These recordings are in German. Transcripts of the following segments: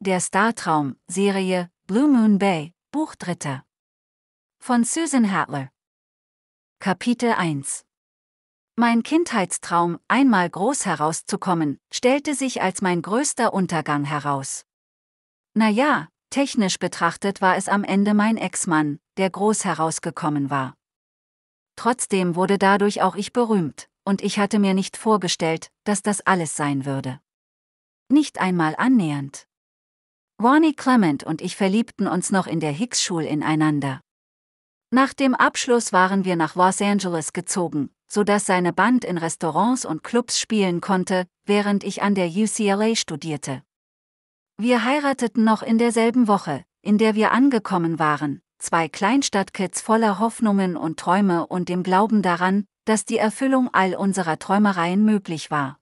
Der Startraum, Serie, Blue Moon Bay, Buch Dritter. Von Susan Hatler. Kapitel 1 Mein Kindheitstraum, einmal groß herauszukommen, stellte sich als mein größter Untergang heraus. Naja, technisch betrachtet war es am Ende mein Ex-Mann, der groß herausgekommen war. Trotzdem wurde dadurch auch ich berühmt, und ich hatte mir nicht vorgestellt, dass das alles sein würde. Nicht einmal annähernd. Ronnie Clement und ich verliebten uns noch in der Hicks-Schule ineinander. Nach dem Abschluss waren wir nach Los Angeles gezogen, sodass seine Band in Restaurants und Clubs spielen konnte, während ich an der UCLA studierte. Wir heirateten noch in derselben Woche, in der wir angekommen waren, zwei Kleinstadtkids voller Hoffnungen und Träume und dem Glauben daran, dass die Erfüllung all unserer Träumereien möglich war.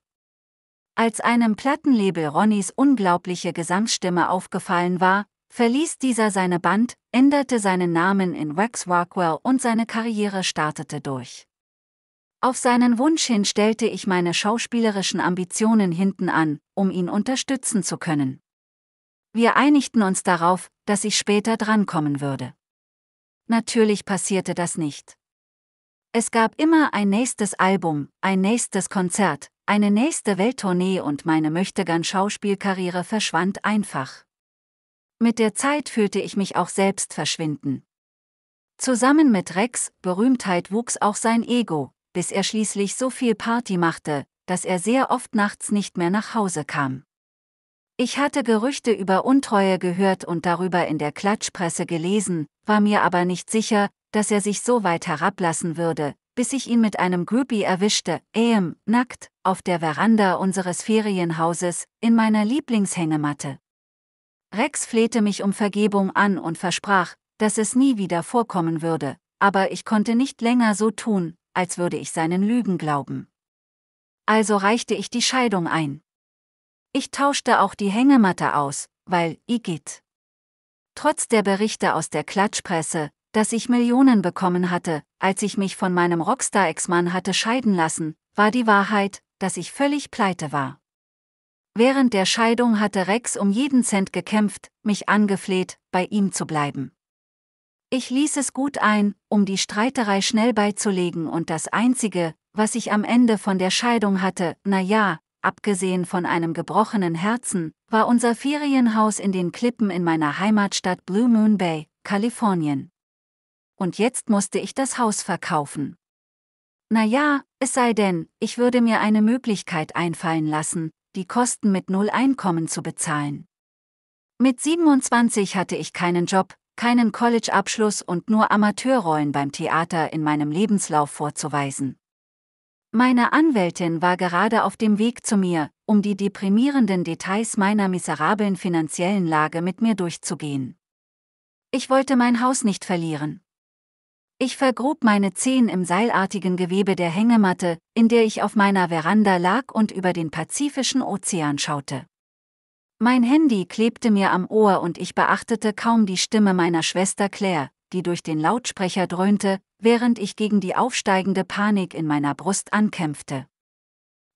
Als einem Plattenlabel Ronnys unglaubliche Gesangsstimme aufgefallen war, verließ dieser seine Band, änderte seinen Namen in Rex Rockwell und seine Karriere startete durch. Auf seinen Wunsch hin stellte ich meine schauspielerischen Ambitionen hinten an, um ihn unterstützen zu können. Wir einigten uns darauf, dass ich später drankommen würde. Natürlich passierte das nicht. Es gab immer ein nächstes Album, ein nächstes Konzert, eine nächste Welttournee und meine Möchtegern-Schauspielkarriere verschwand einfach. Mit der Zeit fühlte ich mich auch selbst verschwinden. Zusammen mit Rex Berühmtheit wuchs auch sein Ego, bis er schließlich so viel Party machte, dass er sehr oft nachts nicht mehr nach Hause kam. Ich hatte Gerüchte über Untreue gehört und darüber in der Klatschpresse gelesen, war mir aber nicht sicher, dass er sich so weit herablassen würde, bis ich ihn mit einem Groupie erwischte, ehem, nackt, auf der Veranda unseres Ferienhauses, in meiner Lieblingshängematte. Rex flehte mich um Vergebung an und versprach, dass es nie wieder vorkommen würde, aber ich konnte nicht länger so tun, als würde ich seinen Lügen glauben. Also reichte ich die Scheidung ein. Ich tauschte auch die Hängematte aus, weil, Igitt. Trotz der Berichte aus der Klatschpresse, dass ich Millionen bekommen hatte, als ich mich von meinem Rockstar-Ex-Mann hatte scheiden lassen, war die Wahrheit, dass ich völlig pleite war. Während der Scheidung hatte Rex um jeden Cent gekämpft, mich angefleht, bei ihm zu bleiben. Ich ließ es gut ein, um die Streiterei schnell beizulegen und das Einzige, was ich am Ende von der Scheidung hatte, na ja, abgesehen von einem gebrochenen Herzen, war unser Ferienhaus in den Klippen in meiner Heimatstadt Blue Moon Bay, Kalifornien und jetzt musste ich das Haus verkaufen. Na ja, es sei denn, ich würde mir eine Möglichkeit einfallen lassen, die Kosten mit null Einkommen zu bezahlen. Mit 27 hatte ich keinen Job, keinen College-Abschluss und nur Amateurrollen beim Theater in meinem Lebenslauf vorzuweisen. Meine Anwältin war gerade auf dem Weg zu mir, um die deprimierenden Details meiner miserablen finanziellen Lage mit mir durchzugehen. Ich wollte mein Haus nicht verlieren. Ich vergrub meine Zehen im seilartigen Gewebe der Hängematte, in der ich auf meiner Veranda lag und über den Pazifischen Ozean schaute. Mein Handy klebte mir am Ohr und ich beachtete kaum die Stimme meiner Schwester Claire, die durch den Lautsprecher dröhnte, während ich gegen die aufsteigende Panik in meiner Brust ankämpfte.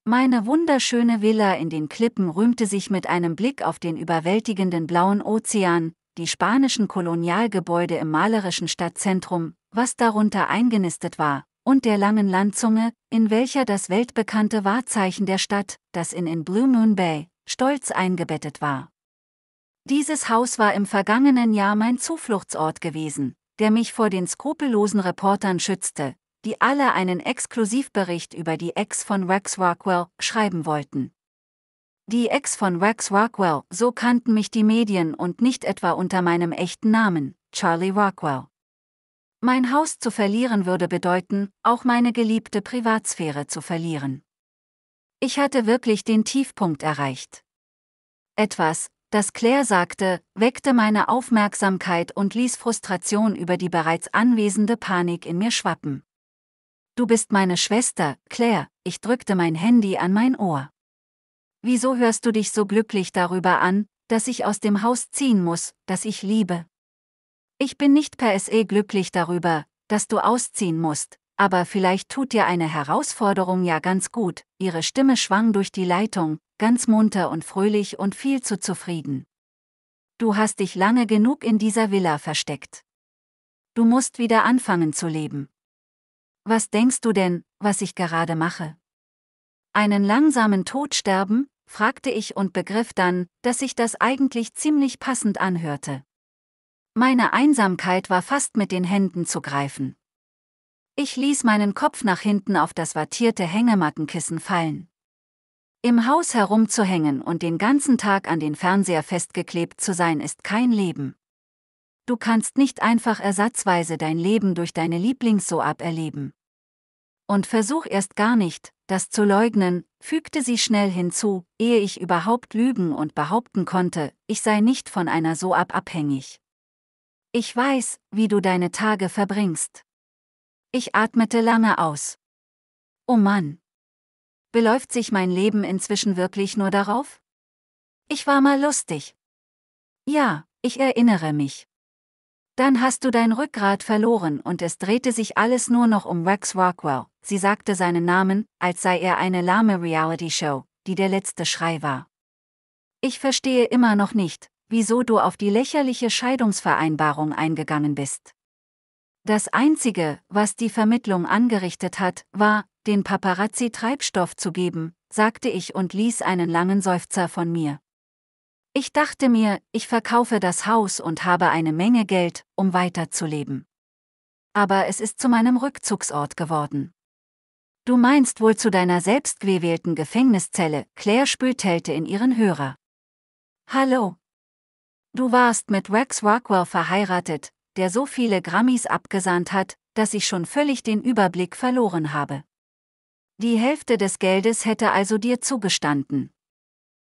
Meine wunderschöne Villa in den Klippen rühmte sich mit einem Blick auf den überwältigenden blauen Ozean, die spanischen Kolonialgebäude im malerischen Stadtzentrum, was darunter eingenistet war, und der langen Landzunge, in welcher das weltbekannte Wahrzeichen der Stadt, das in in Blue Moon Bay, stolz eingebettet war. Dieses Haus war im vergangenen Jahr mein Zufluchtsort gewesen, der mich vor den skrupellosen Reportern schützte, die alle einen Exklusivbericht über die Ex von Rex Rockwell schreiben wollten. Die Ex von Rex Rockwell, so kannten mich die Medien und nicht etwa unter meinem echten Namen, Charlie Rockwell. Mein Haus zu verlieren würde bedeuten, auch meine geliebte Privatsphäre zu verlieren. Ich hatte wirklich den Tiefpunkt erreicht. Etwas, das Claire sagte, weckte meine Aufmerksamkeit und ließ Frustration über die bereits anwesende Panik in mir schwappen. Du bist meine Schwester, Claire, ich drückte mein Handy an mein Ohr. Wieso hörst du dich so glücklich darüber an, dass ich aus dem Haus ziehen muss, das ich liebe? Ich bin nicht per se glücklich darüber, dass du ausziehen musst, aber vielleicht tut dir eine Herausforderung ja ganz gut. Ihre Stimme schwang durch die Leitung, ganz munter und fröhlich und viel zu zufrieden. Du hast dich lange genug in dieser Villa versteckt. Du musst wieder anfangen zu leben. Was denkst du denn, was ich gerade mache? Einen langsamen Tod sterben? fragte ich und begriff dann, dass sich das eigentlich ziemlich passend anhörte. Meine Einsamkeit war fast mit den Händen zu greifen. Ich ließ meinen Kopf nach hinten auf das wattierte Hängemattenkissen fallen. Im Haus herumzuhängen und den ganzen Tag an den Fernseher festgeklebt zu sein, ist kein Leben. Du kannst nicht einfach ersatzweise dein Leben durch deine Lieblingssoap erleben. Und versuch erst gar nicht, das zu leugnen, fügte sie schnell hinzu, ehe ich überhaupt lügen und behaupten konnte, ich sei nicht von einer Soap abhängig. Ich weiß, wie du deine Tage verbringst. Ich atmete lange aus. Oh Mann. Beläuft sich mein Leben inzwischen wirklich nur darauf? Ich war mal lustig. Ja, ich erinnere mich. Dann hast du dein Rückgrat verloren und es drehte sich alles nur noch um Rex Rockwell. Sie sagte seinen Namen, als sei er eine lahme Reality-Show, die der letzte Schrei war. Ich verstehe immer noch nicht, wieso du auf die lächerliche Scheidungsvereinbarung eingegangen bist. Das Einzige, was die Vermittlung angerichtet hat, war, den Paparazzi Treibstoff zu geben, sagte ich und ließ einen langen Seufzer von mir. Ich dachte mir, ich verkaufe das Haus und habe eine Menge Geld, um weiterzuleben. Aber es ist zu meinem Rückzugsort geworden. Du meinst wohl zu deiner selbstgewählten Gefängniszelle, Claire spültelte in ihren Hörer. Hallo, Du warst mit Rex Rockwell verheiratet, der so viele Grammys abgesandt hat, dass ich schon völlig den Überblick verloren habe. Die Hälfte des Geldes hätte also dir zugestanden.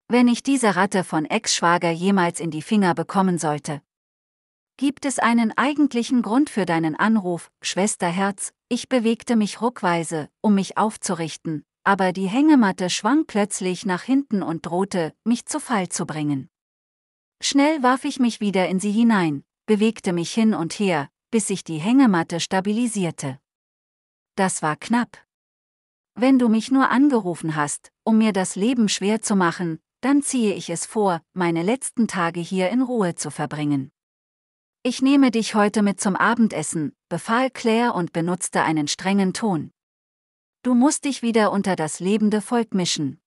Wenn ich diese Ratte von Ex-Schwager jemals in die Finger bekommen sollte. Gibt es einen eigentlichen Grund für deinen Anruf, Schwesterherz? Ich bewegte mich ruckweise, um mich aufzurichten, aber die Hängematte schwang plötzlich nach hinten und drohte, mich zu Fall zu bringen. Schnell warf ich mich wieder in sie hinein, bewegte mich hin und her, bis sich die Hängematte stabilisierte. Das war knapp. Wenn du mich nur angerufen hast, um mir das Leben schwer zu machen, dann ziehe ich es vor, meine letzten Tage hier in Ruhe zu verbringen. Ich nehme dich heute mit zum Abendessen, befahl Claire und benutzte einen strengen Ton. Du musst dich wieder unter das lebende Volk mischen.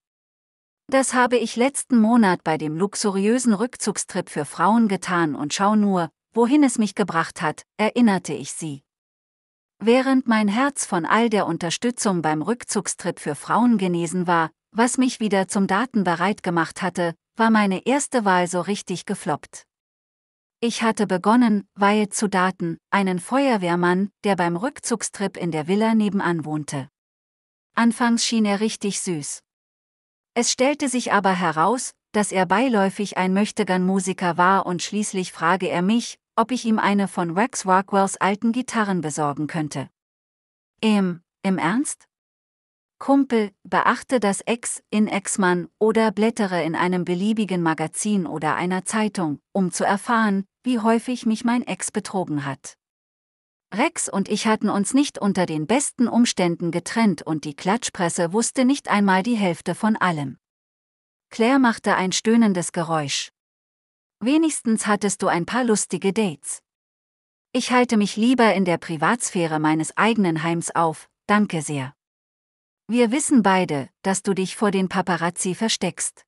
Das habe ich letzten Monat bei dem luxuriösen Rückzugstrip für Frauen getan und schau nur, wohin es mich gebracht hat, erinnerte ich sie. Während mein Herz von all der Unterstützung beim Rückzugstrip für Frauen genesen war, was mich wieder zum Daten bereit gemacht hatte, war meine erste Wahl so richtig gefloppt. Ich hatte begonnen, Weil zu daten, einen Feuerwehrmann, der beim Rückzugstrip in der Villa nebenan wohnte. Anfangs schien er richtig süß, es stellte sich aber heraus, dass er beiläufig ein Möchtegern-Musiker war und schließlich frage er mich, ob ich ihm eine von Rex Rockwells alten Gitarren besorgen könnte. Ähm, im Ernst? Kumpel, beachte das Ex in Ex-Mann oder blättere in einem beliebigen Magazin oder einer Zeitung, um zu erfahren, wie häufig mich mein Ex betrogen hat. Rex und ich hatten uns nicht unter den besten Umständen getrennt und die Klatschpresse wusste nicht einmal die Hälfte von allem. Claire machte ein stöhnendes Geräusch. Wenigstens hattest du ein paar lustige Dates. Ich halte mich lieber in der Privatsphäre meines eigenen Heims auf, danke sehr. Wir wissen beide, dass du dich vor den Paparazzi versteckst.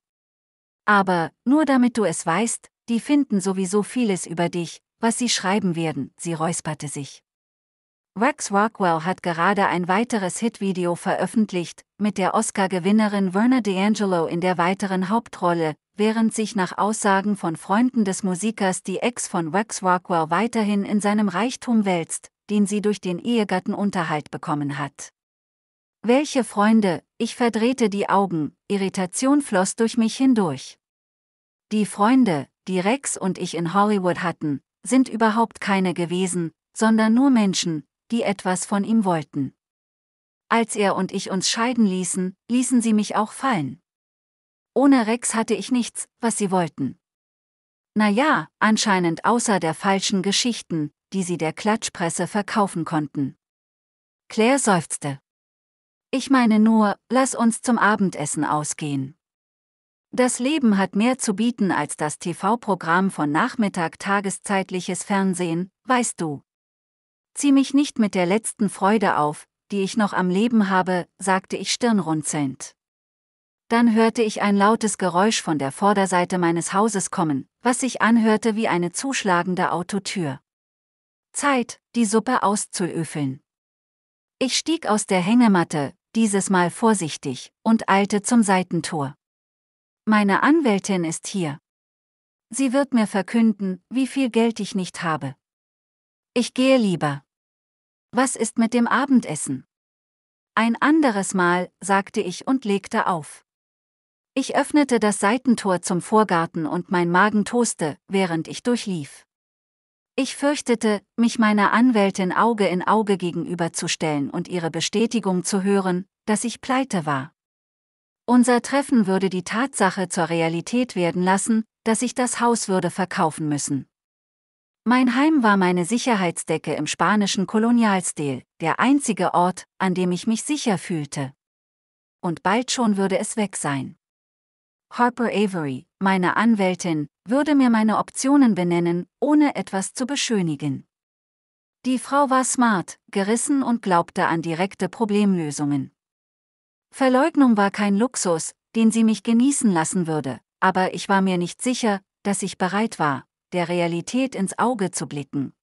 Aber, nur damit du es weißt, die finden sowieso vieles über dich, was sie schreiben werden, sie räusperte sich. Rex Rockwell hat gerade ein weiteres Hitvideo veröffentlicht, mit der Oscar-Gewinnerin Verna D'Angelo in der weiteren Hauptrolle, während sich nach Aussagen von Freunden des Musikers die Ex von Rex Rockwell weiterhin in seinem Reichtum wälzt, den sie durch den Ehegatten Unterhalt bekommen hat. Welche Freunde, ich verdrehte die Augen, Irritation floss durch mich hindurch. Die Freunde, die Rex und ich in Hollywood hatten, sind überhaupt keine gewesen, sondern nur Menschen, die etwas von ihm wollten. Als er und ich uns scheiden ließen, ließen sie mich auch fallen. Ohne Rex hatte ich nichts, was sie wollten. Na ja, anscheinend außer der falschen Geschichten, die sie der Klatschpresse verkaufen konnten. Claire seufzte. Ich meine nur, lass uns zum Abendessen ausgehen. Das Leben hat mehr zu bieten als das TV-Programm von Nachmittag tageszeitliches Fernsehen, weißt du. Zieh mich nicht mit der letzten Freude auf, die ich noch am Leben habe, sagte ich stirnrunzelnd. Dann hörte ich ein lautes Geräusch von der Vorderseite meines Hauses kommen, was sich anhörte wie eine zuschlagende Autotür. Zeit, die Suppe auszuöfeln. Ich stieg aus der Hängematte, dieses Mal vorsichtig, und eilte zum Seitentor. Meine Anwältin ist hier. Sie wird mir verkünden, wie viel Geld ich nicht habe. Ich gehe lieber was ist mit dem Abendessen? Ein anderes Mal, sagte ich und legte auf. Ich öffnete das Seitentor zum Vorgarten und mein Magen toste, während ich durchlief. Ich fürchtete, mich meiner Anwältin Auge in Auge gegenüberzustellen und ihre Bestätigung zu hören, dass ich pleite war. Unser Treffen würde die Tatsache zur Realität werden lassen, dass ich das Haus würde verkaufen müssen. Mein Heim war meine Sicherheitsdecke im spanischen Kolonialstil, der einzige Ort, an dem ich mich sicher fühlte. Und bald schon würde es weg sein. Harper Avery, meine Anwältin, würde mir meine Optionen benennen, ohne etwas zu beschönigen. Die Frau war smart, gerissen und glaubte an direkte Problemlösungen. Verleugnung war kein Luxus, den sie mich genießen lassen würde, aber ich war mir nicht sicher, dass ich bereit war, der Realität ins Auge zu blicken.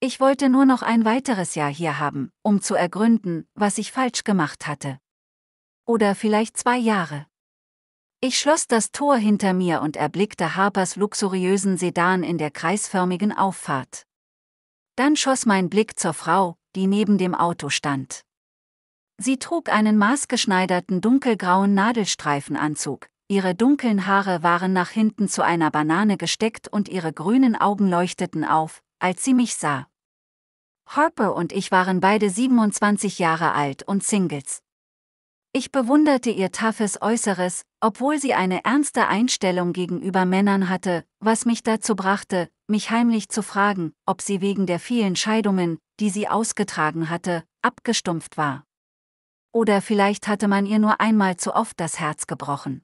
Ich wollte nur noch ein weiteres Jahr hier haben, um zu ergründen, was ich falsch gemacht hatte. Oder vielleicht zwei Jahre. Ich schloss das Tor hinter mir und erblickte Harpers luxuriösen Sedan in der kreisförmigen Auffahrt. Dann schoss mein Blick zur Frau, die neben dem Auto stand. Sie trug einen maßgeschneiderten dunkelgrauen Nadelstreifenanzug, ihre dunklen Haare waren nach hinten zu einer Banane gesteckt und ihre grünen Augen leuchteten auf, als sie mich sah. Harper und ich waren beide 27 Jahre alt und Singles. Ich bewunderte ihr taffes Äußeres, obwohl sie eine ernste Einstellung gegenüber Männern hatte, was mich dazu brachte, mich heimlich zu fragen, ob sie wegen der vielen Scheidungen, die sie ausgetragen hatte, abgestumpft war. Oder vielleicht hatte man ihr nur einmal zu oft das Herz gebrochen.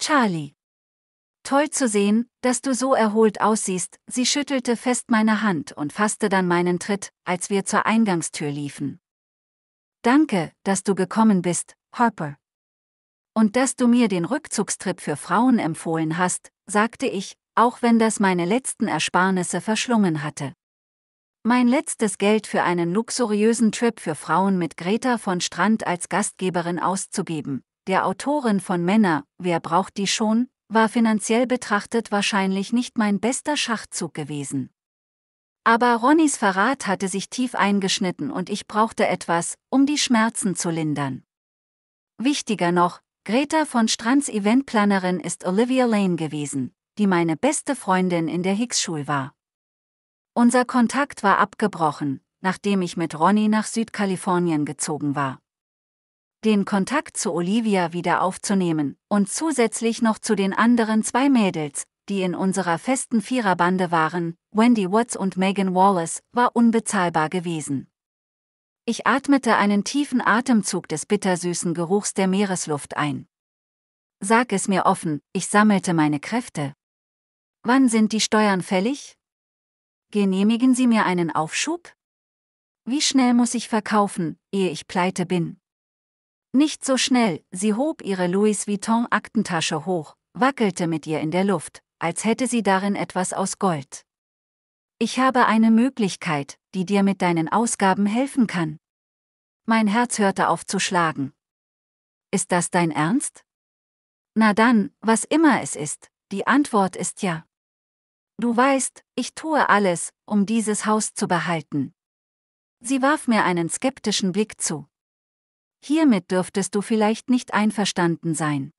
Charlie. Toll zu sehen, dass du so erholt aussiehst, sie schüttelte fest meine Hand und fasste dann meinen Tritt, als wir zur Eingangstür liefen. Danke, dass du gekommen bist, Harper. Und dass du mir den Rückzugstrip für Frauen empfohlen hast, sagte ich, auch wenn das meine letzten Ersparnisse verschlungen hatte. Mein letztes Geld für einen luxuriösen Trip für Frauen mit Greta von Strand als Gastgeberin auszugeben, der Autorin von Männer, wer braucht die schon, war finanziell betrachtet wahrscheinlich nicht mein bester Schachzug gewesen. Aber Ronnys Verrat hatte sich tief eingeschnitten und ich brauchte etwas, um die Schmerzen zu lindern. Wichtiger noch, Greta von Strands Eventplanerin ist Olivia Lane gewesen, die meine beste Freundin in der Hicks-Schule war. Unser Kontakt war abgebrochen, nachdem ich mit Ronny nach Südkalifornien gezogen war den Kontakt zu Olivia wieder aufzunehmen und zusätzlich noch zu den anderen zwei Mädels, die in unserer festen Viererbande waren, Wendy Watts und Megan Wallace, war unbezahlbar gewesen. Ich atmete einen tiefen Atemzug des bittersüßen Geruchs der Meeresluft ein. Sag es mir offen, ich sammelte meine Kräfte. Wann sind die Steuern fällig? Genehmigen Sie mir einen Aufschub? Wie schnell muss ich verkaufen, ehe ich pleite bin? Nicht so schnell, sie hob ihre Louis Vuitton-Aktentasche hoch, wackelte mit ihr in der Luft, als hätte sie darin etwas aus Gold. Ich habe eine Möglichkeit, die dir mit deinen Ausgaben helfen kann. Mein Herz hörte auf zu schlagen. Ist das dein Ernst? Na dann, was immer es ist, die Antwort ist ja. Du weißt, ich tue alles, um dieses Haus zu behalten. Sie warf mir einen skeptischen Blick zu. Hiermit dürftest du vielleicht nicht einverstanden sein.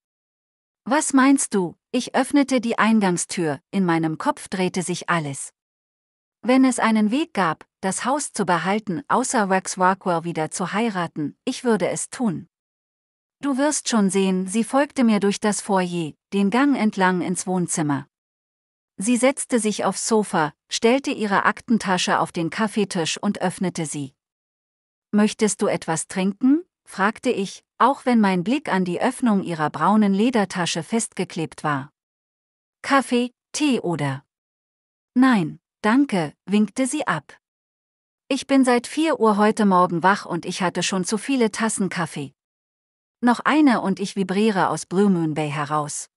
Was meinst du? Ich öffnete die Eingangstür, in meinem Kopf drehte sich alles. Wenn es einen Weg gab, das Haus zu behalten, außer Rex Rockwell wieder zu heiraten, ich würde es tun. Du wirst schon sehen, sie folgte mir durch das Foyer, den Gang entlang ins Wohnzimmer. Sie setzte sich aufs Sofa, stellte ihre Aktentasche auf den Kaffeetisch und öffnete sie. Möchtest du etwas trinken? fragte ich, auch wenn mein Blick an die Öffnung ihrer braunen Ledertasche festgeklebt war. Kaffee, Tee oder? Nein, danke, winkte sie ab. Ich bin seit 4 Uhr heute Morgen wach und ich hatte schon zu viele Tassen Kaffee. Noch eine und ich vibriere aus Blue Moon Bay heraus.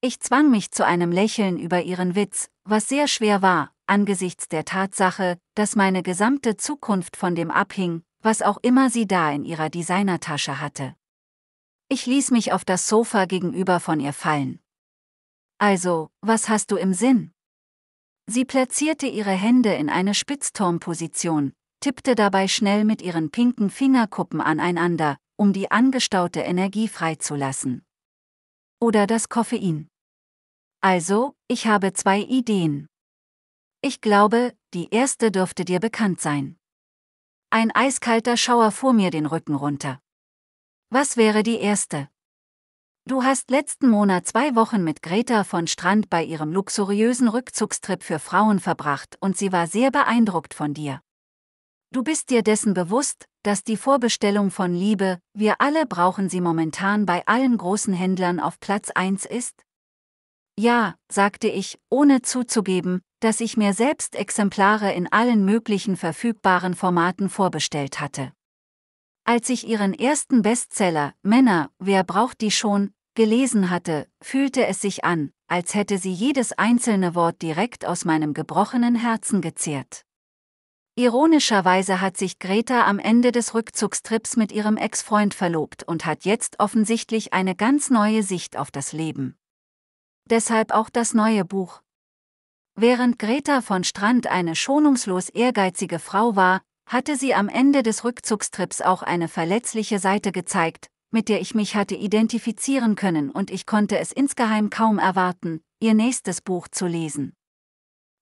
Ich zwang mich zu einem Lächeln über ihren Witz, was sehr schwer war, angesichts der Tatsache, dass meine gesamte Zukunft von dem abhing, was auch immer sie da in ihrer Designertasche hatte. Ich ließ mich auf das Sofa gegenüber von ihr fallen. Also, was hast du im Sinn? Sie platzierte ihre Hände in eine Spitzturmposition, tippte dabei schnell mit ihren pinken Fingerkuppen aneinander, um die angestaute Energie freizulassen. Oder das Koffein. Also, ich habe zwei Ideen. Ich glaube, die erste dürfte dir bekannt sein. Ein eiskalter Schauer fuhr mir den Rücken runter. Was wäre die erste? Du hast letzten Monat zwei Wochen mit Greta von Strand bei ihrem luxuriösen Rückzugstrip für Frauen verbracht und sie war sehr beeindruckt von dir. Du bist dir dessen bewusst, dass die Vorbestellung von Liebe, wir alle brauchen sie momentan bei allen großen Händlern auf Platz 1 ist? Ja, sagte ich, ohne zuzugeben, dass ich mir selbst Exemplare in allen möglichen verfügbaren Formaten vorbestellt hatte. Als ich ihren ersten Bestseller Männer, wer braucht die schon, gelesen hatte, fühlte es sich an, als hätte sie jedes einzelne Wort direkt aus meinem gebrochenen Herzen gezehrt. Ironischerweise hat sich Greta am Ende des Rückzugstrips mit ihrem Ex-Freund verlobt und hat jetzt offensichtlich eine ganz neue Sicht auf das Leben. Deshalb auch das neue Buch, Während Greta von Strand eine schonungslos ehrgeizige Frau war, hatte sie am Ende des Rückzugstrips auch eine verletzliche Seite gezeigt, mit der ich mich hatte identifizieren können und ich konnte es insgeheim kaum erwarten, ihr nächstes Buch zu lesen.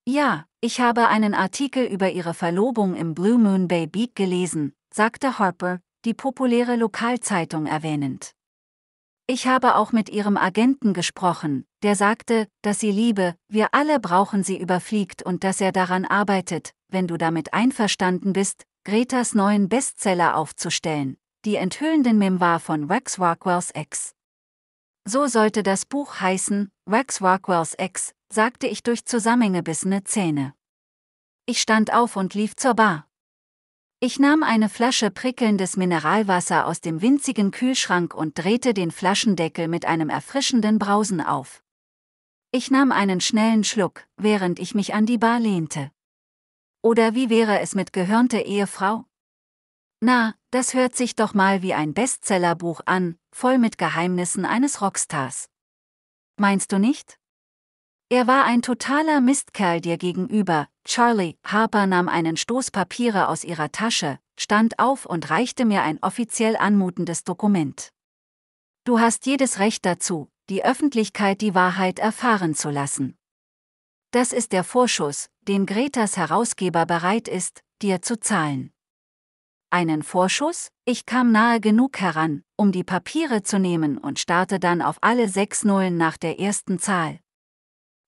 Ja, ich habe einen Artikel über ihre Verlobung im Blue Moon Bay Beat gelesen, sagte Harper, die populäre Lokalzeitung erwähnend. Ich habe auch mit ihrem Agenten gesprochen, der sagte, dass sie Liebe, wir alle brauchen sie überfliegt und dass er daran arbeitet, wenn du damit einverstanden bist, Gretas neuen Bestseller aufzustellen, die enthüllenden Memoir von Rex Rockwells Ex. So sollte das Buch heißen, Rex Rockwells Ex, sagte ich durch zusammengebissene Zähne. Ich stand auf und lief zur Bar. Ich nahm eine Flasche prickelndes Mineralwasser aus dem winzigen Kühlschrank und drehte den Flaschendeckel mit einem erfrischenden Brausen auf. Ich nahm einen schnellen Schluck, während ich mich an die Bar lehnte. Oder wie wäre es mit gehörnte Ehefrau? Na, das hört sich doch mal wie ein Bestsellerbuch an, voll mit Geheimnissen eines Rockstars. Meinst du nicht? Er war ein totaler Mistkerl dir gegenüber. Charlie Harper nahm einen Stoß Papiere aus ihrer Tasche, stand auf und reichte mir ein offiziell anmutendes Dokument. Du hast jedes Recht dazu, die Öffentlichkeit die Wahrheit erfahren zu lassen. Das ist der Vorschuss, den Gretas Herausgeber bereit ist, dir zu zahlen. Einen Vorschuss? Ich kam nahe genug heran, um die Papiere zu nehmen und starrte dann auf alle sechs Nullen nach der ersten Zahl.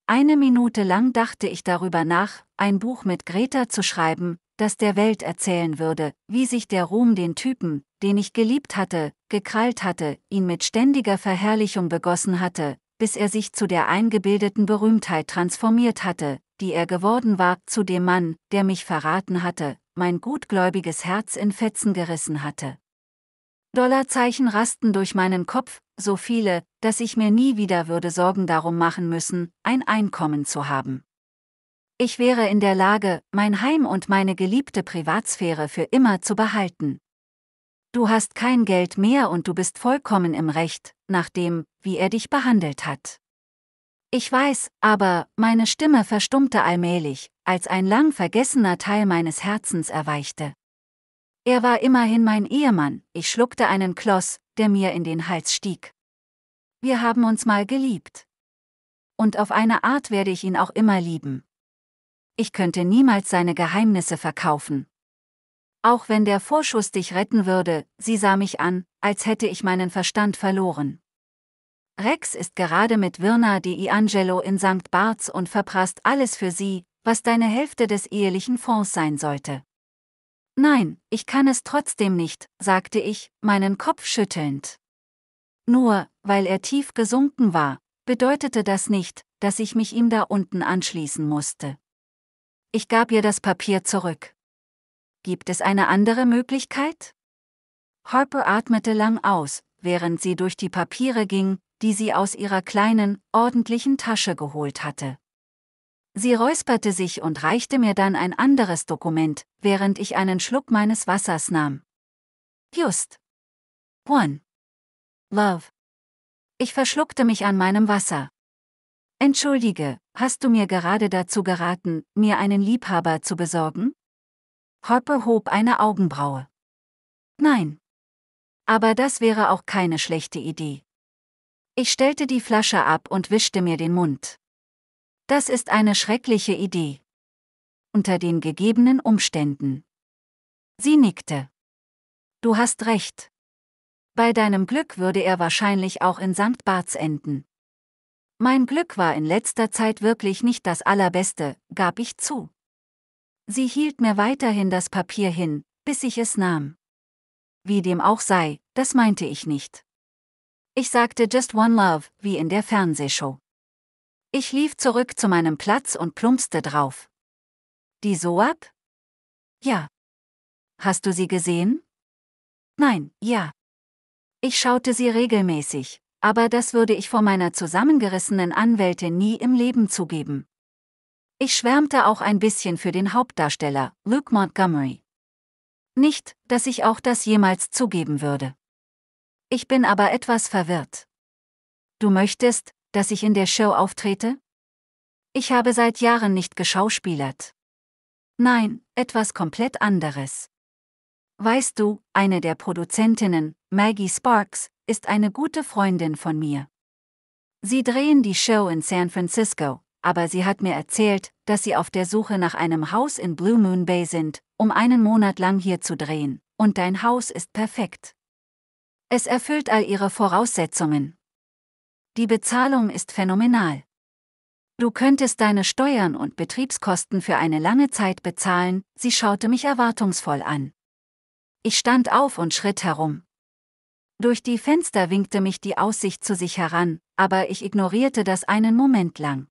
Eine Minute lang dachte ich darüber nach, ein Buch mit Greta zu schreiben, das der Welt erzählen würde, wie sich der Ruhm den Typen, den ich geliebt hatte, gekrallt hatte, ihn mit ständiger Verherrlichung begossen hatte, bis er sich zu der eingebildeten Berühmtheit transformiert hatte, die er geworden war, zu dem Mann, der mich verraten hatte, mein gutgläubiges Herz in Fetzen gerissen hatte. Dollarzeichen rasten durch meinen Kopf, so viele, dass ich mir nie wieder würde Sorgen darum machen müssen, ein Einkommen zu haben. Ich wäre in der Lage, mein Heim und meine geliebte Privatsphäre für immer zu behalten, Du hast kein Geld mehr und du bist vollkommen im Recht, nach dem, wie er dich behandelt hat. Ich weiß, aber meine Stimme verstummte allmählich, als ein lang vergessener Teil meines Herzens erweichte. Er war immerhin mein Ehemann, ich schluckte einen Kloss, der mir in den Hals stieg. Wir haben uns mal geliebt. Und auf eine Art werde ich ihn auch immer lieben. Ich könnte niemals seine Geheimnisse verkaufen, auch wenn der Vorschuss dich retten würde, sie sah mich an, als hätte ich meinen Verstand verloren. Rex ist gerade mit Virna di Angelo in St. Barts und verprasst alles für sie, was deine Hälfte des ehelichen Fonds sein sollte. Nein, ich kann es trotzdem nicht, sagte ich, meinen Kopf schüttelnd. Nur, weil er tief gesunken war, bedeutete das nicht, dass ich mich ihm da unten anschließen musste. Ich gab ihr das Papier zurück. Gibt es eine andere Möglichkeit? Harper atmete lang aus, während sie durch die Papiere ging, die sie aus ihrer kleinen, ordentlichen Tasche geholt hatte. Sie räusperte sich und reichte mir dann ein anderes Dokument, während ich einen Schluck meines Wassers nahm. Just. One. Love. Ich verschluckte mich an meinem Wasser. Entschuldige, hast du mir gerade dazu geraten, mir einen Liebhaber zu besorgen? Hoppe hob eine Augenbraue. Nein. Aber das wäre auch keine schlechte Idee. Ich stellte die Flasche ab und wischte mir den Mund. Das ist eine schreckliche Idee. Unter den gegebenen Umständen. Sie nickte. Du hast recht. Bei deinem Glück würde er wahrscheinlich auch in St. Barts enden. Mein Glück war in letzter Zeit wirklich nicht das allerbeste, gab ich zu. Sie hielt mir weiterhin das Papier hin, bis ich es nahm. Wie dem auch sei, das meinte ich nicht. Ich sagte Just One Love, wie in der Fernsehshow. Ich lief zurück zu meinem Platz und plumpste drauf. Die Soap? Ja. Hast du sie gesehen? Nein, ja. Ich schaute sie regelmäßig, aber das würde ich vor meiner zusammengerissenen Anwälte nie im Leben zugeben. Ich schwärmte auch ein bisschen für den Hauptdarsteller, Luke Montgomery. Nicht, dass ich auch das jemals zugeben würde. Ich bin aber etwas verwirrt. Du möchtest, dass ich in der Show auftrete? Ich habe seit Jahren nicht geschauspielert. Nein, etwas komplett anderes. Weißt du, eine der Produzentinnen, Maggie Sparks, ist eine gute Freundin von mir. Sie drehen die Show in San Francisco, aber sie hat mir erzählt, dass sie auf der Suche nach einem Haus in Blue Moon Bay sind, um einen Monat lang hier zu drehen, und dein Haus ist perfekt. Es erfüllt all ihre Voraussetzungen. Die Bezahlung ist phänomenal. Du könntest deine Steuern und Betriebskosten für eine lange Zeit bezahlen, sie schaute mich erwartungsvoll an. Ich stand auf und schritt herum. Durch die Fenster winkte mich die Aussicht zu sich heran, aber ich ignorierte das einen Moment lang.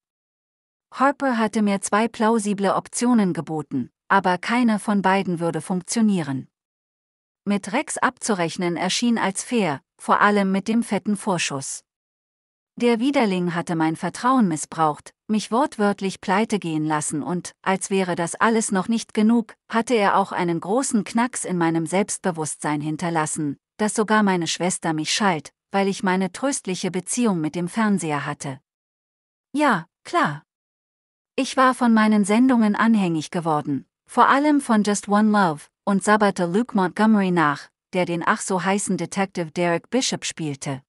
Harper hatte mir zwei plausible Optionen geboten, aber keine von beiden würde funktionieren. Mit Rex abzurechnen erschien als fair, vor allem mit dem fetten Vorschuss. Der Widerling hatte mein Vertrauen missbraucht, mich wortwörtlich pleite gehen lassen und, als wäre das alles noch nicht genug, hatte er auch einen großen Knacks in meinem Selbstbewusstsein hinterlassen, dass sogar meine Schwester mich schalt, weil ich meine tröstliche Beziehung mit dem Fernseher hatte. Ja, klar, ich war von meinen Sendungen anhängig geworden, vor allem von Just One Love, und sabberte Luke Montgomery nach, der den ach so heißen Detective Derek Bishop spielte.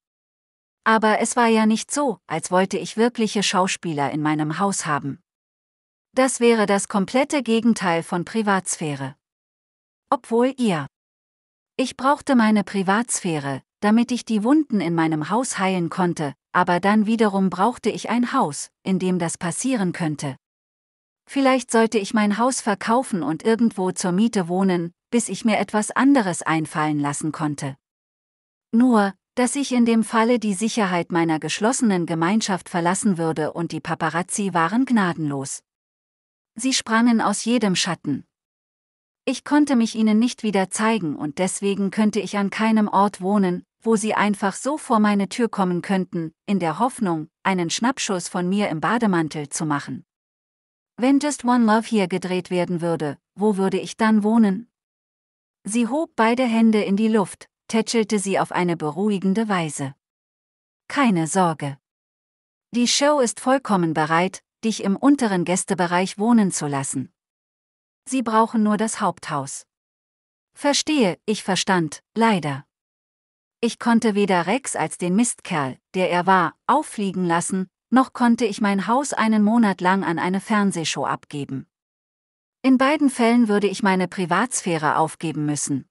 Aber es war ja nicht so, als wollte ich wirkliche Schauspieler in meinem Haus haben. Das wäre das komplette Gegenteil von Privatsphäre. Obwohl ihr. Ich brauchte meine Privatsphäre, damit ich die Wunden in meinem Haus heilen konnte, aber dann wiederum brauchte ich ein Haus, in dem das passieren könnte. Vielleicht sollte ich mein Haus verkaufen und irgendwo zur Miete wohnen, bis ich mir etwas anderes einfallen lassen konnte. Nur, dass ich in dem Falle die Sicherheit meiner geschlossenen Gemeinschaft verlassen würde und die Paparazzi waren gnadenlos. Sie sprangen aus jedem Schatten. Ich konnte mich ihnen nicht wieder zeigen und deswegen könnte ich an keinem Ort wohnen, wo sie einfach so vor meine Tür kommen könnten, in der Hoffnung, einen Schnappschuss von mir im Bademantel zu machen. Wenn Just One Love hier gedreht werden würde, wo würde ich dann wohnen? Sie hob beide Hände in die Luft, tätschelte sie auf eine beruhigende Weise. Keine Sorge. Die Show ist vollkommen bereit, dich im unteren Gästebereich wohnen zu lassen. Sie brauchen nur das Haupthaus. Verstehe, ich verstand, leider. Ich konnte weder Rex als den Mistkerl, der er war, auffliegen lassen, noch konnte ich mein Haus einen Monat lang an eine Fernsehshow abgeben. In beiden Fällen würde ich meine Privatsphäre aufgeben müssen.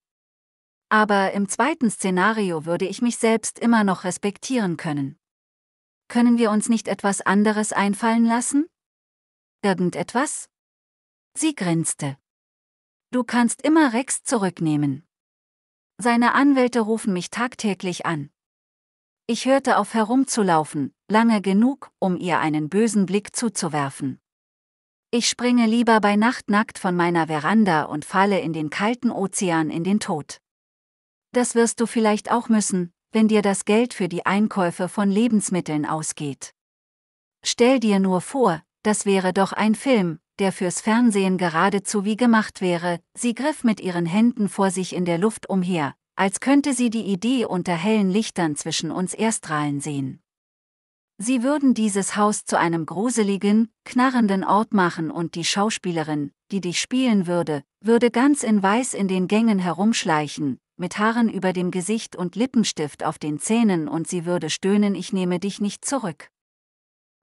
Aber im zweiten Szenario würde ich mich selbst immer noch respektieren können. Können wir uns nicht etwas anderes einfallen lassen? Irgendetwas? Sie grinste. Du kannst immer Rex zurücknehmen. Seine Anwälte rufen mich tagtäglich an. Ich hörte auf herumzulaufen, lange genug, um ihr einen bösen Blick zuzuwerfen. Ich springe lieber bei Nacht nackt von meiner Veranda und falle in den kalten Ozean in den Tod. Das wirst du vielleicht auch müssen, wenn dir das Geld für die Einkäufe von Lebensmitteln ausgeht. Stell dir nur vor, das wäre doch ein Film, der fürs Fernsehen geradezu wie gemacht wäre, sie griff mit ihren Händen vor sich in der Luft umher, als könnte sie die Idee unter hellen Lichtern zwischen uns erstrahlen sehen. Sie würden dieses Haus zu einem gruseligen, knarrenden Ort machen und die Schauspielerin, die dich spielen würde, würde ganz in Weiß in den Gängen herumschleichen, mit Haaren über dem Gesicht und Lippenstift auf den Zähnen und sie würde stöhnen, ich nehme dich nicht zurück.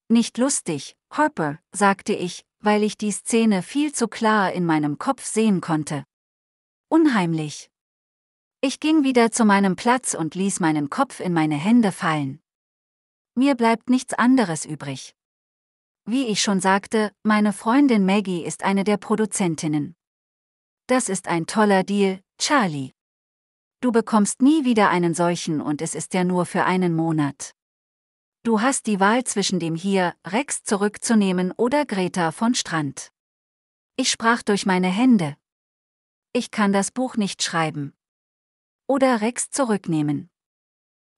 Nicht lustig, Harper, sagte ich, weil ich die Szene viel zu klar in meinem Kopf sehen konnte. Unheimlich. Ich ging wieder zu meinem Platz und ließ meinen Kopf in meine Hände fallen. Mir bleibt nichts anderes übrig. Wie ich schon sagte, meine Freundin Maggie ist eine der Produzentinnen. Das ist ein toller Deal, Charlie. Du bekommst nie wieder einen solchen und es ist ja nur für einen Monat. Du hast die Wahl zwischen dem hier, Rex zurückzunehmen oder Greta von Strand. Ich sprach durch meine Hände. Ich kann das Buch nicht schreiben oder Rex zurücknehmen.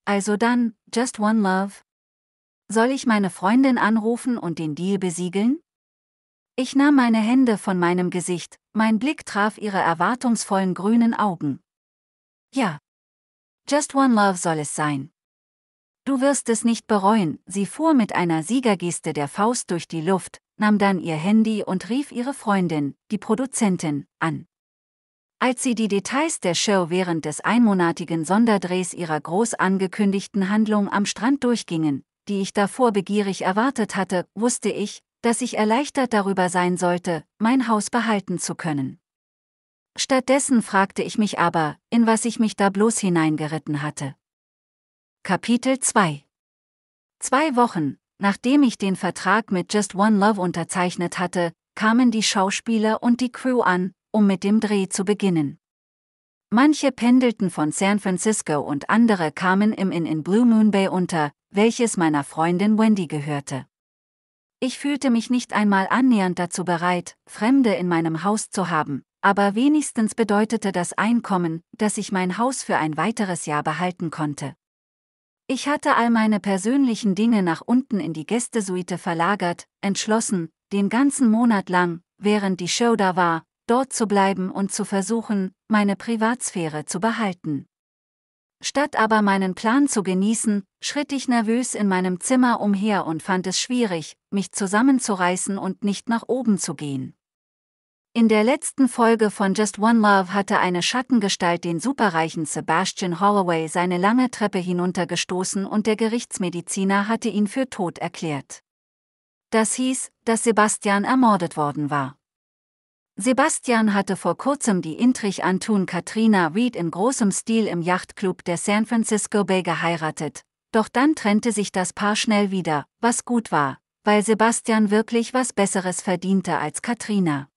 Also dann, just one love. Soll ich meine Freundin anrufen und den Deal besiegeln? Ich nahm meine Hände von meinem Gesicht, mein Blick traf ihre erwartungsvollen grünen Augen. Ja. Just one love soll es sein. Du wirst es nicht bereuen, sie fuhr mit einer Siegergeste der Faust durch die Luft, nahm dann ihr Handy und rief ihre Freundin, die Produzentin, an. Als sie die Details der Show während des einmonatigen Sonderdrehs ihrer groß angekündigten Handlung am Strand durchgingen, die ich davor begierig erwartet hatte, wusste ich, dass ich erleichtert darüber sein sollte, mein Haus behalten zu können. Stattdessen fragte ich mich aber, in was ich mich da bloß hineingeritten hatte. Kapitel 2 Zwei Wochen, nachdem ich den Vertrag mit Just One Love unterzeichnet hatte, kamen die Schauspieler und die Crew an, um mit dem Dreh zu beginnen. Manche pendelten von San Francisco und andere kamen im Inn in Blue Moon Bay unter, welches meiner Freundin Wendy gehörte. Ich fühlte mich nicht einmal annähernd dazu bereit, Fremde in meinem Haus zu haben, aber wenigstens bedeutete das Einkommen, dass ich mein Haus für ein weiteres Jahr behalten konnte. Ich hatte all meine persönlichen Dinge nach unten in die Gästesuite verlagert, entschlossen, den ganzen Monat lang, während die Show da war, dort zu bleiben und zu versuchen, meine Privatsphäre zu behalten. Statt aber meinen Plan zu genießen, schritt ich nervös in meinem Zimmer umher und fand es schwierig, mich zusammenzureißen und nicht nach oben zu gehen. In der letzten Folge von Just One Love hatte eine Schattengestalt den superreichen Sebastian Holloway seine lange Treppe hinuntergestoßen und der Gerichtsmediziner hatte ihn für tot erklärt. Das hieß, dass Sebastian ermordet worden war. Sebastian hatte vor kurzem die Intrich Antun Katrina Reed in großem Stil im Yachtclub der San Francisco Bay geheiratet. Doch dann trennte sich das Paar schnell wieder, was gut war, weil Sebastian wirklich was Besseres verdiente als Katrina.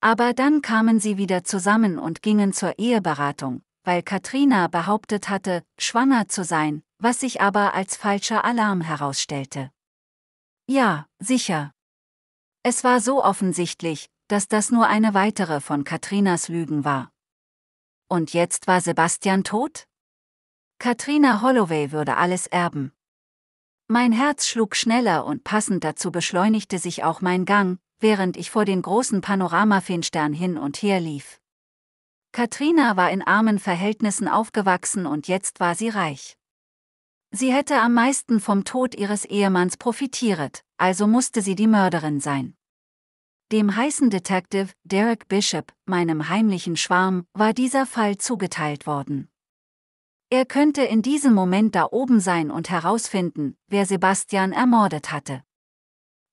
Aber dann kamen sie wieder zusammen und gingen zur Eheberatung, weil Katrina behauptet hatte, schwanger zu sein, was sich aber als falscher Alarm herausstellte. Ja, sicher. Es war so offensichtlich, dass das nur eine weitere von Katrinas Lügen war. Und jetzt war Sebastian tot? Katrina Holloway würde alles erben. Mein Herz schlug schneller und passend dazu beschleunigte sich auch mein Gang, während ich vor den großen Panoramafenstern hin und her lief. Katrina war in armen Verhältnissen aufgewachsen und jetzt war sie reich. Sie hätte am meisten vom Tod ihres Ehemanns profitiert, also musste sie die Mörderin sein. Dem heißen Detective, Derek Bishop, meinem heimlichen Schwarm, war dieser Fall zugeteilt worden. Er könnte in diesem Moment da oben sein und herausfinden, wer Sebastian ermordet hatte.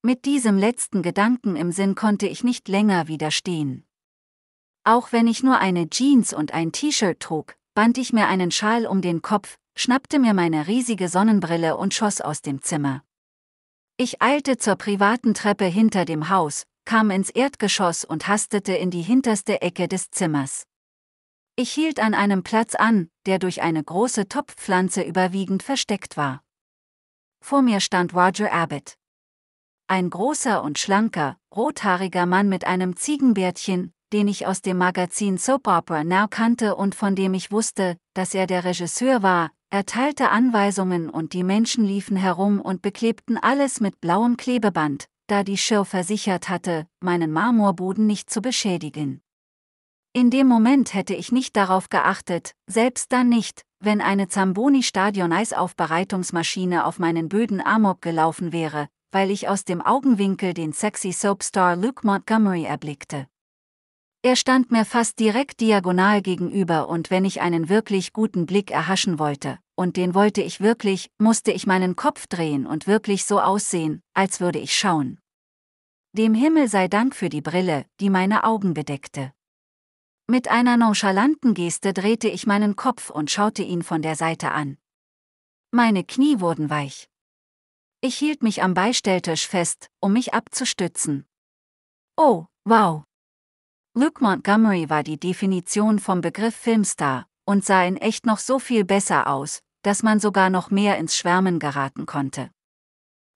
Mit diesem letzten Gedanken im Sinn konnte ich nicht länger widerstehen. Auch wenn ich nur eine Jeans und ein T-Shirt trug, band ich mir einen Schal um den Kopf, schnappte mir meine riesige Sonnenbrille und schoss aus dem Zimmer. Ich eilte zur privaten Treppe hinter dem Haus, kam ins Erdgeschoss und hastete in die hinterste Ecke des Zimmers. Ich hielt an einem Platz an, der durch eine große Topfpflanze überwiegend versteckt war. Vor mir stand Roger Abbott. Ein großer und schlanker, rothaariger Mann mit einem Ziegenbärtchen, den ich aus dem Magazin Soap Opera Now kannte und von dem ich wusste, dass er der Regisseur war, erteilte Anweisungen und die Menschen liefen herum und beklebten alles mit blauem Klebeband, da die Schirr versichert hatte, meinen Marmorboden nicht zu beschädigen. In dem Moment hätte ich nicht darauf geachtet, selbst dann nicht, wenn eine Zamboni-Stadion-Eisaufbereitungsmaschine auf meinen Böden Amok gelaufen wäre, weil ich aus dem Augenwinkel den sexy Soapstar Luke Montgomery erblickte. Er stand mir fast direkt diagonal gegenüber und wenn ich einen wirklich guten Blick erhaschen wollte, und den wollte ich wirklich, musste ich meinen Kopf drehen und wirklich so aussehen, als würde ich schauen. Dem Himmel sei Dank für die Brille, die meine Augen bedeckte. Mit einer nonchalanten Geste drehte ich meinen Kopf und schaute ihn von der Seite an. Meine Knie wurden weich. Ich hielt mich am Beistelltisch fest, um mich abzustützen. Oh, wow. Luke Montgomery war die Definition vom Begriff Filmstar und sah in echt noch so viel besser aus, dass man sogar noch mehr ins Schwärmen geraten konnte.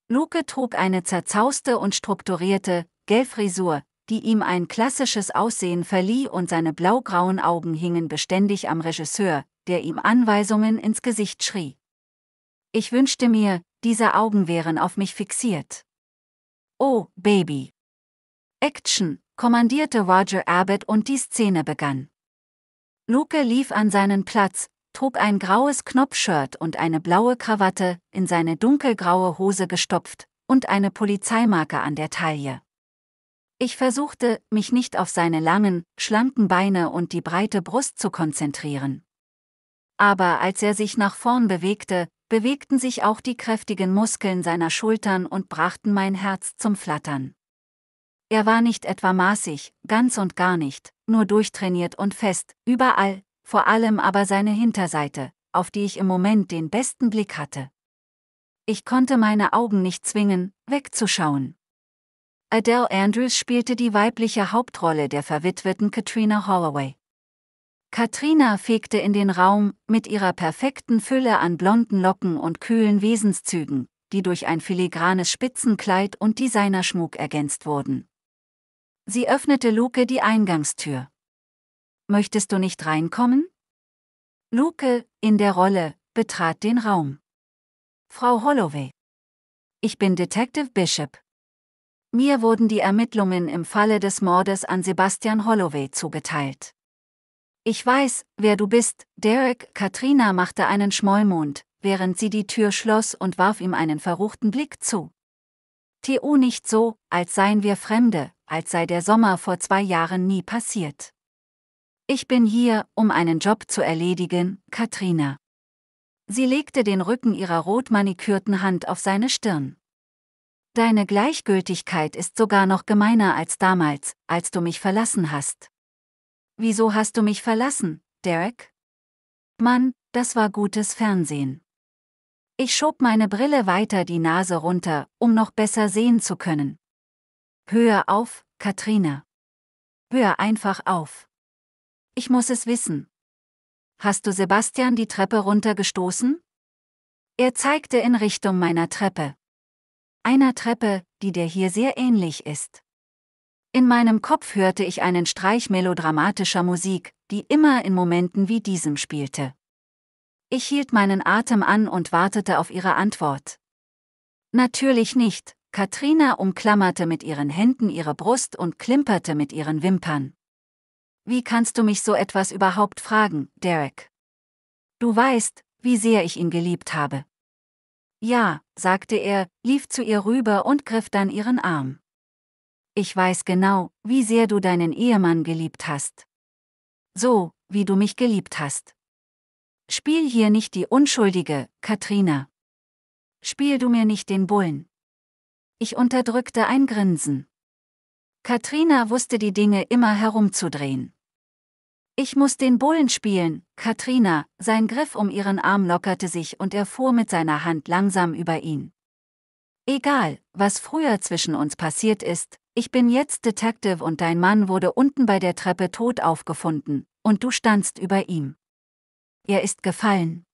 Luke trug eine zerzauste und strukturierte, Gelfrisur, die ihm ein klassisches Aussehen verlieh und seine blaugrauen Augen hingen beständig am Regisseur, der ihm Anweisungen ins Gesicht schrie. Ich wünschte mir, diese Augen wären auf mich fixiert. Oh, Baby. Action, kommandierte Roger Abbott und die Szene begann. Luke lief an seinen Platz, trug ein graues Knopfshirt und eine blaue Krawatte, in seine dunkelgraue Hose gestopft, und eine Polizeimarke an der Taille. Ich versuchte, mich nicht auf seine langen, schlanken Beine und die breite Brust zu konzentrieren. Aber als er sich nach vorn bewegte, bewegten sich auch die kräftigen Muskeln seiner Schultern und brachten mein Herz zum Flattern. Er war nicht etwa maßig, ganz und gar nicht, nur durchtrainiert und fest, überall, vor allem aber seine Hinterseite, auf die ich im Moment den besten Blick hatte. Ich konnte meine Augen nicht zwingen, wegzuschauen. Adele Andrews spielte die weibliche Hauptrolle der verwitweten Katrina Holloway. Katrina fegte in den Raum mit ihrer perfekten Fülle an blonden Locken und kühlen Wesenszügen, die durch ein filigranes Spitzenkleid und Designerschmuck ergänzt wurden. Sie öffnete Luke die Eingangstür möchtest du nicht reinkommen? Luke, in der Rolle, betrat den Raum. Frau Holloway. Ich bin Detective Bishop. Mir wurden die Ermittlungen im Falle des Mordes an Sebastian Holloway zugeteilt. Ich weiß, wer du bist, Derek. Katrina machte einen Schmollmond, während sie die Tür schloss und warf ihm einen verruchten Blick zu. T.U. nicht so, als seien wir Fremde, als sei der Sommer vor zwei Jahren nie passiert. Ich bin hier, um einen Job zu erledigen, Katrina. Sie legte den Rücken ihrer rot manikürten Hand auf seine Stirn. Deine Gleichgültigkeit ist sogar noch gemeiner als damals, als du mich verlassen hast. Wieso hast du mich verlassen, Derek? Mann, das war gutes Fernsehen. Ich schob meine Brille weiter die Nase runter, um noch besser sehen zu können. Hör auf, Katrina. Hör einfach auf. Ich muss es wissen. Hast du Sebastian die Treppe runtergestoßen? Er zeigte in Richtung meiner Treppe. Einer Treppe, die der hier sehr ähnlich ist. In meinem Kopf hörte ich einen Streich melodramatischer Musik, die immer in Momenten wie diesem spielte. Ich hielt meinen Atem an und wartete auf ihre Antwort. Natürlich nicht, Katrina umklammerte mit ihren Händen ihre Brust und klimperte mit ihren Wimpern. Wie kannst du mich so etwas überhaupt fragen, Derek? Du weißt, wie sehr ich ihn geliebt habe. Ja, sagte er, lief zu ihr rüber und griff dann ihren Arm. Ich weiß genau, wie sehr du deinen Ehemann geliebt hast. So, wie du mich geliebt hast. Spiel hier nicht die Unschuldige, Katrina. Spiel du mir nicht den Bullen. Ich unterdrückte ein Grinsen. Katrina wusste die Dinge immer herumzudrehen. Ich muss den Bullen spielen, Katrina, sein Griff um ihren Arm lockerte sich und er fuhr mit seiner Hand langsam über ihn. Egal, was früher zwischen uns passiert ist, ich bin jetzt Detective und dein Mann wurde unten bei der Treppe tot aufgefunden, und du standst über ihm. Er ist gefallen.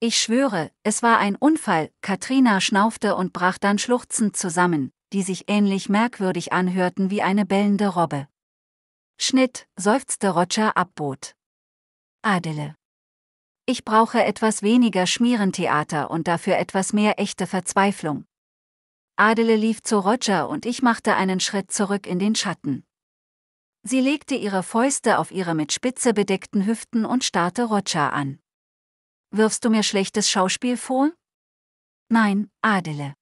Ich schwöre, es war ein Unfall, Katrina schnaufte und brach dann schluchzend zusammen, die sich ähnlich merkwürdig anhörten wie eine bellende Robbe. Schnitt, seufzte Roger Abbot. Adele. Ich brauche etwas weniger Schmierentheater und dafür etwas mehr echte Verzweiflung. Adele lief zu Roger und ich machte einen Schritt zurück in den Schatten. Sie legte ihre Fäuste auf ihre mit Spitze bedeckten Hüften und starrte Roger an. Wirfst du mir schlechtes Schauspiel vor? Nein, Adele.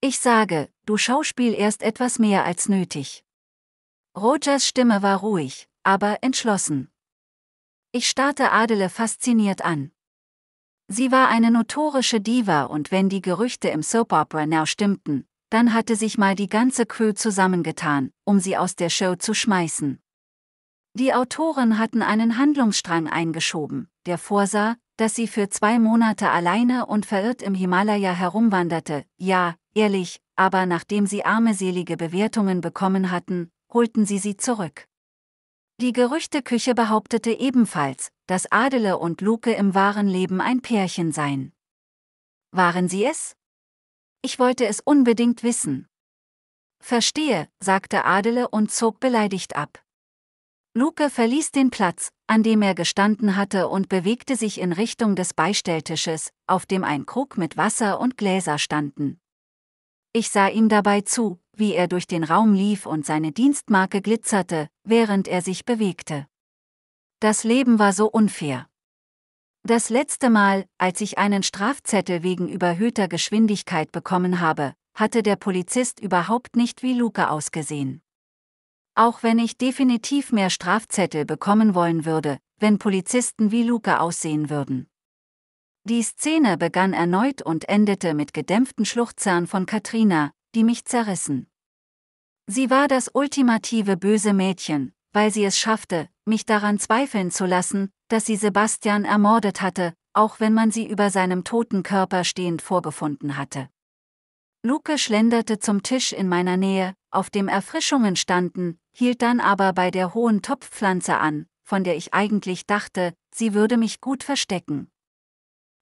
Ich sage, du Schauspiel erst etwas mehr als nötig. Rogers Stimme war ruhig, aber entschlossen. Ich starrte Adele fasziniert an. Sie war eine notorische Diva und wenn die Gerüchte im Soap Opera Now stimmten, dann hatte sich mal die ganze Crew zusammengetan, um sie aus der Show zu schmeißen. Die Autoren hatten einen Handlungsstrang eingeschoben, der vorsah, dass sie für zwei Monate alleine und verirrt im Himalaya herumwanderte, ja, ehrlich, aber nachdem sie armeselige Bewertungen bekommen hatten, holten sie sie zurück. Die Gerüchteküche behauptete ebenfalls, dass Adele und Luke im wahren Leben ein Pärchen seien. Waren sie es? Ich wollte es unbedingt wissen. Verstehe, sagte Adele und zog beleidigt ab. Luke verließ den Platz, an dem er gestanden hatte und bewegte sich in Richtung des Beistelltisches, auf dem ein Krug mit Wasser und Gläser standen. Ich sah ihm dabei zu, wie er durch den Raum lief und seine Dienstmarke glitzerte, während er sich bewegte. Das Leben war so unfair. Das letzte Mal, als ich einen Strafzettel wegen überhöhter Geschwindigkeit bekommen habe, hatte der Polizist überhaupt nicht wie Luca ausgesehen. Auch wenn ich definitiv mehr Strafzettel bekommen wollen würde, wenn Polizisten wie Luca aussehen würden. Die Szene begann erneut und endete mit gedämpften Schluchzern von Katrina, die mich zerrissen. Sie war das ultimative böse Mädchen, weil sie es schaffte, mich daran zweifeln zu lassen, dass sie Sebastian ermordet hatte, auch wenn man sie über seinem toten Körper stehend vorgefunden hatte. Luke schlenderte zum Tisch in meiner Nähe, auf dem Erfrischungen standen, hielt dann aber bei der hohen Topfpflanze an, von der ich eigentlich dachte, sie würde mich gut verstecken.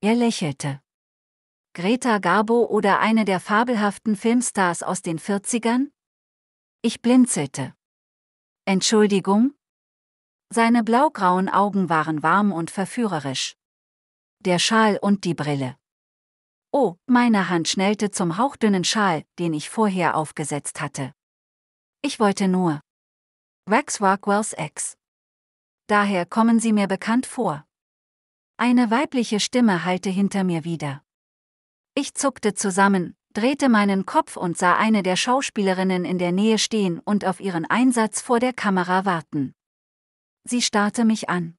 Er lächelte. Greta Garbo oder eine der fabelhaften Filmstars aus den 40ern? Ich blinzelte. Entschuldigung? Seine blaugrauen Augen waren warm und verführerisch. Der Schal und die Brille. Oh, meine Hand schnellte zum hauchdünnen Schal, den ich vorher aufgesetzt hatte. Ich wollte nur. Rex Rockwells Ex. Daher kommen sie mir bekannt vor. Eine weibliche Stimme hallte hinter mir wieder. Ich zuckte zusammen, drehte meinen Kopf und sah eine der Schauspielerinnen in der Nähe stehen und auf ihren Einsatz vor der Kamera warten. Sie starrte mich an.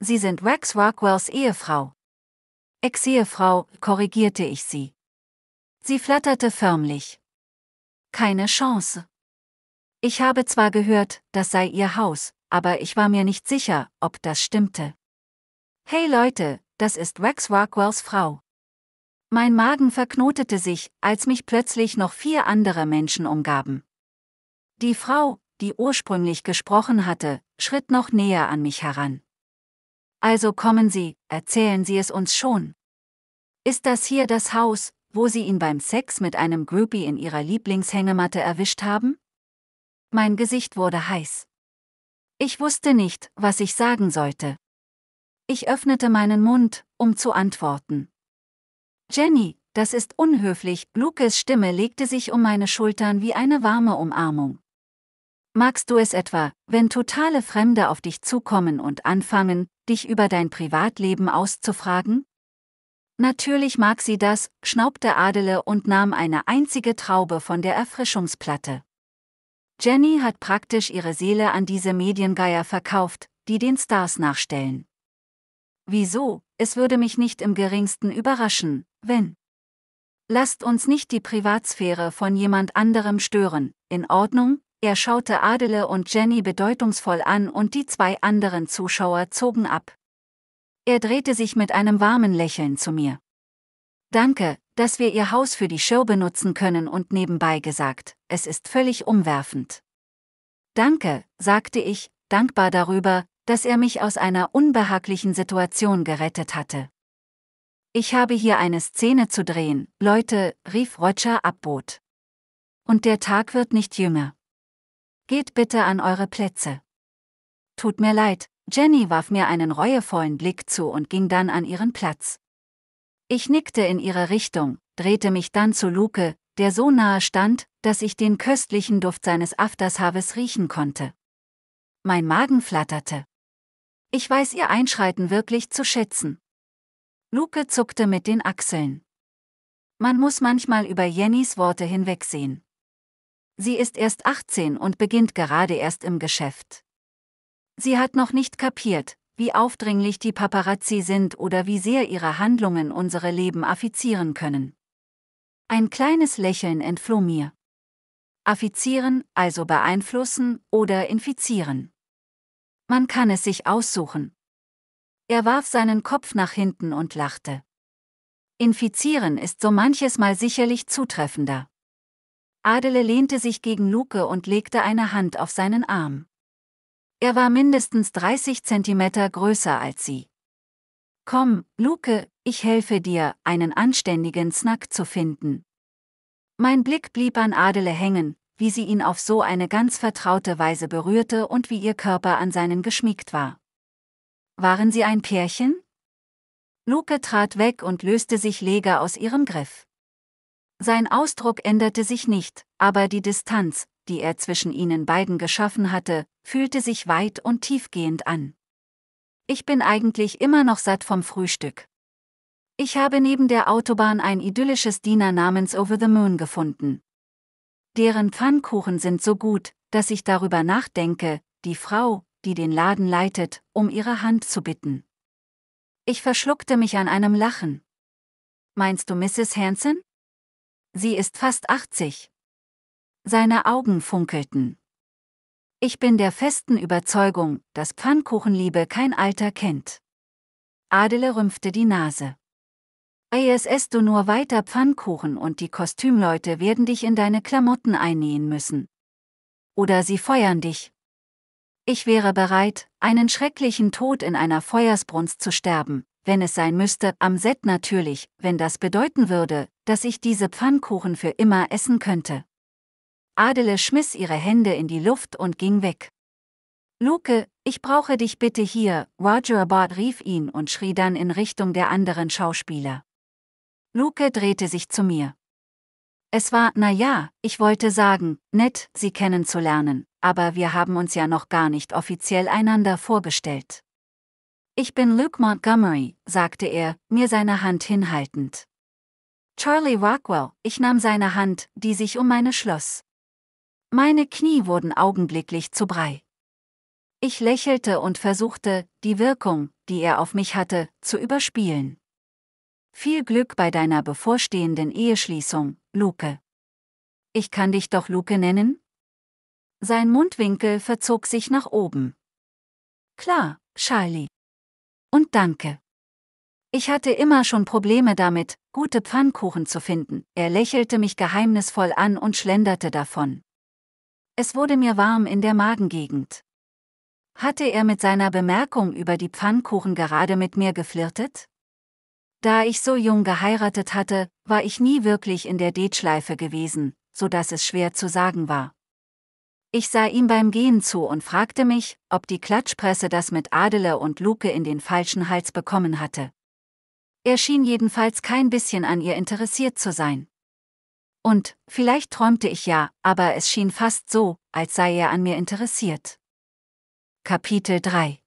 Sie sind Rex Rockwells Ehefrau. Ex-Ehefrau, korrigierte ich sie. Sie flatterte förmlich. Keine Chance. Ich habe zwar gehört, das sei ihr Haus, aber ich war mir nicht sicher, ob das stimmte. Hey Leute, das ist Rex Rockwells Frau. Mein Magen verknotete sich, als mich plötzlich noch vier andere Menschen umgaben. Die Frau, die ursprünglich gesprochen hatte, schritt noch näher an mich heran. Also kommen Sie, erzählen Sie es uns schon. Ist das hier das Haus, wo Sie ihn beim Sex mit einem Groupie in Ihrer Lieblingshängematte erwischt haben? Mein Gesicht wurde heiß. Ich wusste nicht, was ich sagen sollte. Ich öffnete meinen Mund, um zu antworten. Jenny, das ist unhöflich, Lucas Stimme legte sich um meine Schultern wie eine warme Umarmung. Magst du es etwa, wenn totale Fremde auf dich zukommen und anfangen, dich über dein Privatleben auszufragen? Natürlich mag sie das, schnaubte Adele und nahm eine einzige Traube von der Erfrischungsplatte. Jenny hat praktisch ihre Seele an diese Mediengeier verkauft, die den Stars nachstellen. Wieso, es würde mich nicht im geringsten überraschen, wenn. Lasst uns nicht die Privatsphäre von jemand anderem stören, in Ordnung? Er schaute Adele und Jenny bedeutungsvoll an und die zwei anderen Zuschauer zogen ab. Er drehte sich mit einem warmen Lächeln zu mir. Danke, dass wir Ihr Haus für die Show benutzen können und nebenbei gesagt, es ist völlig umwerfend. Danke, sagte ich, dankbar darüber, dass er mich aus einer unbehaglichen Situation gerettet hatte. Ich habe hier eine Szene zu drehen, Leute, rief Roger Abbot. Und der Tag wird nicht jünger. Geht bitte an eure Plätze. Tut mir leid, Jenny warf mir einen reuevollen Blick zu und ging dann an ihren Platz. Ich nickte in ihre Richtung, drehte mich dann zu Luke, der so nahe stand, dass ich den köstlichen Duft seines Aftershaves riechen konnte. Mein Magen flatterte. Ich weiß ihr Einschreiten wirklich zu schätzen. Luke zuckte mit den Achseln. Man muss manchmal über Jennys Worte hinwegsehen. Sie ist erst 18 und beginnt gerade erst im Geschäft. Sie hat noch nicht kapiert, wie aufdringlich die Paparazzi sind oder wie sehr ihre Handlungen unsere Leben affizieren können. Ein kleines Lächeln entfloh mir. Affizieren, also beeinflussen oder infizieren. Man kann es sich aussuchen, er warf seinen Kopf nach hinten und lachte. Infizieren ist so manches Mal sicherlich zutreffender. Adele lehnte sich gegen Luke und legte eine Hand auf seinen Arm. Er war mindestens 30 Zentimeter größer als sie. Komm, Luke, ich helfe dir, einen anständigen Snack zu finden. Mein Blick blieb an Adele hängen, wie sie ihn auf so eine ganz vertraute Weise berührte und wie ihr Körper an seinen geschmiegt war. Waren sie ein Pärchen? Luke trat weg und löste sich Lega aus ihrem Griff. Sein Ausdruck änderte sich nicht, aber die Distanz, die er zwischen ihnen beiden geschaffen hatte, fühlte sich weit und tiefgehend an. Ich bin eigentlich immer noch satt vom Frühstück. Ich habe neben der Autobahn ein idyllisches Diner namens Over the Moon gefunden. Deren Pfannkuchen sind so gut, dass ich darüber nachdenke, die Frau, die den Laden leitet, um ihre Hand zu bitten. Ich verschluckte mich an einem Lachen. Meinst du Mrs. Hanson? Sie ist fast 80. Seine Augen funkelten. Ich bin der festen Überzeugung, dass Pfannkuchenliebe kein Alter kennt. Adele rümpfte die Nase. Es esst du nur weiter Pfannkuchen und die Kostümleute werden dich in deine Klamotten einnähen müssen. Oder sie feuern dich, ich wäre bereit, einen schrecklichen Tod in einer Feuersbrunst zu sterben, wenn es sein müsste, am Set natürlich, wenn das bedeuten würde, dass ich diese Pfannkuchen für immer essen könnte. Adele schmiss ihre Hände in die Luft und ging weg. Luke, ich brauche dich bitte hier, Roger Bart rief ihn und schrie dann in Richtung der anderen Schauspieler. Luke drehte sich zu mir. Es war, na ja, ich wollte sagen, nett, Sie kennenzulernen, aber wir haben uns ja noch gar nicht offiziell einander vorgestellt. Ich bin Luke Montgomery, sagte er, mir seine Hand hinhaltend. Charlie Rockwell, ich nahm seine Hand, die sich um meine schloss. Meine Knie wurden augenblicklich zu Brei. Ich lächelte und versuchte, die Wirkung, die er auf mich hatte, zu überspielen. Viel Glück bei deiner bevorstehenden Eheschließung, Luke. Ich kann dich doch Luke nennen? Sein Mundwinkel verzog sich nach oben. Klar, Charlie. Und danke. Ich hatte immer schon Probleme damit, gute Pfannkuchen zu finden. Er lächelte mich geheimnisvoll an und schlenderte davon. Es wurde mir warm in der Magengegend. Hatte er mit seiner Bemerkung über die Pfannkuchen gerade mit mir geflirtet? Da ich so jung geheiratet hatte, war ich nie wirklich in der Dateschleife gewesen, so dass es schwer zu sagen war. Ich sah ihm beim Gehen zu und fragte mich, ob die Klatschpresse das mit Adele und Luke in den falschen Hals bekommen hatte. Er schien jedenfalls kein bisschen an ihr interessiert zu sein. Und, vielleicht träumte ich ja, aber es schien fast so, als sei er an mir interessiert. Kapitel 3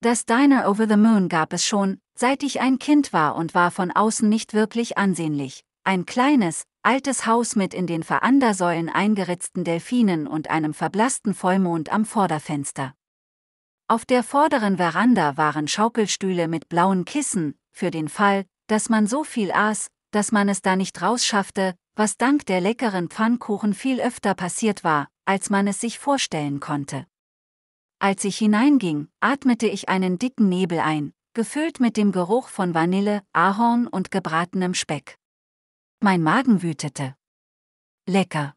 Das Diner over the Moon gab es schon, seit ich ein Kind war und war von außen nicht wirklich ansehnlich. Ein kleines, altes Haus mit in den Verandersäulen eingeritzten Delfinen und einem verblassten Vollmond am Vorderfenster. Auf der vorderen Veranda waren Schaukelstühle mit blauen Kissen, für den Fall, dass man so viel aß, dass man es da nicht rausschaffte, was dank der leckeren Pfannkuchen viel öfter passiert war, als man es sich vorstellen konnte. Als ich hineinging, atmete ich einen dicken Nebel ein, gefüllt mit dem Geruch von Vanille, Ahorn und gebratenem Speck. Mein Magen wütete. Lecker.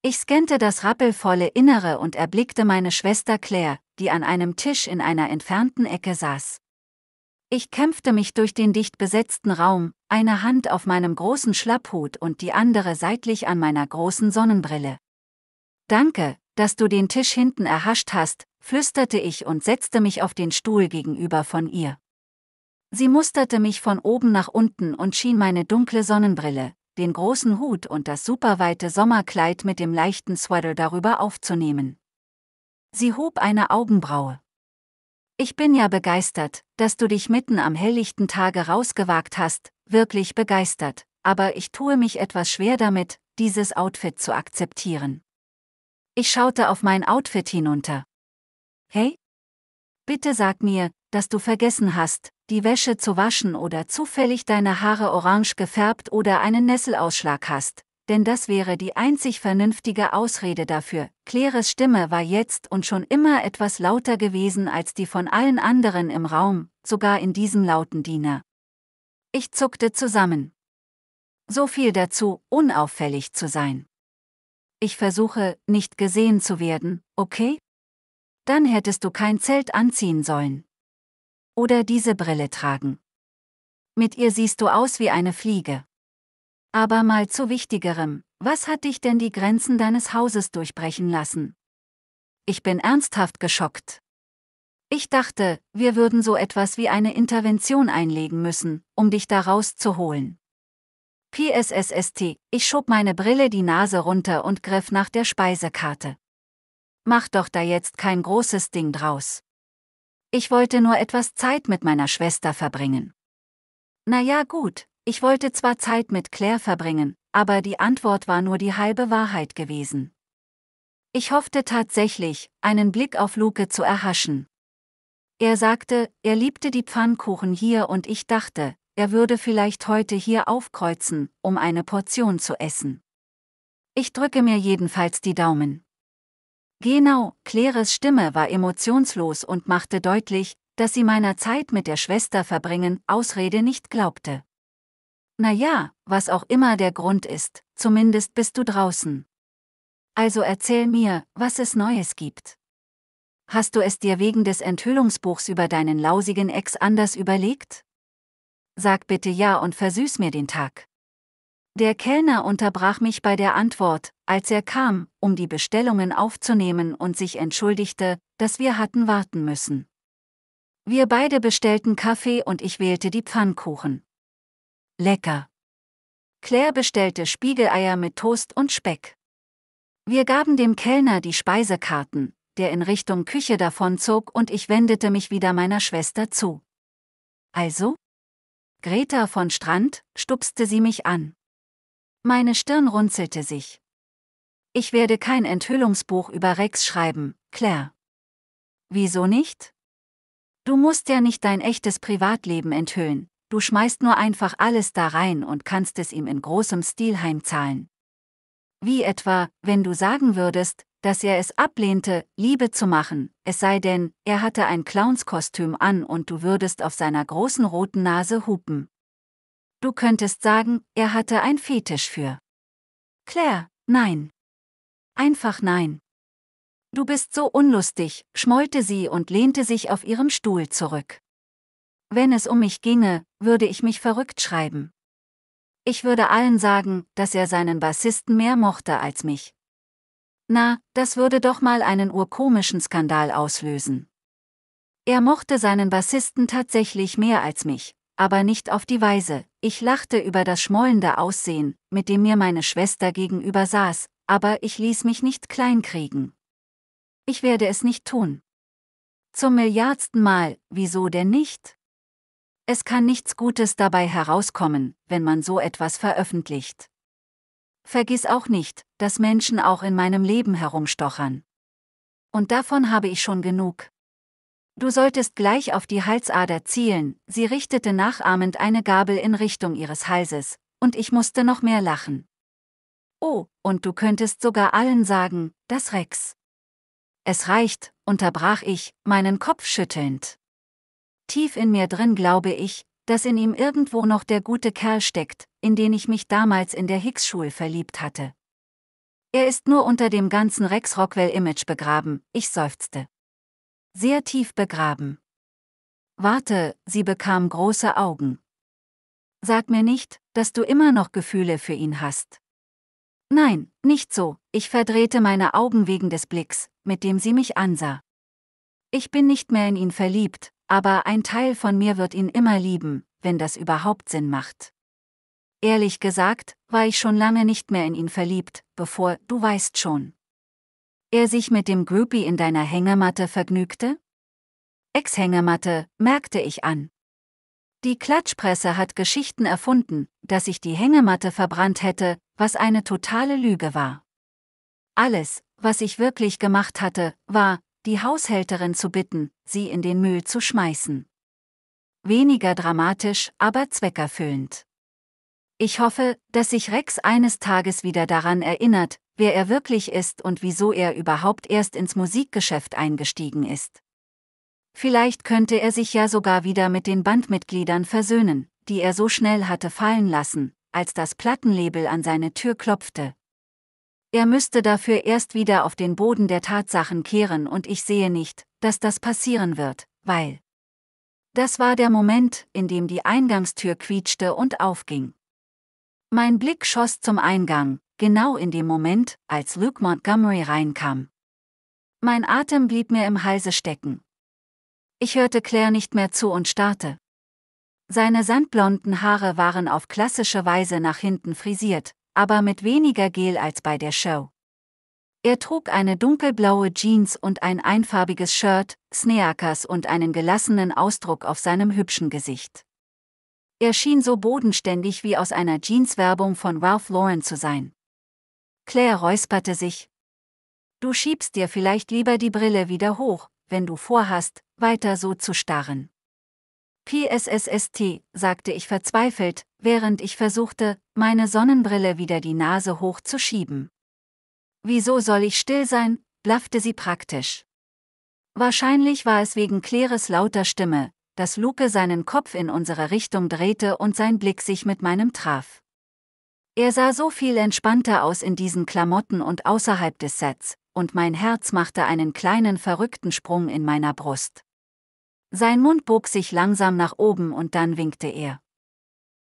Ich scannte das rappelvolle Innere und erblickte meine Schwester Claire, die an einem Tisch in einer entfernten Ecke saß. Ich kämpfte mich durch den dicht besetzten Raum, eine Hand auf meinem großen Schlapphut und die andere seitlich an meiner großen Sonnenbrille. Danke, dass du den Tisch hinten erhascht hast, flüsterte ich und setzte mich auf den Stuhl gegenüber von ihr. Sie musterte mich von oben nach unten und schien meine dunkle Sonnenbrille, den großen Hut und das superweite Sommerkleid mit dem leichten Sweater darüber aufzunehmen. Sie hob eine Augenbraue. Ich bin ja begeistert, dass du dich mitten am helllichten Tage rausgewagt hast, wirklich begeistert, aber ich tue mich etwas schwer damit, dieses Outfit zu akzeptieren. Ich schaute auf mein Outfit hinunter. Hey? Bitte sag mir, dass du vergessen hast, die Wäsche zu waschen oder zufällig deine Haare orange gefärbt oder einen Nesselausschlag hast, denn das wäre die einzig vernünftige Ausrede dafür. Claires Stimme war jetzt und schon immer etwas lauter gewesen als die von allen anderen im Raum, sogar in diesem lauten Diener. Ich zuckte zusammen. So viel dazu, unauffällig zu sein. Ich versuche, nicht gesehen zu werden, okay? Dann hättest du kein Zelt anziehen sollen. Oder diese Brille tragen. Mit ihr siehst du aus wie eine Fliege. Aber mal zu wichtigerem, was hat dich denn die Grenzen deines Hauses durchbrechen lassen? Ich bin ernsthaft geschockt. Ich dachte, wir würden so etwas wie eine Intervention einlegen müssen, um dich da rauszuholen. PSSST, ich schob meine Brille die Nase runter und griff nach der Speisekarte mach doch da jetzt kein großes Ding draus. Ich wollte nur etwas Zeit mit meiner Schwester verbringen. Na ja gut, ich wollte zwar Zeit mit Claire verbringen, aber die Antwort war nur die halbe Wahrheit gewesen. Ich hoffte tatsächlich, einen Blick auf Luke zu erhaschen. Er sagte, er liebte die Pfannkuchen hier und ich dachte, er würde vielleicht heute hier aufkreuzen, um eine Portion zu essen. Ich drücke mir jedenfalls die Daumen. Genau, Claires Stimme war emotionslos und machte deutlich, dass sie meiner Zeit mit der Schwester verbringen, Ausrede nicht glaubte. Na ja, was auch immer der Grund ist, zumindest bist du draußen. Also erzähl mir, was es Neues gibt. Hast du es dir wegen des Enthüllungsbuchs über deinen lausigen Ex anders überlegt? Sag bitte ja und versüß mir den Tag. Der Kellner unterbrach mich bei der Antwort, als er kam, um die Bestellungen aufzunehmen und sich entschuldigte, dass wir hatten warten müssen. Wir beide bestellten Kaffee und ich wählte die Pfannkuchen. Lecker. Claire bestellte Spiegeleier mit Toast und Speck. Wir gaben dem Kellner die Speisekarten, der in Richtung Küche davonzog und ich wendete mich wieder meiner Schwester zu. Also? Greta von Strand, stupste sie mich an. Meine Stirn runzelte sich. Ich werde kein Enthüllungsbuch über Rex schreiben, Claire. Wieso nicht? Du musst ja nicht dein echtes Privatleben enthüllen, du schmeißt nur einfach alles da rein und kannst es ihm in großem Stil heimzahlen. Wie etwa, wenn du sagen würdest, dass er es ablehnte, Liebe zu machen, es sei denn, er hatte ein Clownskostüm an und du würdest auf seiner großen roten Nase hupen. Du könntest sagen, er hatte ein Fetisch für. Claire, nein. Einfach nein. Du bist so unlustig, schmollte sie und lehnte sich auf ihrem Stuhl zurück. Wenn es um mich ginge, würde ich mich verrückt schreiben. Ich würde allen sagen, dass er seinen Bassisten mehr mochte als mich. Na, das würde doch mal einen urkomischen Skandal auslösen. Er mochte seinen Bassisten tatsächlich mehr als mich aber nicht auf die Weise. Ich lachte über das schmollende Aussehen, mit dem mir meine Schwester gegenüber saß, aber ich ließ mich nicht kleinkriegen. Ich werde es nicht tun. Zum Milliardsten Mal, wieso denn nicht? Es kann nichts Gutes dabei herauskommen, wenn man so etwas veröffentlicht. Vergiss auch nicht, dass Menschen auch in meinem Leben herumstochern. Und davon habe ich schon genug. Du solltest gleich auf die Halsader zielen, sie richtete nachahmend eine Gabel in Richtung ihres Halses, und ich musste noch mehr lachen. Oh, und du könntest sogar allen sagen, das Rex. Es reicht, unterbrach ich, meinen Kopf schüttelnd. Tief in mir drin glaube ich, dass in ihm irgendwo noch der gute Kerl steckt, in den ich mich damals in der Hicks-Schule verliebt hatte. Er ist nur unter dem ganzen Rex Rockwell-Image begraben, ich seufzte. Sehr tief begraben. Warte, sie bekam große Augen. Sag mir nicht, dass du immer noch Gefühle für ihn hast. Nein, nicht so, ich verdrehte meine Augen wegen des Blicks, mit dem sie mich ansah. Ich bin nicht mehr in ihn verliebt, aber ein Teil von mir wird ihn immer lieben, wenn das überhaupt Sinn macht. Ehrlich gesagt, war ich schon lange nicht mehr in ihn verliebt, bevor, du weißt schon er sich mit dem Groupie in deiner Hängematte vergnügte? Ex-Hängematte, merkte ich an. Die Klatschpresse hat Geschichten erfunden, dass ich die Hängematte verbrannt hätte, was eine totale Lüge war. Alles, was ich wirklich gemacht hatte, war, die Haushälterin zu bitten, sie in den Müll zu schmeißen. Weniger dramatisch, aber zweckerfüllend. Ich hoffe, dass sich Rex eines Tages wieder daran erinnert, wer er wirklich ist und wieso er überhaupt erst ins Musikgeschäft eingestiegen ist. Vielleicht könnte er sich ja sogar wieder mit den Bandmitgliedern versöhnen, die er so schnell hatte fallen lassen, als das Plattenlabel an seine Tür klopfte. Er müsste dafür erst wieder auf den Boden der Tatsachen kehren und ich sehe nicht, dass das passieren wird, weil... Das war der Moment, in dem die Eingangstür quietschte und aufging. Mein Blick schoss zum Eingang, genau in dem Moment, als Luke Montgomery reinkam. Mein Atem blieb mir im Halse stecken. Ich hörte Claire nicht mehr zu und starrte. Seine sandblonden Haare waren auf klassische Weise nach hinten frisiert, aber mit weniger Gel als bei der Show. Er trug eine dunkelblaue Jeans und ein einfarbiges Shirt, Sneakers und einen gelassenen Ausdruck auf seinem hübschen Gesicht. Er schien so bodenständig wie aus einer Jeans-Werbung von Ralph Lauren zu sein. Claire räusperte sich. Du schiebst dir vielleicht lieber die Brille wieder hoch, wenn du vorhast, weiter so zu starren. PSSST, sagte ich verzweifelt, während ich versuchte, meine Sonnenbrille wieder die Nase hochzuschieben. Wieso soll ich still sein? blaffte sie praktisch. Wahrscheinlich war es wegen Claires lauter Stimme, dass Luke seinen Kopf in unsere Richtung drehte und sein Blick sich mit meinem traf. Er sah so viel entspannter aus in diesen Klamotten und außerhalb des Sets, und mein Herz machte einen kleinen verrückten Sprung in meiner Brust. Sein Mund bog sich langsam nach oben und dann winkte er.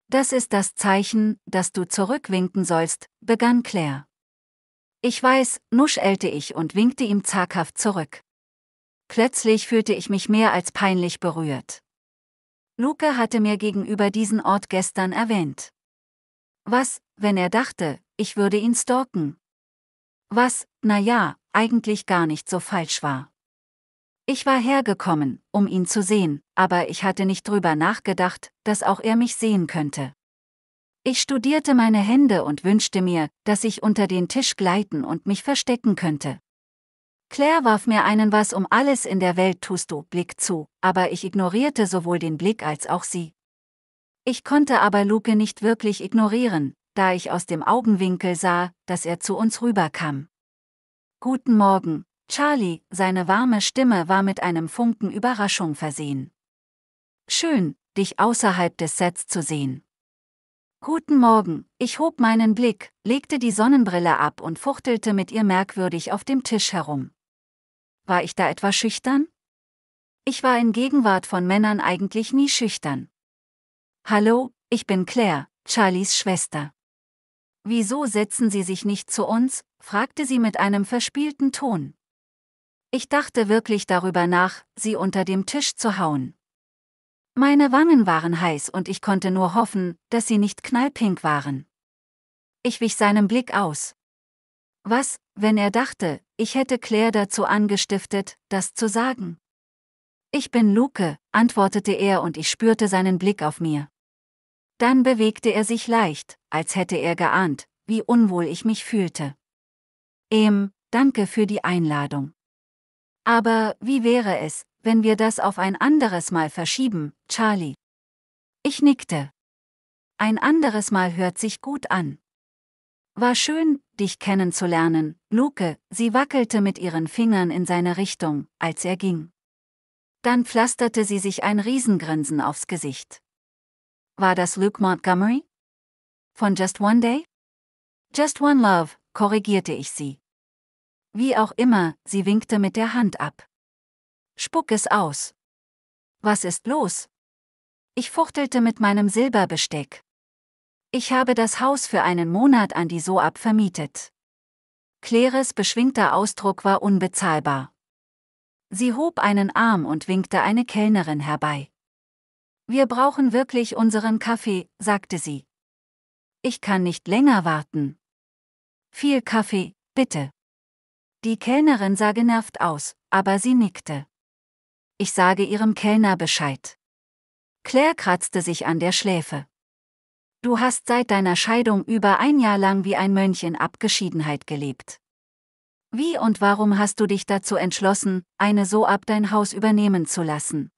Das ist das Zeichen, dass du zurückwinken sollst, begann Claire. Ich weiß, nuschelte ich und winkte ihm zaghaft zurück. Plötzlich fühlte ich mich mehr als peinlich berührt. Luke hatte mir gegenüber diesen Ort gestern erwähnt. Was, wenn er dachte, ich würde ihn stalken? Was, na ja, eigentlich gar nicht so falsch war. Ich war hergekommen, um ihn zu sehen, aber ich hatte nicht drüber nachgedacht, dass auch er mich sehen könnte. Ich studierte meine Hände und wünschte mir, dass ich unter den Tisch gleiten und mich verstecken könnte. Claire warf mir einen Was um alles in der Welt tust du Blick zu, aber ich ignorierte sowohl den Blick als auch sie. Ich konnte aber Luke nicht wirklich ignorieren, da ich aus dem Augenwinkel sah, dass er zu uns rüberkam. Guten Morgen, Charlie, seine warme Stimme war mit einem Funken Überraschung versehen. Schön, dich außerhalb des Sets zu sehen. Guten Morgen, ich hob meinen Blick, legte die Sonnenbrille ab und fuchtelte mit ihr merkwürdig auf dem Tisch herum. War ich da etwa schüchtern? Ich war in Gegenwart von Männern eigentlich nie schüchtern. Hallo, ich bin Claire, Charlies Schwester. Wieso setzen Sie sich nicht zu uns? fragte sie mit einem verspielten Ton. Ich dachte wirklich darüber nach, sie unter dem Tisch zu hauen. Meine Wangen waren heiß und ich konnte nur hoffen, dass sie nicht knallpink waren. Ich wich seinem Blick aus. Was, wenn er dachte, ich hätte Claire dazu angestiftet, das zu sagen? Ich bin Luke, antwortete er und ich spürte seinen Blick auf mir. Dann bewegte er sich leicht, als hätte er geahnt, wie unwohl ich mich fühlte. Ehm, danke für die Einladung. Aber wie wäre es, wenn wir das auf ein anderes Mal verschieben, Charlie? Ich nickte. Ein anderes Mal hört sich gut an. War schön, dich kennenzulernen, Luke, sie wackelte mit ihren Fingern in seine Richtung, als er ging. Dann pflasterte sie sich ein Riesengrinsen aufs Gesicht. War das Luke Montgomery? Von Just One Day? Just One Love, korrigierte ich sie. Wie auch immer, sie winkte mit der Hand ab. Spuck es aus. Was ist los? Ich fuchtelte mit meinem Silberbesteck, ich habe das Haus für einen Monat an die Soab vermietet. Claires beschwingter Ausdruck war unbezahlbar. Sie hob einen Arm und winkte eine Kellnerin herbei. Wir brauchen wirklich unseren Kaffee, sagte sie. Ich kann nicht länger warten. Viel Kaffee, bitte. Die Kellnerin sah genervt aus, aber sie nickte. Ich sage ihrem Kellner Bescheid. Claire kratzte sich an der Schläfe. Du hast seit deiner Scheidung über ein Jahr lang wie ein Mönch in Abgeschiedenheit gelebt. Wie und warum hast du dich dazu entschlossen, eine so ab dein Haus übernehmen zu lassen?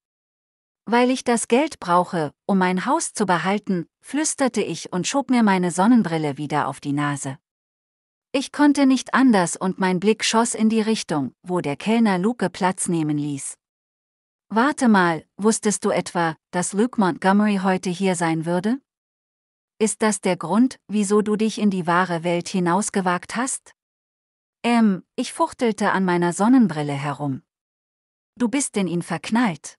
Weil ich das Geld brauche, um mein Haus zu behalten, flüsterte ich und schob mir meine Sonnenbrille wieder auf die Nase. Ich konnte nicht anders und mein Blick schoss in die Richtung, wo der Kellner Luke Platz nehmen ließ. Warte mal, wusstest du etwa, dass Luke Montgomery heute hier sein würde? Ist das der Grund, wieso du dich in die wahre Welt hinausgewagt hast? Ähm, ich fuchtelte an meiner Sonnenbrille herum. Du bist in ihn verknallt.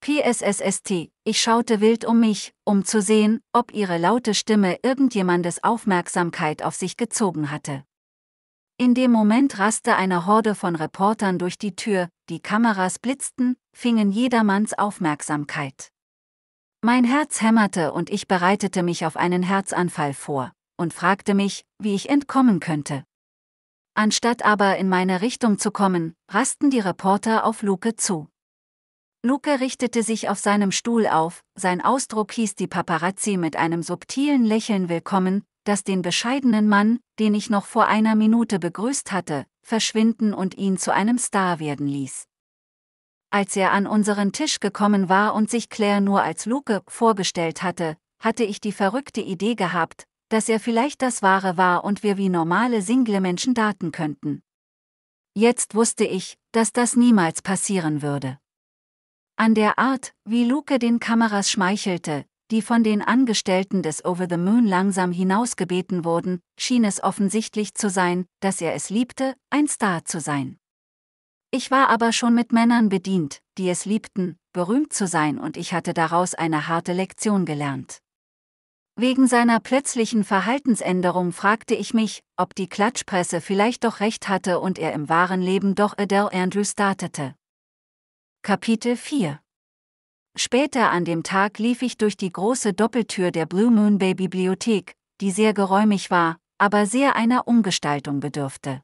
PSSST, ich schaute wild um mich, um zu sehen, ob ihre laute Stimme irgendjemandes Aufmerksamkeit auf sich gezogen hatte. In dem Moment raste eine Horde von Reportern durch die Tür, die Kameras blitzten, fingen jedermanns Aufmerksamkeit. Mein Herz hämmerte und ich bereitete mich auf einen Herzanfall vor und fragte mich, wie ich entkommen könnte. Anstatt aber in meine Richtung zu kommen, rasten die Reporter auf Luke zu. Luke richtete sich auf seinem Stuhl auf, sein Ausdruck hieß die Paparazzi mit einem subtilen Lächeln willkommen, das den bescheidenen Mann, den ich noch vor einer Minute begrüßt hatte, verschwinden und ihn zu einem Star werden ließ. Als er an unseren Tisch gekommen war und sich Claire nur als Luke vorgestellt hatte, hatte ich die verrückte Idee gehabt, dass er vielleicht das Wahre war und wir wie normale Single-Menschen daten könnten. Jetzt wusste ich, dass das niemals passieren würde. An der Art, wie Luke den Kameras schmeichelte, die von den Angestellten des Over the Moon langsam hinausgebeten wurden, schien es offensichtlich zu sein, dass er es liebte, ein Star zu sein. Ich war aber schon mit Männern bedient, die es liebten, berühmt zu sein und ich hatte daraus eine harte Lektion gelernt. Wegen seiner plötzlichen Verhaltensänderung fragte ich mich, ob die Klatschpresse vielleicht doch recht hatte und er im wahren Leben doch Adele Andrews startete. Kapitel 4 Später an dem Tag lief ich durch die große Doppeltür der Blue Moon Bay Bibliothek, die sehr geräumig war, aber sehr einer Umgestaltung bedürfte.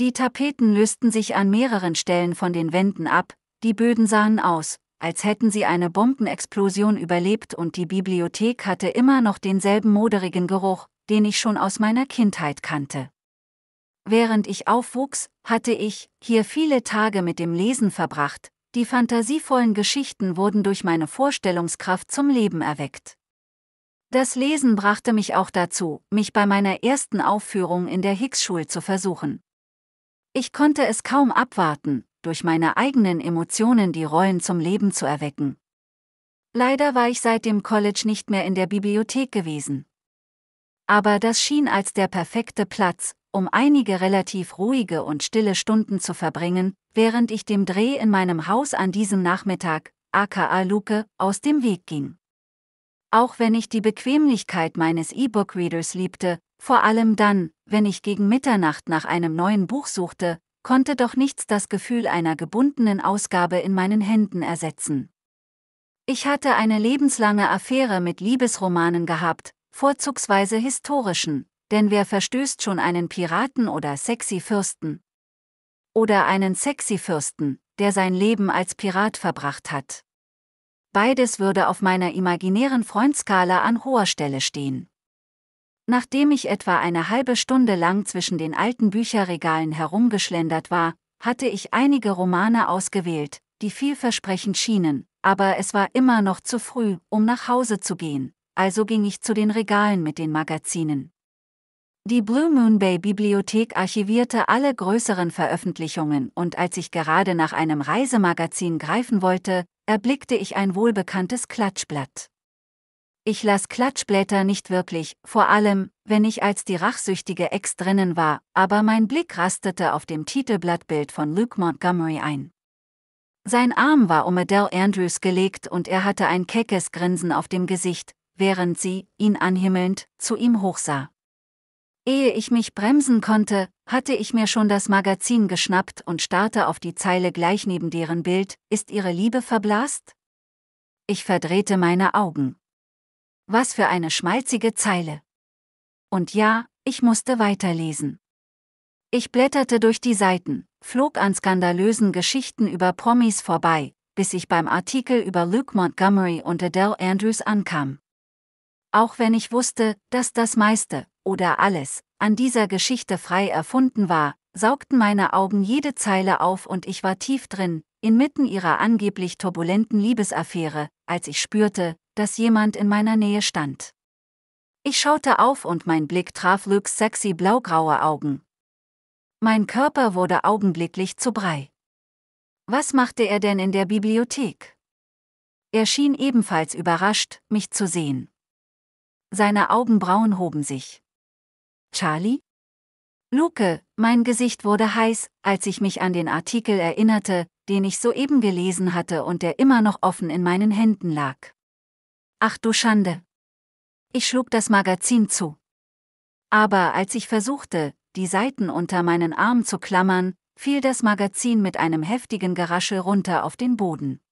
Die Tapeten lösten sich an mehreren Stellen von den Wänden ab, die Böden sahen aus, als hätten sie eine Bombenexplosion überlebt und die Bibliothek hatte immer noch denselben moderigen Geruch, den ich schon aus meiner Kindheit kannte. Während ich aufwuchs, hatte ich hier viele Tage mit dem Lesen verbracht, die fantasievollen Geschichten wurden durch meine Vorstellungskraft zum Leben erweckt. Das Lesen brachte mich auch dazu, mich bei meiner ersten Aufführung in der Hicks-Schule zu versuchen. Ich konnte es kaum abwarten, durch meine eigenen Emotionen die Rollen zum Leben zu erwecken. Leider war ich seit dem College nicht mehr in der Bibliothek gewesen. Aber das schien als der perfekte Platz, um einige relativ ruhige und stille Stunden zu verbringen, während ich dem Dreh in meinem Haus an diesem Nachmittag, aka Luke, aus dem Weg ging. Auch wenn ich die Bequemlichkeit meines E-Book-Readers liebte, vor allem dann, wenn ich gegen Mitternacht nach einem neuen Buch suchte, konnte doch nichts das Gefühl einer gebundenen Ausgabe in meinen Händen ersetzen. Ich hatte eine lebenslange Affäre mit Liebesromanen gehabt, vorzugsweise historischen, denn wer verstößt schon einen Piraten oder sexy Fürsten? Oder einen sexy Fürsten, der sein Leben als Pirat verbracht hat. Beides würde auf meiner imaginären Freundskala an hoher Stelle stehen. Nachdem ich etwa eine halbe Stunde lang zwischen den alten Bücherregalen herumgeschlendert war, hatte ich einige Romane ausgewählt, die vielversprechend schienen, aber es war immer noch zu früh, um nach Hause zu gehen, also ging ich zu den Regalen mit den Magazinen. Die Blue Moon Bay Bibliothek archivierte alle größeren Veröffentlichungen und als ich gerade nach einem Reisemagazin greifen wollte, erblickte ich ein wohlbekanntes Klatschblatt. Ich las Klatschblätter nicht wirklich, vor allem, wenn ich als die rachsüchtige Ex drinnen war, aber mein Blick rastete auf dem Titelblattbild von Luke Montgomery ein. Sein Arm war um Adele Andrews gelegt und er hatte ein keckes Grinsen auf dem Gesicht, während sie, ihn anhimmelnd, zu ihm hochsah. Ehe ich mich bremsen konnte, hatte ich mir schon das Magazin geschnappt und starrte auf die Zeile gleich neben deren Bild, Ist Ihre Liebe verblasst? Ich verdrehte meine Augen was für eine schmalzige Zeile. Und ja, ich musste weiterlesen. Ich blätterte durch die Seiten, flog an skandalösen Geschichten über Promis vorbei, bis ich beim Artikel über Luke Montgomery und Adele Andrews ankam. Auch wenn ich wusste, dass das meiste, oder alles, an dieser Geschichte frei erfunden war, saugten meine Augen jede Zeile auf und ich war tief drin, inmitten ihrer angeblich turbulenten Liebesaffäre, als ich spürte, dass jemand in meiner Nähe stand. Ich schaute auf und mein Blick traf Luke's sexy blaugraue Augen. Mein Körper wurde augenblicklich zu Brei. Was machte er denn in der Bibliothek? Er schien ebenfalls überrascht, mich zu sehen. Seine Augenbrauen hoben sich. Charlie? Luke, mein Gesicht wurde heiß, als ich mich an den Artikel erinnerte, den ich soeben gelesen hatte und der immer noch offen in meinen Händen lag. Ach du Schande. Ich schlug das Magazin zu. Aber als ich versuchte, die Seiten unter meinen Arm zu klammern, fiel das Magazin mit einem heftigen Geraschel runter auf den Boden.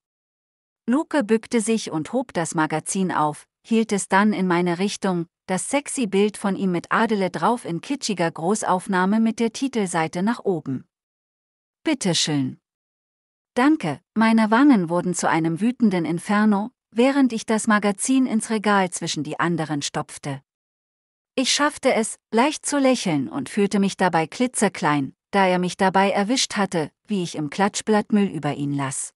Luke bückte sich und hob das Magazin auf, hielt es dann in meine Richtung, das sexy Bild von ihm mit Adele drauf in kitschiger Großaufnahme mit der Titelseite nach oben. Bitteschön. Danke, meine Wangen wurden zu einem wütenden Inferno, während ich das Magazin ins Regal zwischen die anderen stopfte. Ich schaffte es, leicht zu lächeln und fühlte mich dabei klitzeklein, da er mich dabei erwischt hatte, wie ich im Klatschblatt Müll über ihn las.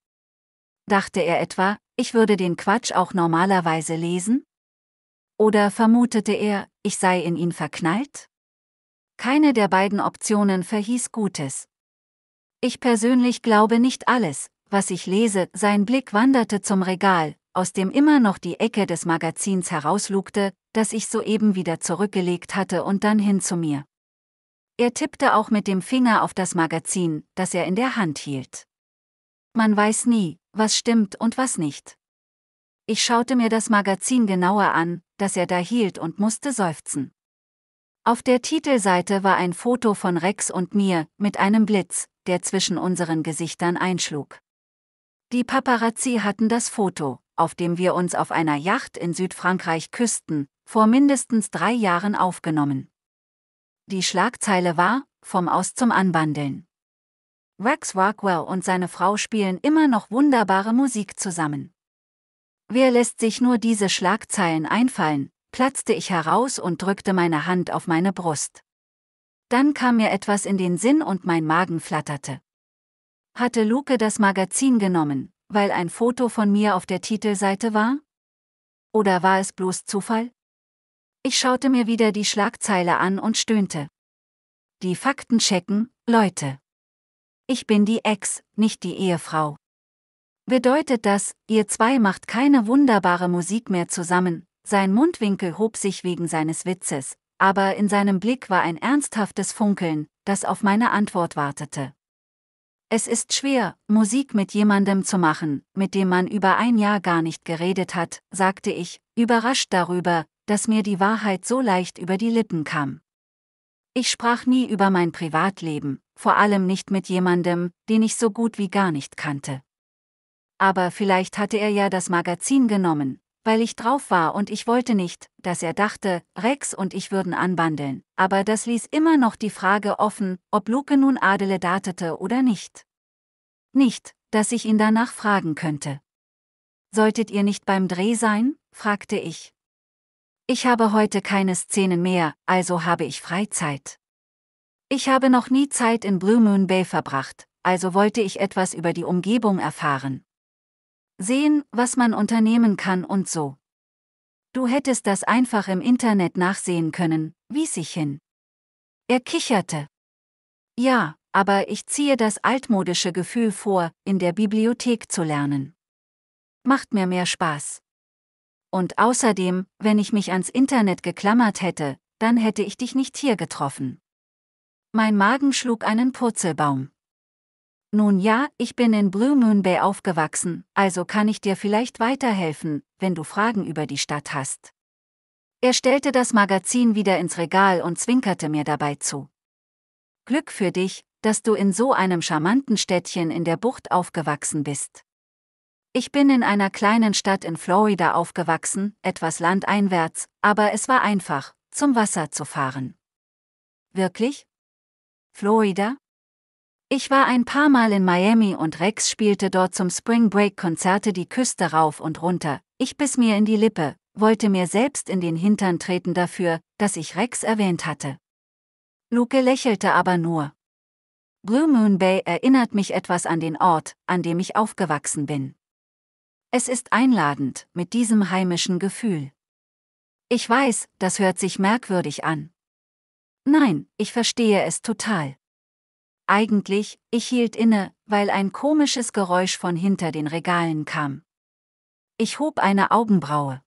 Dachte er etwa, ich würde den Quatsch auch normalerweise lesen? Oder vermutete er, ich sei in ihn verknallt? Keine der beiden Optionen verhieß Gutes. Ich persönlich glaube nicht alles, was ich lese, sein Blick wanderte zum Regal, aus dem immer noch die Ecke des Magazins herauslugte, das ich soeben wieder zurückgelegt hatte und dann hin zu mir. Er tippte auch mit dem Finger auf das Magazin, das er in der Hand hielt. Man weiß nie, was stimmt und was nicht. Ich schaute mir das Magazin genauer an, das er da hielt und musste seufzen. Auf der Titelseite war ein Foto von Rex und mir, mit einem Blitz, der zwischen unseren Gesichtern einschlug. Die Paparazzi hatten das Foto auf dem wir uns auf einer Yacht in Südfrankreich küssten, vor mindestens drei Jahren aufgenommen. Die Schlagzeile war, vom Aus zum Anbandeln. Rex Rockwell und seine Frau spielen immer noch wunderbare Musik zusammen. Wer lässt sich nur diese Schlagzeilen einfallen, platzte ich heraus und drückte meine Hand auf meine Brust. Dann kam mir etwas in den Sinn und mein Magen flatterte. Hatte Luke das Magazin genommen, weil ein Foto von mir auf der Titelseite war? Oder war es bloß Zufall? Ich schaute mir wieder die Schlagzeile an und stöhnte. Die Fakten checken, Leute. Ich bin die Ex, nicht die Ehefrau. Bedeutet das, ihr zwei macht keine wunderbare Musik mehr zusammen? Sein Mundwinkel hob sich wegen seines Witzes, aber in seinem Blick war ein ernsthaftes Funkeln, das auf meine Antwort wartete. Es ist schwer, Musik mit jemandem zu machen, mit dem man über ein Jahr gar nicht geredet hat, sagte ich, überrascht darüber, dass mir die Wahrheit so leicht über die Lippen kam. Ich sprach nie über mein Privatleben, vor allem nicht mit jemandem, den ich so gut wie gar nicht kannte. Aber vielleicht hatte er ja das Magazin genommen, weil ich drauf war und ich wollte nicht, dass er dachte, Rex und ich würden anbandeln, aber das ließ immer noch die Frage offen, ob Luke nun Adele datete oder nicht. Nicht, dass ich ihn danach fragen könnte. Solltet ihr nicht beim Dreh sein? fragte ich. Ich habe heute keine Szenen mehr, also habe ich Freizeit. Ich habe noch nie Zeit in Blue Moon Bay verbracht, also wollte ich etwas über die Umgebung erfahren sehen, was man unternehmen kann und so. Du hättest das einfach im Internet nachsehen können, wies ich hin. Er kicherte. Ja, aber ich ziehe das altmodische Gefühl vor, in der Bibliothek zu lernen. Macht mir mehr Spaß. Und außerdem, wenn ich mich ans Internet geklammert hätte, dann hätte ich dich nicht hier getroffen. Mein Magen schlug einen Purzelbaum. Nun ja, ich bin in Blue Moon Bay aufgewachsen, also kann ich dir vielleicht weiterhelfen, wenn du Fragen über die Stadt hast. Er stellte das Magazin wieder ins Regal und zwinkerte mir dabei zu. Glück für dich, dass du in so einem charmanten Städtchen in der Bucht aufgewachsen bist. Ich bin in einer kleinen Stadt in Florida aufgewachsen, etwas landeinwärts, aber es war einfach, zum Wasser zu fahren. Wirklich? Florida? Ich war ein paar Mal in Miami und Rex spielte dort zum Spring Break Konzerte die Küste rauf und runter. Ich biss mir in die Lippe, wollte mir selbst in den Hintern treten dafür, dass ich Rex erwähnt hatte. Luke lächelte aber nur. Blue Moon Bay erinnert mich etwas an den Ort, an dem ich aufgewachsen bin. Es ist einladend, mit diesem heimischen Gefühl. Ich weiß, das hört sich merkwürdig an. Nein, ich verstehe es total. Eigentlich, ich hielt inne, weil ein komisches Geräusch von hinter den Regalen kam. Ich hob eine Augenbraue.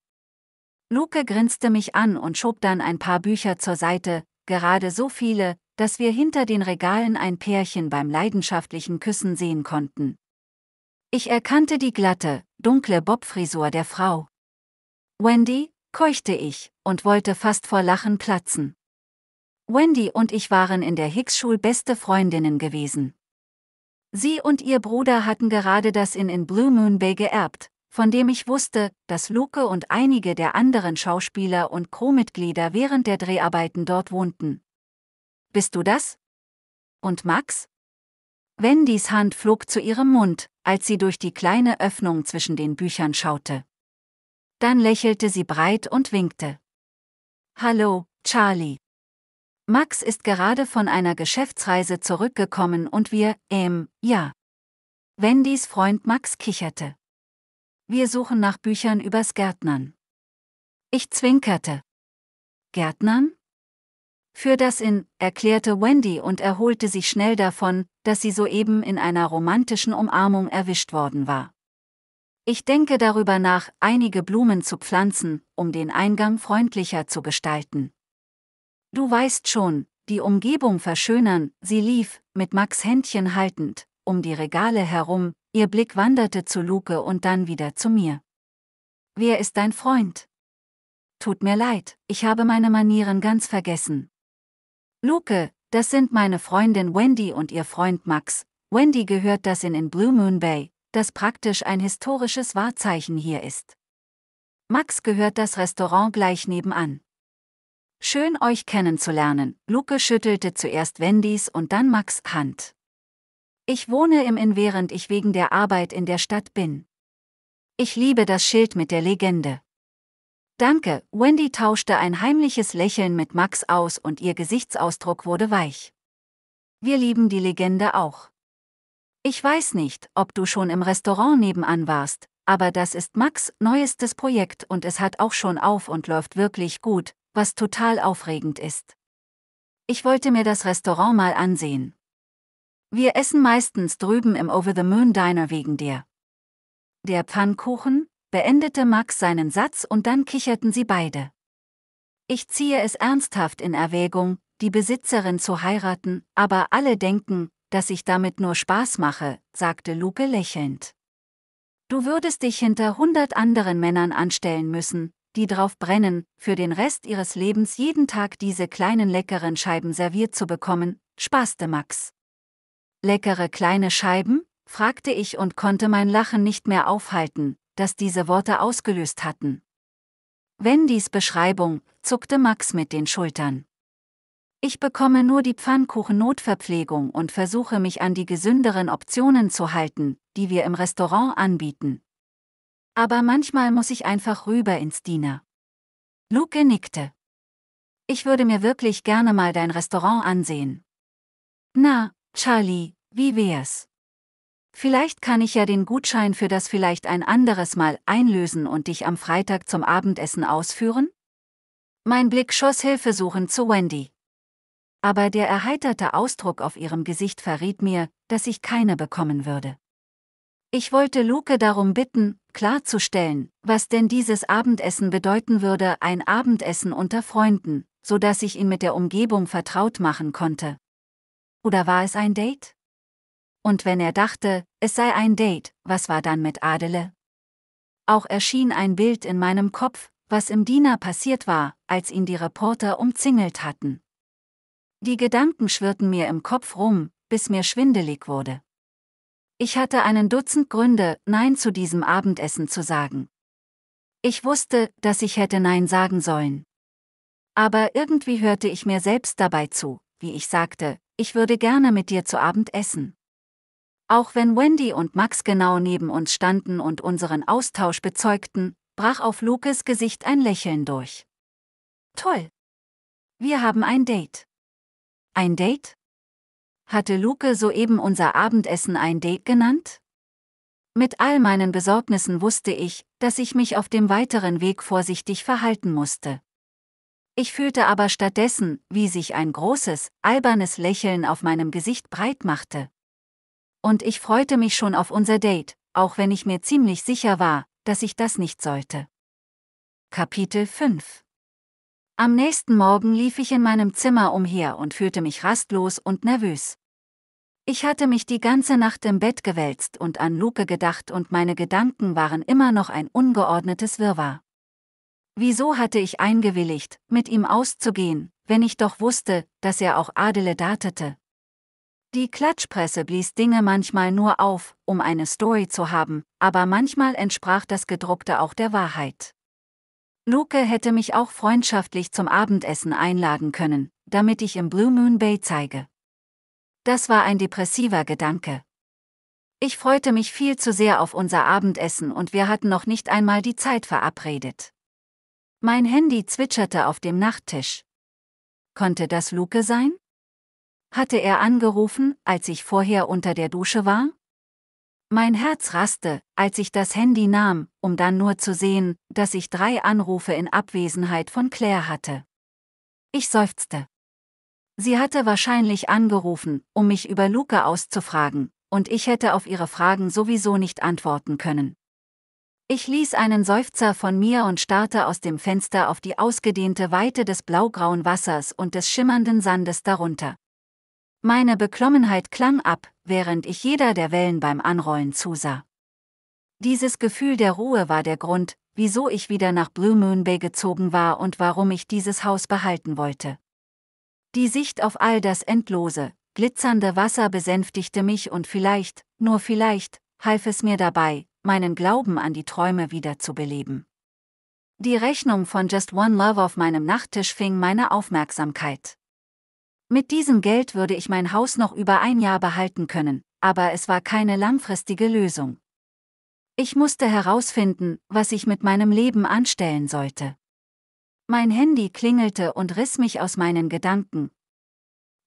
Luke grinste mich an und schob dann ein paar Bücher zur Seite, gerade so viele, dass wir hinter den Regalen ein Pärchen beim leidenschaftlichen Küssen sehen konnten. Ich erkannte die glatte, dunkle Bobfrisur der Frau. Wendy, keuchte ich und wollte fast vor Lachen platzen. Wendy und ich waren in der Hicks-Schule beste Freundinnen gewesen. Sie und ihr Bruder hatten gerade das Inn in Blue Moon Bay geerbt, von dem ich wusste, dass Luke und einige der anderen Schauspieler und Crewmitglieder während der Dreharbeiten dort wohnten. Bist du das? Und Max? Wendys Hand flog zu ihrem Mund, als sie durch die kleine Öffnung zwischen den Büchern schaute. Dann lächelte sie breit und winkte. Hallo, Charlie. Max ist gerade von einer Geschäftsreise zurückgekommen und wir, ähm, ja. Wendys Freund Max kicherte. Wir suchen nach Büchern übers Gärtnern. Ich zwinkerte. Gärtnern? Für das in, erklärte Wendy und erholte sich schnell davon, dass sie soeben in einer romantischen Umarmung erwischt worden war. Ich denke darüber nach, einige Blumen zu pflanzen, um den Eingang freundlicher zu gestalten. Du weißt schon, die Umgebung verschönern, sie lief, mit Max Händchen haltend, um die Regale herum, ihr Blick wanderte zu Luke und dann wieder zu mir. Wer ist dein Freund? Tut mir leid, ich habe meine Manieren ganz vergessen. Luke, das sind meine Freundin Wendy und ihr Freund Max. Wendy gehört das in in Blue Moon Bay, das praktisch ein historisches Wahrzeichen hier ist. Max gehört das Restaurant gleich nebenan. Schön euch kennenzulernen. Luke schüttelte zuerst Wendys und dann Max Hand. Ich wohne im Inn, während ich wegen der Arbeit in der Stadt bin. Ich liebe das Schild mit der Legende. Danke, Wendy tauschte ein heimliches Lächeln mit Max aus und ihr Gesichtsausdruck wurde weich. Wir lieben die Legende auch. Ich weiß nicht, ob du schon im Restaurant nebenan warst, aber das ist Max neuestes Projekt und es hat auch schon auf und läuft wirklich gut, was total aufregend ist. Ich wollte mir das Restaurant mal ansehen. Wir essen meistens drüben im Over the Moon Diner wegen dir. Der Pfannkuchen, beendete Max seinen Satz und dann kicherten sie beide. Ich ziehe es ernsthaft in Erwägung, die Besitzerin zu heiraten, aber alle denken, dass ich damit nur Spaß mache, sagte Luke lächelnd. Du würdest dich hinter hundert anderen Männern anstellen müssen, die drauf brennen, für den Rest ihres Lebens jeden Tag diese kleinen leckeren Scheiben serviert zu bekommen, spaßte Max. Leckere kleine Scheiben? fragte ich und konnte mein Lachen nicht mehr aufhalten, das diese Worte ausgelöst hatten. Wendys Beschreibung, zuckte Max mit den Schultern. Ich bekomme nur die Pfannkuchen-Notverpflegung und versuche mich an die gesünderen Optionen zu halten, die wir im Restaurant anbieten. Aber manchmal muss ich einfach rüber ins Diener. Luke nickte. Ich würde mir wirklich gerne mal dein Restaurant ansehen. Na, Charlie, wie wär's? Vielleicht kann ich ja den Gutschein für das vielleicht ein anderes Mal einlösen und dich am Freitag zum Abendessen ausführen? Mein Blick schoss hilfesuchend zu Wendy. Aber der erheiterte Ausdruck auf ihrem Gesicht verriet mir, dass ich keine bekommen würde. Ich wollte Luke darum bitten, klarzustellen, was denn dieses Abendessen bedeuten würde, ein Abendessen unter Freunden, so dass ich ihn mit der Umgebung vertraut machen konnte. Oder war es ein Date? Und wenn er dachte, es sei ein Date, was war dann mit Adele? Auch erschien ein Bild in meinem Kopf, was im Diener passiert war, als ihn die Reporter umzingelt hatten. Die Gedanken schwirrten mir im Kopf rum, bis mir schwindelig wurde. Ich hatte einen Dutzend Gründe, Nein zu diesem Abendessen zu sagen. Ich wusste, dass ich hätte Nein sagen sollen. Aber irgendwie hörte ich mir selbst dabei zu, wie ich sagte, ich würde gerne mit dir zu Abend essen. Auch wenn Wendy und Max genau neben uns standen und unseren Austausch bezeugten, brach auf Lukes Gesicht ein Lächeln durch. Toll. Wir haben ein Date. Ein Date? Hatte Luke soeben unser Abendessen ein Date genannt? Mit all meinen Besorgnissen wusste ich, dass ich mich auf dem weiteren Weg vorsichtig verhalten musste. Ich fühlte aber stattdessen, wie sich ein großes, albernes Lächeln auf meinem Gesicht breit machte. Und ich freute mich schon auf unser Date, auch wenn ich mir ziemlich sicher war, dass ich das nicht sollte. Kapitel 5 am nächsten Morgen lief ich in meinem Zimmer umher und fühlte mich rastlos und nervös. Ich hatte mich die ganze Nacht im Bett gewälzt und an Luke gedacht und meine Gedanken waren immer noch ein ungeordnetes Wirrwarr. Wieso hatte ich eingewilligt, mit ihm auszugehen, wenn ich doch wusste, dass er auch Adele datete? Die Klatschpresse blies Dinge manchmal nur auf, um eine Story zu haben, aber manchmal entsprach das Gedruckte auch der Wahrheit. Luke hätte mich auch freundschaftlich zum Abendessen einladen können, damit ich im Blue Moon Bay zeige. Das war ein depressiver Gedanke. Ich freute mich viel zu sehr auf unser Abendessen und wir hatten noch nicht einmal die Zeit verabredet. Mein Handy zwitscherte auf dem Nachttisch. Konnte das Luke sein? Hatte er angerufen, als ich vorher unter der Dusche war? Mein Herz raste, als ich das Handy nahm, um dann nur zu sehen, dass ich drei Anrufe in Abwesenheit von Claire hatte. Ich seufzte. Sie hatte wahrscheinlich angerufen, um mich über Luca auszufragen, und ich hätte auf ihre Fragen sowieso nicht antworten können. Ich ließ einen Seufzer von mir und starrte aus dem Fenster auf die ausgedehnte Weite des blaugrauen Wassers und des schimmernden Sandes darunter. Meine Beklommenheit klang ab, während ich jeder der Wellen beim Anrollen zusah. Dieses Gefühl der Ruhe war der Grund, wieso ich wieder nach Blue Moon Bay gezogen war und warum ich dieses Haus behalten wollte. Die Sicht auf all das endlose, glitzernde Wasser besänftigte mich und vielleicht, nur vielleicht, half es mir dabei, meinen Glauben an die Träume wiederzubeleben. Die Rechnung von Just One Love auf meinem Nachttisch fing meine Aufmerksamkeit. Mit diesem Geld würde ich mein Haus noch über ein Jahr behalten können, aber es war keine langfristige Lösung. Ich musste herausfinden, was ich mit meinem Leben anstellen sollte. Mein Handy klingelte und riss mich aus meinen Gedanken.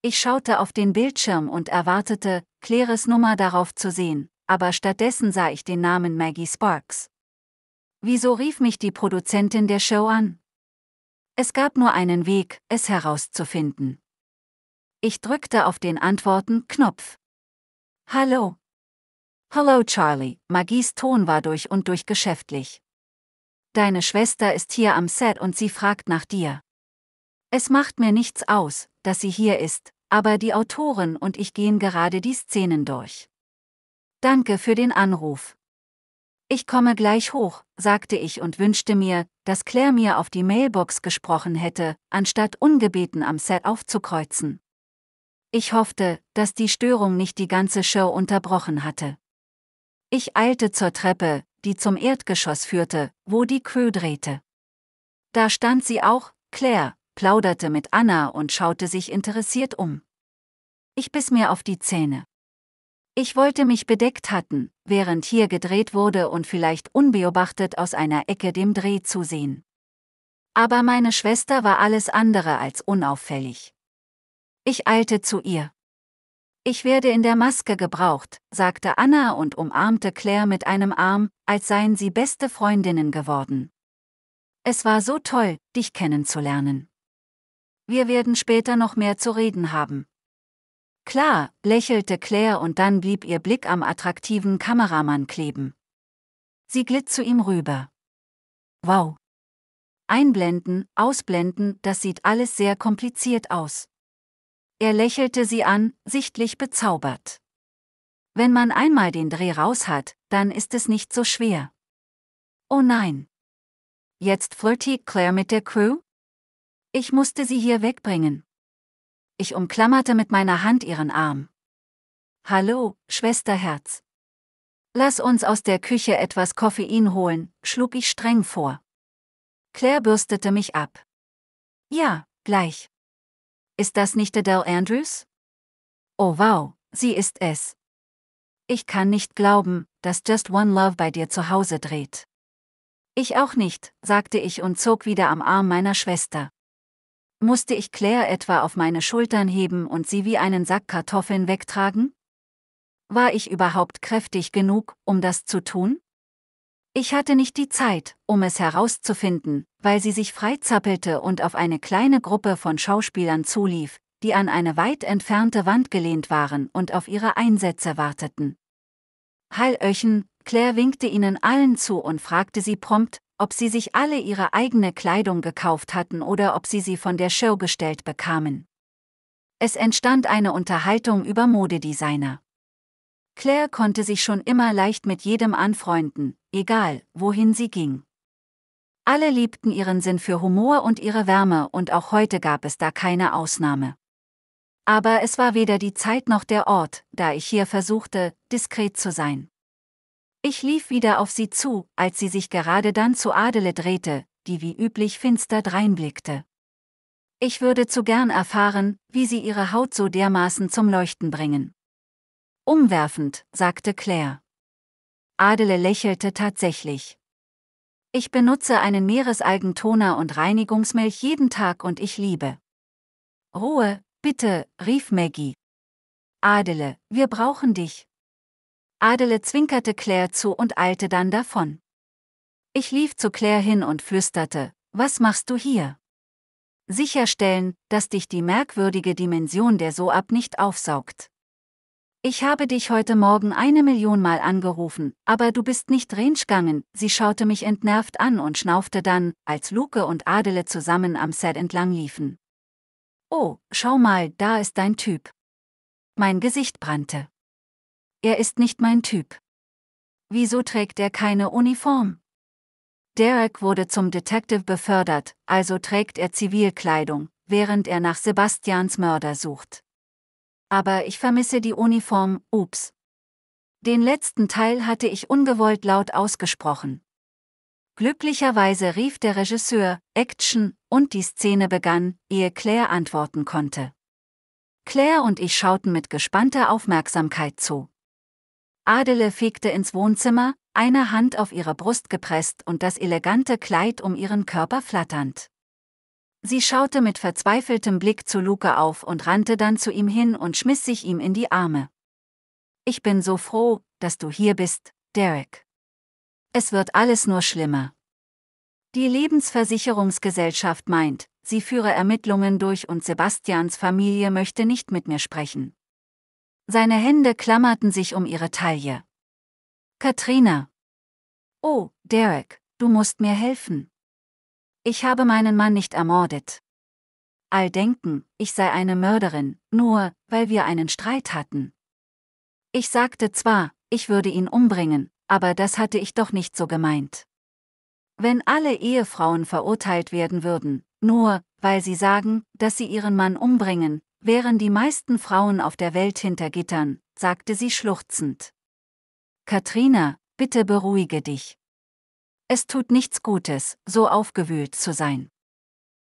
Ich schaute auf den Bildschirm und erwartete, Claires Nummer darauf zu sehen, aber stattdessen sah ich den Namen Maggie Sparks. Wieso rief mich die Produzentin der Show an? Es gab nur einen Weg, es herauszufinden. Ich drückte auf den Antworten-Knopf. Hallo. Hallo Charlie, Magies Ton war durch und durch geschäftlich. Deine Schwester ist hier am Set und sie fragt nach dir. Es macht mir nichts aus, dass sie hier ist, aber die Autorin und ich gehen gerade die Szenen durch. Danke für den Anruf. Ich komme gleich hoch, sagte ich und wünschte mir, dass Claire mir auf die Mailbox gesprochen hätte, anstatt ungebeten am Set aufzukreuzen. Ich hoffte, dass die Störung nicht die ganze Show unterbrochen hatte. Ich eilte zur Treppe, die zum Erdgeschoss führte, wo die Crew drehte. Da stand sie auch, Claire, plauderte mit Anna und schaute sich interessiert um. Ich biss mir auf die Zähne. Ich wollte mich bedeckt hatten, während hier gedreht wurde und vielleicht unbeobachtet aus einer Ecke dem Dreh zusehen. Aber meine Schwester war alles andere als unauffällig. Ich eilte zu ihr. Ich werde in der Maske gebraucht, sagte Anna und umarmte Claire mit einem Arm, als seien sie beste Freundinnen geworden. Es war so toll, dich kennenzulernen. Wir werden später noch mehr zu reden haben. Klar, lächelte Claire und dann blieb ihr Blick am attraktiven Kameramann kleben. Sie glitt zu ihm rüber. Wow. Einblenden, ausblenden, das sieht alles sehr kompliziert aus. Er lächelte sie an, sichtlich bezaubert. Wenn man einmal den Dreh raus hat, dann ist es nicht so schwer. Oh nein. Jetzt flirtet Claire mit der Crew? Ich musste sie hier wegbringen. Ich umklammerte mit meiner Hand ihren Arm. Hallo, Schwesterherz. Lass uns aus der Küche etwas Koffein holen, schlug ich streng vor. Claire bürstete mich ab. Ja, gleich. Ist das nicht Adele Andrews? Oh wow, sie ist es. Ich kann nicht glauben, dass Just One Love bei dir zu Hause dreht. Ich auch nicht, sagte ich und zog wieder am Arm meiner Schwester. Musste ich Claire etwa auf meine Schultern heben und sie wie einen Sack Kartoffeln wegtragen? War ich überhaupt kräftig genug, um das zu tun? Ich hatte nicht die Zeit, um es herauszufinden, weil sie sich freizappelte und auf eine kleine Gruppe von Schauspielern zulief, die an eine weit entfernte Wand gelehnt waren und auf ihre Einsätze warteten. Hallöchen, Claire winkte ihnen allen zu und fragte sie prompt, ob sie sich alle ihre eigene Kleidung gekauft hatten oder ob sie sie von der Show gestellt bekamen. Es entstand eine Unterhaltung über Modedesigner. Claire konnte sich schon immer leicht mit jedem anfreunden, egal, wohin sie ging. Alle liebten ihren Sinn für Humor und ihre Wärme und auch heute gab es da keine Ausnahme. Aber es war weder die Zeit noch der Ort, da ich hier versuchte, diskret zu sein. Ich lief wieder auf sie zu, als sie sich gerade dann zu Adele drehte, die wie üblich finster dreinblickte. Ich würde zu gern erfahren, wie sie ihre Haut so dermaßen zum Leuchten bringen. Umwerfend, sagte Claire. Adele lächelte tatsächlich. Ich benutze einen Meeresalgentoner und Reinigungsmilch jeden Tag und ich liebe. Ruhe, bitte, rief Maggie. Adele, wir brauchen dich. Adele zwinkerte Claire zu und eilte dann davon. Ich lief zu Claire hin und flüsterte, was machst du hier? Sicherstellen, dass dich die merkwürdige Dimension der Soab nicht aufsaugt. Ich habe dich heute Morgen eine Million Mal angerufen, aber du bist nicht rangegangen. Sie schaute mich entnervt an und schnaufte dann, als Luke und Adele zusammen am Set entlang liefen. Oh, schau mal, da ist dein Typ. Mein Gesicht brannte. Er ist nicht mein Typ. Wieso trägt er keine Uniform? Derek wurde zum Detective befördert, also trägt er Zivilkleidung, während er nach Sebastians Mörder sucht aber ich vermisse die Uniform, ups. Den letzten Teil hatte ich ungewollt laut ausgesprochen. Glücklicherweise rief der Regisseur Action und die Szene begann, ehe Claire antworten konnte. Claire und ich schauten mit gespannter Aufmerksamkeit zu. Adele fegte ins Wohnzimmer, eine Hand auf ihre Brust gepresst und das elegante Kleid um ihren Körper flatternd. Sie schaute mit verzweifeltem Blick zu Luca auf und rannte dann zu ihm hin und schmiss sich ihm in die Arme. Ich bin so froh, dass du hier bist, Derek. Es wird alles nur schlimmer. Die Lebensversicherungsgesellschaft meint, sie führe Ermittlungen durch und Sebastians Familie möchte nicht mit mir sprechen. Seine Hände klammerten sich um ihre Taille. Katrina. Oh, Derek, du musst mir helfen. Ich habe meinen Mann nicht ermordet. All denken, ich sei eine Mörderin, nur, weil wir einen Streit hatten. Ich sagte zwar, ich würde ihn umbringen, aber das hatte ich doch nicht so gemeint. Wenn alle Ehefrauen verurteilt werden würden, nur, weil sie sagen, dass sie ihren Mann umbringen, wären die meisten Frauen auf der Welt hinter Gittern, sagte sie schluchzend. Katrina, bitte beruhige dich. Es tut nichts Gutes, so aufgewühlt zu sein.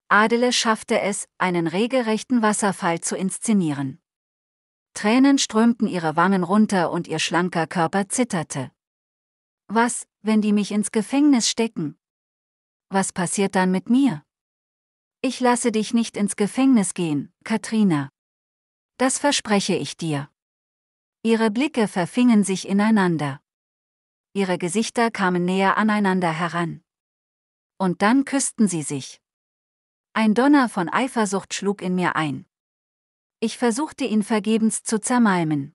Adele schaffte es, einen regelrechten Wasserfall zu inszenieren. Tränen strömten ihre Wangen runter und ihr schlanker Körper zitterte. Was, wenn die mich ins Gefängnis stecken? Was passiert dann mit mir? Ich lasse dich nicht ins Gefängnis gehen, Katrina. Das verspreche ich dir. Ihre Blicke verfingen sich ineinander ihre Gesichter kamen näher aneinander heran. Und dann küssten sie sich. Ein Donner von Eifersucht schlug in mir ein. Ich versuchte ihn vergebens zu zermalmen.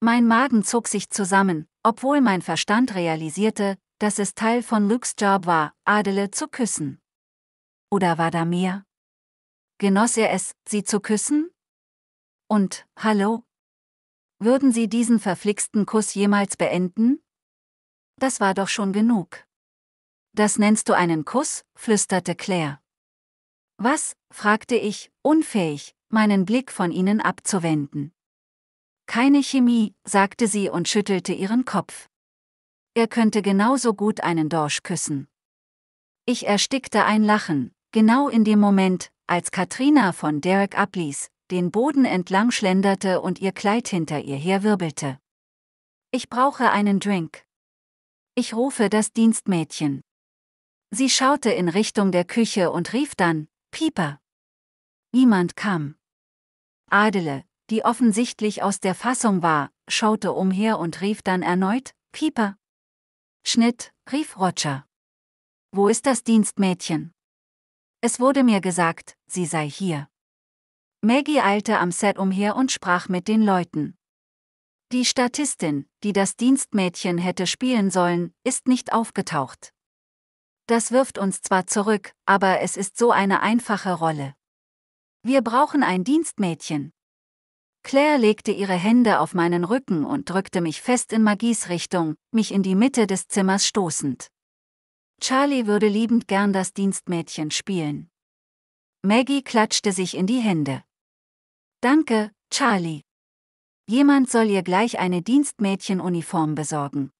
Mein Magen zog sich zusammen, obwohl mein Verstand realisierte, dass es Teil von Luke's Job war, Adele zu küssen. Oder war da mehr? Genoss er es, sie zu küssen? Und, hallo? Würden sie diesen verflixten Kuss jemals beenden? das war doch schon genug. Das nennst du einen Kuss? flüsterte Claire. Was? fragte ich, unfähig, meinen Blick von ihnen abzuwenden. Keine Chemie, sagte sie und schüttelte ihren Kopf. Er könnte genauso gut einen Dorsch küssen. Ich erstickte ein Lachen, genau in dem Moment, als Katrina von Derek abließ, den Boden entlang schlenderte und ihr Kleid hinter ihr herwirbelte. Ich brauche einen Drink. Ich rufe das Dienstmädchen. Sie schaute in Richtung der Küche und rief dann, Pieper. Niemand kam. Adele, die offensichtlich aus der Fassung war, schaute umher und rief dann erneut, Pieper. Schnitt, rief Roger. Wo ist das Dienstmädchen? Es wurde mir gesagt, sie sei hier. Maggie eilte am Set umher und sprach mit den Leuten. Die Statistin, die das Dienstmädchen hätte spielen sollen, ist nicht aufgetaucht. Das wirft uns zwar zurück, aber es ist so eine einfache Rolle. Wir brauchen ein Dienstmädchen. Claire legte ihre Hände auf meinen Rücken und drückte mich fest in Magies Richtung, mich in die Mitte des Zimmers stoßend. Charlie würde liebend gern das Dienstmädchen spielen. Maggie klatschte sich in die Hände. Danke, Charlie. Jemand soll ihr gleich eine Dienstmädchenuniform besorgen.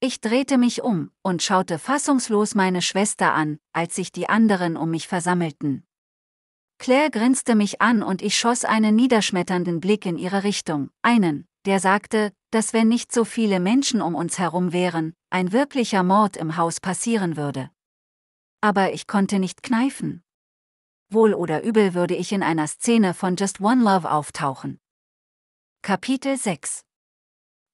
Ich drehte mich um und schaute fassungslos meine Schwester an, als sich die anderen um mich versammelten. Claire grinste mich an und ich schoss einen niederschmetternden Blick in ihre Richtung, einen, der sagte, dass wenn nicht so viele Menschen um uns herum wären, ein wirklicher Mord im Haus passieren würde. Aber ich konnte nicht kneifen. Wohl oder übel würde ich in einer Szene von Just One Love auftauchen. Kapitel 6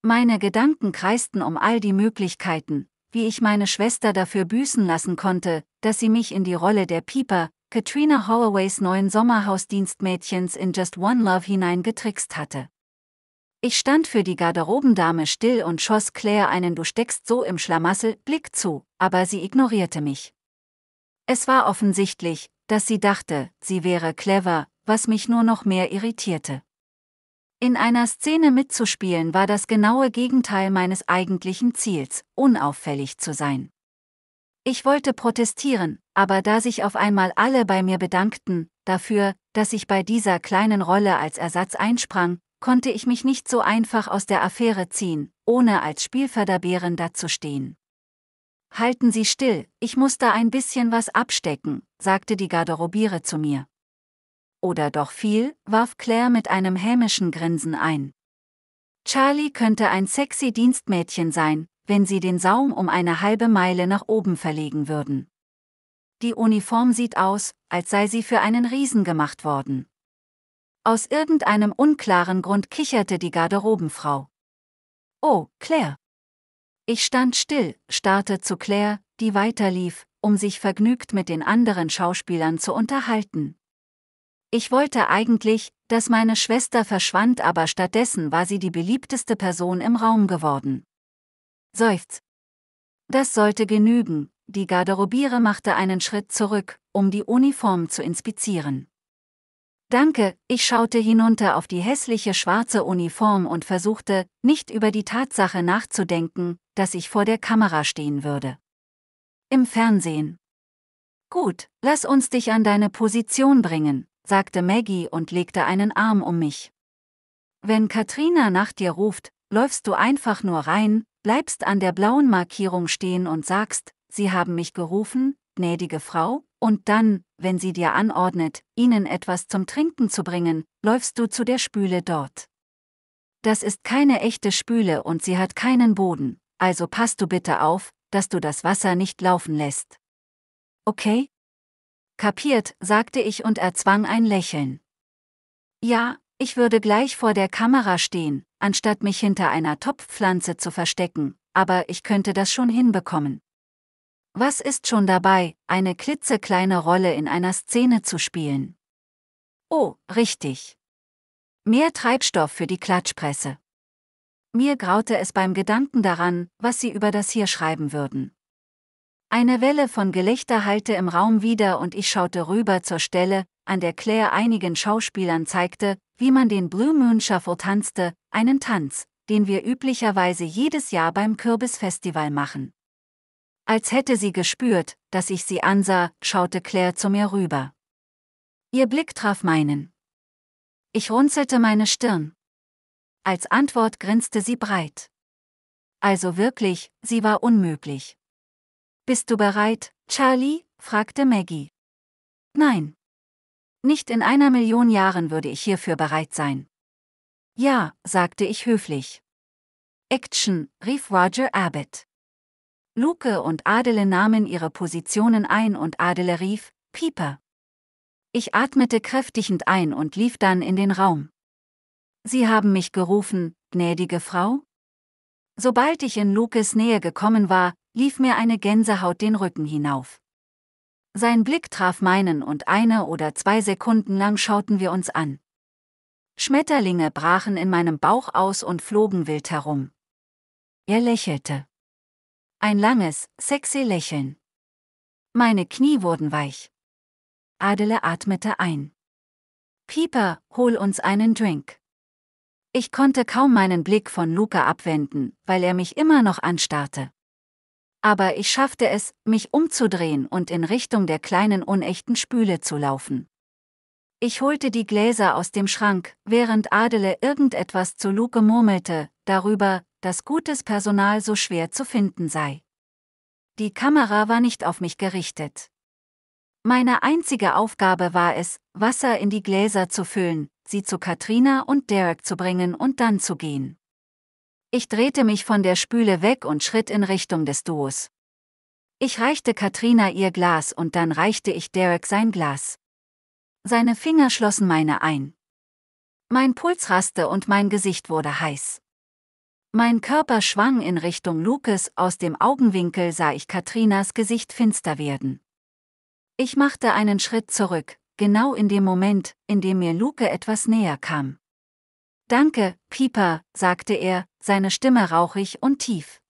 Meine Gedanken kreisten um all die Möglichkeiten, wie ich meine Schwester dafür büßen lassen konnte, dass sie mich in die Rolle der Pieper, Katrina Holloways neuen Sommerhausdienstmädchens in Just One Love hineingetrickst hatte. Ich stand für die Garderobendame still und schoss Claire einen Du steckst so im Schlamassel Blick zu, aber sie ignorierte mich. Es war offensichtlich, dass sie dachte, sie wäre clever, was mich nur noch mehr irritierte. In einer Szene mitzuspielen war das genaue Gegenteil meines eigentlichen Ziels, unauffällig zu sein. Ich wollte protestieren, aber da sich auf einmal alle bei mir bedankten, dafür, dass ich bei dieser kleinen Rolle als Ersatz einsprang, konnte ich mich nicht so einfach aus der Affäre ziehen, ohne als Spielverderberin dazustehen. Halten Sie still, ich muss da ein bisschen was abstecken, sagte die Garderobiere zu mir oder doch viel, warf Claire mit einem hämischen Grinsen ein. Charlie könnte ein sexy Dienstmädchen sein, wenn sie den Saum um eine halbe Meile nach oben verlegen würden. Die Uniform sieht aus, als sei sie für einen Riesen gemacht worden. Aus irgendeinem unklaren Grund kicherte die Garderobenfrau. Oh, Claire. Ich stand still, starrte zu Claire, die weiterlief, um sich vergnügt mit den anderen Schauspielern zu unterhalten. Ich wollte eigentlich, dass meine Schwester verschwand, aber stattdessen war sie die beliebteste Person im Raum geworden. Seufz. Das sollte genügen, die Garderobiere machte einen Schritt zurück, um die Uniform zu inspizieren. Danke, ich schaute hinunter auf die hässliche schwarze Uniform und versuchte, nicht über die Tatsache nachzudenken, dass ich vor der Kamera stehen würde. Im Fernsehen. Gut, lass uns dich an deine Position bringen, sagte Maggie und legte einen Arm um mich. Wenn Katrina nach dir ruft, läufst du einfach nur rein, bleibst an der blauen Markierung stehen und sagst, sie haben mich gerufen, gnädige Frau, und dann, wenn sie dir anordnet, ihnen etwas zum Trinken zu bringen, läufst du zu der Spüle dort. Das ist keine echte Spüle und sie hat keinen Boden, also passt du bitte auf, dass du das Wasser nicht laufen lässt. Okay? Kapiert, sagte ich und erzwang ein Lächeln. Ja, ich würde gleich vor der Kamera stehen, anstatt mich hinter einer Topfpflanze zu verstecken, aber ich könnte das schon hinbekommen. Was ist schon dabei, eine klitzekleine Rolle in einer Szene zu spielen? Oh, richtig. Mehr Treibstoff für die Klatschpresse. Mir graute es beim Gedanken daran, was sie über das hier schreiben würden. Eine Welle von Gelächter hallte im Raum wieder und ich schaute rüber zur Stelle, an der Claire einigen Schauspielern zeigte, wie man den Blue Moon Shuffle tanzte, einen Tanz, den wir üblicherweise jedes Jahr beim Kürbisfestival machen. Als hätte sie gespürt, dass ich sie ansah, schaute Claire zu mir rüber. Ihr Blick traf meinen. Ich runzelte meine Stirn. Als Antwort grinste sie breit. Also wirklich, sie war unmöglich. Bist du bereit, Charlie? fragte Maggie. Nein. Nicht in einer Million Jahren würde ich hierfür bereit sein. Ja, sagte ich höflich. Action, rief Roger Abbott. Luke und Adele nahmen ihre Positionen ein und Adele rief, Pieper. Ich atmete kräftigend ein und lief dann in den Raum. Sie haben mich gerufen, gnädige Frau? Sobald ich in Lukes Nähe gekommen war, lief mir eine Gänsehaut den Rücken hinauf. Sein Blick traf meinen und eine oder zwei Sekunden lang schauten wir uns an. Schmetterlinge brachen in meinem Bauch aus und flogen wild herum. Er lächelte. Ein langes, sexy Lächeln. Meine Knie wurden weich. Adele atmete ein. Pieper, hol uns einen Drink. Ich konnte kaum meinen Blick von Luca abwenden, weil er mich immer noch anstarrte aber ich schaffte es, mich umzudrehen und in Richtung der kleinen unechten Spüle zu laufen. Ich holte die Gläser aus dem Schrank, während Adele irgendetwas zu Luke murmelte, darüber, dass gutes Personal so schwer zu finden sei. Die Kamera war nicht auf mich gerichtet. Meine einzige Aufgabe war es, Wasser in die Gläser zu füllen, sie zu Katrina und Derek zu bringen und dann zu gehen. Ich drehte mich von der Spüle weg und schritt in Richtung des Duos. Ich reichte Katrina ihr Glas und dann reichte ich Derek sein Glas. Seine Finger schlossen meine ein. Mein Puls raste und mein Gesicht wurde heiß. Mein Körper schwang in Richtung Lukas, aus dem Augenwinkel sah ich Katrinas Gesicht finster werden. Ich machte einen Schritt zurück, genau in dem Moment, in dem mir Luke etwas näher kam. Danke, Pieper, sagte er, seine Stimme rauchig und tief.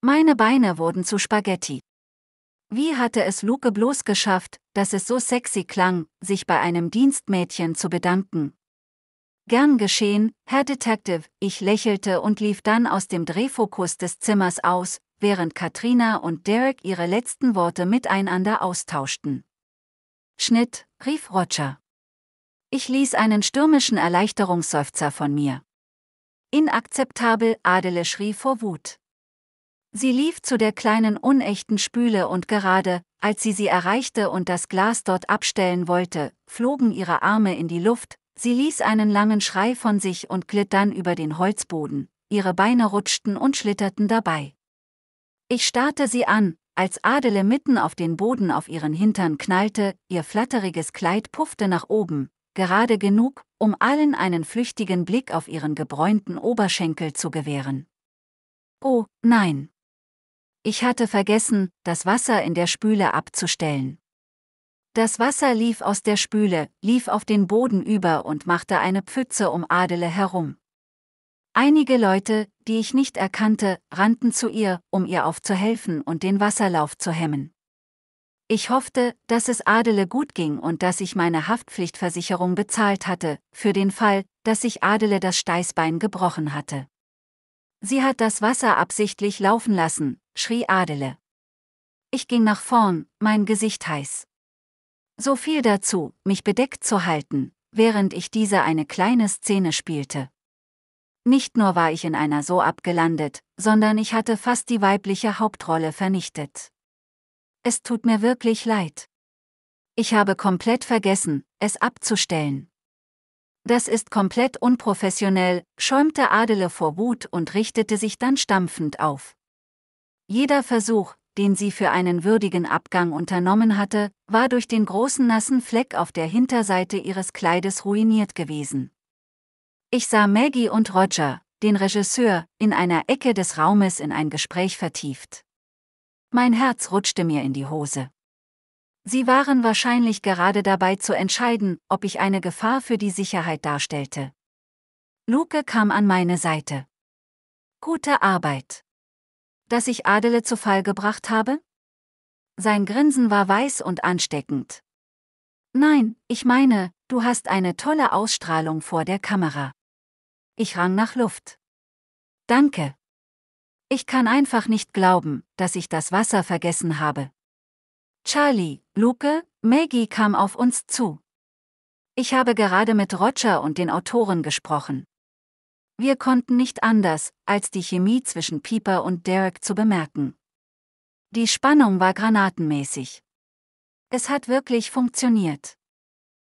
Meine Beine wurden zu Spaghetti. Wie hatte es Luke bloß geschafft, dass es so sexy klang, sich bei einem Dienstmädchen zu bedanken? Gern geschehen, Herr Detective, ich lächelte und lief dann aus dem Drehfokus des Zimmers aus, während Katrina und Derek ihre letzten Worte miteinander austauschten. Schnitt, rief Roger. Ich ließ einen stürmischen Erleichterungsseufzer von mir. Inakzeptabel, Adele schrie vor Wut. Sie lief zu der kleinen unechten Spüle und gerade, als sie sie erreichte und das Glas dort abstellen wollte, flogen ihre Arme in die Luft, sie ließ einen langen Schrei von sich und glitt dann über den Holzboden, ihre Beine rutschten und schlitterten dabei. Ich starrte sie an, als Adele mitten auf den Boden auf ihren Hintern knallte, ihr flatteriges Kleid puffte nach oben, gerade genug, um allen einen flüchtigen Blick auf ihren gebräunten Oberschenkel zu gewähren. Oh, nein. Ich hatte vergessen, das Wasser in der Spüle abzustellen. Das Wasser lief aus der Spüle, lief auf den Boden über und machte eine Pfütze um Adele herum. Einige Leute, die ich nicht erkannte, rannten zu ihr, um ihr aufzuhelfen und den Wasserlauf zu hemmen. Ich hoffte, dass es Adele gut ging und dass ich meine Haftpflichtversicherung bezahlt hatte, für den Fall, dass sich Adele das Steißbein gebrochen hatte. Sie hat das Wasser absichtlich laufen lassen, schrie Adele. Ich ging nach vorn, mein Gesicht heiß. So viel dazu, mich bedeckt zu halten, während ich diese eine kleine Szene spielte. Nicht nur war ich in einer so abgelandet, sondern ich hatte fast die weibliche Hauptrolle vernichtet es tut mir wirklich leid. Ich habe komplett vergessen, es abzustellen. Das ist komplett unprofessionell, schäumte Adele vor Wut und richtete sich dann stampfend auf. Jeder Versuch, den sie für einen würdigen Abgang unternommen hatte, war durch den großen nassen Fleck auf der Hinterseite ihres Kleides ruiniert gewesen. Ich sah Maggie und Roger, den Regisseur, in einer Ecke des Raumes in ein Gespräch vertieft. Mein Herz rutschte mir in die Hose. Sie waren wahrscheinlich gerade dabei zu entscheiden, ob ich eine Gefahr für die Sicherheit darstellte. Luke kam an meine Seite. Gute Arbeit. Dass ich Adele zu Fall gebracht habe? Sein Grinsen war weiß und ansteckend. Nein, ich meine, du hast eine tolle Ausstrahlung vor der Kamera. Ich rang nach Luft. Danke. Ich kann einfach nicht glauben, dass ich das Wasser vergessen habe. Charlie, Luke, Maggie kam auf uns zu. Ich habe gerade mit Roger und den Autoren gesprochen. Wir konnten nicht anders, als die Chemie zwischen Pieper und Derek zu bemerken. Die Spannung war granatenmäßig. Es hat wirklich funktioniert.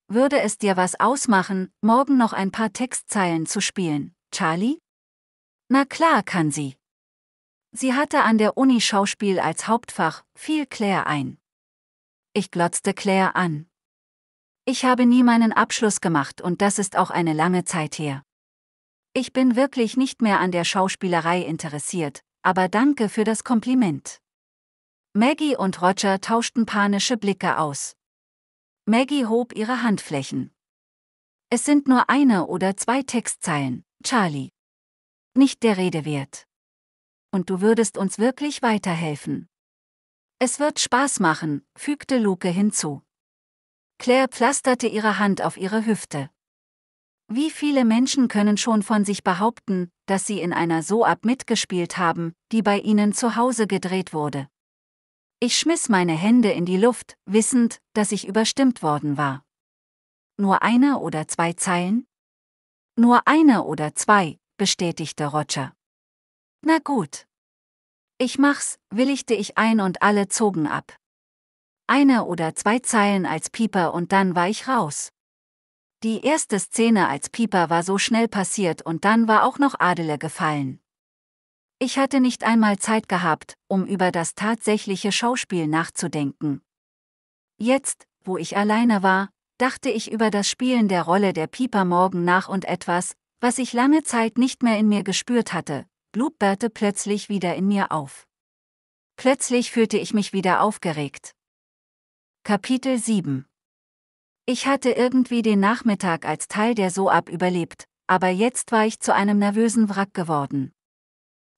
Würde es dir was ausmachen, morgen noch ein paar Textzeilen zu spielen, Charlie? Na klar kann sie. Sie hatte an der Uni Schauspiel als Hauptfach, fiel Claire ein. Ich glotzte Claire an. Ich habe nie meinen Abschluss gemacht und das ist auch eine lange Zeit her. Ich bin wirklich nicht mehr an der Schauspielerei interessiert, aber danke für das Kompliment. Maggie und Roger tauschten panische Blicke aus. Maggie hob ihre Handflächen. Es sind nur eine oder zwei Textzeilen, Charlie. Nicht der Rede wert und du würdest uns wirklich weiterhelfen. Es wird Spaß machen, fügte Luke hinzu. Claire pflasterte ihre Hand auf ihre Hüfte. Wie viele Menschen können schon von sich behaupten, dass sie in einer Soap mitgespielt haben, die bei ihnen zu Hause gedreht wurde? Ich schmiss meine Hände in die Luft, wissend, dass ich überstimmt worden war. Nur eine oder zwei Zeilen? Nur eine oder zwei, bestätigte Roger. Na gut. Ich mach's, willigte ich ein und alle zogen ab. Eine oder zwei Zeilen als Pieper und dann war ich raus. Die erste Szene als Pieper war so schnell passiert und dann war auch noch Adele gefallen. Ich hatte nicht einmal Zeit gehabt, um über das tatsächliche Schauspiel nachzudenken. Jetzt, wo ich alleine war, dachte ich über das Spielen der Rolle der Pieper morgen nach und etwas, was ich lange Zeit nicht mehr in mir gespürt hatte, blub plötzlich wieder in mir auf. Plötzlich fühlte ich mich wieder aufgeregt. Kapitel 7 Ich hatte irgendwie den Nachmittag als Teil der SOAB überlebt, aber jetzt war ich zu einem nervösen Wrack geworden.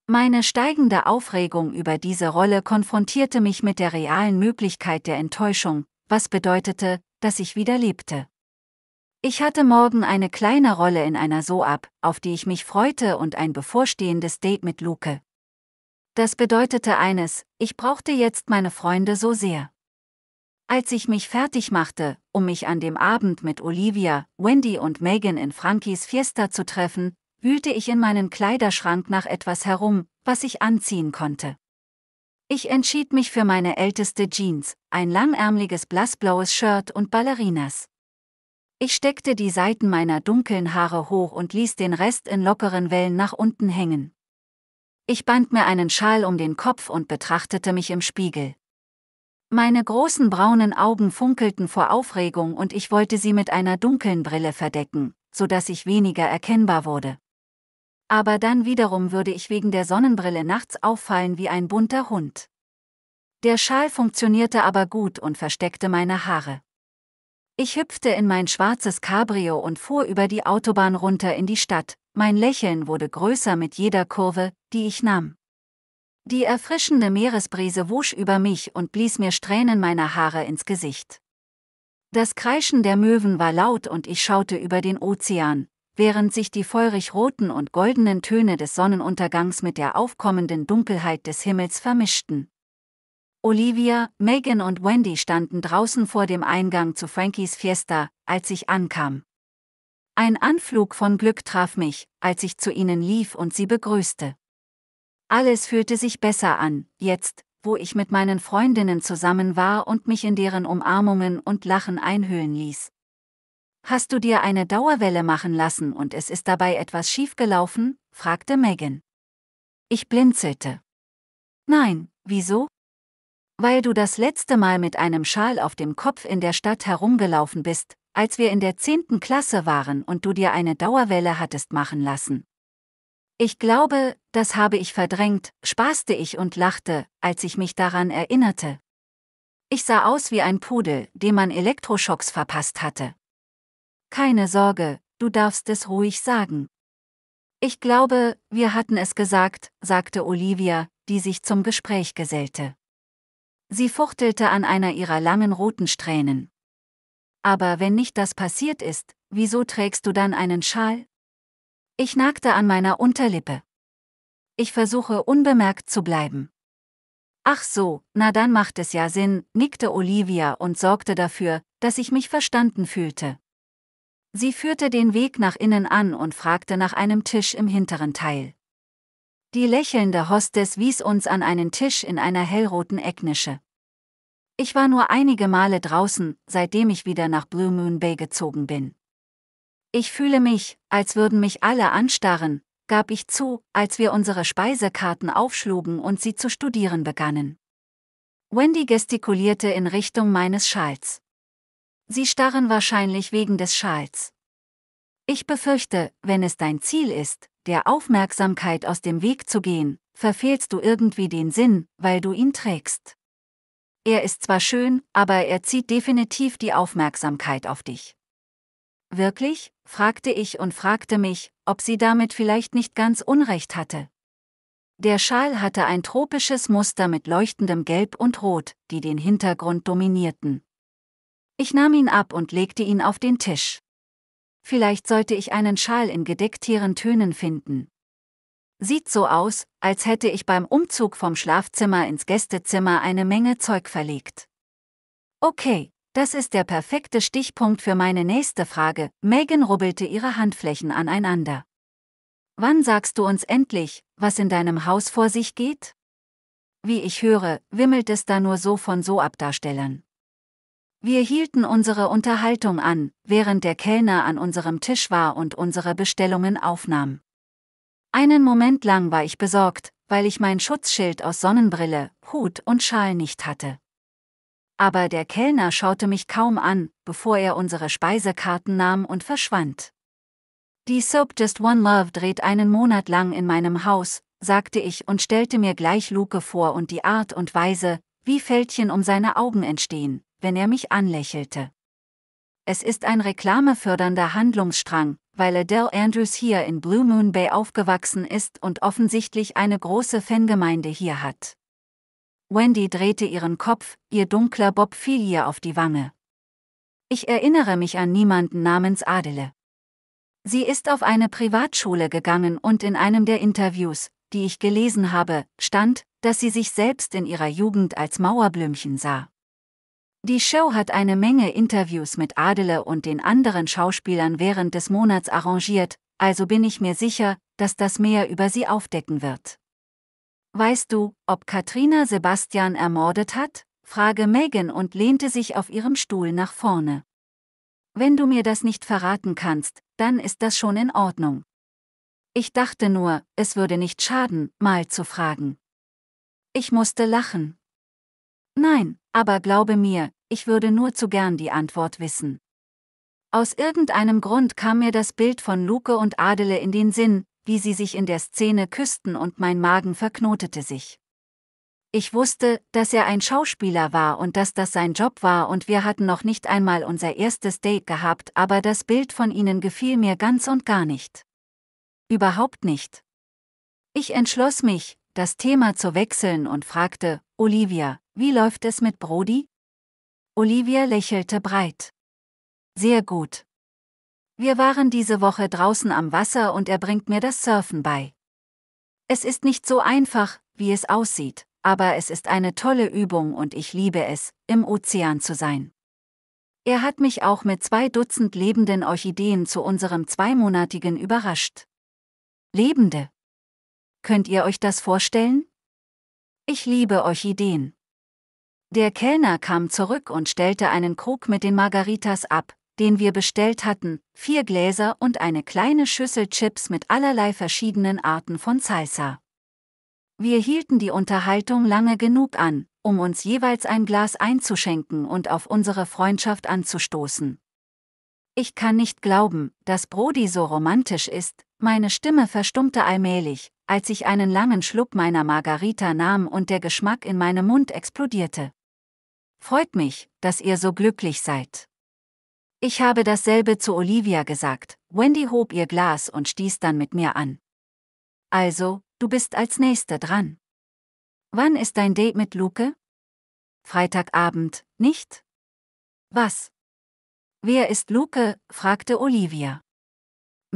Meine steigende Aufregung über diese Rolle konfrontierte mich mit der realen Möglichkeit der Enttäuschung, was bedeutete, dass ich wieder lebte. Ich hatte morgen eine kleine Rolle in einer Soap, auf die ich mich freute und ein bevorstehendes Date mit Luke. Das bedeutete eines, ich brauchte jetzt meine Freunde so sehr. Als ich mich fertig machte, um mich an dem Abend mit Olivia, Wendy und Megan in Frankies Fiesta zu treffen, wühlte ich in meinen Kleiderschrank nach etwas herum, was ich anziehen konnte. Ich entschied mich für meine älteste Jeans, ein langärmliches blassblaues Shirt und Ballerinas. Ich steckte die Seiten meiner dunklen Haare hoch und ließ den Rest in lockeren Wellen nach unten hängen. Ich band mir einen Schal um den Kopf und betrachtete mich im Spiegel. Meine großen braunen Augen funkelten vor Aufregung und ich wollte sie mit einer dunklen Brille verdecken, so dass ich weniger erkennbar wurde. Aber dann wiederum würde ich wegen der Sonnenbrille nachts auffallen wie ein bunter Hund. Der Schal funktionierte aber gut und versteckte meine Haare. Ich hüpfte in mein schwarzes Cabrio und fuhr über die Autobahn runter in die Stadt, mein Lächeln wurde größer mit jeder Kurve, die ich nahm. Die erfrischende Meeresbrise wusch über mich und blies mir Strähnen meiner Haare ins Gesicht. Das Kreischen der Möwen war laut und ich schaute über den Ozean, während sich die feurig roten und goldenen Töne des Sonnenuntergangs mit der aufkommenden Dunkelheit des Himmels vermischten. Olivia, Megan und Wendy standen draußen vor dem Eingang zu Frankies Fiesta, als ich ankam. Ein Anflug von Glück traf mich, als ich zu ihnen lief und sie begrüßte. Alles fühlte sich besser an, jetzt, wo ich mit meinen Freundinnen zusammen war und mich in deren Umarmungen und Lachen einhüllen ließ. Hast du dir eine Dauerwelle machen lassen und es ist dabei etwas schiefgelaufen? fragte Megan. Ich blinzelte. Nein, wieso? weil du das letzte Mal mit einem Schal auf dem Kopf in der Stadt herumgelaufen bist, als wir in der 10. Klasse waren und du dir eine Dauerwelle hattest machen lassen. Ich glaube, das habe ich verdrängt, spaßte ich und lachte, als ich mich daran erinnerte. Ich sah aus wie ein Pudel, dem man Elektroschocks verpasst hatte. Keine Sorge, du darfst es ruhig sagen. Ich glaube, wir hatten es gesagt, sagte Olivia, die sich zum Gespräch gesellte. Sie fuchtelte an einer ihrer langen roten Strähnen. Aber wenn nicht das passiert ist, wieso trägst du dann einen Schal? Ich nagte an meiner Unterlippe. Ich versuche unbemerkt zu bleiben. Ach so, na dann macht es ja Sinn, nickte Olivia und sorgte dafür, dass ich mich verstanden fühlte. Sie führte den Weg nach innen an und fragte nach einem Tisch im hinteren Teil. Die lächelnde Hostess wies uns an einen Tisch in einer hellroten Ecknische. Ich war nur einige Male draußen, seitdem ich wieder nach Blue Moon Bay gezogen bin. Ich fühle mich, als würden mich alle anstarren, gab ich zu, als wir unsere Speisekarten aufschlugen und sie zu studieren begannen. Wendy gestikulierte in Richtung meines Schals. Sie starren wahrscheinlich wegen des Schals. Ich befürchte, wenn es dein Ziel ist, der Aufmerksamkeit aus dem Weg zu gehen, verfehlst du irgendwie den Sinn, weil du ihn trägst. Er ist zwar schön, aber er zieht definitiv die Aufmerksamkeit auf dich. Wirklich? fragte ich und fragte mich, ob sie damit vielleicht nicht ganz Unrecht hatte. Der Schal hatte ein tropisches Muster mit leuchtendem Gelb und Rot, die den Hintergrund dominierten. Ich nahm ihn ab und legte ihn auf den Tisch. Vielleicht sollte ich einen Schal in gedecktieren Tönen finden. Sieht so aus, als hätte ich beim Umzug vom Schlafzimmer ins Gästezimmer eine Menge Zeug verlegt. Okay, das ist der perfekte Stichpunkt für meine nächste Frage. Megan rubbelte ihre Handflächen aneinander. Wann sagst du uns endlich, was in deinem Haus vor sich geht? Wie ich höre, wimmelt es da nur so von so Abdarstellern. Wir hielten unsere Unterhaltung an, während der Kellner an unserem Tisch war und unsere Bestellungen aufnahm. Einen Moment lang war ich besorgt, weil ich mein Schutzschild aus Sonnenbrille, Hut und Schal nicht hatte. Aber der Kellner schaute mich kaum an, bevor er unsere Speisekarten nahm und verschwand. Die Soap Just One Love dreht einen Monat lang in meinem Haus, sagte ich und stellte mir gleich Luke vor und die Art und Weise, wie Fältchen um seine Augen entstehen, wenn er mich anlächelte. Es ist ein reklamefördernder Handlungsstrang, weil Adele Andrews hier in Blue Moon Bay aufgewachsen ist und offensichtlich eine große Fangemeinde hier hat. Wendy drehte ihren Kopf, ihr dunkler Bob fiel ihr auf die Wange. Ich erinnere mich an niemanden namens Adele. Sie ist auf eine Privatschule gegangen und in einem der Interviews, die ich gelesen habe, stand, dass sie sich selbst in ihrer Jugend als Mauerblümchen sah. Die Show hat eine Menge Interviews mit Adele und den anderen Schauspielern während des Monats arrangiert, also bin ich mir sicher, dass das mehr über sie aufdecken wird. Weißt du, ob Katrina Sebastian ermordet hat? frage Megan und lehnte sich auf ihrem Stuhl nach vorne. Wenn du mir das nicht verraten kannst, dann ist das schon in Ordnung. Ich dachte nur, es würde nicht schaden, mal zu fragen. Ich musste lachen. Nein, aber glaube mir, ich würde nur zu gern die Antwort wissen. Aus irgendeinem Grund kam mir das Bild von Luke und Adele in den Sinn, wie sie sich in der Szene küssten und mein Magen verknotete sich. Ich wusste, dass er ein Schauspieler war und dass das sein Job war und wir hatten noch nicht einmal unser erstes Date gehabt, aber das Bild von ihnen gefiel mir ganz und gar nicht. Überhaupt nicht. Ich entschloss mich, das Thema zu wechseln und fragte, Olivia, wie läuft es mit Brody? Olivia lächelte breit. Sehr gut. Wir waren diese Woche draußen am Wasser und er bringt mir das Surfen bei. Es ist nicht so einfach, wie es aussieht, aber es ist eine tolle Übung und ich liebe es, im Ozean zu sein. Er hat mich auch mit zwei Dutzend lebenden Orchideen zu unserem zweimonatigen überrascht. Lebende. Könnt ihr euch das vorstellen? Ich liebe Orchideen. Der Kellner kam zurück und stellte einen Krug mit den Margaritas ab, den wir bestellt hatten, vier Gläser und eine kleine Schüssel Chips mit allerlei verschiedenen Arten von Salsa. Wir hielten die Unterhaltung lange genug an, um uns jeweils ein Glas einzuschenken und auf unsere Freundschaft anzustoßen. Ich kann nicht glauben, dass Brody so romantisch ist, meine Stimme verstummte allmählich, als ich einen langen Schluck meiner Margarita nahm und der Geschmack in meinem Mund explodierte. Freut mich, dass ihr so glücklich seid. Ich habe dasselbe zu Olivia gesagt, Wendy hob ihr Glas und stieß dann mit mir an. Also, du bist als Nächste dran. Wann ist dein Date mit Luke? Freitagabend, nicht? Was? Wer ist Luke? fragte Olivia.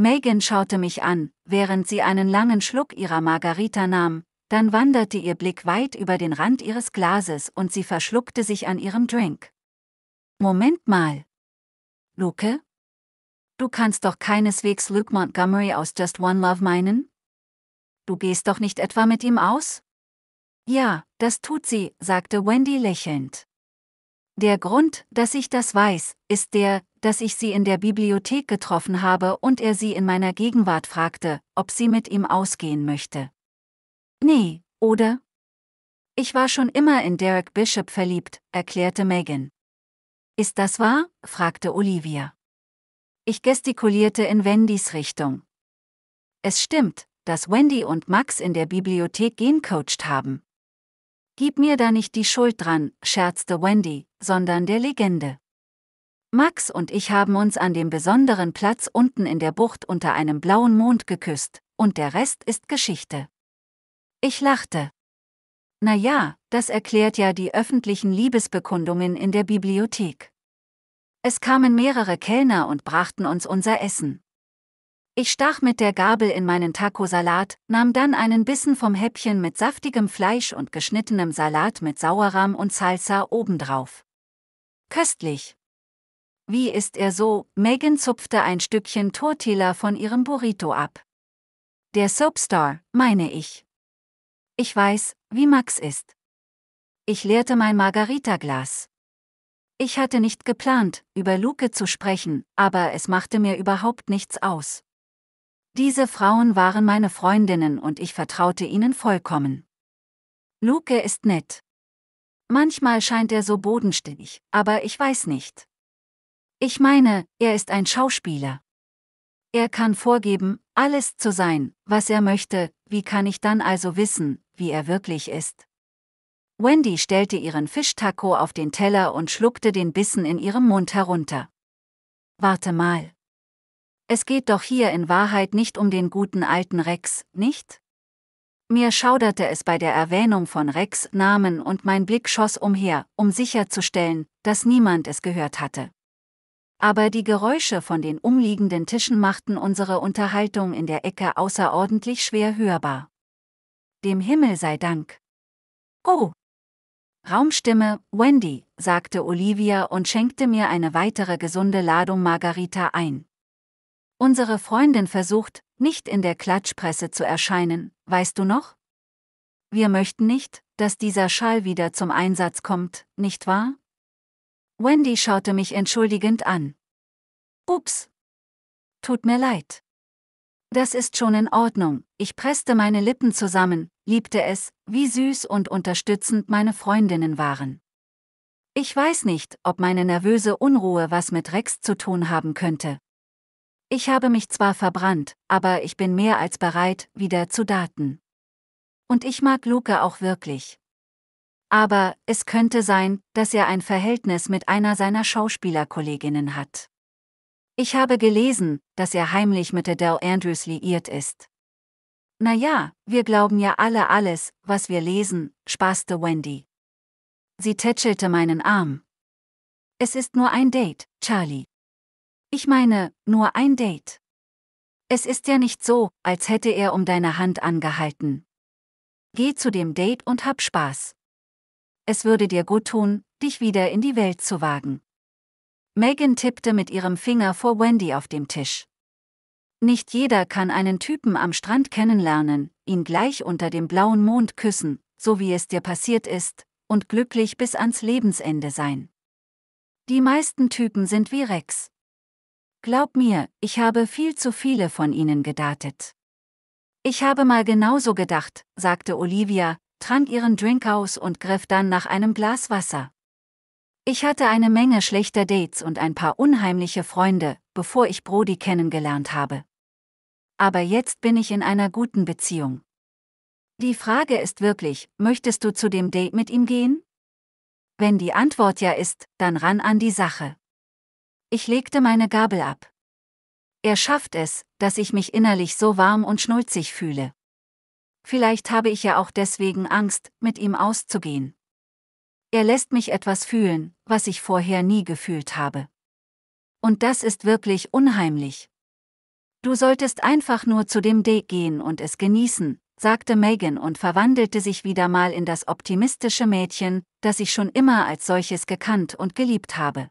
Megan schaute mich an, während sie einen langen Schluck ihrer Margarita nahm, dann wanderte ihr Blick weit über den Rand ihres Glases und sie verschluckte sich an ihrem Drink. Moment mal. Luke? Du kannst doch keineswegs Luke Montgomery aus Just One Love meinen? Du gehst doch nicht etwa mit ihm aus? Ja, das tut sie, sagte Wendy lächelnd. Der Grund, dass ich das weiß, ist der, dass ich sie in der Bibliothek getroffen habe und er sie in meiner Gegenwart fragte, ob sie mit ihm ausgehen möchte. Nee, oder? Ich war schon immer in Derek Bishop verliebt, erklärte Megan. Ist das wahr? fragte Olivia. Ich gestikulierte in Wendys Richtung. Es stimmt, dass Wendy und Max in der Bibliothek gencoacht haben. Gib mir da nicht die Schuld dran, scherzte Wendy, sondern der Legende. Max und ich haben uns an dem besonderen Platz unten in der Bucht unter einem blauen Mond geküsst, und der Rest ist Geschichte. Ich lachte. Na ja, das erklärt ja die öffentlichen Liebesbekundungen in der Bibliothek. Es kamen mehrere Kellner und brachten uns unser Essen. Ich stach mit der Gabel in meinen Tacosalat, nahm dann einen Bissen vom Häppchen mit saftigem Fleisch und geschnittenem Salat mit Sauerrahm und Salsa obendrauf. Köstlich! Wie ist er so? Megan zupfte ein Stückchen Tortilla von ihrem Burrito ab. Der Soapstar, meine ich. Ich weiß, wie Max ist. Ich leerte mein Margarita-Glas. Ich hatte nicht geplant, über Luke zu sprechen, aber es machte mir überhaupt nichts aus. Diese Frauen waren meine Freundinnen und ich vertraute ihnen vollkommen. Luke ist nett. Manchmal scheint er so bodenständig, aber ich weiß nicht. Ich meine, er ist ein Schauspieler. Er kann vorgeben, alles zu sein, was er möchte, wie kann ich dann also wissen, wie er wirklich ist? Wendy stellte ihren Fischtaco auf den Teller und schluckte den Bissen in ihrem Mund herunter. Warte mal. Es geht doch hier in Wahrheit nicht um den guten alten Rex, nicht? Mir schauderte es bei der Erwähnung von Rex Namen und mein Blick schoss umher, um sicherzustellen, dass niemand es gehört hatte. Aber die Geräusche von den umliegenden Tischen machten unsere Unterhaltung in der Ecke außerordentlich schwer hörbar. Dem Himmel sei Dank. Oh! Raumstimme, Wendy, sagte Olivia und schenkte mir eine weitere gesunde Ladung Margarita ein. Unsere Freundin versucht, nicht in der Klatschpresse zu erscheinen, weißt du noch? Wir möchten nicht, dass dieser Schall wieder zum Einsatz kommt, nicht wahr? Wendy schaute mich entschuldigend an. Ups. Tut mir leid. Das ist schon in Ordnung, ich presste meine Lippen zusammen, liebte es, wie süß und unterstützend meine Freundinnen waren. Ich weiß nicht, ob meine nervöse Unruhe was mit Rex zu tun haben könnte, ich habe mich zwar verbrannt, aber ich bin mehr als bereit, wieder zu daten. Und ich mag Luca auch wirklich. Aber es könnte sein, dass er ein Verhältnis mit einer seiner Schauspielerkolleginnen hat. Ich habe gelesen, dass er heimlich mit Adele Andrews liiert ist. Naja, wir glauben ja alle alles, was wir lesen, spaßte Wendy. Sie tätschelte meinen Arm. Es ist nur ein Date, Charlie. Ich meine, nur ein Date. Es ist ja nicht so, als hätte er um deine Hand angehalten. Geh zu dem Date und hab Spaß. Es würde dir gut tun, dich wieder in die Welt zu wagen. Megan tippte mit ihrem Finger vor Wendy auf dem Tisch. Nicht jeder kann einen Typen am Strand kennenlernen, ihn gleich unter dem blauen Mond küssen, so wie es dir passiert ist, und glücklich bis ans Lebensende sein. Die meisten Typen sind wie Rex. Glaub mir, ich habe viel zu viele von ihnen gedatet. Ich habe mal genauso gedacht, sagte Olivia, trank ihren Drink aus und griff dann nach einem Glas Wasser. Ich hatte eine Menge schlechter Dates und ein paar unheimliche Freunde, bevor ich Brody kennengelernt habe. Aber jetzt bin ich in einer guten Beziehung. Die Frage ist wirklich, möchtest du zu dem Date mit ihm gehen? Wenn die Antwort ja ist, dann ran an die Sache. Ich legte meine Gabel ab. Er schafft es, dass ich mich innerlich so warm und schnulzig fühle. Vielleicht habe ich ja auch deswegen Angst, mit ihm auszugehen. Er lässt mich etwas fühlen, was ich vorher nie gefühlt habe. Und das ist wirklich unheimlich. Du solltest einfach nur zu dem Date gehen und es genießen, sagte Megan und verwandelte sich wieder mal in das optimistische Mädchen, das ich schon immer als solches gekannt und geliebt habe.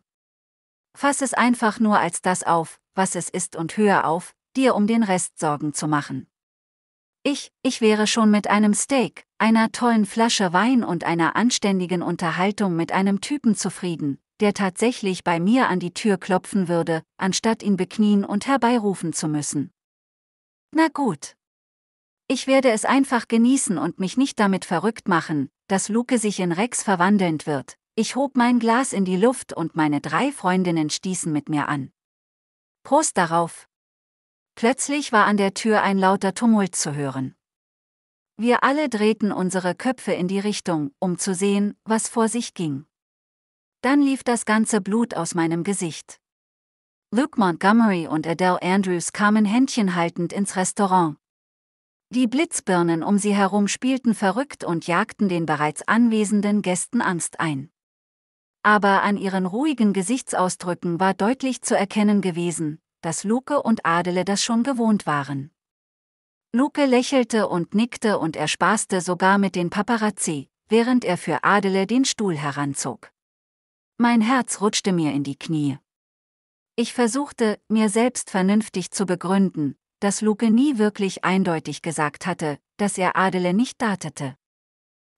Fass es einfach nur als das auf, was es ist und höre auf, dir um den Rest Sorgen zu machen. Ich, ich wäre schon mit einem Steak, einer tollen Flasche Wein und einer anständigen Unterhaltung mit einem Typen zufrieden, der tatsächlich bei mir an die Tür klopfen würde, anstatt ihn beknien und herbeirufen zu müssen. Na gut. Ich werde es einfach genießen und mich nicht damit verrückt machen, dass Luke sich in Rex verwandelnd wird, ich hob mein Glas in die Luft und meine drei Freundinnen stießen mit mir an. Prost darauf! Plötzlich war an der Tür ein lauter Tumult zu hören. Wir alle drehten unsere Köpfe in die Richtung, um zu sehen, was vor sich ging. Dann lief das ganze Blut aus meinem Gesicht. Luke Montgomery und Adele Andrews kamen händchenhaltend ins Restaurant. Die Blitzbirnen um sie herum spielten verrückt und jagten den bereits anwesenden Gästen Angst ein aber an ihren ruhigen Gesichtsausdrücken war deutlich zu erkennen gewesen, dass Luke und Adele das schon gewohnt waren. Luke lächelte und nickte und er spaßte sogar mit den Paparazzi, während er für Adele den Stuhl heranzog. Mein Herz rutschte mir in die Knie. Ich versuchte, mir selbst vernünftig zu begründen, dass Luke nie wirklich eindeutig gesagt hatte, dass er Adele nicht datete.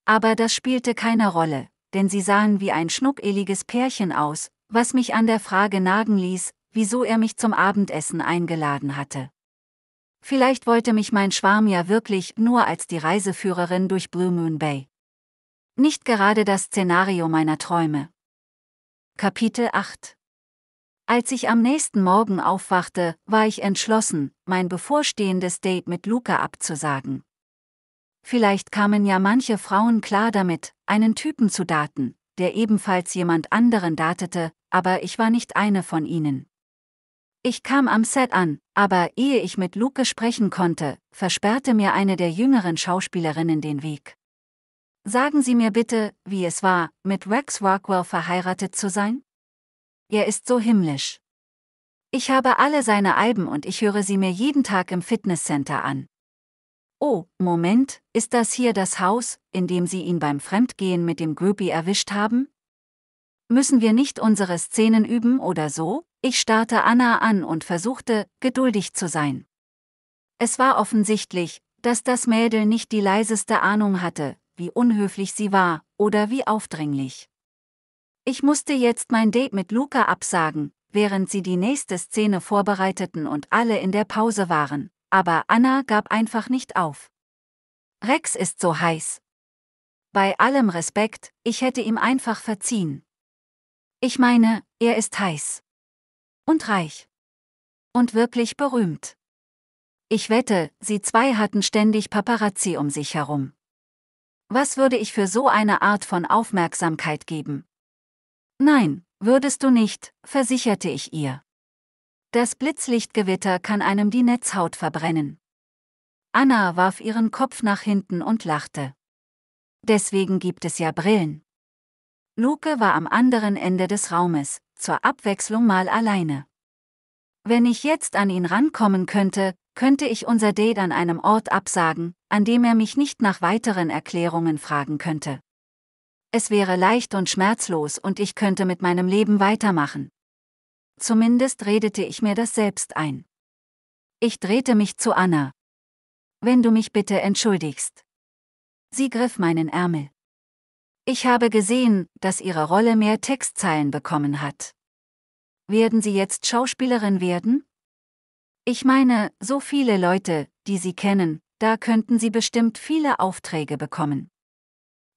Aber das spielte keine Rolle, denn sie sahen wie ein schnuckeliges Pärchen aus, was mich an der Frage nagen ließ, wieso er mich zum Abendessen eingeladen hatte. Vielleicht wollte mich mein Schwarm ja wirklich nur als die Reiseführerin durch Blue Moon Bay. Nicht gerade das Szenario meiner Träume. Kapitel 8 Als ich am nächsten Morgen aufwachte, war ich entschlossen, mein bevorstehendes Date mit Luca abzusagen. Vielleicht kamen ja manche Frauen klar damit, einen Typen zu daten, der ebenfalls jemand anderen datete, aber ich war nicht eine von ihnen. Ich kam am Set an, aber ehe ich mit Luke sprechen konnte, versperrte mir eine der jüngeren Schauspielerinnen den Weg. Sagen Sie mir bitte, wie es war, mit Rex Rockwell verheiratet zu sein? Er ist so himmlisch. Ich habe alle seine Alben und ich höre sie mir jeden Tag im Fitnesscenter an. Oh, Moment, ist das hier das Haus, in dem Sie ihn beim Fremdgehen mit dem Groupie erwischt haben? Müssen wir nicht unsere Szenen üben oder so? Ich starrte Anna an und versuchte, geduldig zu sein. Es war offensichtlich, dass das Mädel nicht die leiseste Ahnung hatte, wie unhöflich sie war oder wie aufdringlich. Ich musste jetzt mein Date mit Luca absagen, während sie die nächste Szene vorbereiteten und alle in der Pause waren aber Anna gab einfach nicht auf. Rex ist so heiß. Bei allem Respekt, ich hätte ihm einfach verziehen. Ich meine, er ist heiß. Und reich. Und wirklich berühmt. Ich wette, sie zwei hatten ständig Paparazzi um sich herum. Was würde ich für so eine Art von Aufmerksamkeit geben? Nein, würdest du nicht, versicherte ich ihr. Das Blitzlichtgewitter kann einem die Netzhaut verbrennen. Anna warf ihren Kopf nach hinten und lachte. Deswegen gibt es ja Brillen. Luke war am anderen Ende des Raumes, zur Abwechslung mal alleine. Wenn ich jetzt an ihn rankommen könnte, könnte ich unser Date an einem Ort absagen, an dem er mich nicht nach weiteren Erklärungen fragen könnte. Es wäre leicht und schmerzlos und ich könnte mit meinem Leben weitermachen. Zumindest redete ich mir das selbst ein. Ich drehte mich zu Anna. Wenn du mich bitte entschuldigst. Sie griff meinen Ärmel. Ich habe gesehen, dass ihre Rolle mehr Textzeilen bekommen hat. Werden sie jetzt Schauspielerin werden? Ich meine, so viele Leute, die sie kennen, da könnten sie bestimmt viele Aufträge bekommen.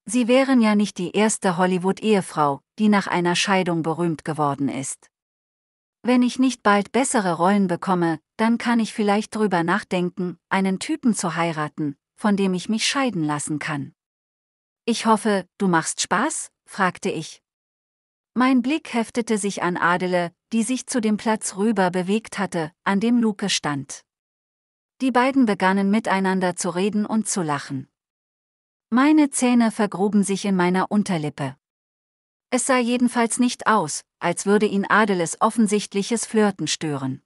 Sie wären ja nicht die erste Hollywood-Ehefrau, die nach einer Scheidung berühmt geworden ist. Wenn ich nicht bald bessere Rollen bekomme, dann kann ich vielleicht drüber nachdenken, einen Typen zu heiraten, von dem ich mich scheiden lassen kann. Ich hoffe, du machst Spaß? fragte ich. Mein Blick heftete sich an Adele, die sich zu dem Platz rüber bewegt hatte, an dem Luke stand. Die beiden begannen miteinander zu reden und zu lachen. Meine Zähne vergruben sich in meiner Unterlippe. Es sah jedenfalls nicht aus, als würde ihn Adeles offensichtliches Flirten stören.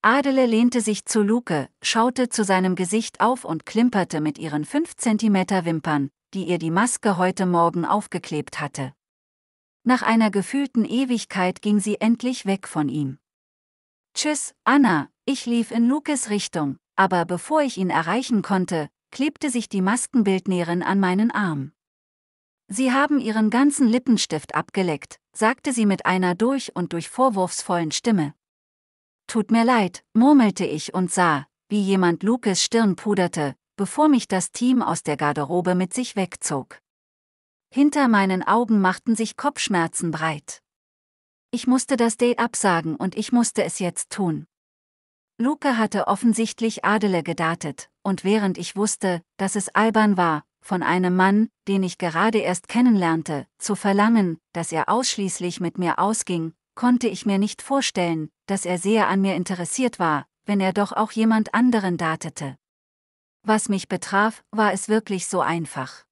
Adele lehnte sich zu Luke, schaute zu seinem Gesicht auf und klimperte mit ihren 5 cm Wimpern, die ihr die Maske heute Morgen aufgeklebt hatte. Nach einer gefühlten Ewigkeit ging sie endlich weg von ihm. Tschüss, Anna, ich lief in Lukes Richtung, aber bevor ich ihn erreichen konnte, klebte sich die Maskenbildnäherin an meinen Arm. Sie haben Ihren ganzen Lippenstift abgeleckt, sagte sie mit einer durch und durch vorwurfsvollen Stimme. Tut mir leid, murmelte ich und sah, wie jemand Lucas Stirn puderte, bevor mich das Team aus der Garderobe mit sich wegzog. Hinter meinen Augen machten sich Kopfschmerzen breit. Ich musste das Date absagen und ich musste es jetzt tun. Luke hatte offensichtlich Adele gedatet, und während ich wusste, dass es albern war, von einem Mann, den ich gerade erst kennenlernte, zu verlangen, dass er ausschließlich mit mir ausging, konnte ich mir nicht vorstellen, dass er sehr an mir interessiert war, wenn er doch auch jemand anderen datete. Was mich betraf, war es wirklich so einfach.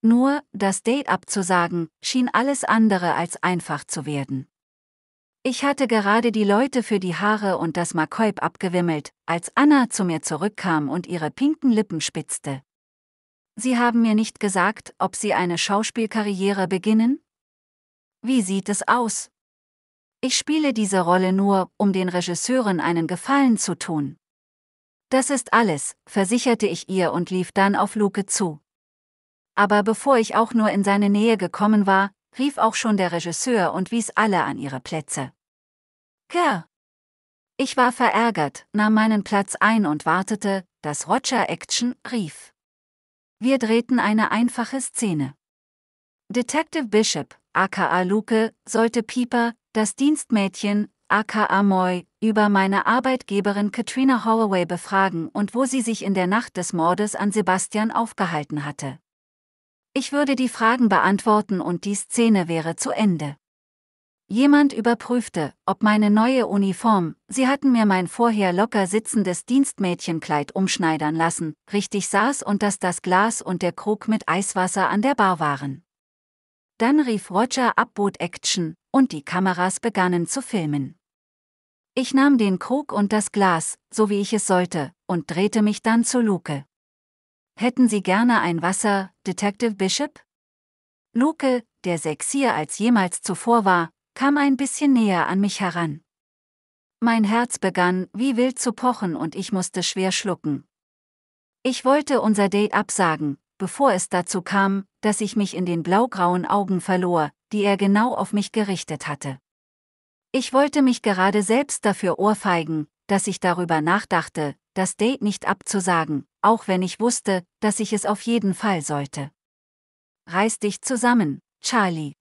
Nur, das Date abzusagen, schien alles andere als einfach zu werden. Ich hatte gerade die Leute für die Haare und das Makoib abgewimmelt, als Anna zu mir zurückkam und ihre pinken Lippen spitzte. Sie haben mir nicht gesagt, ob Sie eine Schauspielkarriere beginnen? Wie sieht es aus? Ich spiele diese Rolle nur, um den Regisseuren einen Gefallen zu tun. Das ist alles, versicherte ich ihr und lief dann auf Luke zu. Aber bevor ich auch nur in seine Nähe gekommen war, rief auch schon der Regisseur und wies alle an ihre Plätze. Kerr! Ich war verärgert, nahm meinen Platz ein und wartete, dass Roger Action rief. Wir drehten eine einfache Szene. Detective Bishop, aka Luke, sollte Pieper, das Dienstmädchen, aka Moy, über meine Arbeitgeberin Katrina Holloway befragen und wo sie sich in der Nacht des Mordes an Sebastian aufgehalten hatte. Ich würde die Fragen beantworten und die Szene wäre zu Ende. Jemand überprüfte, ob meine neue Uniform, sie hatten mir mein vorher locker sitzendes Dienstmädchenkleid umschneidern lassen, richtig saß und dass das Glas und der Krug mit Eiswasser an der Bar waren. Dann rief Roger Abboot Action, und die Kameras begannen zu filmen. Ich nahm den Krug und das Glas, so wie ich es sollte, und drehte mich dann zu Luke. Hätten Sie gerne ein Wasser, Detective Bishop? Luke, der sexier als jemals zuvor war, kam ein bisschen näher an mich heran. Mein Herz begann wie wild zu pochen und ich musste schwer schlucken. Ich wollte unser Date absagen, bevor es dazu kam, dass ich mich in den blaugrauen Augen verlor, die er genau auf mich gerichtet hatte. Ich wollte mich gerade selbst dafür ohrfeigen, dass ich darüber nachdachte, das Date nicht abzusagen, auch wenn ich wusste, dass ich es auf jeden Fall sollte. Reiß dich zusammen, Charlie.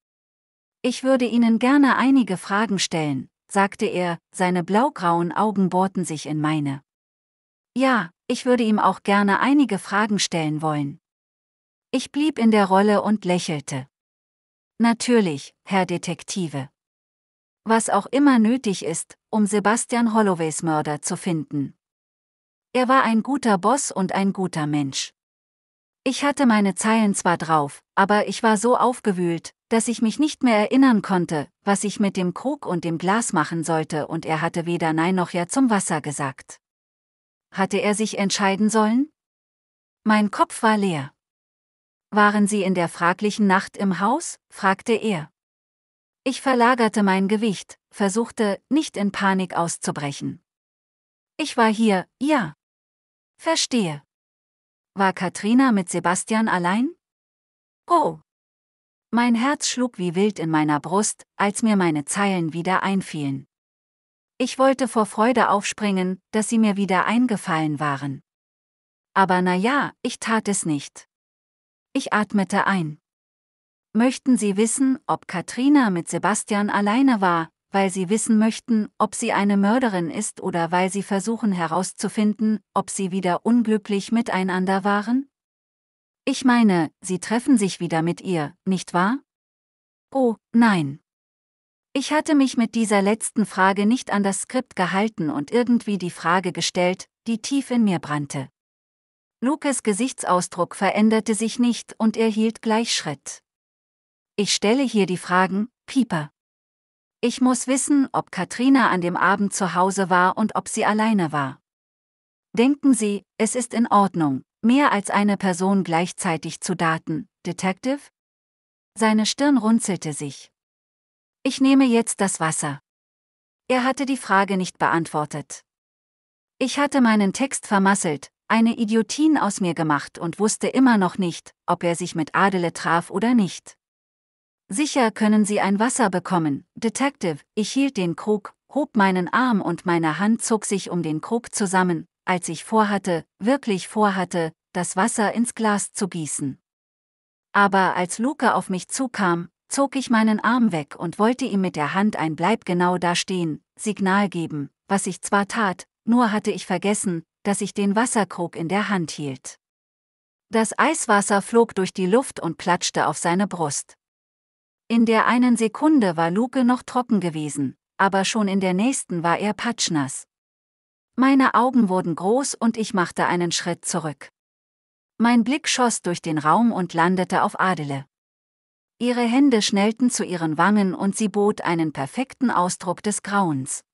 Ich würde Ihnen gerne einige Fragen stellen, sagte er, seine blaugrauen Augen bohrten sich in meine. Ja, ich würde ihm auch gerne einige Fragen stellen wollen. Ich blieb in der Rolle und lächelte. Natürlich, Herr Detektive. Was auch immer nötig ist, um Sebastian Holloways Mörder zu finden. Er war ein guter Boss und ein guter Mensch. Ich hatte meine Zeilen zwar drauf, aber ich war so aufgewühlt, dass ich mich nicht mehr erinnern konnte, was ich mit dem Krug und dem Glas machen sollte und er hatte weder Nein noch Ja zum Wasser gesagt. Hatte er sich entscheiden sollen? Mein Kopf war leer. Waren Sie in der fraglichen Nacht im Haus? fragte er. Ich verlagerte mein Gewicht, versuchte, nicht in Panik auszubrechen. Ich war hier, ja. Verstehe. War Katrina mit Sebastian allein? Oh, mein Herz schlug wie wild in meiner Brust, als mir meine Zeilen wieder einfielen. Ich wollte vor Freude aufspringen, dass sie mir wieder eingefallen waren. Aber na ja, ich tat es nicht. Ich atmete ein. Möchten Sie wissen, ob Katrina mit Sebastian alleine war, weil Sie wissen möchten, ob sie eine Mörderin ist oder weil Sie versuchen herauszufinden, ob Sie wieder unglücklich miteinander waren? Ich meine, Sie treffen sich wieder mit ihr, nicht wahr? Oh, nein. Ich hatte mich mit dieser letzten Frage nicht an das Skript gehalten und irgendwie die Frage gestellt, die tief in mir brannte. Lukas Gesichtsausdruck veränderte sich nicht und er hielt gleich Schritt. Ich stelle hier die Fragen, Pieper. Ich muss wissen, ob Katrina an dem Abend zu Hause war und ob sie alleine war. Denken Sie, es ist in Ordnung, mehr als eine Person gleichzeitig zu daten, Detective? Seine Stirn runzelte sich. Ich nehme jetzt das Wasser. Er hatte die Frage nicht beantwortet. Ich hatte meinen Text vermasselt, eine Idiotin aus mir gemacht und wusste immer noch nicht, ob er sich mit Adele traf oder nicht. Sicher können Sie ein Wasser bekommen, Detective, ich hielt den Krug, hob meinen Arm und meine Hand zog sich um den Krug zusammen, als ich vorhatte, wirklich vorhatte, das Wasser ins Glas zu gießen. Aber als Luca auf mich zukam, zog ich meinen Arm weg und wollte ihm mit der Hand ein Bleib genau dastehen, Signal geben, was ich zwar tat, nur hatte ich vergessen, dass ich den Wasserkrug in der Hand hielt. Das Eiswasser flog durch die Luft und platschte auf seine Brust. In der einen Sekunde war Luke noch trocken gewesen, aber schon in der nächsten war er patschnass. Meine Augen wurden groß und ich machte einen Schritt zurück. Mein Blick schoss durch den Raum und landete auf Adele. Ihre Hände schnellten zu ihren Wangen und sie bot einen perfekten Ausdruck des Grauens.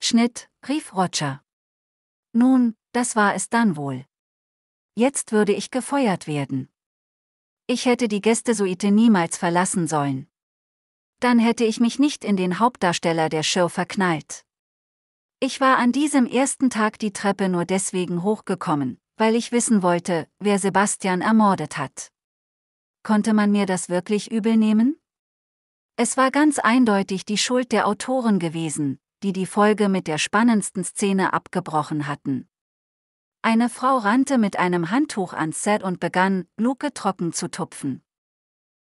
Schnitt, rief Roger. Nun, das war es dann wohl. Jetzt würde ich gefeuert werden. Ich hätte die Gästesuite niemals verlassen sollen. Dann hätte ich mich nicht in den Hauptdarsteller der Show verknallt. Ich war an diesem ersten Tag die Treppe nur deswegen hochgekommen, weil ich wissen wollte, wer Sebastian ermordet hat. Konnte man mir das wirklich übel nehmen? Es war ganz eindeutig die Schuld der Autoren gewesen, die die Folge mit der spannendsten Szene abgebrochen hatten. Eine Frau rannte mit einem Handtuch ans Set und begann, Luke trocken zu tupfen.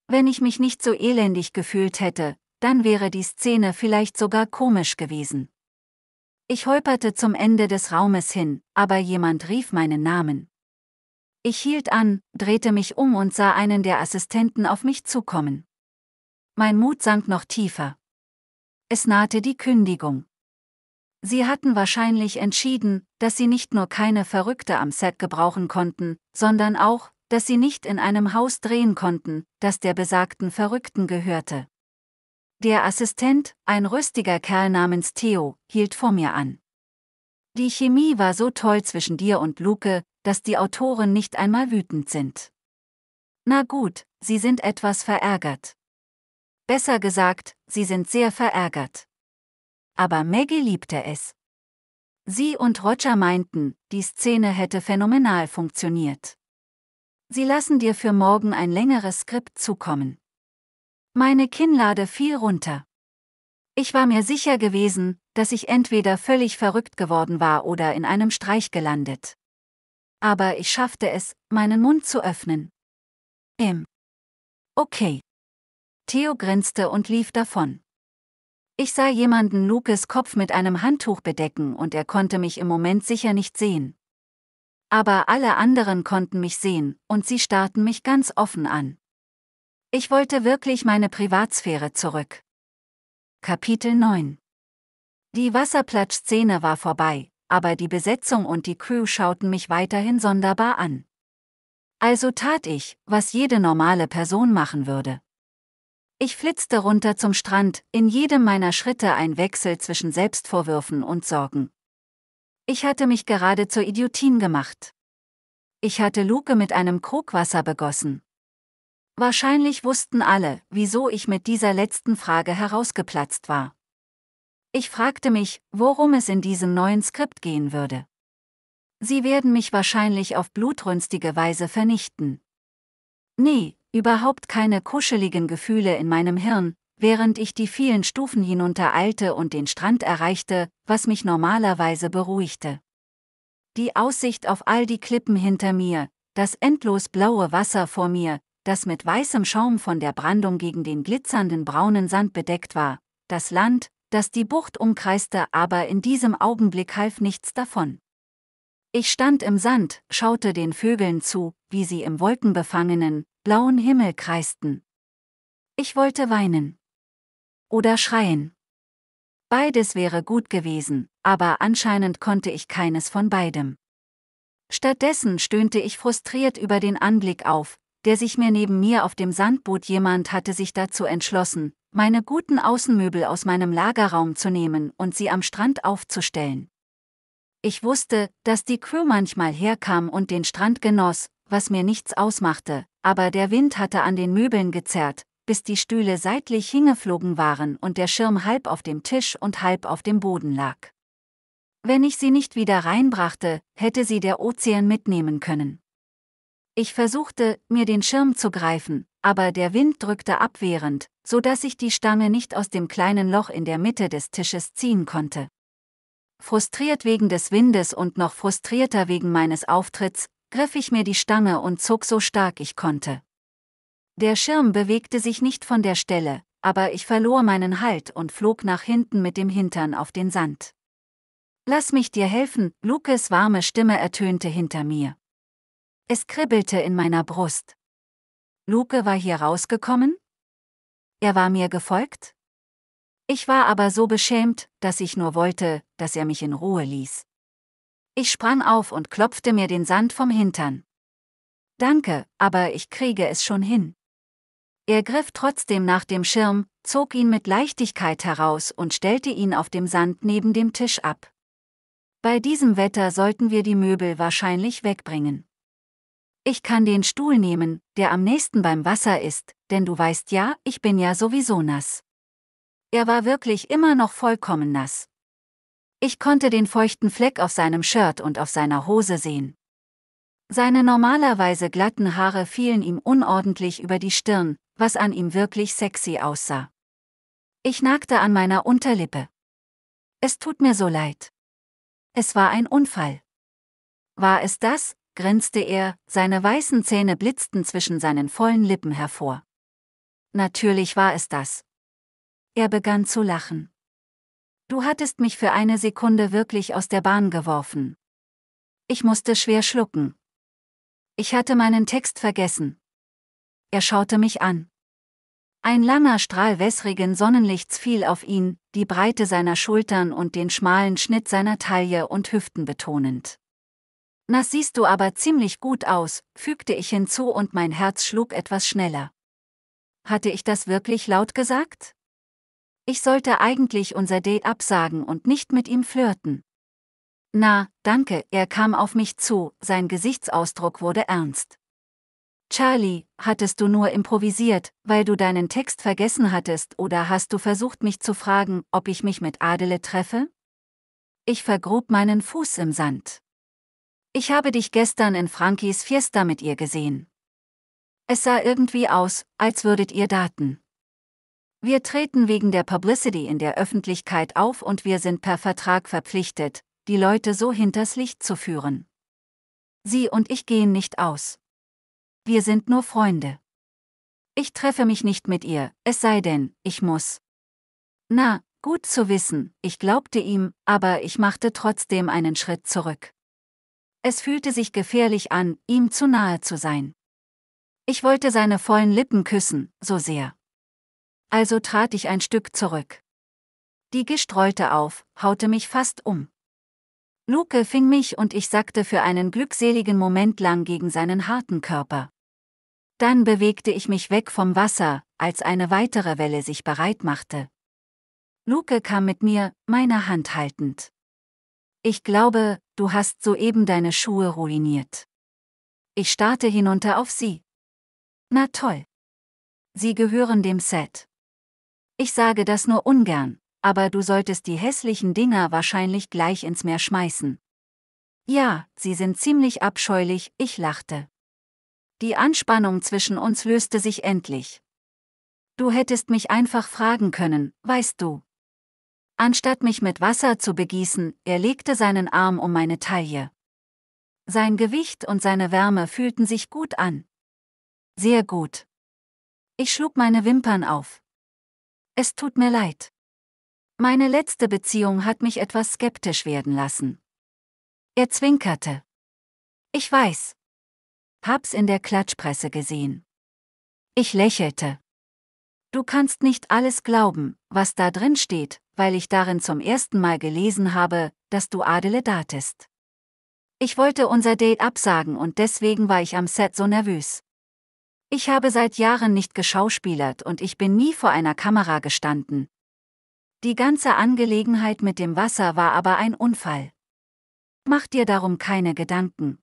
Wenn ich mich nicht so elendig gefühlt hätte, dann wäre die Szene vielleicht sogar komisch gewesen. Ich holperte zum Ende des Raumes hin, aber jemand rief meinen Namen. Ich hielt an, drehte mich um und sah einen der Assistenten auf mich zukommen. Mein Mut sank noch tiefer. Es nahte die Kündigung. Sie hatten wahrscheinlich entschieden, dass sie nicht nur keine Verrückte am Set gebrauchen konnten, sondern auch, dass sie nicht in einem Haus drehen konnten, das der besagten Verrückten gehörte. Der Assistent, ein rüstiger Kerl namens Theo, hielt vor mir an. Die Chemie war so toll zwischen dir und Luke, dass die Autoren nicht einmal wütend sind. Na gut, sie sind etwas verärgert. Besser gesagt, sie sind sehr verärgert. Aber Maggie liebte es. Sie und Roger meinten, die Szene hätte phänomenal funktioniert. Sie lassen dir für morgen ein längeres Skript zukommen. Meine Kinnlade fiel runter. Ich war mir sicher gewesen, dass ich entweder völlig verrückt geworden war oder in einem Streich gelandet. Aber ich schaffte es, meinen Mund zu öffnen. Im. Okay. Theo grinste und lief davon. Ich sah jemanden Lukes Kopf mit einem Handtuch bedecken und er konnte mich im Moment sicher nicht sehen. Aber alle anderen konnten mich sehen, und sie starrten mich ganz offen an. Ich wollte wirklich meine Privatsphäre zurück. Kapitel 9 Die Wasserplatsch-Szene war vorbei, aber die Besetzung und die Crew schauten mich weiterhin sonderbar an. Also tat ich, was jede normale Person machen würde. Ich flitzte runter zum Strand, in jedem meiner Schritte ein Wechsel zwischen Selbstvorwürfen und Sorgen. Ich hatte mich gerade zur Idiotin gemacht. Ich hatte Luke mit einem Krugwasser begossen. Wahrscheinlich wussten alle, wieso ich mit dieser letzten Frage herausgeplatzt war. Ich fragte mich, worum es in diesem neuen Skript gehen würde. Sie werden mich wahrscheinlich auf blutrünstige Weise vernichten. Nee, überhaupt keine kuscheligen Gefühle in meinem Hirn, während ich die vielen Stufen hinunter eilte und den Strand erreichte, was mich normalerweise beruhigte. Die Aussicht auf all die Klippen hinter mir, das endlos blaue Wasser vor mir, das mit weißem Schaum von der Brandung gegen den glitzernden braunen Sand bedeckt war, das Land, das die Bucht umkreiste, aber in diesem Augenblick half nichts davon. Ich stand im Sand, schaute den Vögeln zu, wie sie im wolkenbefangenen, blauen Himmel kreisten. Ich wollte weinen. Oder schreien. Beides wäre gut gewesen, aber anscheinend konnte ich keines von beidem. Stattdessen stöhnte ich frustriert über den Anblick auf, der sich mir neben mir auf dem Sand bot. Jemand hatte sich dazu entschlossen, meine guten Außenmöbel aus meinem Lagerraum zu nehmen und sie am Strand aufzustellen. Ich wusste, dass die Crew manchmal herkam und den Strand genoss, was mir nichts ausmachte, aber der Wind hatte an den Möbeln gezerrt, bis die Stühle seitlich hingeflogen waren und der Schirm halb auf dem Tisch und halb auf dem Boden lag. Wenn ich sie nicht wieder reinbrachte, hätte sie der Ozean mitnehmen können. Ich versuchte, mir den Schirm zu greifen, aber der Wind drückte abwehrend, so dass ich die Stange nicht aus dem kleinen Loch in der Mitte des Tisches ziehen konnte. Frustriert wegen des Windes und noch frustrierter wegen meines Auftritts, griff ich mir die Stange und zog so stark ich konnte. Der Schirm bewegte sich nicht von der Stelle, aber ich verlor meinen Halt und flog nach hinten mit dem Hintern auf den Sand. Lass mich dir helfen, Lucas warme Stimme ertönte hinter mir. Es kribbelte in meiner Brust. Luke war hier rausgekommen? Er war mir gefolgt? Ich war aber so beschämt, dass ich nur wollte, dass er mich in Ruhe ließ. Ich sprang auf und klopfte mir den Sand vom Hintern. Danke, aber ich kriege es schon hin. Er griff trotzdem nach dem Schirm, zog ihn mit Leichtigkeit heraus und stellte ihn auf dem Sand neben dem Tisch ab. Bei diesem Wetter sollten wir die Möbel wahrscheinlich wegbringen. Ich kann den Stuhl nehmen, der am nächsten beim Wasser ist, denn du weißt ja, ich bin ja sowieso nass. Er war wirklich immer noch vollkommen nass. Ich konnte den feuchten Fleck auf seinem Shirt und auf seiner Hose sehen. Seine normalerweise glatten Haare fielen ihm unordentlich über die Stirn, was an ihm wirklich sexy aussah. Ich nagte an meiner Unterlippe. Es tut mir so leid. Es war ein Unfall. War es das, grinste er, seine weißen Zähne blitzten zwischen seinen vollen Lippen hervor. Natürlich war es das. Er begann zu lachen. Du hattest mich für eine Sekunde wirklich aus der Bahn geworfen. Ich musste schwer schlucken. Ich hatte meinen Text vergessen. Er schaute mich an. Ein langer Strahl wässrigen Sonnenlichts fiel auf ihn, die Breite seiner Schultern und den schmalen Schnitt seiner Taille und Hüften betonend. Na siehst du aber ziemlich gut aus, fügte ich hinzu und mein Herz schlug etwas schneller. Hatte ich das wirklich laut gesagt? Ich sollte eigentlich unser Date absagen und nicht mit ihm flirten. Na, danke, er kam auf mich zu, sein Gesichtsausdruck wurde ernst. Charlie, hattest du nur improvisiert, weil du deinen Text vergessen hattest oder hast du versucht mich zu fragen, ob ich mich mit Adele treffe? Ich vergrub meinen Fuß im Sand. Ich habe dich gestern in Frankies Fiesta mit ihr gesehen. Es sah irgendwie aus, als würdet ihr daten. Wir treten wegen der Publicity in der Öffentlichkeit auf und wir sind per Vertrag verpflichtet, die Leute so hinters Licht zu führen. Sie und ich gehen nicht aus. Wir sind nur Freunde. Ich treffe mich nicht mit ihr, es sei denn, ich muss. Na, gut zu wissen, ich glaubte ihm, aber ich machte trotzdem einen Schritt zurück. Es fühlte sich gefährlich an, ihm zu nahe zu sein. Ich wollte seine vollen Lippen küssen, so sehr. Also trat ich ein Stück zurück. Die rollte auf, haute mich fast um. Luke fing mich und ich sackte für einen glückseligen Moment lang gegen seinen harten Körper. Dann bewegte ich mich weg vom Wasser, als eine weitere Welle sich bereit machte. Luke kam mit mir, meine Hand haltend. Ich glaube, du hast soeben deine Schuhe ruiniert. Ich starte hinunter auf sie. Na toll. Sie gehören dem Set. Ich sage das nur ungern, aber du solltest die hässlichen Dinger wahrscheinlich gleich ins Meer schmeißen. Ja, sie sind ziemlich abscheulich, ich lachte. Die Anspannung zwischen uns löste sich endlich. Du hättest mich einfach fragen können, weißt du, Anstatt mich mit Wasser zu begießen, er legte seinen Arm um meine Taille. Sein Gewicht und seine Wärme fühlten sich gut an. Sehr gut. Ich schlug meine Wimpern auf. Es tut mir leid. Meine letzte Beziehung hat mich etwas skeptisch werden lassen. Er zwinkerte. Ich weiß. Hab's in der Klatschpresse gesehen. Ich lächelte. Du kannst nicht alles glauben, was da drin steht, weil ich darin zum ersten Mal gelesen habe, dass du Adele datest. Ich wollte unser Date absagen und deswegen war ich am Set so nervös. Ich habe seit Jahren nicht geschauspielert und ich bin nie vor einer Kamera gestanden. Die ganze Angelegenheit mit dem Wasser war aber ein Unfall. Mach dir darum keine Gedanken.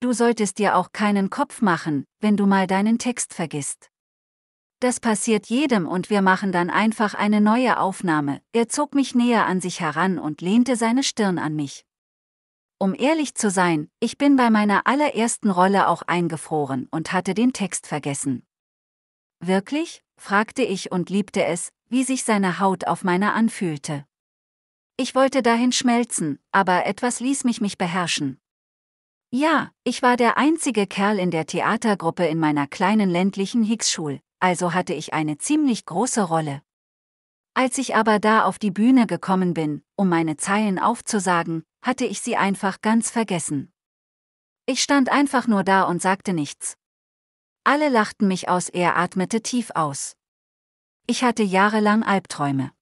Du solltest dir auch keinen Kopf machen, wenn du mal deinen Text vergisst. Das passiert jedem und wir machen dann einfach eine neue Aufnahme. Er zog mich näher an sich heran und lehnte seine Stirn an mich. Um ehrlich zu sein, ich bin bei meiner allerersten Rolle auch eingefroren und hatte den Text vergessen. Wirklich? fragte ich und liebte es, wie sich seine Haut auf meiner anfühlte. Ich wollte dahin schmelzen, aber etwas ließ mich mich beherrschen. Ja, ich war der einzige Kerl in der Theatergruppe in meiner kleinen ländlichen Higgs-Schule also hatte ich eine ziemlich große Rolle. Als ich aber da auf die Bühne gekommen bin, um meine Zeilen aufzusagen, hatte ich sie einfach ganz vergessen. Ich stand einfach nur da und sagte nichts. Alle lachten mich aus, er atmete tief aus. Ich hatte jahrelang Albträume.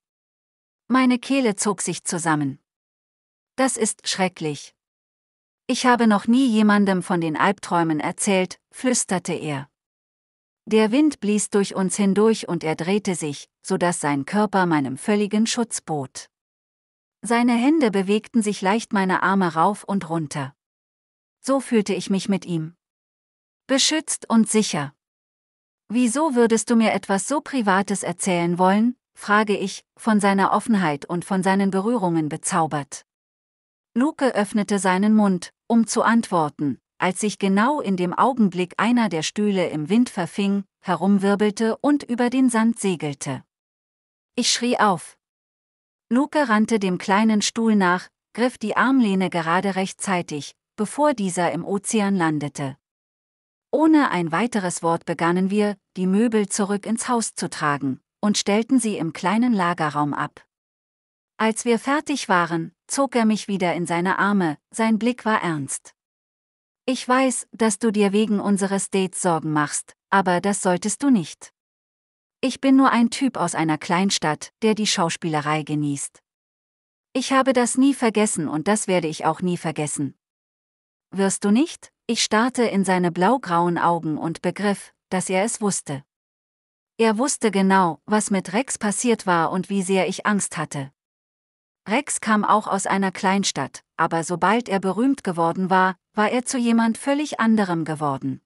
Meine Kehle zog sich zusammen. Das ist schrecklich. Ich habe noch nie jemandem von den Albträumen erzählt, flüsterte er. Der Wind blies durch uns hindurch und er drehte sich, so dass sein Körper meinem völligen Schutz bot. Seine Hände bewegten sich leicht meine Arme rauf und runter. So fühlte ich mich mit ihm. Beschützt und sicher. Wieso würdest du mir etwas so Privates erzählen wollen, frage ich, von seiner Offenheit und von seinen Berührungen bezaubert. Luke öffnete seinen Mund, um zu antworten, als sich genau in dem Augenblick einer der Stühle im Wind verfing, herumwirbelte und über den Sand segelte. Ich schrie auf. Luke rannte dem kleinen Stuhl nach, griff die Armlehne gerade rechtzeitig, bevor dieser im Ozean landete. Ohne ein weiteres Wort begannen wir, die Möbel zurück ins Haus zu tragen, und stellten sie im kleinen Lagerraum ab. Als wir fertig waren, zog er mich wieder in seine Arme, sein Blick war ernst. Ich weiß, dass du dir wegen unseres Dates Sorgen machst, aber das solltest du nicht. Ich bin nur ein Typ aus einer Kleinstadt, der die Schauspielerei genießt. Ich habe das nie vergessen und das werde ich auch nie vergessen. Wirst du nicht? Ich starrte in seine blaugrauen Augen und begriff, dass er es wusste. Er wusste genau, was mit Rex passiert war und wie sehr ich Angst hatte. Rex kam auch aus einer Kleinstadt, aber sobald er berühmt geworden war, war er zu jemand völlig anderem geworden.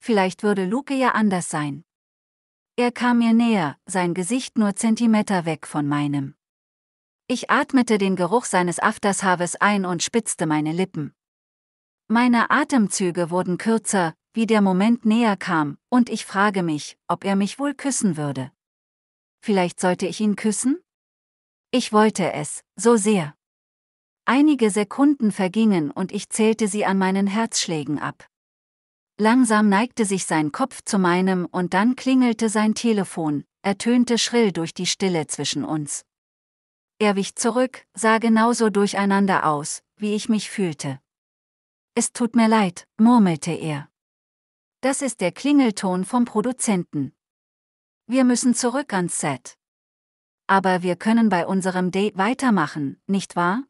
Vielleicht würde Luke ja anders sein. Er kam mir näher, sein Gesicht nur Zentimeter weg von meinem. Ich atmete den Geruch seines Aftershaares ein und spitzte meine Lippen. Meine Atemzüge wurden kürzer, wie der Moment näher kam, und ich frage mich, ob er mich wohl küssen würde. Vielleicht sollte ich ihn küssen? Ich wollte es, so sehr. Einige Sekunden vergingen und ich zählte sie an meinen Herzschlägen ab. Langsam neigte sich sein Kopf zu meinem und dann klingelte sein Telefon, ertönte schrill durch die Stille zwischen uns. Er wich zurück, sah genauso durcheinander aus, wie ich mich fühlte. Es tut mir leid, murmelte er. Das ist der Klingelton vom Produzenten. Wir müssen zurück ans Set. Aber wir können bei unserem Date weitermachen, nicht wahr?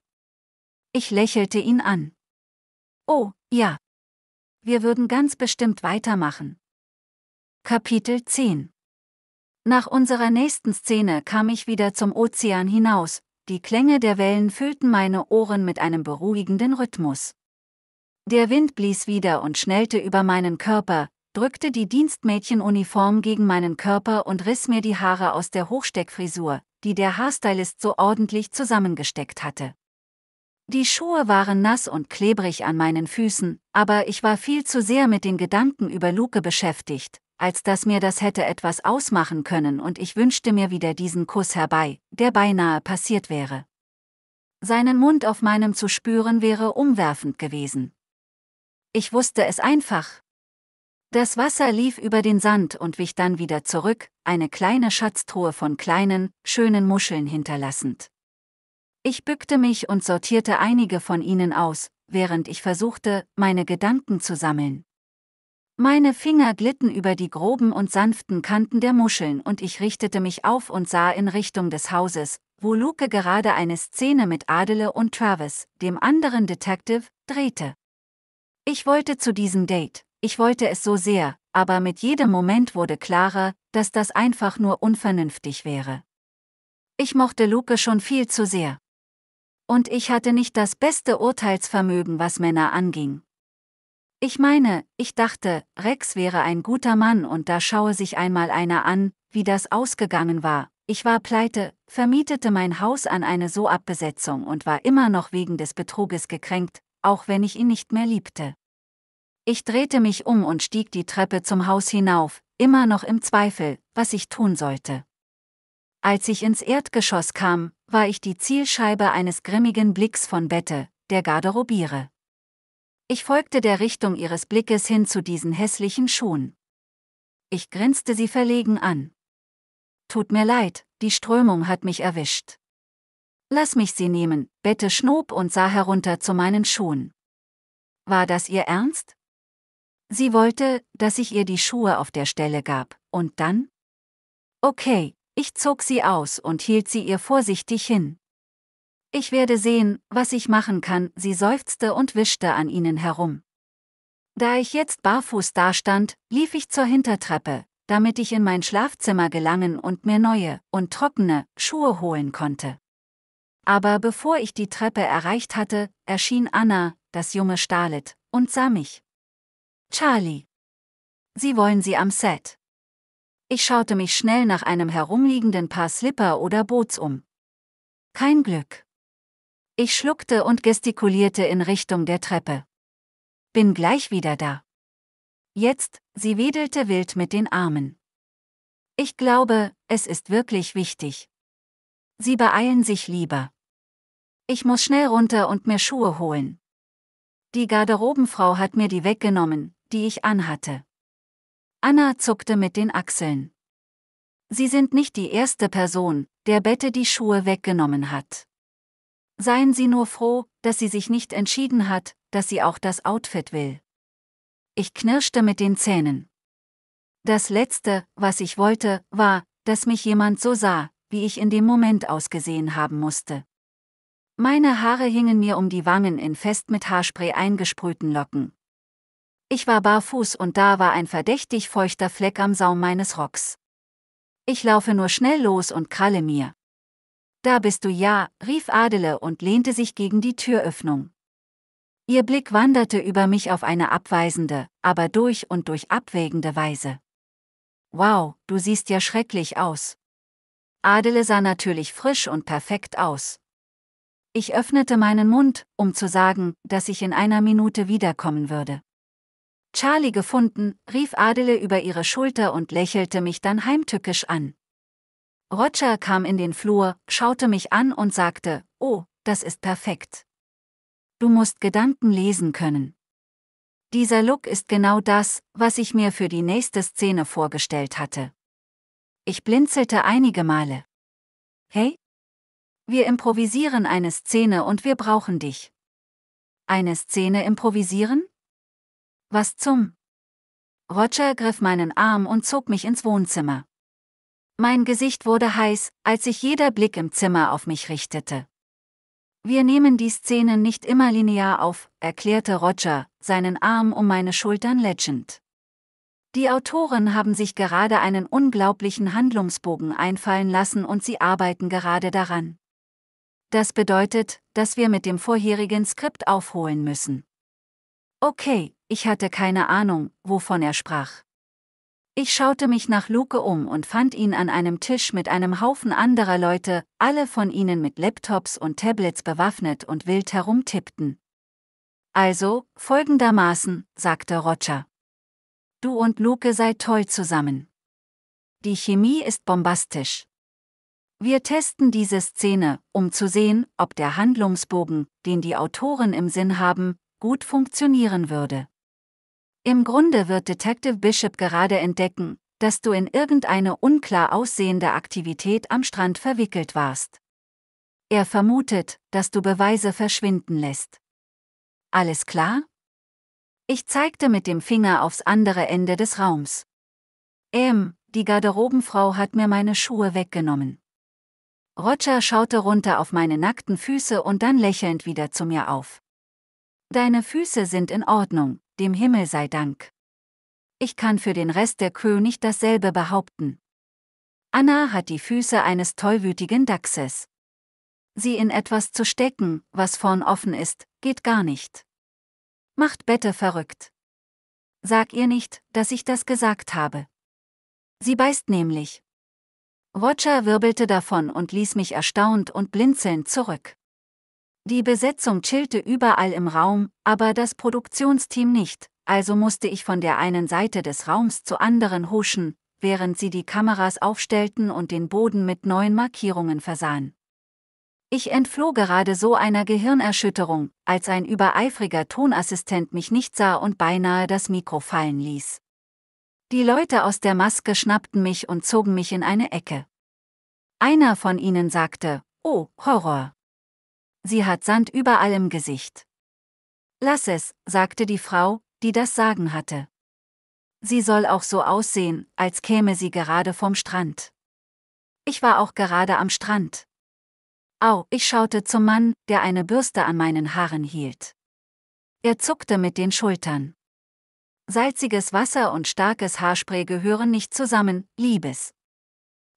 Ich lächelte ihn an. Oh, ja. Wir würden ganz bestimmt weitermachen. Kapitel 10 Nach unserer nächsten Szene kam ich wieder zum Ozean hinaus, die Klänge der Wellen füllten meine Ohren mit einem beruhigenden Rhythmus. Der Wind blies wieder und schnellte über meinen Körper, drückte die Dienstmädchenuniform gegen meinen Körper und riss mir die Haare aus der Hochsteckfrisur, die der Haarstylist so ordentlich zusammengesteckt hatte. Die Schuhe waren nass und klebrig an meinen Füßen, aber ich war viel zu sehr mit den Gedanken über Luke beschäftigt, als dass mir das hätte etwas ausmachen können und ich wünschte mir wieder diesen Kuss herbei, der beinahe passiert wäre. Seinen Mund auf meinem zu spüren wäre umwerfend gewesen. Ich wusste es einfach. Das Wasser lief über den Sand und wich dann wieder zurück, eine kleine Schatztruhe von kleinen, schönen Muscheln hinterlassend. Ich bückte mich und sortierte einige von ihnen aus, während ich versuchte, meine Gedanken zu sammeln. Meine Finger glitten über die groben und sanften Kanten der Muscheln und ich richtete mich auf und sah in Richtung des Hauses, wo Luke gerade eine Szene mit Adele und Travis, dem anderen Detective, drehte. Ich wollte zu diesem Date, ich wollte es so sehr, aber mit jedem Moment wurde klarer, dass das einfach nur unvernünftig wäre. Ich mochte Luke schon viel zu sehr. Und ich hatte nicht das beste Urteilsvermögen, was Männer anging. Ich meine, ich dachte, Rex wäre ein guter Mann und da schaue sich einmal einer an, wie das ausgegangen war. Ich war pleite, vermietete mein Haus an eine So-Abbesetzung und war immer noch wegen des Betruges gekränkt, auch wenn ich ihn nicht mehr liebte. Ich drehte mich um und stieg die Treppe zum Haus hinauf, immer noch im Zweifel, was ich tun sollte. Als ich ins Erdgeschoss kam, war ich die Zielscheibe eines grimmigen Blicks von Bette, der Garderobiere. Ich folgte der Richtung ihres Blickes hin zu diesen hässlichen Schuhen. Ich grinste sie verlegen an. Tut mir leid, die Strömung hat mich erwischt. Lass mich sie nehmen, Bette schnob und sah herunter zu meinen Schuhen. War das ihr Ernst? Sie wollte, dass ich ihr die Schuhe auf der Stelle gab, und dann? Okay, ich zog sie aus und hielt sie ihr vorsichtig hin. Ich werde sehen, was ich machen kann, sie seufzte und wischte an ihnen herum. Da ich jetzt barfuß dastand, lief ich zur Hintertreppe, damit ich in mein Schlafzimmer gelangen und mir neue und trockene Schuhe holen konnte. Aber bevor ich die Treppe erreicht hatte, erschien Anna, das junge Starlet, und sah mich. Charlie. Sie wollen Sie am Set. Ich schaute mich schnell nach einem herumliegenden Paar Slipper oder Boots um. Kein Glück. Ich schluckte und gestikulierte in Richtung der Treppe. Bin gleich wieder da. Jetzt, sie wedelte wild mit den Armen. Ich glaube, es ist wirklich wichtig. Sie beeilen sich lieber. Ich muss schnell runter und mir Schuhe holen. Die Garderobenfrau hat mir die weggenommen, die ich anhatte. Anna zuckte mit den Achseln. Sie sind nicht die erste Person, der Bette die Schuhe weggenommen hat. Seien Sie nur froh, dass sie sich nicht entschieden hat, dass sie auch das Outfit will. Ich knirschte mit den Zähnen. Das Letzte, was ich wollte, war, dass mich jemand so sah, wie ich in dem Moment ausgesehen haben musste. Meine Haare hingen mir um die Wangen in fest mit Haarspray eingesprühten Locken. Ich war barfuß und da war ein verdächtig feuchter Fleck am Saum meines Rocks. Ich laufe nur schnell los und kralle mir. Da bist du ja, rief Adele und lehnte sich gegen die Türöffnung. Ihr Blick wanderte über mich auf eine abweisende, aber durch und durch abwägende Weise. Wow, du siehst ja schrecklich aus. Adele sah natürlich frisch und perfekt aus. Ich öffnete meinen Mund, um zu sagen, dass ich in einer Minute wiederkommen würde. Charlie gefunden, rief Adele über ihre Schulter und lächelte mich dann heimtückisch an. Roger kam in den Flur, schaute mich an und sagte, Oh, das ist perfekt. Du musst Gedanken lesen können. Dieser Look ist genau das, was ich mir für die nächste Szene vorgestellt hatte. Ich blinzelte einige Male. Hey? Wir improvisieren eine Szene und wir brauchen dich. Eine Szene improvisieren? Was zum? Roger griff meinen Arm und zog mich ins Wohnzimmer. Mein Gesicht wurde heiß, als sich jeder Blick im Zimmer auf mich richtete. Wir nehmen die Szenen nicht immer linear auf, erklärte Roger, seinen Arm um meine Schultern lätschend. Die Autoren haben sich gerade einen unglaublichen Handlungsbogen einfallen lassen und sie arbeiten gerade daran. Das bedeutet, dass wir mit dem vorherigen Skript aufholen müssen. Okay, ich hatte keine Ahnung, wovon er sprach. Ich schaute mich nach Luke um und fand ihn an einem Tisch mit einem Haufen anderer Leute, alle von ihnen mit Laptops und Tablets bewaffnet und wild herumtippten. Also, folgendermaßen, sagte Roger. Du und Luke seid toll zusammen. Die Chemie ist bombastisch. Wir testen diese Szene, um zu sehen, ob der Handlungsbogen, den die Autoren im Sinn haben, gut funktionieren würde. Im Grunde wird Detective Bishop gerade entdecken, dass du in irgendeine unklar aussehende Aktivität am Strand verwickelt warst. Er vermutet, dass du Beweise verschwinden lässt. Alles klar? Ich zeigte mit dem Finger aufs andere Ende des Raums. Ähm, die Garderobenfrau hat mir meine Schuhe weggenommen. Roger schaute runter auf meine nackten Füße und dann lächelnd wieder zu mir auf. Deine Füße sind in Ordnung, dem Himmel sei Dank. Ich kann für den Rest der Crew nicht dasselbe behaupten. Anna hat die Füße eines tollwütigen Dachses. Sie in etwas zu stecken, was vorn offen ist, geht gar nicht. Macht Bette verrückt. Sag ihr nicht, dass ich das gesagt habe. Sie beißt nämlich. Roger wirbelte davon und ließ mich erstaunt und blinzelnd zurück. Die Besetzung chillte überall im Raum, aber das Produktionsteam nicht, also musste ich von der einen Seite des Raums zur anderen huschen, während sie die Kameras aufstellten und den Boden mit neuen Markierungen versahen. Ich entfloh gerade so einer Gehirnerschütterung, als ein übereifriger Tonassistent mich nicht sah und beinahe das Mikro fallen ließ. Die Leute aus der Maske schnappten mich und zogen mich in eine Ecke. Einer von ihnen sagte, Oh, Horror sie hat Sand überall im Gesicht. Lass es, sagte die Frau, die das Sagen hatte. Sie soll auch so aussehen, als käme sie gerade vom Strand. Ich war auch gerade am Strand. Au, ich schaute zum Mann, der eine Bürste an meinen Haaren hielt. Er zuckte mit den Schultern. Salziges Wasser und starkes Haarspray gehören nicht zusammen, Liebes.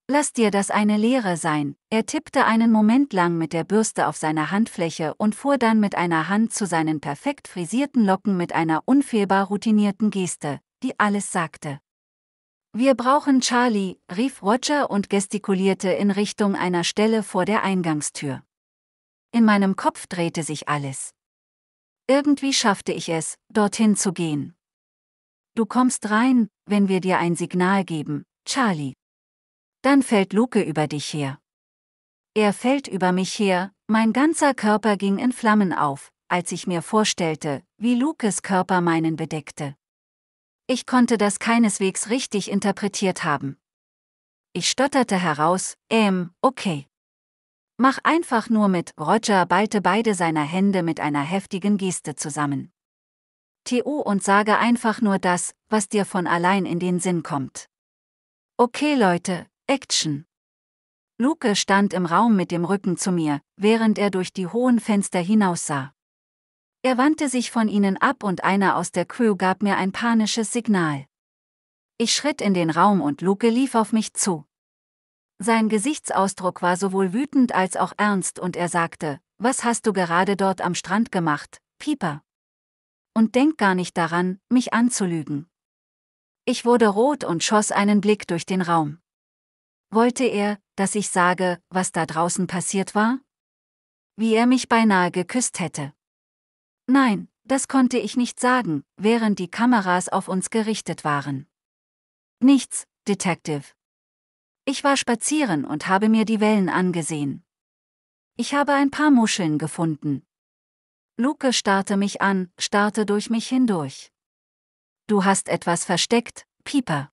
Lass dir das eine Lehre sein. Er tippte einen Moment lang mit der Bürste auf seine Handfläche und fuhr dann mit einer Hand zu seinen perfekt frisierten Locken mit einer unfehlbar routinierten Geste, die alles sagte. Wir brauchen Charlie, rief Roger und gestikulierte in Richtung einer Stelle vor der Eingangstür. In meinem Kopf drehte sich alles. Irgendwie schaffte ich es, dorthin zu gehen. Du kommst rein, wenn wir dir ein Signal geben, Charlie. Dann fällt Luke über dich her. Er fällt über mich her, mein ganzer Körper ging in Flammen auf, als ich mir vorstellte, wie Lukes Körper meinen bedeckte. Ich konnte das keineswegs richtig interpretiert haben. Ich stotterte heraus, ähm, okay. Mach einfach nur mit, Roger ballte beide seiner Hände mit einer heftigen Geste zusammen. TU und sage einfach nur das, was dir von allein in den Sinn kommt. Okay Leute, Action. Luke stand im Raum mit dem Rücken zu mir, während er durch die hohen Fenster hinaussah. Er wandte sich von ihnen ab und einer aus der Crew gab mir ein panisches Signal. Ich schritt in den Raum und Luke lief auf mich zu. Sein Gesichtsausdruck war sowohl wütend als auch ernst und er sagte, was hast du gerade dort am Strand gemacht, Pieper? Und denk gar nicht daran, mich anzulügen. Ich wurde rot und schoss einen Blick durch den Raum. Wollte er, dass ich sage, was da draußen passiert war? Wie er mich beinahe geküsst hätte. Nein, das konnte ich nicht sagen, während die Kameras auf uns gerichtet waren. Nichts, Detective. Ich war spazieren und habe mir die Wellen angesehen. Ich habe ein paar Muscheln gefunden. Luke starrte mich an, starrte durch mich hindurch. Du hast etwas versteckt, Pieper.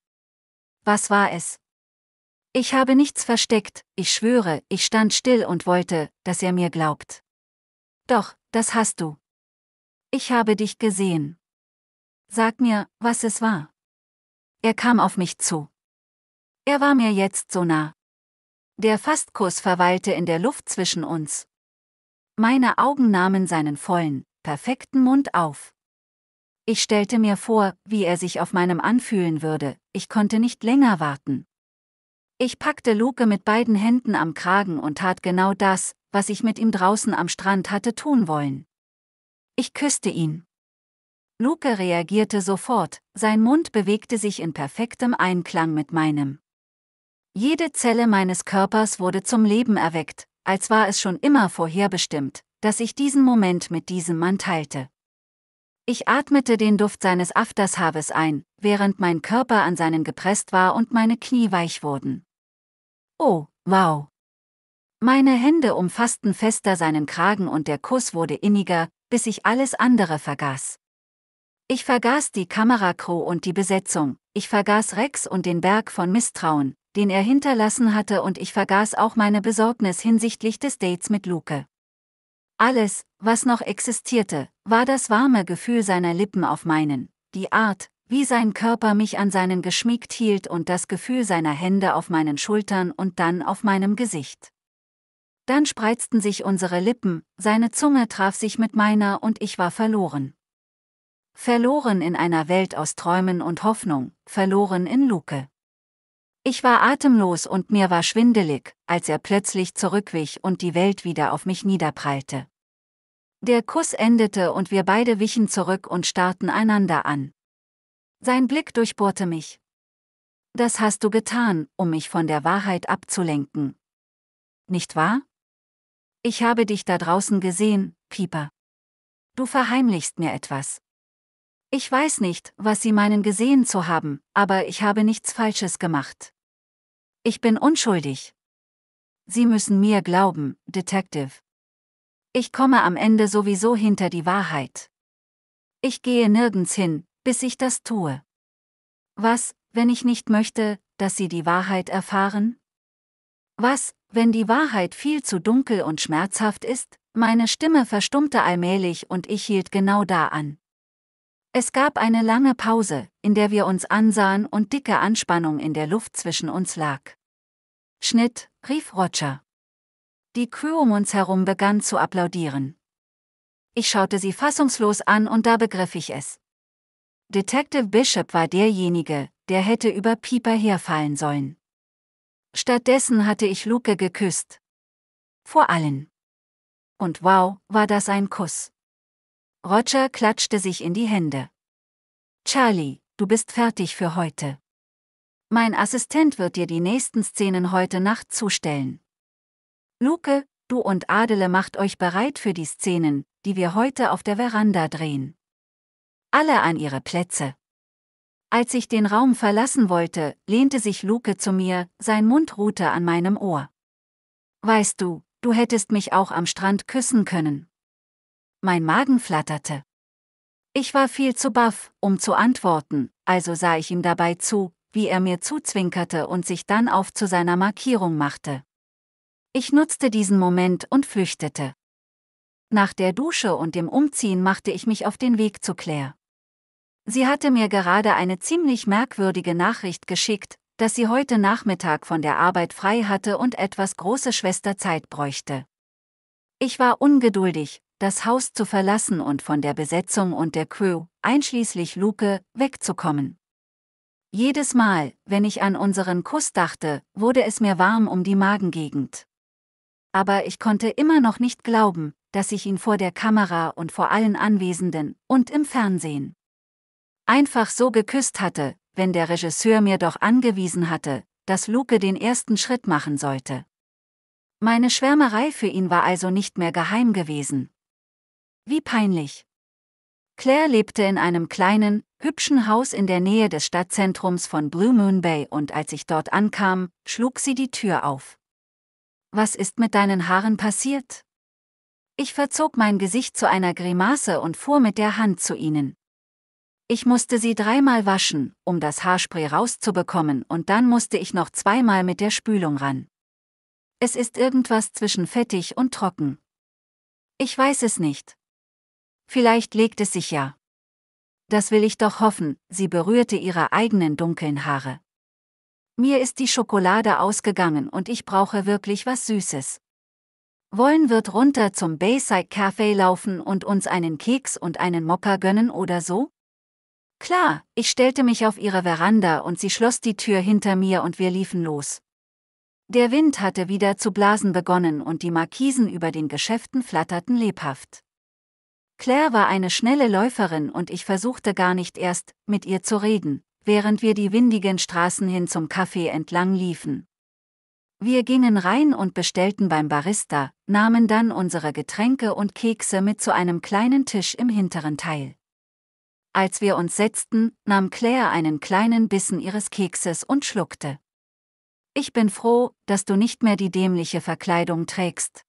Was war es? Ich habe nichts versteckt, ich schwöre, ich stand still und wollte, dass er mir glaubt. Doch, das hast du. Ich habe dich gesehen. Sag mir, was es war. Er kam auf mich zu. Er war mir jetzt so nah. Der Fastkuss verweilte in der Luft zwischen uns. Meine Augen nahmen seinen vollen, perfekten Mund auf. Ich stellte mir vor, wie er sich auf meinem anfühlen würde, ich konnte nicht länger warten. Ich packte Luke mit beiden Händen am Kragen und tat genau das, was ich mit ihm draußen am Strand hatte tun wollen. Ich küsste ihn. Luke reagierte sofort, sein Mund bewegte sich in perfektem Einklang mit meinem. Jede Zelle meines Körpers wurde zum Leben erweckt, als war es schon immer vorherbestimmt, dass ich diesen Moment mit diesem Mann teilte. Ich atmete den Duft seines Aftershaves ein, während mein Körper an seinen gepresst war und meine Knie weich wurden. Oh, wow. Meine Hände umfassten fester seinen Kragen und der Kuss wurde inniger, bis ich alles andere vergaß. Ich vergaß die Kameracrew und die Besetzung, ich vergaß Rex und den Berg von Misstrauen, den er hinterlassen hatte und ich vergaß auch meine Besorgnis hinsichtlich des Dates mit Luke. Alles, was noch existierte, war das warme Gefühl seiner Lippen auf meinen, die Art, wie sein Körper mich an seinen geschmiegt hielt und das Gefühl seiner Hände auf meinen Schultern und dann auf meinem Gesicht. Dann spreizten sich unsere Lippen, seine Zunge traf sich mit meiner und ich war verloren. Verloren in einer Welt aus Träumen und Hoffnung, verloren in Luke. Ich war atemlos und mir war schwindelig, als er plötzlich zurückwich und die Welt wieder auf mich niederprallte. Der Kuss endete und wir beide wichen zurück und starrten einander an. Sein Blick durchbohrte mich. Das hast du getan, um mich von der Wahrheit abzulenken. Nicht wahr? Ich habe dich da draußen gesehen, Pieper. Du verheimlichst mir etwas. Ich weiß nicht, was sie meinen gesehen zu haben, aber ich habe nichts Falsches gemacht. Ich bin unschuldig. Sie müssen mir glauben, Detective. Ich komme am Ende sowieso hinter die Wahrheit. Ich gehe nirgends hin, bis ich das tue. Was, wenn ich nicht möchte, dass sie die Wahrheit erfahren? Was, wenn die Wahrheit viel zu dunkel und schmerzhaft ist? Meine Stimme verstummte allmählich und ich hielt genau da an. Es gab eine lange Pause, in der wir uns ansahen und dicke Anspannung in der Luft zwischen uns lag. Schnitt, rief Roger. Die Crew um uns herum begann zu applaudieren. Ich schaute sie fassungslos an und da begriff ich es. Detective Bishop war derjenige, der hätte über Pieper herfallen sollen. Stattdessen hatte ich Luke geküsst. Vor allen. Und wow, war das ein Kuss. Roger klatschte sich in die Hände. Charlie, du bist fertig für heute. Mein Assistent wird dir die nächsten Szenen heute Nacht zustellen. Luke, du und Adele macht euch bereit für die Szenen, die wir heute auf der Veranda drehen. Alle an ihre Plätze. Als ich den Raum verlassen wollte, lehnte sich Luke zu mir, sein Mund ruhte an meinem Ohr. Weißt du, du hättest mich auch am Strand küssen können. Mein Magen flatterte. Ich war viel zu baff, um zu antworten, also sah ich ihm dabei zu, wie er mir zuzwinkerte und sich dann auf zu seiner Markierung machte. Ich nutzte diesen Moment und flüchtete. Nach der Dusche und dem Umziehen machte ich mich auf den Weg zu Claire. Sie hatte mir gerade eine ziemlich merkwürdige Nachricht geschickt, dass sie heute Nachmittag von der Arbeit frei hatte und etwas große Schwester Zeit bräuchte. Ich war ungeduldig, das Haus zu verlassen und von der Besetzung und der Crew, einschließlich Luke, wegzukommen. Jedes Mal, wenn ich an unseren Kuss dachte, wurde es mir warm um die Magengegend. Aber ich konnte immer noch nicht glauben, dass ich ihn vor der Kamera und vor allen Anwesenden und im Fernsehen einfach so geküsst hatte, wenn der Regisseur mir doch angewiesen hatte, dass Luke den ersten Schritt machen sollte. Meine Schwärmerei für ihn war also nicht mehr geheim gewesen. Wie peinlich. Claire lebte in einem kleinen, hübschen Haus in der Nähe des Stadtzentrums von Blue Moon Bay und als ich dort ankam, schlug sie die Tür auf. Was ist mit deinen Haaren passiert? Ich verzog mein Gesicht zu einer Grimasse und fuhr mit der Hand zu ihnen. Ich musste sie dreimal waschen, um das Haarspray rauszubekommen und dann musste ich noch zweimal mit der Spülung ran. Es ist irgendwas zwischen fettig und trocken. Ich weiß es nicht. Vielleicht legt es sich ja. Das will ich doch hoffen, sie berührte ihre eigenen dunklen Haare. Mir ist die Schokolade ausgegangen und ich brauche wirklich was Süßes. Wollen wird runter zum Bayside Café laufen und uns einen Keks und einen Mokka gönnen oder so? Klar, ich stellte mich auf ihre Veranda und sie schloss die Tür hinter mir und wir liefen los. Der Wind hatte wieder zu blasen begonnen und die Markisen über den Geschäften flatterten lebhaft. Claire war eine schnelle Läuferin und ich versuchte gar nicht erst, mit ihr zu reden, während wir die windigen Straßen hin zum Café entlang liefen. Wir gingen rein und bestellten beim Barista, nahmen dann unsere Getränke und Kekse mit zu einem kleinen Tisch im hinteren Teil. Als wir uns setzten, nahm Claire einen kleinen Bissen ihres Kekses und schluckte. Ich bin froh, dass du nicht mehr die dämliche Verkleidung trägst.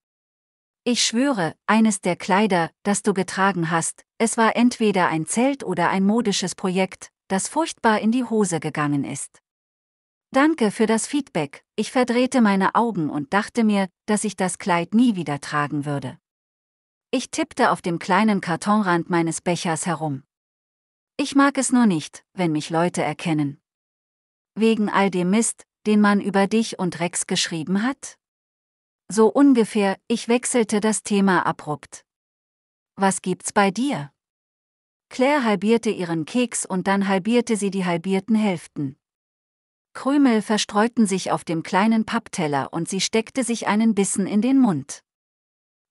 Ich schwöre, eines der Kleider, das du getragen hast, es war entweder ein Zelt oder ein modisches Projekt, das furchtbar in die Hose gegangen ist. Danke für das Feedback, ich verdrehte meine Augen und dachte mir, dass ich das Kleid nie wieder tragen würde. Ich tippte auf dem kleinen Kartonrand meines Bechers herum. Ich mag es nur nicht, wenn mich Leute erkennen. Wegen all dem Mist, den man über dich und Rex geschrieben hat? So ungefähr, ich wechselte das Thema abrupt. Was gibt's bei dir? Claire halbierte ihren Keks und dann halbierte sie die halbierten Hälften. Krümel verstreuten sich auf dem kleinen Pappteller und sie steckte sich einen Bissen in den Mund.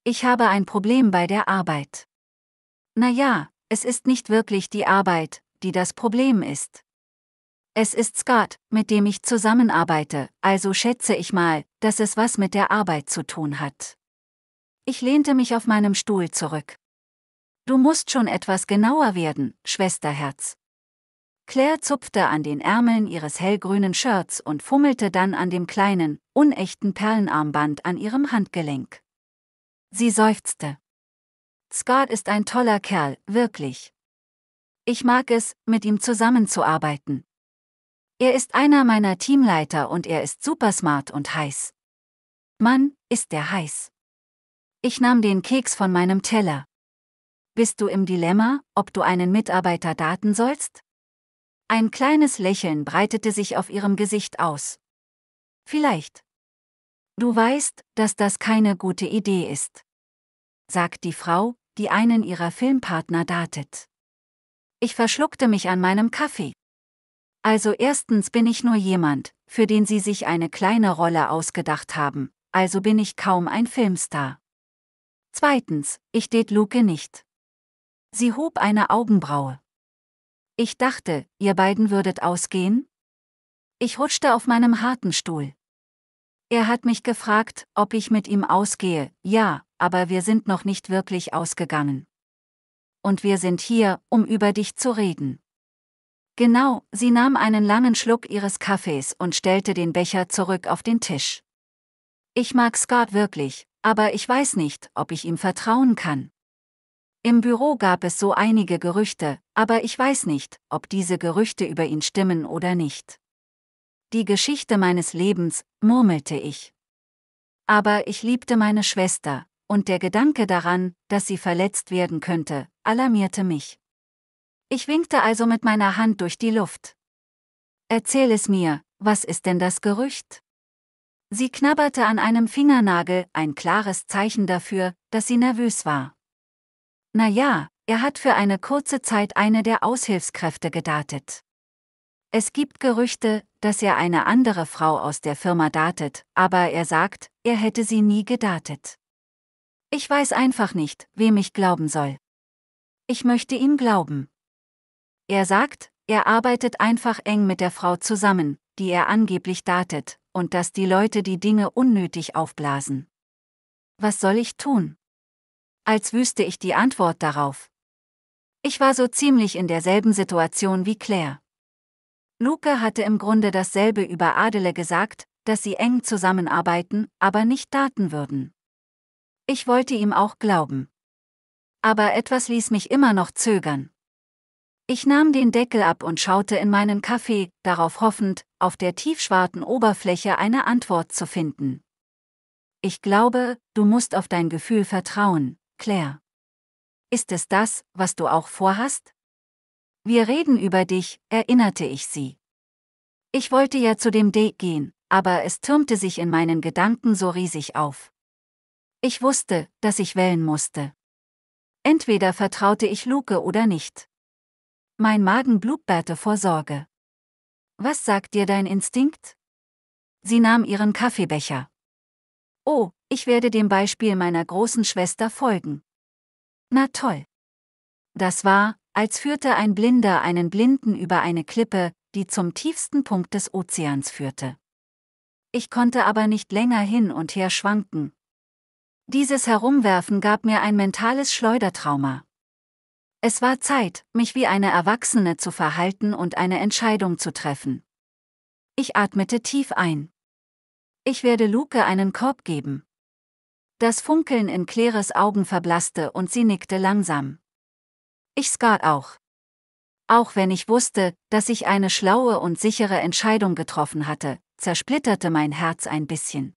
Ich habe ein Problem bei der Arbeit. Na ja, es ist nicht wirklich die Arbeit, die das Problem ist. Es ist Skat, mit dem ich zusammenarbeite, also schätze ich mal, dass es was mit der Arbeit zu tun hat. Ich lehnte mich auf meinem Stuhl zurück. Du musst schon etwas genauer werden, Schwesterherz. Claire zupfte an den Ärmeln ihres hellgrünen Shirts und fummelte dann an dem kleinen, unechten Perlenarmband an ihrem Handgelenk. Sie seufzte. Scott ist ein toller Kerl, wirklich. Ich mag es, mit ihm zusammenzuarbeiten. Er ist einer meiner Teamleiter und er ist super smart und heiß. Mann, ist der heiß. Ich nahm den Keks von meinem Teller. Bist du im Dilemma, ob du einen Mitarbeiter daten sollst? Ein kleines Lächeln breitete sich auf ihrem Gesicht aus. Vielleicht. Du weißt, dass das keine gute Idee ist. Sagt die Frau, die einen ihrer Filmpartner datet. Ich verschluckte mich an meinem Kaffee. Also erstens bin ich nur jemand, für den sie sich eine kleine Rolle ausgedacht haben, also bin ich kaum ein Filmstar. Zweitens, ich tät Luke nicht. Sie hob eine Augenbraue. Ich dachte, ihr beiden würdet ausgehen? Ich rutschte auf meinem harten Stuhl. Er hat mich gefragt, ob ich mit ihm ausgehe, ja, aber wir sind noch nicht wirklich ausgegangen. Und wir sind hier, um über dich zu reden. Genau, sie nahm einen langen Schluck ihres Kaffees und stellte den Becher zurück auf den Tisch. Ich mag Scott wirklich, aber ich weiß nicht, ob ich ihm vertrauen kann. Im Büro gab es so einige Gerüchte, aber ich weiß nicht, ob diese Gerüchte über ihn stimmen oder nicht. Die Geschichte meines Lebens, murmelte ich. Aber ich liebte meine Schwester, und der Gedanke daran, dass sie verletzt werden könnte, alarmierte mich. Ich winkte also mit meiner Hand durch die Luft. Erzähl es mir, was ist denn das Gerücht? Sie knabberte an einem Fingernagel, ein klares Zeichen dafür, dass sie nervös war. Na ja, er hat für eine kurze Zeit eine der Aushilfskräfte gedatet. Es gibt Gerüchte, dass er eine andere Frau aus der Firma datet, aber er sagt, er hätte sie nie gedatet. Ich weiß einfach nicht, wem ich glauben soll. Ich möchte ihm glauben. Er sagt, er arbeitet einfach eng mit der Frau zusammen, die er angeblich datet, und dass die Leute die Dinge unnötig aufblasen. Was soll ich tun? Als wüsste ich die Antwort darauf. Ich war so ziemlich in derselben Situation wie Claire. Luca hatte im Grunde dasselbe über Adele gesagt, dass sie eng zusammenarbeiten, aber nicht daten würden. Ich wollte ihm auch glauben. Aber etwas ließ mich immer noch zögern. Ich nahm den Deckel ab und schaute in meinen Kaffee, darauf hoffend, auf der tiefschwarten Oberfläche eine Antwort zu finden. Ich glaube, du musst auf dein Gefühl vertrauen, Claire. Ist es das, was du auch vorhast? Wir reden über dich, erinnerte ich sie. Ich wollte ja zu dem Date gehen, aber es türmte sich in meinen Gedanken so riesig auf. Ich wusste, dass ich wählen musste. Entweder vertraute ich Luke oder nicht. Mein Magen blubberte vor Sorge. Was sagt dir dein Instinkt? Sie nahm ihren Kaffeebecher. Oh, ich werde dem Beispiel meiner großen Schwester folgen. Na toll. Das war, als führte ein Blinder einen Blinden über eine Klippe, die zum tiefsten Punkt des Ozeans führte. Ich konnte aber nicht länger hin und her schwanken, dieses Herumwerfen gab mir ein mentales Schleudertrauma. Es war Zeit, mich wie eine Erwachsene zu verhalten und eine Entscheidung zu treffen. Ich atmete tief ein. Ich werde Luke einen Korb geben. Das Funkeln in Claires Augen verblasste und sie nickte langsam. Ich skat auch. Auch wenn ich wusste, dass ich eine schlaue und sichere Entscheidung getroffen hatte, zersplitterte mein Herz ein bisschen.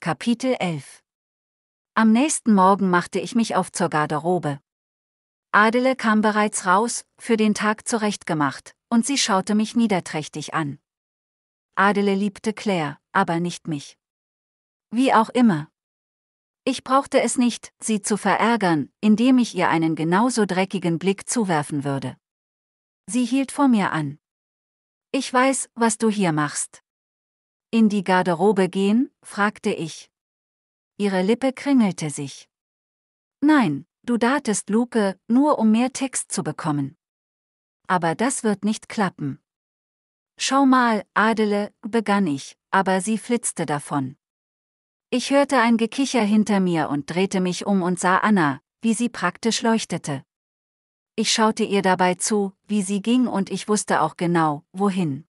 Kapitel 11 am nächsten Morgen machte ich mich auf zur Garderobe. Adele kam bereits raus, für den Tag zurechtgemacht, und sie schaute mich niederträchtig an. Adele liebte Claire, aber nicht mich. Wie auch immer. Ich brauchte es nicht, sie zu verärgern, indem ich ihr einen genauso dreckigen Blick zuwerfen würde. Sie hielt vor mir an. Ich weiß, was du hier machst. In die Garderobe gehen? fragte ich, ihre Lippe kringelte sich. Nein, du datest Luke, nur um mehr Text zu bekommen. Aber das wird nicht klappen. Schau mal, Adele, begann ich, aber sie flitzte davon. Ich hörte ein Gekicher hinter mir und drehte mich um und sah Anna, wie sie praktisch leuchtete. Ich schaute ihr dabei zu, wie sie ging und ich wusste auch genau, wohin.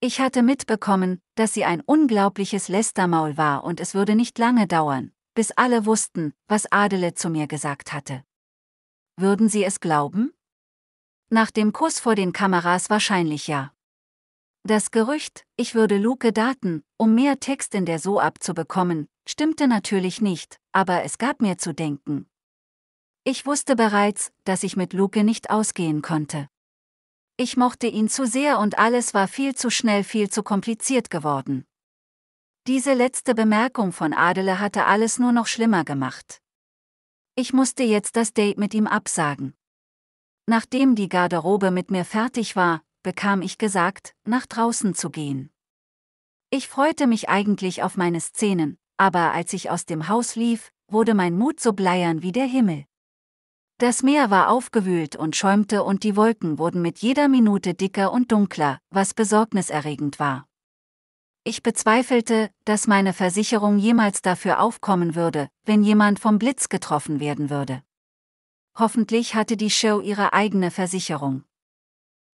Ich hatte mitbekommen, dass sie ein unglaubliches Lästermaul war und es würde nicht lange dauern, bis alle wussten, was Adele zu mir gesagt hatte. Würden Sie es glauben? Nach dem Kuss vor den Kameras wahrscheinlich ja. Das Gerücht, ich würde Luke daten, um mehr Text in der So abzubekommen, stimmte natürlich nicht, aber es gab mir zu denken. Ich wusste bereits, dass ich mit Luke nicht ausgehen konnte. Ich mochte ihn zu sehr und alles war viel zu schnell, viel zu kompliziert geworden. Diese letzte Bemerkung von Adele hatte alles nur noch schlimmer gemacht. Ich musste jetzt das Date mit ihm absagen. Nachdem die Garderobe mit mir fertig war, bekam ich gesagt, nach draußen zu gehen. Ich freute mich eigentlich auf meine Szenen, aber als ich aus dem Haus lief, wurde mein Mut so bleiern wie der Himmel. Das Meer war aufgewühlt und schäumte und die Wolken wurden mit jeder Minute dicker und dunkler, was besorgniserregend war. Ich bezweifelte, dass meine Versicherung jemals dafür aufkommen würde, wenn jemand vom Blitz getroffen werden würde. Hoffentlich hatte die Show ihre eigene Versicherung.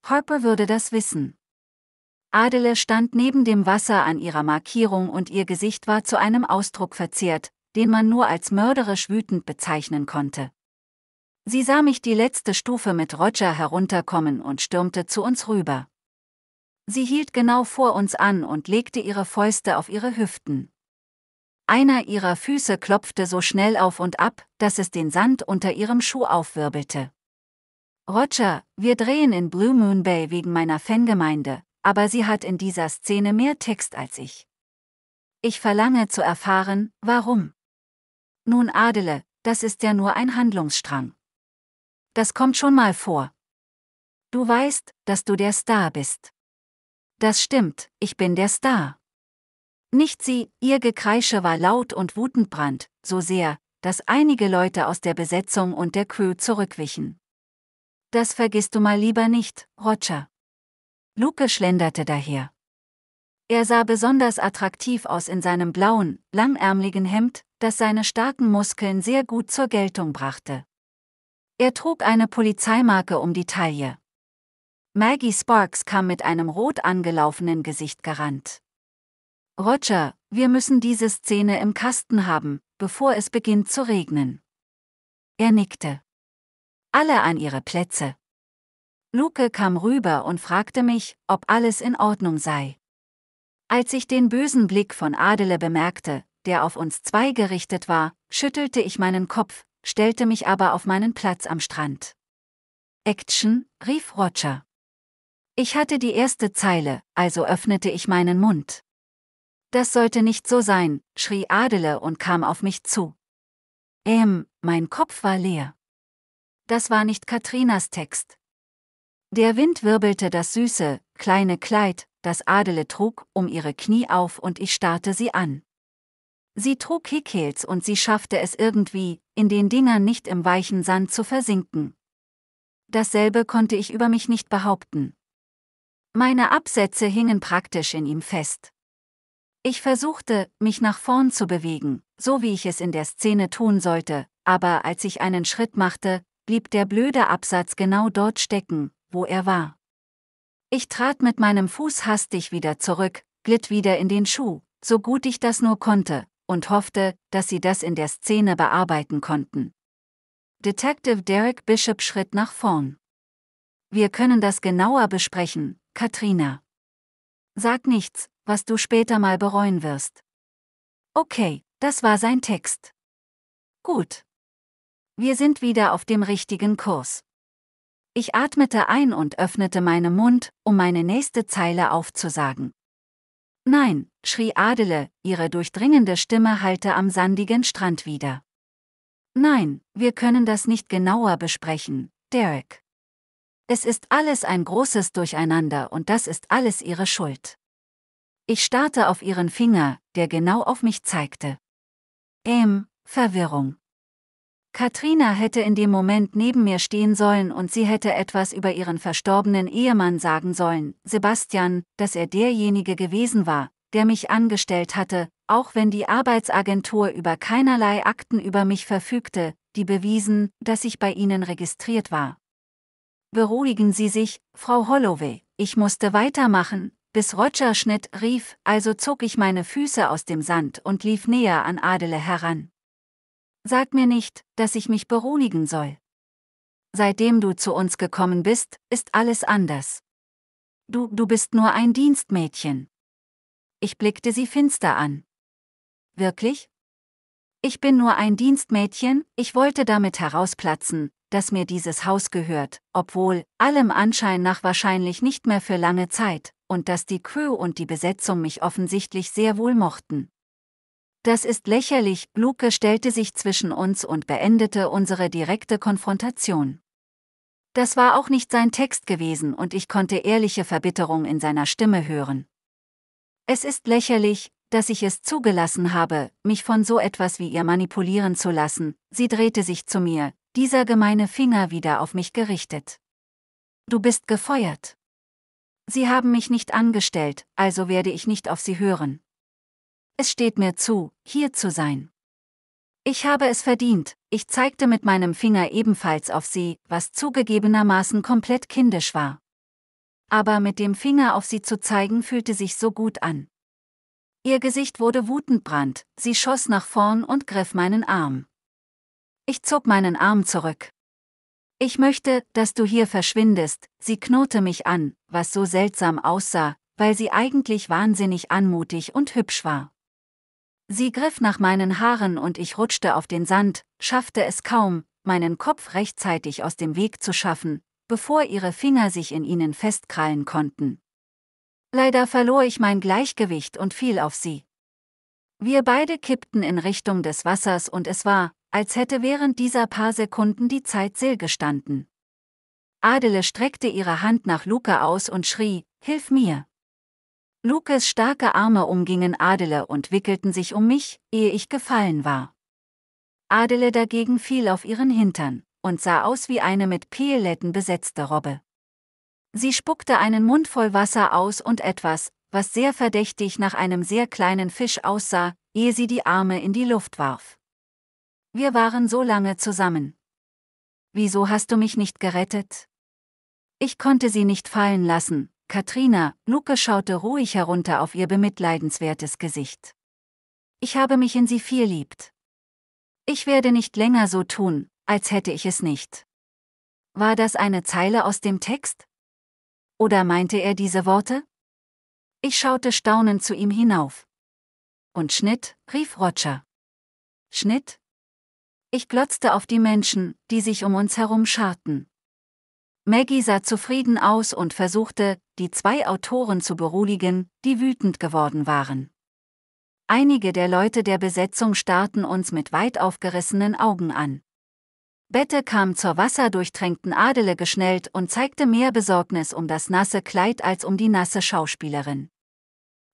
Harper würde das wissen. Adele stand neben dem Wasser an ihrer Markierung und ihr Gesicht war zu einem Ausdruck verzehrt, den man nur als mörderisch wütend bezeichnen konnte. Sie sah mich die letzte Stufe mit Roger herunterkommen und stürmte zu uns rüber. Sie hielt genau vor uns an und legte ihre Fäuste auf ihre Hüften. Einer ihrer Füße klopfte so schnell auf und ab, dass es den Sand unter ihrem Schuh aufwirbelte. Roger, wir drehen in Blue Moon Bay wegen meiner Fangemeinde, aber sie hat in dieser Szene mehr Text als ich. Ich verlange zu erfahren, warum. Nun Adele, das ist ja nur ein Handlungsstrang. Das kommt schon mal vor. Du weißt, dass du der Star bist. Das stimmt, ich bin der Star. Nicht sie, ihr Gekreische war laut und wutend brand, so sehr, dass einige Leute aus der Besetzung und der Crew zurückwichen. Das vergisst du mal lieber nicht, Roger. Luke schlenderte daher. Er sah besonders attraktiv aus in seinem blauen, langärmligen Hemd, das seine starken Muskeln sehr gut zur Geltung brachte. Er trug eine Polizeimarke um die Taille. Maggie Sparks kam mit einem rot angelaufenen Gesicht gerannt. Roger, wir müssen diese Szene im Kasten haben, bevor es beginnt zu regnen. Er nickte. Alle an ihre Plätze. Luke kam rüber und fragte mich, ob alles in Ordnung sei. Als ich den bösen Blick von Adele bemerkte, der auf uns zwei gerichtet war, schüttelte ich meinen Kopf, stellte mich aber auf meinen Platz am Strand. Action, rief Roger. Ich hatte die erste Zeile, also öffnete ich meinen Mund. Das sollte nicht so sein, schrie Adele und kam auf mich zu. Ähm, mein Kopf war leer. Das war nicht Katrinas Text. Der Wind wirbelte das süße, kleine Kleid, das Adele trug, um ihre Knie auf und ich starrte sie an. Sie trug Hickels und sie schaffte es irgendwie, in den Dingern nicht im weichen Sand zu versinken. Dasselbe konnte ich über mich nicht behaupten. Meine Absätze hingen praktisch in ihm fest. Ich versuchte, mich nach vorn zu bewegen, so wie ich es in der Szene tun sollte, aber als ich einen Schritt machte, blieb der blöde Absatz genau dort stecken, wo er war. Ich trat mit meinem Fuß hastig wieder zurück, glitt wieder in den Schuh, so gut ich das nur konnte, und hoffte, dass sie das in der Szene bearbeiten konnten. Detective Derek Bishop schritt nach vorn. Wir können das genauer besprechen, Katrina. Sag nichts, was du später mal bereuen wirst. Okay, das war sein Text. Gut. Wir sind wieder auf dem richtigen Kurs. Ich atmete ein und öffnete meinen Mund, um meine nächste Zeile aufzusagen. Nein, schrie Adele, ihre durchdringende Stimme hallte am sandigen Strand wieder. Nein, wir können das nicht genauer besprechen, Derek. Es ist alles ein großes Durcheinander und das ist alles ihre Schuld. Ich starrte auf ihren Finger, der genau auf mich zeigte. Ähm, Verwirrung. Katrina hätte in dem Moment neben mir stehen sollen und sie hätte etwas über ihren verstorbenen Ehemann sagen sollen, Sebastian, dass er derjenige gewesen war, der mich angestellt hatte, auch wenn die Arbeitsagentur über keinerlei Akten über mich verfügte, die bewiesen, dass ich bei ihnen registriert war. Beruhigen Sie sich, Frau Holloway, ich musste weitermachen, bis Roger Schnitt rief, also zog ich meine Füße aus dem Sand und lief näher an Adele heran. Sag mir nicht, dass ich mich beruhigen soll. Seitdem du zu uns gekommen bist, ist alles anders. Du, du bist nur ein Dienstmädchen. Ich blickte sie finster an. Wirklich? Ich bin nur ein Dienstmädchen, ich wollte damit herausplatzen, dass mir dieses Haus gehört, obwohl, allem Anschein nach wahrscheinlich nicht mehr für lange Zeit, und dass die Crew und die Besetzung mich offensichtlich sehr wohl mochten. Das ist lächerlich, Luke stellte sich zwischen uns und beendete unsere direkte Konfrontation. Das war auch nicht sein Text gewesen und ich konnte ehrliche Verbitterung in seiner Stimme hören. Es ist lächerlich, dass ich es zugelassen habe, mich von so etwas wie ihr manipulieren zu lassen, sie drehte sich zu mir, dieser gemeine Finger wieder auf mich gerichtet. Du bist gefeuert. Sie haben mich nicht angestellt, also werde ich nicht auf sie hören es steht mir zu, hier zu sein. Ich habe es verdient, ich zeigte mit meinem Finger ebenfalls auf sie, was zugegebenermaßen komplett kindisch war. Aber mit dem Finger auf sie zu zeigen fühlte sich so gut an. Ihr Gesicht wurde wutend brand, sie schoss nach vorn und griff meinen Arm. Ich zog meinen Arm zurück. Ich möchte, dass du hier verschwindest, sie knurrte mich an, was so seltsam aussah, weil sie eigentlich wahnsinnig anmutig und hübsch war. Sie griff nach meinen Haaren und ich rutschte auf den Sand, schaffte es kaum, meinen Kopf rechtzeitig aus dem Weg zu schaffen, bevor ihre Finger sich in ihnen festkrallen konnten. Leider verlor ich mein Gleichgewicht und fiel auf sie. Wir beide kippten in Richtung des Wassers und es war, als hätte während dieser paar Sekunden die Zeit stillgestanden. Adele streckte ihre Hand nach Luca aus und schrie, Hilf mir! Lukas starke Arme umgingen Adele und wickelten sich um mich, ehe ich gefallen war. Adele dagegen fiel auf ihren Hintern und sah aus wie eine mit Peeletten besetzte Robbe. Sie spuckte einen Mund voll Wasser aus und etwas, was sehr verdächtig nach einem sehr kleinen Fisch aussah, ehe sie die Arme in die Luft warf. Wir waren so lange zusammen. Wieso hast du mich nicht gerettet? Ich konnte sie nicht fallen lassen, Katrina, Luke schaute ruhig herunter auf ihr bemitleidenswertes Gesicht. Ich habe mich in sie viel liebt. Ich werde nicht länger so tun, als hätte ich es nicht. War das eine Zeile aus dem Text? Oder meinte er diese Worte? Ich schaute staunend zu ihm hinauf. Und Schnitt, rief Roger. Schnitt? Ich glotzte auf die Menschen, die sich um uns herum scharten. Maggie sah zufrieden aus und versuchte, die zwei Autoren zu beruhigen, die wütend geworden waren. Einige der Leute der Besetzung starrten uns mit weit aufgerissenen Augen an. Bette kam zur wasserdurchtränkten Adele geschnellt und zeigte mehr Besorgnis um das nasse Kleid als um die nasse Schauspielerin.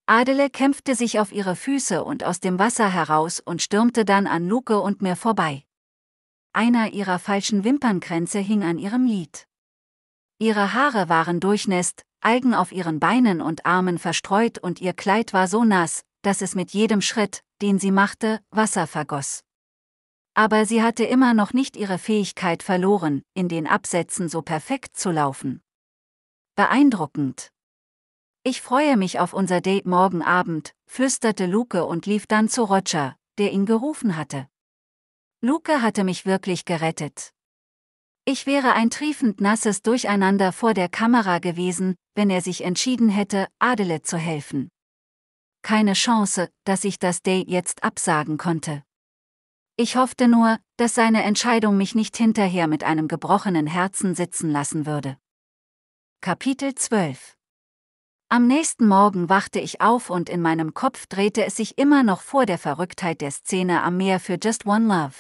Adele kämpfte sich auf ihre Füße und aus dem Wasser heraus und stürmte dann an Luke und mir vorbei. Einer ihrer falschen Wimpernkränze hing an ihrem Lied. Ihre Haare waren durchnässt, Algen auf ihren Beinen und Armen verstreut und ihr Kleid war so nass, dass es mit jedem Schritt, den sie machte, Wasser vergoss. Aber sie hatte immer noch nicht ihre Fähigkeit verloren, in den Absätzen so perfekt zu laufen. Beeindruckend. Ich freue mich auf unser Date morgen Abend, flüsterte Luke und lief dann zu Roger, der ihn gerufen hatte. Luke hatte mich wirklich gerettet. Ich wäre ein triefend nasses Durcheinander vor der Kamera gewesen, wenn er sich entschieden hätte, Adele zu helfen. Keine Chance, dass ich das Day jetzt absagen konnte. Ich hoffte nur, dass seine Entscheidung mich nicht hinterher mit einem gebrochenen Herzen sitzen lassen würde. Kapitel 12 Am nächsten Morgen wachte ich auf und in meinem Kopf drehte es sich immer noch vor der Verrücktheit der Szene am Meer für Just One Love.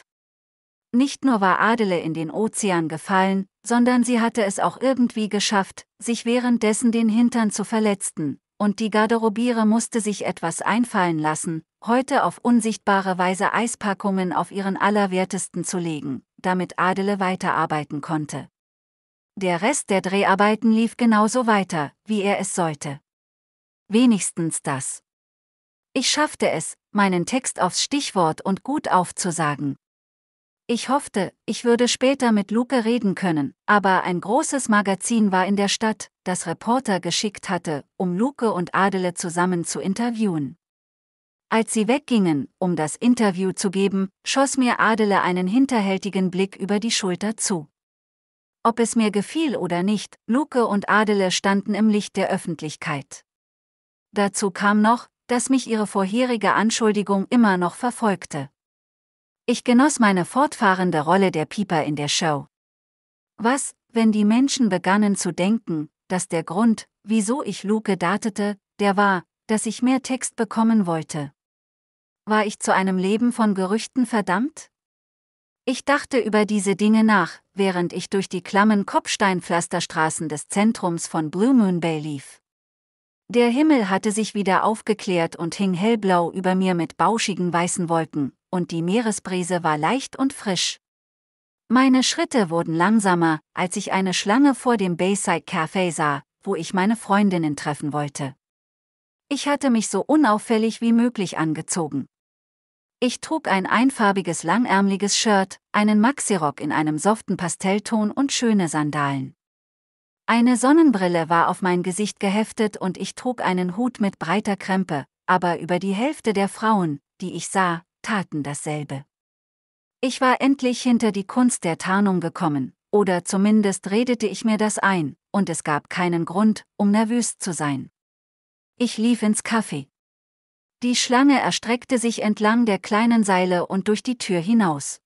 Nicht nur war Adele in den Ozean gefallen, sondern sie hatte es auch irgendwie geschafft, sich währenddessen den Hintern zu verletzten, und die Garderobiere musste sich etwas einfallen lassen, heute auf unsichtbare Weise Eispackungen auf ihren Allerwertesten zu legen, damit Adele weiterarbeiten konnte. Der Rest der Dreharbeiten lief genauso weiter, wie er es sollte. Wenigstens das. Ich schaffte es, meinen Text aufs Stichwort und gut aufzusagen, ich hoffte, ich würde später mit Luke reden können, aber ein großes Magazin war in der Stadt, das Reporter geschickt hatte, um Luke und Adele zusammen zu interviewen. Als sie weggingen, um das Interview zu geben, schoss mir Adele einen hinterhältigen Blick über die Schulter zu. Ob es mir gefiel oder nicht, Luke und Adele standen im Licht der Öffentlichkeit. Dazu kam noch, dass mich ihre vorherige Anschuldigung immer noch verfolgte. Ich genoss meine fortfahrende Rolle der Pieper in der Show. Was, wenn die Menschen begannen zu denken, dass der Grund, wieso ich Luke datete, der war, dass ich mehr Text bekommen wollte. War ich zu einem Leben von Gerüchten verdammt? Ich dachte über diese Dinge nach, während ich durch die klammen Kopfsteinpflasterstraßen des Zentrums von Blue Moon Bay lief. Der Himmel hatte sich wieder aufgeklärt und hing hellblau über mir mit bauschigen weißen Wolken, und die Meeresbrise war leicht und frisch. Meine Schritte wurden langsamer, als ich eine Schlange vor dem Bayside Café sah, wo ich meine Freundinnen treffen wollte. Ich hatte mich so unauffällig wie möglich angezogen. Ich trug ein einfarbiges langärmliches Shirt, einen Maxirock in einem soften Pastellton und schöne Sandalen. Eine Sonnenbrille war auf mein Gesicht geheftet und ich trug einen Hut mit breiter Krempe, aber über die Hälfte der Frauen, die ich sah, taten dasselbe. Ich war endlich hinter die Kunst der Tarnung gekommen, oder zumindest redete ich mir das ein, und es gab keinen Grund, um nervös zu sein. Ich lief ins Café. Die Schlange erstreckte sich entlang der kleinen Seile und durch die Tür hinaus.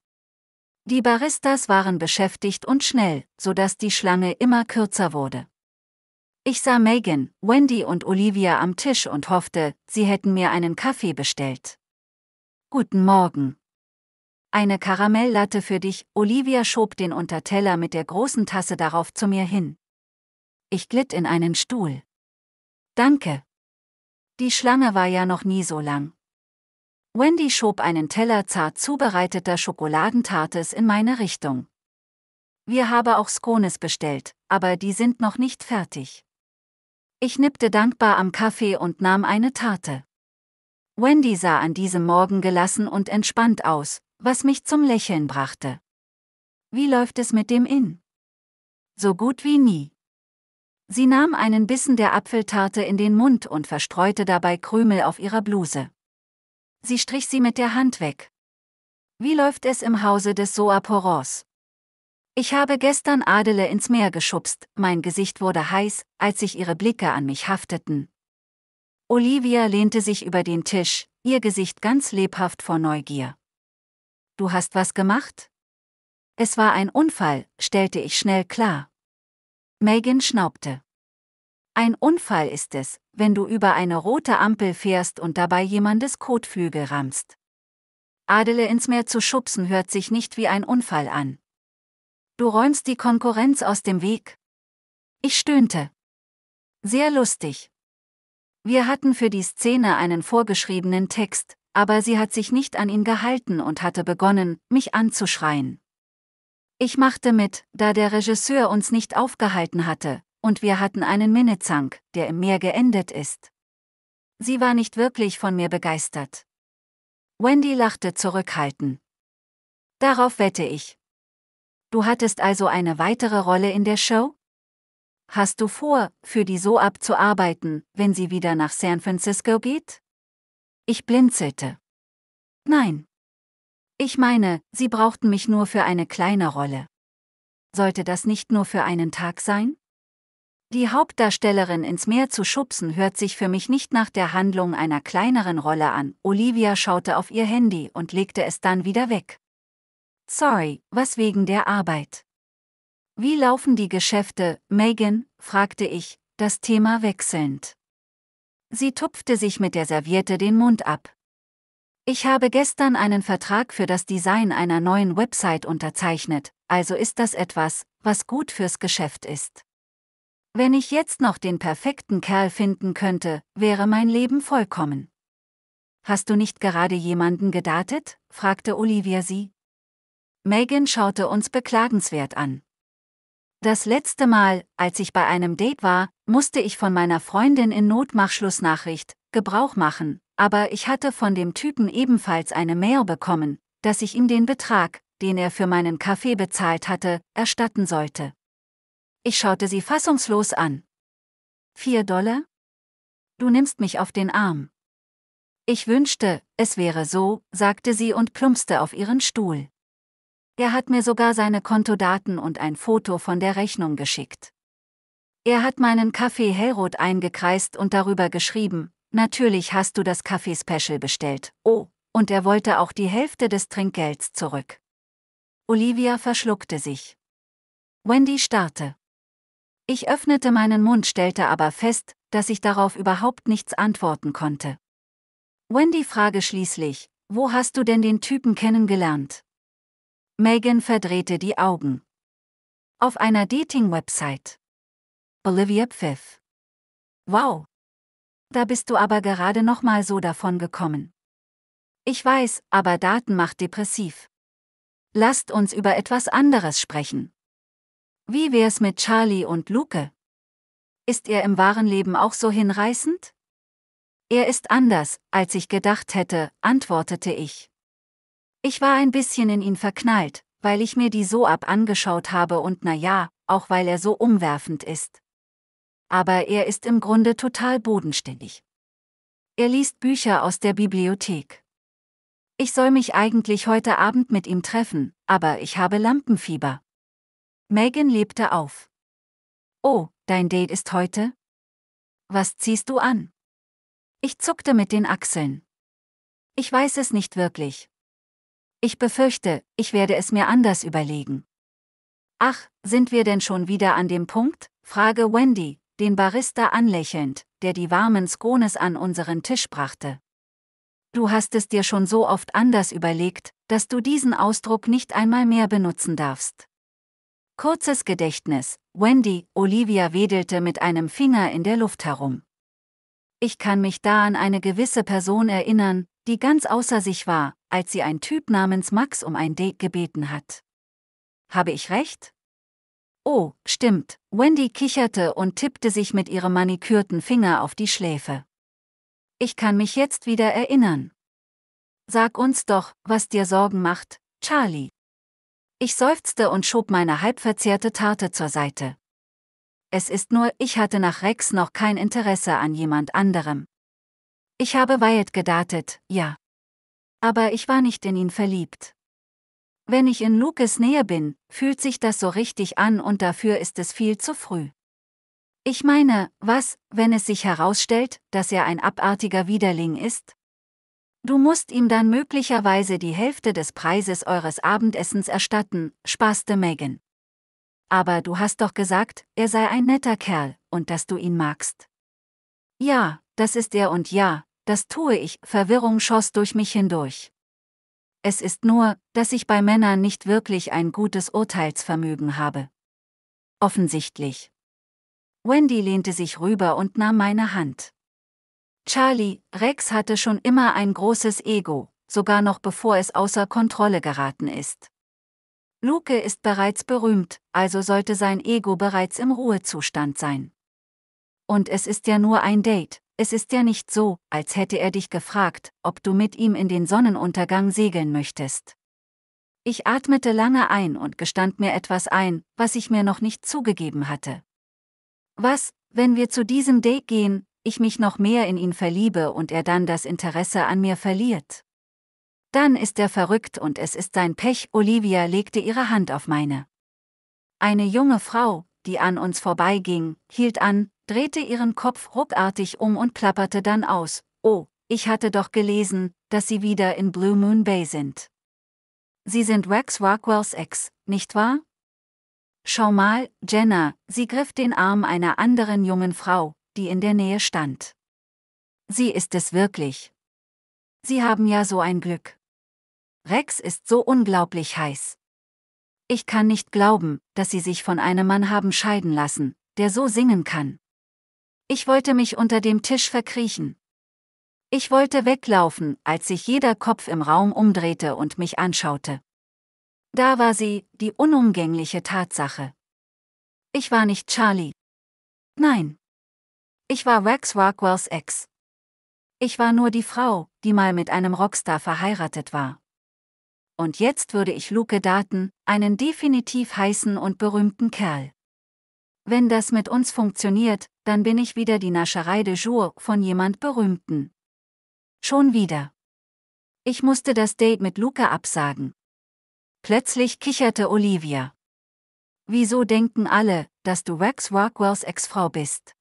Die Baristas waren beschäftigt und schnell, sodass die Schlange immer kürzer wurde. Ich sah Megan, Wendy und Olivia am Tisch und hoffte, sie hätten mir einen Kaffee bestellt. Guten Morgen. Eine Karamelllatte für dich, Olivia schob den Unterteller mit der großen Tasse darauf zu mir hin. Ich glitt in einen Stuhl. Danke. Die Schlange war ja noch nie so lang. Wendy schob einen Teller zart zubereiteter Schokoladentartes in meine Richtung. Wir haben auch Scones bestellt, aber die sind noch nicht fertig. Ich nippte dankbar am Kaffee und nahm eine Tarte. Wendy sah an diesem Morgen gelassen und entspannt aus, was mich zum Lächeln brachte. Wie läuft es mit dem Inn? So gut wie nie. Sie nahm einen Bissen der Apfeltarte in den Mund und verstreute dabei Krümel auf ihrer Bluse. Sie strich sie mit der Hand weg. Wie läuft es im Hause des Soaporos? Ich habe gestern Adele ins Meer geschubst, mein Gesicht wurde heiß, als sich ihre Blicke an mich hafteten. Olivia lehnte sich über den Tisch, ihr Gesicht ganz lebhaft vor Neugier. Du hast was gemacht? Es war ein Unfall, stellte ich schnell klar. Megan schnaubte. Ein Unfall ist es, wenn du über eine rote Ampel fährst und dabei jemandes Kotflügel rammst. Adele ins Meer zu schubsen hört sich nicht wie ein Unfall an. Du räumst die Konkurrenz aus dem Weg. Ich stöhnte. Sehr lustig. Wir hatten für die Szene einen vorgeschriebenen Text, aber sie hat sich nicht an ihn gehalten und hatte begonnen, mich anzuschreien. Ich machte mit, da der Regisseur uns nicht aufgehalten hatte, und wir hatten einen Minnezank, der im Meer geendet ist. Sie war nicht wirklich von mir begeistert. Wendy lachte zurückhaltend. Darauf wette ich. Du hattest also eine weitere Rolle in der Show? Hast du vor, für die so abzuarbeiten, wenn sie wieder nach San Francisco geht? Ich blinzelte. Nein. Ich meine, sie brauchten mich nur für eine kleine Rolle. Sollte das nicht nur für einen Tag sein? Die Hauptdarstellerin ins Meer zu schubsen hört sich für mich nicht nach der Handlung einer kleineren Rolle an. Olivia schaute auf ihr Handy und legte es dann wieder weg. Sorry, was wegen der Arbeit. Wie laufen die Geschäfte, Megan? fragte ich, das Thema wechselnd. Sie tupfte sich mit der Serviette den Mund ab. Ich habe gestern einen Vertrag für das Design einer neuen Website unterzeichnet, also ist das etwas, was gut fürs Geschäft ist. Wenn ich jetzt noch den perfekten Kerl finden könnte, wäre mein Leben vollkommen. Hast du nicht gerade jemanden gedatet? fragte Olivia sie. Megan schaute uns beklagenswert an. Das letzte Mal, als ich bei einem Date war, musste ich von meiner Freundin in Notmachschlussnachricht Gebrauch machen, aber ich hatte von dem Typen ebenfalls eine Mail bekommen, dass ich ihm den Betrag, den er für meinen Kaffee bezahlt hatte, erstatten sollte. Ich schaute sie fassungslos an. Vier Dollar? Du nimmst mich auf den Arm. Ich wünschte, es wäre so, sagte sie und plumpste auf ihren Stuhl. Er hat mir sogar seine Kontodaten und ein Foto von der Rechnung geschickt. Er hat meinen Kaffee hellrot eingekreist und darüber geschrieben, natürlich hast du das Kaffee-Special bestellt, oh, und er wollte auch die Hälfte des Trinkgelds zurück. Olivia verschluckte sich. Wendy starrte. Ich öffnete meinen Mund, stellte aber fest, dass ich darauf überhaupt nichts antworten konnte. Wendy frage schließlich, wo hast du denn den Typen kennengelernt? Megan verdrehte die Augen. Auf einer Dating-Website. Olivia pfiff. Wow. Da bist du aber gerade noch mal so davon gekommen. Ich weiß, aber Daten macht depressiv. Lasst uns über etwas anderes sprechen. Wie wär's mit Charlie und Luke? Ist er im wahren Leben auch so hinreißend? Er ist anders, als ich gedacht hätte, antwortete ich. Ich war ein bisschen in ihn verknallt, weil ich mir die so ab angeschaut habe und na ja, auch weil er so umwerfend ist. Aber er ist im Grunde total bodenständig. Er liest Bücher aus der Bibliothek. Ich soll mich eigentlich heute Abend mit ihm treffen, aber ich habe Lampenfieber. Megan lebte auf. Oh, dein Date ist heute? Was ziehst du an? Ich zuckte mit den Achseln. Ich weiß es nicht wirklich, ich befürchte, ich werde es mir anders überlegen. Ach, sind wir denn schon wieder an dem Punkt? frage Wendy, den Barista anlächelnd, der die warmen Skones an unseren Tisch brachte. Du hast es dir schon so oft anders überlegt, dass du diesen Ausdruck nicht einmal mehr benutzen darfst. Kurzes Gedächtnis, Wendy, Olivia wedelte mit einem Finger in der Luft herum. Ich kann mich da an eine gewisse Person erinnern, die ganz außer sich war, als sie ein Typ namens Max um ein Date gebeten hat. Habe ich recht? Oh, stimmt. Wendy kicherte und tippte sich mit ihrem manikürten Finger auf die Schläfe. Ich kann mich jetzt wieder erinnern. Sag uns doch, was dir Sorgen macht, Charlie. Ich seufzte und schob meine halbverzehrte Tarte zur Seite. Es ist nur, ich hatte nach Rex noch kein Interesse an jemand anderem. Ich habe Wyatt gedatet, ja. Aber ich war nicht in ihn verliebt. Wenn ich in Lucas Nähe bin, fühlt sich das so richtig an und dafür ist es viel zu früh. Ich meine, was, wenn es sich herausstellt, dass er ein abartiger Widerling ist? Du musst ihm dann möglicherweise die Hälfte des Preises eures Abendessens erstatten, spaßte Megan. Aber du hast doch gesagt, er sei ein netter Kerl und dass du ihn magst. Ja, das ist er und ja, das tue ich, Verwirrung schoss durch mich hindurch. Es ist nur, dass ich bei Männern nicht wirklich ein gutes Urteilsvermögen habe. Offensichtlich. Wendy lehnte sich rüber und nahm meine Hand. Charlie, Rex hatte schon immer ein großes Ego, sogar noch bevor es außer Kontrolle geraten ist. Luke ist bereits berühmt, also sollte sein Ego bereits im Ruhezustand sein. Und es ist ja nur ein Date, es ist ja nicht so, als hätte er dich gefragt, ob du mit ihm in den Sonnenuntergang segeln möchtest. Ich atmete lange ein und gestand mir etwas ein, was ich mir noch nicht zugegeben hatte. Was, wenn wir zu diesem Date gehen, ich mich noch mehr in ihn verliebe und er dann das Interesse an mir verliert? Dann ist er verrückt und es ist sein Pech, Olivia legte ihre Hand auf meine. Eine junge Frau, die an uns vorbeiging, hielt an, drehte ihren Kopf ruckartig um und plapperte dann aus, oh, ich hatte doch gelesen, dass Sie wieder in Blue Moon Bay sind. Sie sind Rex Rockwells Ex, nicht wahr? Schau mal, Jenna, sie griff den Arm einer anderen jungen Frau, die in der Nähe stand. Sie ist es wirklich. Sie haben ja so ein Glück. Rex ist so unglaublich heiß. Ich kann nicht glauben, dass Sie sich von einem Mann haben scheiden lassen, der so singen kann. Ich wollte mich unter dem Tisch verkriechen. Ich wollte weglaufen, als sich jeder Kopf im Raum umdrehte und mich anschaute. Da war sie, die unumgängliche Tatsache. Ich war nicht Charlie. Nein. Ich war Rex Rockwells Ex. Ich war nur die Frau, die mal mit einem Rockstar verheiratet war. Und jetzt würde ich Luke daten, einen definitiv heißen und berühmten Kerl. Wenn das mit uns funktioniert, dann bin ich wieder die Nascherei de jour von jemand Berühmten. Schon wieder. Ich musste das Date mit Luca absagen. Plötzlich kicherte Olivia. Wieso denken alle, dass du Rex Rockwells Ex-Frau bist?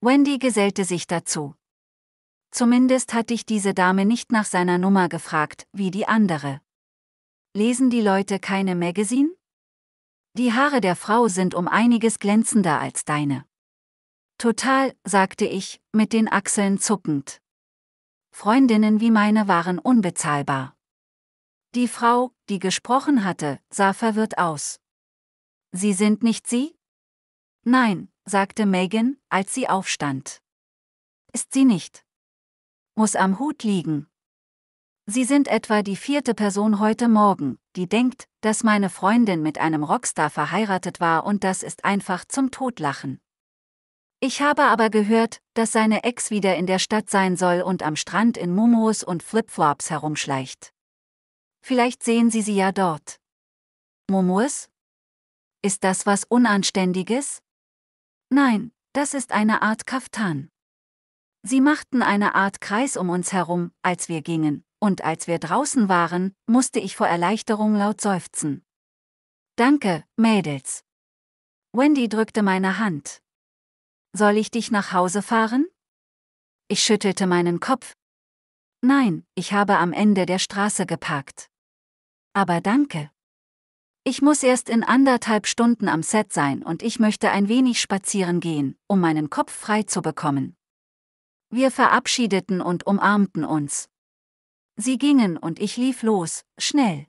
Wendy gesellte sich dazu. Zumindest hat dich diese Dame nicht nach seiner Nummer gefragt, wie die andere. Lesen die Leute keine Magazine? Die Haare der Frau sind um einiges glänzender als deine. Total, sagte ich, mit den Achseln zuckend. Freundinnen wie meine waren unbezahlbar. Die Frau, die gesprochen hatte, sah verwirrt aus. Sie sind nicht Sie? Nein, sagte Megan, als sie aufstand. Ist sie nicht. Muss am Hut liegen. Sie sind etwa die vierte Person heute Morgen, die denkt, dass meine Freundin mit einem Rockstar verheiratet war und das ist einfach zum Totlachen. Ich habe aber gehört, dass seine Ex wieder in der Stadt sein soll und am Strand in Momos und Flipflops herumschleicht. Vielleicht sehen Sie sie ja dort. Momos? Ist das was Unanständiges? Nein, das ist eine Art Kaftan. Sie machten eine Art Kreis um uns herum, als wir gingen, und als wir draußen waren, musste ich vor Erleichterung laut seufzen. Danke, Mädels. Wendy drückte meine Hand. Soll ich dich nach Hause fahren? Ich schüttelte meinen Kopf. Nein, ich habe am Ende der Straße geparkt. Aber danke. Ich muss erst in anderthalb Stunden am Set sein und ich möchte ein wenig spazieren gehen, um meinen Kopf frei zu bekommen. Wir verabschiedeten und umarmten uns. Sie gingen und ich lief los, schnell.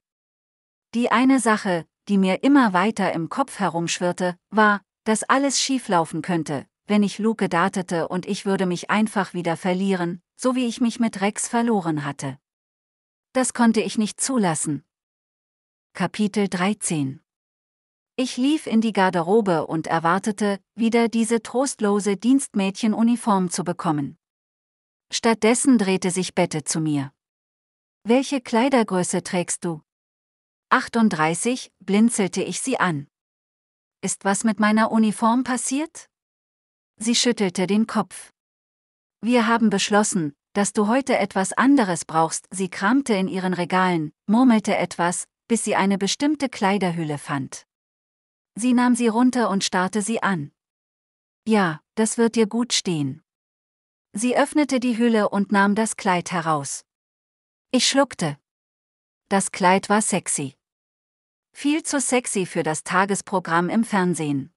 Die eine Sache, die mir immer weiter im Kopf herumschwirrte, war, dass alles schieflaufen könnte, wenn ich Luke datete und ich würde mich einfach wieder verlieren, so wie ich mich mit Rex verloren hatte. Das konnte ich nicht zulassen. Kapitel 13 Ich lief in die Garderobe und erwartete, wieder diese trostlose Dienstmädchenuniform zu bekommen. Stattdessen drehte sich Bette zu mir. Welche Kleidergröße trägst du? 38, blinzelte ich sie an. Ist was mit meiner Uniform passiert? Sie schüttelte den Kopf. Wir haben beschlossen, dass du heute etwas anderes brauchst. Sie kramte in ihren Regalen, murmelte etwas, bis sie eine bestimmte Kleiderhülle fand. Sie nahm sie runter und starrte sie an. Ja, das wird dir gut stehen. Sie öffnete die Hülle und nahm das Kleid heraus. Ich schluckte. Das Kleid war sexy. Viel zu sexy für das Tagesprogramm im Fernsehen.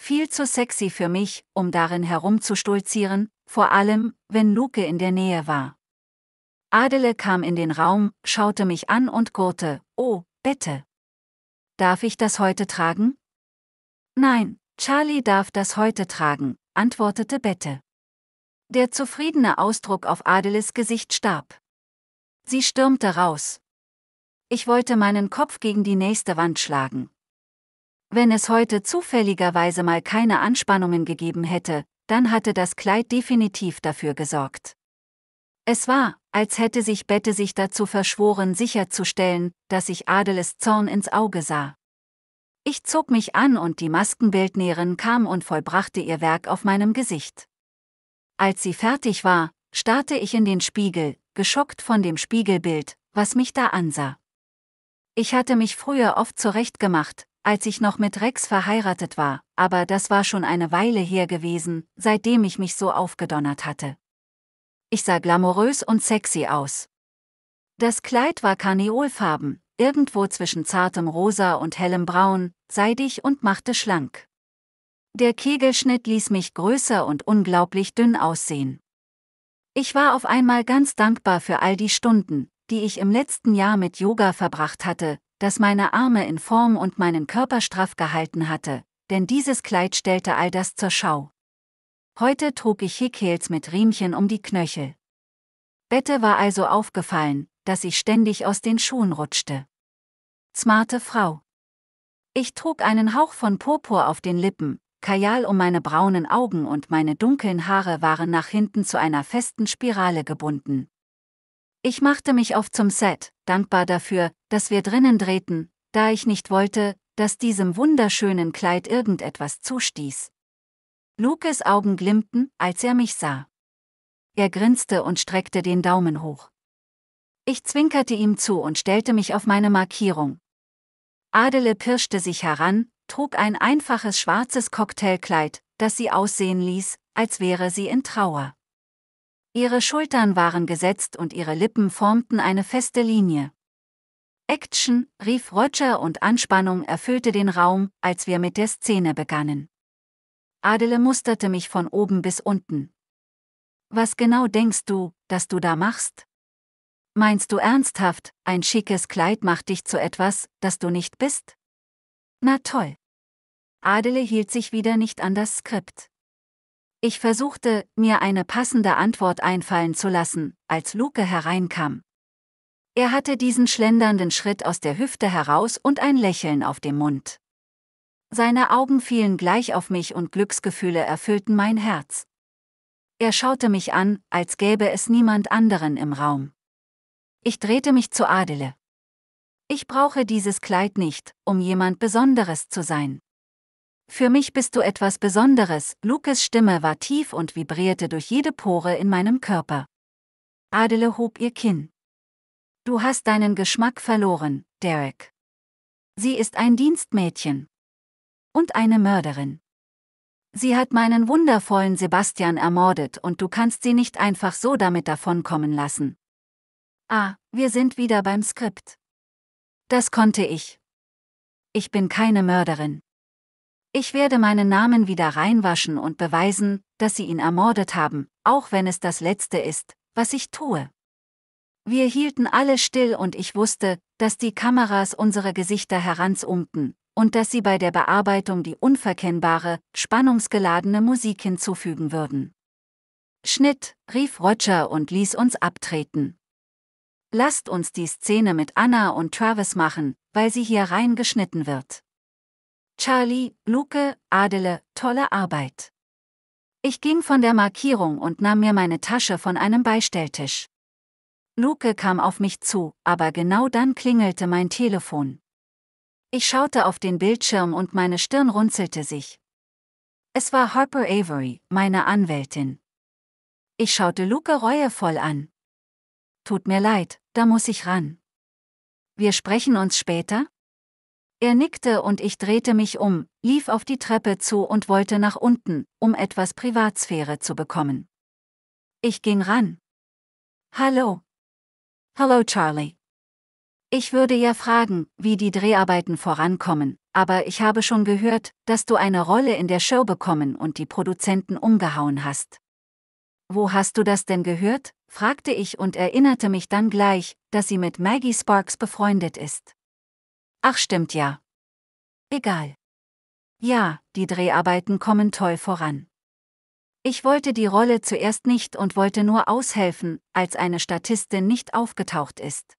Viel zu sexy für mich, um darin herumzustolzieren, vor allem, wenn Luke in der Nähe war. Adele kam in den Raum, schaute mich an und gurrte, oh, bitte. Darf ich das heute tragen? Nein, Charlie darf das heute tragen, antwortete Bette. Der zufriedene Ausdruck auf Adeles Gesicht starb. Sie stürmte raus. Ich wollte meinen Kopf gegen die nächste Wand schlagen. Wenn es heute zufälligerweise mal keine Anspannungen gegeben hätte, dann hatte das Kleid definitiv dafür gesorgt. Es war, als hätte sich Bette sich dazu verschworen, sicherzustellen, dass ich Adeles Zorn ins Auge sah. Ich zog mich an und die Maskenbildnäherin kam und vollbrachte ihr Werk auf meinem Gesicht. Als sie fertig war, starrte ich in den Spiegel, geschockt von dem Spiegelbild, was mich da ansah. Ich hatte mich früher oft zurechtgemacht, als ich noch mit Rex verheiratet war, aber das war schon eine Weile her gewesen, seitdem ich mich so aufgedonnert hatte. Ich sah glamourös und sexy aus. Das Kleid war karneolfarben, irgendwo zwischen zartem Rosa und hellem Braun, seidig und machte schlank. Der Kegelschnitt ließ mich größer und unglaublich dünn aussehen. Ich war auf einmal ganz dankbar für all die Stunden, die ich im letzten Jahr mit Yoga verbracht hatte, das meine Arme in Form und meinen Körper straff gehalten hatte, denn dieses Kleid stellte all das zur Schau. Heute trug ich Hickheels mit Riemchen um die Knöchel. Bette war also aufgefallen, dass ich ständig aus den Schuhen rutschte. Smarte Frau. Ich trug einen Hauch von Purpur auf den Lippen, Kajal um meine braunen Augen und meine dunklen Haare waren nach hinten zu einer festen Spirale gebunden, ich machte mich auf zum Set, dankbar dafür, dass wir drinnen drehten, da ich nicht wollte, dass diesem wunderschönen Kleid irgendetwas zustieß. Lukes Augen glimmten, als er mich sah. Er grinste und streckte den Daumen hoch. Ich zwinkerte ihm zu und stellte mich auf meine Markierung. Adele pirschte sich heran, trug ein einfaches schwarzes Cocktailkleid, das sie aussehen ließ, als wäre sie in Trauer. Ihre Schultern waren gesetzt und ihre Lippen formten eine feste Linie. Action, rief Roger und Anspannung erfüllte den Raum, als wir mit der Szene begannen. Adele musterte mich von oben bis unten. Was genau denkst du, dass du da machst? Meinst du ernsthaft, ein schickes Kleid macht dich zu etwas, das du nicht bist? Na toll. Adele hielt sich wieder nicht an das Skript. Ich versuchte, mir eine passende Antwort einfallen zu lassen, als Luke hereinkam. Er hatte diesen schlendernden Schritt aus der Hüfte heraus und ein Lächeln auf dem Mund. Seine Augen fielen gleich auf mich und Glücksgefühle erfüllten mein Herz. Er schaute mich an, als gäbe es niemand anderen im Raum. Ich drehte mich zu Adele. Ich brauche dieses Kleid nicht, um jemand Besonderes zu sein. Für mich bist du etwas Besonderes, Lukes Stimme war tief und vibrierte durch jede Pore in meinem Körper. Adele hob ihr Kinn. Du hast deinen Geschmack verloren, Derek. Sie ist ein Dienstmädchen. Und eine Mörderin. Sie hat meinen wundervollen Sebastian ermordet und du kannst sie nicht einfach so damit davonkommen lassen. Ah, wir sind wieder beim Skript. Das konnte ich. Ich bin keine Mörderin. Ich werde meinen Namen wieder reinwaschen und beweisen, dass sie ihn ermordet haben, auch wenn es das Letzte ist, was ich tue. Wir hielten alle still und ich wusste, dass die Kameras unsere Gesichter heranzoomten und dass sie bei der Bearbeitung die unverkennbare, spannungsgeladene Musik hinzufügen würden. Schnitt, rief Roger und ließ uns abtreten. Lasst uns die Szene mit Anna und Travis machen, weil sie hier reingeschnitten wird. Charlie, Luke, Adele, tolle Arbeit. Ich ging von der Markierung und nahm mir meine Tasche von einem Beistelltisch. Luke kam auf mich zu, aber genau dann klingelte mein Telefon. Ich schaute auf den Bildschirm und meine Stirn runzelte sich. Es war Harper Avery, meine Anwältin. Ich schaute Luke reuevoll an. Tut mir leid, da muss ich ran. Wir sprechen uns später? Er nickte und ich drehte mich um, lief auf die Treppe zu und wollte nach unten, um etwas Privatsphäre zu bekommen. Ich ging ran. Hallo. Hallo Charlie. Ich würde ja fragen, wie die Dreharbeiten vorankommen, aber ich habe schon gehört, dass du eine Rolle in der Show bekommen und die Produzenten umgehauen hast. Wo hast du das denn gehört? fragte ich und erinnerte mich dann gleich, dass sie mit Maggie Sparks befreundet ist. Ach stimmt ja. Egal. Ja, die Dreharbeiten kommen toll voran. Ich wollte die Rolle zuerst nicht und wollte nur aushelfen, als eine Statistin nicht aufgetaucht ist.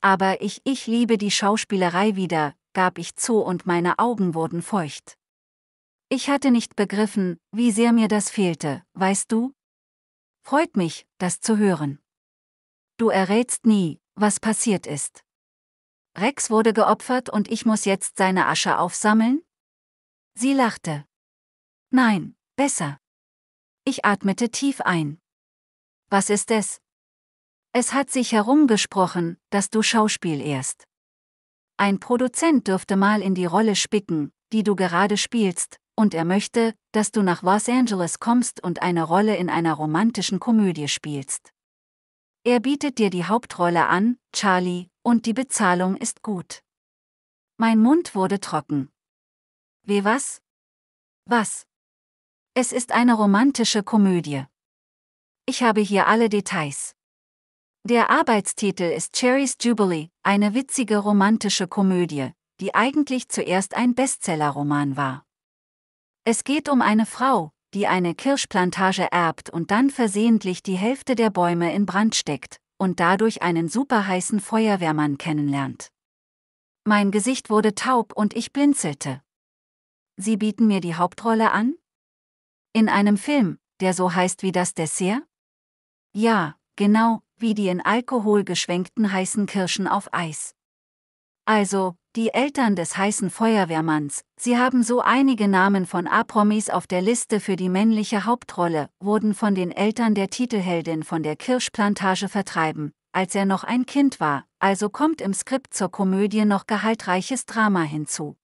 Aber ich, ich liebe die Schauspielerei wieder, gab ich zu und meine Augen wurden feucht. Ich hatte nicht begriffen, wie sehr mir das fehlte, weißt du? Freut mich, das zu hören. Du errätst nie, was passiert ist. Rex wurde geopfert und ich muss jetzt seine Asche aufsammeln? Sie lachte. Nein, besser. Ich atmete tief ein. Was ist es? Es hat sich herumgesprochen, dass du Schauspiel ehrst. Ein Produzent dürfte mal in die Rolle spicken, die du gerade spielst, und er möchte, dass du nach Los Angeles kommst und eine Rolle in einer romantischen Komödie spielst. Er bietet dir die Hauptrolle an, Charlie, und die Bezahlung ist gut. Mein Mund wurde trocken. Weh was? Was? Es ist eine romantische Komödie. Ich habe hier alle Details. Der Arbeitstitel ist Cherry's Jubilee, eine witzige romantische Komödie, die eigentlich zuerst ein Bestsellerroman war. Es geht um eine Frau, die eine Kirschplantage erbt und dann versehentlich die Hälfte der Bäume in Brand steckt, und dadurch einen superheißen Feuerwehrmann kennenlernt. Mein Gesicht wurde taub und ich blinzelte. Sie bieten mir die Hauptrolle an? In einem Film, der so heißt wie das Dessert? Ja, genau, wie die in Alkohol geschwenkten heißen Kirschen auf Eis. Also, die Eltern des heißen Feuerwehrmanns, sie haben so einige Namen von Apromis auf der Liste für die männliche Hauptrolle, wurden von den Eltern der Titelheldin von der Kirschplantage vertreiben, als er noch ein Kind war, also kommt im Skript zur Komödie noch gehaltreiches Drama hinzu.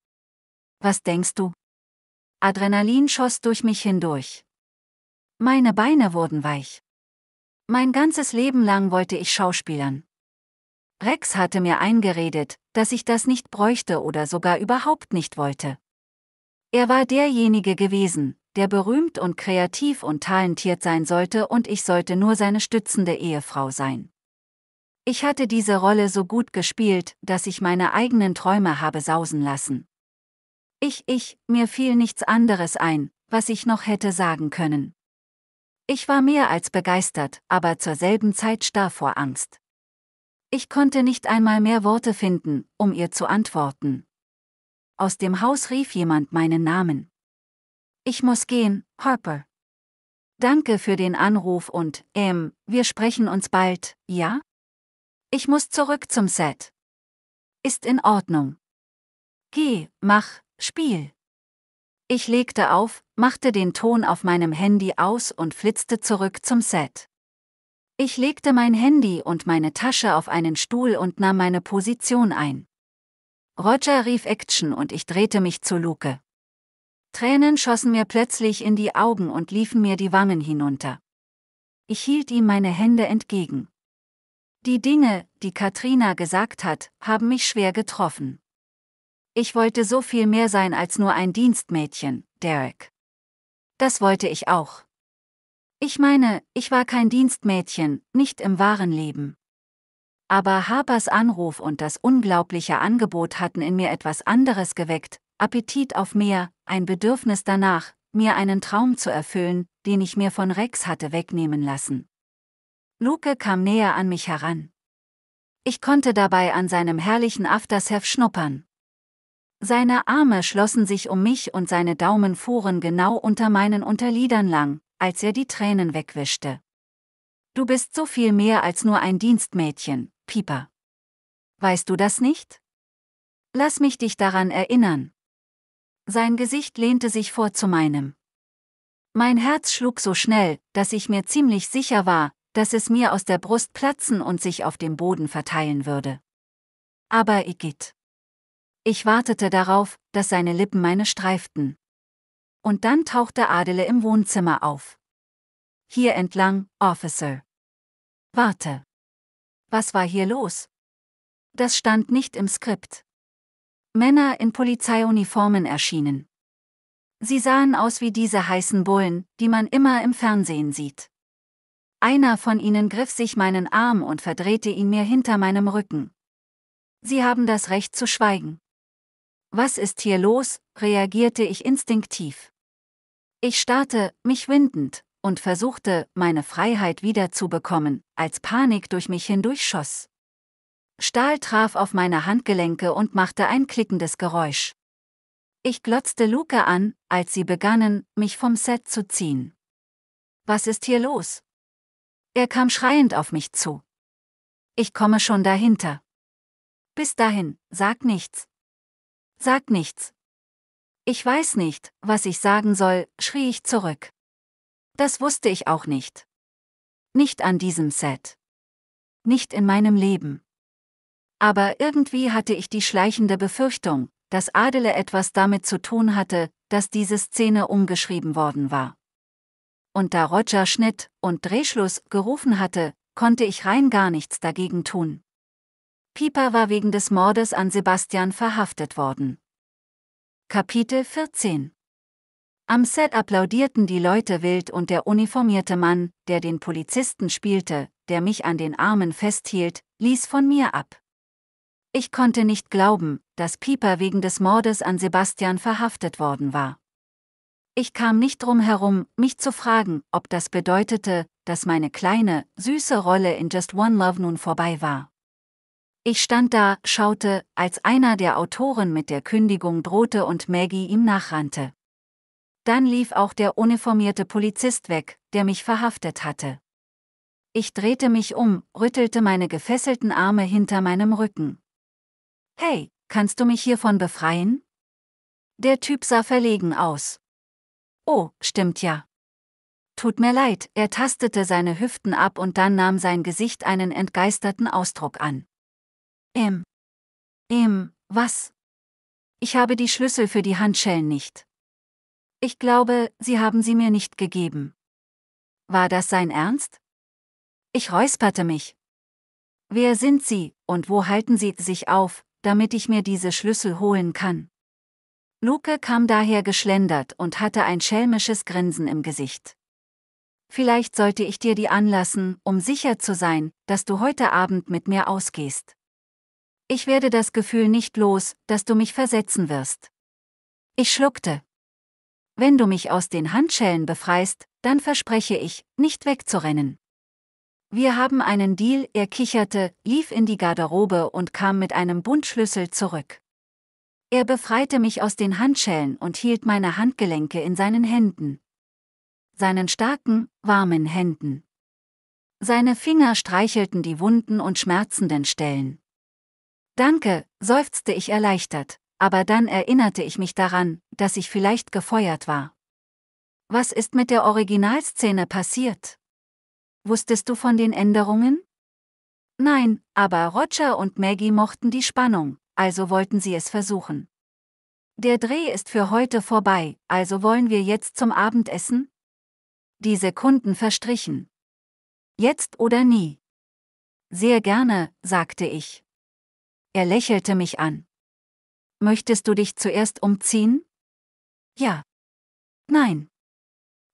Was denkst du? Adrenalin schoss durch mich hindurch. Meine Beine wurden weich. Mein ganzes Leben lang wollte ich Schauspielern. Rex hatte mir eingeredet, dass ich das nicht bräuchte oder sogar überhaupt nicht wollte. Er war derjenige gewesen, der berühmt und kreativ und talentiert sein sollte und ich sollte nur seine stützende Ehefrau sein. Ich hatte diese Rolle so gut gespielt, dass ich meine eigenen Träume habe sausen lassen. Ich, ich, mir fiel nichts anderes ein, was ich noch hätte sagen können. Ich war mehr als begeistert, aber zur selben Zeit starr vor Angst. Ich konnte nicht einmal mehr Worte finden, um ihr zu antworten. Aus dem Haus rief jemand meinen Namen. Ich muss gehen, Harper. Danke für den Anruf und, ähm, wir sprechen uns bald, ja? Ich muss zurück zum Set. Ist in Ordnung. Geh, mach, spiel. Ich legte auf, machte den Ton auf meinem Handy aus und flitzte zurück zum Set. Ich legte mein Handy und meine Tasche auf einen Stuhl und nahm meine Position ein. Roger rief Action und ich drehte mich zu Luke. Tränen schossen mir plötzlich in die Augen und liefen mir die Wangen hinunter. Ich hielt ihm meine Hände entgegen. Die Dinge, die Katrina gesagt hat, haben mich schwer getroffen. Ich wollte so viel mehr sein als nur ein Dienstmädchen, Derek. Das wollte ich auch. Ich meine, ich war kein Dienstmädchen, nicht im wahren Leben. Aber Harpers Anruf und das unglaubliche Angebot hatten in mir etwas anderes geweckt, Appetit auf mehr, ein Bedürfnis danach, mir einen Traum zu erfüllen, den ich mir von Rex hatte wegnehmen lassen. Luke kam näher an mich heran. Ich konnte dabei an seinem herrlichen Aftershave schnuppern. Seine Arme schlossen sich um mich und seine Daumen fuhren genau unter meinen Unterlidern lang, als er die Tränen wegwischte. Du bist so viel mehr als nur ein Dienstmädchen, Pieper. Weißt du das nicht? Lass mich dich daran erinnern. Sein Gesicht lehnte sich vor zu meinem. Mein Herz schlug so schnell, dass ich mir ziemlich sicher war, dass es mir aus der Brust platzen und sich auf dem Boden verteilen würde. Aber Igitt. Ich wartete darauf, dass seine Lippen meine streiften. Und dann tauchte Adele im Wohnzimmer auf. Hier entlang, Officer. Warte. Was war hier los? Das stand nicht im Skript. Männer in Polizeiuniformen erschienen. Sie sahen aus wie diese heißen Bullen, die man immer im Fernsehen sieht. Einer von ihnen griff sich meinen Arm und verdrehte ihn mir hinter meinem Rücken. Sie haben das Recht zu schweigen. Was ist hier los? reagierte ich instinktiv. Ich starrte, mich windend, und versuchte, meine Freiheit wiederzubekommen, als Panik durch mich hindurchschoss. Stahl traf auf meine Handgelenke und machte ein klickendes Geräusch. Ich glotzte Luca an, als sie begannen, mich vom Set zu ziehen. Was ist hier los? Er kam schreiend auf mich zu. Ich komme schon dahinter. Bis dahin, sag nichts. Sag nichts, ich weiß nicht, was ich sagen soll, schrie ich zurück. Das wusste ich auch nicht. Nicht an diesem Set. Nicht in meinem Leben. Aber irgendwie hatte ich die schleichende Befürchtung, dass Adele etwas damit zu tun hatte, dass diese Szene umgeschrieben worden war. Und da Roger Schnitt und Drehschluss gerufen hatte, konnte ich rein gar nichts dagegen tun. Pieper war wegen des Mordes an Sebastian verhaftet worden. Kapitel 14 Am Set applaudierten die Leute wild und der uniformierte Mann, der den Polizisten spielte, der mich an den Armen festhielt, ließ von mir ab. Ich konnte nicht glauben, dass Pieper wegen des Mordes an Sebastian verhaftet worden war. Ich kam nicht drum herum, mich zu fragen, ob das bedeutete, dass meine kleine, süße Rolle in Just One Love nun vorbei war. Ich stand da, schaute, als einer der Autoren mit der Kündigung drohte und Maggie ihm nachrannte. Dann lief auch der uniformierte Polizist weg, der mich verhaftet hatte. Ich drehte mich um, rüttelte meine gefesselten Arme hinter meinem Rücken. Hey, kannst du mich hiervon befreien? Der Typ sah verlegen aus. Oh, stimmt ja. Tut mir leid, er tastete seine Hüften ab und dann nahm sein Gesicht einen entgeisterten Ausdruck an. Ähm. Ähm, was? Ich habe die Schlüssel für die Handschellen nicht. Ich glaube, Sie haben sie mir nicht gegeben. War das sein Ernst? Ich räusperte mich. Wer sind Sie und wo halten Sie sich auf, damit ich mir diese Schlüssel holen kann? Luke kam daher geschlendert und hatte ein schelmisches Grinsen im Gesicht. Vielleicht sollte ich dir die anlassen, um sicher zu sein, dass du heute Abend mit mir ausgehst. Ich werde das Gefühl nicht los, dass du mich versetzen wirst. Ich schluckte. Wenn du mich aus den Handschellen befreist, dann verspreche ich, nicht wegzurennen. Wir haben einen Deal, er kicherte, lief in die Garderobe und kam mit einem Bundschlüssel zurück. Er befreite mich aus den Handschellen und hielt meine Handgelenke in seinen Händen. Seinen starken, warmen Händen. Seine Finger streichelten die wunden und schmerzenden Stellen. Danke, seufzte ich erleichtert, aber dann erinnerte ich mich daran, dass ich vielleicht gefeuert war. Was ist mit der Originalszene passiert? Wusstest du von den Änderungen? Nein, aber Roger und Maggie mochten die Spannung, also wollten sie es versuchen. Der Dreh ist für heute vorbei, also wollen wir jetzt zum Abendessen? Die Sekunden verstrichen. Jetzt oder nie. Sehr gerne, sagte ich. Er lächelte mich an. Möchtest du dich zuerst umziehen? Ja. Nein.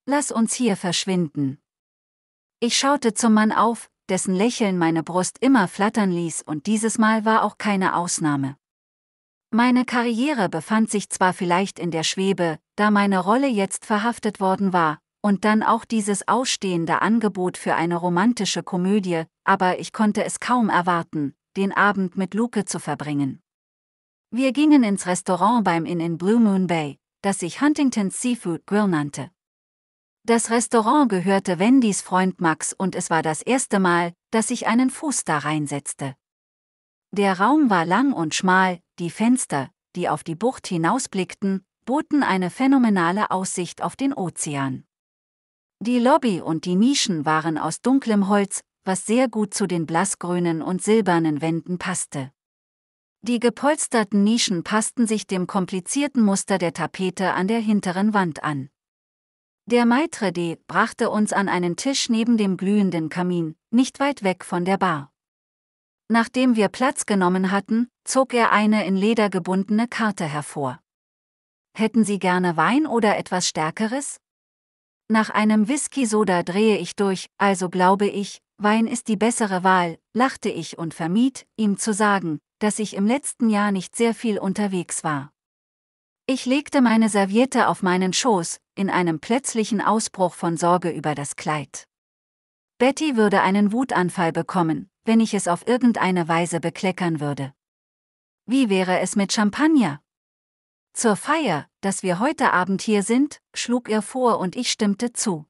Lass uns hier verschwinden. Ich schaute zum Mann auf, dessen Lächeln meine Brust immer flattern ließ und dieses Mal war auch keine Ausnahme. Meine Karriere befand sich zwar vielleicht in der Schwebe, da meine Rolle jetzt verhaftet worden war, und dann auch dieses ausstehende Angebot für eine romantische Komödie, aber ich konnte es kaum erwarten, den Abend mit Luke zu verbringen. Wir gingen ins Restaurant beim Inn in Blue Moon Bay, das sich Huntington's Seafood Grill nannte. Das Restaurant gehörte Wendys Freund Max und es war das erste Mal, dass ich einen Fuß da reinsetzte. Der Raum war lang und schmal, die Fenster, die auf die Bucht hinausblickten, boten eine phänomenale Aussicht auf den Ozean. Die Lobby und die Nischen waren aus dunklem Holz, was sehr gut zu den blassgrünen und silbernen Wänden passte. Die gepolsterten Nischen passten sich dem komplizierten Muster der Tapete an der hinteren Wand an. Der Maitre D brachte uns an einen Tisch neben dem glühenden Kamin, nicht weit weg von der Bar. Nachdem wir Platz genommen hatten, zog er eine in Leder gebundene Karte hervor. Hätten Sie gerne Wein oder etwas Stärkeres? Nach einem Whisky-Soda drehe ich durch, also glaube ich, Wein ist die bessere Wahl, lachte ich und vermied, ihm zu sagen, dass ich im letzten Jahr nicht sehr viel unterwegs war. Ich legte meine Serviette auf meinen Schoß, in einem plötzlichen Ausbruch von Sorge über das Kleid. Betty würde einen Wutanfall bekommen, wenn ich es auf irgendeine Weise bekleckern würde. Wie wäre es mit Champagner? Zur Feier, dass wir heute Abend hier sind, schlug er vor und ich stimmte zu.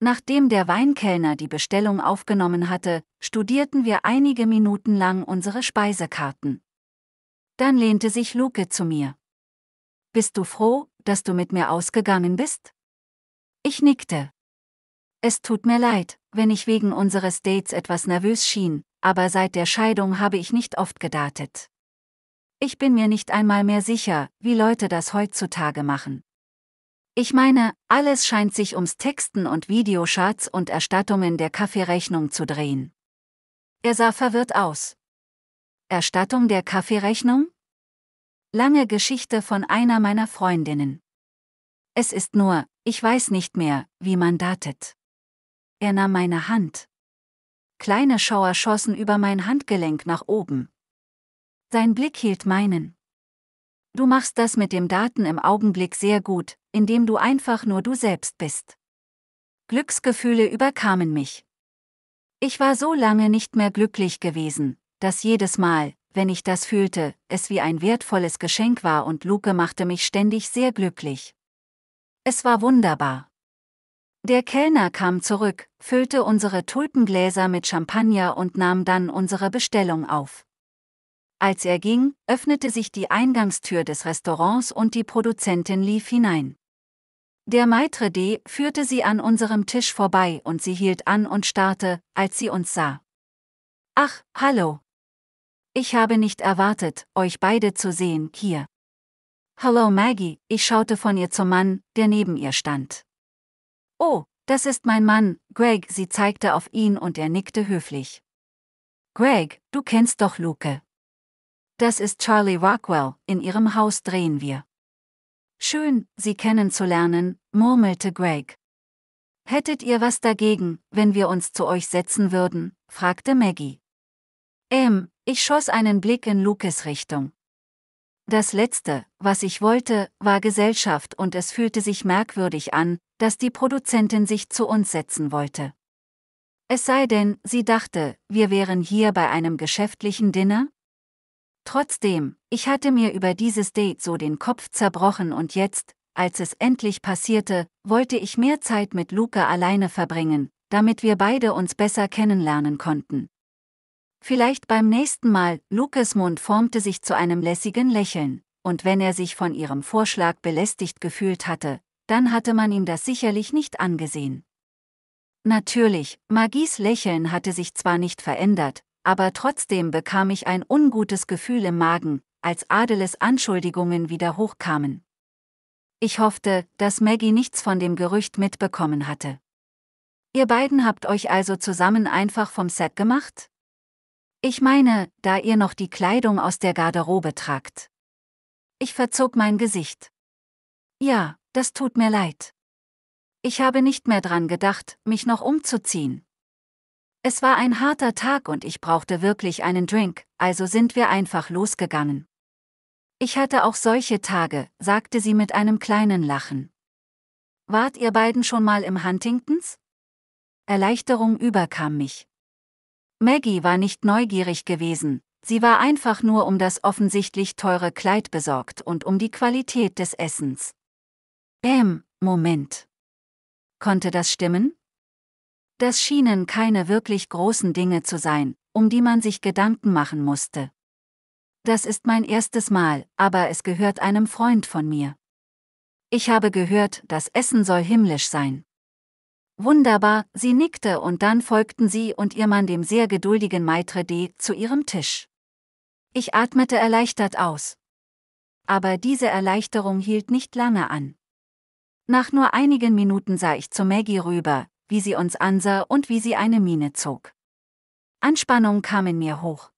Nachdem der Weinkellner die Bestellung aufgenommen hatte, studierten wir einige Minuten lang unsere Speisekarten. Dann lehnte sich Luke zu mir. Bist du froh, dass du mit mir ausgegangen bist? Ich nickte. Es tut mir leid, wenn ich wegen unseres Dates etwas nervös schien, aber seit der Scheidung habe ich nicht oft gedatet. Ich bin mir nicht einmal mehr sicher, wie Leute das heutzutage machen. Ich meine, alles scheint sich ums Texten und Videoschatz und Erstattungen der Kaffeerechnung zu drehen. Er sah verwirrt aus. Erstattung der Kaffeerechnung? Lange Geschichte von einer meiner Freundinnen. Es ist nur, ich weiß nicht mehr, wie man datet. Er nahm meine Hand. Kleine Schauer schossen über mein Handgelenk nach oben. Sein Blick hielt meinen. Du machst das mit dem Daten im Augenblick sehr gut, indem du einfach nur du selbst bist. Glücksgefühle überkamen mich. Ich war so lange nicht mehr glücklich gewesen, dass jedes Mal, wenn ich das fühlte, es wie ein wertvolles Geschenk war und Luke machte mich ständig sehr glücklich. Es war wunderbar. Der Kellner kam zurück, füllte unsere Tulpengläser mit Champagner und nahm dann unsere Bestellung auf. Als er ging, öffnete sich die Eingangstür des Restaurants und die Produzentin lief hinein. Der Maitre D. führte sie an unserem Tisch vorbei und sie hielt an und starrte, als sie uns sah. Ach, hallo. Ich habe nicht erwartet, euch beide zu sehen, hier. Hallo Maggie, ich schaute von ihr zum Mann, der neben ihr stand. Oh, das ist mein Mann, Greg, sie zeigte auf ihn und er nickte höflich. Greg, du kennst doch Luke. Das ist Charlie Rockwell, in ihrem Haus drehen wir. Schön, Sie kennenzulernen, murmelte Greg. Hättet ihr was dagegen, wenn wir uns zu euch setzen würden? fragte Maggie. Ähm, ich schoss einen Blick in Lucas Richtung. Das Letzte, was ich wollte, war Gesellschaft und es fühlte sich merkwürdig an, dass die Produzentin sich zu uns setzen wollte. Es sei denn, sie dachte, wir wären hier bei einem geschäftlichen Dinner? Trotzdem, ich hatte mir über dieses Date so den Kopf zerbrochen und jetzt, als es endlich passierte, wollte ich mehr Zeit mit Luca alleine verbringen, damit wir beide uns besser kennenlernen konnten. Vielleicht beim nächsten Mal, Lukas Mund formte sich zu einem lässigen Lächeln, und wenn er sich von ihrem Vorschlag belästigt gefühlt hatte, dann hatte man ihm das sicherlich nicht angesehen. Natürlich, Magies Lächeln hatte sich zwar nicht verändert, aber trotzdem bekam ich ein ungutes Gefühl im Magen, als Adeles Anschuldigungen wieder hochkamen. Ich hoffte, dass Maggie nichts von dem Gerücht mitbekommen hatte. Ihr beiden habt euch also zusammen einfach vom Set gemacht? Ich meine, da ihr noch die Kleidung aus der Garderobe tragt. Ich verzog mein Gesicht. Ja, das tut mir leid. Ich habe nicht mehr dran gedacht, mich noch umzuziehen. Es war ein harter Tag und ich brauchte wirklich einen Drink, also sind wir einfach losgegangen. Ich hatte auch solche Tage, sagte sie mit einem kleinen Lachen. Wart ihr beiden schon mal im Huntingtons? Erleichterung überkam mich. Maggie war nicht neugierig gewesen, sie war einfach nur um das offensichtlich teure Kleid besorgt und um die Qualität des Essens. Ähm, Moment. Konnte das stimmen? Das schienen keine wirklich großen Dinge zu sein, um die man sich Gedanken machen musste. Das ist mein erstes Mal, aber es gehört einem Freund von mir. Ich habe gehört, das Essen soll himmlisch sein. Wunderbar, sie nickte und dann folgten sie und ihr Mann dem sehr geduldigen Maitre D. zu ihrem Tisch. Ich atmete erleichtert aus. Aber diese Erleichterung hielt nicht lange an. Nach nur einigen Minuten sah ich zu Maggie rüber, wie sie uns ansah und wie sie eine Miene zog. Anspannung kam in mir hoch.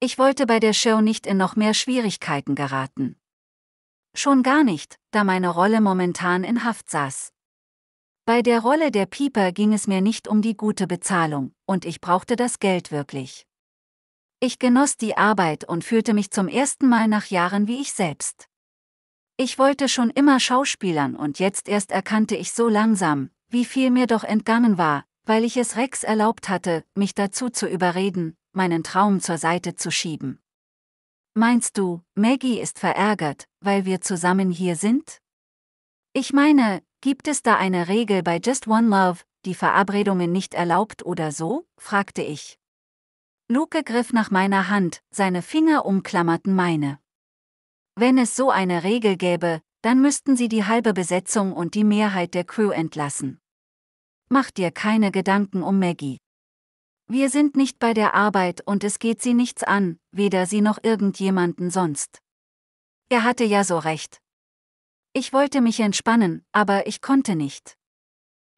Ich wollte bei der Show nicht in noch mehr Schwierigkeiten geraten. Schon gar nicht, da meine Rolle momentan in Haft saß. Bei der Rolle der Pieper ging es mir nicht um die gute Bezahlung, und ich brauchte das Geld wirklich. Ich genoss die Arbeit und fühlte mich zum ersten Mal nach Jahren wie ich selbst. Ich wollte schon immer Schauspielern und jetzt erst erkannte ich so langsam, wie viel mir doch entgangen war, weil ich es Rex erlaubt hatte, mich dazu zu überreden, meinen Traum zur Seite zu schieben. Meinst du, Maggie ist verärgert, weil wir zusammen hier sind? Ich meine, gibt es da eine Regel bei Just One Love, die Verabredungen nicht erlaubt oder so? fragte ich. Luke griff nach meiner Hand, seine Finger umklammerten meine. Wenn es so eine Regel gäbe, dann müssten sie die halbe Besetzung und die Mehrheit der Crew entlassen. Mach dir keine Gedanken um Maggie. Wir sind nicht bei der Arbeit und es geht sie nichts an, weder sie noch irgendjemanden sonst. Er hatte ja so recht. Ich wollte mich entspannen, aber ich konnte nicht.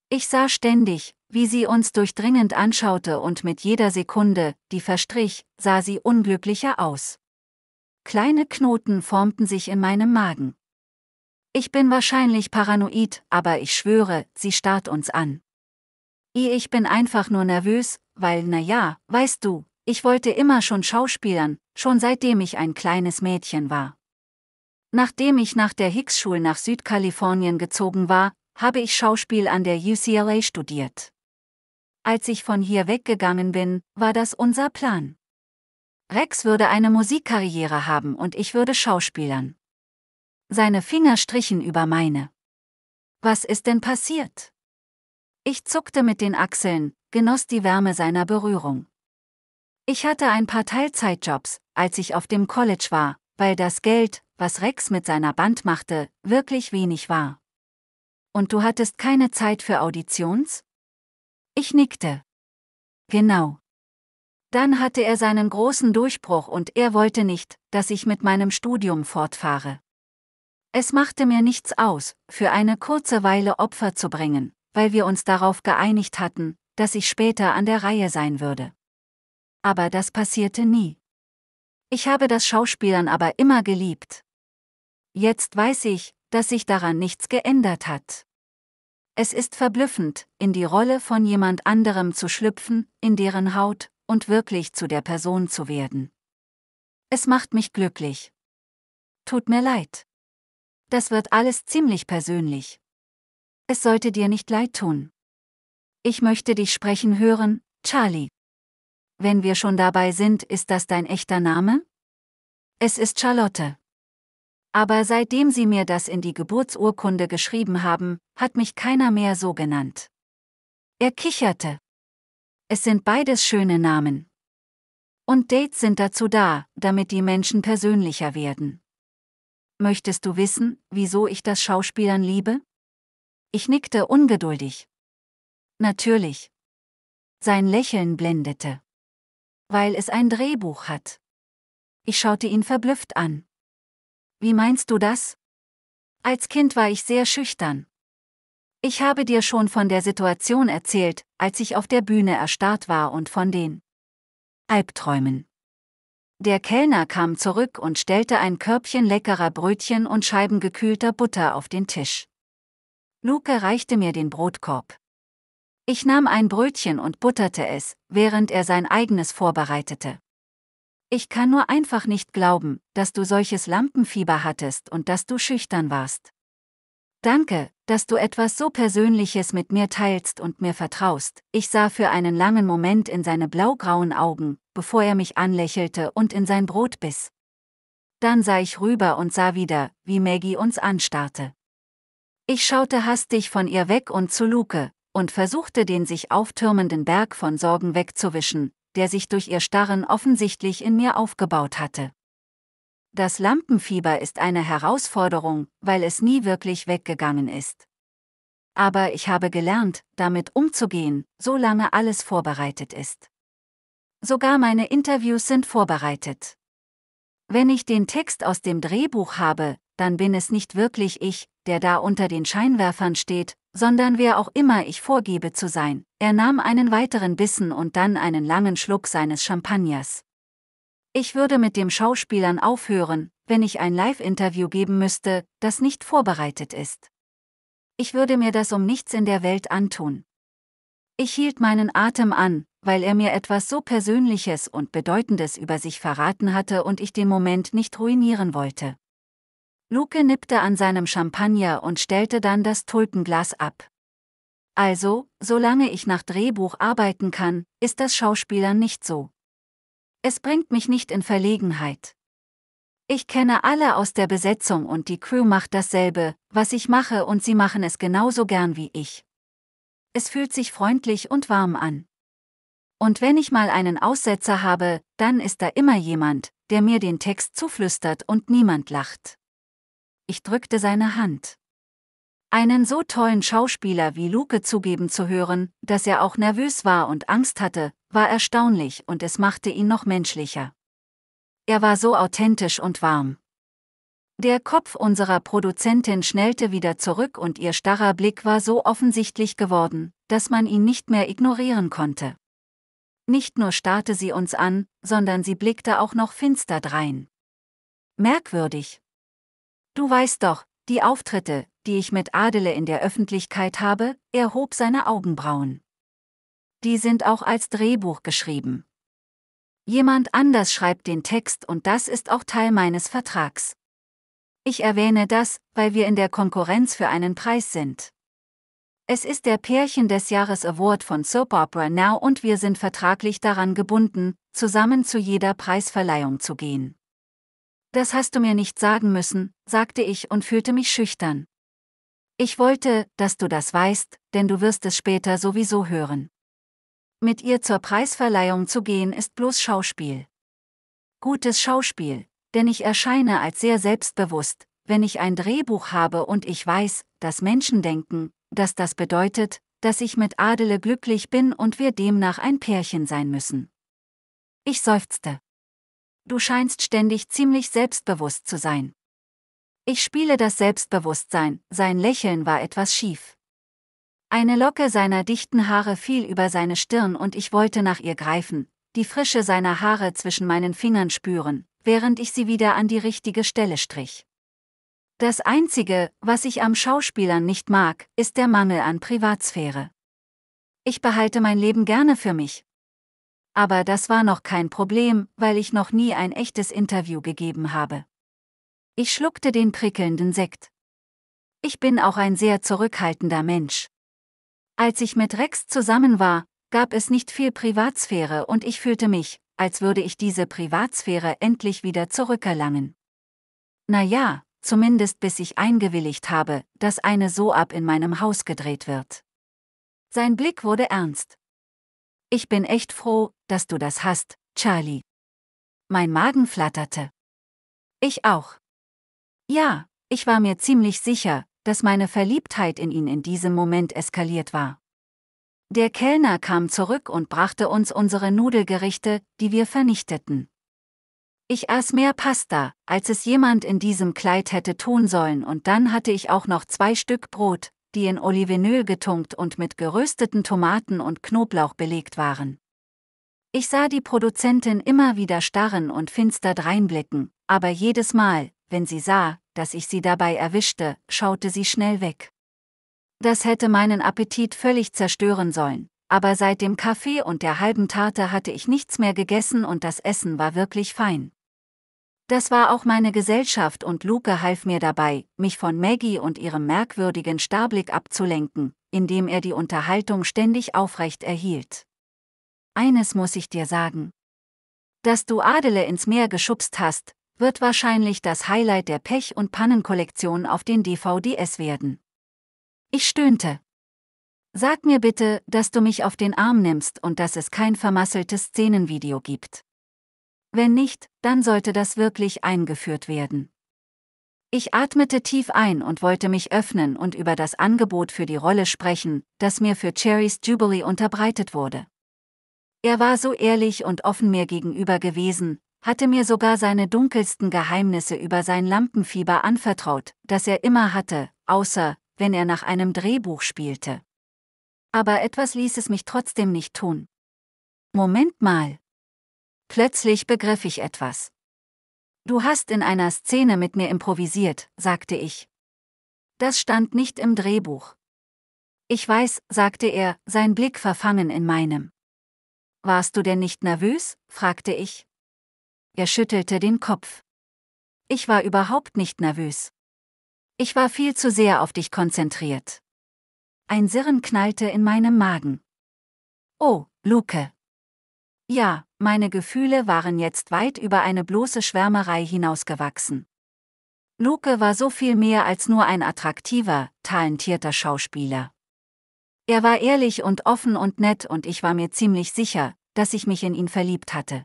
Ich sah ständig, wie sie uns durchdringend anschaute und mit jeder Sekunde, die verstrich, sah sie unglücklicher aus. Kleine Knoten formten sich in meinem Magen. Ich bin wahrscheinlich paranoid, aber ich schwöre, sie starrt uns an. Ich bin einfach nur nervös, weil, na ja, weißt du, ich wollte immer schon schauspielern, schon seitdem ich ein kleines Mädchen war. Nachdem ich nach der Hicks-Schule nach Südkalifornien gezogen war, habe ich Schauspiel an der UCLA studiert. Als ich von hier weggegangen bin, war das unser Plan. Rex würde eine Musikkarriere haben und ich würde Schauspielern. Seine Finger strichen über meine. Was ist denn passiert? Ich zuckte mit den Achseln, genoss die Wärme seiner Berührung. Ich hatte ein paar Teilzeitjobs, als ich auf dem College war, weil das Geld, was Rex mit seiner Band machte, wirklich wenig war. Und du hattest keine Zeit für Auditions? Ich nickte. Genau. Dann hatte er seinen großen Durchbruch und er wollte nicht, dass ich mit meinem Studium fortfahre. Es machte mir nichts aus, für eine kurze Weile Opfer zu bringen, weil wir uns darauf geeinigt hatten, dass ich später an der Reihe sein würde. Aber das passierte nie. Ich habe das Schauspielern aber immer geliebt. Jetzt weiß ich, dass sich daran nichts geändert hat. Es ist verblüffend, in die Rolle von jemand anderem zu schlüpfen, in deren Haut, und wirklich zu der Person zu werden. Es macht mich glücklich. Tut mir leid. Das wird alles ziemlich persönlich. Es sollte dir nicht leid tun. Ich möchte dich sprechen hören, Charlie. Wenn wir schon dabei sind, ist das dein echter Name? Es ist Charlotte. Aber seitdem sie mir das in die Geburtsurkunde geschrieben haben, hat mich keiner mehr so genannt. Er kicherte. Es sind beides schöne Namen. Und Dates sind dazu da, damit die Menschen persönlicher werden möchtest du wissen, wieso ich das Schauspielern liebe? Ich nickte ungeduldig. Natürlich. Sein Lächeln blendete. Weil es ein Drehbuch hat. Ich schaute ihn verblüfft an. Wie meinst du das? Als Kind war ich sehr schüchtern. Ich habe dir schon von der Situation erzählt, als ich auf der Bühne erstarrt war und von den Albträumen. Der Kellner kam zurück und stellte ein Körbchen leckerer Brötchen und Scheiben gekühlter Butter auf den Tisch. Luke reichte mir den Brotkorb. Ich nahm ein Brötchen und butterte es, während er sein eigenes vorbereitete. Ich kann nur einfach nicht glauben, dass du solches Lampenfieber hattest und dass du schüchtern warst. Danke, dass du etwas so Persönliches mit mir teilst und mir vertraust. Ich sah für einen langen Moment in seine blaugrauen Augen, bevor er mich anlächelte und in sein Brot biss. Dann sah ich rüber und sah wieder, wie Maggie uns anstarrte. Ich schaute hastig von ihr weg und zu Luke und versuchte den sich auftürmenden Berg von Sorgen wegzuwischen, der sich durch ihr Starren offensichtlich in mir aufgebaut hatte. Das Lampenfieber ist eine Herausforderung, weil es nie wirklich weggegangen ist. Aber ich habe gelernt, damit umzugehen, solange alles vorbereitet ist. Sogar meine Interviews sind vorbereitet. Wenn ich den Text aus dem Drehbuch habe, dann bin es nicht wirklich ich, der da unter den Scheinwerfern steht, sondern wer auch immer ich vorgebe zu sein. Er nahm einen weiteren Bissen und dann einen langen Schluck seines Champagners. Ich würde mit dem Schauspielern aufhören, wenn ich ein Live-Interview geben müsste, das nicht vorbereitet ist. Ich würde mir das um nichts in der Welt antun. Ich hielt meinen Atem an, weil er mir etwas so Persönliches und Bedeutendes über sich verraten hatte und ich den Moment nicht ruinieren wollte. Luke nippte an seinem Champagner und stellte dann das Tulpenglas ab. Also, solange ich nach Drehbuch arbeiten kann, ist das Schauspielern nicht so. Es bringt mich nicht in Verlegenheit. Ich kenne alle aus der Besetzung und die Crew macht dasselbe, was ich mache und sie machen es genauso gern wie ich. Es fühlt sich freundlich und warm an. Und wenn ich mal einen Aussetzer habe, dann ist da immer jemand, der mir den Text zuflüstert und niemand lacht. Ich drückte seine Hand. Einen so tollen Schauspieler wie Luke zugeben zu hören, dass er auch nervös war und Angst hatte, war erstaunlich und es machte ihn noch menschlicher. Er war so authentisch und warm. Der Kopf unserer Produzentin schnellte wieder zurück und ihr starrer Blick war so offensichtlich geworden, dass man ihn nicht mehr ignorieren konnte. Nicht nur starrte sie uns an, sondern sie blickte auch noch finster drein. Merkwürdig. Du weißt doch, die Auftritte, die ich mit Adele in der Öffentlichkeit habe, erhob seine Augenbrauen. Die sind auch als Drehbuch geschrieben. Jemand anders schreibt den Text und das ist auch Teil meines Vertrags. Ich erwähne das, weil wir in der Konkurrenz für einen Preis sind. Es ist der Pärchen des Jahres Award von Soap Opera Now und wir sind vertraglich daran gebunden, zusammen zu jeder Preisverleihung zu gehen. Das hast du mir nicht sagen müssen, sagte ich und fühlte mich schüchtern. Ich wollte, dass du das weißt, denn du wirst es später sowieso hören. Mit ihr zur Preisverleihung zu gehen ist bloß Schauspiel. Gutes Schauspiel, denn ich erscheine als sehr selbstbewusst, wenn ich ein Drehbuch habe und ich weiß, dass Menschen denken, dass das bedeutet, dass ich mit Adele glücklich bin und wir demnach ein Pärchen sein müssen. Ich seufzte. Du scheinst ständig ziemlich selbstbewusst zu sein. Ich spiele das Selbstbewusstsein, sein Lächeln war etwas schief. Eine Locke seiner dichten Haare fiel über seine Stirn und ich wollte nach ihr greifen, die Frische seiner Haare zwischen meinen Fingern spüren, während ich sie wieder an die richtige Stelle strich. Das Einzige, was ich am Schauspielern nicht mag, ist der Mangel an Privatsphäre. Ich behalte mein Leben gerne für mich. Aber das war noch kein Problem, weil ich noch nie ein echtes Interview gegeben habe. Ich schluckte den prickelnden Sekt. Ich bin auch ein sehr zurückhaltender Mensch. Als ich mit Rex zusammen war, gab es nicht viel Privatsphäre und ich fühlte mich, als würde ich diese Privatsphäre endlich wieder zurückerlangen. Na ja, zumindest bis ich eingewilligt habe, dass eine so ab in meinem Haus gedreht wird. Sein Blick wurde ernst. Ich bin echt froh, dass du das hast, Charlie. Mein Magen flatterte. Ich auch. Ja, ich war mir ziemlich sicher, dass meine Verliebtheit in ihn in diesem Moment eskaliert war. Der Kellner kam zurück und brachte uns unsere Nudelgerichte, die wir vernichteten. Ich aß mehr Pasta, als es jemand in diesem Kleid hätte tun sollen und dann hatte ich auch noch zwei Stück Brot, die in Olivenöl getunkt und mit gerösteten Tomaten und Knoblauch belegt waren. Ich sah die Produzentin immer wieder starren und finster dreinblicken, aber jedes Mal, wenn sie sah, dass ich sie dabei erwischte, schaute sie schnell weg. Das hätte meinen Appetit völlig zerstören sollen, aber seit dem Kaffee und der halben Tarte hatte ich nichts mehr gegessen und das Essen war wirklich fein. Das war auch meine Gesellschaft und Luke half mir dabei, mich von Maggie und ihrem merkwürdigen Starblick abzulenken, indem er die Unterhaltung ständig aufrecht erhielt. Eines muss ich dir sagen. Dass du Adele ins Meer geschubst hast, wird wahrscheinlich das Highlight der Pech- und Pannenkollektion auf den DVDs werden. Ich stöhnte. Sag mir bitte, dass du mich auf den Arm nimmst und dass es kein vermasseltes Szenenvideo gibt. Wenn nicht, dann sollte das wirklich eingeführt werden. Ich atmete tief ein und wollte mich öffnen und über das Angebot für die Rolle sprechen, das mir für Cherry's Jubilee unterbreitet wurde. Er war so ehrlich und offen mir gegenüber gewesen, hatte mir sogar seine dunkelsten Geheimnisse über sein Lampenfieber anvertraut, das er immer hatte, außer, wenn er nach einem Drehbuch spielte. Aber etwas ließ es mich trotzdem nicht tun. Moment mal. Plötzlich begriff ich etwas. Du hast in einer Szene mit mir improvisiert, sagte ich. Das stand nicht im Drehbuch. Ich weiß, sagte er, sein Blick verfangen in meinem. Warst du denn nicht nervös? fragte ich. Er schüttelte den Kopf. Ich war überhaupt nicht nervös. Ich war viel zu sehr auf dich konzentriert. Ein Sirren knallte in meinem Magen. Oh, Luke. Ja, meine Gefühle waren jetzt weit über eine bloße Schwärmerei hinausgewachsen. Luke war so viel mehr als nur ein attraktiver, talentierter Schauspieler. Er war ehrlich und offen und nett und ich war mir ziemlich sicher, dass ich mich in ihn verliebt hatte.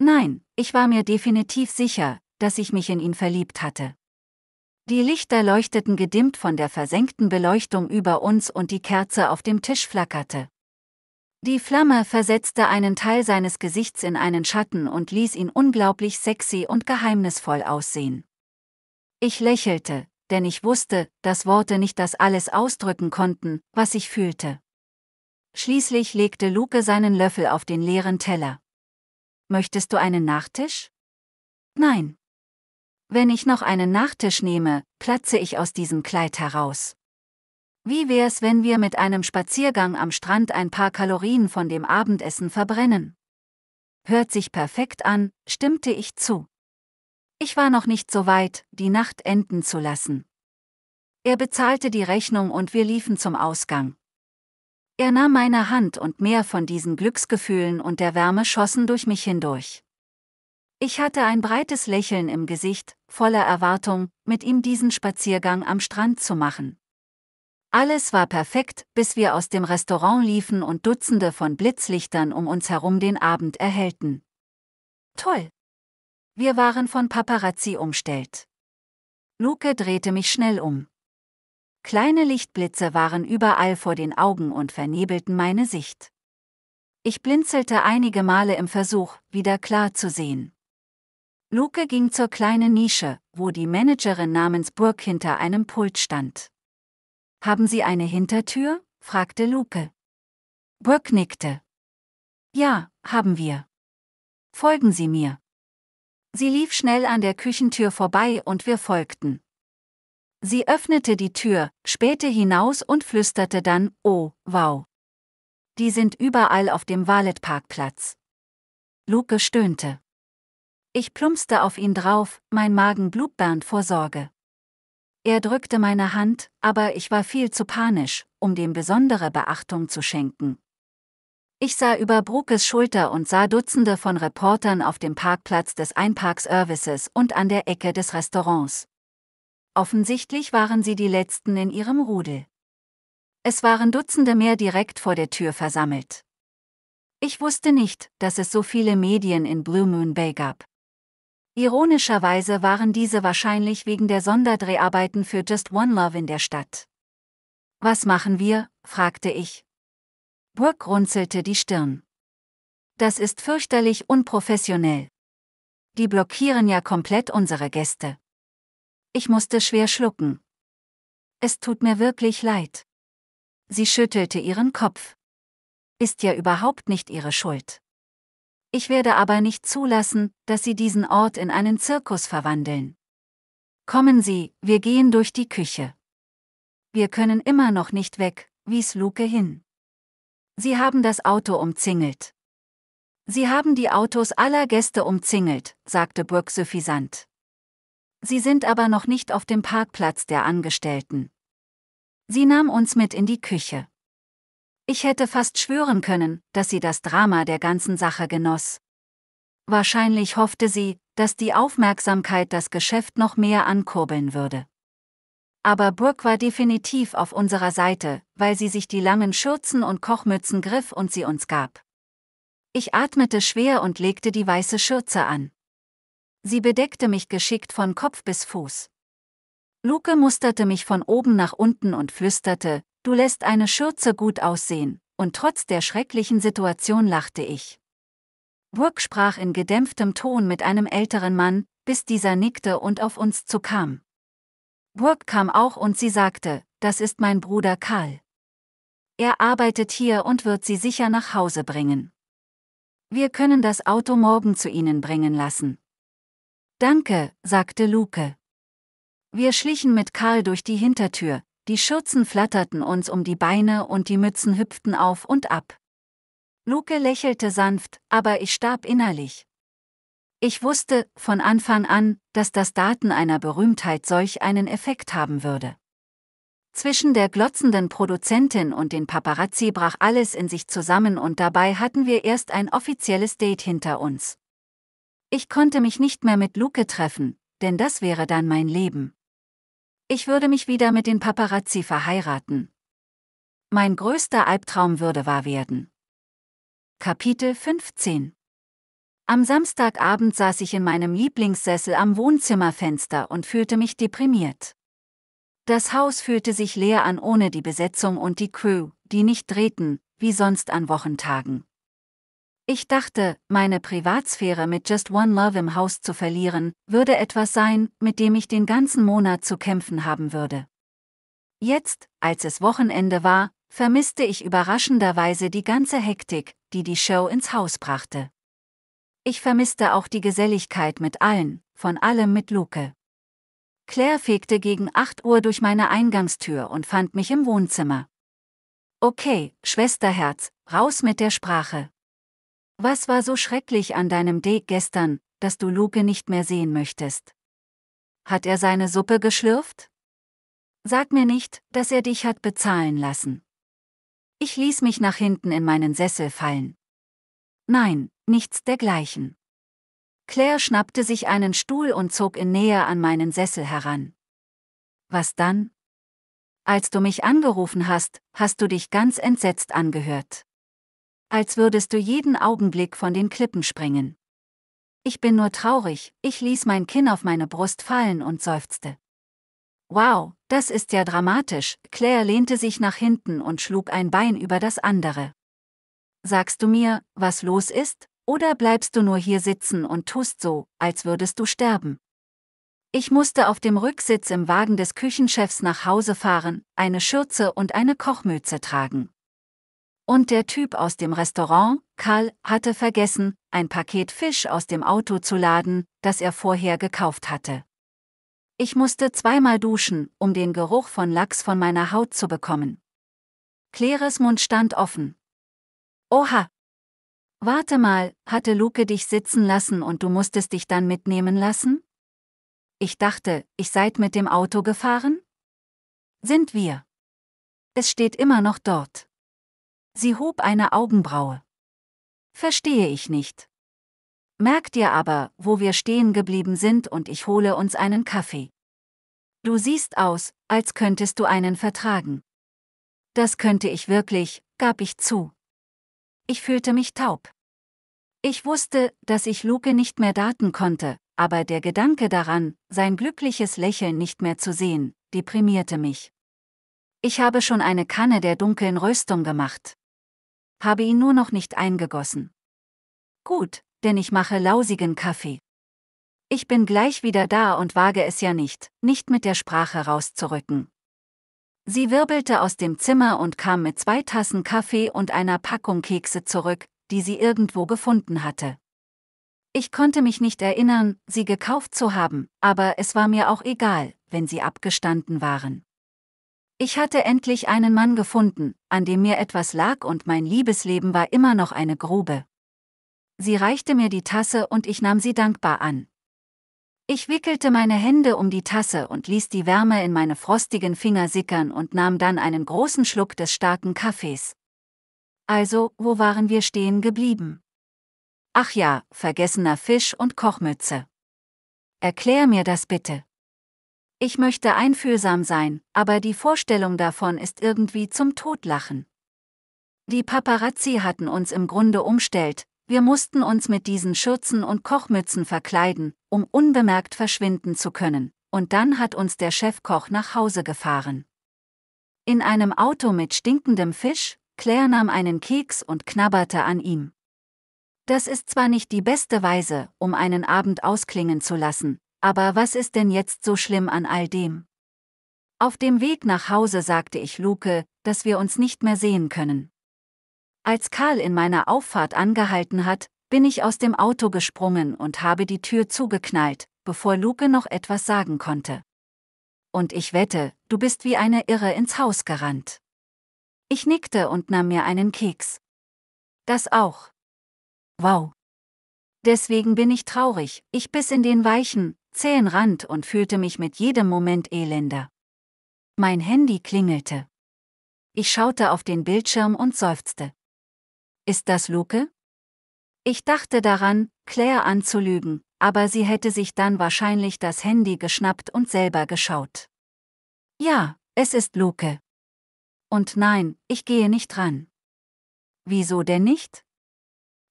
Nein, ich war mir definitiv sicher, dass ich mich in ihn verliebt hatte. Die Lichter leuchteten gedimmt von der versenkten Beleuchtung über uns und die Kerze auf dem Tisch flackerte. Die Flamme versetzte einen Teil seines Gesichts in einen Schatten und ließ ihn unglaublich sexy und geheimnisvoll aussehen. Ich lächelte, denn ich wusste, dass Worte nicht das alles ausdrücken konnten, was ich fühlte. Schließlich legte Luke seinen Löffel auf den leeren Teller. Möchtest du einen Nachtisch? Nein. Wenn ich noch einen Nachtisch nehme, platze ich aus diesem Kleid heraus. Wie wär's, wenn wir mit einem Spaziergang am Strand ein paar Kalorien von dem Abendessen verbrennen? Hört sich perfekt an, stimmte ich zu. Ich war noch nicht so weit, die Nacht enden zu lassen. Er bezahlte die Rechnung und wir liefen zum Ausgang. Er nahm meine Hand und mehr von diesen Glücksgefühlen und der Wärme schossen durch mich hindurch. Ich hatte ein breites Lächeln im Gesicht, voller Erwartung, mit ihm diesen Spaziergang am Strand zu machen. Alles war perfekt, bis wir aus dem Restaurant liefen und Dutzende von Blitzlichtern um uns herum den Abend erhellten. Toll! Wir waren von Paparazzi umstellt. Luke drehte mich schnell um. Kleine Lichtblitze waren überall vor den Augen und vernebelten meine Sicht. Ich blinzelte einige Male im Versuch, wieder klar zu sehen. Luke ging zur kleinen Nische, wo die Managerin namens Burg hinter einem Pult stand. Haben Sie eine Hintertür? fragte Luke. Burg nickte. Ja, haben wir. Folgen Sie mir. Sie lief schnell an der Küchentür vorbei und wir folgten. Sie öffnete die Tür, spähte hinaus und flüsterte dann, oh, wow. Die sind überall auf dem Valet-Parkplatz. Luke stöhnte. Ich plumpste auf ihn drauf, mein Magen blutbernd vor Sorge. Er drückte meine Hand, aber ich war viel zu panisch, um dem besondere Beachtung zu schenken. Ich sah über Brukes Schulter und sah Dutzende von Reportern auf dem Parkplatz des Einparkservices und an der Ecke des Restaurants offensichtlich waren sie die Letzten in ihrem Rudel. Es waren Dutzende mehr direkt vor der Tür versammelt. Ich wusste nicht, dass es so viele Medien in Blue Moon Bay gab. Ironischerweise waren diese wahrscheinlich wegen der Sonderdreharbeiten für Just One Love in der Stadt. Was machen wir? fragte ich. Burke runzelte die Stirn. Das ist fürchterlich unprofessionell. Die blockieren ja komplett unsere Gäste. Ich musste schwer schlucken. Es tut mir wirklich leid. Sie schüttelte ihren Kopf. Ist ja überhaupt nicht ihre Schuld. Ich werde aber nicht zulassen, dass Sie diesen Ort in einen Zirkus verwandeln. Kommen Sie, wir gehen durch die Küche. Wir können immer noch nicht weg, wies Luke hin. Sie haben das Auto umzingelt. Sie haben die Autos aller Gäste umzingelt, sagte Burke suffisant. Sie sind aber noch nicht auf dem Parkplatz der Angestellten. Sie nahm uns mit in die Küche. Ich hätte fast schwören können, dass sie das Drama der ganzen Sache genoss. Wahrscheinlich hoffte sie, dass die Aufmerksamkeit das Geschäft noch mehr ankurbeln würde. Aber Brooke war definitiv auf unserer Seite, weil sie sich die langen Schürzen und Kochmützen griff und sie uns gab. Ich atmete schwer und legte die weiße Schürze an. Sie bedeckte mich geschickt von Kopf bis Fuß. Luke musterte mich von oben nach unten und flüsterte, du lässt eine Schürze gut aussehen, und trotz der schrecklichen Situation lachte ich. Burke sprach in gedämpftem Ton mit einem älteren Mann, bis dieser nickte und auf uns zukam. Burke kam auch und sie sagte, das ist mein Bruder Karl. Er arbeitet hier und wird sie sicher nach Hause bringen. Wir können das Auto morgen zu Ihnen bringen lassen. Danke, sagte Luke. Wir schlichen mit Karl durch die Hintertür, die Schürzen flatterten uns um die Beine und die Mützen hüpften auf und ab. Luke lächelte sanft, aber ich starb innerlich. Ich wusste, von Anfang an, dass das Daten einer Berühmtheit solch einen Effekt haben würde. Zwischen der glotzenden Produzentin und den Paparazzi brach alles in sich zusammen und dabei hatten wir erst ein offizielles Date hinter uns. Ich konnte mich nicht mehr mit Luke treffen, denn das wäre dann mein Leben. Ich würde mich wieder mit den Paparazzi verheiraten. Mein größter Albtraum würde wahr werden. Kapitel 15 Am Samstagabend saß ich in meinem Lieblingssessel am Wohnzimmerfenster und fühlte mich deprimiert. Das Haus fühlte sich leer an ohne die Besetzung und die Crew, die nicht drehten, wie sonst an Wochentagen. Ich dachte, meine Privatsphäre mit Just One Love im Haus zu verlieren, würde etwas sein, mit dem ich den ganzen Monat zu kämpfen haben würde. Jetzt, als es Wochenende war, vermisste ich überraschenderweise die ganze Hektik, die die Show ins Haus brachte. Ich vermisste auch die Geselligkeit mit allen, von allem mit Luke. Claire fegte gegen 8 Uhr durch meine Eingangstür und fand mich im Wohnzimmer. Okay, Schwesterherz, raus mit der Sprache. Was war so schrecklich an deinem Date gestern, dass du Luke nicht mehr sehen möchtest? Hat er seine Suppe geschlürft? Sag mir nicht, dass er dich hat bezahlen lassen. Ich ließ mich nach hinten in meinen Sessel fallen. Nein, nichts dergleichen. Claire schnappte sich einen Stuhl und zog ihn näher an meinen Sessel heran. Was dann? Als du mich angerufen hast, hast du dich ganz entsetzt angehört. Als würdest du jeden Augenblick von den Klippen springen. Ich bin nur traurig, ich ließ mein Kinn auf meine Brust fallen und seufzte. Wow, das ist ja dramatisch, Claire lehnte sich nach hinten und schlug ein Bein über das andere. Sagst du mir, was los ist, oder bleibst du nur hier sitzen und tust so, als würdest du sterben? Ich musste auf dem Rücksitz im Wagen des Küchenchefs nach Hause fahren, eine Schürze und eine Kochmütze tragen. Und der Typ aus dem Restaurant, Karl, hatte vergessen, ein Paket Fisch aus dem Auto zu laden, das er vorher gekauft hatte. Ich musste zweimal duschen, um den Geruch von Lachs von meiner Haut zu bekommen. Claires Mund stand offen. Oha! Warte mal, hatte Luke dich sitzen lassen und du musstest dich dann mitnehmen lassen? Ich dachte, ich seid mit dem Auto gefahren? Sind wir. Es steht immer noch dort. Sie hob eine Augenbraue. Verstehe ich nicht. Merk dir aber, wo wir stehen geblieben sind und ich hole uns einen Kaffee. Du siehst aus, als könntest du einen vertragen. Das könnte ich wirklich, gab ich zu. Ich fühlte mich taub. Ich wusste, dass ich Luke nicht mehr daten konnte, aber der Gedanke daran, sein glückliches Lächeln nicht mehr zu sehen, deprimierte mich. Ich habe schon eine Kanne der dunklen Röstung gemacht habe ihn nur noch nicht eingegossen. Gut, denn ich mache lausigen Kaffee. Ich bin gleich wieder da und wage es ja nicht, nicht mit der Sprache rauszurücken. Sie wirbelte aus dem Zimmer und kam mit zwei Tassen Kaffee und einer Packung Kekse zurück, die sie irgendwo gefunden hatte. Ich konnte mich nicht erinnern, sie gekauft zu haben, aber es war mir auch egal, wenn sie abgestanden waren. Ich hatte endlich einen Mann gefunden, an dem mir etwas lag und mein Liebesleben war immer noch eine Grube. Sie reichte mir die Tasse und ich nahm sie dankbar an. Ich wickelte meine Hände um die Tasse und ließ die Wärme in meine frostigen Finger sickern und nahm dann einen großen Schluck des starken Kaffees. Also, wo waren wir stehen geblieben? Ach ja, vergessener Fisch und Kochmütze. Erklär mir das bitte. Ich möchte einfühlsam sein, aber die Vorstellung davon ist irgendwie zum Totlachen. Die Paparazzi hatten uns im Grunde umstellt, wir mussten uns mit diesen Schürzen und Kochmützen verkleiden, um unbemerkt verschwinden zu können, und dann hat uns der Chefkoch nach Hause gefahren. In einem Auto mit stinkendem Fisch, Claire nahm einen Keks und knabberte an ihm. Das ist zwar nicht die beste Weise, um einen Abend ausklingen zu lassen, aber was ist denn jetzt so schlimm an all dem? Auf dem Weg nach Hause sagte ich Luke, dass wir uns nicht mehr sehen können. Als Karl in meiner Auffahrt angehalten hat, bin ich aus dem Auto gesprungen und habe die Tür zugeknallt, bevor Luke noch etwas sagen konnte. Und ich wette, du bist wie eine Irre ins Haus gerannt. Ich nickte und nahm mir einen Keks. Das auch. Wow. Deswegen bin ich traurig, ich bis in den weichen, Rand und fühlte mich mit jedem Moment elender. Mein Handy klingelte. Ich schaute auf den Bildschirm und seufzte. Ist das Luke? Ich dachte daran, Claire anzulügen, aber sie hätte sich dann wahrscheinlich das Handy geschnappt und selber geschaut. Ja, es ist Luke. Und nein, ich gehe nicht ran. Wieso denn nicht?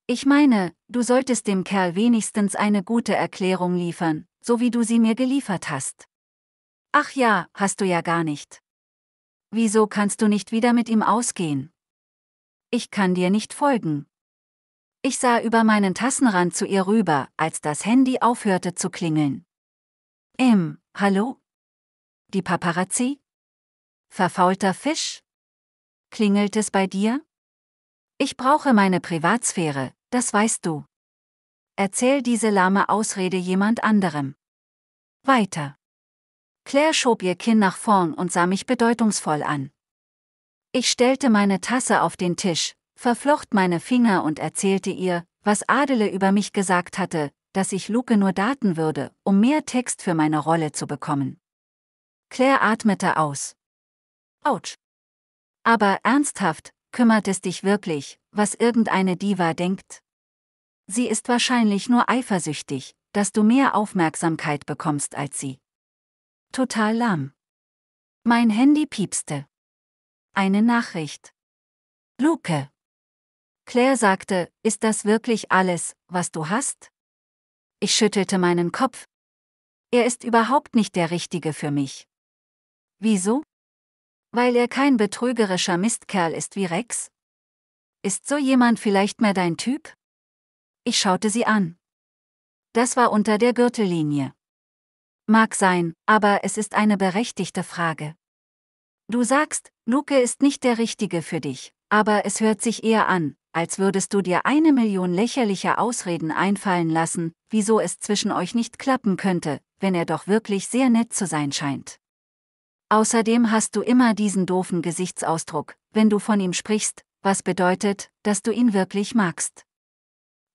Ich meine, du solltest dem Kerl wenigstens eine gute Erklärung liefern, so wie du sie mir geliefert hast. Ach ja, hast du ja gar nicht. Wieso kannst du nicht wieder mit ihm ausgehen? Ich kann dir nicht folgen. Ich sah über meinen Tassenrand zu ihr rüber, als das Handy aufhörte zu klingeln. Im, hallo? Die Paparazzi? Verfaulter Fisch? Klingelt es bei dir? Ich brauche meine Privatsphäre, das weißt du. Erzähl diese lahme Ausrede jemand anderem. Weiter. Claire schob ihr Kinn nach vorn und sah mich bedeutungsvoll an. Ich stellte meine Tasse auf den Tisch, verflocht meine Finger und erzählte ihr, was Adele über mich gesagt hatte, dass ich Luke nur daten würde, um mehr Text für meine Rolle zu bekommen. Claire atmete aus. Autsch. Aber ernsthaft, kümmert es dich wirklich, was irgendeine Diva denkt? Sie ist wahrscheinlich nur eifersüchtig, dass du mehr Aufmerksamkeit bekommst als sie. Total lahm. Mein Handy piepste. Eine Nachricht. Luke. Claire sagte, ist das wirklich alles, was du hast? Ich schüttelte meinen Kopf. Er ist überhaupt nicht der Richtige für mich. Wieso? Weil er kein betrügerischer Mistkerl ist wie Rex? Ist so jemand vielleicht mehr dein Typ? ich schaute sie an. Das war unter der Gürtellinie. Mag sein, aber es ist eine berechtigte Frage. Du sagst, Luke ist nicht der Richtige für dich, aber es hört sich eher an, als würdest du dir eine Million lächerlicher Ausreden einfallen lassen, wieso es zwischen euch nicht klappen könnte, wenn er doch wirklich sehr nett zu sein scheint. Außerdem hast du immer diesen doofen Gesichtsausdruck, wenn du von ihm sprichst, was bedeutet, dass du ihn wirklich magst.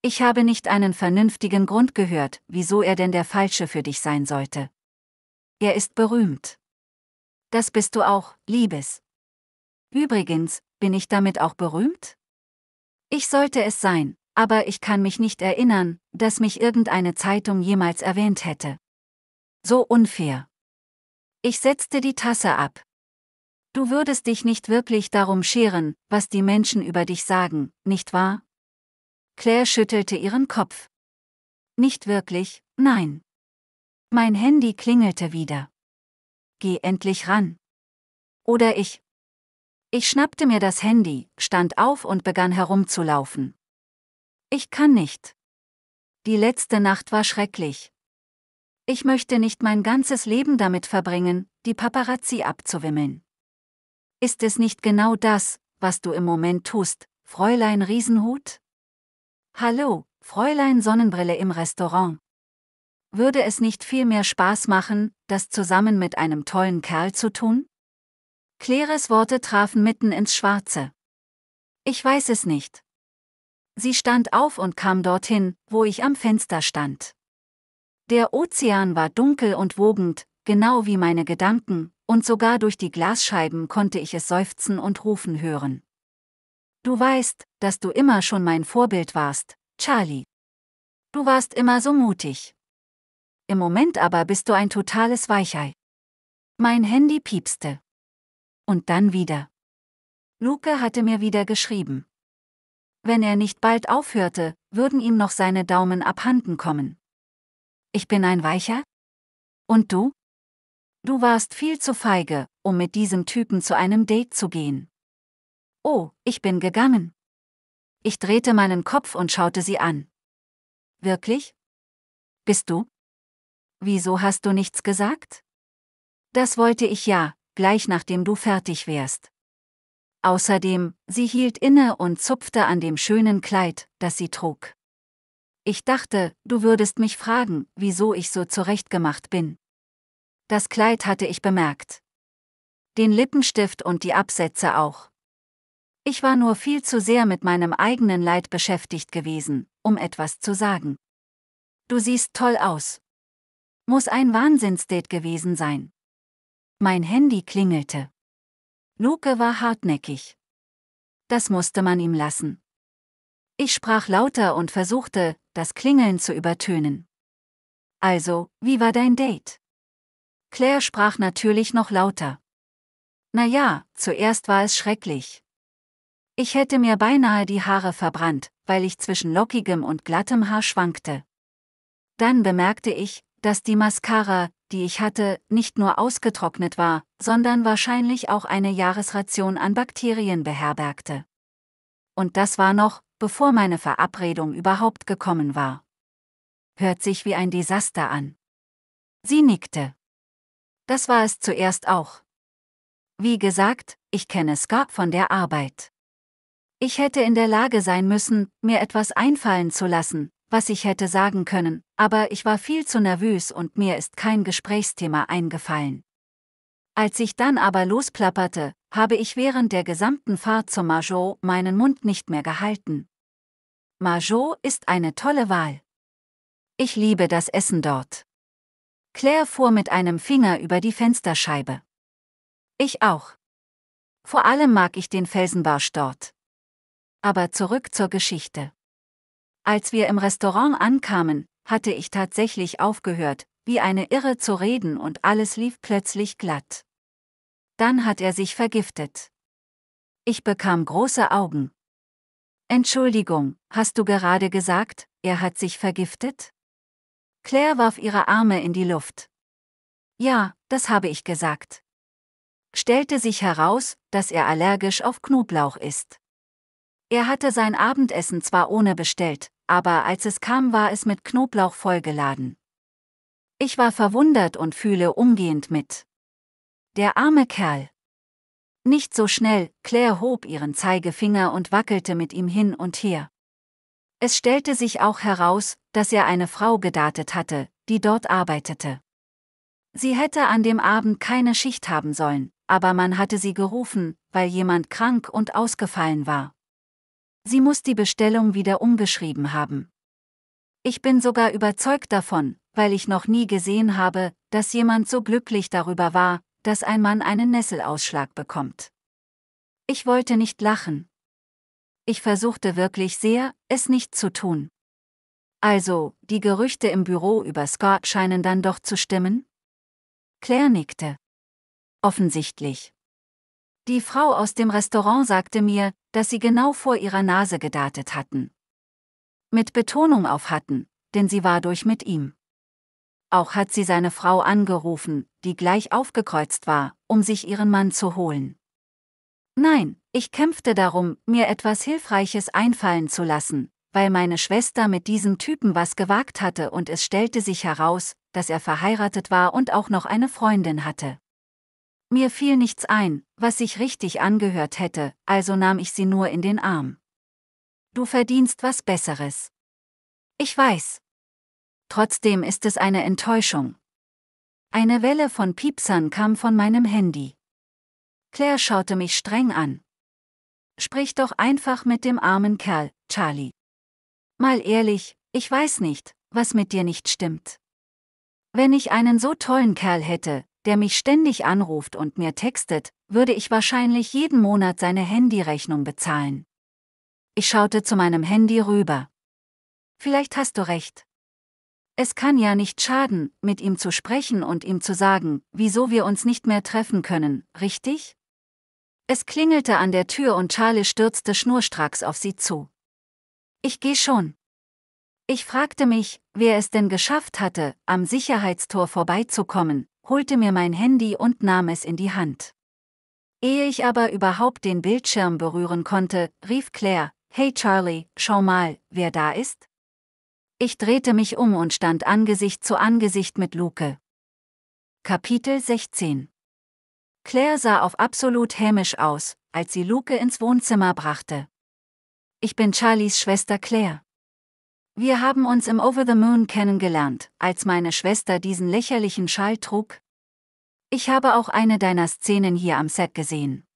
Ich habe nicht einen vernünftigen Grund gehört, wieso er denn der Falsche für dich sein sollte. Er ist berühmt. Das bist du auch, Liebes. Übrigens, bin ich damit auch berühmt? Ich sollte es sein, aber ich kann mich nicht erinnern, dass mich irgendeine Zeitung jemals erwähnt hätte. So unfair. Ich setzte die Tasse ab. Du würdest dich nicht wirklich darum scheren, was die Menschen über dich sagen, nicht wahr? Claire schüttelte ihren Kopf. Nicht wirklich, nein. Mein Handy klingelte wieder. Geh endlich ran. Oder ich. Ich schnappte mir das Handy, stand auf und begann herumzulaufen. Ich kann nicht. Die letzte Nacht war schrecklich. Ich möchte nicht mein ganzes Leben damit verbringen, die Paparazzi abzuwimmeln. Ist es nicht genau das, was du im Moment tust, Fräulein Riesenhut? Hallo, Fräulein Sonnenbrille im Restaurant. Würde es nicht viel mehr Spaß machen, das zusammen mit einem tollen Kerl zu tun? Claires Worte trafen mitten ins Schwarze. Ich weiß es nicht. Sie stand auf und kam dorthin, wo ich am Fenster stand. Der Ozean war dunkel und wogend, genau wie meine Gedanken, und sogar durch die Glasscheiben konnte ich es seufzen und rufen hören. Du weißt, dass du immer schon mein Vorbild warst, Charlie. Du warst immer so mutig. Im Moment aber bist du ein totales Weichei. Mein Handy piepste. Und dann wieder. Luke hatte mir wieder geschrieben. Wenn er nicht bald aufhörte, würden ihm noch seine Daumen abhanden kommen. Ich bin ein Weicher? Und du? Du warst viel zu feige, um mit diesem Typen zu einem Date zu gehen. Oh, ich bin gegangen. Ich drehte meinen Kopf und schaute sie an. Wirklich? Bist du? Wieso hast du nichts gesagt? Das wollte ich ja, gleich nachdem du fertig wärst. Außerdem, sie hielt inne und zupfte an dem schönen Kleid, das sie trug. Ich dachte, du würdest mich fragen, wieso ich so zurechtgemacht bin. Das Kleid hatte ich bemerkt. Den Lippenstift und die Absätze auch. Ich war nur viel zu sehr mit meinem eigenen Leid beschäftigt gewesen, um etwas zu sagen. Du siehst toll aus. Muss ein Wahnsinnsdate gewesen sein. Mein Handy klingelte. Luke war hartnäckig. Das musste man ihm lassen. Ich sprach lauter und versuchte, das Klingeln zu übertönen. Also, wie war dein Date? Claire sprach natürlich noch lauter. Na ja, zuerst war es schrecklich. Ich hätte mir beinahe die Haare verbrannt, weil ich zwischen lockigem und glattem Haar schwankte. Dann bemerkte ich, dass die Mascara, die ich hatte, nicht nur ausgetrocknet war, sondern wahrscheinlich auch eine Jahresration an Bakterien beherbergte. Und das war noch, bevor meine Verabredung überhaupt gekommen war. Hört sich wie ein Desaster an. Sie nickte. Das war es zuerst auch. Wie gesagt, ich kenne Scar von der Arbeit. Ich hätte in der Lage sein müssen, mir etwas einfallen zu lassen, was ich hätte sagen können, aber ich war viel zu nervös und mir ist kein Gesprächsthema eingefallen. Als ich dann aber losplapperte, habe ich während der gesamten Fahrt zur Majot meinen Mund nicht mehr gehalten. Majot ist eine tolle Wahl. Ich liebe das Essen dort. Claire fuhr mit einem Finger über die Fensterscheibe. Ich auch. Vor allem mag ich den Felsenbarsch dort. Aber zurück zur Geschichte. Als wir im Restaurant ankamen, hatte ich tatsächlich aufgehört, wie eine Irre zu reden und alles lief plötzlich glatt. Dann hat er sich vergiftet. Ich bekam große Augen. Entschuldigung, hast du gerade gesagt, er hat sich vergiftet? Claire warf ihre Arme in die Luft. Ja, das habe ich gesagt. Stellte sich heraus, dass er allergisch auf Knoblauch ist. Er hatte sein Abendessen zwar ohne bestellt, aber als es kam, war es mit Knoblauch vollgeladen. Ich war verwundert und fühle umgehend mit. Der arme Kerl. Nicht so schnell, Claire hob ihren Zeigefinger und wackelte mit ihm hin und her. Es stellte sich auch heraus, dass er eine Frau gedatet hatte, die dort arbeitete. Sie hätte an dem Abend keine Schicht haben sollen, aber man hatte sie gerufen, weil jemand krank und ausgefallen war. Sie muss die Bestellung wieder umgeschrieben haben. Ich bin sogar überzeugt davon, weil ich noch nie gesehen habe, dass jemand so glücklich darüber war, dass ein Mann einen Nesselausschlag bekommt. Ich wollte nicht lachen. Ich versuchte wirklich sehr, es nicht zu tun. Also, die Gerüchte im Büro über Scott scheinen dann doch zu stimmen? Claire nickte. Offensichtlich. Die Frau aus dem Restaurant sagte mir, dass sie genau vor ihrer Nase gedartet hatten. Mit Betonung auf hatten, denn sie war durch mit ihm. Auch hat sie seine Frau angerufen, die gleich aufgekreuzt war, um sich ihren Mann zu holen. Nein, ich kämpfte darum, mir etwas Hilfreiches einfallen zu lassen, weil meine Schwester mit diesem Typen was gewagt hatte und es stellte sich heraus, dass er verheiratet war und auch noch eine Freundin hatte. Mir fiel nichts ein, was sich richtig angehört hätte, also nahm ich sie nur in den Arm. Du verdienst was Besseres. Ich weiß. Trotzdem ist es eine Enttäuschung. Eine Welle von Piepsern kam von meinem Handy. Claire schaute mich streng an. Sprich doch einfach mit dem armen Kerl, Charlie. Mal ehrlich, ich weiß nicht, was mit dir nicht stimmt. Wenn ich einen so tollen Kerl hätte, der mich ständig anruft und mir textet, würde ich wahrscheinlich jeden Monat seine Handyrechnung bezahlen. Ich schaute zu meinem Handy rüber. Vielleicht hast du recht. Es kann ja nicht schaden, mit ihm zu sprechen und ihm zu sagen, wieso wir uns nicht mehr treffen können, richtig? Es klingelte an der Tür und Charlie stürzte schnurstracks auf sie zu. Ich geh schon. Ich fragte mich, wer es denn geschafft hatte, am Sicherheitstor vorbeizukommen, holte mir mein Handy und nahm es in die Hand. Ehe ich aber überhaupt den Bildschirm berühren konnte, rief Claire, Hey Charlie, schau mal, wer da ist? Ich drehte mich um und stand Angesicht zu Angesicht mit Luke. Kapitel 16 Claire sah auf absolut hämisch aus, als sie Luke ins Wohnzimmer brachte. Ich bin Charlies Schwester Claire. Wir haben uns im Over the Moon kennengelernt, als meine Schwester diesen lächerlichen Schall trug. Ich habe auch eine deiner Szenen hier am Set gesehen.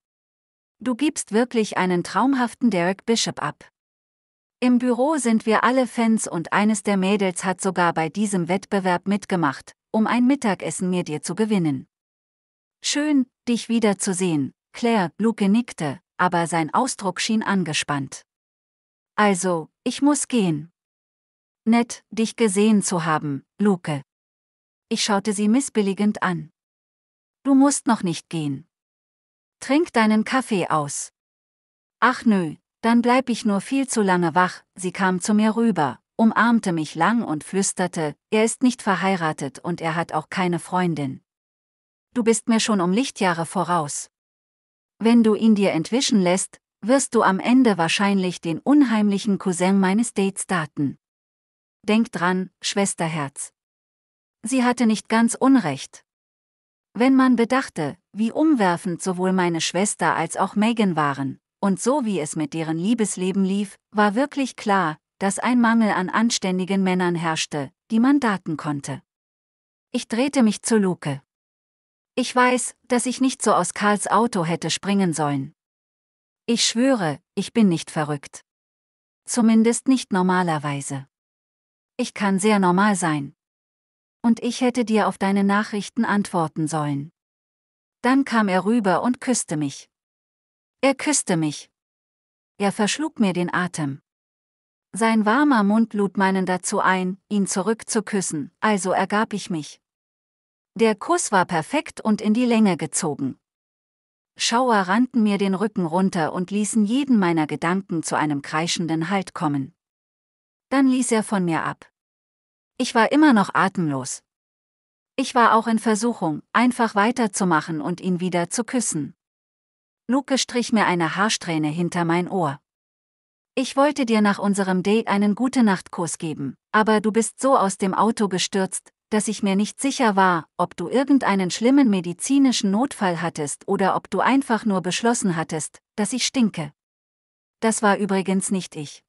Du gibst wirklich einen traumhaften Derek Bishop ab. Im Büro sind wir alle Fans und eines der Mädels hat sogar bei diesem Wettbewerb mitgemacht, um ein Mittagessen mit dir zu gewinnen. Schön, dich wiederzusehen, Claire, Luke nickte, aber sein Ausdruck schien angespannt. Also, ich muss gehen. Nett, dich gesehen zu haben, Luke. Ich schaute sie missbilligend an. Du musst noch nicht gehen. Trink deinen Kaffee aus. Ach nö, dann bleib ich nur viel zu lange wach, sie kam zu mir rüber, umarmte mich lang und flüsterte, er ist nicht verheiratet und er hat auch keine Freundin. Du bist mir schon um Lichtjahre voraus. Wenn du ihn dir entwischen lässt, wirst du am Ende wahrscheinlich den unheimlichen Cousin meines Dates daten denk dran, Schwesterherz. Sie hatte nicht ganz Unrecht. Wenn man bedachte, wie umwerfend sowohl meine Schwester als auch Megan waren, und so wie es mit deren Liebesleben lief, war wirklich klar, dass ein Mangel an anständigen Männern herrschte, die man daten konnte. Ich drehte mich zu Luke. Ich weiß, dass ich nicht so aus Karls Auto hätte springen sollen. Ich schwöre, ich bin nicht verrückt. Zumindest nicht normalerweise. Ich kann sehr normal sein. Und ich hätte dir auf deine Nachrichten antworten sollen. Dann kam er rüber und küsste mich. Er küsste mich. Er verschlug mir den Atem. Sein warmer Mund lud meinen dazu ein, ihn zurückzuküssen, also ergab ich mich. Der Kuss war perfekt und in die Länge gezogen. Schauer rannten mir den Rücken runter und ließen jeden meiner Gedanken zu einem kreischenden Halt kommen. Dann ließ er von mir ab. Ich war immer noch atemlos. Ich war auch in Versuchung, einfach weiterzumachen und ihn wieder zu küssen. Luke strich mir eine Haarsträhne hinter mein Ohr. Ich wollte dir nach unserem Date einen Gute-Nacht-Kurs geben, aber du bist so aus dem Auto gestürzt, dass ich mir nicht sicher war, ob du irgendeinen schlimmen medizinischen Notfall hattest oder ob du einfach nur beschlossen hattest, dass ich stinke. Das war übrigens nicht ich.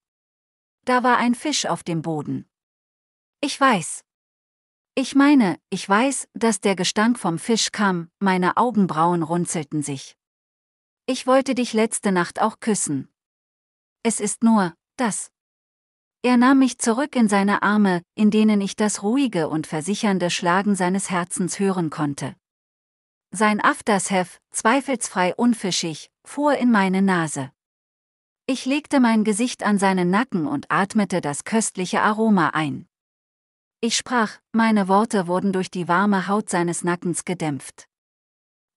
Da war ein Fisch auf dem Boden. Ich weiß. Ich meine, ich weiß, dass der Gestank vom Fisch kam, meine Augenbrauen runzelten sich. Ich wollte dich letzte Nacht auch küssen. Es ist nur, das. Er nahm mich zurück in seine Arme, in denen ich das ruhige und versichernde Schlagen seines Herzens hören konnte. Sein Aftershef, zweifelsfrei unfischig, fuhr in meine Nase. Ich legte mein Gesicht an seinen Nacken und atmete das köstliche Aroma ein. Ich sprach, meine Worte wurden durch die warme Haut seines Nackens gedämpft.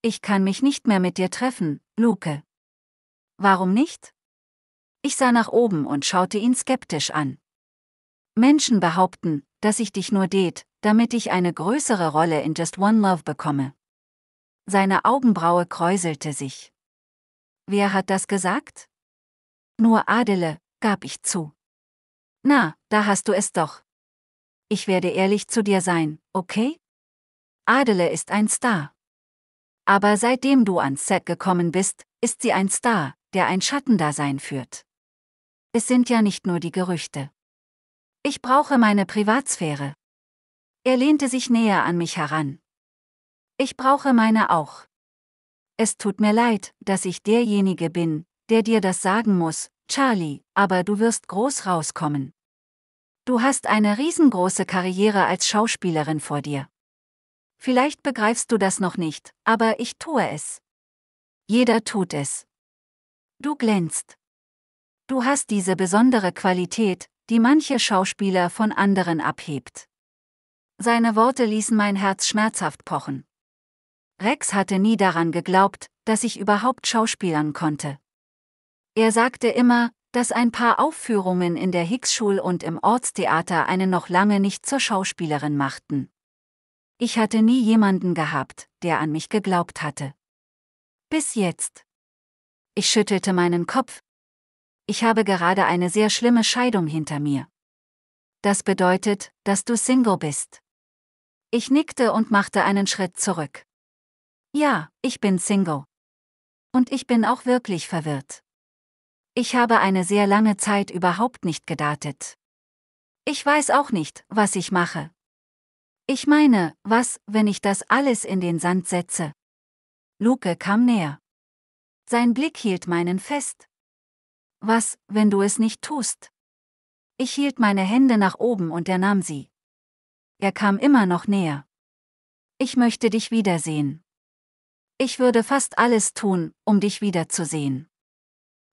Ich kann mich nicht mehr mit dir treffen, Luke. Warum nicht? Ich sah nach oben und schaute ihn skeptisch an. Menschen behaupten, dass ich dich nur date, damit ich eine größere Rolle in Just One Love bekomme. Seine Augenbraue kräuselte sich. Wer hat das gesagt? Nur Adele, gab ich zu. Na, da hast du es doch. Ich werde ehrlich zu dir sein, okay? Adele ist ein Star. Aber seitdem du ans Set gekommen bist, ist sie ein Star, der ein Schattendasein führt. Es sind ja nicht nur die Gerüchte. Ich brauche meine Privatsphäre. Er lehnte sich näher an mich heran. Ich brauche meine auch. Es tut mir leid, dass ich derjenige bin, der dir das sagen muss, Charlie, aber du wirst groß rauskommen. Du hast eine riesengroße Karriere als Schauspielerin vor dir. Vielleicht begreifst du das noch nicht, aber ich tue es. Jeder tut es. Du glänzt. Du hast diese besondere Qualität, die manche Schauspieler von anderen abhebt. Seine Worte ließen mein Herz schmerzhaft pochen. Rex hatte nie daran geglaubt, dass ich überhaupt schauspielern konnte. Er sagte immer, dass ein paar Aufführungen in der Hicks-Schule und im Ortstheater einen noch lange nicht zur Schauspielerin machten. Ich hatte nie jemanden gehabt, der an mich geglaubt hatte. Bis jetzt. Ich schüttelte meinen Kopf. Ich habe gerade eine sehr schlimme Scheidung hinter mir. Das bedeutet, dass du Single bist. Ich nickte und machte einen Schritt zurück. Ja, ich bin Single. Und ich bin auch wirklich verwirrt. Ich habe eine sehr lange Zeit überhaupt nicht gedatet. Ich weiß auch nicht, was ich mache. Ich meine, was, wenn ich das alles in den Sand setze? Luke kam näher. Sein Blick hielt meinen fest. Was, wenn du es nicht tust? Ich hielt meine Hände nach oben und er nahm sie. Er kam immer noch näher. Ich möchte dich wiedersehen. Ich würde fast alles tun, um dich wiederzusehen.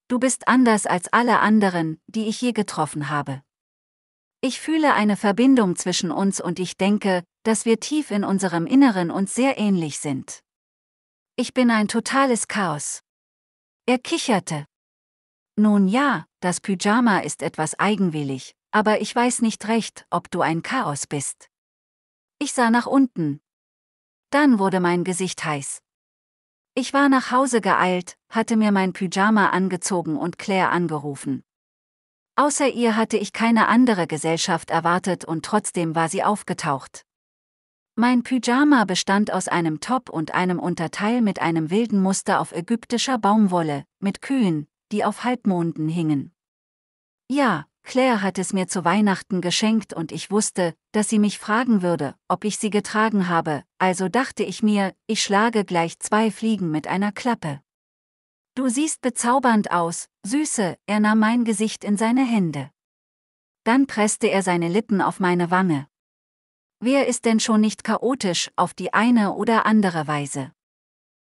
Du bist anders als alle anderen, die ich je getroffen habe. Ich fühle eine Verbindung zwischen uns und ich denke, dass wir tief in unserem Inneren uns sehr ähnlich sind. Ich bin ein totales Chaos. Er kicherte. Nun ja, das Pyjama ist etwas eigenwillig, aber ich weiß nicht recht, ob du ein Chaos bist. Ich sah nach unten. Dann wurde mein Gesicht heiß. Ich war nach Hause geeilt, hatte mir mein Pyjama angezogen und Claire angerufen. Außer ihr hatte ich keine andere Gesellschaft erwartet und trotzdem war sie aufgetaucht. Mein Pyjama bestand aus einem Top und einem Unterteil mit einem wilden Muster auf ägyptischer Baumwolle, mit Kühen, die auf Halbmonden hingen. Ja, Claire hat es mir zu Weihnachten geschenkt und ich wusste, dass sie mich fragen würde, ob ich sie getragen habe, also dachte ich mir, ich schlage gleich zwei Fliegen mit einer Klappe. Du siehst bezaubernd aus, Süße, er nahm mein Gesicht in seine Hände. Dann presste er seine Lippen auf meine Wange. Wer ist denn schon nicht chaotisch, auf die eine oder andere Weise?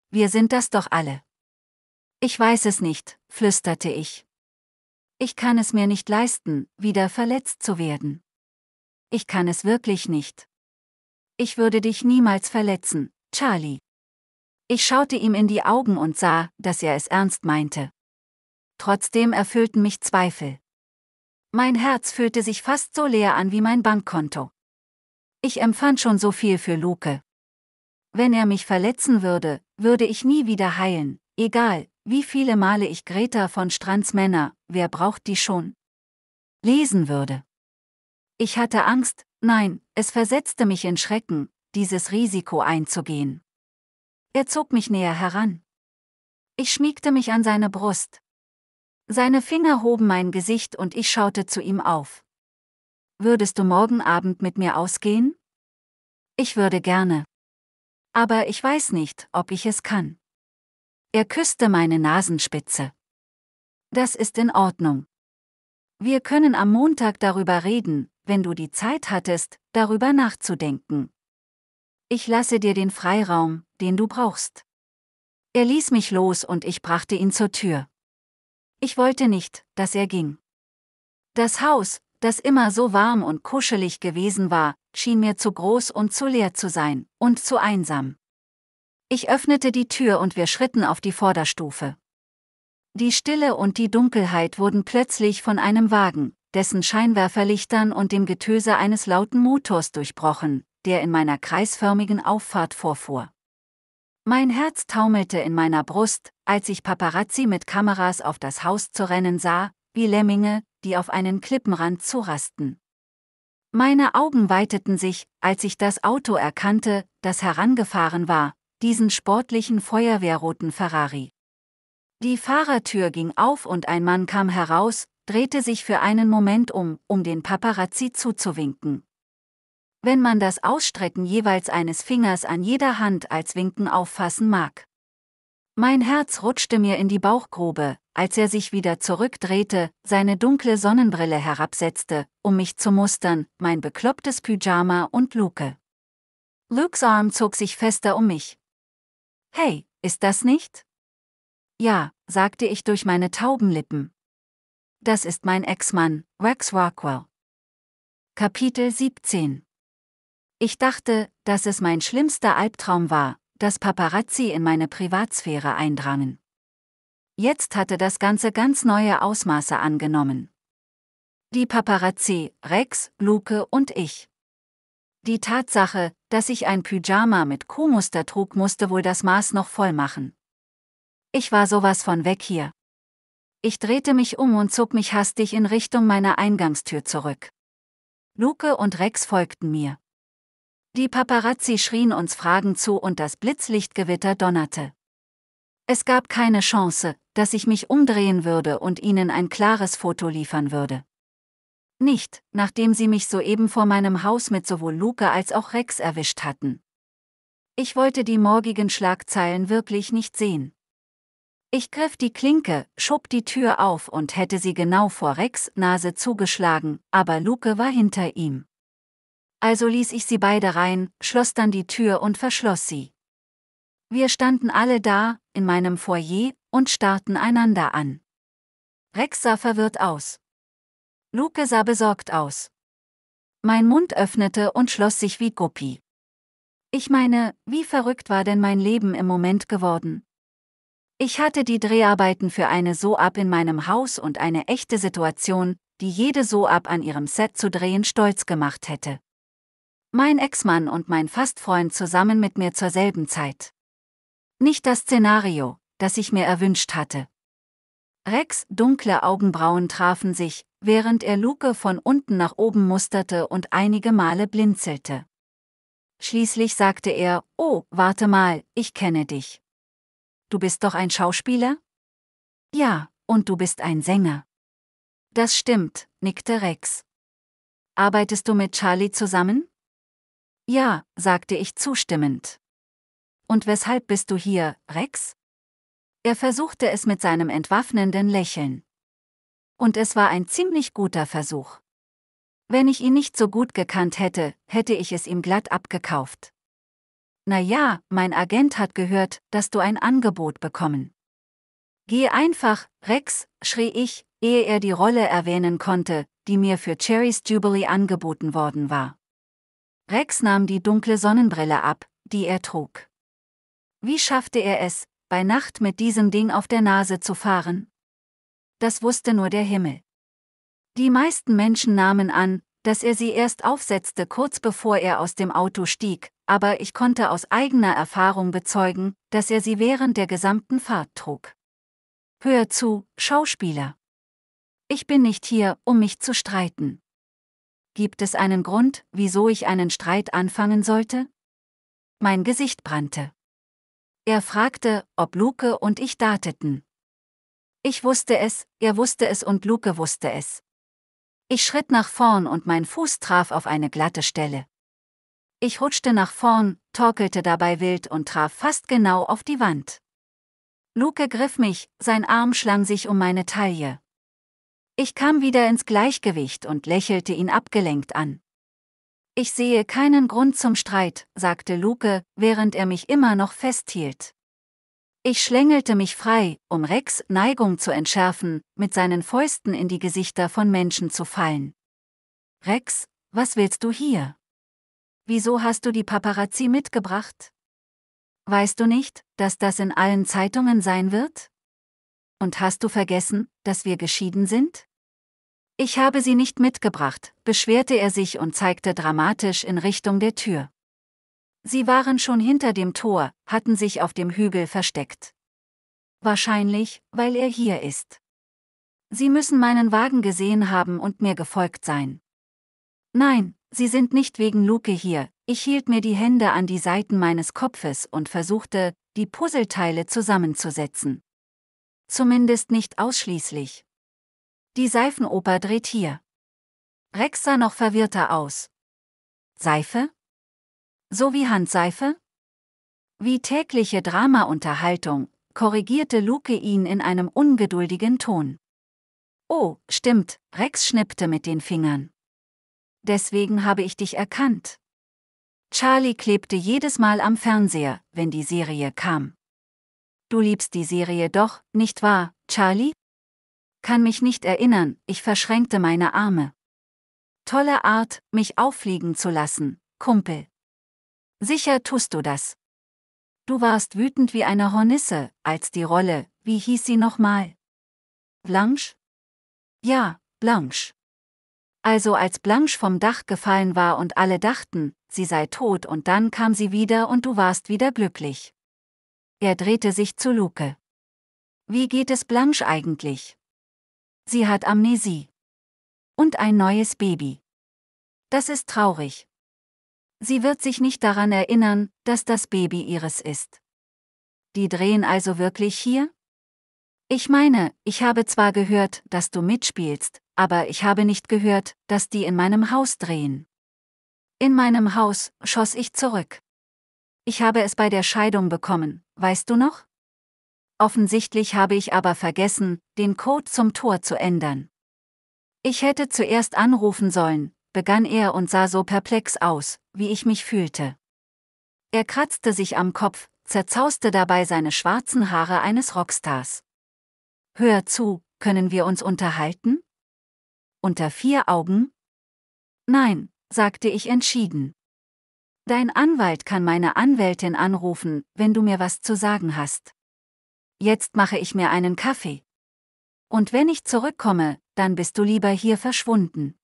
Wir sind das doch alle. Ich weiß es nicht, flüsterte ich. Ich kann es mir nicht leisten, wieder verletzt zu werden. Ich kann es wirklich nicht. Ich würde dich niemals verletzen, Charlie. Ich schaute ihm in die Augen und sah, dass er es ernst meinte. Trotzdem erfüllten mich Zweifel. Mein Herz fühlte sich fast so leer an wie mein Bankkonto. Ich empfand schon so viel für Luke. Wenn er mich verletzen würde, würde ich nie wieder heilen, egal, wie viele Male ich Greta von Strands Männer wer braucht die schon? Lesen würde. Ich hatte Angst, nein, es versetzte mich in Schrecken, dieses Risiko einzugehen. Er zog mich näher heran. Ich schmiegte mich an seine Brust. Seine Finger hoben mein Gesicht und ich schaute zu ihm auf. Würdest du morgen Abend mit mir ausgehen? Ich würde gerne. Aber ich weiß nicht, ob ich es kann. Er küsste meine Nasenspitze. Das ist in Ordnung. Wir können am Montag darüber reden, wenn du die Zeit hattest, darüber nachzudenken. Ich lasse dir den Freiraum, den du brauchst. Er ließ mich los und ich brachte ihn zur Tür. Ich wollte nicht, dass er ging. Das Haus, das immer so warm und kuschelig gewesen war, schien mir zu groß und zu leer zu sein und zu einsam. Ich öffnete die Tür und wir schritten auf die Vorderstufe. Die Stille und die Dunkelheit wurden plötzlich von einem Wagen, dessen Scheinwerferlichtern und dem Getöse eines lauten Motors durchbrochen, der in meiner kreisförmigen Auffahrt vorfuhr. Mein Herz taumelte in meiner Brust, als ich Paparazzi mit Kameras auf das Haus zu rennen sah, wie Lemminge, die auf einen Klippenrand zurasten. Meine Augen weiteten sich, als ich das Auto erkannte, das herangefahren war, diesen sportlichen feuerwehrroten Ferrari. Die Fahrertür ging auf und ein Mann kam heraus, drehte sich für einen Moment um, um den Paparazzi zuzuwinken. Wenn man das Ausstrecken jeweils eines Fingers an jeder Hand als Winken auffassen mag. Mein Herz rutschte mir in die Bauchgrube, als er sich wieder zurückdrehte, seine dunkle Sonnenbrille herabsetzte, um mich zu mustern, mein beklopptes Pyjama und Luke. Lukes Arm zog sich fester um mich. Hey, ist das nicht? Ja, sagte ich durch meine Taubenlippen. Das ist mein Ex-Mann, Rex Rockwell. Kapitel 17 Ich dachte, dass es mein schlimmster Albtraum war, dass Paparazzi in meine Privatsphäre eindrangen. Jetzt hatte das Ganze ganz neue Ausmaße angenommen. Die Paparazzi, Rex, Luke und ich. Die Tatsache, dass ich ein Pyjama mit Kuhmuster trug, musste wohl das Maß noch voll machen. Ich war sowas von weg hier. Ich drehte mich um und zog mich hastig in Richtung meiner Eingangstür zurück. Luke und Rex folgten mir. Die Paparazzi schrien uns Fragen zu und das Blitzlichtgewitter donnerte. Es gab keine Chance, dass ich mich umdrehen würde und ihnen ein klares Foto liefern würde. Nicht, nachdem sie mich soeben vor meinem Haus mit sowohl Luke als auch Rex erwischt hatten. Ich wollte die morgigen Schlagzeilen wirklich nicht sehen. Ich griff die Klinke, schob die Tür auf und hätte sie genau vor Rex Nase zugeschlagen, aber Luke war hinter ihm. Also ließ ich sie beide rein, schloss dann die Tür und verschloss sie. Wir standen alle da, in meinem Foyer, und starrten einander an. Rex sah verwirrt aus. Luke sah besorgt aus. Mein Mund öffnete und schloss sich wie Guppi. Ich meine, wie verrückt war denn mein Leben im Moment geworden? Ich hatte die Dreharbeiten für eine So-Up in meinem Haus und eine echte Situation, die jede So-Up an ihrem Set zu drehen stolz gemacht hätte. Mein Ex-Mann und mein Fastfreund zusammen mit mir zur selben Zeit. Nicht das Szenario, das ich mir erwünscht hatte. Rex' dunkle Augenbrauen trafen sich, während er Luke von unten nach oben musterte und einige Male blinzelte. Schließlich sagte er, Oh, warte mal, ich kenne dich du bist doch ein Schauspieler? Ja, und du bist ein Sänger. Das stimmt, nickte Rex. Arbeitest du mit Charlie zusammen? Ja, sagte ich zustimmend. Und weshalb bist du hier, Rex? Er versuchte es mit seinem entwaffnenden Lächeln. Und es war ein ziemlich guter Versuch. Wenn ich ihn nicht so gut gekannt hätte, hätte ich es ihm glatt abgekauft na ja, mein Agent hat gehört, dass du ein Angebot bekommen. Geh einfach, Rex, schrie ich, ehe er die Rolle erwähnen konnte, die mir für Cherry's Jubilee angeboten worden war. Rex nahm die dunkle Sonnenbrille ab, die er trug. Wie schaffte er es, bei Nacht mit diesem Ding auf der Nase zu fahren? Das wusste nur der Himmel. Die meisten Menschen nahmen an, dass er sie erst aufsetzte kurz bevor er aus dem Auto stieg, aber ich konnte aus eigener Erfahrung bezeugen, dass er sie während der gesamten Fahrt trug. Hör zu, Schauspieler. Ich bin nicht hier, um mich zu streiten. Gibt es einen Grund, wieso ich einen Streit anfangen sollte? Mein Gesicht brannte. Er fragte, ob Luke und ich dateten. Ich wusste es, er wusste es und Luke wusste es. Ich schritt nach vorn und mein Fuß traf auf eine glatte Stelle. Ich rutschte nach vorn, torkelte dabei wild und traf fast genau auf die Wand. Luke griff mich, sein Arm schlang sich um meine Taille. Ich kam wieder ins Gleichgewicht und lächelte ihn abgelenkt an. Ich sehe keinen Grund zum Streit, sagte Luke, während er mich immer noch festhielt. Ich schlängelte mich frei, um Rex Neigung zu entschärfen, mit seinen Fäusten in die Gesichter von Menschen zu fallen. Rex, was willst du hier? Wieso hast du die Paparazzi mitgebracht? Weißt du nicht, dass das in allen Zeitungen sein wird? Und hast du vergessen, dass wir geschieden sind? Ich habe sie nicht mitgebracht, beschwerte er sich und zeigte dramatisch in Richtung der Tür. Sie waren schon hinter dem Tor, hatten sich auf dem Hügel versteckt. Wahrscheinlich, weil er hier ist. Sie müssen meinen Wagen gesehen haben und mir gefolgt sein. Nein, Sie sind nicht wegen Luke hier, ich hielt mir die Hände an die Seiten meines Kopfes und versuchte, die Puzzleteile zusammenzusetzen. Zumindest nicht ausschließlich. Die Seifenoper dreht hier. Rex sah noch verwirrter aus. Seife? sowie Handseife? Wie tägliche Dramaunterhaltung, korrigierte Luke ihn in einem ungeduldigen Ton. Oh, stimmt, Rex schnippte mit den Fingern. Deswegen habe ich dich erkannt. Charlie klebte jedes Mal am Fernseher, wenn die Serie kam. Du liebst die Serie doch, nicht wahr, Charlie? Kann mich nicht erinnern, ich verschränkte meine Arme. Tolle Art, mich auffliegen zu lassen, Kumpel. Sicher tust du das. Du warst wütend wie eine Hornisse, als die Rolle, wie hieß sie nochmal? Blanche? Ja, Blanche. Also als Blanche vom Dach gefallen war und alle dachten, sie sei tot und dann kam sie wieder und du warst wieder glücklich. Er drehte sich zu Luke. Wie geht es Blanche eigentlich? Sie hat Amnesie. Und ein neues Baby. Das ist traurig. Sie wird sich nicht daran erinnern, dass das Baby ihres ist. Die drehen also wirklich hier? Ich meine, ich habe zwar gehört, dass du mitspielst, aber ich habe nicht gehört, dass die in meinem Haus drehen. In meinem Haus schoss ich zurück. Ich habe es bei der Scheidung bekommen, weißt du noch? Offensichtlich habe ich aber vergessen, den Code zum Tor zu ändern. Ich hätte zuerst anrufen sollen, begann er und sah so perplex aus, wie ich mich fühlte. Er kratzte sich am Kopf, zerzauste dabei seine schwarzen Haare eines Rockstars. Hör zu, können wir uns unterhalten? Unter vier Augen? Nein, sagte ich entschieden. Dein Anwalt kann meine Anwältin anrufen, wenn du mir was zu sagen hast. Jetzt mache ich mir einen Kaffee. Und wenn ich zurückkomme, dann bist du lieber hier verschwunden.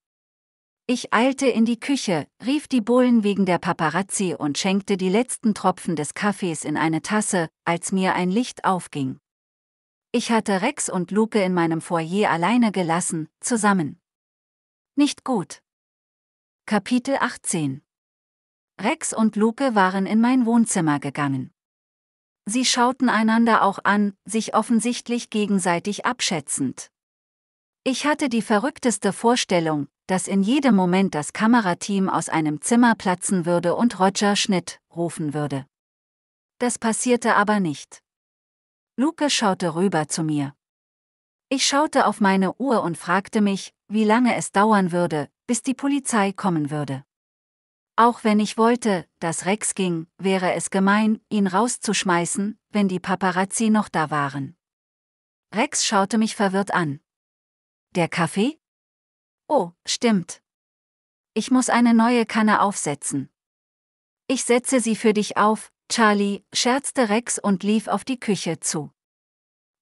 Ich eilte in die Küche, rief die Bullen wegen der Paparazzi und schenkte die letzten Tropfen des Kaffees in eine Tasse, als mir ein Licht aufging. Ich hatte Rex und Luke in meinem Foyer alleine gelassen, zusammen. Nicht gut. Kapitel 18 Rex und Luke waren in mein Wohnzimmer gegangen. Sie schauten einander auch an, sich offensichtlich gegenseitig abschätzend. Ich hatte die verrückteste Vorstellung, dass in jedem Moment das Kamerateam aus einem Zimmer platzen würde und Roger Schnitt rufen würde. Das passierte aber nicht. Luke schaute rüber zu mir. Ich schaute auf meine Uhr und fragte mich, wie lange es dauern würde, bis die Polizei kommen würde. Auch wenn ich wollte, dass Rex ging, wäre es gemein, ihn rauszuschmeißen, wenn die Paparazzi noch da waren. Rex schaute mich verwirrt an. Der Kaffee? Oh, stimmt. Ich muss eine neue Kanne aufsetzen. Ich setze sie für dich auf, Charlie, scherzte Rex und lief auf die Küche zu.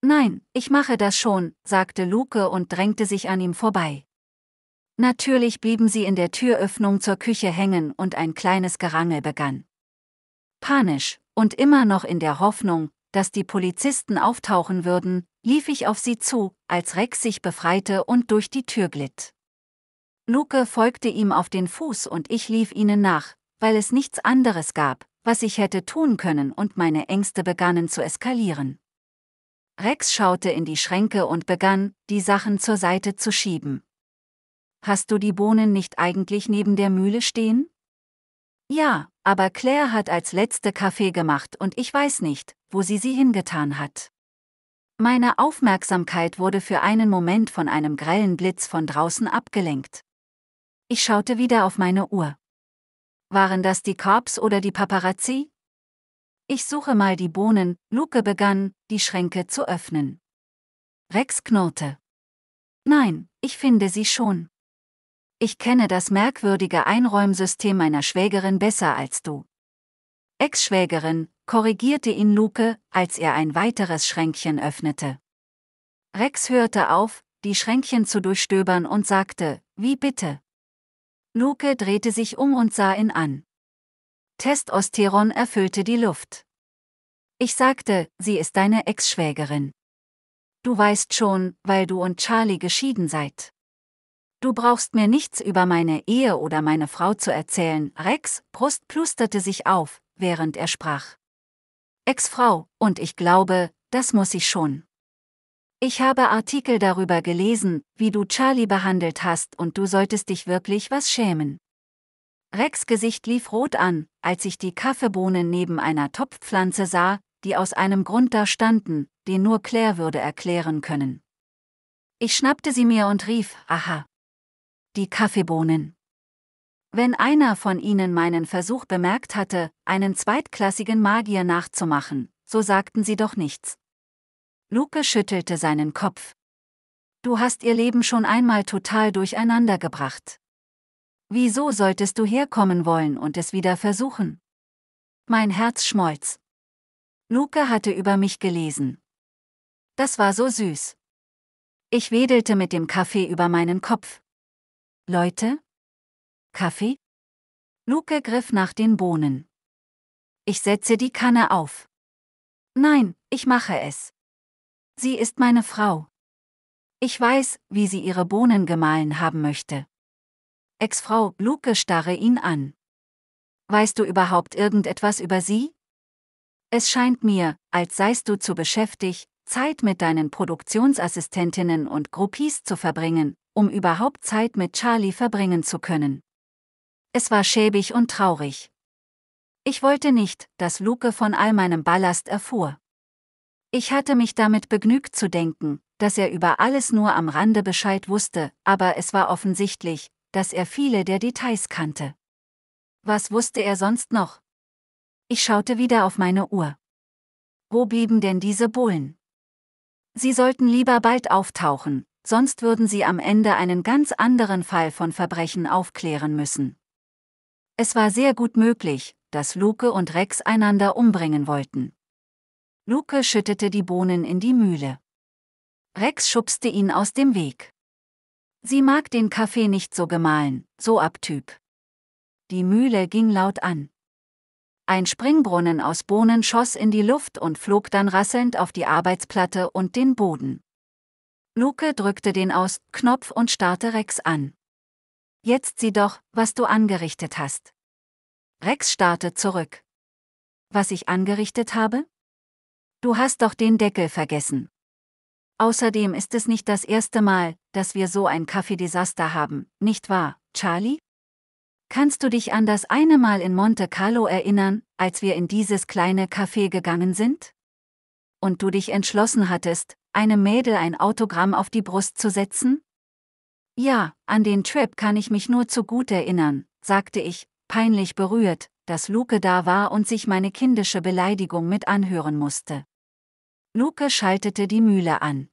Nein, ich mache das schon, sagte Luke und drängte sich an ihm vorbei. Natürlich blieben sie in der Türöffnung zur Küche hängen und ein kleines Gerangel begann. Panisch, und immer noch in der Hoffnung, dass die Polizisten auftauchen würden, lief ich auf sie zu, als Rex sich befreite und durch die Tür glitt. Luke folgte ihm auf den Fuß und ich lief ihnen nach, weil es nichts anderes gab, was ich hätte tun können und meine Ängste begannen zu eskalieren. Rex schaute in die Schränke und begann, die Sachen zur Seite zu schieben. Hast du die Bohnen nicht eigentlich neben der Mühle stehen? Ja, aber Claire hat als letzte Kaffee gemacht und ich weiß nicht, wo sie sie hingetan hat. Meine Aufmerksamkeit wurde für einen Moment von einem grellen Blitz von draußen abgelenkt. Ich schaute wieder auf meine Uhr. Waren das die Cops oder die Paparazzi? Ich suche mal die Bohnen, Luke begann, die Schränke zu öffnen. Rex knurrte. Nein, ich finde sie schon. Ich kenne das merkwürdige Einräumsystem meiner Schwägerin besser als du. Ex-Schwägerin, korrigierte ihn Luke, als er ein weiteres Schränkchen öffnete. Rex hörte auf, die Schränkchen zu durchstöbern und sagte, wie bitte? Luke drehte sich um und sah ihn an. Testosteron erfüllte die Luft. Ich sagte, sie ist deine Ex-Schwägerin. Du weißt schon, weil du und Charlie geschieden seid. Du brauchst mir nichts über meine Ehe oder meine Frau zu erzählen, Rex, Brust plusterte sich auf, während er sprach. Ex-Frau, und ich glaube, das muss ich schon. Ich habe Artikel darüber gelesen, wie du Charlie behandelt hast und du solltest dich wirklich was schämen. Rex Gesicht lief rot an, als ich die Kaffeebohnen neben einer Topfpflanze sah, die aus einem Grund da standen, den nur Claire würde erklären können. Ich schnappte sie mir und rief, aha. Die Kaffeebohnen. Wenn einer von ihnen meinen Versuch bemerkt hatte, einen zweitklassigen Magier nachzumachen, so sagten sie doch nichts. Luke schüttelte seinen Kopf. Du hast ihr Leben schon einmal total durcheinander gebracht. Wieso solltest du herkommen wollen und es wieder versuchen? Mein Herz schmolz. Luke hatte über mich gelesen. Das war so süß. Ich wedelte mit dem Kaffee über meinen Kopf. Leute? Kaffee? Luke griff nach den Bohnen. Ich setze die Kanne auf. Nein, ich mache es. Sie ist meine Frau. Ich weiß, wie sie ihre Bohnen gemahlen haben möchte. Ex-Frau Luke starre ihn an. Weißt du überhaupt irgendetwas über sie? Es scheint mir, als seist du zu beschäftigt, Zeit mit deinen Produktionsassistentinnen und Groupies zu verbringen, um überhaupt Zeit mit Charlie verbringen zu können. Es war schäbig und traurig. Ich wollte nicht, dass Luke von all meinem Ballast erfuhr. Ich hatte mich damit begnügt zu denken, dass er über alles nur am Rande Bescheid wusste, aber es war offensichtlich, dass er viele der Details kannte. Was wusste er sonst noch? Ich schaute wieder auf meine Uhr. Wo blieben denn diese Bohlen? Sie sollten lieber bald auftauchen, sonst würden sie am Ende einen ganz anderen Fall von Verbrechen aufklären müssen. Es war sehr gut möglich, dass Luke und Rex einander umbringen wollten. Luke schüttete die Bohnen in die Mühle. Rex schubste ihn aus dem Weg. Sie mag den Kaffee nicht so gemahlen, so abtyp. Die Mühle ging laut an. Ein Springbrunnen aus Bohnen schoss in die Luft und flog dann rasselnd auf die Arbeitsplatte und den Boden. Luke drückte den Aus-Knopf und starrte Rex an. Jetzt sieh doch, was du angerichtet hast. Rex starrte zurück. Was ich angerichtet habe? Du hast doch den Deckel vergessen. Außerdem ist es nicht das erste Mal, dass wir so ein Kaffeedesaster haben, nicht wahr, Charlie? Kannst du dich an das eine Mal in Monte Carlo erinnern, als wir in dieses kleine Café gegangen sind? Und du dich entschlossen hattest, einem Mädel ein Autogramm auf die Brust zu setzen? Ja, an den Trip kann ich mich nur zu gut erinnern, sagte ich, peinlich berührt, dass Luke da war und sich meine kindische Beleidigung mit anhören musste. Luke schaltete die Mühle an.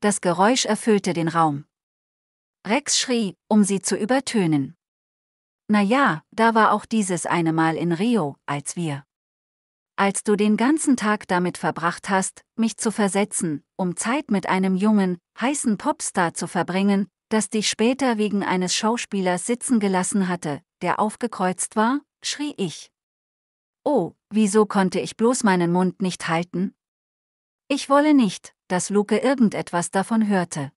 Das Geräusch erfüllte den Raum. Rex schrie, um sie zu übertönen. Na ja, da war auch dieses eine Mal in Rio, als wir. Als du den ganzen Tag damit verbracht hast, mich zu versetzen, um Zeit mit einem jungen, heißen Popstar zu verbringen, das dich später wegen eines Schauspielers sitzen gelassen hatte, der aufgekreuzt war, schrie ich. Oh, wieso konnte ich bloß meinen Mund nicht halten? Ich wolle nicht, dass Luke irgendetwas davon hörte.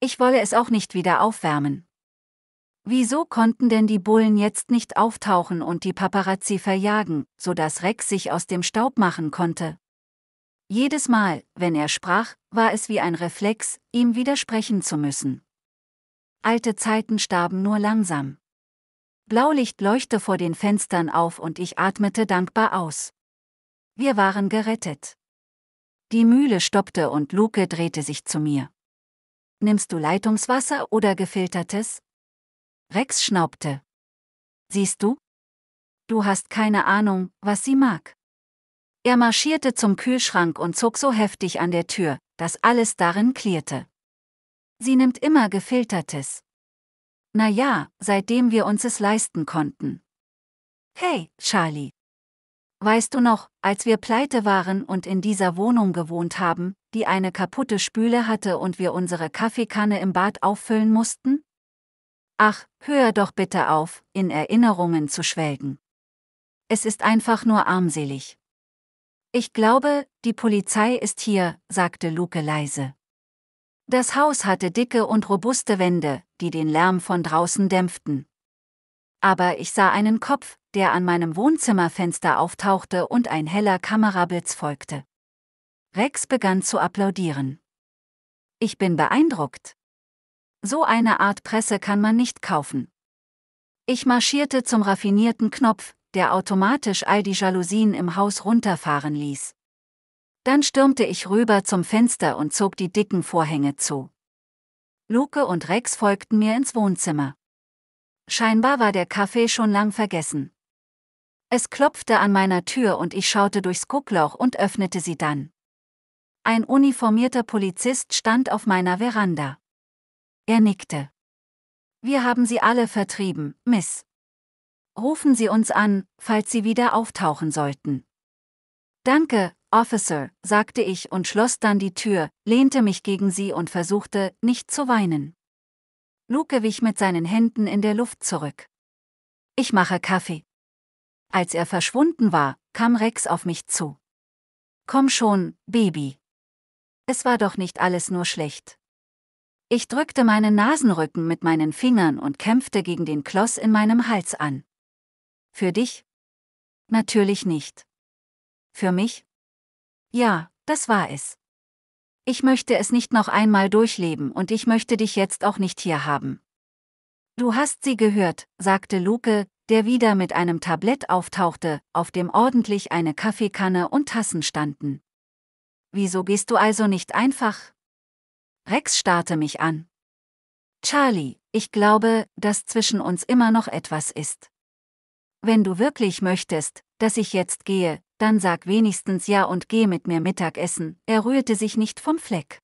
Ich wolle es auch nicht wieder aufwärmen. Wieso konnten denn die Bullen jetzt nicht auftauchen und die Paparazzi verjagen, sodass Rex sich aus dem Staub machen konnte? Jedes Mal, wenn er sprach, war es wie ein Reflex, ihm widersprechen zu müssen. Alte Zeiten starben nur langsam. Blaulicht leuchte vor den Fenstern auf und ich atmete dankbar aus. Wir waren gerettet. Die Mühle stoppte und Luke drehte sich zu mir. Nimmst du Leitungswasser oder gefiltertes? Rex schnaubte. Siehst du? Du hast keine Ahnung, was sie mag. Er marschierte zum Kühlschrank und zog so heftig an der Tür, dass alles darin klirrte. Sie nimmt immer gefiltertes. Na ja, seitdem wir uns es leisten konnten. Hey, Charlie, Weißt du noch, als wir pleite waren und in dieser Wohnung gewohnt haben, die eine kaputte Spüle hatte und wir unsere Kaffeekanne im Bad auffüllen mussten? Ach, hör doch bitte auf, in Erinnerungen zu schwelgen. Es ist einfach nur armselig. Ich glaube, die Polizei ist hier, sagte Luke leise. Das Haus hatte dicke und robuste Wände, die den Lärm von draußen dämpften. Aber ich sah einen Kopf, der an meinem Wohnzimmerfenster auftauchte und ein heller Kamerablitz folgte. Rex begann zu applaudieren. Ich bin beeindruckt. So eine Art Presse kann man nicht kaufen. Ich marschierte zum raffinierten Knopf, der automatisch all die Jalousien im Haus runterfahren ließ. Dann stürmte ich rüber zum Fenster und zog die dicken Vorhänge zu. Luke und Rex folgten mir ins Wohnzimmer. Scheinbar war der Kaffee schon lang vergessen. Es klopfte an meiner Tür und ich schaute durchs Guckloch und öffnete sie dann. Ein uniformierter Polizist stand auf meiner Veranda. Er nickte. Wir haben sie alle vertrieben, Miss. Rufen Sie uns an, falls Sie wieder auftauchen sollten. Danke, Officer, sagte ich und schloss dann die Tür, lehnte mich gegen sie und versuchte, nicht zu weinen. Luke wich mit seinen Händen in der Luft zurück. Ich mache Kaffee. Als er verschwunden war, kam Rex auf mich zu. Komm schon, Baby. Es war doch nicht alles nur schlecht. Ich drückte meinen Nasenrücken mit meinen Fingern und kämpfte gegen den Kloss in meinem Hals an. Für dich? Natürlich nicht. Für mich? Ja, das war es. Ich möchte es nicht noch einmal durchleben und ich möchte dich jetzt auch nicht hier haben. Du hast sie gehört, sagte Luke, der wieder mit einem Tablett auftauchte, auf dem ordentlich eine Kaffeekanne und Tassen standen. Wieso gehst du also nicht einfach? Rex starrte mich an. Charlie, ich glaube, dass zwischen uns immer noch etwas ist. Wenn du wirklich möchtest, dass ich jetzt gehe, dann sag wenigstens ja und geh mit mir Mittagessen. Er rührte sich nicht vom Fleck.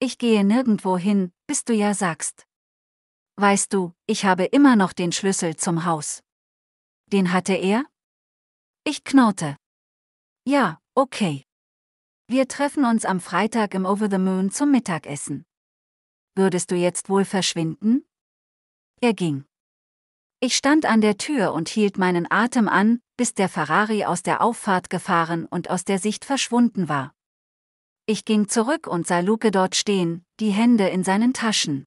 Ich gehe nirgendwo hin, bis du ja sagst. Weißt du, ich habe immer noch den Schlüssel zum Haus. Den hatte er? Ich knurrte. Ja, okay. Wir treffen uns am Freitag im Over the Moon zum Mittagessen. Würdest du jetzt wohl verschwinden? Er ging. Ich stand an der Tür und hielt meinen Atem an, bis der Ferrari aus der Auffahrt gefahren und aus der Sicht verschwunden war. Ich ging zurück und sah Luke dort stehen, die Hände in seinen Taschen.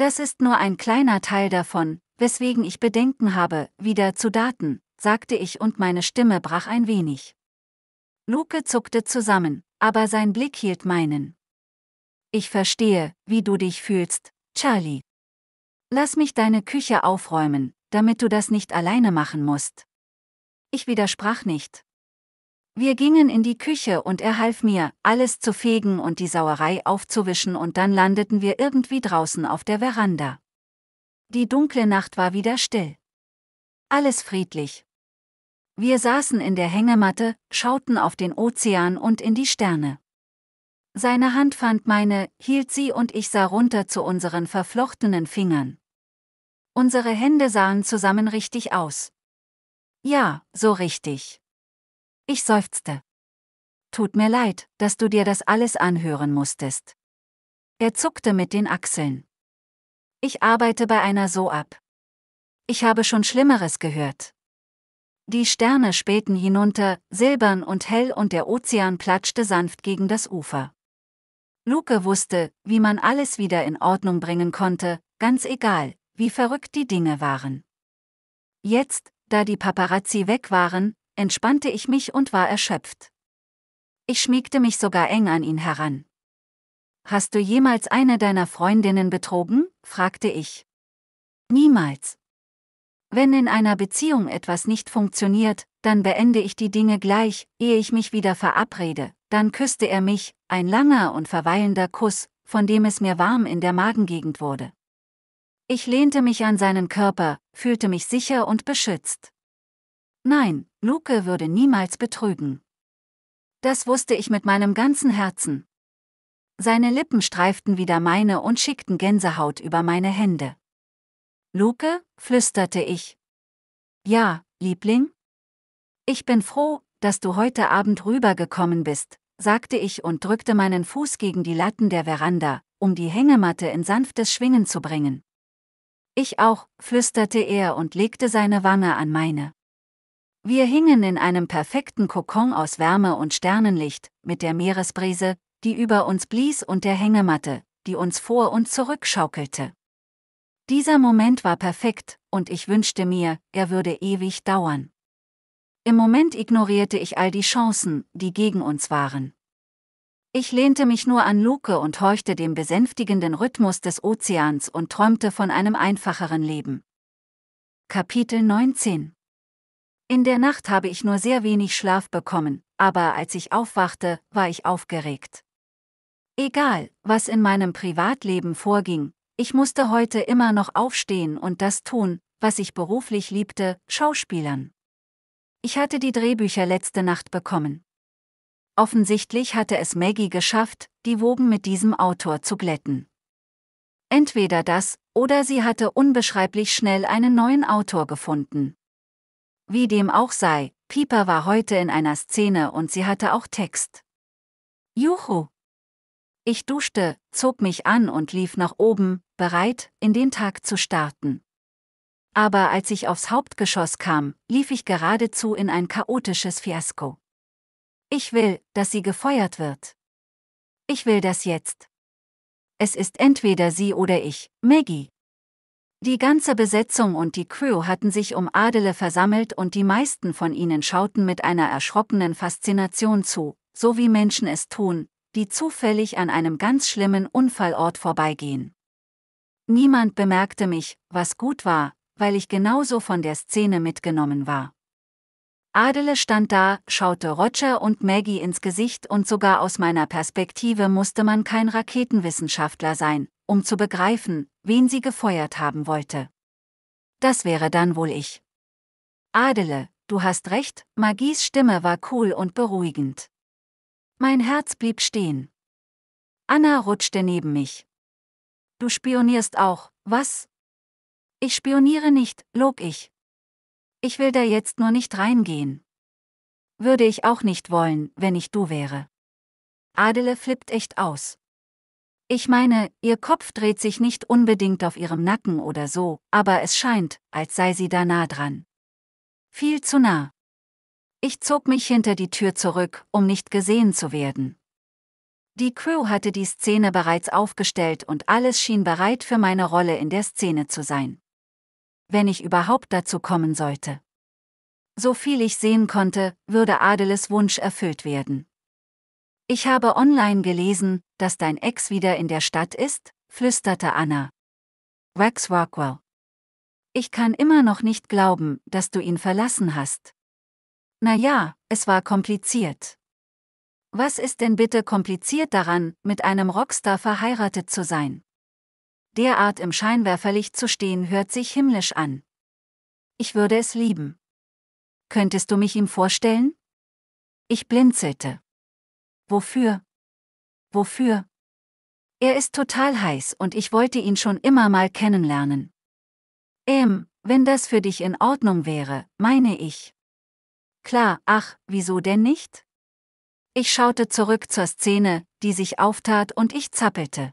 Das ist nur ein kleiner Teil davon, weswegen ich Bedenken habe, wieder zu Daten, sagte ich und meine Stimme brach ein wenig. Luke zuckte zusammen, aber sein Blick hielt meinen. Ich verstehe, wie du dich fühlst, Charlie. Lass mich deine Küche aufräumen, damit du das nicht alleine machen musst. Ich widersprach nicht. Wir gingen in die Küche und er half mir, alles zu fegen und die Sauerei aufzuwischen und dann landeten wir irgendwie draußen auf der Veranda. Die dunkle Nacht war wieder still. Alles friedlich. Wir saßen in der Hängematte, schauten auf den Ozean und in die Sterne. Seine Hand fand meine, hielt sie und ich sah runter zu unseren verflochtenen Fingern. Unsere Hände sahen zusammen richtig aus. Ja, so richtig. Ich seufzte. Tut mir leid, dass du dir das alles anhören musstest. Er zuckte mit den Achseln. Ich arbeite bei einer so ab. Ich habe schon Schlimmeres gehört. Die Sterne spähten hinunter, silbern und hell und der Ozean platschte sanft gegen das Ufer. Luke wusste, wie man alles wieder in Ordnung bringen konnte, ganz egal, wie verrückt die Dinge waren. Jetzt, da die Paparazzi weg waren, entspannte ich mich und war erschöpft. Ich schmiegte mich sogar eng an ihn heran. Hast du jemals eine deiner Freundinnen betrogen? fragte ich. Niemals. Wenn in einer Beziehung etwas nicht funktioniert, dann beende ich die Dinge gleich, ehe ich mich wieder verabrede, dann küsste er mich, ein langer und verweilender Kuss, von dem es mir warm in der Magengegend wurde. Ich lehnte mich an seinen Körper, fühlte mich sicher und beschützt. Nein, Luke würde niemals betrügen. Das wusste ich mit meinem ganzen Herzen. Seine Lippen streiften wieder meine und schickten Gänsehaut über meine Hände. Luke, flüsterte ich. Ja, Liebling? Ich bin froh, dass du heute Abend rübergekommen bist, sagte ich und drückte meinen Fuß gegen die Latten der Veranda, um die Hängematte in sanftes Schwingen zu bringen. Ich auch, flüsterte er und legte seine Wange an meine. Wir hingen in einem perfekten Kokon aus Wärme und Sternenlicht, mit der Meeresbrise, die über uns blies und der Hängematte, die uns vor und zurückschaukelte. Dieser Moment war perfekt, und ich wünschte mir, er würde ewig dauern. Im Moment ignorierte ich all die Chancen, die gegen uns waren. Ich lehnte mich nur an Luke und horchte dem besänftigenden Rhythmus des Ozeans und träumte von einem einfacheren Leben. Kapitel 19 in der Nacht habe ich nur sehr wenig Schlaf bekommen, aber als ich aufwachte, war ich aufgeregt. Egal, was in meinem Privatleben vorging, ich musste heute immer noch aufstehen und das tun, was ich beruflich liebte, Schauspielern. Ich hatte die Drehbücher letzte Nacht bekommen. Offensichtlich hatte es Maggie geschafft, die Wogen mit diesem Autor zu glätten. Entweder das, oder sie hatte unbeschreiblich schnell einen neuen Autor gefunden. Wie dem auch sei, Piper war heute in einer Szene und sie hatte auch Text. Juhu! Ich duschte, zog mich an und lief nach oben, bereit, in den Tag zu starten. Aber als ich aufs Hauptgeschoss kam, lief ich geradezu in ein chaotisches Fiasko. Ich will, dass sie gefeuert wird. Ich will das jetzt. Es ist entweder sie oder ich, Maggie. Die ganze Besetzung und die Crew hatten sich um Adele versammelt und die meisten von ihnen schauten mit einer erschrockenen Faszination zu, so wie Menschen es tun, die zufällig an einem ganz schlimmen Unfallort vorbeigehen. Niemand bemerkte mich, was gut war, weil ich genauso von der Szene mitgenommen war. Adele stand da, schaute Roger und Maggie ins Gesicht und sogar aus meiner Perspektive musste man kein Raketenwissenschaftler sein, um zu begreifen, wen sie gefeuert haben wollte. Das wäre dann wohl ich. Adele, du hast recht, Magies Stimme war cool und beruhigend. Mein Herz blieb stehen. Anna rutschte neben mich. Du spionierst auch, was? Ich spioniere nicht, log ich. Ich will da jetzt nur nicht reingehen. Würde ich auch nicht wollen, wenn ich du wäre. Adele flippt echt aus. Ich meine, ihr Kopf dreht sich nicht unbedingt auf ihrem Nacken oder so, aber es scheint, als sei sie da nah dran. Viel zu nah. Ich zog mich hinter die Tür zurück, um nicht gesehen zu werden. Die Crew hatte die Szene bereits aufgestellt und alles schien bereit für meine Rolle in der Szene zu sein. Wenn ich überhaupt dazu kommen sollte. So viel ich sehen konnte, würde Adeles Wunsch erfüllt werden. Ich habe online gelesen, dass dein Ex wieder in der Stadt ist, flüsterte Anna. Rex Rockwell. Ich kann immer noch nicht glauben, dass du ihn verlassen hast. Na ja, es war kompliziert. Was ist denn bitte kompliziert daran, mit einem Rockstar verheiratet zu sein? Derart im Scheinwerferlicht zu stehen hört sich himmlisch an. Ich würde es lieben. Könntest du mich ihm vorstellen? Ich blinzelte. Wofür? Wofür? Er ist total heiß und ich wollte ihn schon immer mal kennenlernen. Ähm, wenn das für dich in Ordnung wäre, meine ich. Klar, ach, wieso denn nicht? Ich schaute zurück zur Szene, die sich auftat und ich zappelte.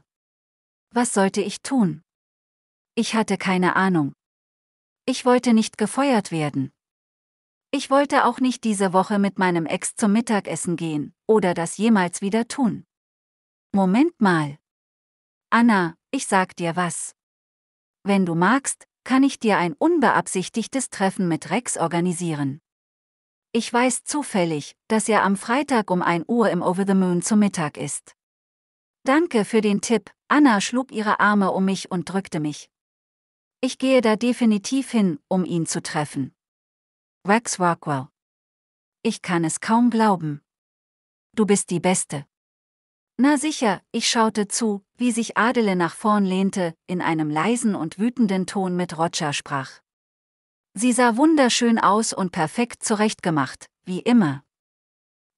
Was sollte ich tun? Ich hatte keine Ahnung. Ich wollte nicht gefeuert werden. Ich wollte auch nicht diese Woche mit meinem Ex zum Mittagessen gehen oder das jemals wieder tun. Moment mal. Anna, ich sag dir was. Wenn du magst, kann ich dir ein unbeabsichtigtes Treffen mit Rex organisieren. Ich weiß zufällig, dass er am Freitag um 1 Uhr im Over the Moon zum Mittag ist. Danke für den Tipp, Anna schlug ihre Arme um mich und drückte mich. Ich gehe da definitiv hin, um ihn zu treffen. Wax Rockwell. Ich kann es kaum glauben. Du bist die Beste. Na sicher, ich schaute zu, wie sich Adele nach vorn lehnte, in einem leisen und wütenden Ton mit Roger sprach. Sie sah wunderschön aus und perfekt zurechtgemacht, wie immer.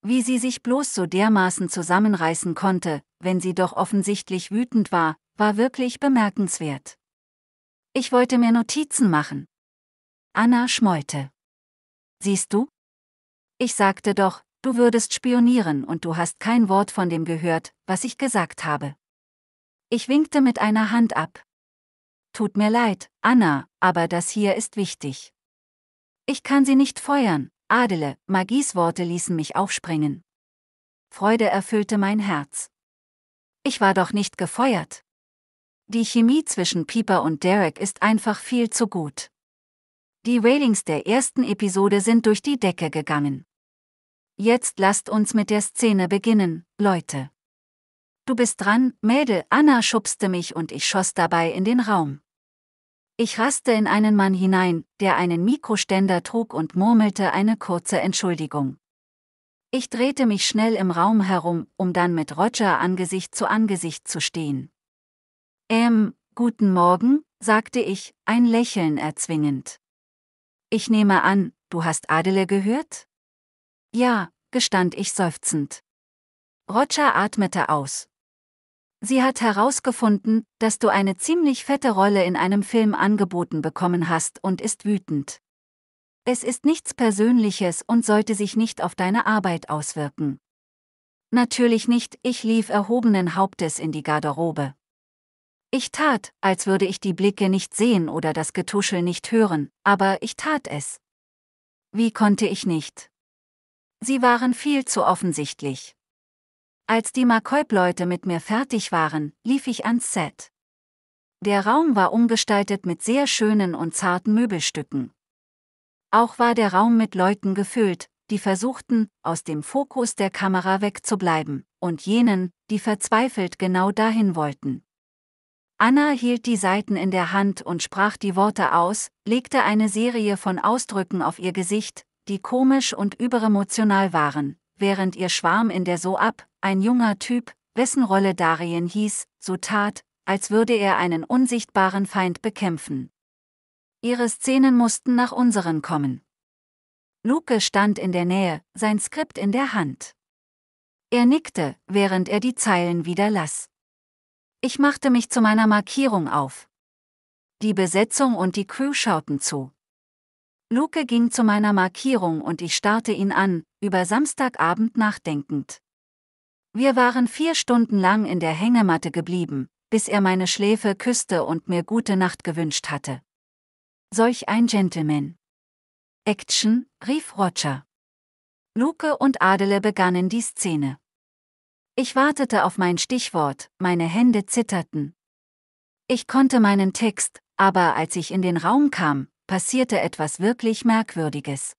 Wie sie sich bloß so dermaßen zusammenreißen konnte, wenn sie doch offensichtlich wütend war, war wirklich bemerkenswert. Ich wollte mir Notizen machen. Anna schmollte. Siehst du? Ich sagte doch, du würdest spionieren und du hast kein Wort von dem gehört, was ich gesagt habe. Ich winkte mit einer Hand ab. Tut mir leid, Anna, aber das hier ist wichtig. Ich kann sie nicht feuern, Adele, Magies Worte ließen mich aufspringen. Freude erfüllte mein Herz. Ich war doch nicht gefeuert. Die Chemie zwischen Pieper und Derek ist einfach viel zu gut. Die Ratings der ersten Episode sind durch die Decke gegangen. Jetzt lasst uns mit der Szene beginnen, Leute. Du bist dran, Mädel, Anna schubste mich und ich schoss dabei in den Raum. Ich raste in einen Mann hinein, der einen Mikroständer trug und murmelte eine kurze Entschuldigung. Ich drehte mich schnell im Raum herum, um dann mit Roger Angesicht zu Angesicht zu stehen. Ähm, guten Morgen, sagte ich, ein Lächeln erzwingend. Ich nehme an, du hast Adele gehört? Ja, gestand ich seufzend. Roger atmete aus. Sie hat herausgefunden, dass du eine ziemlich fette Rolle in einem Film angeboten bekommen hast und ist wütend. Es ist nichts Persönliches und sollte sich nicht auf deine Arbeit auswirken. Natürlich nicht, ich lief erhobenen Hauptes in die Garderobe. Ich tat, als würde ich die Blicke nicht sehen oder das Getuschel nicht hören, aber ich tat es. Wie konnte ich nicht? Sie waren viel zu offensichtlich. Als die McCoyb-Leute mit mir fertig waren, lief ich ans Set. Der Raum war umgestaltet mit sehr schönen und zarten Möbelstücken. Auch war der Raum mit Leuten gefüllt, die versuchten, aus dem Fokus der Kamera wegzubleiben, und jenen, die verzweifelt genau dahin wollten. Anna hielt die Seiten in der Hand und sprach die Worte aus, legte eine Serie von Ausdrücken auf ihr Gesicht, die komisch und überemotional waren, während ihr Schwarm in der So ab, ein junger Typ, wessen Rolle Darien hieß, so tat, als würde er einen unsichtbaren Feind bekämpfen. Ihre Szenen mussten nach unseren kommen. Luke stand in der Nähe, sein Skript in der Hand. Er nickte, während er die Zeilen wieder las. Ich machte mich zu meiner Markierung auf. Die Besetzung und die Crew schauten zu. Luke ging zu meiner Markierung und ich starrte ihn an, über Samstagabend nachdenkend. Wir waren vier Stunden lang in der Hängematte geblieben, bis er meine Schläfe küsste und mir gute Nacht gewünscht hatte. Solch ein Gentleman. Action, rief Roger. Luke und Adele begannen die Szene. Ich wartete auf mein Stichwort, meine Hände zitterten. Ich konnte meinen Text, aber als ich in den Raum kam, passierte etwas wirklich Merkwürdiges.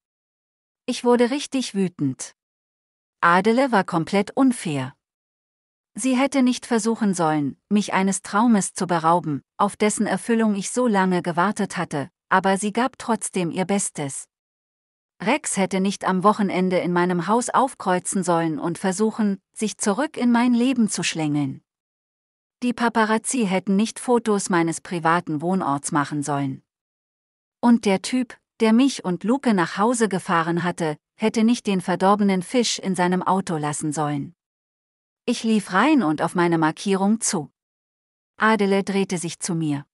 Ich wurde richtig wütend. Adele war komplett unfair. Sie hätte nicht versuchen sollen, mich eines Traumes zu berauben, auf dessen Erfüllung ich so lange gewartet hatte, aber sie gab trotzdem ihr Bestes. Rex hätte nicht am Wochenende in meinem Haus aufkreuzen sollen und versuchen, sich zurück in mein Leben zu schlängeln. Die Paparazzi hätten nicht Fotos meines privaten Wohnorts machen sollen. Und der Typ, der mich und Luke nach Hause gefahren hatte, hätte nicht den verdorbenen Fisch in seinem Auto lassen sollen. Ich lief rein und auf meine Markierung zu. Adele drehte sich zu mir.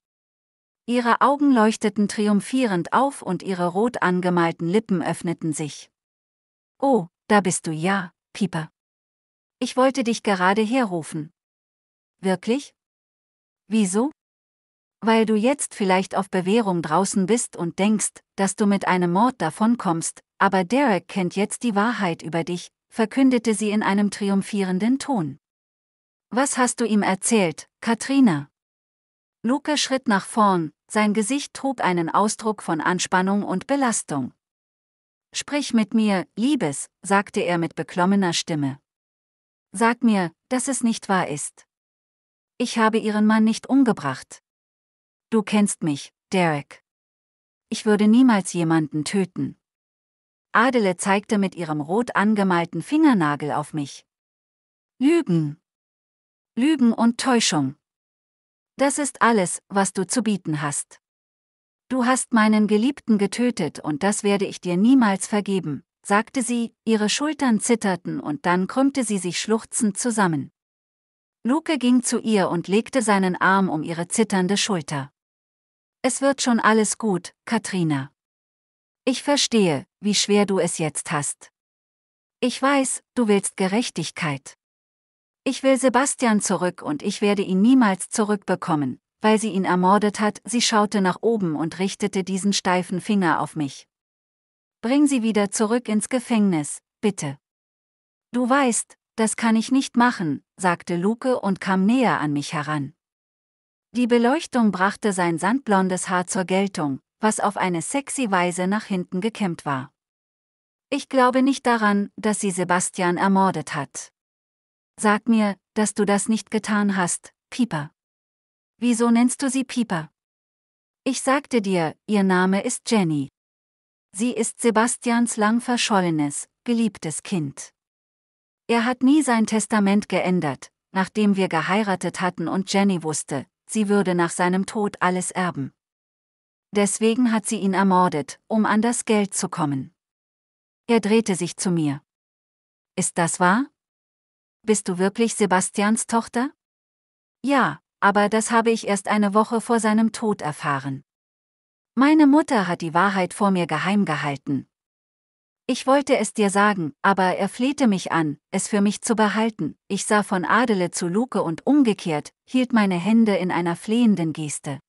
Ihre Augen leuchteten triumphierend auf und ihre rot angemalten Lippen öffneten sich. Oh, da bist du ja, Pieper. Ich wollte dich gerade herrufen. Wirklich? Wieso? Weil du jetzt vielleicht auf Bewährung draußen bist und denkst, dass du mit einem Mord davonkommst, aber Derek kennt jetzt die Wahrheit über dich, verkündete sie in einem triumphierenden Ton. Was hast du ihm erzählt, Katrina? Luke schritt nach vorn, sein Gesicht trug einen Ausdruck von Anspannung und Belastung. Sprich mit mir, Liebes, sagte er mit beklommener Stimme. Sag mir, dass es nicht wahr ist. Ich habe ihren Mann nicht umgebracht. Du kennst mich, Derek. Ich würde niemals jemanden töten. Adele zeigte mit ihrem rot angemalten Fingernagel auf mich. Lügen. Lügen und Täuschung. Das ist alles, was du zu bieten hast. Du hast meinen Geliebten getötet und das werde ich dir niemals vergeben, sagte sie, ihre Schultern zitterten und dann krümmte sie sich schluchzend zusammen. Luke ging zu ihr und legte seinen Arm um ihre zitternde Schulter. Es wird schon alles gut, Katrina. Ich verstehe, wie schwer du es jetzt hast. Ich weiß, du willst Gerechtigkeit. Ich will Sebastian zurück und ich werde ihn niemals zurückbekommen, weil sie ihn ermordet hat, sie schaute nach oben und richtete diesen steifen Finger auf mich. Bring sie wieder zurück ins Gefängnis, bitte. Du weißt, das kann ich nicht machen, sagte Luke und kam näher an mich heran. Die Beleuchtung brachte sein sandblondes Haar zur Geltung, was auf eine sexy Weise nach hinten gekämmt war. Ich glaube nicht daran, dass sie Sebastian ermordet hat. Sag mir, dass du das nicht getan hast, Pieper. Wieso nennst du sie Pieper? Ich sagte dir, ihr Name ist Jenny. Sie ist Sebastians lang verschollenes, geliebtes Kind. Er hat nie sein Testament geändert, nachdem wir geheiratet hatten und Jenny wusste, sie würde nach seinem Tod alles erben. Deswegen hat sie ihn ermordet, um an das Geld zu kommen. Er drehte sich zu mir. Ist das wahr? bist du wirklich Sebastians Tochter? Ja, aber das habe ich erst eine Woche vor seinem Tod erfahren. Meine Mutter hat die Wahrheit vor mir geheim gehalten. Ich wollte es dir sagen, aber er flehte mich an, es für mich zu behalten. Ich sah von Adele zu Luke und umgekehrt, hielt meine Hände in einer flehenden Geste.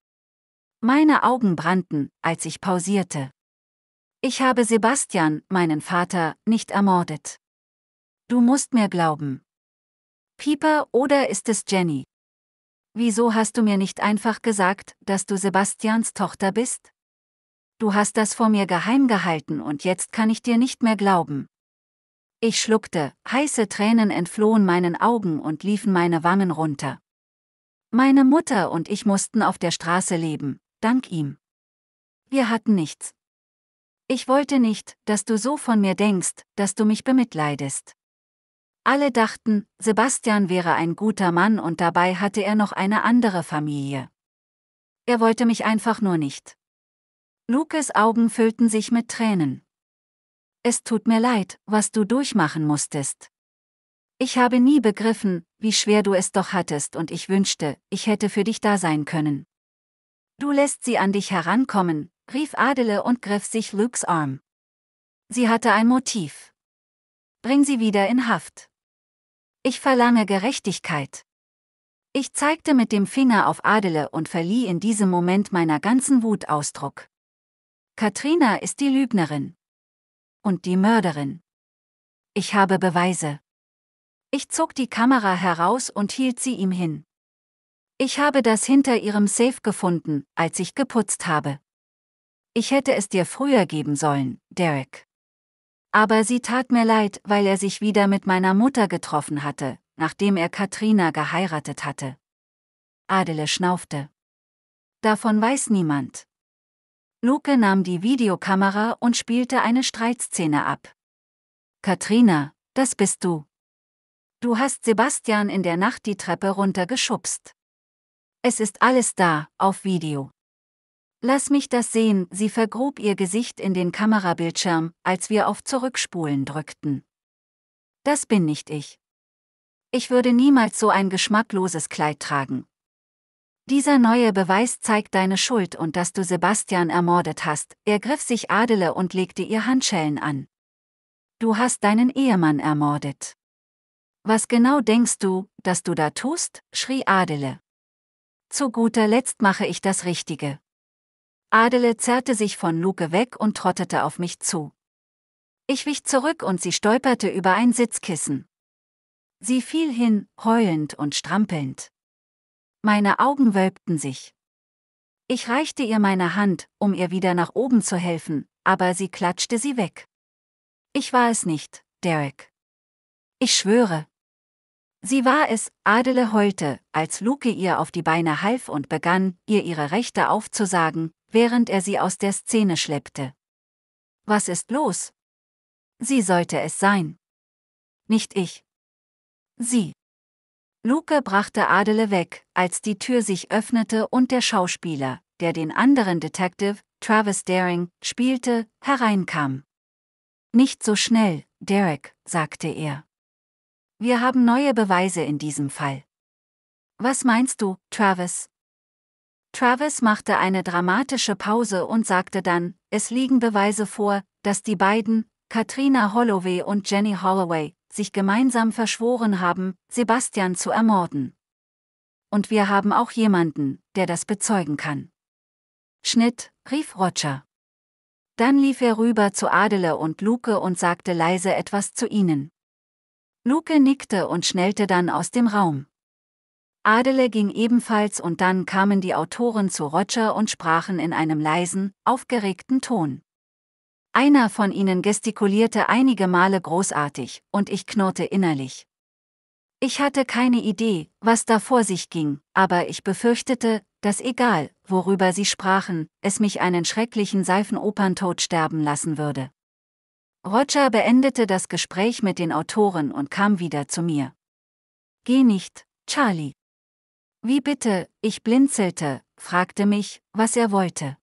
Meine Augen brannten, als ich pausierte. Ich habe Sebastian, meinen Vater, nicht ermordet. Du musst mir glauben. Pieper oder ist es Jenny? Wieso hast du mir nicht einfach gesagt, dass du Sebastians Tochter bist? Du hast das vor mir geheim gehalten und jetzt kann ich dir nicht mehr glauben. Ich schluckte, heiße Tränen entflohen meinen Augen und liefen meine Wangen runter. Meine Mutter und ich mussten auf der Straße leben, dank ihm. Wir hatten nichts. Ich wollte nicht, dass du so von mir denkst, dass du mich bemitleidest. Alle dachten, Sebastian wäre ein guter Mann und dabei hatte er noch eine andere Familie. Er wollte mich einfach nur nicht. Lukes Augen füllten sich mit Tränen. Es tut mir leid, was du durchmachen musstest. Ich habe nie begriffen, wie schwer du es doch hattest und ich wünschte, ich hätte für dich da sein können. Du lässt sie an dich herankommen, rief Adele und griff sich Lukes Arm. Sie hatte ein Motiv. Bring sie wieder in Haft. Ich verlange Gerechtigkeit. Ich zeigte mit dem Finger auf Adele und verlieh in diesem Moment meiner ganzen Wut Ausdruck. Katrina ist die Lügnerin. Und die Mörderin. Ich habe Beweise. Ich zog die Kamera heraus und hielt sie ihm hin. Ich habe das hinter ihrem Safe gefunden, als ich geputzt habe. Ich hätte es dir früher geben sollen, Derek. Aber sie tat mir leid, weil er sich wieder mit meiner Mutter getroffen hatte, nachdem er Katrina geheiratet hatte. Adele schnaufte. Davon weiß niemand. Luke nahm die Videokamera und spielte eine Streitszene ab. Katrina, das bist du. Du hast Sebastian in der Nacht die Treppe runtergeschubst. Es ist alles da, auf Video. Lass mich das sehen, sie vergrub ihr Gesicht in den Kamerabildschirm, als wir auf Zurückspulen drückten. Das bin nicht ich. Ich würde niemals so ein geschmackloses Kleid tragen. Dieser neue Beweis zeigt deine Schuld und dass du Sebastian ermordet hast, ergriff sich Adele und legte ihr Handschellen an. Du hast deinen Ehemann ermordet. Was genau denkst du, dass du da tust? schrie Adele. Zu guter Letzt mache ich das Richtige. Adele zerrte sich von Luke weg und trottete auf mich zu. Ich wich zurück und sie stolperte über ein Sitzkissen. Sie fiel hin, heulend und strampelnd. Meine Augen wölbten sich. Ich reichte ihr meine Hand, um ihr wieder nach oben zu helfen, aber sie klatschte sie weg. Ich war es nicht, Derek. Ich schwöre. Sie war es, Adele heulte, als Luke ihr auf die Beine half und begann, ihr ihre Rechte aufzusagen, während er sie aus der Szene schleppte. Was ist los? Sie sollte es sein. Nicht ich. Sie. Luke brachte Adele weg, als die Tür sich öffnete und der Schauspieler, der den anderen Detective, Travis Daring, spielte, hereinkam. Nicht so schnell, Derek, sagte er. Wir haben neue Beweise in diesem Fall. Was meinst du, Travis? Travis machte eine dramatische Pause und sagte dann, es liegen Beweise vor, dass die beiden, Katrina Holloway und Jenny Holloway, sich gemeinsam verschworen haben, Sebastian zu ermorden. Und wir haben auch jemanden, der das bezeugen kann. Schnitt, rief Roger. Dann lief er rüber zu Adele und Luke und sagte leise etwas zu ihnen. Luke nickte und schnellte dann aus dem Raum. Adele ging ebenfalls und dann kamen die Autoren zu Roger und sprachen in einem leisen, aufgeregten Ton. Einer von ihnen gestikulierte einige Male großartig, und ich knurrte innerlich. Ich hatte keine Idee, was da vor sich ging, aber ich befürchtete, dass egal, worüber sie sprachen, es mich einen schrecklichen Seifenoperntod sterben lassen würde. Roger beendete das Gespräch mit den Autoren und kam wieder zu mir. Geh nicht, Charlie. Wie bitte, ich blinzelte, fragte mich, was er wollte.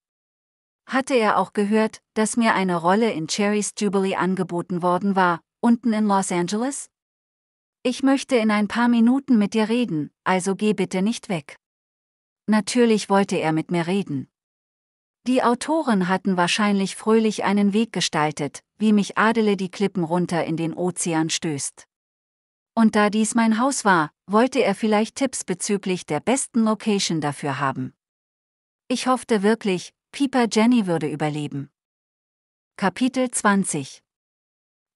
Hatte er auch gehört, dass mir eine Rolle in Cherry's Jubilee angeboten worden war, unten in Los Angeles? Ich möchte in ein paar Minuten mit dir reden, also geh bitte nicht weg. Natürlich wollte er mit mir reden. Die Autoren hatten wahrscheinlich fröhlich einen Weg gestaltet, wie mich Adele die Klippen runter in den Ozean stößt. Und da dies mein Haus war, wollte er vielleicht Tipps bezüglich der besten Location dafür haben. Ich hoffte wirklich, Pieper Jenny würde überleben. Kapitel 20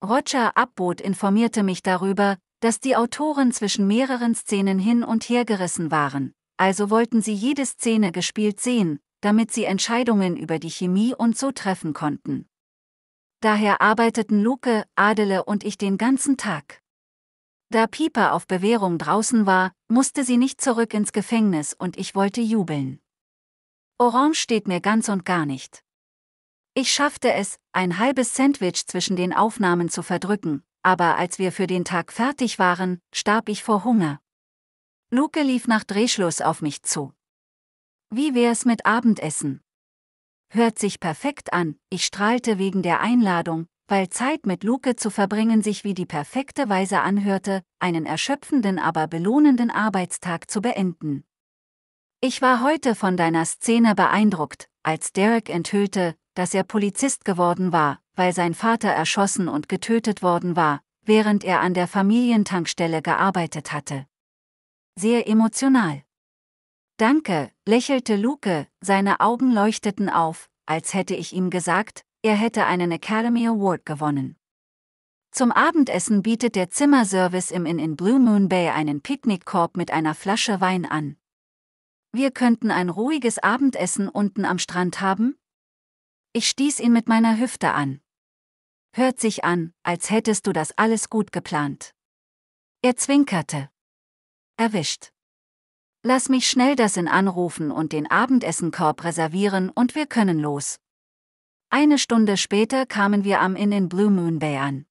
Roger Abbot informierte mich darüber, dass die Autoren zwischen mehreren Szenen hin und her gerissen waren, also wollten sie jede Szene gespielt sehen, damit sie Entscheidungen über die Chemie und so treffen konnten. Daher arbeiteten Luke, Adele und ich den ganzen Tag. Da Pieper auf Bewährung draußen war, musste sie nicht zurück ins Gefängnis und ich wollte jubeln. Orange steht mir ganz und gar nicht. Ich schaffte es, ein halbes Sandwich zwischen den Aufnahmen zu verdrücken, aber als wir für den Tag fertig waren, starb ich vor Hunger. Luke lief nach Drehschluss auf mich zu. Wie wär's mit Abendessen? Hört sich perfekt an, ich strahlte wegen der Einladung, weil Zeit mit Luke zu verbringen sich wie die perfekte Weise anhörte, einen erschöpfenden aber belohnenden Arbeitstag zu beenden. Ich war heute von deiner Szene beeindruckt, als Derek enthüllte, dass er Polizist geworden war, weil sein Vater erschossen und getötet worden war, während er an der Familientankstelle gearbeitet hatte. Sehr emotional. Danke, lächelte Luke, seine Augen leuchteten auf, als hätte ich ihm gesagt, er hätte einen Academy Award gewonnen. Zum Abendessen bietet der Zimmerservice im Inn in Blue Moon Bay einen Picknickkorb mit einer Flasche Wein an. Wir könnten ein ruhiges Abendessen unten am Strand haben? Ich stieß ihn mit meiner Hüfte an. Hört sich an, als hättest du das alles gut geplant. Er zwinkerte. Erwischt. Lass mich schnell das in anrufen und den Abendessenkorb reservieren und wir können los. Eine Stunde später kamen wir am Inn in Blue Moon Bay an.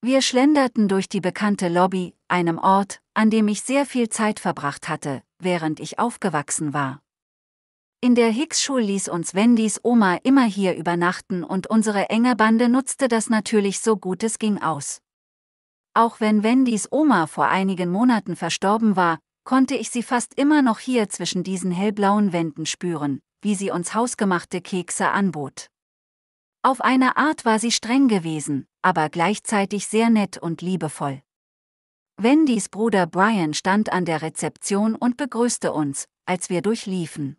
Wir schlenderten durch die bekannte Lobby, einem Ort, an dem ich sehr viel Zeit verbracht hatte, während ich aufgewachsen war. In der Hicks-Schule ließ uns Wendys Oma immer hier übernachten und unsere enge Bande nutzte das natürlich so gut es ging aus. Auch wenn Wendys Oma vor einigen Monaten verstorben war, konnte ich sie fast immer noch hier zwischen diesen hellblauen Wänden spüren, wie sie uns hausgemachte Kekse anbot. Auf eine Art war sie streng gewesen, aber gleichzeitig sehr nett und liebevoll. Wendys Bruder Brian stand an der Rezeption und begrüßte uns, als wir durchliefen.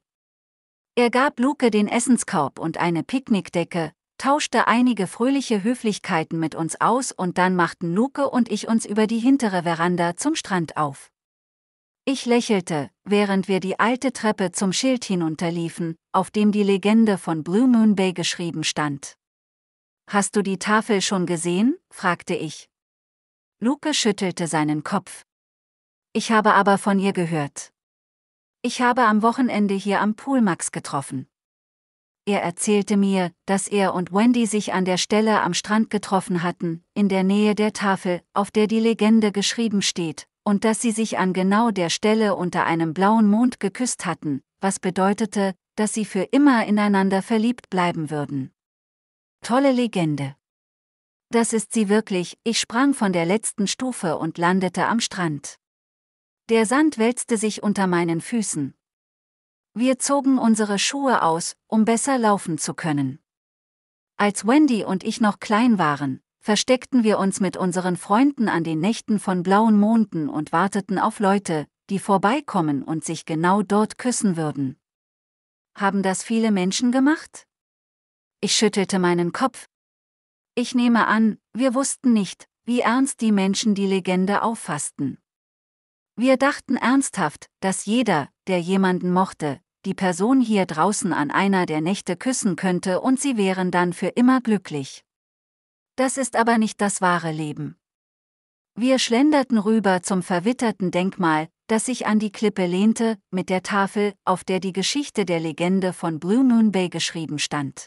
Er gab Luke den Essenskorb und eine Picknickdecke, tauschte einige fröhliche Höflichkeiten mit uns aus und dann machten Luke und ich uns über die hintere Veranda zum Strand auf. Ich lächelte, während wir die alte Treppe zum Schild hinunterliefen, auf dem die Legende von Blue Moon Bay geschrieben stand. Hast du die Tafel schon gesehen? fragte ich. Luke schüttelte seinen Kopf. Ich habe aber von ihr gehört. Ich habe am Wochenende hier am Pool Max getroffen. Er erzählte mir, dass er und Wendy sich an der Stelle am Strand getroffen hatten, in der Nähe der Tafel, auf der die Legende geschrieben steht, und dass sie sich an genau der Stelle unter einem blauen Mond geküsst hatten, was bedeutete, dass sie für immer ineinander verliebt bleiben würden. Tolle Legende. Das ist sie wirklich, ich sprang von der letzten Stufe und landete am Strand. Der Sand wälzte sich unter meinen Füßen. Wir zogen unsere Schuhe aus, um besser laufen zu können. Als Wendy und ich noch klein waren, versteckten wir uns mit unseren Freunden an den Nächten von blauen Monden und warteten auf Leute, die vorbeikommen und sich genau dort küssen würden. Haben das viele Menschen gemacht? Ich schüttelte meinen Kopf. Ich nehme an, wir wussten nicht, wie ernst die Menschen die Legende auffassten. Wir dachten ernsthaft, dass jeder, der jemanden mochte, die Person hier draußen an einer der Nächte küssen könnte und sie wären dann für immer glücklich. Das ist aber nicht das wahre Leben. Wir schlenderten rüber zum verwitterten Denkmal, das sich an die Klippe lehnte, mit der Tafel, auf der die Geschichte der Legende von Blue Moon Bay geschrieben stand.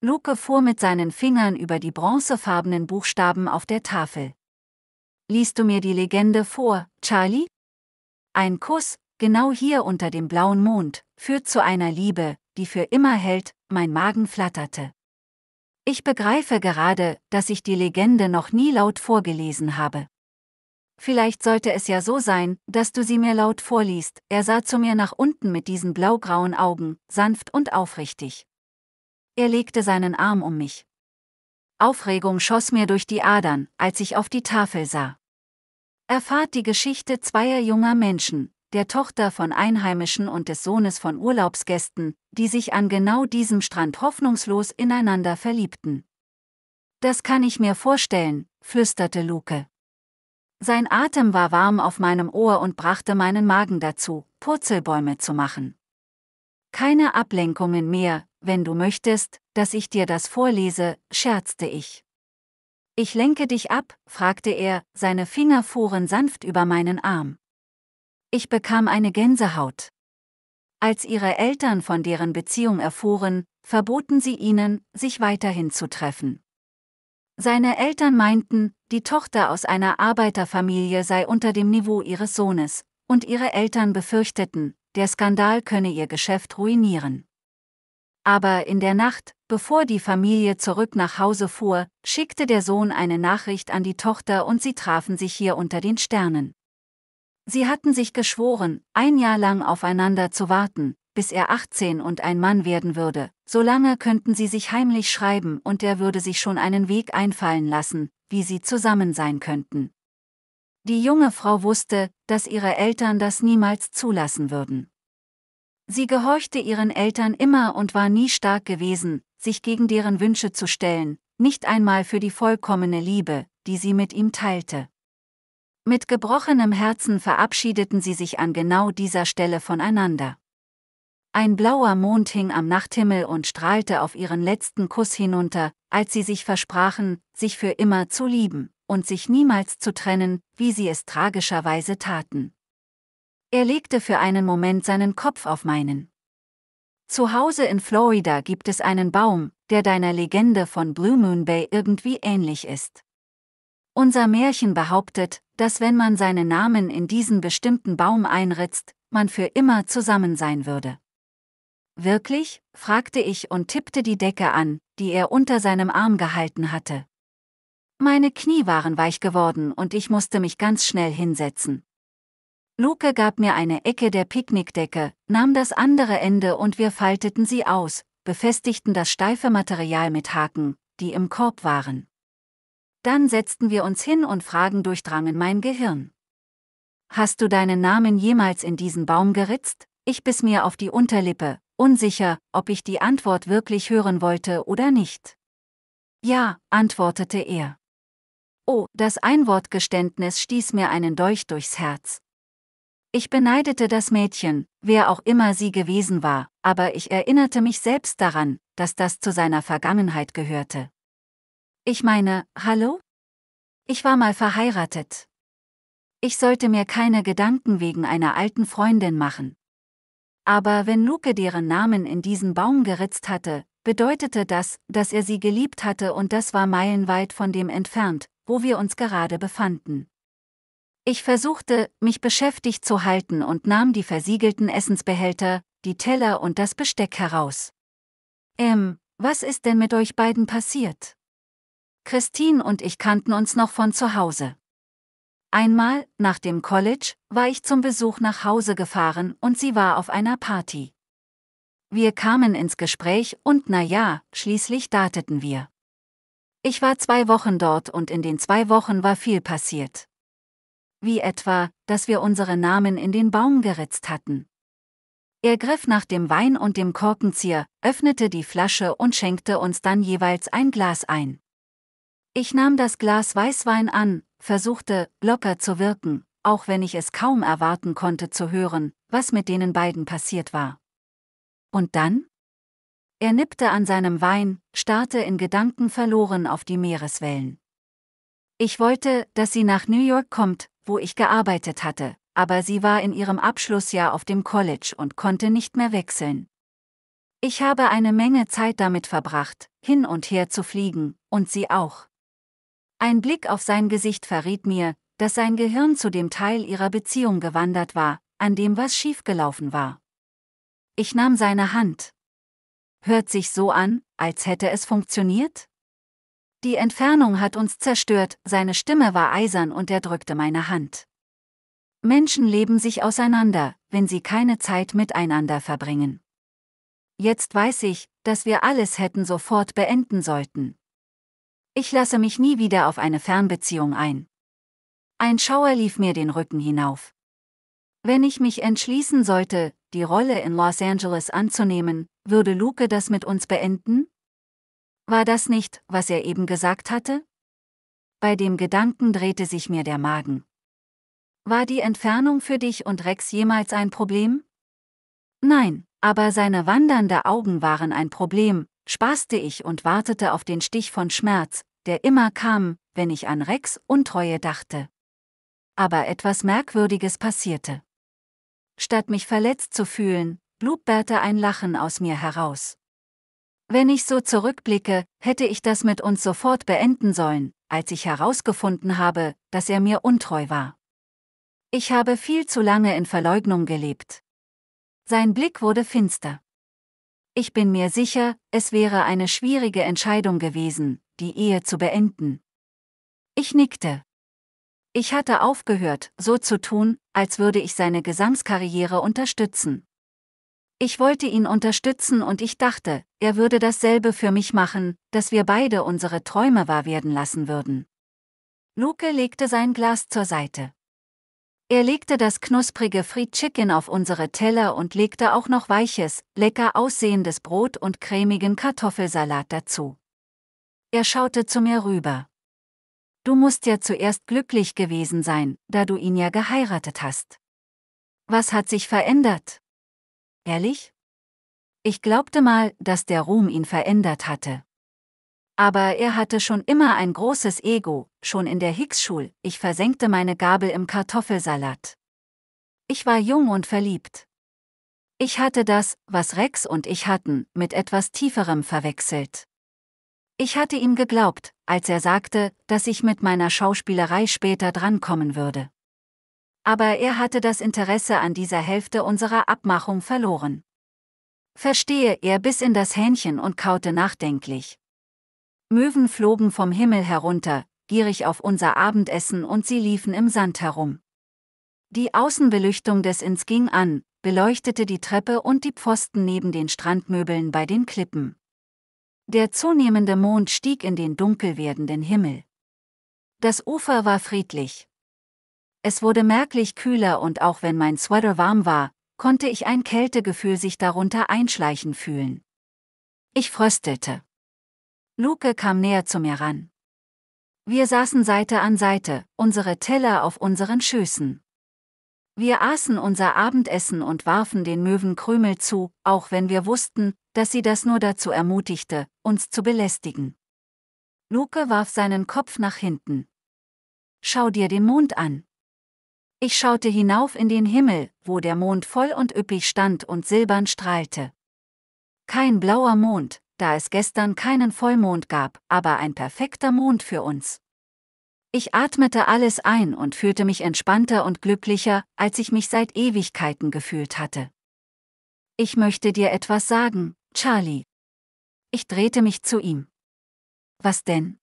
Luke fuhr mit seinen Fingern über die bronzefarbenen Buchstaben auf der Tafel. Liest du mir die Legende vor, Charlie? Ein Kuss, genau hier unter dem blauen Mond, führt zu einer Liebe, die für immer hält, mein Magen flatterte. Ich begreife gerade, dass ich die Legende noch nie laut vorgelesen habe. Vielleicht sollte es ja so sein, dass du sie mir laut vorliest, er sah zu mir nach unten mit diesen blaugrauen Augen, sanft und aufrichtig. Er legte seinen Arm um mich. Aufregung schoss mir durch die Adern, als ich auf die Tafel sah. Erfahrt die Geschichte zweier junger Menschen, der Tochter von Einheimischen und des Sohnes von Urlaubsgästen, die sich an genau diesem Strand hoffnungslos ineinander verliebten. Das kann ich mir vorstellen, flüsterte Luke. Sein Atem war warm auf meinem Ohr und brachte meinen Magen dazu, Purzelbäume zu machen. Keine Ablenkungen mehr, wenn du möchtest, dass ich dir das vorlese, scherzte ich. Ich lenke dich ab, fragte er, seine Finger fuhren sanft über meinen Arm. Ich bekam eine Gänsehaut. Als ihre Eltern von deren Beziehung erfuhren, verboten sie ihnen, sich weiterhin zu treffen. Seine Eltern meinten, die Tochter aus einer Arbeiterfamilie sei unter dem Niveau ihres Sohnes, und ihre Eltern befürchteten, der Skandal könne ihr Geschäft ruinieren. Aber in der Nacht, bevor die Familie zurück nach Hause fuhr, schickte der Sohn eine Nachricht an die Tochter und sie trafen sich hier unter den Sternen. Sie hatten sich geschworen, ein Jahr lang aufeinander zu warten, bis er 18 und ein Mann werden würde, solange könnten sie sich heimlich schreiben und er würde sich schon einen Weg einfallen lassen, wie sie zusammen sein könnten. Die junge Frau wusste, dass ihre Eltern das niemals zulassen würden. Sie gehorchte ihren Eltern immer und war nie stark gewesen, sich gegen deren Wünsche zu stellen, nicht einmal für die vollkommene Liebe, die sie mit ihm teilte. Mit gebrochenem Herzen verabschiedeten sie sich an genau dieser Stelle voneinander. Ein blauer Mond hing am Nachthimmel und strahlte auf ihren letzten Kuss hinunter, als sie sich versprachen, sich für immer zu lieben und sich niemals zu trennen, wie sie es tragischerweise taten. Er legte für einen Moment seinen Kopf auf meinen. Zu Hause in Florida gibt es einen Baum, der deiner Legende von Blue Moon Bay irgendwie ähnlich ist. Unser Märchen behauptet, dass wenn man seinen Namen in diesen bestimmten Baum einritzt, man für immer zusammen sein würde. Wirklich? fragte ich und tippte die Decke an, die er unter seinem Arm gehalten hatte. Meine Knie waren weich geworden und ich musste mich ganz schnell hinsetzen. Luke gab mir eine Ecke der Picknickdecke, nahm das andere Ende und wir falteten sie aus, befestigten das steife Material mit Haken, die im Korb waren. Dann setzten wir uns hin und Fragen durchdrangen mein Gehirn. Hast du deinen Namen jemals in diesen Baum geritzt? Ich biss mir auf die Unterlippe, unsicher, ob ich die Antwort wirklich hören wollte oder nicht. Ja, antwortete er. Oh, das Einwortgeständnis stieß mir einen Dolch durchs Herz. Ich beneidete das Mädchen, wer auch immer sie gewesen war, aber ich erinnerte mich selbst daran, dass das zu seiner Vergangenheit gehörte. Ich meine, hallo? Ich war mal verheiratet. Ich sollte mir keine Gedanken wegen einer alten Freundin machen. Aber wenn Luke deren Namen in diesen Baum geritzt hatte, bedeutete das, dass er sie geliebt hatte und das war meilenweit von dem entfernt, wo wir uns gerade befanden. Ich versuchte, mich beschäftigt zu halten und nahm die versiegelten Essensbehälter, die Teller und das Besteck heraus. Ähm, was ist denn mit euch beiden passiert? Christine und ich kannten uns noch von zu Hause. Einmal, nach dem College, war ich zum Besuch nach Hause gefahren und sie war auf einer Party. Wir kamen ins Gespräch und na ja, schließlich dateten wir. Ich war zwei Wochen dort und in den zwei Wochen war viel passiert. Wie etwa, dass wir unsere Namen in den Baum geritzt hatten. Er griff nach dem Wein und dem Korkenzieher, öffnete die Flasche und schenkte uns dann jeweils ein Glas ein. Ich nahm das Glas Weißwein an, versuchte, locker zu wirken, auch wenn ich es kaum erwarten konnte zu hören, was mit denen beiden passiert war. Und dann? Er nippte an seinem Wein, starrte in Gedanken verloren auf die Meereswellen. Ich wollte, dass sie nach New York kommt, wo ich gearbeitet hatte, aber sie war in ihrem Abschlussjahr auf dem College und konnte nicht mehr wechseln. Ich habe eine Menge Zeit damit verbracht, hin und her zu fliegen, und sie auch. Ein Blick auf sein Gesicht verriet mir, dass sein Gehirn zu dem Teil ihrer Beziehung gewandert war, an dem was schiefgelaufen war. Ich nahm seine Hand. Hört sich so an, als hätte es funktioniert? Die Entfernung hat uns zerstört, seine Stimme war eisern und er drückte meine Hand. Menschen leben sich auseinander, wenn sie keine Zeit miteinander verbringen. Jetzt weiß ich, dass wir alles hätten sofort beenden sollten. Ich lasse mich nie wieder auf eine Fernbeziehung ein. Ein Schauer lief mir den Rücken hinauf. Wenn ich mich entschließen sollte, die Rolle in Los Angeles anzunehmen, würde Luke das mit uns beenden? War das nicht, was er eben gesagt hatte? Bei dem Gedanken drehte sich mir der Magen. War die Entfernung für dich und Rex jemals ein Problem? Nein, aber seine wandernden Augen waren ein Problem, spaßte ich und wartete auf den Stich von Schmerz, der immer kam, wenn ich an Rex Untreue dachte. Aber etwas Merkwürdiges passierte. Statt mich verletzt zu fühlen, blub Berthe ein Lachen aus mir heraus. Wenn ich so zurückblicke, hätte ich das mit uns sofort beenden sollen, als ich herausgefunden habe, dass er mir untreu war. Ich habe viel zu lange in Verleugnung gelebt. Sein Blick wurde finster. Ich bin mir sicher, es wäre eine schwierige Entscheidung gewesen, die Ehe zu beenden. Ich nickte. Ich hatte aufgehört, so zu tun, als würde ich seine Gesangskarriere unterstützen. Ich wollte ihn unterstützen und ich dachte, er würde dasselbe für mich machen, dass wir beide unsere Träume wahr werden lassen würden. Luke legte sein Glas zur Seite. Er legte das knusprige Fried Chicken auf unsere Teller und legte auch noch weiches, lecker aussehendes Brot und cremigen Kartoffelsalat dazu. Er schaute zu mir rüber. Du musst ja zuerst glücklich gewesen sein, da du ihn ja geheiratet hast. Was hat sich verändert? Ehrlich? Ich glaubte mal, dass der Ruhm ihn verändert hatte. Aber er hatte schon immer ein großes Ego, schon in der hicks Hicksschul, ich versenkte meine Gabel im Kartoffelsalat. Ich war jung und verliebt. Ich hatte das, was Rex und ich hatten, mit etwas Tieferem verwechselt. Ich hatte ihm geglaubt, als er sagte, dass ich mit meiner Schauspielerei später drankommen würde. Aber er hatte das Interesse an dieser Hälfte unserer Abmachung verloren. Verstehe er bis in das Hähnchen und kaute nachdenklich. Möwen flogen vom Himmel herunter, gierig auf unser Abendessen und sie liefen im Sand herum. Die Außenbelüchtung des Inns ging an, beleuchtete die Treppe und die Pfosten neben den Strandmöbeln bei den Klippen. Der zunehmende Mond stieg in den dunkel werdenden Himmel. Das Ufer war friedlich. Es wurde merklich kühler und auch wenn mein Sweater warm war, konnte ich ein Kältegefühl sich darunter einschleichen fühlen. Ich fröstelte. Luke kam näher zu mir ran. Wir saßen Seite an Seite, unsere Teller auf unseren Schößen. Wir aßen unser Abendessen und warfen den Möwen Krümel zu, auch wenn wir wussten, dass sie das nur dazu ermutigte, uns zu belästigen. Luke warf seinen Kopf nach hinten. Schau dir den Mond an. Ich schaute hinauf in den Himmel, wo der Mond voll und üppig stand und silbern strahlte. Kein blauer Mond, da es gestern keinen Vollmond gab, aber ein perfekter Mond für uns. Ich atmete alles ein und fühlte mich entspannter und glücklicher, als ich mich seit Ewigkeiten gefühlt hatte. Ich möchte dir etwas sagen, Charlie. Ich drehte mich zu ihm. Was denn?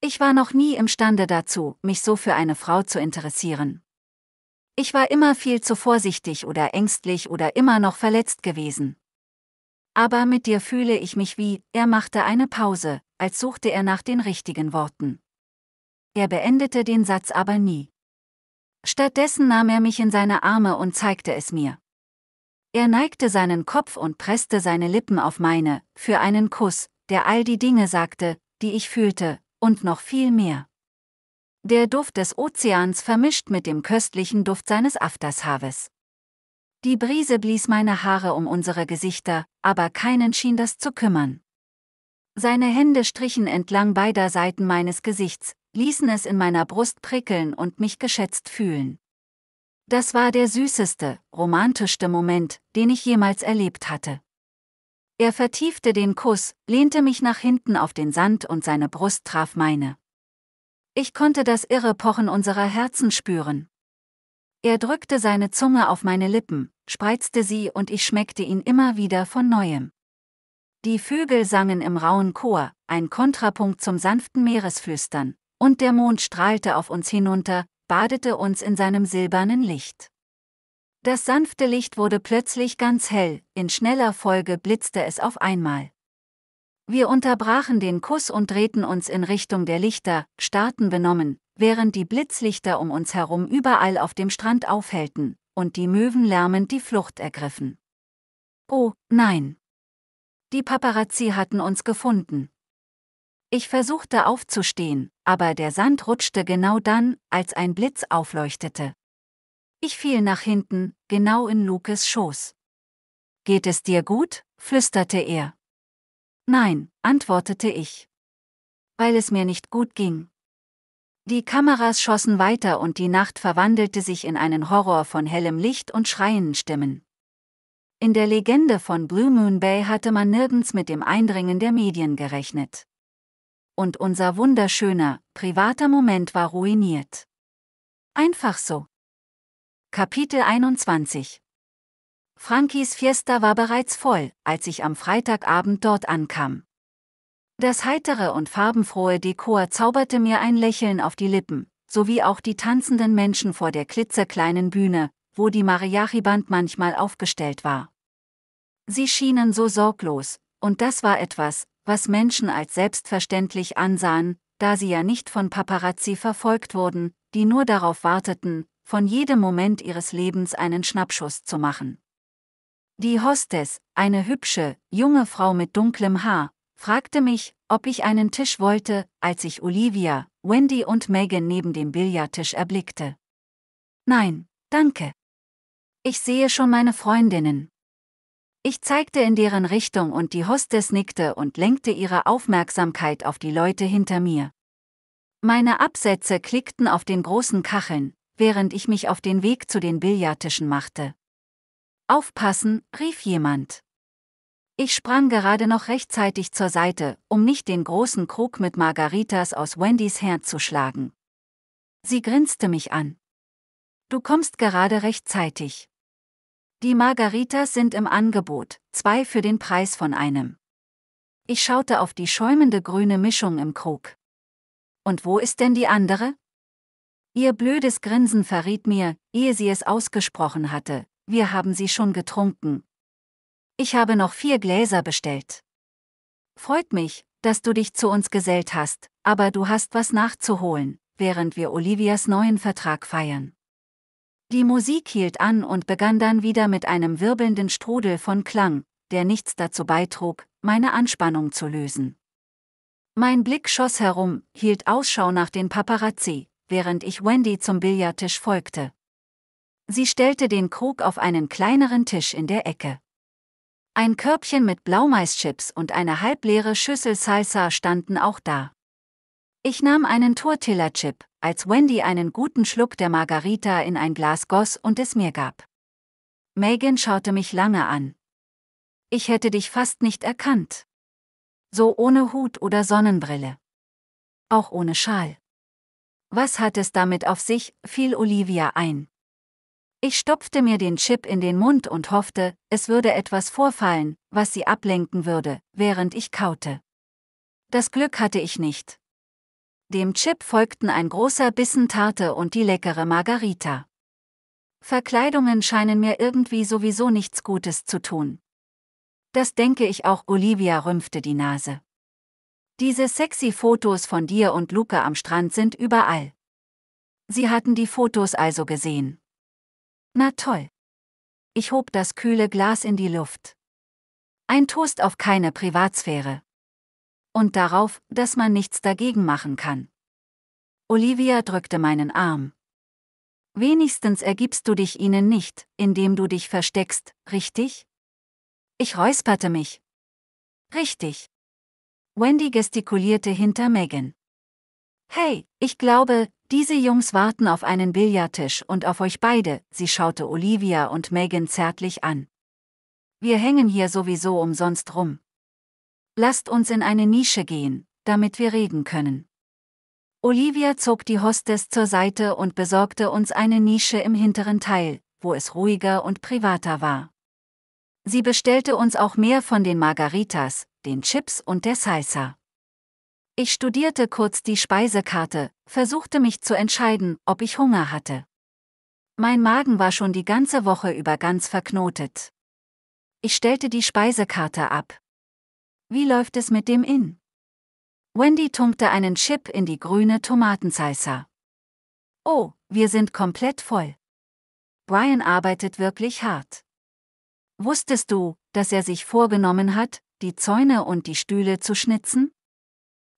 Ich war noch nie imstande dazu, mich so für eine Frau zu interessieren. Ich war immer viel zu vorsichtig oder ängstlich oder immer noch verletzt gewesen. Aber mit dir fühle ich mich wie, er machte eine Pause, als suchte er nach den richtigen Worten. Er beendete den Satz aber nie. Stattdessen nahm er mich in seine Arme und zeigte es mir. Er neigte seinen Kopf und presste seine Lippen auf meine, für einen Kuss, der all die Dinge sagte, die ich fühlte, und noch viel mehr. Der Duft des Ozeans vermischt mit dem köstlichen Duft seines Aftershaves. Die Brise blies meine Haare um unsere Gesichter, aber keinen schien das zu kümmern. Seine Hände strichen entlang beider Seiten meines Gesichts, ließen es in meiner Brust prickeln und mich geschätzt fühlen. Das war der süßeste, romantischste Moment, den ich jemals erlebt hatte. Er vertiefte den Kuss, lehnte mich nach hinten auf den Sand und seine Brust traf meine. Ich konnte das irre Pochen unserer Herzen spüren. Er drückte seine Zunge auf meine Lippen, spreizte sie und ich schmeckte ihn immer wieder von neuem. Die Vögel sangen im rauen Chor, ein Kontrapunkt zum sanften Meeresflüstern, und der Mond strahlte auf uns hinunter, badete uns in seinem silbernen Licht. Das sanfte Licht wurde plötzlich ganz hell, in schneller Folge blitzte es auf einmal. Wir unterbrachen den Kuss und drehten uns in Richtung der Lichter, starrten benommen, während die Blitzlichter um uns herum überall auf dem Strand aufhellten und die Möwen lärmend die Flucht ergriffen. Oh, nein. Die Paparazzi hatten uns gefunden. Ich versuchte aufzustehen, aber der Sand rutschte genau dann, als ein Blitz aufleuchtete. Ich fiel nach hinten, genau in Lukes Schoß. Geht es dir gut? flüsterte er. Nein, antwortete ich. Weil es mir nicht gut ging. Die Kameras schossen weiter und die Nacht verwandelte sich in einen Horror von hellem Licht und schreienden Stimmen. In der Legende von Blue Moon Bay hatte man nirgends mit dem Eindringen der Medien gerechnet und unser wunderschöner, privater Moment war ruiniert. Einfach so. Kapitel 21 Frankies Fiesta war bereits voll, als ich am Freitagabend dort ankam. Das heitere und farbenfrohe Dekor zauberte mir ein Lächeln auf die Lippen, sowie auch die tanzenden Menschen vor der klitzekleinen Bühne, wo die Mariachi-Band manchmal aufgestellt war. Sie schienen so sorglos, und das war etwas, was Menschen als selbstverständlich ansahen, da sie ja nicht von Paparazzi verfolgt wurden, die nur darauf warteten, von jedem Moment ihres Lebens einen Schnappschuss zu machen. Die Hostess, eine hübsche, junge Frau mit dunklem Haar, fragte mich, ob ich einen Tisch wollte, als ich Olivia, Wendy und Megan neben dem Billardtisch erblickte. Nein, danke. Ich sehe schon meine Freundinnen. Ich zeigte in deren Richtung und die Hostess nickte und lenkte ihre Aufmerksamkeit auf die Leute hinter mir. Meine Absätze klickten auf den großen Kacheln, während ich mich auf den Weg zu den Billardtischen machte. Aufpassen, rief jemand. Ich sprang gerade noch rechtzeitig zur Seite, um nicht den großen Krug mit Margaritas aus Wendys Herd zu schlagen. Sie grinste mich an. Du kommst gerade rechtzeitig. Die Margaritas sind im Angebot, zwei für den Preis von einem. Ich schaute auf die schäumende grüne Mischung im Krug. Und wo ist denn die andere? Ihr blödes Grinsen verriet mir, ehe sie es ausgesprochen hatte, wir haben sie schon getrunken. Ich habe noch vier Gläser bestellt. Freut mich, dass du dich zu uns gesellt hast, aber du hast was nachzuholen, während wir Olivias neuen Vertrag feiern. Die Musik hielt an und begann dann wieder mit einem wirbelnden Strudel von Klang, der nichts dazu beitrug, meine Anspannung zu lösen. Mein Blick schoss herum, hielt Ausschau nach den Paparazzi, während ich Wendy zum Billardtisch folgte. Sie stellte den Krug auf einen kleineren Tisch in der Ecke. Ein Körbchen mit Blaumaischips und eine halbleere Schüssel Salsa standen auch da. Ich nahm einen Tortilla-Chip, als Wendy einen guten Schluck der Margarita in ein Glas goss und es mir gab. Megan schaute mich lange an. Ich hätte dich fast nicht erkannt. So ohne Hut oder Sonnenbrille. Auch ohne Schal. Was hat es damit auf sich, fiel Olivia ein. Ich stopfte mir den Chip in den Mund und hoffte, es würde etwas vorfallen, was sie ablenken würde, während ich kaute. Das Glück hatte ich nicht, dem Chip folgten ein großer Bissen Tarte und die leckere Margarita. Verkleidungen scheinen mir irgendwie sowieso nichts Gutes zu tun. Das denke ich auch, Olivia rümpfte die Nase. Diese sexy Fotos von dir und Luca am Strand sind überall. Sie hatten die Fotos also gesehen. Na toll. Ich hob das kühle Glas in die Luft. Ein Toast auf keine Privatsphäre. Und darauf, dass man nichts dagegen machen kann. Olivia drückte meinen Arm. Wenigstens ergibst du dich ihnen nicht, indem du dich versteckst, richtig? Ich räusperte mich. Richtig. Wendy gestikulierte hinter Megan. Hey, ich glaube, diese Jungs warten auf einen Billardtisch und auf euch beide, sie schaute Olivia und Megan zärtlich an. Wir hängen hier sowieso umsonst rum. Lasst uns in eine Nische gehen, damit wir reden können. Olivia zog die Hostess zur Seite und besorgte uns eine Nische im hinteren Teil, wo es ruhiger und privater war. Sie bestellte uns auch mehr von den Margaritas, den Chips und der Salsa. Ich studierte kurz die Speisekarte, versuchte mich zu entscheiden, ob ich Hunger hatte. Mein Magen war schon die ganze Woche über ganz verknotet. Ich stellte die Speisekarte ab. Wie läuft es mit dem Inn? Wendy tunkte einen Chip in die grüne Tomatensalsa. Oh, wir sind komplett voll. Brian arbeitet wirklich hart. Wusstest du, dass er sich vorgenommen hat, die Zäune und die Stühle zu schnitzen?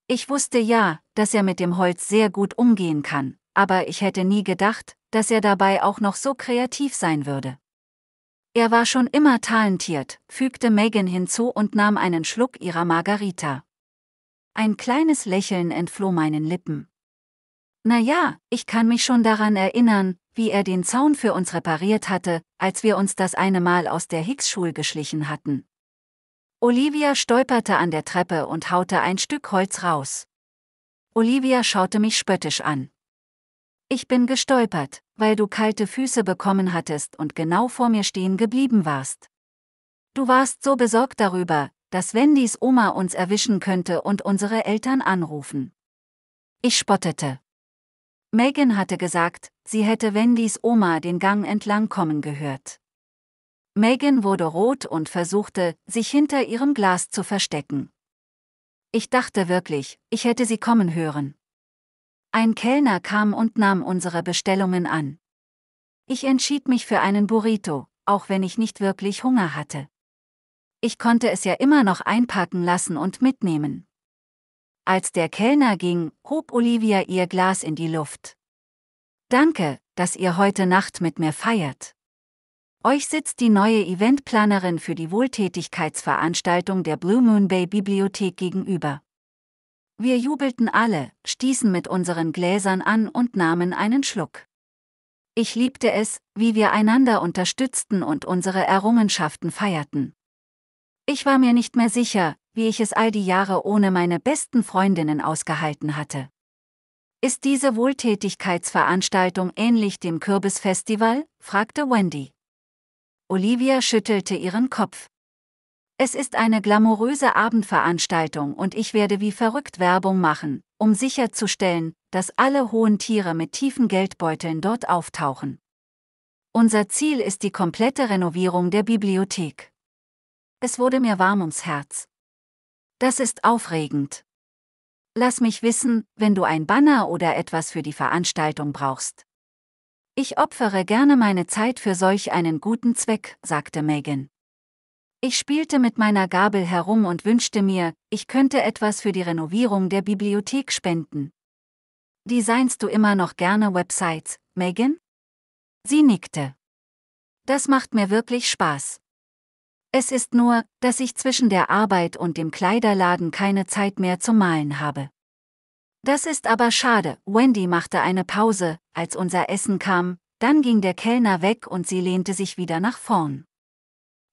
Ich wusste ja, dass er mit dem Holz sehr gut umgehen kann, aber ich hätte nie gedacht, dass er dabei auch noch so kreativ sein würde. Er war schon immer talentiert, fügte Megan hinzu und nahm einen Schluck ihrer Margarita. Ein kleines Lächeln entfloh meinen Lippen. Na ja, ich kann mich schon daran erinnern, wie er den Zaun für uns repariert hatte, als wir uns das eine Mal aus der Hicks-Schule geschlichen hatten. Olivia stolperte an der Treppe und haute ein Stück Holz raus. Olivia schaute mich spöttisch an. Ich bin gestolpert, weil du kalte Füße bekommen hattest und genau vor mir stehen geblieben warst. Du warst so besorgt darüber, dass Wendys Oma uns erwischen könnte und unsere Eltern anrufen. Ich spottete. Megan hatte gesagt, sie hätte Wendys Oma den Gang entlang kommen gehört. Megan wurde rot und versuchte, sich hinter ihrem Glas zu verstecken. Ich dachte wirklich, ich hätte sie kommen hören. Ein Kellner kam und nahm unsere Bestellungen an. Ich entschied mich für einen Burrito, auch wenn ich nicht wirklich Hunger hatte. Ich konnte es ja immer noch einpacken lassen und mitnehmen. Als der Kellner ging, hob Olivia ihr Glas in die Luft. Danke, dass ihr heute Nacht mit mir feiert. Euch sitzt die neue Eventplanerin für die Wohltätigkeitsveranstaltung der Blue Moon Bay Bibliothek gegenüber. Wir jubelten alle, stießen mit unseren Gläsern an und nahmen einen Schluck. Ich liebte es, wie wir einander unterstützten und unsere Errungenschaften feierten. Ich war mir nicht mehr sicher, wie ich es all die Jahre ohne meine besten Freundinnen ausgehalten hatte. Ist diese Wohltätigkeitsveranstaltung ähnlich dem Kürbisfestival? fragte Wendy. Olivia schüttelte ihren Kopf. Es ist eine glamouröse Abendveranstaltung und ich werde wie verrückt Werbung machen, um sicherzustellen, dass alle hohen Tiere mit tiefen Geldbeuteln dort auftauchen. Unser Ziel ist die komplette Renovierung der Bibliothek. Es wurde mir warm ums Herz. Das ist aufregend. Lass mich wissen, wenn du ein Banner oder etwas für die Veranstaltung brauchst. Ich opfere gerne meine Zeit für solch einen guten Zweck, sagte Megan. Ich spielte mit meiner Gabel herum und wünschte mir, ich könnte etwas für die Renovierung der Bibliothek spenden. Designst du immer noch gerne Websites, Megan? Sie nickte. Das macht mir wirklich Spaß. Es ist nur, dass ich zwischen der Arbeit und dem Kleiderladen keine Zeit mehr zum Malen habe. Das ist aber schade, Wendy machte eine Pause, als unser Essen kam, dann ging der Kellner weg und sie lehnte sich wieder nach vorn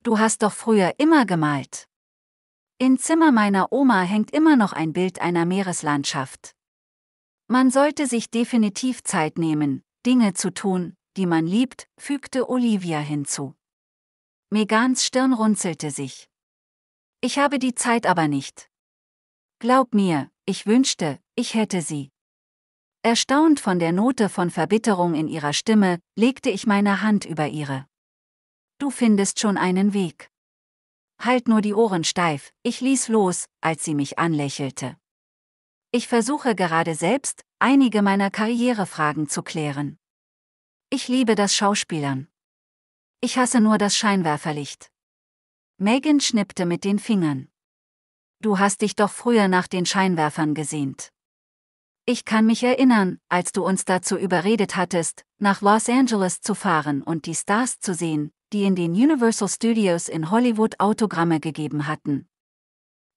du hast doch früher immer gemalt. Im Zimmer meiner Oma hängt immer noch ein Bild einer Meereslandschaft. Man sollte sich definitiv Zeit nehmen, Dinge zu tun, die man liebt, fügte Olivia hinzu. Megans Stirn runzelte sich. Ich habe die Zeit aber nicht. Glaub mir, ich wünschte, ich hätte sie. Erstaunt von der Note von Verbitterung in ihrer Stimme, legte ich meine Hand über ihre. Du findest schon einen Weg. Halt nur die Ohren steif, ich ließ los, als sie mich anlächelte. Ich versuche gerade selbst, einige meiner Karrierefragen zu klären. Ich liebe das Schauspielern. Ich hasse nur das Scheinwerferlicht. Megan schnippte mit den Fingern. Du hast dich doch früher nach den Scheinwerfern gesehnt. Ich kann mich erinnern, als du uns dazu überredet hattest, nach Los Angeles zu fahren und die Stars zu sehen, die in den Universal Studios in Hollywood Autogramme gegeben hatten.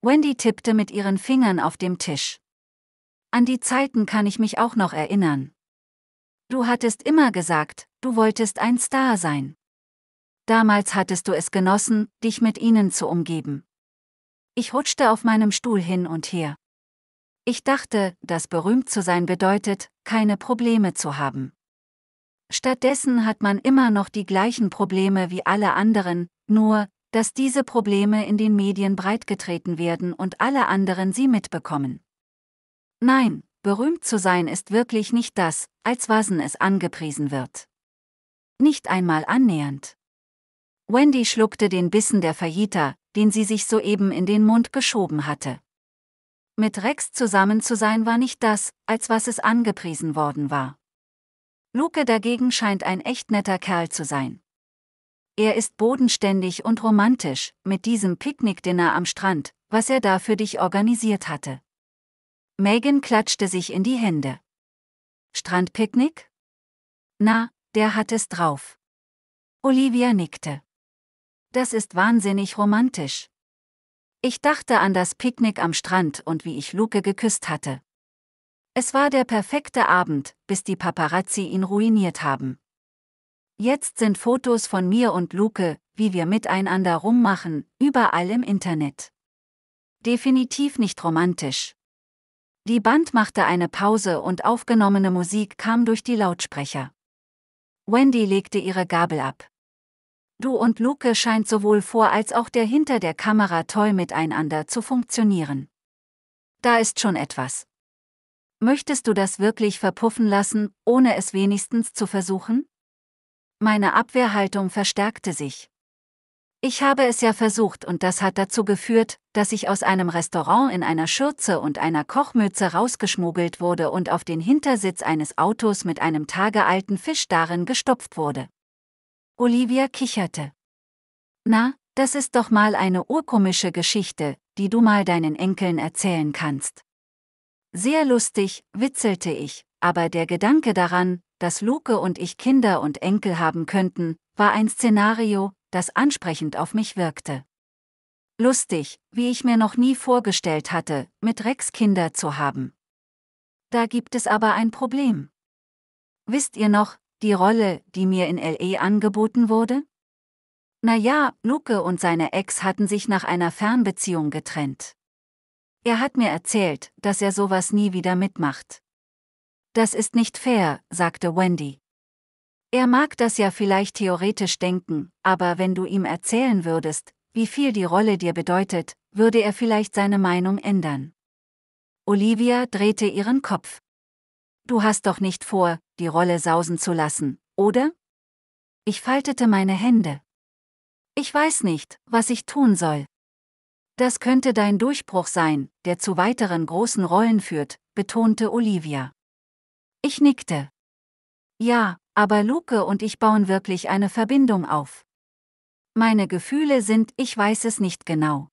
Wendy tippte mit ihren Fingern auf dem Tisch. An die Zeiten kann ich mich auch noch erinnern. Du hattest immer gesagt, du wolltest ein Star sein. Damals hattest du es genossen, dich mit ihnen zu umgeben. Ich rutschte auf meinem Stuhl hin und her. Ich dachte, dass berühmt zu sein bedeutet, keine Probleme zu haben. Stattdessen hat man immer noch die gleichen Probleme wie alle anderen, nur, dass diese Probleme in den Medien breitgetreten werden und alle anderen sie mitbekommen. Nein, berühmt zu sein ist wirklich nicht das, als wasen es angepriesen wird. Nicht einmal annähernd. Wendy schluckte den Bissen der Fajita, den sie sich soeben in den Mund geschoben hatte. Mit Rex zusammen zu sein war nicht das, als was es angepriesen worden war. Luke dagegen scheint ein echt netter Kerl zu sein. Er ist bodenständig und romantisch, mit diesem Picknickdinner am Strand, was er da für dich organisiert hatte. Megan klatschte sich in die Hände. Strandpicknick? Na, der hat es drauf. Olivia nickte. Das ist wahnsinnig romantisch. Ich dachte an das Picknick am Strand und wie ich Luke geküsst hatte. Es war der perfekte Abend, bis die Paparazzi ihn ruiniert haben. Jetzt sind Fotos von mir und Luke, wie wir miteinander rummachen, überall im Internet. Definitiv nicht romantisch. Die Band machte eine Pause und aufgenommene Musik kam durch die Lautsprecher. Wendy legte ihre Gabel ab. Du und Luke scheint sowohl vor als auch der hinter der Kamera toll miteinander zu funktionieren. Da ist schon etwas. Möchtest du das wirklich verpuffen lassen, ohne es wenigstens zu versuchen? Meine Abwehrhaltung verstärkte sich. Ich habe es ja versucht und das hat dazu geführt, dass ich aus einem Restaurant in einer Schürze und einer Kochmütze rausgeschmuggelt wurde und auf den Hintersitz eines Autos mit einem tagealten Fisch darin gestopft wurde. Olivia kicherte. Na, das ist doch mal eine urkomische Geschichte, die du mal deinen Enkeln erzählen kannst. Sehr lustig, witzelte ich, aber der Gedanke daran, dass Luke und ich Kinder und Enkel haben könnten, war ein Szenario, das ansprechend auf mich wirkte. Lustig, wie ich mir noch nie vorgestellt hatte, mit Rex Kinder zu haben. Da gibt es aber ein Problem. Wisst ihr noch, die Rolle, die mir in LE angeboten wurde? Na ja, Luke und seine Ex hatten sich nach einer Fernbeziehung getrennt. Er hat mir erzählt, dass er sowas nie wieder mitmacht. Das ist nicht fair, sagte Wendy. Er mag das ja vielleicht theoretisch denken, aber wenn du ihm erzählen würdest, wie viel die Rolle dir bedeutet, würde er vielleicht seine Meinung ändern. Olivia drehte ihren Kopf. Du hast doch nicht vor, die Rolle sausen zu lassen, oder? Ich faltete meine Hände. Ich weiß nicht, was ich tun soll. Das könnte dein Durchbruch sein, der zu weiteren großen Rollen führt, betonte Olivia. Ich nickte. Ja, aber Luke und ich bauen wirklich eine Verbindung auf. Meine Gefühle sind, ich weiß es nicht genau.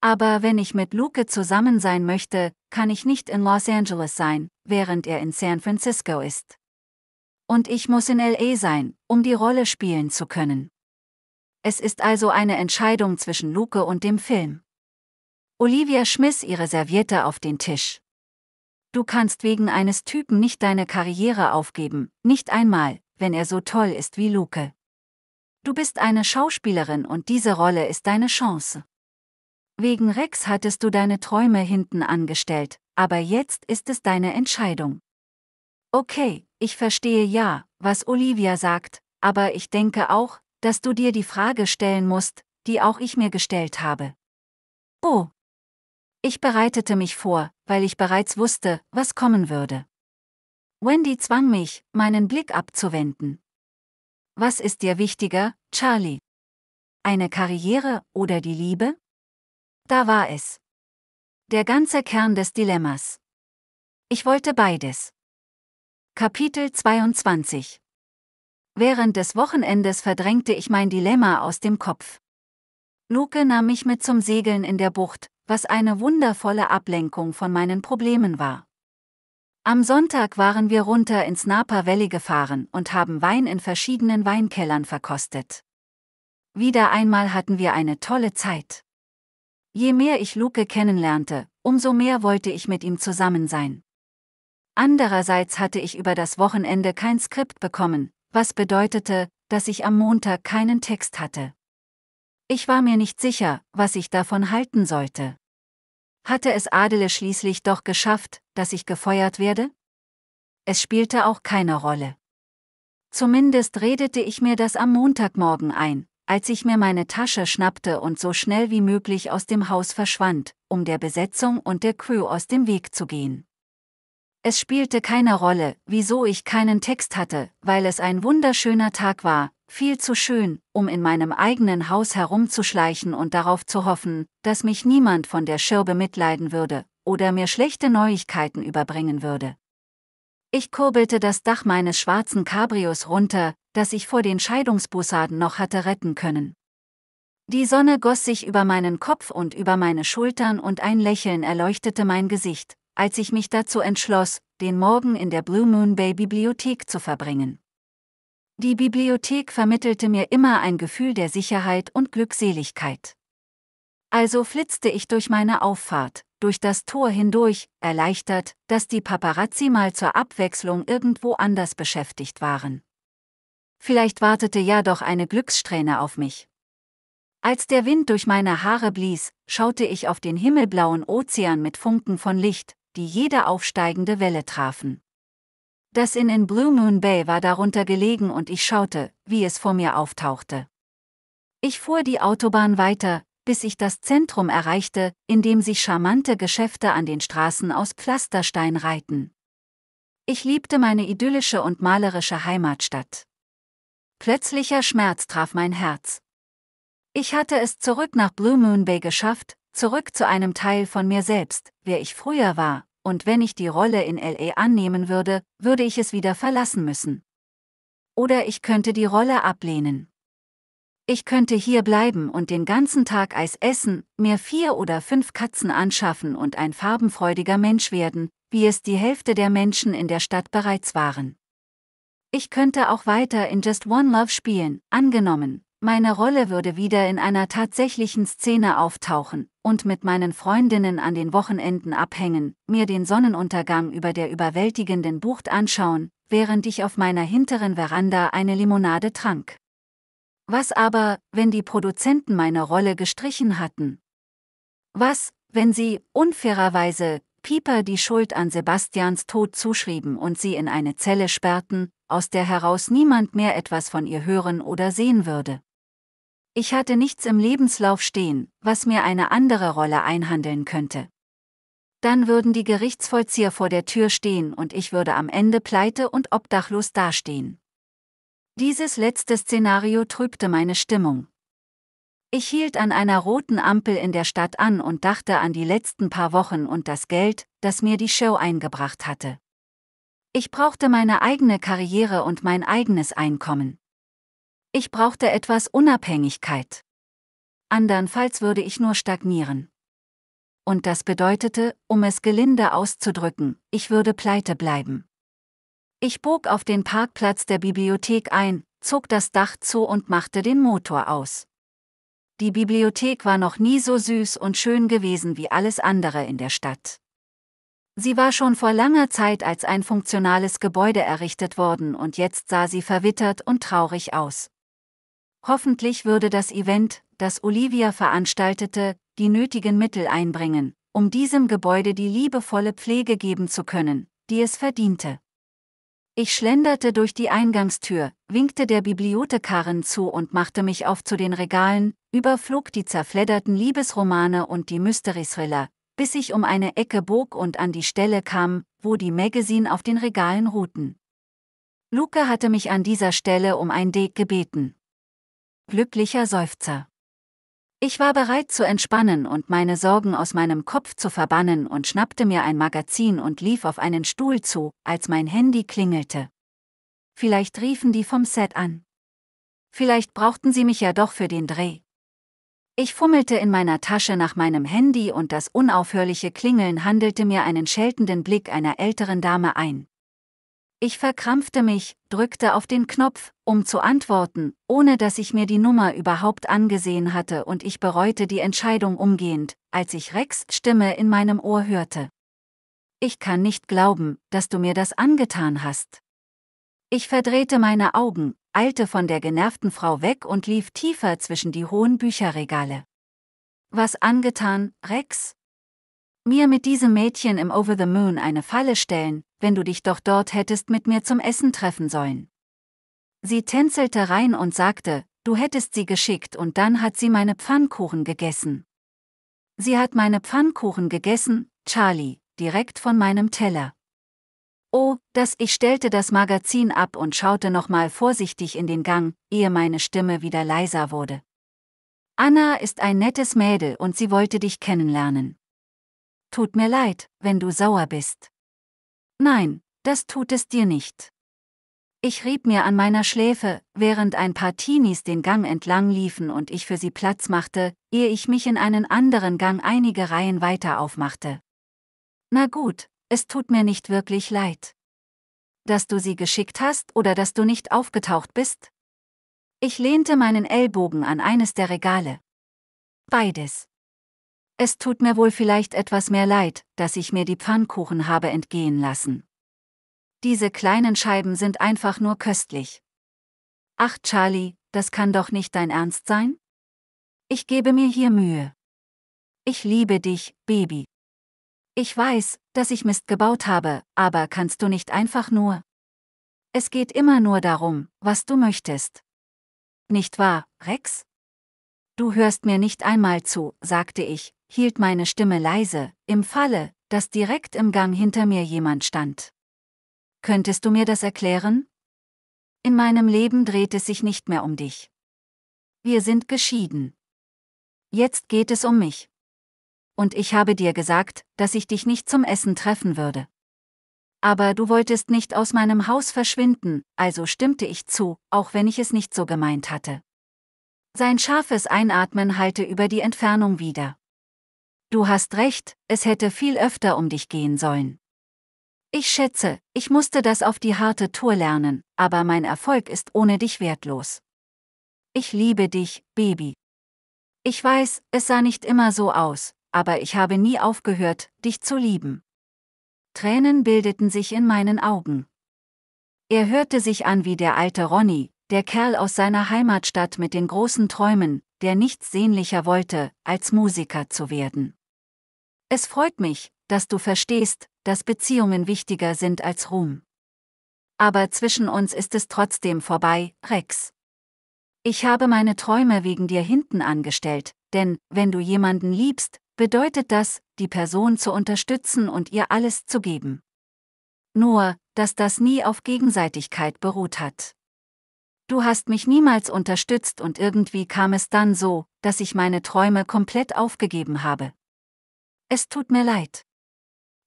Aber wenn ich mit Luke zusammen sein möchte, kann ich nicht in Los Angeles sein, während er in San Francisco ist. Und ich muss in LA sein, um die Rolle spielen zu können. Es ist also eine Entscheidung zwischen Luke und dem Film. Olivia schmiss ihre Serviette auf den Tisch. Du kannst wegen eines Typen nicht deine Karriere aufgeben, nicht einmal, wenn er so toll ist wie Luke. Du bist eine Schauspielerin und diese Rolle ist deine Chance. Wegen Rex hattest du deine Träume hinten angestellt, aber jetzt ist es deine Entscheidung. Okay, ich verstehe ja, was Olivia sagt, aber ich denke auch, dass du dir die Frage stellen musst, die auch ich mir gestellt habe. Oh. Ich bereitete mich vor, weil ich bereits wusste, was kommen würde. Wendy zwang mich, meinen Blick abzuwenden. Was ist dir wichtiger, Charlie? Eine Karriere oder die Liebe? Da war es. Der ganze Kern des Dilemmas. Ich wollte beides. Kapitel 22 Während des Wochenendes verdrängte ich mein Dilemma aus dem Kopf. Luke nahm mich mit zum Segeln in der Bucht, was eine wundervolle Ablenkung von meinen Problemen war. Am Sonntag waren wir runter ins Napa Valley gefahren und haben Wein in verschiedenen Weinkellern verkostet. Wieder einmal hatten wir eine tolle Zeit. Je mehr ich Luke kennenlernte, umso mehr wollte ich mit ihm zusammen sein. Andererseits hatte ich über das Wochenende kein Skript bekommen, was bedeutete, dass ich am Montag keinen Text hatte. Ich war mir nicht sicher, was ich davon halten sollte. Hatte es Adele schließlich doch geschafft, dass ich gefeuert werde? Es spielte auch keine Rolle. Zumindest redete ich mir das am Montagmorgen ein, als ich mir meine Tasche schnappte und so schnell wie möglich aus dem Haus verschwand, um der Besetzung und der Crew aus dem Weg zu gehen. Es spielte keine Rolle, wieso ich keinen Text hatte, weil es ein wunderschöner Tag war, viel zu schön, um in meinem eigenen Haus herumzuschleichen und darauf zu hoffen, dass mich niemand von der Schirbe mitleiden würde oder mir schlechte Neuigkeiten überbringen würde. Ich kurbelte das Dach meines schwarzen Cabrios runter, das ich vor den Scheidungsbussaden noch hatte retten können. Die Sonne goss sich über meinen Kopf und über meine Schultern und ein Lächeln erleuchtete mein Gesicht als ich mich dazu entschloss, den Morgen in der Blue Moon Bay Bibliothek zu verbringen. Die Bibliothek vermittelte mir immer ein Gefühl der Sicherheit und Glückseligkeit. Also flitzte ich durch meine Auffahrt, durch das Tor hindurch, erleichtert, dass die Paparazzi mal zur Abwechslung irgendwo anders beschäftigt waren. Vielleicht wartete ja doch eine Glückssträhne auf mich. Als der Wind durch meine Haare blies, schaute ich auf den himmelblauen Ozean mit Funken von Licht, die jede aufsteigende Welle trafen. Das Inn in Blue Moon Bay war darunter gelegen und ich schaute, wie es vor mir auftauchte. Ich fuhr die Autobahn weiter, bis ich das Zentrum erreichte, in dem sich charmante Geschäfte an den Straßen aus Pflasterstein reihten. Ich liebte meine idyllische und malerische Heimatstadt. Plötzlicher Schmerz traf mein Herz. Ich hatte es zurück nach Blue Moon Bay geschafft, Zurück zu einem Teil von mir selbst, wer ich früher war, und wenn ich die Rolle in LA annehmen würde, würde ich es wieder verlassen müssen. Oder ich könnte die Rolle ablehnen. Ich könnte hier bleiben und den ganzen Tag Eis essen, mir vier oder fünf Katzen anschaffen und ein farbenfreudiger Mensch werden, wie es die Hälfte der Menschen in der Stadt bereits waren. Ich könnte auch weiter in Just One Love spielen, angenommen, meine Rolle würde wieder in einer tatsächlichen Szene auftauchen, und mit meinen Freundinnen an den Wochenenden abhängen, mir den Sonnenuntergang über der überwältigenden Bucht anschauen, während ich auf meiner hinteren Veranda eine Limonade trank. Was aber, wenn die Produzenten meine Rolle gestrichen hatten? Was, wenn sie, unfairerweise, Pieper die Schuld an Sebastians Tod zuschrieben und sie in eine Zelle sperrten, aus der heraus niemand mehr etwas von ihr hören oder sehen würde? Ich hatte nichts im Lebenslauf stehen, was mir eine andere Rolle einhandeln könnte. Dann würden die Gerichtsvollzieher vor der Tür stehen und ich würde am Ende pleite und obdachlos dastehen. Dieses letzte Szenario trübte meine Stimmung. Ich hielt an einer roten Ampel in der Stadt an und dachte an die letzten paar Wochen und das Geld, das mir die Show eingebracht hatte. Ich brauchte meine eigene Karriere und mein eigenes Einkommen. Ich brauchte etwas Unabhängigkeit. Andernfalls würde ich nur stagnieren. Und das bedeutete, um es gelinde auszudrücken, ich würde pleite bleiben. Ich bog auf den Parkplatz der Bibliothek ein, zog das Dach zu und machte den Motor aus. Die Bibliothek war noch nie so süß und schön gewesen wie alles andere in der Stadt. Sie war schon vor langer Zeit als ein funktionales Gebäude errichtet worden und jetzt sah sie verwittert und traurig aus. Hoffentlich würde das Event, das Olivia veranstaltete, die nötigen Mittel einbringen, um diesem Gebäude die liebevolle Pflege geben zu können, die es verdiente. Ich schlenderte durch die Eingangstür, winkte der Bibliothekarin zu und machte mich auf zu den Regalen, überflog die zerfledderten Liebesromane und die Mystery-Thriller, bis ich um eine Ecke bog und an die Stelle kam, wo die Magazine auf den Regalen ruhten. Luca hatte mich an dieser Stelle um ein Date gebeten glücklicher Seufzer. Ich war bereit zu entspannen und meine Sorgen aus meinem Kopf zu verbannen und schnappte mir ein Magazin und lief auf einen Stuhl zu, als mein Handy klingelte. Vielleicht riefen die vom Set an. Vielleicht brauchten sie mich ja doch für den Dreh. Ich fummelte in meiner Tasche nach meinem Handy und das unaufhörliche Klingeln handelte mir einen scheltenden Blick einer älteren Dame ein. Ich verkrampfte mich, drückte auf den Knopf, um zu antworten, ohne dass ich mir die Nummer überhaupt angesehen hatte und ich bereute die Entscheidung umgehend, als ich Rex Stimme in meinem Ohr hörte. Ich kann nicht glauben, dass du mir das angetan hast. Ich verdrehte meine Augen, eilte von der genervten Frau weg und lief tiefer zwischen die hohen Bücherregale. Was angetan, Rex? Mir mit diesem Mädchen im Over the Moon eine Falle stellen, wenn du dich doch dort hättest mit mir zum Essen treffen sollen. Sie tänzelte rein und sagte, du hättest sie geschickt und dann hat sie meine Pfannkuchen gegessen. Sie hat meine Pfannkuchen gegessen, Charlie, direkt von meinem Teller. Oh, dass ich stellte das Magazin ab und schaute nochmal vorsichtig in den Gang, ehe meine Stimme wieder leiser wurde. Anna ist ein nettes Mädel und sie wollte dich kennenlernen. Tut mir leid, wenn du sauer bist. Nein, das tut es dir nicht. Ich rieb mir an meiner Schläfe, während ein paar Teenies den Gang entlang liefen und ich für sie Platz machte, ehe ich mich in einen anderen Gang einige Reihen weiter aufmachte. Na gut, es tut mir nicht wirklich leid. Dass du sie geschickt hast oder dass du nicht aufgetaucht bist? Ich lehnte meinen Ellbogen an eines der Regale. Beides. Es tut mir wohl vielleicht etwas mehr leid, dass ich mir die Pfannkuchen habe entgehen lassen. Diese kleinen Scheiben sind einfach nur köstlich. Ach Charlie, das kann doch nicht dein Ernst sein? Ich gebe mir hier Mühe. Ich liebe dich, Baby. Ich weiß, dass ich Mist gebaut habe, aber kannst du nicht einfach nur? Es geht immer nur darum, was du möchtest. Nicht wahr, Rex? Du hörst mir nicht einmal zu, sagte ich, hielt meine Stimme leise, im Falle, dass direkt im Gang hinter mir jemand stand. Könntest du mir das erklären? In meinem Leben dreht es sich nicht mehr um dich. Wir sind geschieden. Jetzt geht es um mich. Und ich habe dir gesagt, dass ich dich nicht zum Essen treffen würde. Aber du wolltest nicht aus meinem Haus verschwinden, also stimmte ich zu, auch wenn ich es nicht so gemeint hatte. Sein scharfes Einatmen hallte über die Entfernung wieder. Du hast recht, es hätte viel öfter um dich gehen sollen. Ich schätze, ich musste das auf die harte Tour lernen, aber mein Erfolg ist ohne dich wertlos. Ich liebe dich, Baby. Ich weiß, es sah nicht immer so aus, aber ich habe nie aufgehört, dich zu lieben. Tränen bildeten sich in meinen Augen. Er hörte sich an wie der alte Ronny, der Kerl aus seiner Heimatstadt mit den großen Träumen, der nichts sehnlicher wollte, als Musiker zu werden. Es freut mich, dass du verstehst, dass Beziehungen wichtiger sind als Ruhm. Aber zwischen uns ist es trotzdem vorbei, Rex. Ich habe meine Träume wegen dir hinten angestellt, denn, wenn du jemanden liebst, bedeutet das, die Person zu unterstützen und ihr alles zu geben. Nur, dass das nie auf Gegenseitigkeit beruht hat. Du hast mich niemals unterstützt und irgendwie kam es dann so, dass ich meine Träume komplett aufgegeben habe. Es tut mir leid.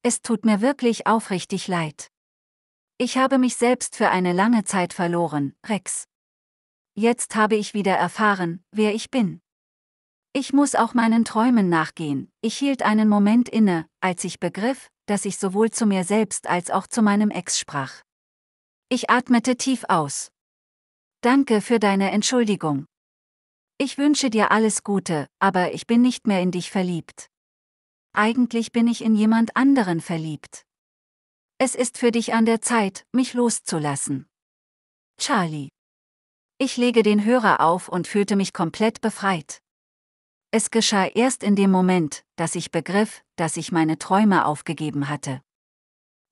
Es tut mir wirklich aufrichtig leid. Ich habe mich selbst für eine lange Zeit verloren, Rex. Jetzt habe ich wieder erfahren, wer ich bin. Ich muss auch meinen Träumen nachgehen. Ich hielt einen Moment inne, als ich begriff, dass ich sowohl zu mir selbst als auch zu meinem Ex sprach. Ich atmete tief aus. Danke für deine Entschuldigung. Ich wünsche dir alles Gute, aber ich bin nicht mehr in dich verliebt eigentlich bin ich in jemand anderen verliebt. Es ist für dich an der Zeit, mich loszulassen. Charlie. Ich lege den Hörer auf und fühlte mich komplett befreit. Es geschah erst in dem Moment, dass ich begriff, dass ich meine Träume aufgegeben hatte.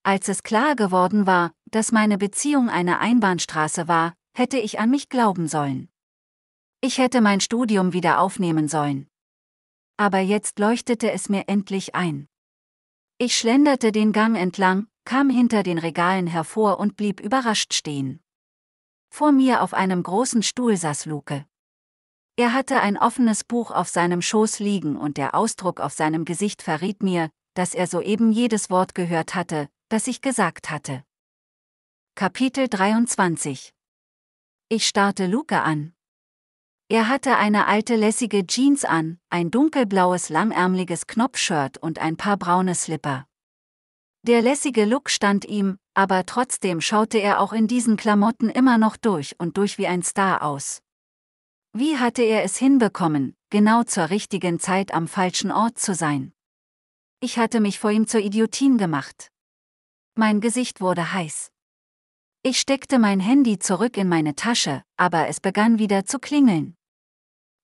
Als es klar geworden war, dass meine Beziehung eine Einbahnstraße war, hätte ich an mich glauben sollen. Ich hätte mein Studium wieder aufnehmen sollen aber jetzt leuchtete es mir endlich ein. Ich schlenderte den Gang entlang, kam hinter den Regalen hervor und blieb überrascht stehen. Vor mir auf einem großen Stuhl saß Luke. Er hatte ein offenes Buch auf seinem Schoß liegen und der Ausdruck auf seinem Gesicht verriet mir, dass er soeben jedes Wort gehört hatte, das ich gesagt hatte. Kapitel 23 Ich starrte Luke an. Er hatte eine alte lässige Jeans an, ein dunkelblaues langärmliches Knopfshirt und ein paar braune Slipper. Der lässige Look stand ihm, aber trotzdem schaute er auch in diesen Klamotten immer noch durch und durch wie ein Star aus. Wie hatte er es hinbekommen, genau zur richtigen Zeit am falschen Ort zu sein? Ich hatte mich vor ihm zur Idiotin gemacht. Mein Gesicht wurde heiß. Ich steckte mein Handy zurück in meine Tasche, aber es begann wieder zu klingeln.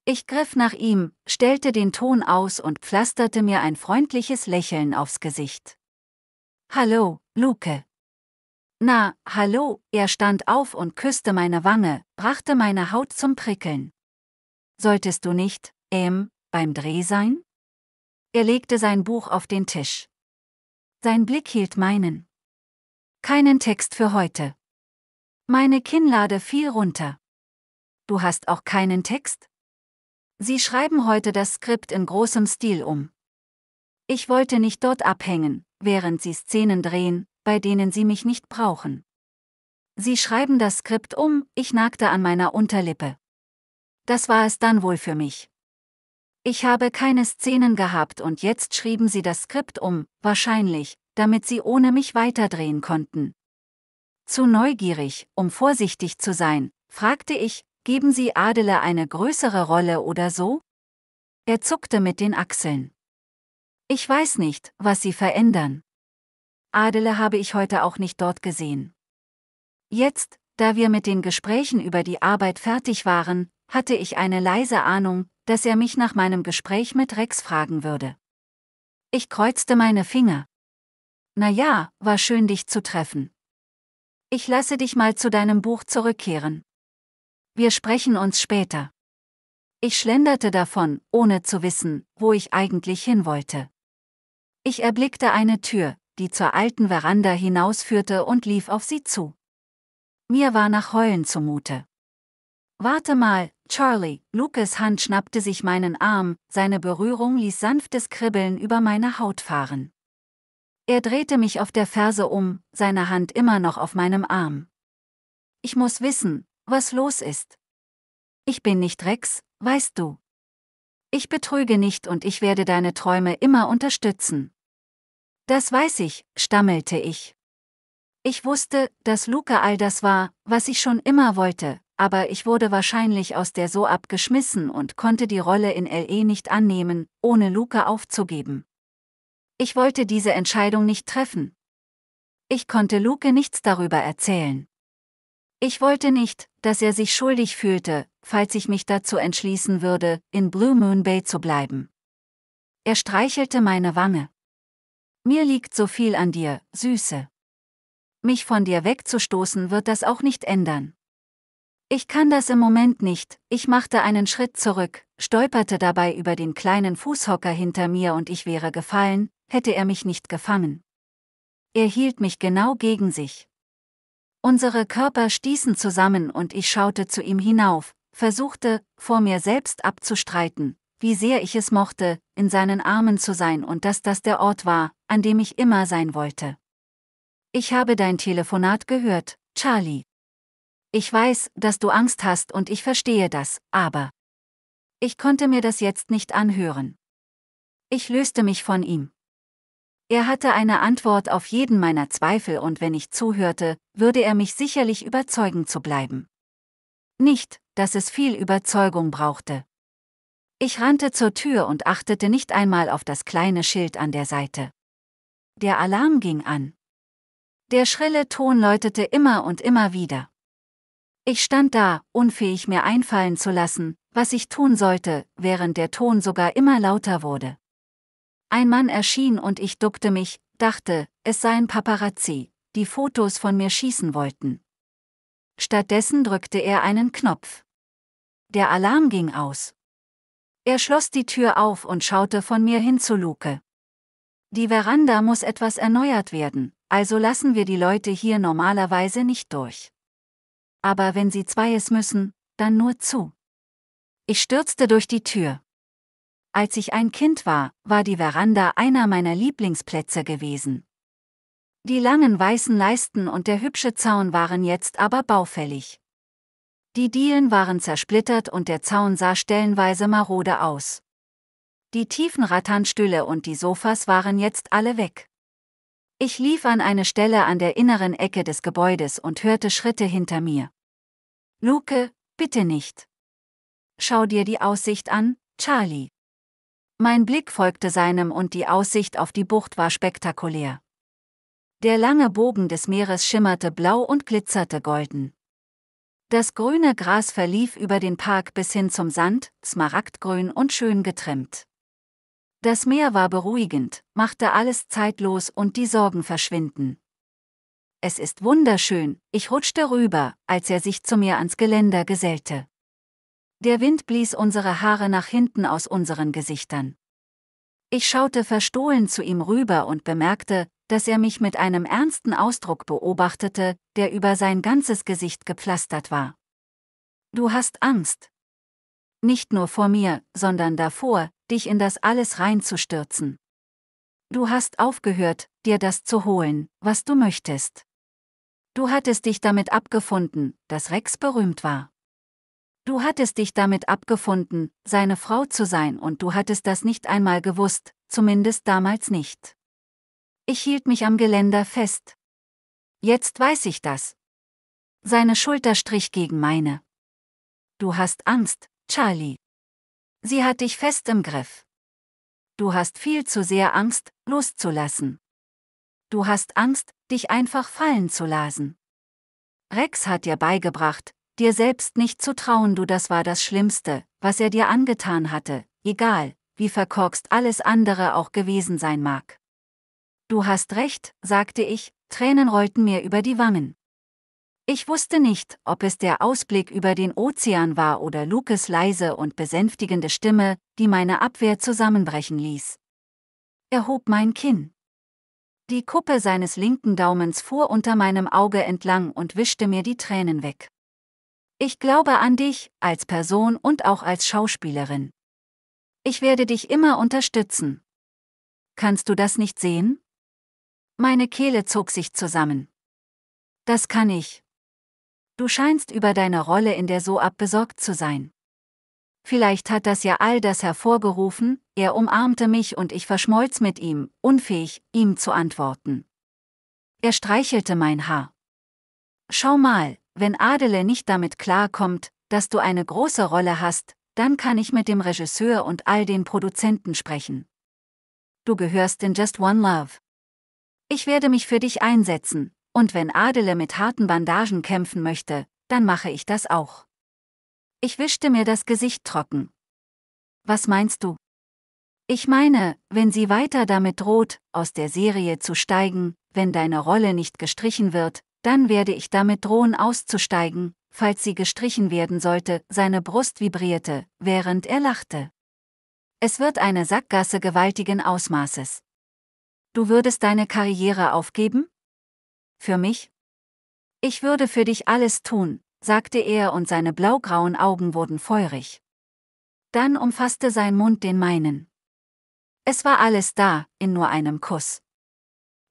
Ich griff nach ihm, stellte den Ton aus und pflasterte mir ein freundliches Lächeln aufs Gesicht. Hallo, Luke. Na, hallo, er stand auf und küsste meine Wange, brachte meine Haut zum Prickeln. Solltest du nicht, ähm, beim Dreh sein? Er legte sein Buch auf den Tisch. Sein Blick hielt meinen. Keinen Text für heute. Meine Kinnlade fiel runter. Du hast auch keinen Text? Sie schreiben heute das Skript in großem Stil um. Ich wollte nicht dort abhängen, während sie Szenen drehen, bei denen sie mich nicht brauchen. Sie schreiben das Skript um, ich nagte an meiner Unterlippe. Das war es dann wohl für mich. Ich habe keine Szenen gehabt und jetzt schrieben sie das Skript um, wahrscheinlich, damit sie ohne mich weiterdrehen konnten. Zu neugierig, um vorsichtig zu sein, fragte ich, Geben Sie Adele eine größere Rolle oder so? Er zuckte mit den Achseln. Ich weiß nicht, was Sie verändern. Adele habe ich heute auch nicht dort gesehen. Jetzt, da wir mit den Gesprächen über die Arbeit fertig waren, hatte ich eine leise Ahnung, dass er mich nach meinem Gespräch mit Rex fragen würde. Ich kreuzte meine Finger. Na ja, war schön dich zu treffen. Ich lasse dich mal zu deinem Buch zurückkehren wir sprechen uns später. Ich schlenderte davon, ohne zu wissen, wo ich eigentlich hin wollte. Ich erblickte eine Tür, die zur alten Veranda hinausführte und lief auf sie zu. Mir war nach Heulen zumute. Warte mal, Charlie, Lucas Hand schnappte sich meinen Arm, seine Berührung ließ sanftes Kribbeln über meine Haut fahren. Er drehte mich auf der Ferse um, seine Hand immer noch auf meinem Arm. Ich muss wissen, was los ist. Ich bin nicht Rex, weißt du. Ich betrüge nicht und ich werde deine Träume immer unterstützen. Das weiß ich, stammelte ich. Ich wusste, dass Luca all das war, was ich schon immer wollte, aber ich wurde wahrscheinlich aus der so abgeschmissen und konnte die Rolle in LE nicht annehmen, ohne Luca aufzugeben. Ich wollte diese Entscheidung nicht treffen. Ich konnte Luke nichts darüber erzählen. Ich wollte nicht, dass er sich schuldig fühlte, falls ich mich dazu entschließen würde, in Blue Moon Bay zu bleiben. Er streichelte meine Wange. Mir liegt so viel an dir, Süße. Mich von dir wegzustoßen wird das auch nicht ändern. Ich kann das im Moment nicht, ich machte einen Schritt zurück, stolperte dabei über den kleinen Fußhocker hinter mir und ich wäre gefallen, hätte er mich nicht gefangen. Er hielt mich genau gegen sich. Unsere Körper stießen zusammen und ich schaute zu ihm hinauf, versuchte, vor mir selbst abzustreiten, wie sehr ich es mochte, in seinen Armen zu sein und dass das der Ort war, an dem ich immer sein wollte. Ich habe dein Telefonat gehört, Charlie. Ich weiß, dass du Angst hast und ich verstehe das, aber ich konnte mir das jetzt nicht anhören. Ich löste mich von ihm. Er hatte eine Antwort auf jeden meiner Zweifel und wenn ich zuhörte, würde er mich sicherlich überzeugen zu bleiben. Nicht, dass es viel Überzeugung brauchte. Ich rannte zur Tür und achtete nicht einmal auf das kleine Schild an der Seite. Der Alarm ging an. Der schrille Ton läutete immer und immer wieder. Ich stand da, unfähig mir einfallen zu lassen, was ich tun sollte, während der Ton sogar immer lauter wurde. Ein Mann erschien und ich duckte mich, dachte, es seien Paparazzi, die Fotos von mir schießen wollten. Stattdessen drückte er einen Knopf. Der Alarm ging aus. Er schloss die Tür auf und schaute von mir hin zu Luke. Die Veranda muss etwas erneuert werden, also lassen wir die Leute hier normalerweise nicht durch. Aber wenn sie zwei es müssen, dann nur zu. Ich stürzte durch die Tür. Als ich ein Kind war, war die Veranda einer meiner Lieblingsplätze gewesen. Die langen weißen Leisten und der hübsche Zaun waren jetzt aber baufällig. Die Dielen waren zersplittert und der Zaun sah stellenweise marode aus. Die tiefen Rattanstühle und die Sofas waren jetzt alle weg. Ich lief an eine Stelle an der inneren Ecke des Gebäudes und hörte Schritte hinter mir. Luke, bitte nicht. Schau dir die Aussicht an, Charlie. Mein Blick folgte seinem und die Aussicht auf die Bucht war spektakulär. Der lange Bogen des Meeres schimmerte blau und glitzerte golden. Das grüne Gras verlief über den Park bis hin zum Sand, smaragdgrün und schön getrimmt. Das Meer war beruhigend, machte alles zeitlos und die Sorgen verschwinden. Es ist wunderschön, ich rutschte rüber, als er sich zu mir ans Geländer gesellte. Der Wind blies unsere Haare nach hinten aus unseren Gesichtern. Ich schaute verstohlen zu ihm rüber und bemerkte, dass er mich mit einem ernsten Ausdruck beobachtete, der über sein ganzes Gesicht gepflastert war. Du hast Angst. Nicht nur vor mir, sondern davor, dich in das alles reinzustürzen. Du hast aufgehört, dir das zu holen, was du möchtest. Du hattest dich damit abgefunden, dass Rex berühmt war. Du hattest dich damit abgefunden, seine Frau zu sein und du hattest das nicht einmal gewusst, zumindest damals nicht. Ich hielt mich am Geländer fest. Jetzt weiß ich das. Seine Schulter strich gegen meine. Du hast Angst, Charlie. Sie hat dich fest im Griff. Du hast viel zu sehr Angst, loszulassen. Du hast Angst, dich einfach fallen zu lassen. Rex hat dir beigebracht, Dir selbst nicht zu trauen, du das war das Schlimmste, was er dir angetan hatte, egal, wie verkorkst alles andere auch gewesen sein mag. Du hast recht, sagte ich, Tränen rollten mir über die Wangen. Ich wusste nicht, ob es der Ausblick über den Ozean war oder Lucas leise und besänftigende Stimme, die meine Abwehr zusammenbrechen ließ. Er hob mein Kinn. Die Kuppe seines linken Daumens fuhr unter meinem Auge entlang und wischte mir die Tränen weg. Ich glaube an dich, als Person und auch als Schauspielerin. Ich werde dich immer unterstützen. Kannst du das nicht sehen? Meine Kehle zog sich zusammen. Das kann ich. Du scheinst über deine Rolle in der Soap besorgt zu sein. Vielleicht hat das ja all das hervorgerufen, er umarmte mich und ich verschmolz mit ihm, unfähig, ihm zu antworten. Er streichelte mein Haar. Schau mal, wenn Adele nicht damit klarkommt, dass du eine große Rolle hast, dann kann ich mit dem Regisseur und all den Produzenten sprechen. Du gehörst in Just One Love. Ich werde mich für dich einsetzen, und wenn Adele mit harten Bandagen kämpfen möchte, dann mache ich das auch. Ich wischte mir das Gesicht trocken. Was meinst du? Ich meine, wenn sie weiter damit droht, aus der Serie zu steigen, wenn deine Rolle nicht gestrichen wird, dann werde ich damit drohen auszusteigen, falls sie gestrichen werden sollte, seine Brust vibrierte, während er lachte. Es wird eine Sackgasse gewaltigen Ausmaßes. Du würdest deine Karriere aufgeben? Für mich? Ich würde für dich alles tun, sagte er und seine blaugrauen Augen wurden feurig. Dann umfasste sein Mund den meinen. Es war alles da, in nur einem Kuss.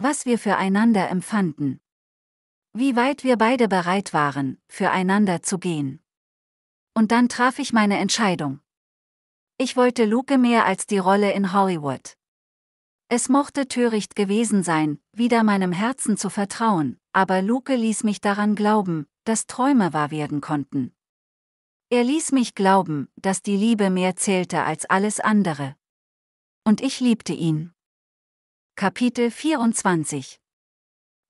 Was wir füreinander empfanden. Wie weit wir beide bereit waren, füreinander zu gehen. Und dann traf ich meine Entscheidung. Ich wollte Luke mehr als die Rolle in Hollywood. Es mochte töricht gewesen sein, wieder meinem Herzen zu vertrauen, aber Luke ließ mich daran glauben, dass Träume wahr werden konnten. Er ließ mich glauben, dass die Liebe mehr zählte als alles andere. Und ich liebte ihn. Kapitel 24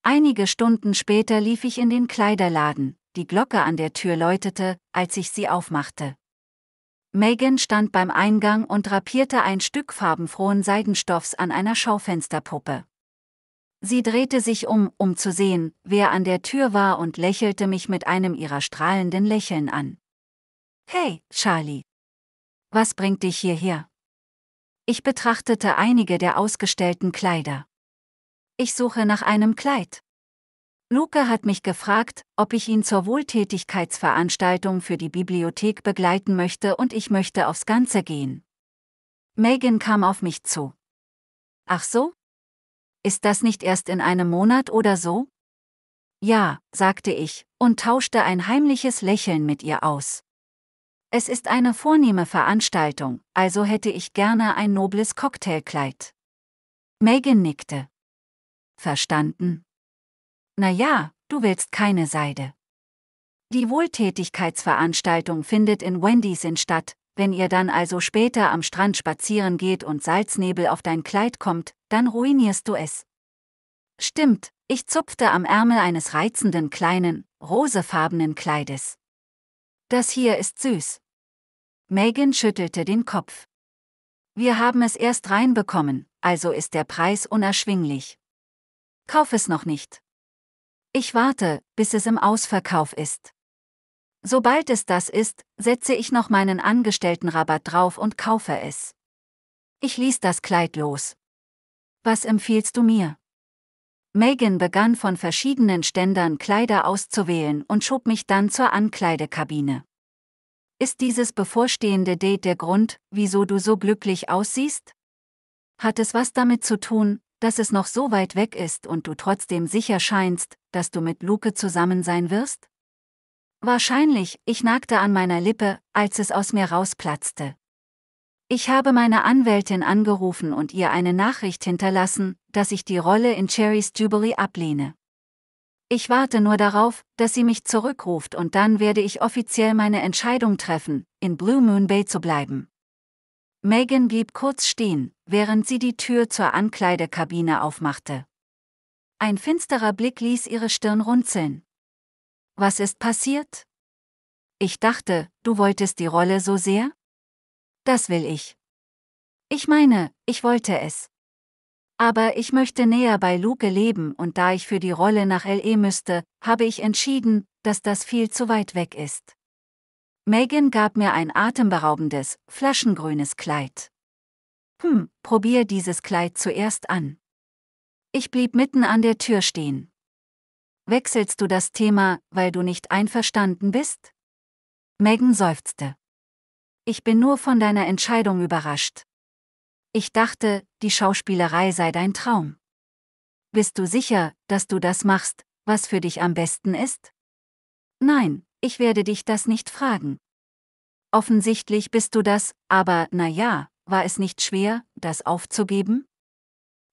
Einige Stunden später lief ich in den Kleiderladen, die Glocke an der Tür läutete, als ich sie aufmachte. Megan stand beim Eingang und rapierte ein Stück farbenfrohen Seidenstoffs an einer Schaufensterpuppe. Sie drehte sich um, um zu sehen, wer an der Tür war und lächelte mich mit einem ihrer strahlenden Lächeln an. Hey, Charlie. Was bringt dich hierher? Ich betrachtete einige der ausgestellten Kleider ich suche nach einem Kleid. Luca hat mich gefragt, ob ich ihn zur Wohltätigkeitsveranstaltung für die Bibliothek begleiten möchte und ich möchte aufs Ganze gehen. Megan kam auf mich zu. Ach so? Ist das nicht erst in einem Monat oder so? Ja, sagte ich und tauschte ein heimliches Lächeln mit ihr aus. Es ist eine vornehme Veranstaltung, also hätte ich gerne ein nobles Cocktailkleid. Megan nickte verstanden? Na ja, du willst keine Seide. Die Wohltätigkeitsveranstaltung findet in Wendy's in statt, wenn ihr dann also später am Strand spazieren geht und Salznebel auf dein Kleid kommt, dann ruinierst du es. Stimmt, ich zupfte am Ärmel eines reizenden kleinen, rosefarbenen Kleides. Das hier ist süß. Megan schüttelte den Kopf. Wir haben es erst reinbekommen, also ist der Preis unerschwinglich. Kauf es noch nicht. Ich warte, bis es im Ausverkauf ist. Sobald es das ist, setze ich noch meinen Angestelltenrabatt drauf und kaufe es. Ich ließ das Kleid los. Was empfiehlst du mir? Megan begann von verschiedenen Ständern Kleider auszuwählen und schob mich dann zur Ankleidekabine. Ist dieses bevorstehende Date der Grund, wieso du so glücklich aussiehst? Hat es was damit zu tun, dass es noch so weit weg ist und du trotzdem sicher scheinst, dass du mit Luke zusammen sein wirst? Wahrscheinlich, ich nagte an meiner Lippe, als es aus mir rausplatzte. Ich habe meine Anwältin angerufen und ihr eine Nachricht hinterlassen, dass ich die Rolle in Cherry's Jubilee ablehne. Ich warte nur darauf, dass sie mich zurückruft und dann werde ich offiziell meine Entscheidung treffen, in Blue Moon Bay zu bleiben. Megan blieb kurz stehen, während sie die Tür zur Ankleidekabine aufmachte. Ein finsterer Blick ließ ihre Stirn runzeln. Was ist passiert? Ich dachte, du wolltest die Rolle so sehr? Das will ich. Ich meine, ich wollte es. Aber ich möchte näher bei Luke leben und da ich für die Rolle nach LE müsste, habe ich entschieden, dass das viel zu weit weg ist. Megan gab mir ein atemberaubendes, flaschengrünes Kleid. Hm, probier dieses Kleid zuerst an. Ich blieb mitten an der Tür stehen. Wechselst du das Thema, weil du nicht einverstanden bist? Megan seufzte. Ich bin nur von deiner Entscheidung überrascht. Ich dachte, die Schauspielerei sei dein Traum. Bist du sicher, dass du das machst, was für dich am besten ist? Nein, ich werde dich das nicht fragen. Offensichtlich bist du das, aber na ja, war es nicht schwer, das aufzugeben?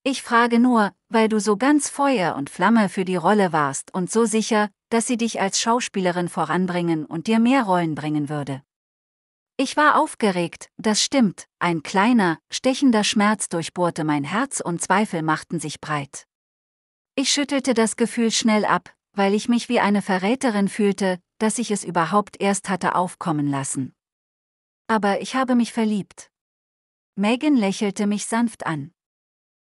Ich frage nur, weil du so ganz Feuer und Flamme für die Rolle warst und so sicher, dass sie dich als Schauspielerin voranbringen und dir mehr Rollen bringen würde. Ich war aufgeregt, das stimmt, ein kleiner, stechender Schmerz durchbohrte mein Herz und Zweifel machten sich breit. Ich schüttelte das Gefühl schnell ab, weil ich mich wie eine Verräterin fühlte, dass ich es überhaupt erst hatte aufkommen lassen. Aber ich habe mich verliebt. Megan lächelte mich sanft an.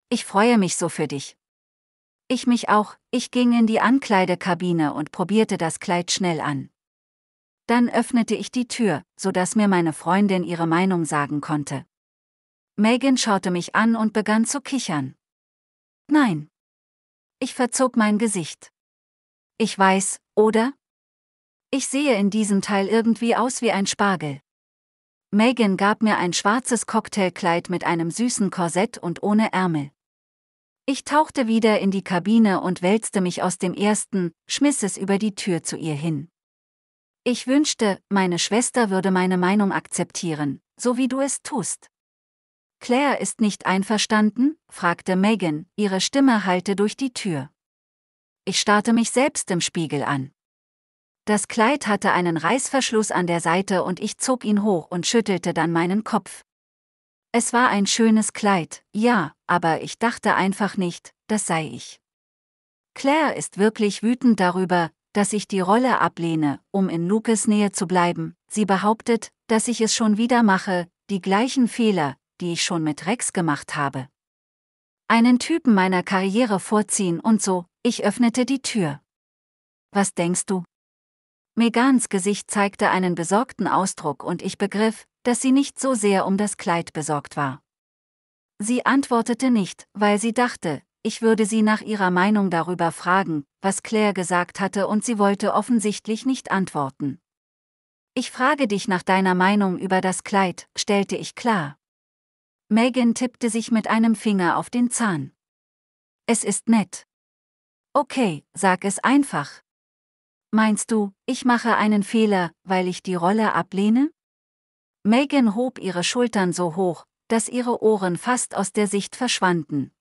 Ich freue mich so für dich. Ich mich auch, ich ging in die Ankleidekabine und probierte das Kleid schnell an. Dann öffnete ich die Tür, sodass mir meine Freundin ihre Meinung sagen konnte. Megan schaute mich an und begann zu kichern. Nein. Ich verzog mein Gesicht. Ich weiß, oder? Ich sehe in diesem Teil irgendwie aus wie ein Spargel. Megan gab mir ein schwarzes Cocktailkleid mit einem süßen Korsett und ohne Ärmel. Ich tauchte wieder in die Kabine und wälzte mich aus dem ersten, schmiss es über die Tür zu ihr hin. Ich wünschte, meine Schwester würde meine Meinung akzeptieren, so wie du es tust. Claire ist nicht einverstanden? fragte Megan, ihre Stimme hallte durch die Tür. Ich starrte mich selbst im Spiegel an. Das Kleid hatte einen Reißverschluss an der Seite und ich zog ihn hoch und schüttelte dann meinen Kopf. Es war ein schönes Kleid, ja, aber ich dachte einfach nicht, das sei ich. Claire ist wirklich wütend darüber, dass ich die Rolle ablehne, um in Lucas Nähe zu bleiben. Sie behauptet, dass ich es schon wieder mache, die gleichen Fehler, die ich schon mit Rex gemacht habe. Einen Typen meiner Karriere vorziehen und so, ich öffnete die Tür. Was denkst du? Megans Gesicht zeigte einen besorgten Ausdruck und ich begriff, dass sie nicht so sehr um das Kleid besorgt war. Sie antwortete nicht, weil sie dachte, ich würde sie nach ihrer Meinung darüber fragen, was Claire gesagt hatte und sie wollte offensichtlich nicht antworten. Ich frage dich nach deiner Meinung über das Kleid, stellte ich klar. Megan tippte sich mit einem Finger auf den Zahn. Es ist nett. Okay, sag es einfach. Meinst du, ich mache einen Fehler, weil ich die Rolle ablehne? Megan hob ihre Schultern so hoch, dass ihre Ohren fast aus der Sicht verschwanden.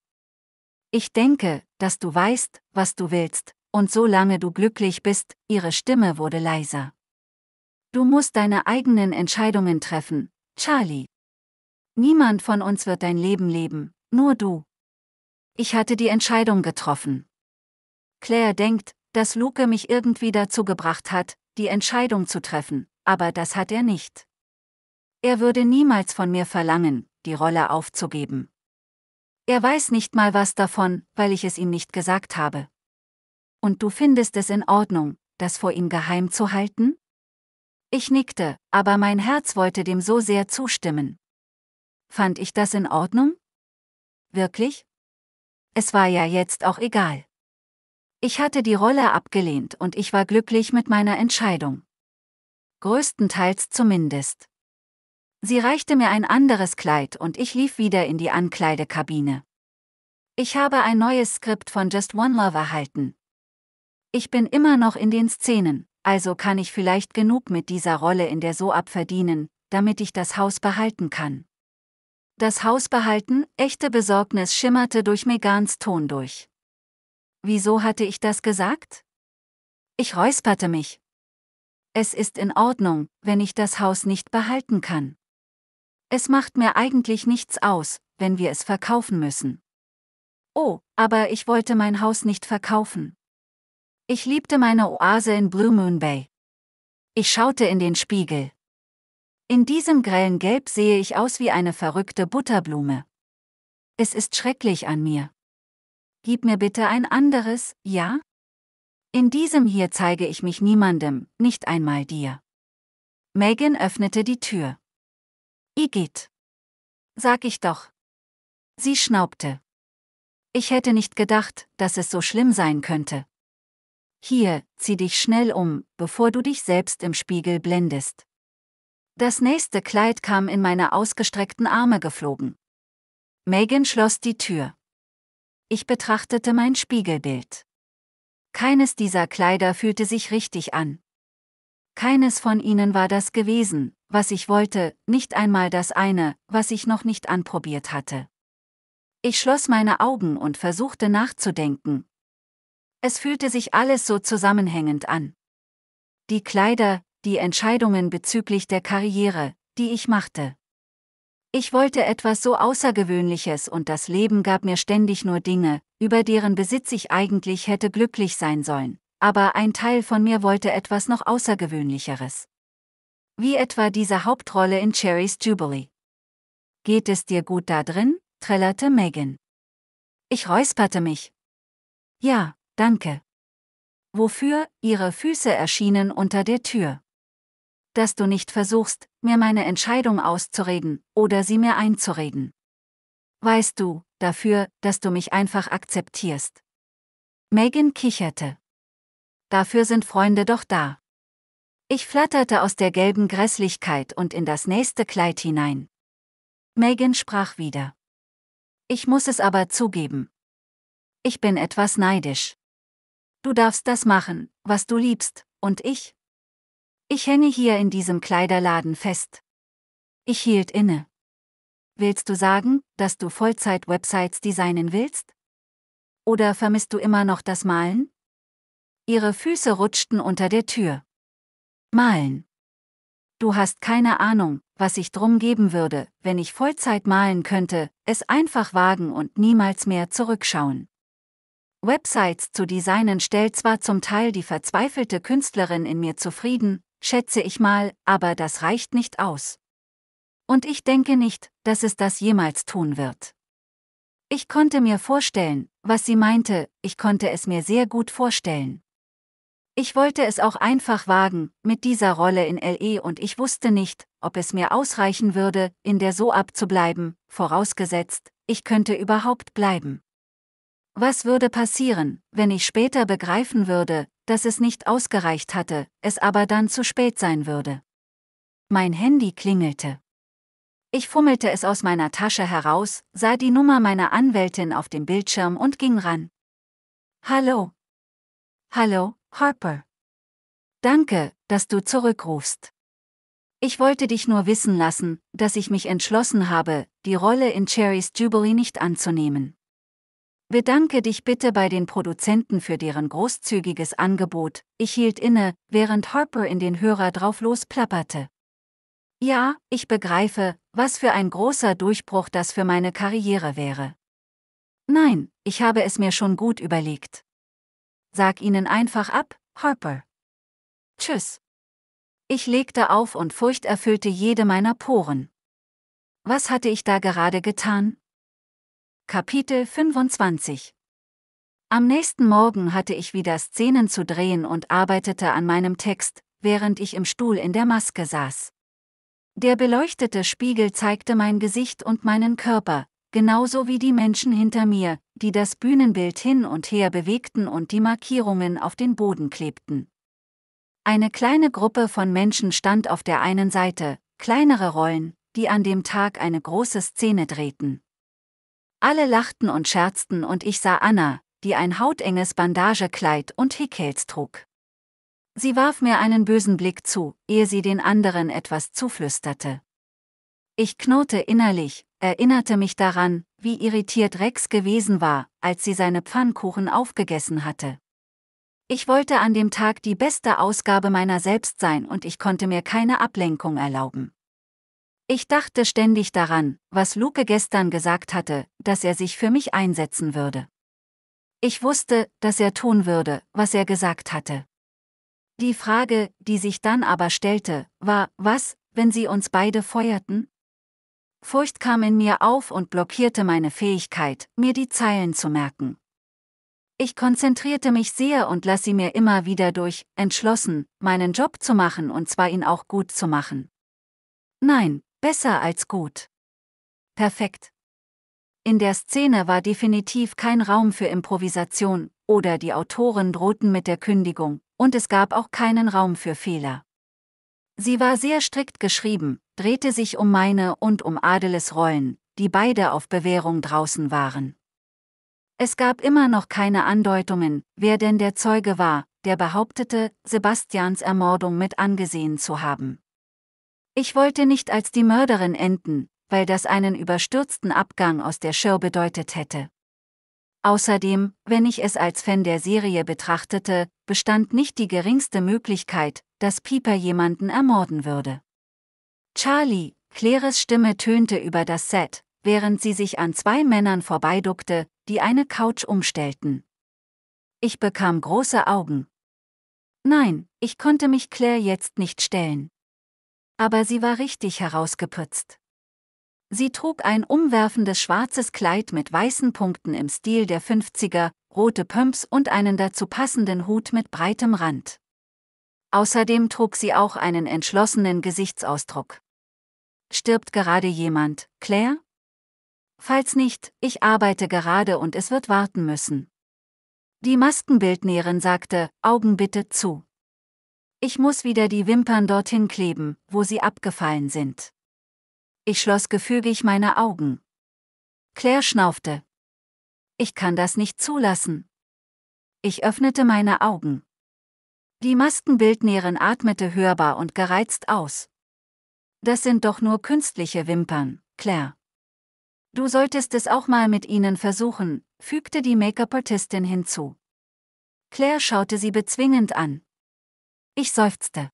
Ich denke, dass du weißt, was du willst, und solange du glücklich bist, ihre Stimme wurde leiser. Du musst deine eigenen Entscheidungen treffen, Charlie. Niemand von uns wird dein Leben leben, nur du. Ich hatte die Entscheidung getroffen. Claire denkt, dass Luke mich irgendwie dazu gebracht hat, die Entscheidung zu treffen, aber das hat er nicht. Er würde niemals von mir verlangen, die Rolle aufzugeben. Er weiß nicht mal was davon, weil ich es ihm nicht gesagt habe. Und du findest es in Ordnung, das vor ihm geheim zu halten? Ich nickte, aber mein Herz wollte dem so sehr zustimmen. Fand ich das in Ordnung? Wirklich? Es war ja jetzt auch egal. Ich hatte die Rolle abgelehnt und ich war glücklich mit meiner Entscheidung. Größtenteils zumindest. Sie reichte mir ein anderes Kleid und ich lief wieder in die Ankleidekabine. Ich habe ein neues Skript von Just One Love erhalten. Ich bin immer noch in den Szenen, also kann ich vielleicht genug mit dieser Rolle in der Soap verdienen, damit ich das Haus behalten kann. Das Haus behalten, echte Besorgnis schimmerte durch Megans Ton durch. Wieso hatte ich das gesagt? Ich räusperte mich. Es ist in Ordnung, wenn ich das Haus nicht behalten kann. Es macht mir eigentlich nichts aus, wenn wir es verkaufen müssen. Oh, aber ich wollte mein Haus nicht verkaufen. Ich liebte meine Oase in Blue Moon Bay. Ich schaute in den Spiegel. In diesem grellen Gelb sehe ich aus wie eine verrückte Butterblume. Es ist schrecklich an mir. Gib mir bitte ein anderes, ja? In diesem hier zeige ich mich niemandem, nicht einmal dir. Megan öffnete die Tür. Igitt. Sag ich doch. Sie schnaubte. Ich hätte nicht gedacht, dass es so schlimm sein könnte. Hier, zieh dich schnell um, bevor du dich selbst im Spiegel blendest. Das nächste Kleid kam in meine ausgestreckten Arme geflogen. Megan schloss die Tür ich betrachtete mein Spiegelbild. Keines dieser Kleider fühlte sich richtig an. Keines von ihnen war das gewesen, was ich wollte, nicht einmal das eine, was ich noch nicht anprobiert hatte. Ich schloss meine Augen und versuchte nachzudenken. Es fühlte sich alles so zusammenhängend an. Die Kleider, die Entscheidungen bezüglich der Karriere, die ich machte. Ich wollte etwas so Außergewöhnliches und das Leben gab mir ständig nur Dinge, über deren Besitz ich eigentlich hätte glücklich sein sollen, aber ein Teil von mir wollte etwas noch Außergewöhnlicheres. Wie etwa diese Hauptrolle in Cherry's Jubilee. Geht es dir gut da drin? trällerte Megan. Ich räusperte mich. Ja, danke. Wofür ihre Füße erschienen unter der Tür dass du nicht versuchst, mir meine Entscheidung auszureden oder sie mir einzureden. Weißt du, dafür, dass du mich einfach akzeptierst. Megan kicherte. Dafür sind Freunde doch da. Ich flatterte aus der gelben Grässlichkeit und in das nächste Kleid hinein. Megan sprach wieder. Ich muss es aber zugeben. Ich bin etwas neidisch. Du darfst das machen, was du liebst, und ich, ich hänge hier in diesem Kleiderladen fest. Ich hielt inne. Willst du sagen, dass du Vollzeit-Websites designen willst? Oder vermisst du immer noch das Malen? Ihre Füße rutschten unter der Tür. Malen. Du hast keine Ahnung, was ich drum geben würde, wenn ich Vollzeit malen könnte, es einfach wagen und niemals mehr zurückschauen. Websites zu designen stellt zwar zum Teil die verzweifelte Künstlerin in mir zufrieden, schätze ich mal, aber das reicht nicht aus. Und ich denke nicht, dass es das jemals tun wird. Ich konnte mir vorstellen, was sie meinte, ich konnte es mir sehr gut vorstellen. Ich wollte es auch einfach wagen, mit dieser Rolle in LE und ich wusste nicht, ob es mir ausreichen würde, in der so abzubleiben, vorausgesetzt, ich könnte überhaupt bleiben. Was würde passieren, wenn ich später begreifen würde, dass es nicht ausgereicht hatte, es aber dann zu spät sein würde. Mein Handy klingelte. Ich fummelte es aus meiner Tasche heraus, sah die Nummer meiner Anwältin auf dem Bildschirm und ging ran. Hallo. Hallo, Harper. Danke, dass du zurückrufst. Ich wollte dich nur wissen lassen, dass ich mich entschlossen habe, die Rolle in Cherry's Jubilee nicht anzunehmen. Bedanke dich bitte bei den Produzenten für deren großzügiges Angebot. Ich hielt inne, während Harper in den Hörer drauf losplapperte. Ja, ich begreife, was für ein großer Durchbruch das für meine Karriere wäre. Nein, ich habe es mir schon gut überlegt. Sag ihnen einfach ab, Harper. Tschüss. Ich legte auf und Furcht erfüllte jede meiner Poren. Was hatte ich da gerade getan? Kapitel 25 Am nächsten Morgen hatte ich wieder Szenen zu drehen und arbeitete an meinem Text, während ich im Stuhl in der Maske saß. Der beleuchtete Spiegel zeigte mein Gesicht und meinen Körper, genauso wie die Menschen hinter mir, die das Bühnenbild hin und her bewegten und die Markierungen auf den Boden klebten. Eine kleine Gruppe von Menschen stand auf der einen Seite, kleinere Rollen, die an dem Tag eine große Szene drehten. Alle lachten und scherzten und ich sah Anna, die ein hautenges Bandagekleid und Hickels trug. Sie warf mir einen bösen Blick zu, ehe sie den anderen etwas zuflüsterte. Ich knurrte innerlich, erinnerte mich daran, wie irritiert Rex gewesen war, als sie seine Pfannkuchen aufgegessen hatte. Ich wollte an dem Tag die beste Ausgabe meiner selbst sein und ich konnte mir keine Ablenkung erlauben. Ich dachte ständig daran, was Luke gestern gesagt hatte, dass er sich für mich einsetzen würde. Ich wusste, dass er tun würde, was er gesagt hatte. Die Frage, die sich dann aber stellte, war, was, wenn sie uns beide feuerten? Furcht kam in mir auf und blockierte meine Fähigkeit, mir die Zeilen zu merken. Ich konzentrierte mich sehr und las sie mir immer wieder durch, entschlossen, meinen Job zu machen und zwar ihn auch gut zu machen. Nein, Besser als gut. Perfekt. In der Szene war definitiv kein Raum für Improvisation, oder die Autoren drohten mit der Kündigung, und es gab auch keinen Raum für Fehler. Sie war sehr strikt geschrieben, drehte sich um meine und um Adeles Rollen, die beide auf Bewährung draußen waren. Es gab immer noch keine Andeutungen, wer denn der Zeuge war, der behauptete, Sebastians Ermordung mit angesehen zu haben. Ich wollte nicht als die Mörderin enden, weil das einen überstürzten Abgang aus der Show bedeutet hätte. Außerdem, wenn ich es als Fan der Serie betrachtete, bestand nicht die geringste Möglichkeit, dass Pieper jemanden ermorden würde. Charlie, Claires Stimme tönte über das Set, während sie sich an zwei Männern vorbeiduckte, die eine Couch umstellten. Ich bekam große Augen. Nein, ich konnte mich Claire jetzt nicht stellen aber sie war richtig herausgeputzt. Sie trug ein umwerfendes schwarzes Kleid mit weißen Punkten im Stil der 50er, rote Pumps und einen dazu passenden Hut mit breitem Rand. Außerdem trug sie auch einen entschlossenen Gesichtsausdruck. Stirbt gerade jemand, Claire? Falls nicht, ich arbeite gerade und es wird warten müssen. Die Maskenbildnäherin sagte, Augen bitte zu. Ich muss wieder die Wimpern dorthin kleben, wo sie abgefallen sind. Ich schloss gefügig meine Augen. Claire schnaufte. Ich kann das nicht zulassen. Ich öffnete meine Augen. Die Maskenbildnerin atmete hörbar und gereizt aus. Das sind doch nur künstliche Wimpern, Claire. Du solltest es auch mal mit ihnen versuchen, fügte die Make-up-Artistin hinzu. Claire schaute sie bezwingend an. Ich seufzte.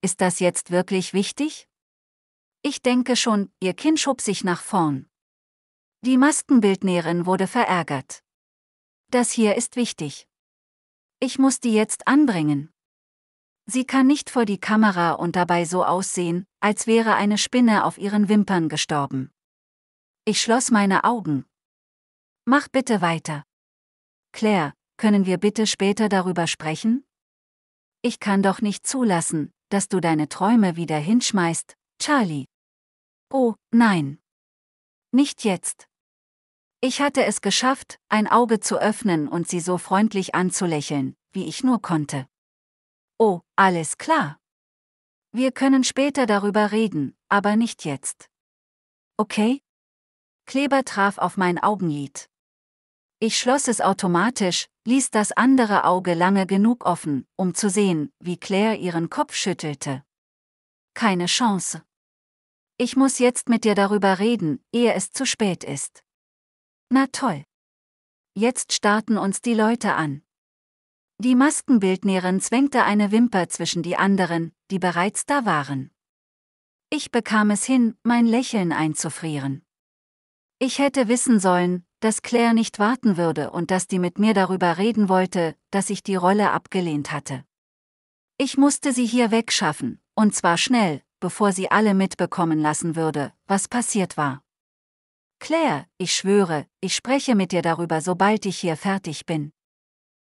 Ist das jetzt wirklich wichtig? Ich denke schon, ihr Kinn schob sich nach vorn. Die Maskenbildnäherin wurde verärgert. Das hier ist wichtig. Ich muss die jetzt anbringen. Sie kann nicht vor die Kamera und dabei so aussehen, als wäre eine Spinne auf ihren Wimpern gestorben. Ich schloss meine Augen. Mach bitte weiter. Claire, können wir bitte später darüber sprechen? ich kann doch nicht zulassen, dass du deine Träume wieder hinschmeißt, Charlie. Oh, nein. Nicht jetzt. Ich hatte es geschafft, ein Auge zu öffnen und sie so freundlich anzulächeln, wie ich nur konnte. Oh, alles klar. Wir können später darüber reden, aber nicht jetzt. Okay? Kleber traf auf mein Augenlid. Ich schloss es automatisch, ließ das andere Auge lange genug offen, um zu sehen, wie Claire ihren Kopf schüttelte. Keine Chance. Ich muss jetzt mit dir darüber reden, ehe es zu spät ist. Na toll. Jetzt starten uns die Leute an. Die Maskenbildnerin zwängte eine Wimper zwischen die anderen, die bereits da waren. Ich bekam es hin, mein Lächeln einzufrieren. Ich hätte wissen sollen, dass Claire nicht warten würde und dass die mit mir darüber reden wollte, dass ich die Rolle abgelehnt hatte. Ich musste sie hier wegschaffen, und zwar schnell, bevor sie alle mitbekommen lassen würde, was passiert war. Claire, ich schwöre, ich spreche mit dir darüber, sobald ich hier fertig bin.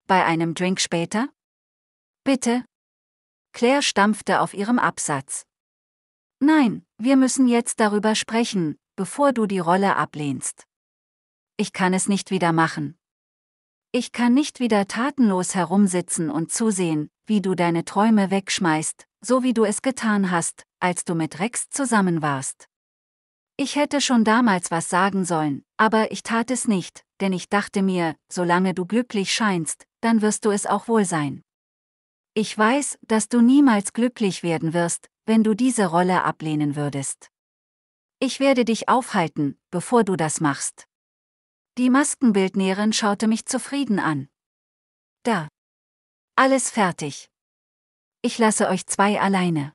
Bei einem Drink später? Bitte? Claire stampfte auf ihrem Absatz. Nein, wir müssen jetzt darüber sprechen, bevor du die Rolle ablehnst ich kann es nicht wieder machen. Ich kann nicht wieder tatenlos herumsitzen und zusehen, wie du deine Träume wegschmeißt, so wie du es getan hast, als du mit Rex zusammen warst. Ich hätte schon damals was sagen sollen, aber ich tat es nicht, denn ich dachte mir, solange du glücklich scheinst, dann wirst du es auch wohl sein. Ich weiß, dass du niemals glücklich werden wirst, wenn du diese Rolle ablehnen würdest. Ich werde dich aufhalten, bevor du das machst. Die Maskenbildnäherin schaute mich zufrieden an. Da. Alles fertig. Ich lasse euch zwei alleine.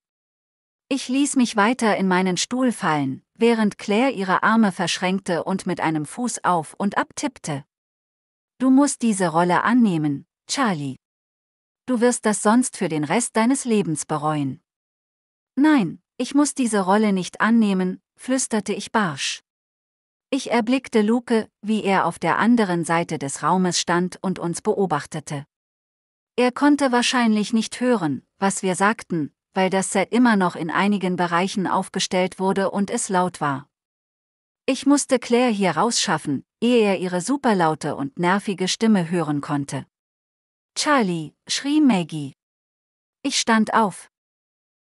Ich ließ mich weiter in meinen Stuhl fallen, während Claire ihre Arme verschränkte und mit einem Fuß auf und ab tippte. Du musst diese Rolle annehmen, Charlie. Du wirst das sonst für den Rest deines Lebens bereuen. Nein, ich muss diese Rolle nicht annehmen, flüsterte ich barsch. Ich erblickte Luke, wie er auf der anderen Seite des Raumes stand und uns beobachtete. Er konnte wahrscheinlich nicht hören, was wir sagten, weil das Set immer noch in einigen Bereichen aufgestellt wurde und es laut war. Ich musste Claire hier rausschaffen, ehe er ihre superlaute und nervige Stimme hören konnte. Charlie, schrie Maggie. Ich stand auf.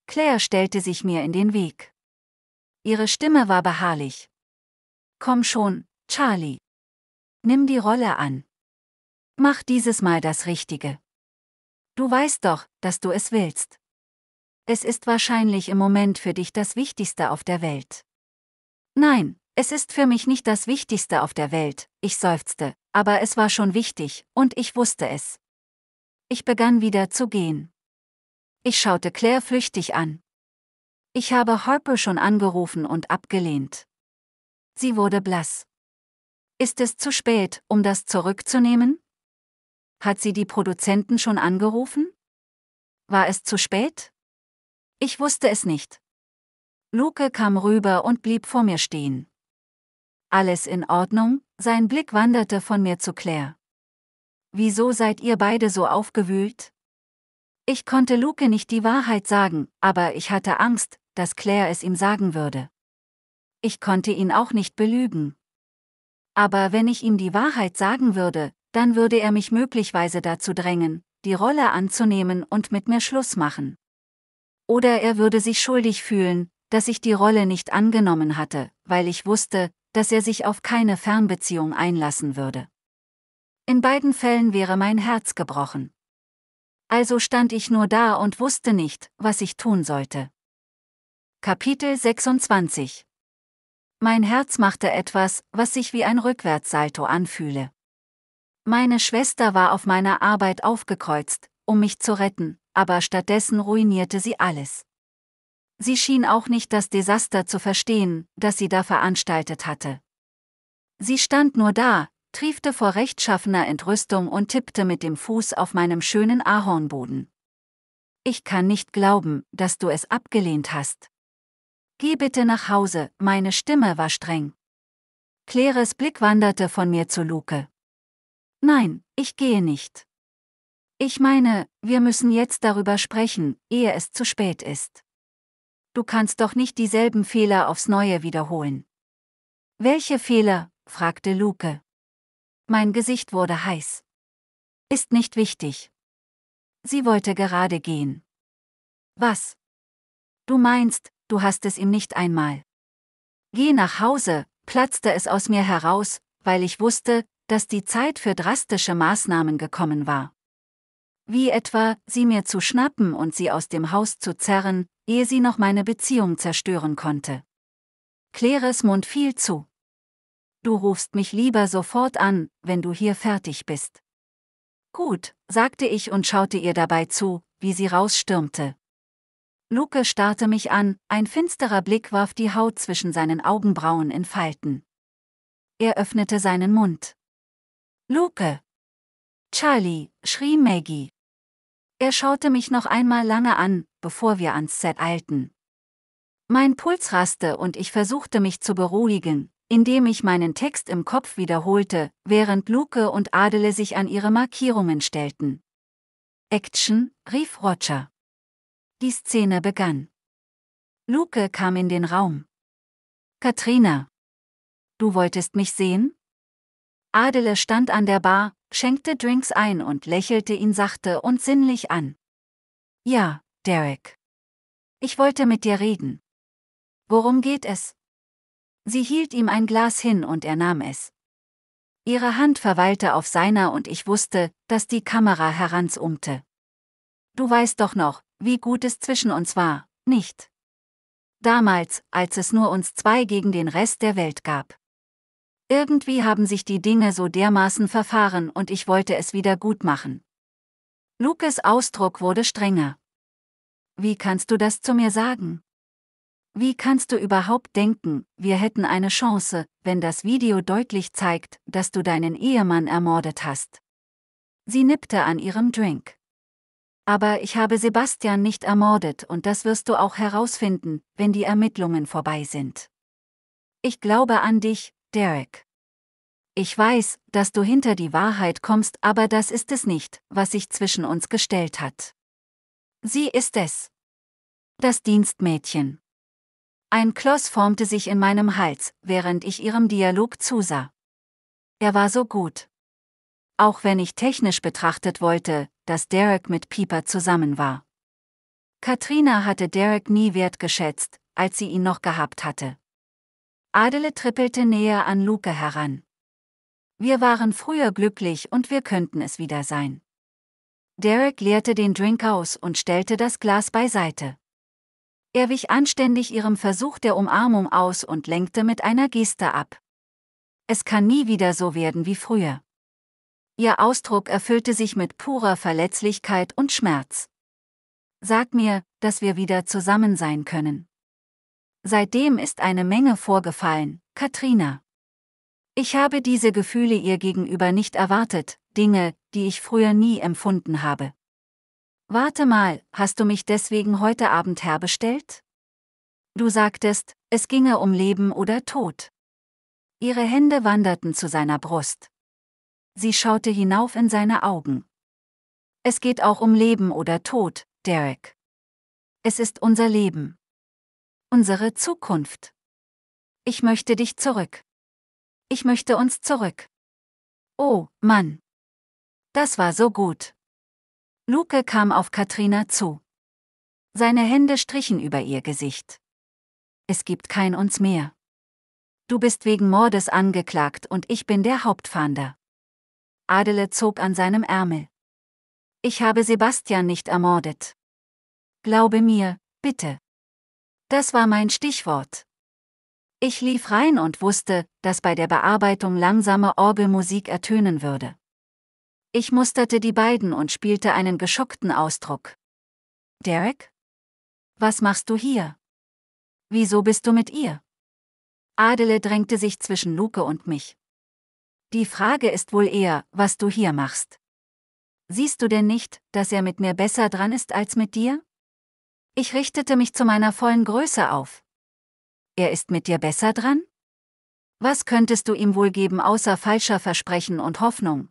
Claire stellte sich mir in den Weg. Ihre Stimme war beharrlich, Komm schon, Charlie. Nimm die Rolle an. Mach dieses Mal das Richtige. Du weißt doch, dass du es willst. Es ist wahrscheinlich im Moment für dich das Wichtigste auf der Welt. Nein, es ist für mich nicht das Wichtigste auf der Welt, ich seufzte, aber es war schon wichtig, und ich wusste es. Ich begann wieder zu gehen. Ich schaute Claire flüchtig an. Ich habe Harper schon angerufen und abgelehnt. Sie wurde blass. Ist es zu spät, um das zurückzunehmen? Hat sie die Produzenten schon angerufen? War es zu spät? Ich wusste es nicht. Luke kam rüber und blieb vor mir stehen. Alles in Ordnung, sein Blick wanderte von mir zu Claire. Wieso seid ihr beide so aufgewühlt? Ich konnte Luke nicht die Wahrheit sagen, aber ich hatte Angst, dass Claire es ihm sagen würde ich konnte ihn auch nicht belügen. Aber wenn ich ihm die Wahrheit sagen würde, dann würde er mich möglicherweise dazu drängen, die Rolle anzunehmen und mit mir Schluss machen. Oder er würde sich schuldig fühlen, dass ich die Rolle nicht angenommen hatte, weil ich wusste, dass er sich auf keine Fernbeziehung einlassen würde. In beiden Fällen wäre mein Herz gebrochen. Also stand ich nur da und wusste nicht, was ich tun sollte. Kapitel 26 mein Herz machte etwas, was sich wie ein Rückwärtssalto anfühle. Meine Schwester war auf meiner Arbeit aufgekreuzt, um mich zu retten, aber stattdessen ruinierte sie alles. Sie schien auch nicht das Desaster zu verstehen, das sie da veranstaltet hatte. Sie stand nur da, triefte vor rechtschaffener Entrüstung und tippte mit dem Fuß auf meinem schönen Ahornboden. Ich kann nicht glauben, dass du es abgelehnt hast. Geh bitte nach Hause, meine Stimme war streng. Claires Blick wanderte von mir zu Luke. Nein, ich gehe nicht. Ich meine, wir müssen jetzt darüber sprechen, ehe es zu spät ist. Du kannst doch nicht dieselben Fehler aufs Neue wiederholen. Welche Fehler? fragte Luke. Mein Gesicht wurde heiß. Ist nicht wichtig. Sie wollte gerade gehen. Was? Du meinst, du hast es ihm nicht einmal. Geh nach Hause, platzte es aus mir heraus, weil ich wusste, dass die Zeit für drastische Maßnahmen gekommen war. Wie etwa, sie mir zu schnappen und sie aus dem Haus zu zerren, ehe sie noch meine Beziehung zerstören konnte. Claires Mund fiel zu. Du rufst mich lieber sofort an, wenn du hier fertig bist. Gut, sagte ich und schaute ihr dabei zu, wie sie rausstürmte. Luke starrte mich an, ein finsterer Blick warf die Haut zwischen seinen Augenbrauen in Falten. Er öffnete seinen Mund. Luke! Charlie, schrie Maggie. Er schaute mich noch einmal lange an, bevor wir ans Set eilten. Mein Puls raste und ich versuchte mich zu beruhigen, indem ich meinen Text im Kopf wiederholte, während Luke und Adele sich an ihre Markierungen stellten. Action, rief Roger. Die Szene begann. Luke kam in den Raum. Katrina. Du wolltest mich sehen? Adele stand an der Bar, schenkte Drinks ein und lächelte ihn sachte und sinnlich an. Ja, Derek. Ich wollte mit dir reden. Worum geht es? Sie hielt ihm ein Glas hin und er nahm es. Ihre Hand verweilte auf seiner und ich wusste, dass die Kamera heranzoomte. Du weißt doch noch, wie gut es zwischen uns war, nicht. Damals, als es nur uns zwei gegen den Rest der Welt gab. Irgendwie haben sich die Dinge so dermaßen verfahren und ich wollte es wieder gut machen. Lucas Ausdruck wurde strenger. Wie kannst du das zu mir sagen? Wie kannst du überhaupt denken, wir hätten eine Chance, wenn das Video deutlich zeigt, dass du deinen Ehemann ermordet hast? Sie nippte an ihrem Drink. Aber ich habe Sebastian nicht ermordet und das wirst du auch herausfinden, wenn die Ermittlungen vorbei sind. Ich glaube an dich, Derek. Ich weiß, dass du hinter die Wahrheit kommst, aber das ist es nicht, was sich zwischen uns gestellt hat. Sie ist es. Das Dienstmädchen. Ein Kloss formte sich in meinem Hals, während ich ihrem Dialog zusah. Er war so gut. Auch wenn ich technisch betrachtet wollte, dass Derek mit Pieper zusammen war. Katrina hatte Derek nie wertgeschätzt, als sie ihn noch gehabt hatte. Adele trippelte näher an Luke heran. Wir waren früher glücklich und wir könnten es wieder sein. Derek leerte den Drink aus und stellte das Glas beiseite. Er wich anständig ihrem Versuch der Umarmung aus und lenkte mit einer Geste ab. Es kann nie wieder so werden wie früher. Ihr Ausdruck erfüllte sich mit purer Verletzlichkeit und Schmerz. Sag mir, dass wir wieder zusammen sein können. Seitdem ist eine Menge vorgefallen, Katrina. Ich habe diese Gefühle ihr gegenüber nicht erwartet, Dinge, die ich früher nie empfunden habe. Warte mal, hast du mich deswegen heute Abend herbestellt? Du sagtest, es ginge um Leben oder Tod. Ihre Hände wanderten zu seiner Brust sie schaute hinauf in seine Augen. Es geht auch um Leben oder Tod, Derek. Es ist unser Leben. Unsere Zukunft. Ich möchte dich zurück. Ich möchte uns zurück. Oh, Mann. Das war so gut. Luke kam auf Katrina zu. Seine Hände strichen über ihr Gesicht. Es gibt kein uns mehr. Du bist wegen Mordes angeklagt und ich bin der Hauptfahnder. Adele zog an seinem Ärmel. Ich habe Sebastian nicht ermordet. Glaube mir, bitte. Das war mein Stichwort. Ich lief rein und wusste, dass bei der Bearbeitung langsame Orgelmusik ertönen würde. Ich musterte die beiden und spielte einen geschockten Ausdruck. Derek? Was machst du hier? Wieso bist du mit ihr? Adele drängte sich zwischen Luke und mich. Die Frage ist wohl eher, was du hier machst. Siehst du denn nicht, dass er mit mir besser dran ist als mit dir? Ich richtete mich zu meiner vollen Größe auf. Er ist mit dir besser dran? Was könntest du ihm wohl geben außer falscher Versprechen und Hoffnung?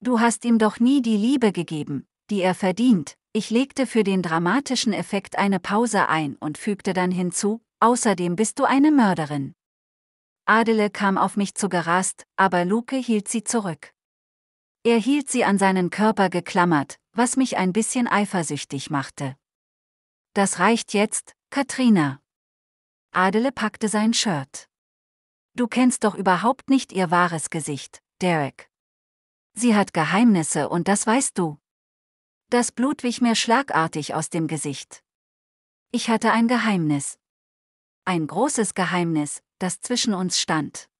Du hast ihm doch nie die Liebe gegeben, die er verdient. Ich legte für den dramatischen Effekt eine Pause ein und fügte dann hinzu, außerdem bist du eine Mörderin. Adele kam auf mich zu gerast, aber Luke hielt sie zurück. Er hielt sie an seinen Körper geklammert, was mich ein bisschen eifersüchtig machte. Das reicht jetzt, Katrina. Adele packte sein Shirt. Du kennst doch überhaupt nicht ihr wahres Gesicht, Derek. Sie hat Geheimnisse und das weißt du. Das Blut wich mir schlagartig aus dem Gesicht. Ich hatte ein Geheimnis. Ein großes Geheimnis, das zwischen uns stand.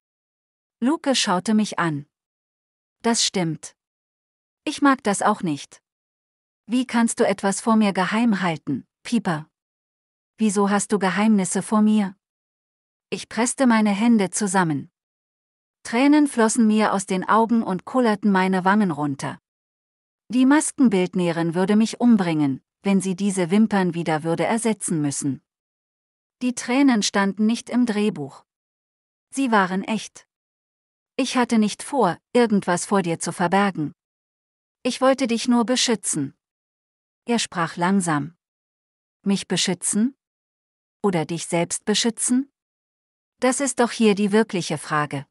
Luke schaute mich an. Das stimmt. Ich mag das auch nicht. Wie kannst du etwas vor mir geheim halten, Pieper? Wieso hast du Geheimnisse vor mir? Ich presste meine Hände zusammen. Tränen flossen mir aus den Augen und kullerten meine Wangen runter. Die Maskenbildnerin würde mich umbringen, wenn sie diese Wimpern wieder würde ersetzen müssen. Die Tränen standen nicht im Drehbuch. Sie waren echt. Ich hatte nicht vor, irgendwas vor dir zu verbergen. Ich wollte dich nur beschützen. Er sprach langsam. Mich beschützen? Oder dich selbst beschützen? Das ist doch hier die wirkliche Frage.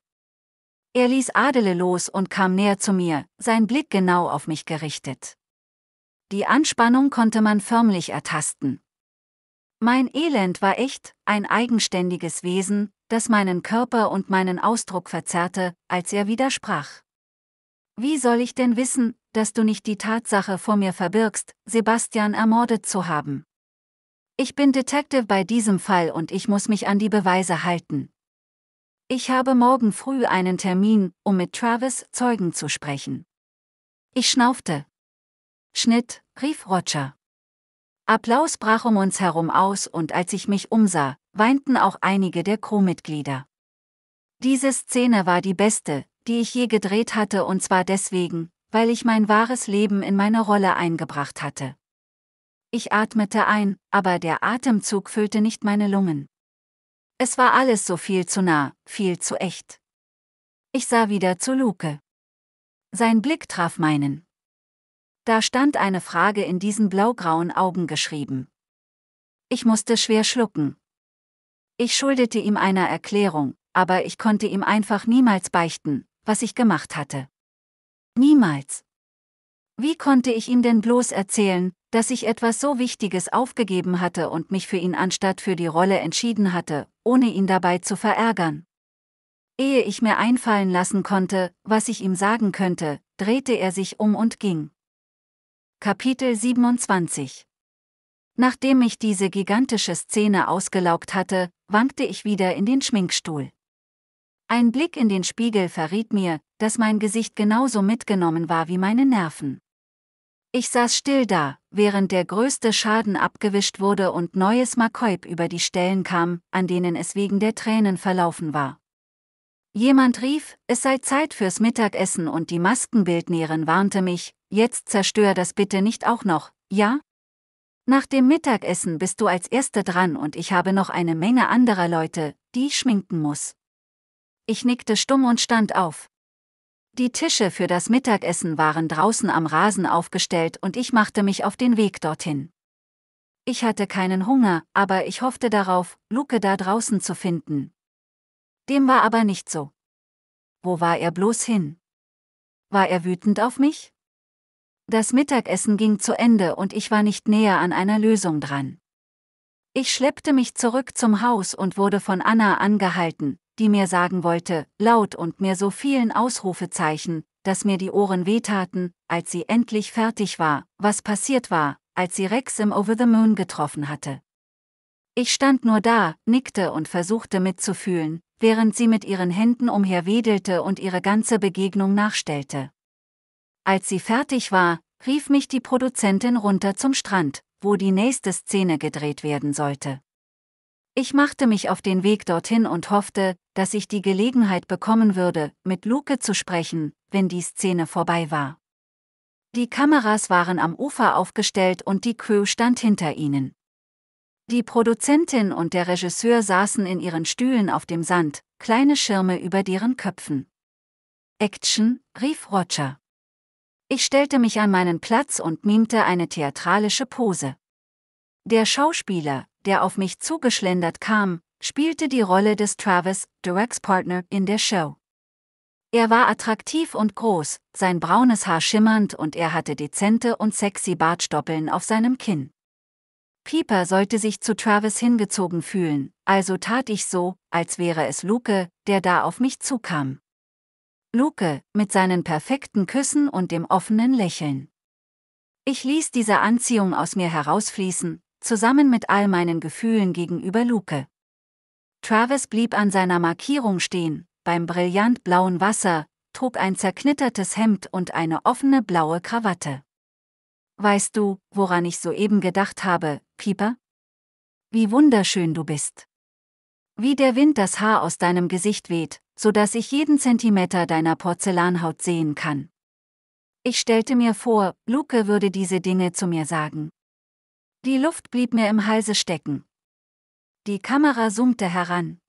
Er ließ Adele los und kam näher zu mir, sein Blick genau auf mich gerichtet. Die Anspannung konnte man förmlich ertasten. Mein Elend war echt, ein eigenständiges Wesen, das meinen Körper und meinen Ausdruck verzerrte, als er widersprach. Wie soll ich denn wissen, dass du nicht die Tatsache vor mir verbirgst, Sebastian ermordet zu haben? Ich bin Detective bei diesem Fall und ich muss mich an die Beweise halten. Ich habe morgen früh einen Termin, um mit Travis Zeugen zu sprechen. Ich schnaufte. Schnitt, rief Roger. Applaus brach um uns herum aus und als ich mich umsah, weinten auch einige der Crewmitglieder. Diese Szene war die beste, die ich je gedreht hatte und zwar deswegen, weil ich mein wahres Leben in meine Rolle eingebracht hatte. Ich atmete ein, aber der Atemzug füllte nicht meine Lungen. Es war alles so viel zu nah, viel zu echt. Ich sah wieder zu Luke. Sein Blick traf meinen. Da stand eine Frage in diesen blaugrauen Augen geschrieben. Ich musste schwer schlucken, ich schuldete ihm einer Erklärung, aber ich konnte ihm einfach niemals beichten, was ich gemacht hatte. Niemals. Wie konnte ich ihm denn bloß erzählen, dass ich etwas so Wichtiges aufgegeben hatte und mich für ihn anstatt für die Rolle entschieden hatte, ohne ihn dabei zu verärgern? Ehe ich mir einfallen lassen konnte, was ich ihm sagen könnte, drehte er sich um und ging. Kapitel 27 Nachdem mich diese gigantische Szene ausgelaugt hatte, wankte ich wieder in den Schminkstuhl. Ein Blick in den Spiegel verriet mir, dass mein Gesicht genauso mitgenommen war wie meine Nerven. Ich saß still da, während der größte Schaden abgewischt wurde und neues Makoib über die Stellen kam, an denen es wegen der Tränen verlaufen war. Jemand rief, es sei Zeit fürs Mittagessen und die Maskenbildnerin warnte mich, jetzt zerstör das bitte nicht auch noch, ja? Nach dem Mittagessen bist du als Erste dran und ich habe noch eine Menge anderer Leute, die ich schminken muss. Ich nickte stumm und stand auf. Die Tische für das Mittagessen waren draußen am Rasen aufgestellt und ich machte mich auf den Weg dorthin. Ich hatte keinen Hunger, aber ich hoffte darauf, Luke da draußen zu finden. Dem war aber nicht so. Wo war er bloß hin? War er wütend auf mich? Das Mittagessen ging zu Ende und ich war nicht näher an einer Lösung dran. Ich schleppte mich zurück zum Haus und wurde von Anna angehalten, die mir sagen wollte, laut und mir so vielen Ausrufezeichen, dass mir die Ohren wehtaten, als sie endlich fertig war, was passiert war, als sie Rex im Over the Moon getroffen hatte. Ich stand nur da, nickte und versuchte mitzufühlen, während sie mit ihren Händen umherwedelte und ihre ganze Begegnung nachstellte. Als sie fertig war, rief mich die Produzentin runter zum Strand, wo die nächste Szene gedreht werden sollte. Ich machte mich auf den Weg dorthin und hoffte, dass ich die Gelegenheit bekommen würde, mit Luke zu sprechen, wenn die Szene vorbei war. Die Kameras waren am Ufer aufgestellt und die Crew stand hinter ihnen. Die Produzentin und der Regisseur saßen in ihren Stühlen auf dem Sand, kleine Schirme über deren Köpfen. Action, rief Roger. Ich stellte mich an meinen Platz und mimte eine theatralische Pose. Der Schauspieler, der auf mich zugeschlendert kam, spielte die Rolle des Travis, Directs Partner, in der Show. Er war attraktiv und groß, sein braunes Haar schimmernd und er hatte dezente und sexy Bartstoppeln auf seinem Kinn. Pieper sollte sich zu Travis hingezogen fühlen, also tat ich so, als wäre es Luke, der da auf mich zukam. Luke, mit seinen perfekten Küssen und dem offenen Lächeln. Ich ließ diese Anziehung aus mir herausfließen, zusammen mit all meinen Gefühlen gegenüber Luke. Travis blieb an seiner Markierung stehen, beim brillant blauen Wasser, trug ein zerknittertes Hemd und eine offene blaue Krawatte. Weißt du, woran ich soeben gedacht habe, Pieper? Wie wunderschön du bist. Wie der Wind das Haar aus deinem Gesicht weht, so dass ich jeden Zentimeter deiner Porzellanhaut sehen kann. Ich stellte mir vor, Luke würde diese Dinge zu mir sagen. Die Luft blieb mir im Halse stecken. Die Kamera zoomte heran.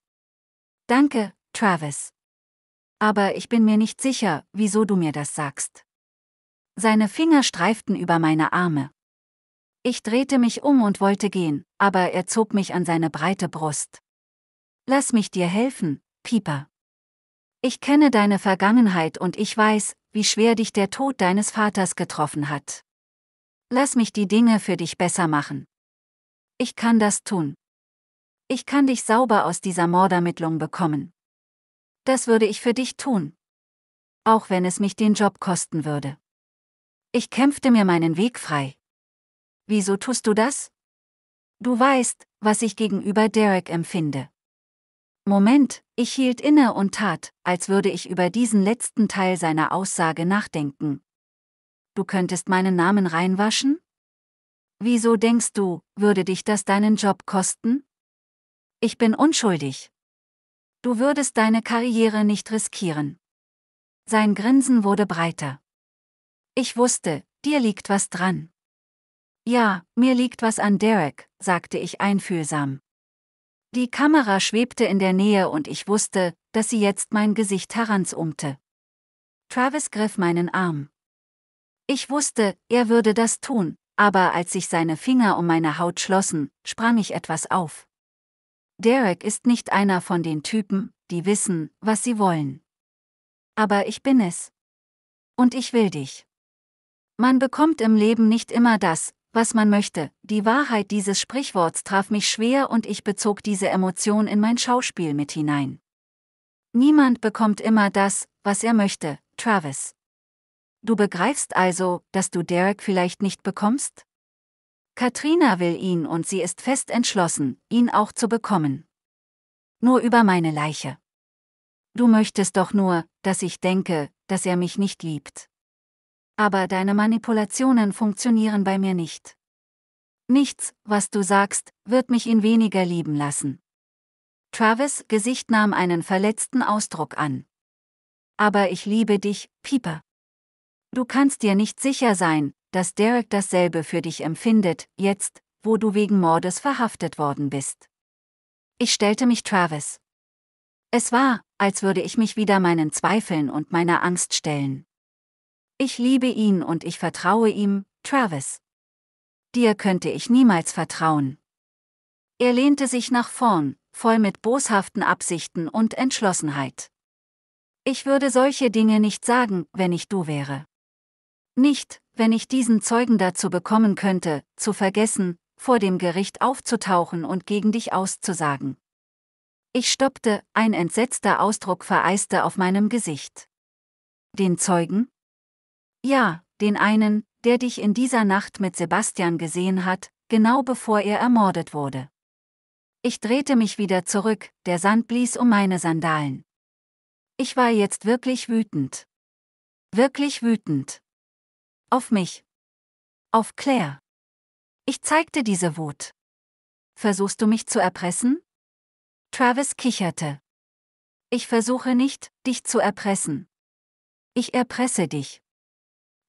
Danke, Travis. Aber ich bin mir nicht sicher, wieso du mir das sagst. Seine Finger streiften über meine Arme. Ich drehte mich um und wollte gehen, aber er zog mich an seine breite Brust. Lass mich dir helfen, Pieper. Ich kenne deine Vergangenheit und ich weiß, wie schwer dich der Tod deines Vaters getroffen hat. Lass mich die Dinge für dich besser machen. Ich kann das tun. Ich kann dich sauber aus dieser Mordermittlung bekommen. Das würde ich für dich tun. Auch wenn es mich den Job kosten würde. Ich kämpfte mir meinen Weg frei. Wieso tust du das? Du weißt, was ich gegenüber Derek empfinde. Moment, ich hielt inne und tat, als würde ich über diesen letzten Teil seiner Aussage nachdenken. Du könntest meinen Namen reinwaschen? Wieso denkst du, würde dich das deinen Job kosten? Ich bin unschuldig. Du würdest deine Karriere nicht riskieren. Sein Grinsen wurde breiter. Ich wusste, dir liegt was dran. Ja, mir liegt was an Derek, sagte ich einfühlsam. Die Kamera schwebte in der Nähe und ich wusste, dass sie jetzt mein Gesicht heranzoomte. Travis griff meinen Arm. Ich wusste, er würde das tun, aber als sich seine Finger um meine Haut schlossen, sprang ich etwas auf. Derek ist nicht einer von den Typen, die wissen, was sie wollen. Aber ich bin es. Und ich will dich. Man bekommt im Leben nicht immer das, was man möchte. Die Wahrheit dieses Sprichworts traf mich schwer und ich bezog diese Emotion in mein Schauspiel mit hinein. Niemand bekommt immer das, was er möchte, Travis. Du begreifst also, dass du Derek vielleicht nicht bekommst? Katrina will ihn und sie ist fest entschlossen, ihn auch zu bekommen. Nur über meine Leiche. Du möchtest doch nur, dass ich denke, dass er mich nicht liebt aber deine Manipulationen funktionieren bei mir nicht. Nichts, was du sagst, wird mich in weniger lieben lassen. Travis Gesicht nahm einen verletzten Ausdruck an. Aber ich liebe dich, Pieper. Du kannst dir nicht sicher sein, dass Derek dasselbe für dich empfindet, jetzt, wo du wegen Mordes verhaftet worden bist. Ich stellte mich Travis. Es war, als würde ich mich wieder meinen Zweifeln und meiner Angst stellen. Ich liebe ihn und ich vertraue ihm, Travis. Dir könnte ich niemals vertrauen. Er lehnte sich nach vorn, voll mit boshaften Absichten und Entschlossenheit. Ich würde solche Dinge nicht sagen, wenn ich du wäre. Nicht, wenn ich diesen Zeugen dazu bekommen könnte, zu vergessen, vor dem Gericht aufzutauchen und gegen dich auszusagen. Ich stoppte, ein entsetzter Ausdruck vereiste auf meinem Gesicht. Den Zeugen? Ja, den einen, der dich in dieser Nacht mit Sebastian gesehen hat, genau bevor er ermordet wurde. Ich drehte mich wieder zurück, der Sand blies um meine Sandalen. Ich war jetzt wirklich wütend. Wirklich wütend. Auf mich. Auf Claire. Ich zeigte diese Wut. Versuchst du mich zu erpressen? Travis kicherte. Ich versuche nicht, dich zu erpressen. Ich erpresse dich.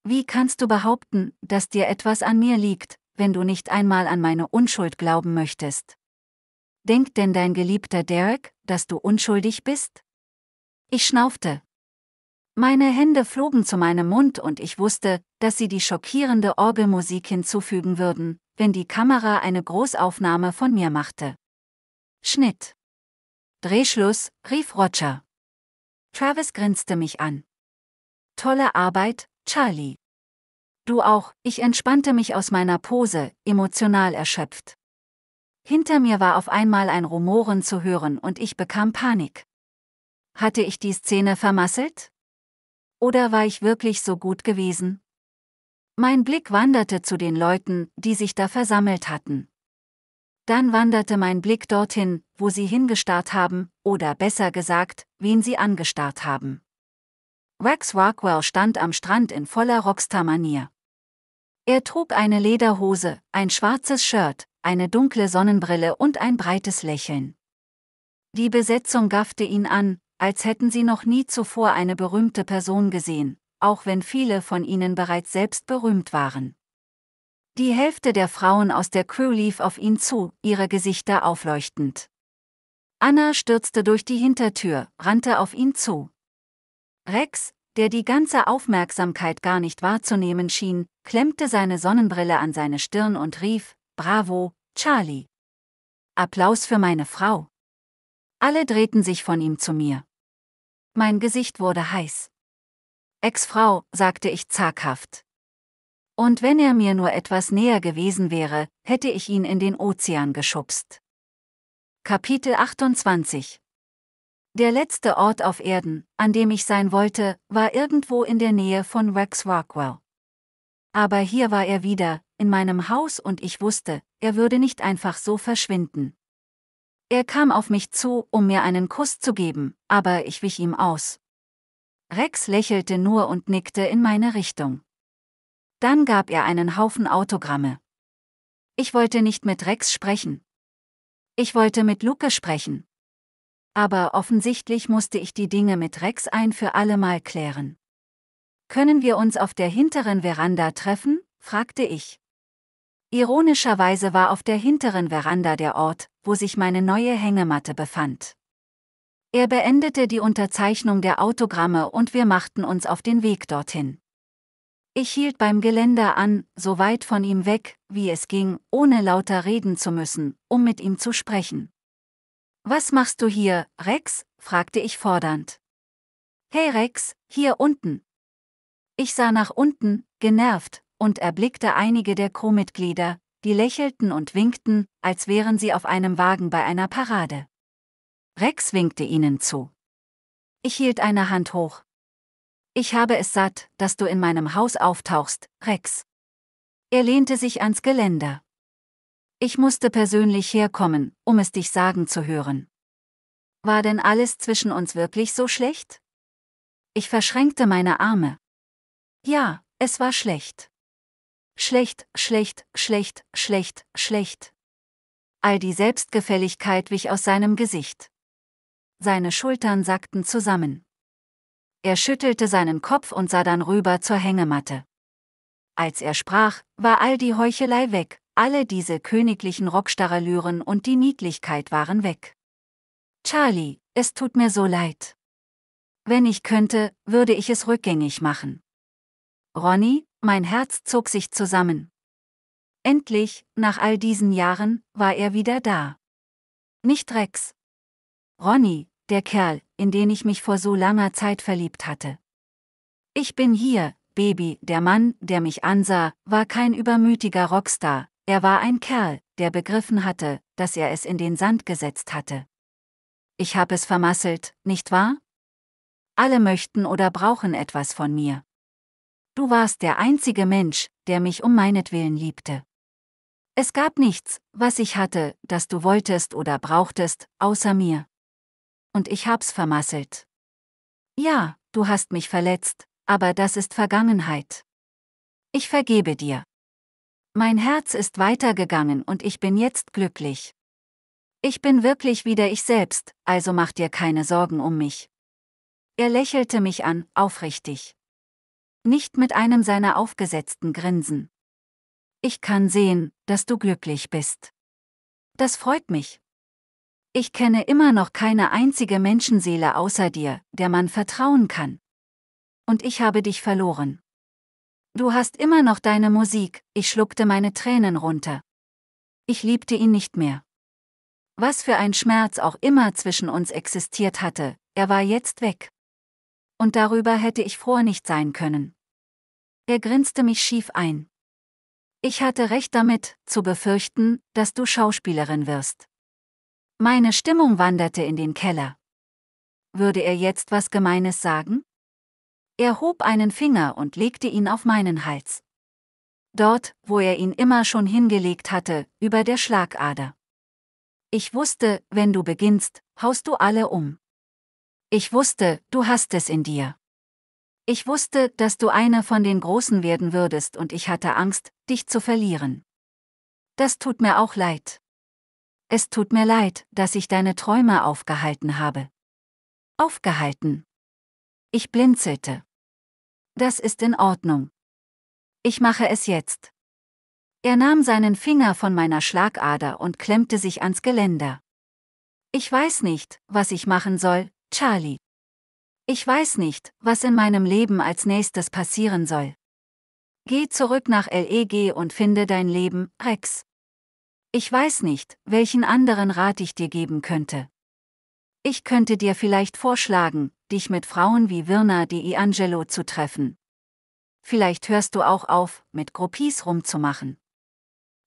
Wie kannst du behaupten, dass dir etwas an mir liegt, wenn du nicht einmal an meine Unschuld glauben möchtest? Denkt denn dein geliebter Derek, dass du unschuldig bist? Ich schnaufte. Meine Hände flogen zu meinem Mund und ich wusste, dass sie die schockierende Orgelmusik hinzufügen würden, wenn die Kamera eine Großaufnahme von mir machte. Schnitt. Drehschluss, rief Roger. Travis grinste mich an. Tolle Arbeit, Charlie. Du auch, ich entspannte mich aus meiner Pose, emotional erschöpft. Hinter mir war auf einmal ein Rumoren zu hören und ich bekam Panik. Hatte ich die Szene vermasselt? Oder war ich wirklich so gut gewesen? Mein Blick wanderte zu den Leuten, die sich da versammelt hatten. Dann wanderte mein Blick dorthin, wo sie hingestarrt haben, oder besser gesagt, wen sie angestarrt haben. Rex Rockwell stand am Strand in voller Rockstar-Manier. Er trug eine Lederhose, ein schwarzes Shirt, eine dunkle Sonnenbrille und ein breites Lächeln. Die Besetzung gaffte ihn an, als hätten sie noch nie zuvor eine berühmte Person gesehen, auch wenn viele von ihnen bereits selbst berühmt waren. Die Hälfte der Frauen aus der Crew lief auf ihn zu, ihre Gesichter aufleuchtend. Anna stürzte durch die Hintertür, rannte auf ihn zu. Rex, der die ganze Aufmerksamkeit gar nicht wahrzunehmen schien, klemmte seine Sonnenbrille an seine Stirn und rief, Bravo, Charlie. Applaus für meine Frau. Alle drehten sich von ihm zu mir. Mein Gesicht wurde heiß. Ex-Frau, sagte ich zaghaft. Und wenn er mir nur etwas näher gewesen wäre, hätte ich ihn in den Ozean geschubst. Kapitel 28 der letzte Ort auf Erden, an dem ich sein wollte, war irgendwo in der Nähe von Rex Rockwell. Aber hier war er wieder, in meinem Haus und ich wusste, er würde nicht einfach so verschwinden. Er kam auf mich zu, um mir einen Kuss zu geben, aber ich wich ihm aus. Rex lächelte nur und nickte in meine Richtung. Dann gab er einen Haufen Autogramme. Ich wollte nicht mit Rex sprechen. Ich wollte mit Luke sprechen, aber offensichtlich musste ich die Dinge mit Rex ein für allemal klären. Können wir uns auf der hinteren Veranda treffen? fragte ich. Ironischerweise war auf der hinteren Veranda der Ort, wo sich meine neue Hängematte befand. Er beendete die Unterzeichnung der Autogramme und wir machten uns auf den Weg dorthin. Ich hielt beim Geländer an, so weit von ihm weg, wie es ging, ohne lauter reden zu müssen, um mit ihm zu sprechen. Was machst du hier, Rex? fragte ich fordernd. Hey Rex, hier unten. Ich sah nach unten, genervt, und erblickte einige der Crewmitglieder, die lächelten und winkten, als wären sie auf einem Wagen bei einer Parade. Rex winkte ihnen zu. Ich hielt eine Hand hoch. Ich habe es satt, dass du in meinem Haus auftauchst, Rex. Er lehnte sich ans Geländer. Ich musste persönlich herkommen, um es dich sagen zu hören. War denn alles zwischen uns wirklich so schlecht? Ich verschränkte meine Arme. Ja, es war schlecht. Schlecht, schlecht, schlecht, schlecht, schlecht. All die Selbstgefälligkeit wich aus seinem Gesicht. Seine Schultern sackten zusammen. Er schüttelte seinen Kopf und sah dann rüber zur Hängematte. Als er sprach, war all die Heuchelei weg, alle diese königlichen Rockstarallüren und die Niedlichkeit waren weg. Charlie, es tut mir so leid. Wenn ich könnte, würde ich es rückgängig machen. Ronny, mein Herz zog sich zusammen. Endlich, nach all diesen Jahren, war er wieder da. Nicht Rex. Ronny, der Kerl, in den ich mich vor so langer Zeit verliebt hatte. Ich bin hier, Baby, der Mann, der mich ansah, war kein übermütiger Rockstar, er war ein Kerl, der begriffen hatte, dass er es in den Sand gesetzt hatte. Ich hab es vermasselt, nicht wahr? Alle möchten oder brauchen etwas von mir. Du warst der einzige Mensch, der mich um meinetwillen liebte. Es gab nichts, was ich hatte, das du wolltest oder brauchtest, außer mir. Und ich hab's vermasselt. Ja, du hast mich verletzt, aber das ist Vergangenheit. Ich vergebe dir. Mein Herz ist weitergegangen und ich bin jetzt glücklich. Ich bin wirklich wieder ich selbst, also mach dir keine Sorgen um mich. Er lächelte mich an, aufrichtig. Nicht mit einem seiner aufgesetzten Grinsen. Ich kann sehen, dass du glücklich bist. Das freut mich. Ich kenne immer noch keine einzige Menschenseele außer dir, der man vertrauen kann. Und ich habe dich verloren. Du hast immer noch deine Musik, ich schluckte meine Tränen runter. Ich liebte ihn nicht mehr. Was für ein Schmerz auch immer zwischen uns existiert hatte, er war jetzt weg. Und darüber hätte ich froh nicht sein können. Er grinste mich schief ein. Ich hatte recht damit, zu befürchten, dass du Schauspielerin wirst. Meine Stimmung wanderte in den Keller. Würde er jetzt was Gemeines sagen? Er hob einen Finger und legte ihn auf meinen Hals. Dort, wo er ihn immer schon hingelegt hatte, über der Schlagader. Ich wusste, wenn du beginnst, haust du alle um. Ich wusste, du hast es in dir. Ich wusste, dass du einer von den Großen werden würdest und ich hatte Angst, dich zu verlieren. Das tut mir auch leid. Es tut mir leid, dass ich deine Träume aufgehalten habe. Aufgehalten. Ich blinzelte. Das ist in Ordnung. Ich mache es jetzt. Er nahm seinen Finger von meiner Schlagader und klemmte sich ans Geländer. Ich weiß nicht, was ich machen soll, Charlie. Ich weiß nicht, was in meinem Leben als nächstes passieren soll. Geh zurück nach LEG und finde dein Leben, Rex. Ich weiß nicht, welchen anderen Rat ich dir geben könnte. Ich könnte dir vielleicht vorschlagen, dich mit Frauen wie Virna di Angelo zu treffen. Vielleicht hörst du auch auf, mit Groupies rumzumachen.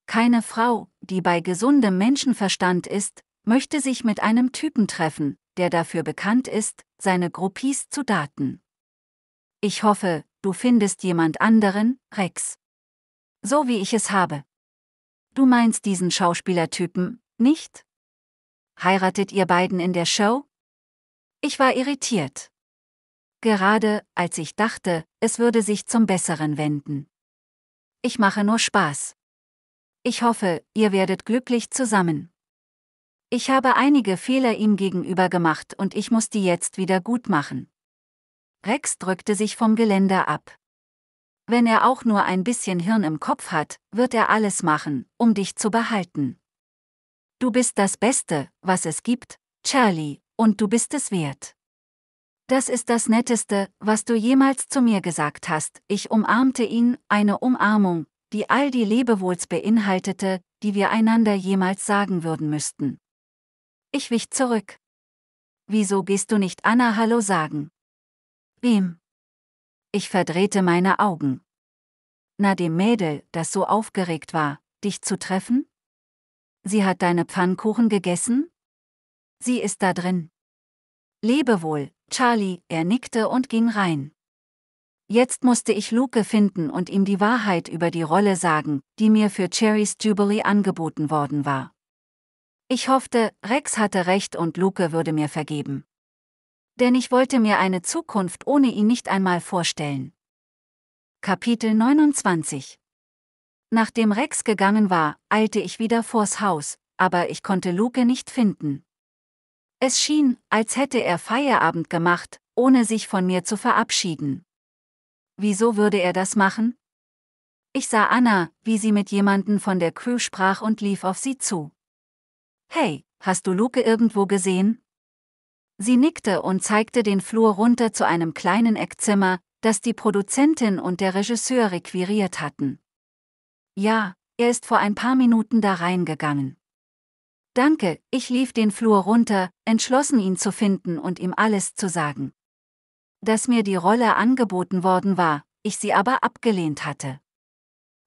Keine Frau, die bei gesundem Menschenverstand ist, möchte sich mit einem Typen treffen, der dafür bekannt ist, seine Groupies zu daten. Ich hoffe, du findest jemand anderen, Rex. So wie ich es habe. Du meinst diesen Schauspielertypen, nicht? Heiratet ihr beiden in der Show? Ich war irritiert. Gerade als ich dachte, es würde sich zum Besseren wenden. Ich mache nur Spaß. Ich hoffe, ihr werdet glücklich zusammen. Ich habe einige Fehler ihm gegenüber gemacht und ich muss die jetzt wieder gut machen. Rex drückte sich vom Geländer ab. Wenn er auch nur ein bisschen Hirn im Kopf hat, wird er alles machen, um dich zu behalten. Du bist das Beste, was es gibt, Charlie, und du bist es wert. Das ist das Netteste, was du jemals zu mir gesagt hast. Ich umarmte ihn, eine Umarmung, die all die Lebewohls beinhaltete, die wir einander jemals sagen würden müssten. Ich wich zurück. Wieso gehst du nicht Anna Hallo sagen? Wem? Ich verdrehte meine Augen. Na dem Mädel, das so aufgeregt war, dich zu treffen? Sie hat deine Pfannkuchen gegessen? Sie ist da drin. Lebe wohl, Charlie, er nickte und ging rein. Jetzt musste ich Luke finden und ihm die Wahrheit über die Rolle sagen, die mir für Cherry's Jubilee angeboten worden war. Ich hoffte, Rex hatte recht und Luke würde mir vergeben. Denn ich wollte mir eine Zukunft ohne ihn nicht einmal vorstellen. Kapitel 29 Nachdem Rex gegangen war, eilte ich wieder vors Haus, aber ich konnte Luke nicht finden. Es schien, als hätte er Feierabend gemacht, ohne sich von mir zu verabschieden. Wieso würde er das machen? Ich sah Anna, wie sie mit jemandem von der Crew sprach und lief auf sie zu. Hey, hast du Luke irgendwo gesehen? Sie nickte und zeigte den Flur runter zu einem kleinen Eckzimmer, das die Produzentin und der Regisseur requiriert hatten. Ja, er ist vor ein paar Minuten da reingegangen. Danke, ich lief den Flur runter, entschlossen ihn zu finden und ihm alles zu sagen. Dass mir die Rolle angeboten worden war, ich sie aber abgelehnt hatte.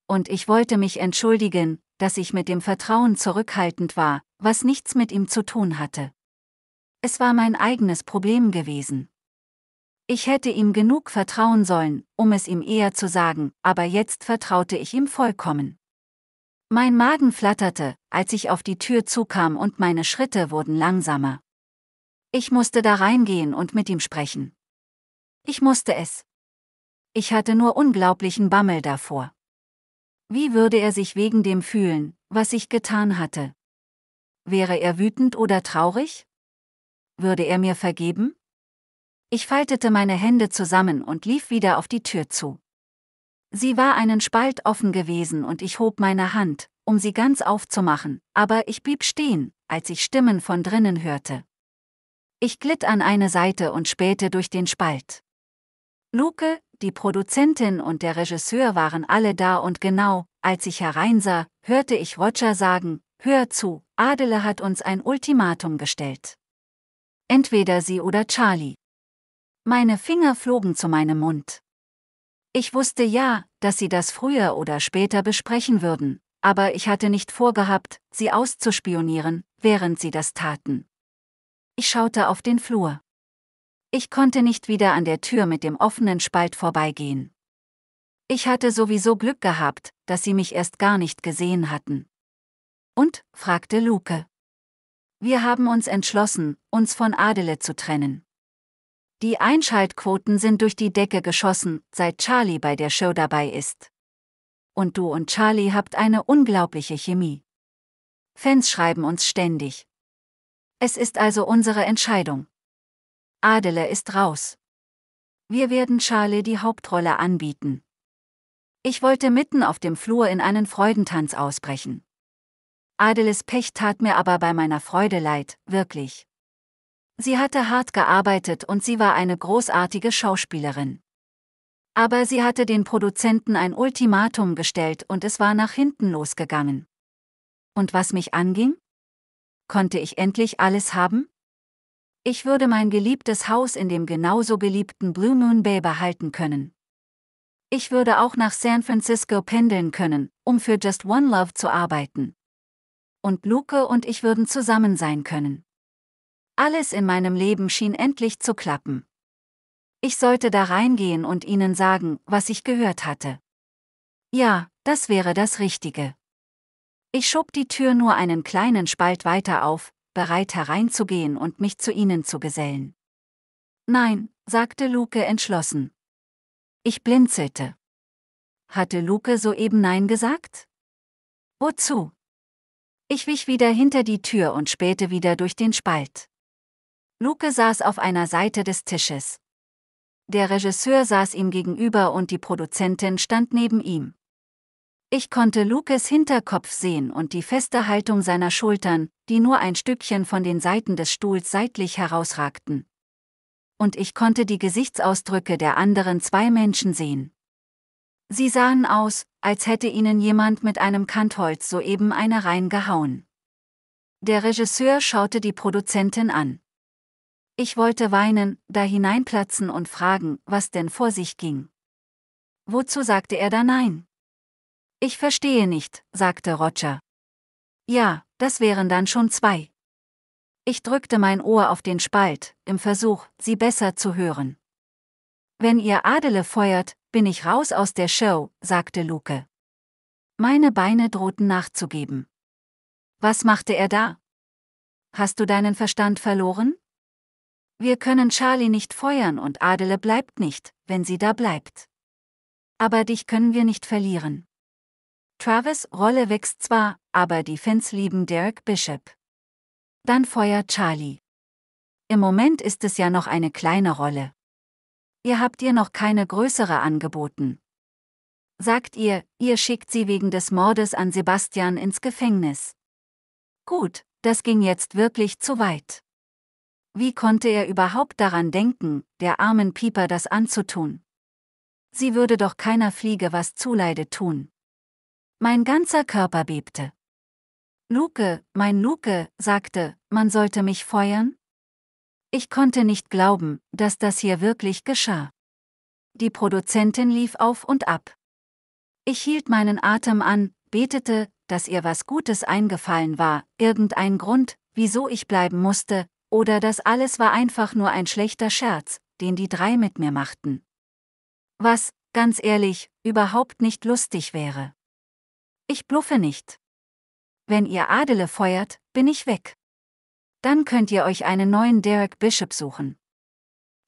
Und ich wollte mich entschuldigen, dass ich mit dem Vertrauen zurückhaltend war, was nichts mit ihm zu tun hatte. Es war mein eigenes Problem gewesen. Ich hätte ihm genug vertrauen sollen, um es ihm eher zu sagen, aber jetzt vertraute ich ihm vollkommen. Mein Magen flatterte, als ich auf die Tür zukam und meine Schritte wurden langsamer. Ich musste da reingehen und mit ihm sprechen. Ich musste es. Ich hatte nur unglaublichen Bammel davor. Wie würde er sich wegen dem fühlen, was ich getan hatte? Wäre er wütend oder traurig? Würde er mir vergeben? Ich faltete meine Hände zusammen und lief wieder auf die Tür zu. Sie war einen Spalt offen gewesen und ich hob meine Hand, um sie ganz aufzumachen, aber ich blieb stehen, als ich Stimmen von drinnen hörte. Ich glitt an eine Seite und spähte durch den Spalt. Luke, die Produzentin und der Regisseur waren alle da und genau, als ich hereinsah, hörte ich Roger sagen, Hör zu, Adele hat uns ein Ultimatum gestellt. Entweder sie oder Charlie. Meine Finger flogen zu meinem Mund. Ich wusste ja, dass Sie das früher oder später besprechen würden, aber ich hatte nicht vorgehabt, Sie auszuspionieren, während Sie das taten. Ich schaute auf den Flur. Ich konnte nicht wieder an der Tür mit dem offenen Spalt vorbeigehen. Ich hatte sowieso Glück gehabt, dass sie mich erst gar nicht gesehen hatten. Und? fragte Luke. Wir haben uns entschlossen, uns von Adele zu trennen. Die Einschaltquoten sind durch die Decke geschossen, seit Charlie bei der Show dabei ist. Und du und Charlie habt eine unglaubliche Chemie. Fans schreiben uns ständig. Es ist also unsere Entscheidung. Adele ist raus. Wir werden Charlie die Hauptrolle anbieten. Ich wollte mitten auf dem Flur in einen Freudentanz ausbrechen. Adeles Pech tat mir aber bei meiner Freude leid, wirklich. Sie hatte hart gearbeitet und sie war eine großartige Schauspielerin. Aber sie hatte den Produzenten ein Ultimatum gestellt und es war nach hinten losgegangen. Und was mich anging? Konnte ich endlich alles haben? Ich würde mein geliebtes Haus in dem genauso geliebten Blue Moon Bay behalten können. Ich würde auch nach San Francisco pendeln können, um für Just One Love zu arbeiten. Und Luke und ich würden zusammen sein können. Alles in meinem Leben schien endlich zu klappen. Ich sollte da reingehen und ihnen sagen, was ich gehört hatte. Ja, das wäre das Richtige. Ich schob die Tür nur einen kleinen Spalt weiter auf, bereit hereinzugehen und mich zu ihnen zu gesellen. Nein, sagte Luke entschlossen. Ich blinzelte. Hatte Luke soeben Nein gesagt? Wozu? Ich wich wieder hinter die Tür und spähte wieder durch den Spalt. Luke saß auf einer Seite des Tisches. Der Regisseur saß ihm gegenüber und die Produzentin stand neben ihm. Ich konnte Lukes Hinterkopf sehen und die feste Haltung seiner Schultern, die nur ein Stückchen von den Seiten des Stuhls seitlich herausragten. Und ich konnte die Gesichtsausdrücke der anderen zwei Menschen sehen. Sie sahen aus, als hätte ihnen jemand mit einem Kantholz soeben eine reingehauen. Der Regisseur schaute die Produzentin an. Ich wollte weinen, da hineinplatzen und fragen, was denn vor sich ging. Wozu sagte er da nein? Ich verstehe nicht, sagte Roger. Ja, das wären dann schon zwei. Ich drückte mein Ohr auf den Spalt, im Versuch, sie besser zu hören. Wenn ihr Adele feuert, bin ich raus aus der Show, sagte Luke. Meine Beine drohten nachzugeben. Was machte er da? Hast du deinen Verstand verloren? Wir können Charlie nicht feuern und Adele bleibt nicht, wenn sie da bleibt. Aber dich können wir nicht verlieren. Travis' Rolle wächst zwar, aber die Fans lieben Derek Bishop. Dann feuert Charlie. Im Moment ist es ja noch eine kleine Rolle. Ihr habt ihr noch keine größere angeboten. Sagt ihr, ihr schickt sie wegen des Mordes an Sebastian ins Gefängnis. Gut, das ging jetzt wirklich zu weit. Wie konnte er überhaupt daran denken, der armen Pieper das anzutun? Sie würde doch keiner Fliege was zuleide tun. Mein ganzer Körper bebte. Luke, mein Luke, sagte, man sollte mich feuern? Ich konnte nicht glauben, dass das hier wirklich geschah. Die Produzentin lief auf und ab. Ich hielt meinen Atem an, betete, dass ihr was Gutes eingefallen war, irgendein Grund, wieso ich bleiben musste, oder das alles war einfach nur ein schlechter Scherz, den die drei mit mir machten. Was, ganz ehrlich, überhaupt nicht lustig wäre. Ich bluffe nicht. Wenn ihr Adele feuert, bin ich weg. Dann könnt ihr euch einen neuen Derek Bishop suchen.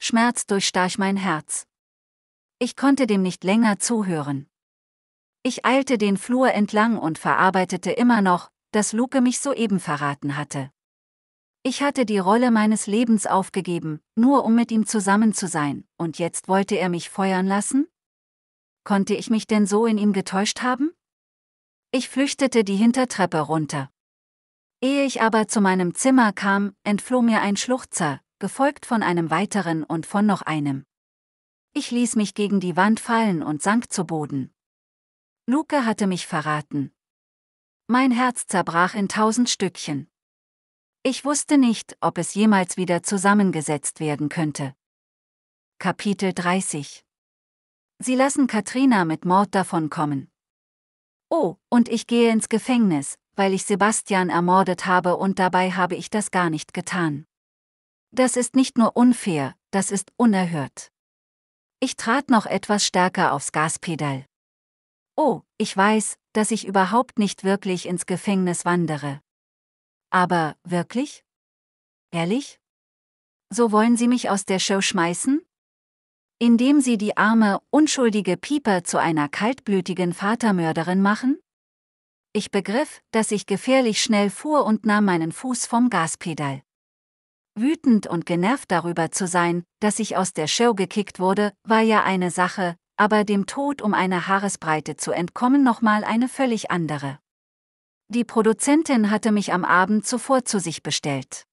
Schmerz durchstach mein Herz. Ich konnte dem nicht länger zuhören. Ich eilte den Flur entlang und verarbeitete immer noch, dass Luke mich soeben verraten hatte. Ich hatte die Rolle meines Lebens aufgegeben, nur um mit ihm zusammen zu sein, und jetzt wollte er mich feuern lassen? Konnte ich mich denn so in ihm getäuscht haben? Ich flüchtete die Hintertreppe runter. Ehe ich aber zu meinem Zimmer kam, entfloh mir ein Schluchzer, gefolgt von einem weiteren und von noch einem. Ich ließ mich gegen die Wand fallen und sank zu Boden. Luke hatte mich verraten. Mein Herz zerbrach in tausend Stückchen. Ich wusste nicht, ob es jemals wieder zusammengesetzt werden könnte. Kapitel 30 Sie lassen Katrina mit Mord davon kommen. Oh, und ich gehe ins Gefängnis, weil ich Sebastian ermordet habe und dabei habe ich das gar nicht getan. Das ist nicht nur unfair, das ist unerhört. Ich trat noch etwas stärker aufs Gaspedal. Oh, ich weiß, dass ich überhaupt nicht wirklich ins Gefängnis wandere. Aber, wirklich? Ehrlich? So wollen Sie mich aus der Show schmeißen? Indem Sie die arme, unschuldige Pieper zu einer kaltblütigen Vatermörderin machen? Ich begriff, dass ich gefährlich schnell fuhr und nahm meinen Fuß vom Gaspedal. Wütend und genervt darüber zu sein, dass ich aus der Show gekickt wurde, war ja eine Sache, aber dem Tod um eine Haaresbreite zu entkommen nochmal eine völlig andere. Die Produzentin hatte mich am Abend zuvor zu sich bestellt.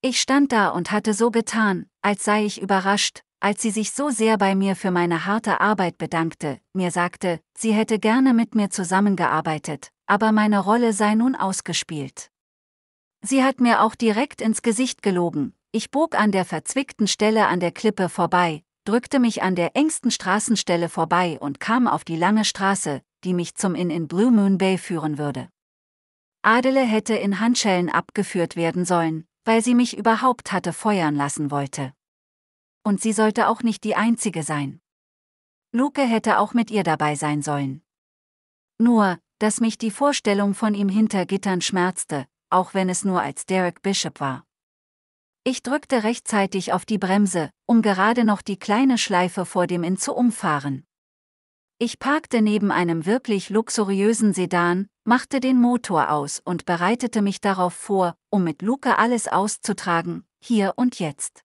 Ich stand da und hatte so getan, als sei ich überrascht, als sie sich so sehr bei mir für meine harte Arbeit bedankte, mir sagte, sie hätte gerne mit mir zusammengearbeitet, aber meine Rolle sei nun ausgespielt. Sie hat mir auch direkt ins Gesicht gelogen, ich bog an der verzwickten Stelle an der Klippe vorbei, drückte mich an der engsten Straßenstelle vorbei und kam auf die lange Straße, die mich zum Inn in Blue Moon Bay führen würde. Adele hätte in Handschellen abgeführt werden sollen, weil sie mich überhaupt hatte feuern lassen wollte. Und sie sollte auch nicht die Einzige sein. Luke hätte auch mit ihr dabei sein sollen. Nur, dass mich die Vorstellung von ihm hinter Gittern schmerzte, auch wenn es nur als Derek Bishop war. Ich drückte rechtzeitig auf die Bremse, um gerade noch die kleine Schleife vor dem Inn zu umfahren. Ich parkte neben einem wirklich luxuriösen Sedan, machte den Motor aus und bereitete mich darauf vor, um mit Luca alles auszutragen, hier und jetzt.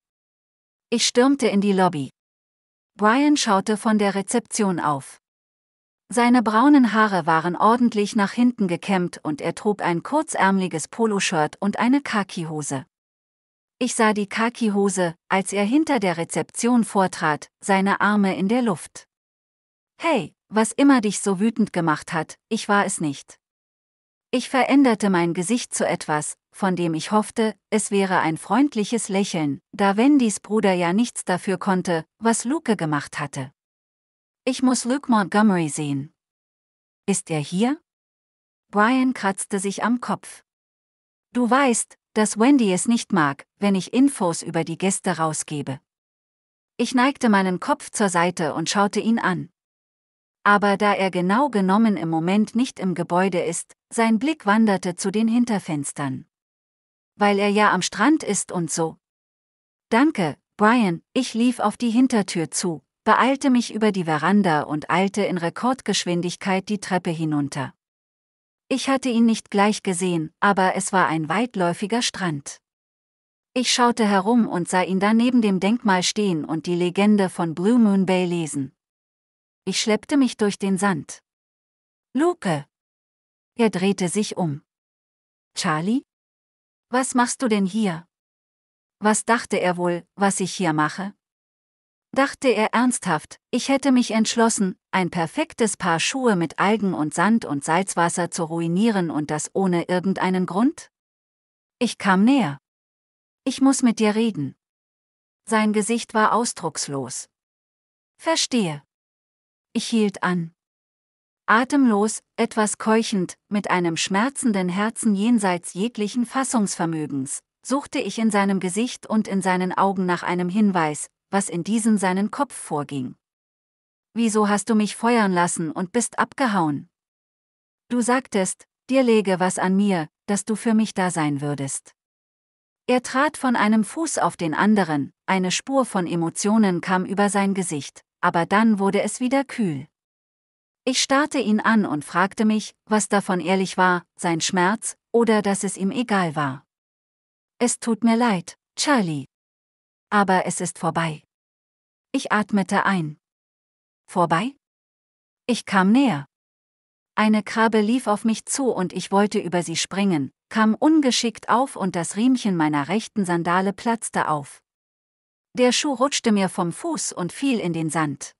Ich stürmte in die Lobby. Brian schaute von der Rezeption auf. Seine braunen Haare waren ordentlich nach hinten gekämmt und er trug ein kurzärmliches Poloshirt und eine Khaki-Hose. Ich sah die Khaki-Hose, als er hinter der Rezeption vortrat, seine Arme in der Luft. Hey, was immer dich so wütend gemacht hat, ich war es nicht. Ich veränderte mein Gesicht zu etwas, von dem ich hoffte, es wäre ein freundliches Lächeln, da Wendys Bruder ja nichts dafür konnte, was Luke gemacht hatte. Ich muss Luke Montgomery sehen. Ist er hier? Brian kratzte sich am Kopf. Du weißt, dass Wendy es nicht mag, wenn ich Infos über die Gäste rausgebe. Ich neigte meinen Kopf zur Seite und schaute ihn an aber da er genau genommen im Moment nicht im Gebäude ist, sein Blick wanderte zu den Hinterfenstern. Weil er ja am Strand ist und so. Danke, Brian, ich lief auf die Hintertür zu, beeilte mich über die Veranda und eilte in Rekordgeschwindigkeit die Treppe hinunter. Ich hatte ihn nicht gleich gesehen, aber es war ein weitläufiger Strand. Ich schaute herum und sah ihn da neben dem Denkmal stehen und die Legende von Blue Moon Bay lesen. Ich schleppte mich durch den Sand. Luke! Er drehte sich um. Charlie? Was machst du denn hier? Was dachte er wohl, was ich hier mache? Dachte er ernsthaft, ich hätte mich entschlossen, ein perfektes Paar Schuhe mit Algen und Sand und Salzwasser zu ruinieren und das ohne irgendeinen Grund? Ich kam näher. Ich muss mit dir reden. Sein Gesicht war ausdruckslos. Verstehe ich hielt an. Atemlos, etwas keuchend, mit einem schmerzenden Herzen jenseits jeglichen Fassungsvermögens, suchte ich in seinem Gesicht und in seinen Augen nach einem Hinweis, was in diesem seinen Kopf vorging. Wieso hast du mich feuern lassen und bist abgehauen? Du sagtest, dir läge was an mir, dass du für mich da sein würdest. Er trat von einem Fuß auf den anderen, eine Spur von Emotionen kam über sein Gesicht aber dann wurde es wieder kühl. Ich starrte ihn an und fragte mich, was davon ehrlich war, sein Schmerz, oder dass es ihm egal war. Es tut mir leid, Charlie. Aber es ist vorbei. Ich atmete ein. Vorbei? Ich kam näher. Eine Krabbe lief auf mich zu und ich wollte über sie springen, kam ungeschickt auf und das Riemchen meiner rechten Sandale platzte auf. Der Schuh rutschte mir vom Fuß und fiel in den Sand.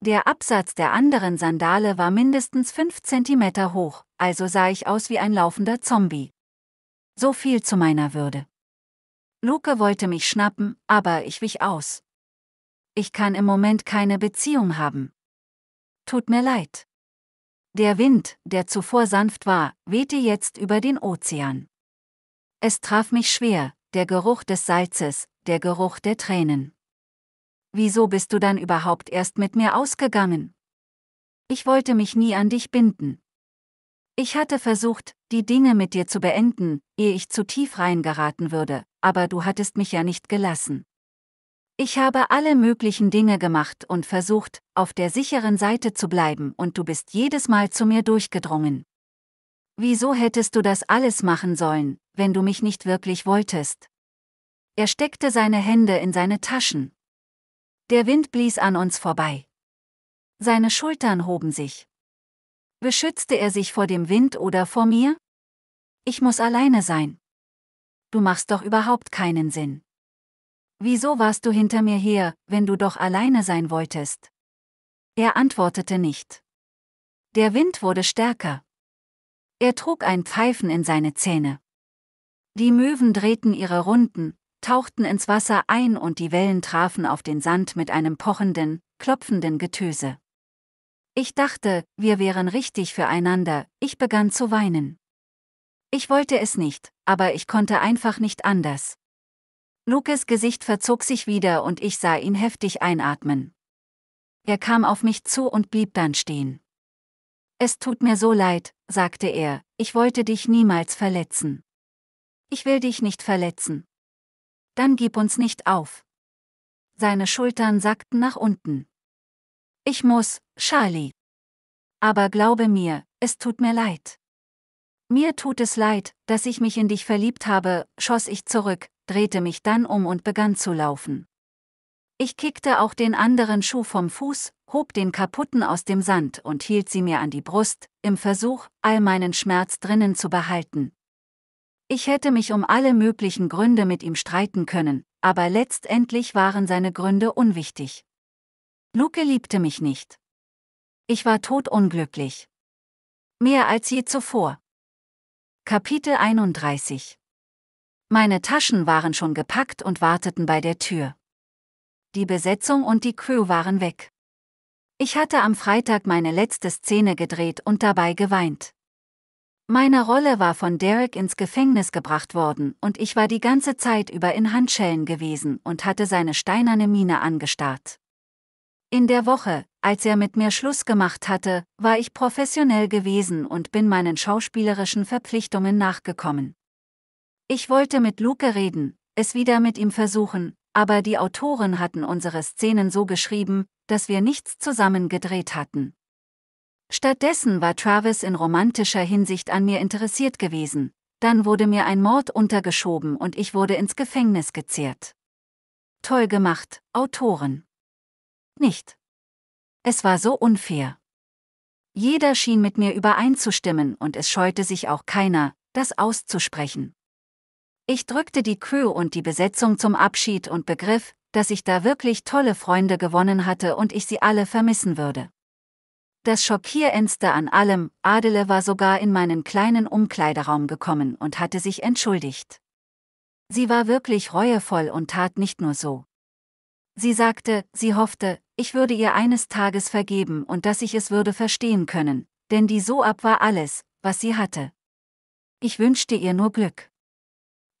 Der Absatz der anderen Sandale war mindestens fünf Zentimeter hoch, also sah ich aus wie ein laufender Zombie. So viel zu meiner Würde. Luke wollte mich schnappen, aber ich wich aus. Ich kann im Moment keine Beziehung haben. Tut mir leid. Der Wind, der zuvor sanft war, wehte jetzt über den Ozean. Es traf mich schwer, der Geruch des Salzes, der Geruch der Tränen. Wieso bist du dann überhaupt erst mit mir ausgegangen? Ich wollte mich nie an dich binden. Ich hatte versucht, die Dinge mit dir zu beenden, ehe ich zu tief reingeraten würde, aber du hattest mich ja nicht gelassen. Ich habe alle möglichen Dinge gemacht und versucht, auf der sicheren Seite zu bleiben und du bist jedes Mal zu mir durchgedrungen. Wieso hättest du das alles machen sollen, wenn du mich nicht wirklich wolltest? Er steckte seine Hände in seine Taschen. Der Wind blies an uns vorbei. Seine Schultern hoben sich. Beschützte er sich vor dem Wind oder vor mir? Ich muss alleine sein. Du machst doch überhaupt keinen Sinn. Wieso warst du hinter mir her, wenn du doch alleine sein wolltest? Er antwortete nicht. Der Wind wurde stärker. Er trug ein Pfeifen in seine Zähne. Die Möwen drehten ihre Runden, tauchten ins Wasser ein und die Wellen trafen auf den Sand mit einem pochenden, klopfenden Getöse. Ich dachte, wir wären richtig füreinander, ich begann zu weinen. Ich wollte es nicht, aber ich konnte einfach nicht anders. Lukes Gesicht verzog sich wieder und ich sah ihn heftig einatmen. Er kam auf mich zu und blieb dann stehen. Es tut mir so leid, sagte er, ich wollte dich niemals verletzen. Ich will dich nicht verletzen dann gib uns nicht auf. Seine Schultern sackten nach unten. Ich muss, Charlie. Aber glaube mir, es tut mir leid. Mir tut es leid, dass ich mich in dich verliebt habe, schoss ich zurück, drehte mich dann um und begann zu laufen. Ich kickte auch den anderen Schuh vom Fuß, hob den kaputten aus dem Sand und hielt sie mir an die Brust, im Versuch, all meinen Schmerz drinnen zu behalten. Ich hätte mich um alle möglichen Gründe mit ihm streiten können, aber letztendlich waren seine Gründe unwichtig. Luke liebte mich nicht. Ich war todunglücklich. Mehr als je zuvor. Kapitel 31 Meine Taschen waren schon gepackt und warteten bei der Tür. Die Besetzung und die Crew waren weg. Ich hatte am Freitag meine letzte Szene gedreht und dabei geweint. Meine Rolle war von Derek ins Gefängnis gebracht worden und ich war die ganze Zeit über in Handschellen gewesen und hatte seine steinerne Miene angestarrt. In der Woche, als er mit mir Schluss gemacht hatte, war ich professionell gewesen und bin meinen schauspielerischen Verpflichtungen nachgekommen. Ich wollte mit Luke reden, es wieder mit ihm versuchen, aber die Autoren hatten unsere Szenen so geschrieben, dass wir nichts zusammen gedreht hatten. Stattdessen war Travis in romantischer Hinsicht an mir interessiert gewesen. Dann wurde mir ein Mord untergeschoben und ich wurde ins Gefängnis gezehrt. Toll gemacht, Autoren. Nicht. Es war so unfair. Jeder schien mit mir übereinzustimmen und es scheute sich auch keiner, das auszusprechen. Ich drückte die Crew und die Besetzung zum Abschied und begriff, dass ich da wirklich tolle Freunde gewonnen hatte und ich sie alle vermissen würde. Das Schockierendste an allem, Adele war sogar in meinen kleinen Umkleideraum gekommen und hatte sich entschuldigt. Sie war wirklich reuevoll und tat nicht nur so. Sie sagte, sie hoffte, ich würde ihr eines Tages vergeben und dass ich es würde verstehen können, denn die Soab war alles, was sie hatte. Ich wünschte ihr nur Glück.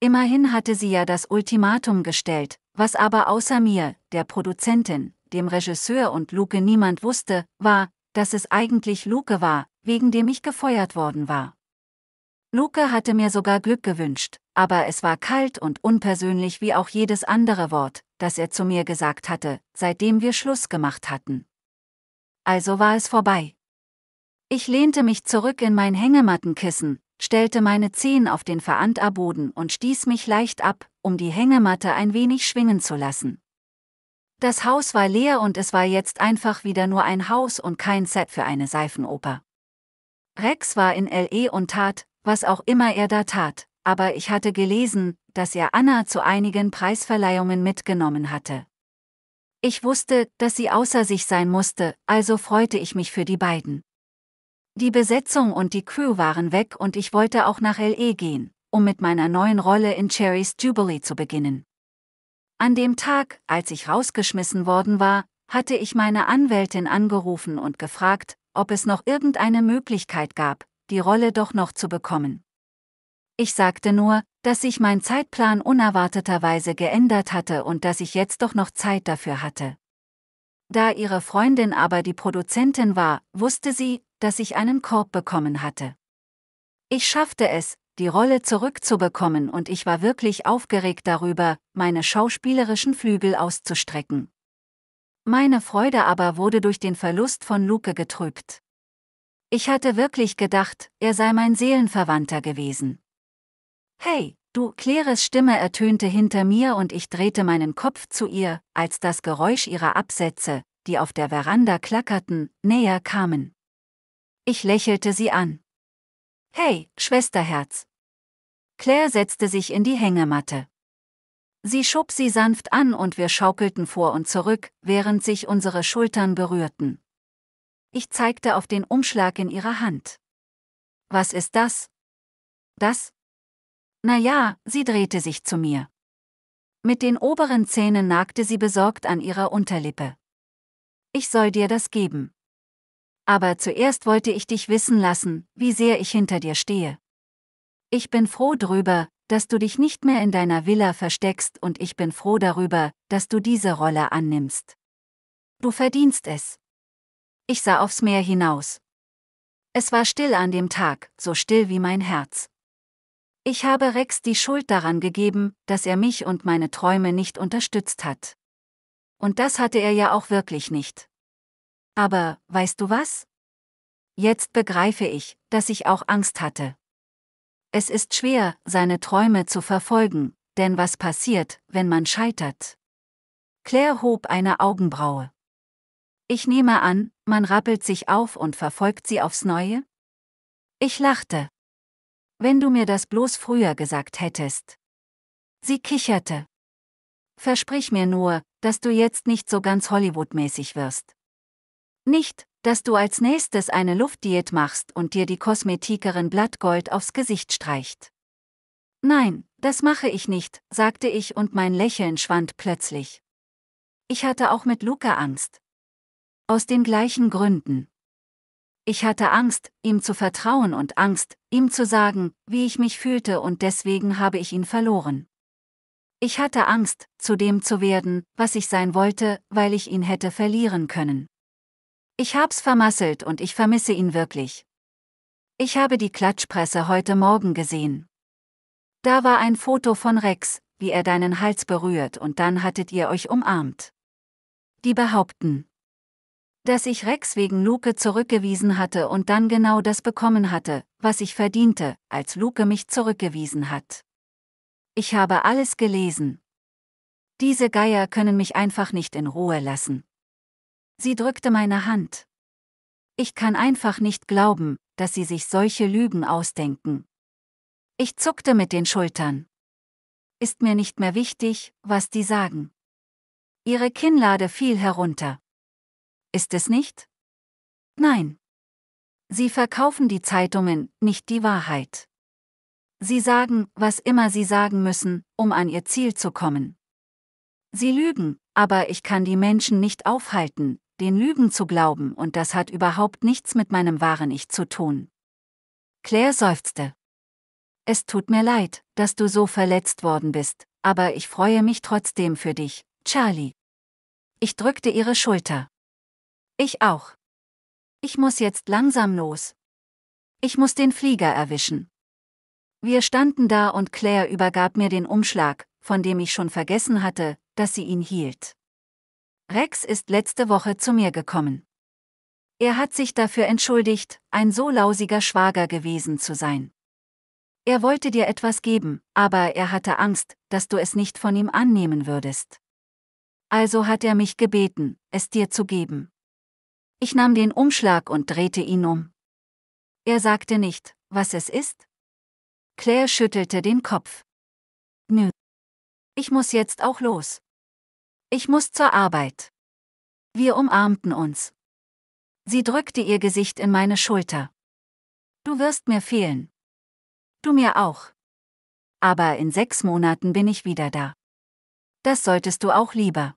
Immerhin hatte sie ja das Ultimatum gestellt, was aber außer mir, der Produzentin, dem Regisseur und Luke niemand wusste, war, dass es eigentlich Luke war, wegen dem ich gefeuert worden war. Luke hatte mir sogar Glück gewünscht, aber es war kalt und unpersönlich wie auch jedes andere Wort, das er zu mir gesagt hatte, seitdem wir Schluss gemacht hatten. Also war es vorbei. Ich lehnte mich zurück in mein Hängemattenkissen, stellte meine Zehen auf den Veranterboden und stieß mich leicht ab, um die Hängematte ein wenig schwingen zu lassen. Das Haus war leer und es war jetzt einfach wieder nur ein Haus und kein Set für eine Seifenoper. Rex war in LE und tat, was auch immer er da tat, aber ich hatte gelesen, dass er Anna zu einigen Preisverleihungen mitgenommen hatte. Ich wusste, dass sie außer sich sein musste, also freute ich mich für die beiden. Die Besetzung und die Crew waren weg und ich wollte auch nach LE gehen, um mit meiner neuen Rolle in Cherry's Jubilee zu beginnen. An dem Tag, als ich rausgeschmissen worden war, hatte ich meine Anwältin angerufen und gefragt, ob es noch irgendeine Möglichkeit gab, die Rolle doch noch zu bekommen. Ich sagte nur, dass sich mein Zeitplan unerwarteterweise geändert hatte und dass ich jetzt doch noch Zeit dafür hatte. Da ihre Freundin aber die Produzentin war, wusste sie, dass ich einen Korb bekommen hatte. Ich schaffte es, die Rolle zurückzubekommen und ich war wirklich aufgeregt darüber, meine schauspielerischen Flügel auszustrecken. Meine Freude aber wurde durch den Verlust von Luke getrübt. Ich hatte wirklich gedacht, er sei mein Seelenverwandter gewesen. Hey, du, Claires Stimme ertönte hinter mir und ich drehte meinen Kopf zu ihr, als das Geräusch ihrer Absätze, die auf der Veranda klackerten, näher kamen. Ich lächelte sie an. Hey, Schwesterherz. Claire setzte sich in die Hängematte. Sie schob sie sanft an und wir schaukelten vor und zurück, während sich unsere Schultern berührten. Ich zeigte auf den Umschlag in ihrer Hand. Was ist das? Das? Na ja, sie drehte sich zu mir. Mit den oberen Zähnen nagte sie besorgt an ihrer Unterlippe. Ich soll dir das geben aber zuerst wollte ich dich wissen lassen, wie sehr ich hinter dir stehe. Ich bin froh drüber, dass du dich nicht mehr in deiner Villa versteckst und ich bin froh darüber, dass du diese Rolle annimmst. Du verdienst es. Ich sah aufs Meer hinaus. Es war still an dem Tag, so still wie mein Herz. Ich habe Rex die Schuld daran gegeben, dass er mich und meine Träume nicht unterstützt hat. Und das hatte er ja auch wirklich nicht. Aber, weißt du was? Jetzt begreife ich, dass ich auch Angst hatte. Es ist schwer, seine Träume zu verfolgen, denn was passiert, wenn man scheitert? Claire hob eine Augenbraue. Ich nehme an, man rappelt sich auf und verfolgt sie aufs Neue? Ich lachte. Wenn du mir das bloß früher gesagt hättest. Sie kicherte. Versprich mir nur, dass du jetzt nicht so ganz Hollywoodmäßig wirst. Nicht, dass du als nächstes eine Luftdiät machst und dir die Kosmetikerin Blattgold aufs Gesicht streicht. Nein, das mache ich nicht, sagte ich und mein Lächeln schwand plötzlich. Ich hatte auch mit Luca Angst. Aus den gleichen Gründen. Ich hatte Angst, ihm zu vertrauen und Angst, ihm zu sagen, wie ich mich fühlte und deswegen habe ich ihn verloren. Ich hatte Angst, zu dem zu werden, was ich sein wollte, weil ich ihn hätte verlieren können. Ich hab's vermasselt und ich vermisse ihn wirklich. Ich habe die Klatschpresse heute Morgen gesehen. Da war ein Foto von Rex, wie er deinen Hals berührt und dann hattet ihr euch umarmt. Die behaupten, dass ich Rex wegen Luke zurückgewiesen hatte und dann genau das bekommen hatte, was ich verdiente, als Luke mich zurückgewiesen hat. Ich habe alles gelesen. Diese Geier können mich einfach nicht in Ruhe lassen. Sie drückte meine Hand. Ich kann einfach nicht glauben, dass sie sich solche Lügen ausdenken. Ich zuckte mit den Schultern. Ist mir nicht mehr wichtig, was die sagen. Ihre Kinnlade fiel herunter. Ist es nicht? Nein. Sie verkaufen die Zeitungen, nicht die Wahrheit. Sie sagen, was immer sie sagen müssen, um an ihr Ziel zu kommen. Sie lügen, aber ich kann die Menschen nicht aufhalten, den Lügen zu glauben und das hat überhaupt nichts mit meinem wahren Ich zu tun. Claire seufzte. Es tut mir leid, dass du so verletzt worden bist, aber ich freue mich trotzdem für dich, Charlie. Ich drückte ihre Schulter. Ich auch. Ich muss jetzt langsam los. Ich muss den Flieger erwischen. Wir standen da und Claire übergab mir den Umschlag, von dem ich schon vergessen hatte, dass sie ihn hielt. Rex ist letzte Woche zu mir gekommen. Er hat sich dafür entschuldigt, ein so lausiger Schwager gewesen zu sein. Er wollte dir etwas geben, aber er hatte Angst, dass du es nicht von ihm annehmen würdest. Also hat er mich gebeten, es dir zu geben. Ich nahm den Umschlag und drehte ihn um. Er sagte nicht, was es ist. Claire schüttelte den Kopf. Nö. Ich muss jetzt auch los. Ich muss zur Arbeit. Wir umarmten uns. Sie drückte ihr Gesicht in meine Schulter. Du wirst mir fehlen. Du mir auch. Aber in sechs Monaten bin ich wieder da. Das solltest du auch lieber.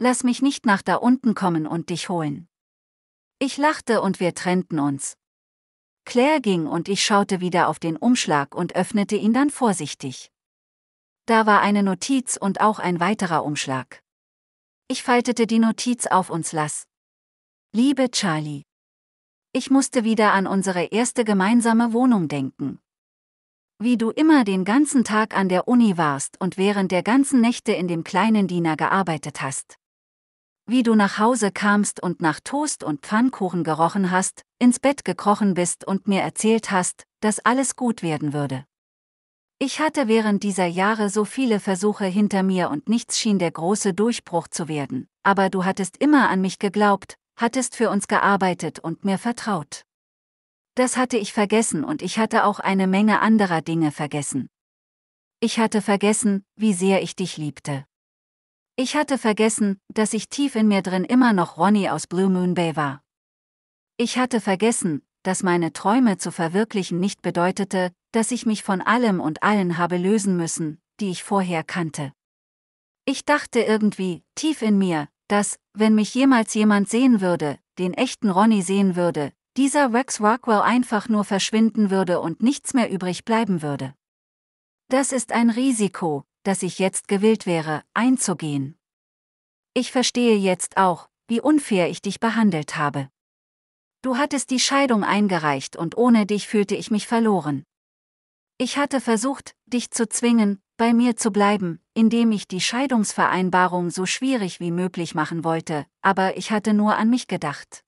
Lass mich nicht nach da unten kommen und dich holen. Ich lachte und wir trennten uns. Claire ging und ich schaute wieder auf den Umschlag und öffnete ihn dann vorsichtig. Da war eine Notiz und auch ein weiterer Umschlag. Ich faltete die Notiz auf und las. Liebe Charlie. Ich musste wieder an unsere erste gemeinsame Wohnung denken. Wie du immer den ganzen Tag an der Uni warst und während der ganzen Nächte in dem kleinen Diener gearbeitet hast. Wie du nach Hause kamst und nach Toast und Pfannkuchen gerochen hast, ins Bett gekrochen bist und mir erzählt hast, dass alles gut werden würde. Ich hatte während dieser Jahre so viele Versuche hinter mir und nichts schien der große Durchbruch zu werden, aber du hattest immer an mich geglaubt, hattest für uns gearbeitet und mir vertraut. Das hatte ich vergessen und ich hatte auch eine Menge anderer Dinge vergessen. Ich hatte vergessen, wie sehr ich dich liebte. Ich hatte vergessen, dass ich tief in mir drin immer noch Ronnie aus Blue Moon Bay war. Ich hatte vergessen, dass meine Träume zu verwirklichen nicht bedeutete, dass ich mich von allem und allen habe lösen müssen, die ich vorher kannte. Ich dachte irgendwie, tief in mir, dass, wenn mich jemals jemand sehen würde, den echten Ronny sehen würde, dieser Rex Rockwell einfach nur verschwinden würde und nichts mehr übrig bleiben würde. Das ist ein Risiko, das ich jetzt gewillt wäre, einzugehen. Ich verstehe jetzt auch, wie unfair ich dich behandelt habe. Du hattest die Scheidung eingereicht und ohne dich fühlte ich mich verloren. Ich hatte versucht, dich zu zwingen, bei mir zu bleiben, indem ich die Scheidungsvereinbarung so schwierig wie möglich machen wollte, aber ich hatte nur an mich gedacht.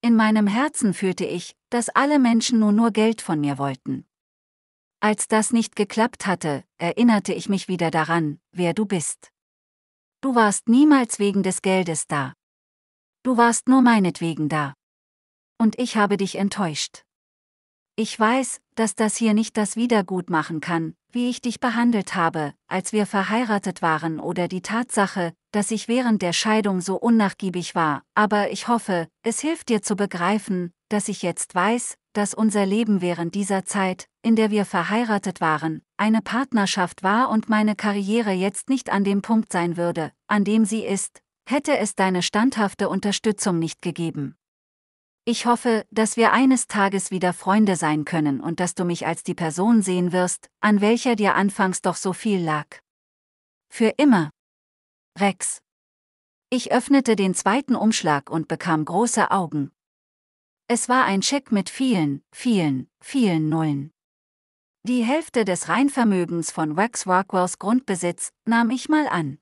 In meinem Herzen fühlte ich, dass alle Menschen nur nur Geld von mir wollten. Als das nicht geklappt hatte, erinnerte ich mich wieder daran, wer du bist. Du warst niemals wegen des Geldes da. Du warst nur meinetwegen da. Und ich habe dich enttäuscht. Ich weiß, dass das hier nicht das wiedergutmachen kann, wie ich dich behandelt habe, als wir verheiratet waren oder die Tatsache, dass ich während der Scheidung so unnachgiebig war, aber ich hoffe, es hilft dir zu begreifen, dass ich jetzt weiß, dass unser Leben während dieser Zeit, in der wir verheiratet waren, eine Partnerschaft war und meine Karriere jetzt nicht an dem Punkt sein würde, an dem sie ist, hätte es deine standhafte Unterstützung nicht gegeben. Ich hoffe, dass wir eines Tages wieder Freunde sein können und dass du mich als die Person sehen wirst, an welcher dir anfangs doch so viel lag. Für immer. Rex. Ich öffnete den zweiten Umschlag und bekam große Augen. Es war ein Scheck mit vielen, vielen, vielen Nullen. Die Hälfte des Reinvermögens von Rex Rockwells Grundbesitz nahm ich mal an.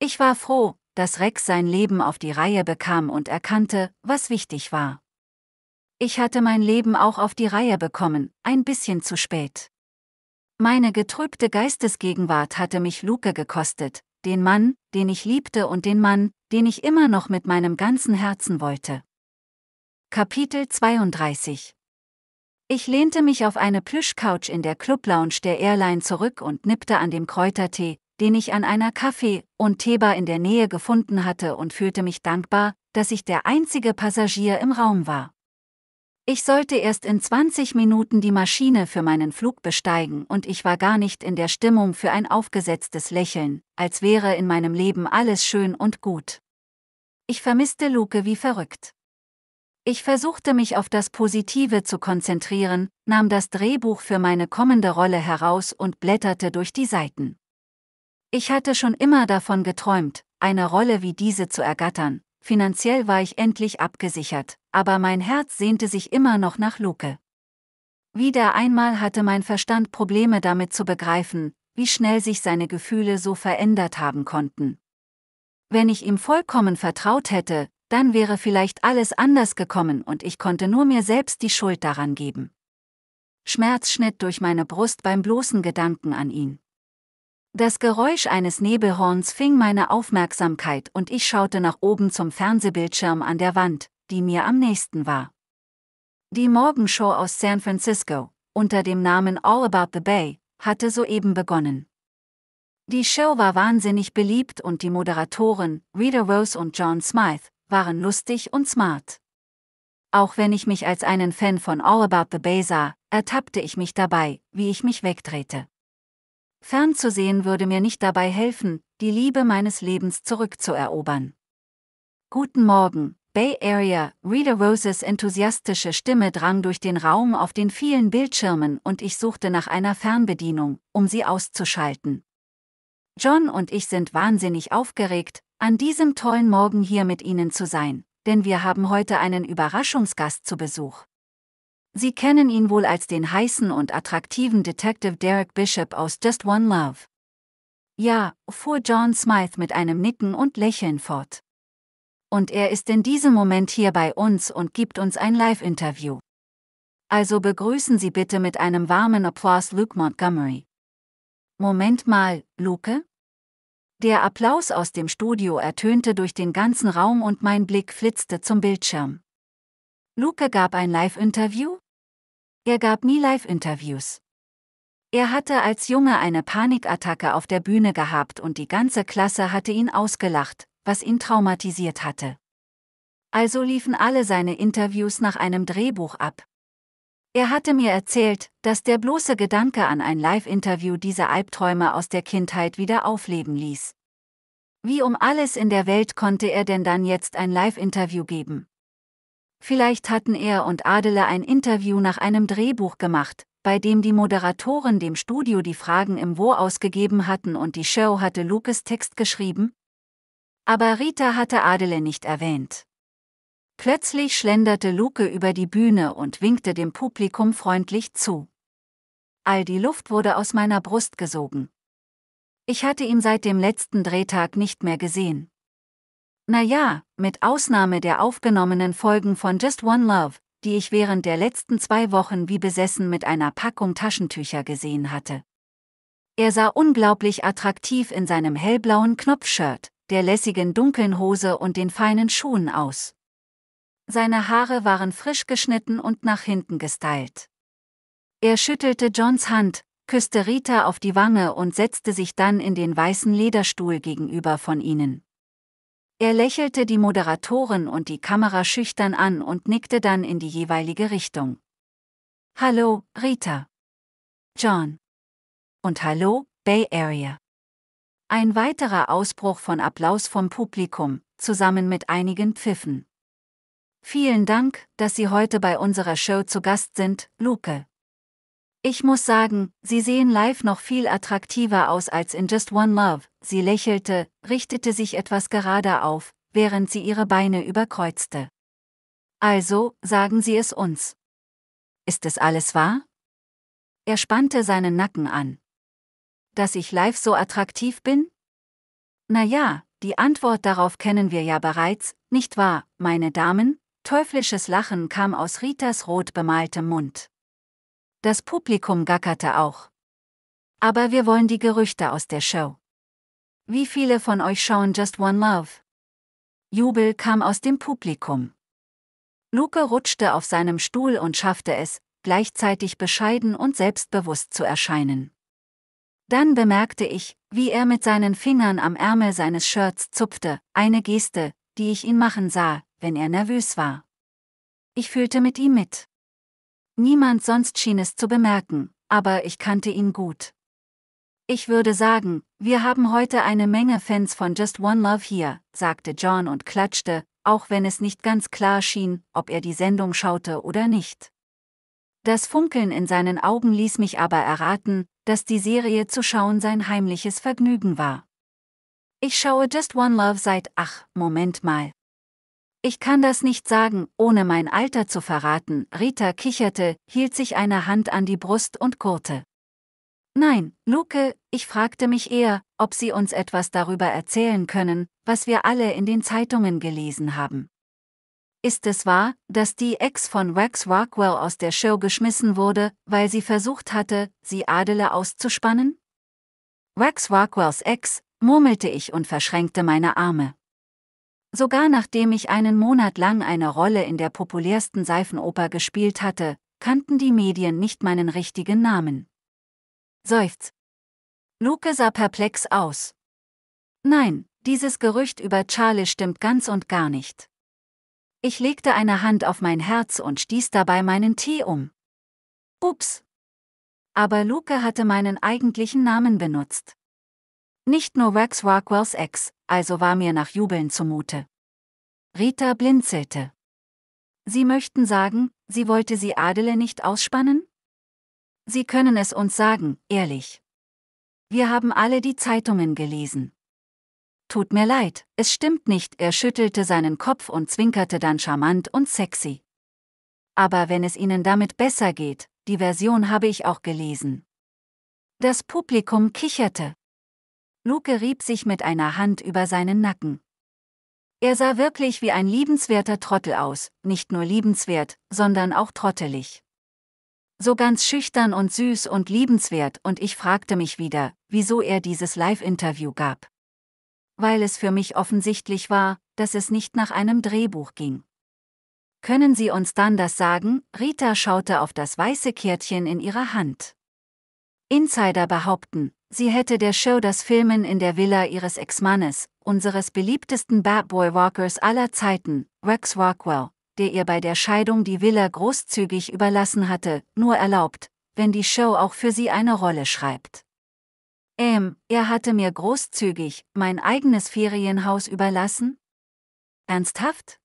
Ich war froh, dass Rex sein Leben auf die Reihe bekam und erkannte, was wichtig war. Ich hatte mein Leben auch auf die Reihe bekommen, ein bisschen zu spät. Meine getrübte Geistesgegenwart hatte mich Luke gekostet, den Mann, den ich liebte und den Mann, den ich immer noch mit meinem ganzen Herzen wollte. Kapitel 32 Ich lehnte mich auf eine Plüschcouch in der Club Lounge der Airline zurück und nippte an dem Kräutertee, den ich an einer Kaffee- und Teebar in der Nähe gefunden hatte und fühlte mich dankbar, dass ich der einzige Passagier im Raum war. Ich sollte erst in 20 Minuten die Maschine für meinen Flug besteigen und ich war gar nicht in der Stimmung für ein aufgesetztes Lächeln, als wäre in meinem Leben alles schön und gut. Ich vermisste Luke wie verrückt. Ich versuchte mich auf das Positive zu konzentrieren, nahm das Drehbuch für meine kommende Rolle heraus und blätterte durch die Seiten. Ich hatte schon immer davon geträumt, eine Rolle wie diese zu ergattern. Finanziell war ich endlich abgesichert, aber mein Herz sehnte sich immer noch nach Luke. Wieder einmal hatte mein Verstand Probleme damit zu begreifen, wie schnell sich seine Gefühle so verändert haben konnten. Wenn ich ihm vollkommen vertraut hätte, dann wäre vielleicht alles anders gekommen und ich konnte nur mir selbst die Schuld daran geben. Schmerz schnitt durch meine Brust beim bloßen Gedanken an ihn. Das Geräusch eines Nebelhorns fing meine Aufmerksamkeit und ich schaute nach oben zum Fernsehbildschirm an der Wand, die mir am nächsten war. Die Morgenshow aus San Francisco, unter dem Namen All About the Bay, hatte soeben begonnen. Die Show war wahnsinnig beliebt und die Moderatoren, Rita Rose und John Smythe, waren lustig und smart. Auch wenn ich mich als einen Fan von All About the Bay sah, ertappte ich mich dabei, wie ich mich wegdrehte. Fernzusehen würde mir nicht dabei helfen, die Liebe meines Lebens zurückzuerobern. Guten Morgen, Bay Area, Rita Roses enthusiastische Stimme drang durch den Raum auf den vielen Bildschirmen und ich suchte nach einer Fernbedienung, um sie auszuschalten. John und ich sind wahnsinnig aufgeregt, an diesem tollen Morgen hier mit Ihnen zu sein, denn wir haben heute einen Überraschungsgast zu Besuch. Sie kennen ihn wohl als den heißen und attraktiven Detective Derek Bishop aus Just One Love. Ja, fuhr John Smythe mit einem Nicken und Lächeln fort. Und er ist in diesem Moment hier bei uns und gibt uns ein Live-Interview. Also begrüßen Sie bitte mit einem warmen Applaus Luke Montgomery. Moment mal, Luke? Der Applaus aus dem Studio ertönte durch den ganzen Raum und mein Blick flitzte zum Bildschirm. Luke gab ein Live-Interview? Er gab nie Live-Interviews. Er hatte als Junge eine Panikattacke auf der Bühne gehabt und die ganze Klasse hatte ihn ausgelacht, was ihn traumatisiert hatte. Also liefen alle seine Interviews nach einem Drehbuch ab. Er hatte mir erzählt, dass der bloße Gedanke an ein Live-Interview diese Albträume aus der Kindheit wieder aufleben ließ. Wie um alles in der Welt konnte er denn dann jetzt ein Live-Interview geben? Vielleicht hatten er und Adele ein Interview nach einem Drehbuch gemacht, bei dem die Moderatoren dem Studio die Fragen im Wo ausgegeben hatten und die Show hatte Lucas Text geschrieben? Aber Rita hatte Adele nicht erwähnt. Plötzlich schlenderte Luke über die Bühne und winkte dem Publikum freundlich zu. All die Luft wurde aus meiner Brust gesogen. Ich hatte ihn seit dem letzten Drehtag nicht mehr gesehen. Naja, mit Ausnahme der aufgenommenen Folgen von Just One Love, die ich während der letzten zwei Wochen wie besessen mit einer Packung Taschentücher gesehen hatte. Er sah unglaublich attraktiv in seinem hellblauen Knopfshirt, der lässigen dunklen Hose und den feinen Schuhen aus. Seine Haare waren frisch geschnitten und nach hinten gestylt. Er schüttelte Johns Hand, küsste Rita auf die Wange und setzte sich dann in den weißen Lederstuhl gegenüber von ihnen. Er lächelte die Moderatorin und die Kamera schüchtern an und nickte dann in die jeweilige Richtung. Hallo, Rita. John. Und hallo, Bay Area. Ein weiterer Ausbruch von Applaus vom Publikum, zusammen mit einigen Pfiffen. Vielen Dank, dass Sie heute bei unserer Show zu Gast sind, Luke. Ich muss sagen, sie sehen live noch viel attraktiver aus als in Just One Love. Sie lächelte, richtete sich etwas gerade auf, während sie ihre Beine überkreuzte. Also, sagen Sie es uns. Ist es alles wahr? Er spannte seinen Nacken an. Dass ich live so attraktiv bin? Na ja, die Antwort darauf kennen wir ja bereits, nicht wahr, meine Damen? Teuflisches Lachen kam aus Ritas rot bemaltem Mund. Das Publikum gackerte auch. Aber wir wollen die Gerüchte aus der Show. Wie viele von euch schauen Just One Love? Jubel kam aus dem Publikum. Luke rutschte auf seinem Stuhl und schaffte es, gleichzeitig bescheiden und selbstbewusst zu erscheinen. Dann bemerkte ich, wie er mit seinen Fingern am Ärmel seines Shirts zupfte, eine Geste, die ich ihn machen sah, wenn er nervös war. Ich fühlte mit ihm mit. Niemand sonst schien es zu bemerken, aber ich kannte ihn gut. Ich würde sagen, wir haben heute eine Menge Fans von Just One Love hier, sagte John und klatschte, auch wenn es nicht ganz klar schien, ob er die Sendung schaute oder nicht. Das Funkeln in seinen Augen ließ mich aber erraten, dass die Serie zu schauen sein heimliches Vergnügen war. Ich schaue Just One Love seit, ach, Moment mal, ich kann das nicht sagen, ohne mein Alter zu verraten, Rita kicherte, hielt sich eine Hand an die Brust und kurrte. Nein, Luke, ich fragte mich eher, ob Sie uns etwas darüber erzählen können, was wir alle in den Zeitungen gelesen haben. Ist es wahr, dass die Ex von Rex Rockwell aus der Show geschmissen wurde, weil sie versucht hatte, sie Adele auszuspannen? Rex Rockwells Ex, murmelte ich und verschränkte meine Arme. Sogar nachdem ich einen Monat lang eine Rolle in der populärsten Seifenoper gespielt hatte, kannten die Medien nicht meinen richtigen Namen. Seufz. Luke sah perplex aus. Nein, dieses Gerücht über Charlie stimmt ganz und gar nicht. Ich legte eine Hand auf mein Herz und stieß dabei meinen Tee um. Ups. Aber Luke hatte meinen eigentlichen Namen benutzt. Nicht nur Rex Rockwells Ex, also war mir nach Jubeln zumute. Rita blinzelte. Sie möchten sagen, sie wollte sie Adele nicht ausspannen? Sie können es uns sagen, ehrlich. Wir haben alle die Zeitungen gelesen. Tut mir leid, es stimmt nicht, er schüttelte seinen Kopf und zwinkerte dann charmant und sexy. Aber wenn es Ihnen damit besser geht, die Version habe ich auch gelesen. Das Publikum kicherte. Luke rieb sich mit einer Hand über seinen Nacken. Er sah wirklich wie ein liebenswerter Trottel aus, nicht nur liebenswert, sondern auch trottelig. So ganz schüchtern und süß und liebenswert und ich fragte mich wieder, wieso er dieses Live-Interview gab. Weil es für mich offensichtlich war, dass es nicht nach einem Drehbuch ging. Können Sie uns dann das sagen? Rita schaute auf das weiße Kärtchen in ihrer Hand. Insider behaupten, Sie hätte der Show das Filmen in der Villa ihres Ex-Mannes, unseres beliebtesten Bad Boy Walkers aller Zeiten, Rex Rockwell, der ihr bei der Scheidung die Villa großzügig überlassen hatte, nur erlaubt, wenn die Show auch für sie eine Rolle schreibt. Ähm, er hatte mir großzügig mein eigenes Ferienhaus überlassen? Ernsthaft?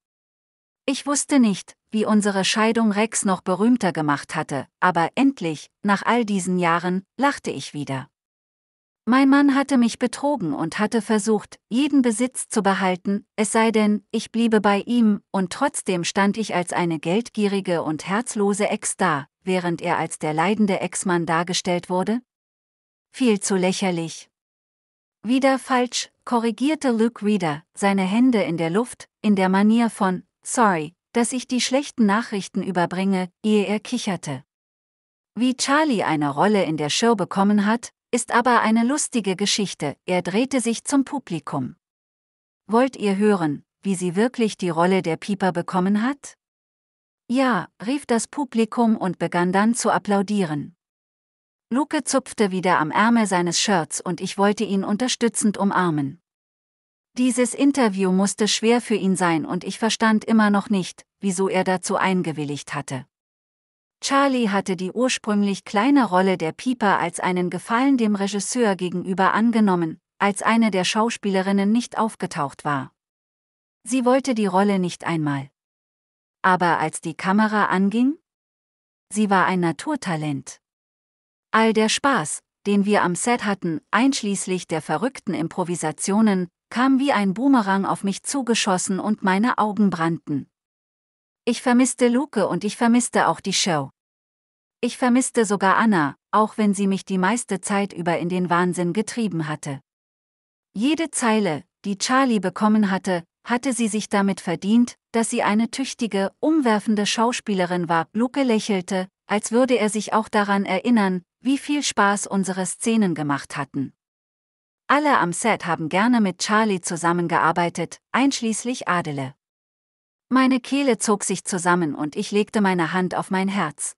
Ich wusste nicht, wie unsere Scheidung Rex noch berühmter gemacht hatte, aber endlich, nach all diesen Jahren, lachte ich wieder. Mein Mann hatte mich betrogen und hatte versucht, jeden Besitz zu behalten, es sei denn, ich bliebe bei ihm, und trotzdem stand ich als eine geldgierige und herzlose Ex da, während er als der leidende Ex-Mann dargestellt wurde? Viel zu lächerlich. Wieder falsch, korrigierte Luke Reader, seine Hände in der Luft, in der Manier von, sorry, dass ich die schlechten Nachrichten überbringe, ehe er kicherte. Wie Charlie eine Rolle in der Show bekommen hat, ist aber eine lustige Geschichte, er drehte sich zum Publikum. Wollt ihr hören, wie sie wirklich die Rolle der Pieper bekommen hat? Ja, rief das Publikum und begann dann zu applaudieren. Luke zupfte wieder am Ärmel seines Shirts und ich wollte ihn unterstützend umarmen. Dieses Interview musste schwer für ihn sein und ich verstand immer noch nicht, wieso er dazu eingewilligt hatte. Charlie hatte die ursprünglich kleine Rolle der Pieper als einen Gefallen dem Regisseur gegenüber angenommen, als eine der Schauspielerinnen nicht aufgetaucht war. Sie wollte die Rolle nicht einmal. Aber als die Kamera anging? Sie war ein Naturtalent. All der Spaß, den wir am Set hatten, einschließlich der verrückten Improvisationen, kam wie ein Boomerang auf mich zugeschossen und meine Augen brannten. Ich vermisste Luke und ich vermisste auch die Show. Ich vermisste sogar Anna, auch wenn sie mich die meiste Zeit über in den Wahnsinn getrieben hatte. Jede Zeile, die Charlie bekommen hatte, hatte sie sich damit verdient, dass sie eine tüchtige, umwerfende Schauspielerin war. Luke lächelte, als würde er sich auch daran erinnern, wie viel Spaß unsere Szenen gemacht hatten. Alle am Set haben gerne mit Charlie zusammengearbeitet, einschließlich Adele. Meine Kehle zog sich zusammen und ich legte meine Hand auf mein Herz.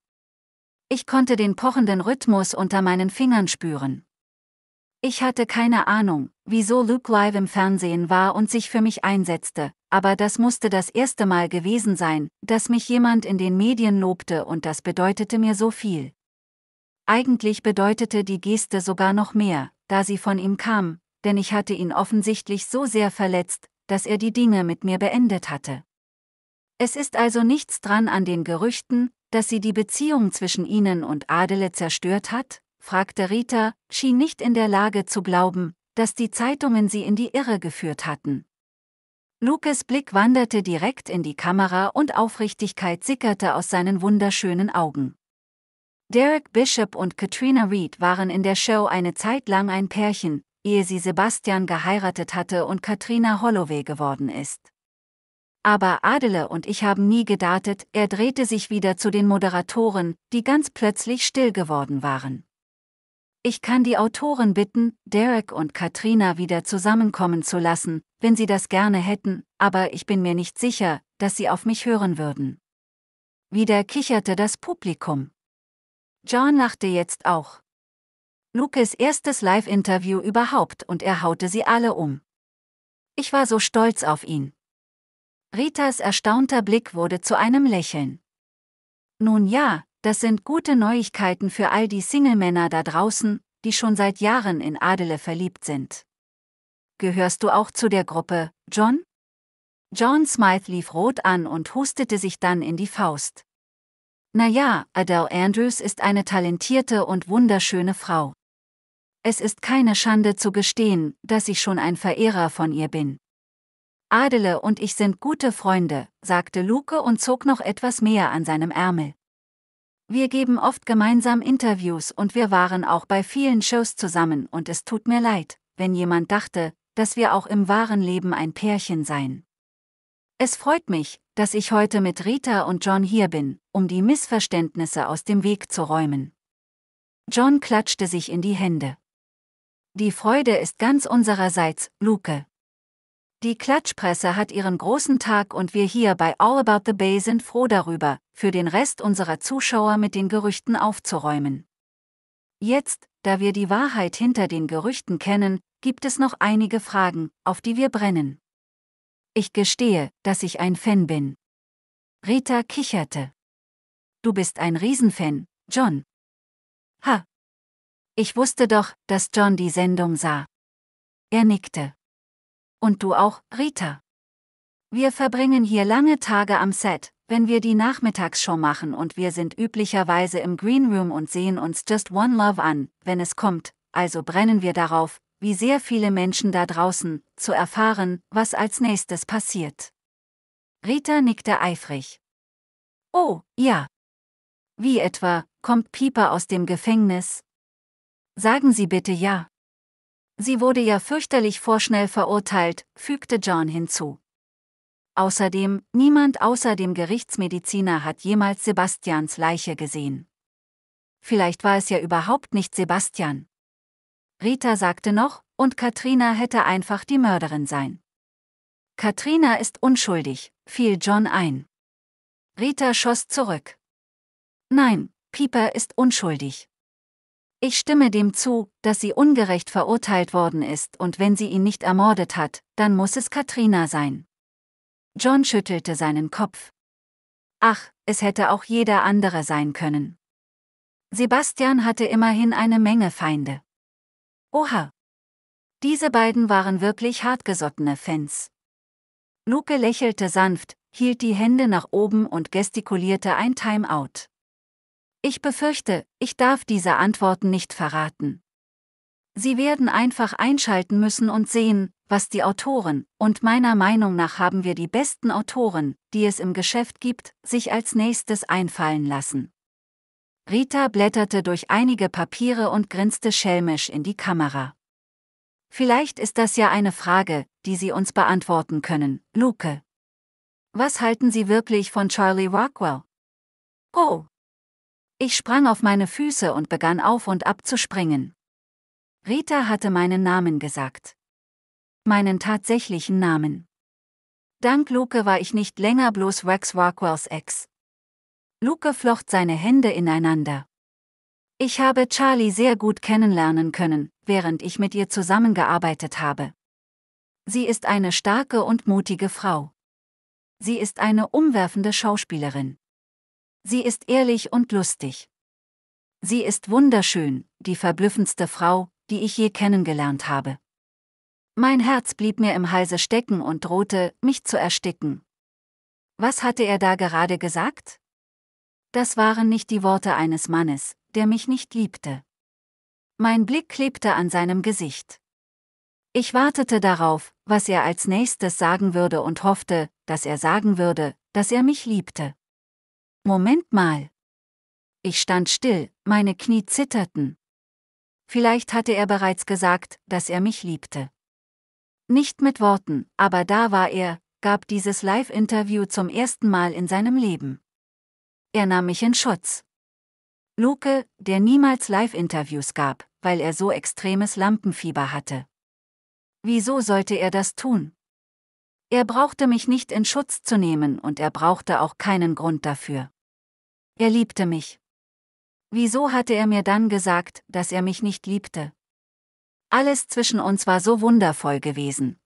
Ich konnte den pochenden Rhythmus unter meinen Fingern spüren. Ich hatte keine Ahnung, wieso Luke live im Fernsehen war und sich für mich einsetzte, aber das musste das erste Mal gewesen sein, dass mich jemand in den Medien lobte und das bedeutete mir so viel. Eigentlich bedeutete die Geste sogar noch mehr, da sie von ihm kam, denn ich hatte ihn offensichtlich so sehr verletzt, dass er die Dinge mit mir beendet hatte. Es ist also nichts dran an den Gerüchten, dass sie die Beziehung zwischen ihnen und Adele zerstört hat? fragte Rita, schien nicht in der Lage zu glauben, dass die Zeitungen sie in die Irre geführt hatten. Lukas Blick wanderte direkt in die Kamera und Aufrichtigkeit sickerte aus seinen wunderschönen Augen. Derek Bishop und Katrina Reed waren in der Show eine Zeit lang ein Pärchen, ehe sie Sebastian geheiratet hatte und Katrina Holloway geworden ist aber Adele und ich haben nie gedartet, er drehte sich wieder zu den Moderatoren, die ganz plötzlich still geworden waren. Ich kann die Autoren bitten, Derek und Katrina wieder zusammenkommen zu lassen, wenn sie das gerne hätten, aber ich bin mir nicht sicher, dass sie auf mich hören würden. Wieder kicherte das Publikum. John lachte jetzt auch. Lucas erstes Live-Interview überhaupt und er haute sie alle um. Ich war so stolz auf ihn. Ritas erstaunter Blick wurde zu einem Lächeln. Nun ja, das sind gute Neuigkeiten für all die Single-Männer da draußen, die schon seit Jahren in Adele verliebt sind. Gehörst du auch zu der Gruppe, John? John Smythe lief rot an und hustete sich dann in die Faust. Na ja, Adele Andrews ist eine talentierte und wunderschöne Frau. Es ist keine Schande zu gestehen, dass ich schon ein Verehrer von ihr bin. Adele und ich sind gute Freunde, sagte Luke und zog noch etwas mehr an seinem Ärmel. Wir geben oft gemeinsam Interviews und wir waren auch bei vielen Shows zusammen und es tut mir leid, wenn jemand dachte, dass wir auch im wahren Leben ein Pärchen seien. Es freut mich, dass ich heute mit Rita und John hier bin, um die Missverständnisse aus dem Weg zu räumen. John klatschte sich in die Hände. Die Freude ist ganz unsererseits, Luke. Die Klatschpresse hat ihren großen Tag und wir hier bei All About the Bay sind froh darüber, für den Rest unserer Zuschauer mit den Gerüchten aufzuräumen. Jetzt, da wir die Wahrheit hinter den Gerüchten kennen, gibt es noch einige Fragen, auf die wir brennen. Ich gestehe, dass ich ein Fan bin. Rita kicherte. Du bist ein Riesenfan, John. Ha. Ich wusste doch, dass John die Sendung sah. Er nickte. Und du auch, Rita. Wir verbringen hier lange Tage am Set, wenn wir die Nachmittagsshow machen und wir sind üblicherweise im Green Room und sehen uns Just One Love an, wenn es kommt, also brennen wir darauf, wie sehr viele Menschen da draußen, zu erfahren, was als nächstes passiert. Rita nickte eifrig. Oh, ja. Wie etwa, kommt Pieper aus dem Gefängnis? Sagen Sie bitte ja. Sie wurde ja fürchterlich vorschnell verurteilt, fügte John hinzu. Außerdem, niemand außer dem Gerichtsmediziner hat jemals Sebastians Leiche gesehen. Vielleicht war es ja überhaupt nicht Sebastian. Rita sagte noch, und Katrina hätte einfach die Mörderin sein. Katrina ist unschuldig, fiel John ein. Rita schoss zurück. Nein, Pieper ist unschuldig. Ich stimme dem zu, dass sie ungerecht verurteilt worden ist und wenn sie ihn nicht ermordet hat, dann muss es Katrina sein. John schüttelte seinen Kopf. Ach, es hätte auch jeder andere sein können. Sebastian hatte immerhin eine Menge Feinde. Oha. Diese beiden waren wirklich hartgesottene Fans. Luke lächelte sanft, hielt die Hände nach oben und gestikulierte ein Timeout. Ich befürchte, ich darf diese Antworten nicht verraten. Sie werden einfach einschalten müssen und sehen, was die Autoren, und meiner Meinung nach haben wir die besten Autoren, die es im Geschäft gibt, sich als nächstes einfallen lassen. Rita blätterte durch einige Papiere und grinste schelmisch in die Kamera. Vielleicht ist das ja eine Frage, die Sie uns beantworten können, Luke. Was halten Sie wirklich von Charlie Rockwell? Oh, ich sprang auf meine Füße und begann auf und ab zu springen. Rita hatte meinen Namen gesagt. Meinen tatsächlichen Namen. Dank Luke war ich nicht länger bloß Rex Rockwells Ex. Luke flocht seine Hände ineinander. Ich habe Charlie sehr gut kennenlernen können, während ich mit ihr zusammengearbeitet habe. Sie ist eine starke und mutige Frau. Sie ist eine umwerfende Schauspielerin. Sie ist ehrlich und lustig. Sie ist wunderschön, die verblüffendste Frau, die ich je kennengelernt habe. Mein Herz blieb mir im Halse stecken und drohte, mich zu ersticken. Was hatte er da gerade gesagt? Das waren nicht die Worte eines Mannes, der mich nicht liebte. Mein Blick klebte an seinem Gesicht. Ich wartete darauf, was er als nächstes sagen würde und hoffte, dass er sagen würde, dass er mich liebte. Moment mal. Ich stand still, meine Knie zitterten. Vielleicht hatte er bereits gesagt, dass er mich liebte. Nicht mit Worten, aber da war er, gab dieses Live-Interview zum ersten Mal in seinem Leben. Er nahm mich in Schutz. Luke, der niemals Live-Interviews gab, weil er so extremes Lampenfieber hatte. Wieso sollte er das tun? Er brauchte mich nicht in Schutz zu nehmen und er brauchte auch keinen Grund dafür. Er liebte mich. Wieso hatte er mir dann gesagt, dass er mich nicht liebte? Alles zwischen uns war so wundervoll gewesen.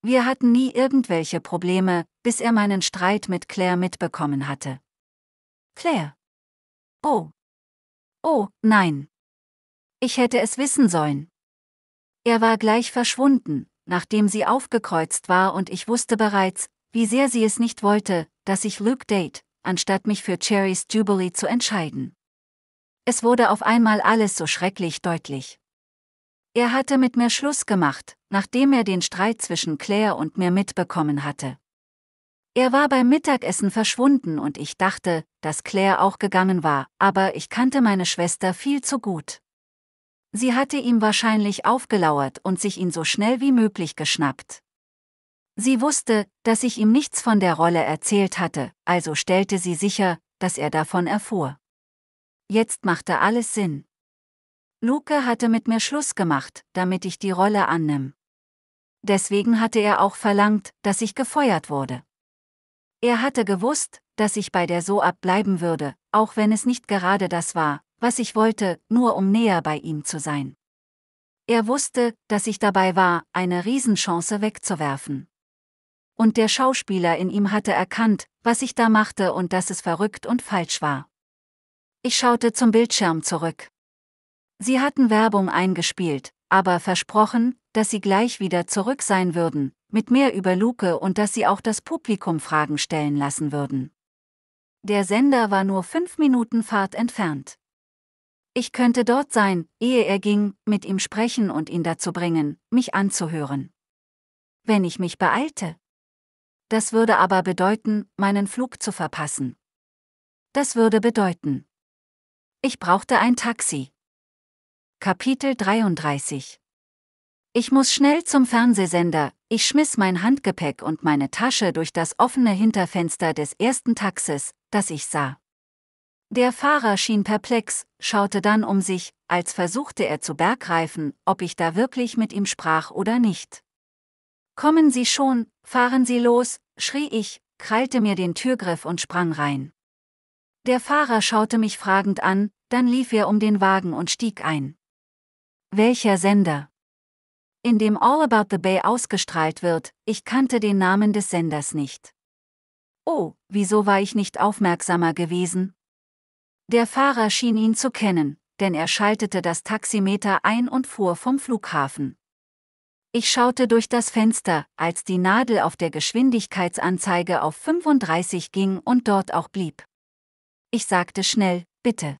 Wir hatten nie irgendwelche Probleme, bis er meinen Streit mit Claire mitbekommen hatte. Claire. Oh. Oh, nein. Ich hätte es wissen sollen. Er war gleich verschwunden, nachdem sie aufgekreuzt war und ich wusste bereits, wie sehr sie es nicht wollte, dass ich Luke date, anstatt mich für Cherry's Jubilee zu entscheiden. Es wurde auf einmal alles so schrecklich deutlich. Er hatte mit mir Schluss gemacht, nachdem er den Streit zwischen Claire und mir mitbekommen hatte. Er war beim Mittagessen verschwunden und ich dachte, dass Claire auch gegangen war, aber ich kannte meine Schwester viel zu gut. Sie hatte ihm wahrscheinlich aufgelauert und sich ihn so schnell wie möglich geschnappt. Sie wusste, dass ich ihm nichts von der Rolle erzählt hatte, also stellte sie sicher, dass er davon erfuhr. Jetzt machte alles Sinn. Luke hatte mit mir Schluss gemacht, damit ich die Rolle annimm. Deswegen hatte er auch verlangt, dass ich gefeuert wurde. Er hatte gewusst, dass ich bei der SOAB bleiben würde, auch wenn es nicht gerade das war, was ich wollte, nur um näher bei ihm zu sein. Er wusste, dass ich dabei war, eine Riesenchance wegzuwerfen und der Schauspieler in ihm hatte erkannt, was ich da machte und dass es verrückt und falsch war. Ich schaute zum Bildschirm zurück. Sie hatten Werbung eingespielt, aber versprochen, dass sie gleich wieder zurück sein würden, mit mehr über Luke und dass sie auch das Publikum Fragen stellen lassen würden. Der Sender war nur fünf Minuten Fahrt entfernt. Ich könnte dort sein, ehe er ging, mit ihm sprechen und ihn dazu bringen, mich anzuhören. Wenn ich mich beeilte. Das würde aber bedeuten, meinen Flug zu verpassen. Das würde bedeuten. Ich brauchte ein Taxi. Kapitel 33 Ich muss schnell zum Fernsehsender, ich schmiss mein Handgepäck und meine Tasche durch das offene Hinterfenster des ersten Taxis, das ich sah. Der Fahrer schien perplex, schaute dann um sich, als versuchte er zu bergreifen, ob ich da wirklich mit ihm sprach oder nicht. Kommen Sie schon, fahren Sie los, schrie ich, krallte mir den Türgriff und sprang rein. Der Fahrer schaute mich fragend an, dann lief er um den Wagen und stieg ein. Welcher Sender? In dem All About the Bay ausgestrahlt wird, ich kannte den Namen des Senders nicht. Oh, wieso war ich nicht aufmerksamer gewesen? Der Fahrer schien ihn zu kennen, denn er schaltete das Taximeter ein und fuhr vom Flughafen. Ich schaute durch das Fenster, als die Nadel auf der Geschwindigkeitsanzeige auf 35 ging und dort auch blieb. Ich sagte schnell, bitte.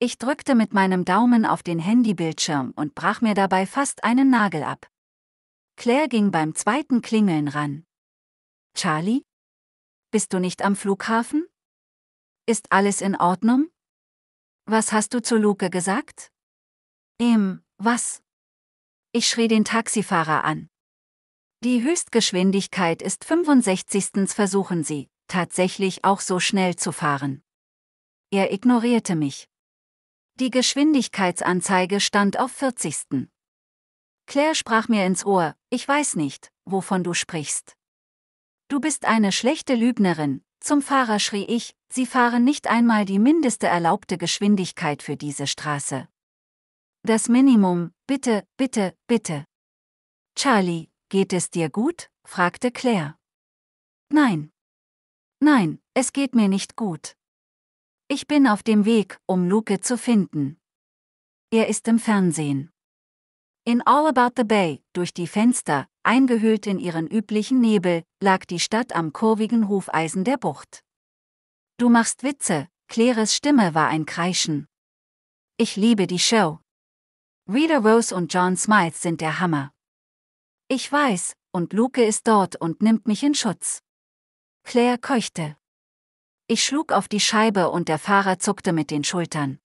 Ich drückte mit meinem Daumen auf den Handybildschirm und brach mir dabei fast einen Nagel ab. Claire ging beim zweiten Klingeln ran. Charlie? Bist du nicht am Flughafen? Ist alles in Ordnung? Was hast du zu Luke gesagt? Im, was? Ich schrie den Taxifahrer an. Die Höchstgeschwindigkeit ist 65. Versuchen Sie, tatsächlich auch so schnell zu fahren. Er ignorierte mich. Die Geschwindigkeitsanzeige stand auf 40. Claire sprach mir ins Ohr, ich weiß nicht, wovon du sprichst. Du bist eine schlechte Lügnerin, zum Fahrer schrie ich, sie fahren nicht einmal die mindeste erlaubte Geschwindigkeit für diese Straße. Das Minimum, bitte, bitte, bitte. Charlie, geht es dir gut? fragte Claire. Nein. Nein, es geht mir nicht gut. Ich bin auf dem Weg, um Luke zu finden. Er ist im Fernsehen. In All About the Bay, durch die Fenster, eingehüllt in ihren üblichen Nebel, lag die Stadt am kurvigen Hufeisen der Bucht. Du machst Witze, Claires Stimme war ein Kreischen. Ich liebe die Show, Rita Rose und John Smythe sind der Hammer. Ich weiß, und Luke ist dort und nimmt mich in Schutz. Claire keuchte. Ich schlug auf die Scheibe und der Fahrer zuckte mit den Schultern.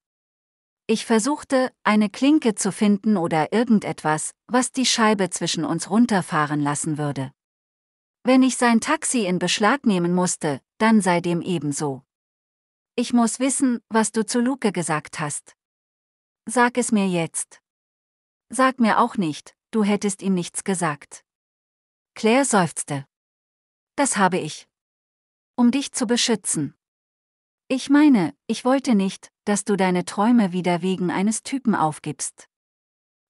Ich versuchte, eine Klinke zu finden oder irgendetwas, was die Scheibe zwischen uns runterfahren lassen würde. Wenn ich sein Taxi in Beschlag nehmen musste, dann sei dem ebenso. Ich muss wissen, was du zu Luke gesagt hast. Sag es mir jetzt. Sag mir auch nicht, du hättest ihm nichts gesagt. Claire seufzte. Das habe ich. Um dich zu beschützen. Ich meine, ich wollte nicht, dass du deine Träume wieder wegen eines Typen aufgibst.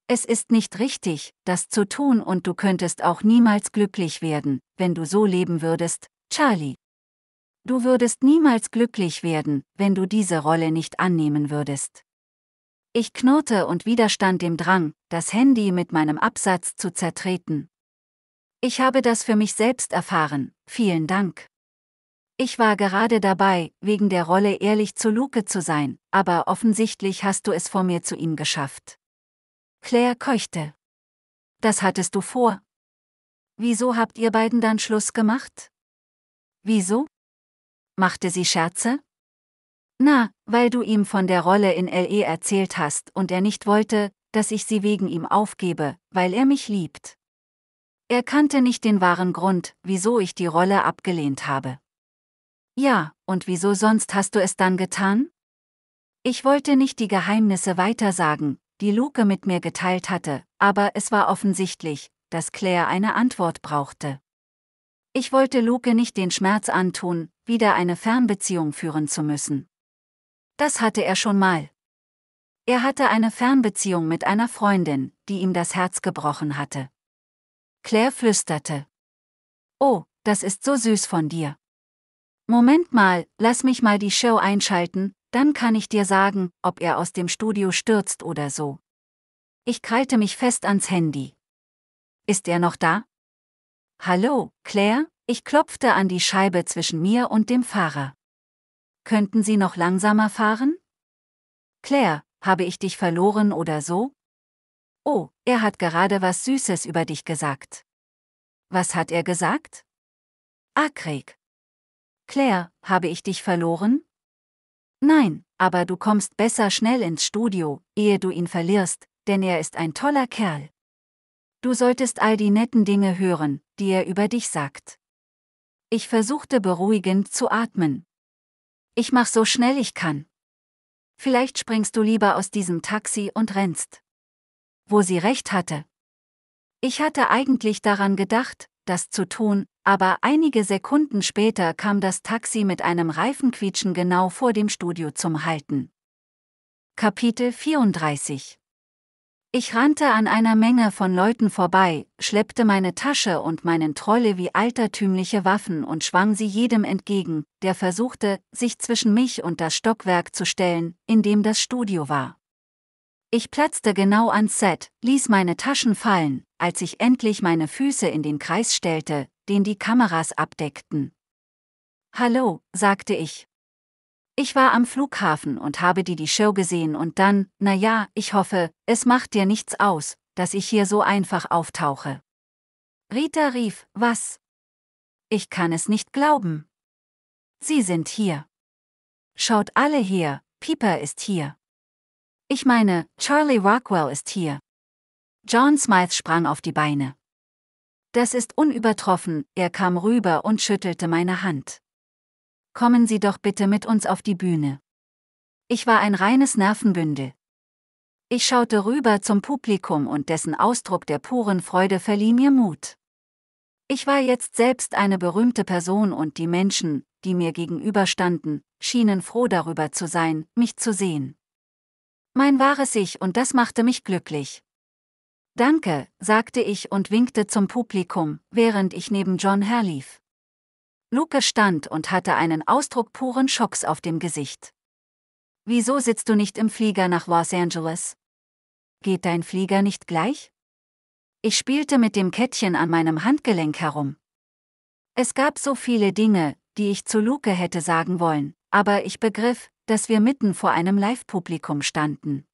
Es ist nicht richtig, das zu tun und du könntest auch niemals glücklich werden, wenn du so leben würdest, Charlie. Du würdest niemals glücklich werden, wenn du diese Rolle nicht annehmen würdest. Ich knurrte und widerstand dem Drang, das Handy mit meinem Absatz zu zertreten. Ich habe das für mich selbst erfahren, vielen Dank. Ich war gerade dabei, wegen der Rolle ehrlich zu Luke zu sein, aber offensichtlich hast du es vor mir zu ihm geschafft. Claire keuchte. Das hattest du vor. Wieso habt ihr beiden dann Schluss gemacht? Wieso? Machte sie Scherze? Na, weil du ihm von der Rolle in LE erzählt hast und er nicht wollte, dass ich sie wegen ihm aufgebe, weil er mich liebt. Er kannte nicht den wahren Grund, wieso ich die Rolle abgelehnt habe. Ja, und wieso sonst hast du es dann getan? Ich wollte nicht die Geheimnisse weitersagen, die Luke mit mir geteilt hatte, aber es war offensichtlich, dass Claire eine Antwort brauchte. Ich wollte Luke nicht den Schmerz antun, wieder eine Fernbeziehung führen zu müssen. Das hatte er schon mal. Er hatte eine Fernbeziehung mit einer Freundin, die ihm das Herz gebrochen hatte. Claire flüsterte. Oh, das ist so süß von dir. Moment mal, lass mich mal die Show einschalten, dann kann ich dir sagen, ob er aus dem Studio stürzt oder so. Ich krallte mich fest ans Handy. Ist er noch da? Hallo, Claire? Ich klopfte an die Scheibe zwischen mir und dem Fahrer. Könnten Sie noch langsamer fahren? Claire, habe ich dich verloren oder so? Oh, er hat gerade was Süßes über dich gesagt. Was hat er gesagt? Akrig. Ah, Claire, habe ich dich verloren? Nein, aber du kommst besser schnell ins Studio, ehe du ihn verlierst, denn er ist ein toller Kerl. Du solltest all die netten Dinge hören, die er über dich sagt. Ich versuchte beruhigend zu atmen, ich mach so schnell ich kann. Vielleicht springst du lieber aus diesem Taxi und rennst. Wo sie recht hatte. Ich hatte eigentlich daran gedacht, das zu tun, aber einige Sekunden später kam das Taxi mit einem Reifenquietschen genau vor dem Studio zum Halten. Kapitel 34 ich rannte an einer Menge von Leuten vorbei, schleppte meine Tasche und meinen Trolle wie altertümliche Waffen und schwang sie jedem entgegen, der versuchte, sich zwischen mich und das Stockwerk zu stellen, in dem das Studio war. Ich platzte genau ans Set, ließ meine Taschen fallen, als ich endlich meine Füße in den Kreis stellte, den die Kameras abdeckten. Hallo, sagte ich. Ich war am Flughafen und habe die die Show gesehen und dann, na ja, ich hoffe, es macht dir nichts aus, dass ich hier so einfach auftauche. Rita rief, was? Ich kann es nicht glauben. Sie sind hier. Schaut alle her, Pieper ist hier. Ich meine, Charlie Rockwell ist hier. John Smythe sprang auf die Beine. Das ist unübertroffen, er kam rüber und schüttelte meine Hand kommen Sie doch bitte mit uns auf die Bühne. Ich war ein reines Nervenbündel. Ich schaute rüber zum Publikum und dessen Ausdruck der puren Freude verlieh mir Mut. Ich war jetzt selbst eine berühmte Person und die Menschen, die mir gegenüberstanden, schienen froh darüber zu sein, mich zu sehen. Mein wahres Ich und das machte mich glücklich. Danke, sagte ich und winkte zum Publikum, während ich neben John herlief. Luke stand und hatte einen Ausdruck puren Schocks auf dem Gesicht. Wieso sitzt du nicht im Flieger nach Los Angeles? Geht dein Flieger nicht gleich? Ich spielte mit dem Kettchen an meinem Handgelenk herum. Es gab so viele Dinge, die ich zu Luke hätte sagen wollen, aber ich begriff, dass wir mitten vor einem Live-Publikum standen.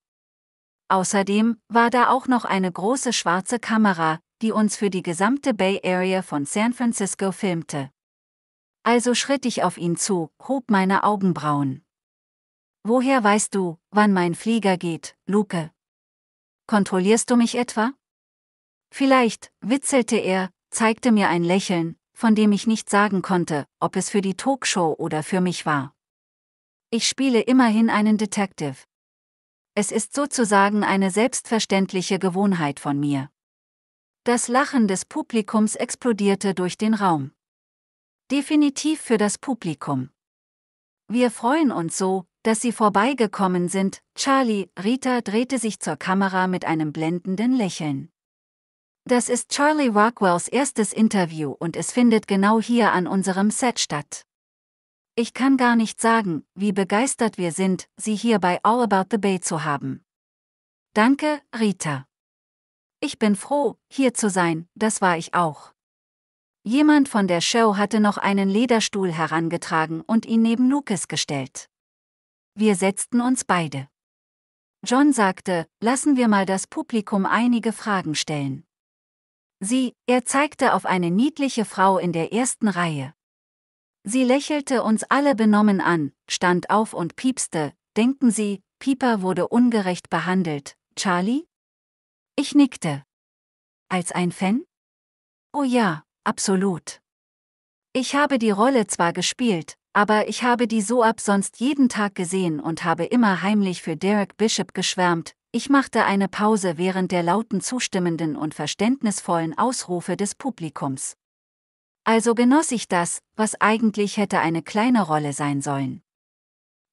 Außerdem war da auch noch eine große schwarze Kamera, die uns für die gesamte Bay Area von San Francisco filmte. Also schritt ich auf ihn zu, hob meine Augenbrauen. Woher weißt du, wann mein Flieger geht, Luke? Kontrollierst du mich etwa? Vielleicht, witzelte er, zeigte mir ein Lächeln, von dem ich nicht sagen konnte, ob es für die Talkshow oder für mich war. Ich spiele immerhin einen Detective. Es ist sozusagen eine selbstverständliche Gewohnheit von mir. Das Lachen des Publikums explodierte durch den Raum. Definitiv für das Publikum. Wir freuen uns so, dass Sie vorbeigekommen sind. Charlie, Rita drehte sich zur Kamera mit einem blendenden Lächeln. Das ist Charlie Rockwells erstes Interview und es findet genau hier an unserem Set statt. Ich kann gar nicht sagen, wie begeistert wir sind, Sie hier bei All About the Bay zu haben. Danke, Rita. Ich bin froh, hier zu sein, das war ich auch. Jemand von der Show hatte noch einen Lederstuhl herangetragen und ihn neben Lucas gestellt. Wir setzten uns beide. John sagte, lassen wir mal das Publikum einige Fragen stellen. Sie, er zeigte auf eine niedliche Frau in der ersten Reihe. Sie lächelte uns alle benommen an, stand auf und piepste, denken Sie, Pieper wurde ungerecht behandelt, Charlie? Ich nickte. Als ein Fan? Oh ja, absolut. Ich habe die Rolle zwar gespielt, aber ich habe die Soap sonst jeden Tag gesehen und habe immer heimlich für Derek Bishop geschwärmt. Ich machte eine Pause während der lauten zustimmenden und verständnisvollen Ausrufe des Publikums. Also genoss ich das, was eigentlich hätte eine kleine Rolle sein sollen.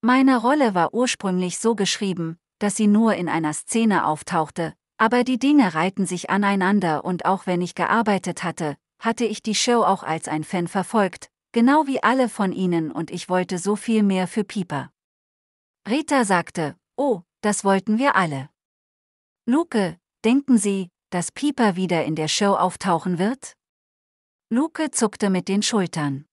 Meine Rolle war ursprünglich so geschrieben, dass sie nur in einer Szene auftauchte, aber die Dinge reihten sich aneinander und auch wenn ich gearbeitet hatte, hatte ich die Show auch als ein Fan verfolgt, genau wie alle von ihnen und ich wollte so viel mehr für Pieper. Rita sagte, oh, das wollten wir alle. Luke, denken Sie, dass Pieper wieder in der Show auftauchen wird? Luke zuckte mit den Schultern.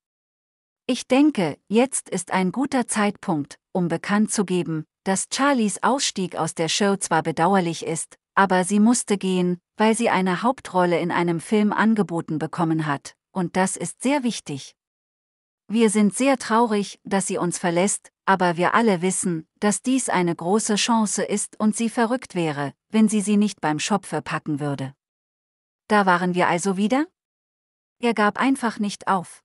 Ich denke, jetzt ist ein guter Zeitpunkt, um bekannt zu geben, dass Charlies Ausstieg aus der Show zwar bedauerlich ist, aber sie musste gehen, weil sie eine Hauptrolle in einem Film angeboten bekommen hat, und das ist sehr wichtig. Wir sind sehr traurig, dass sie uns verlässt, aber wir alle wissen, dass dies eine große Chance ist und sie verrückt wäre, wenn sie sie nicht beim Schopfe packen würde. Da waren wir also wieder? Er gab einfach nicht auf.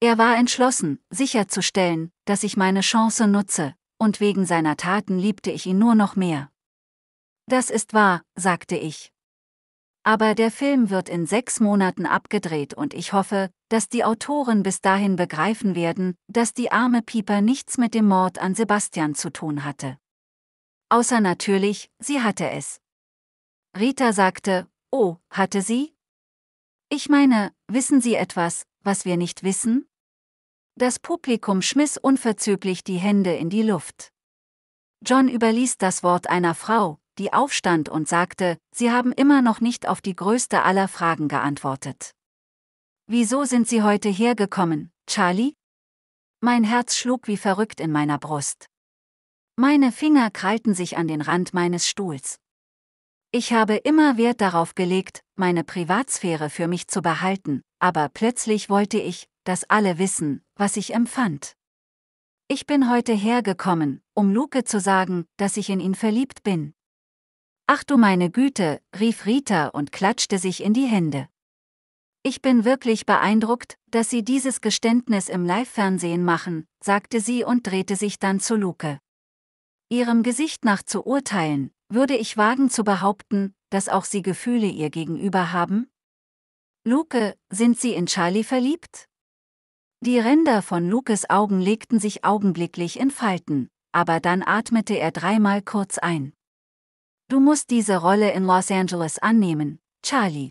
Er war entschlossen, sicherzustellen, dass ich meine Chance nutze, und wegen seiner Taten liebte ich ihn nur noch mehr. Das ist wahr, sagte ich. Aber der Film wird in sechs Monaten abgedreht und ich hoffe, dass die Autoren bis dahin begreifen werden, dass die arme Pieper nichts mit dem Mord an Sebastian zu tun hatte. Außer natürlich, sie hatte es. Rita sagte, oh, hatte sie? Ich meine, wissen Sie etwas, was wir nicht wissen? Das Publikum schmiss unverzüglich die Hände in die Luft. John überließ das Wort einer Frau, die aufstand und sagte, Sie haben immer noch nicht auf die größte aller Fragen geantwortet. Wieso sind Sie heute hergekommen, Charlie? Mein Herz schlug wie verrückt in meiner Brust. Meine Finger krallten sich an den Rand meines Stuhls. Ich habe immer Wert darauf gelegt, meine Privatsphäre für mich zu behalten, aber plötzlich wollte ich, dass alle wissen, was ich empfand. Ich bin heute hergekommen, um Luke zu sagen, dass ich in ihn verliebt bin. Ach du meine Güte, rief Rita und klatschte sich in die Hände. Ich bin wirklich beeindruckt, dass Sie dieses Geständnis im Live-Fernsehen machen, sagte sie und drehte sich dann zu Luke. Ihrem Gesicht nach zu urteilen, würde ich wagen zu behaupten, dass auch Sie Gefühle ihr gegenüber haben? Luke, sind Sie in Charlie verliebt? Die Ränder von Lukes Augen legten sich augenblicklich in Falten, aber dann atmete er dreimal kurz ein. Du musst diese Rolle in Los Angeles annehmen, Charlie.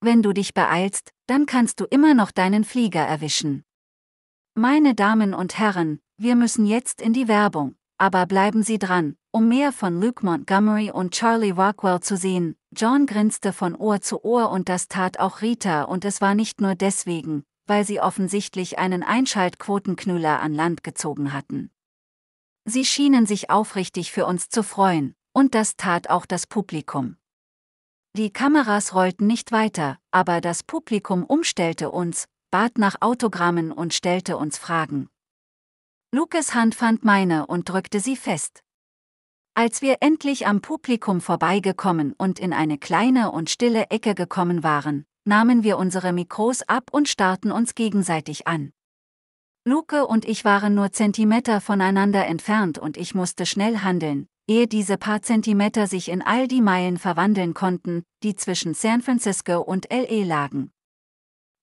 Wenn du dich beeilst, dann kannst du immer noch deinen Flieger erwischen. Meine Damen und Herren, wir müssen jetzt in die Werbung, aber bleiben Sie dran, um mehr von Luke Montgomery und Charlie Rockwell zu sehen. John grinste von Ohr zu Ohr und das tat auch Rita und es war nicht nur deswegen, weil sie offensichtlich einen Einschaltquotenknüller an Land gezogen hatten. Sie schienen sich aufrichtig für uns zu freuen, und das tat auch das Publikum. Die Kameras rollten nicht weiter, aber das Publikum umstellte uns, bat nach Autogrammen und stellte uns Fragen. Lukas Hand fand meine und drückte sie fest. Als wir endlich am Publikum vorbeigekommen und in eine kleine und stille Ecke gekommen waren, nahmen wir unsere Mikros ab und starrten uns gegenseitig an. Luke und ich waren nur Zentimeter voneinander entfernt und ich musste schnell handeln, ehe diese paar Zentimeter sich in all die Meilen verwandeln konnten, die zwischen San Francisco und LE lagen.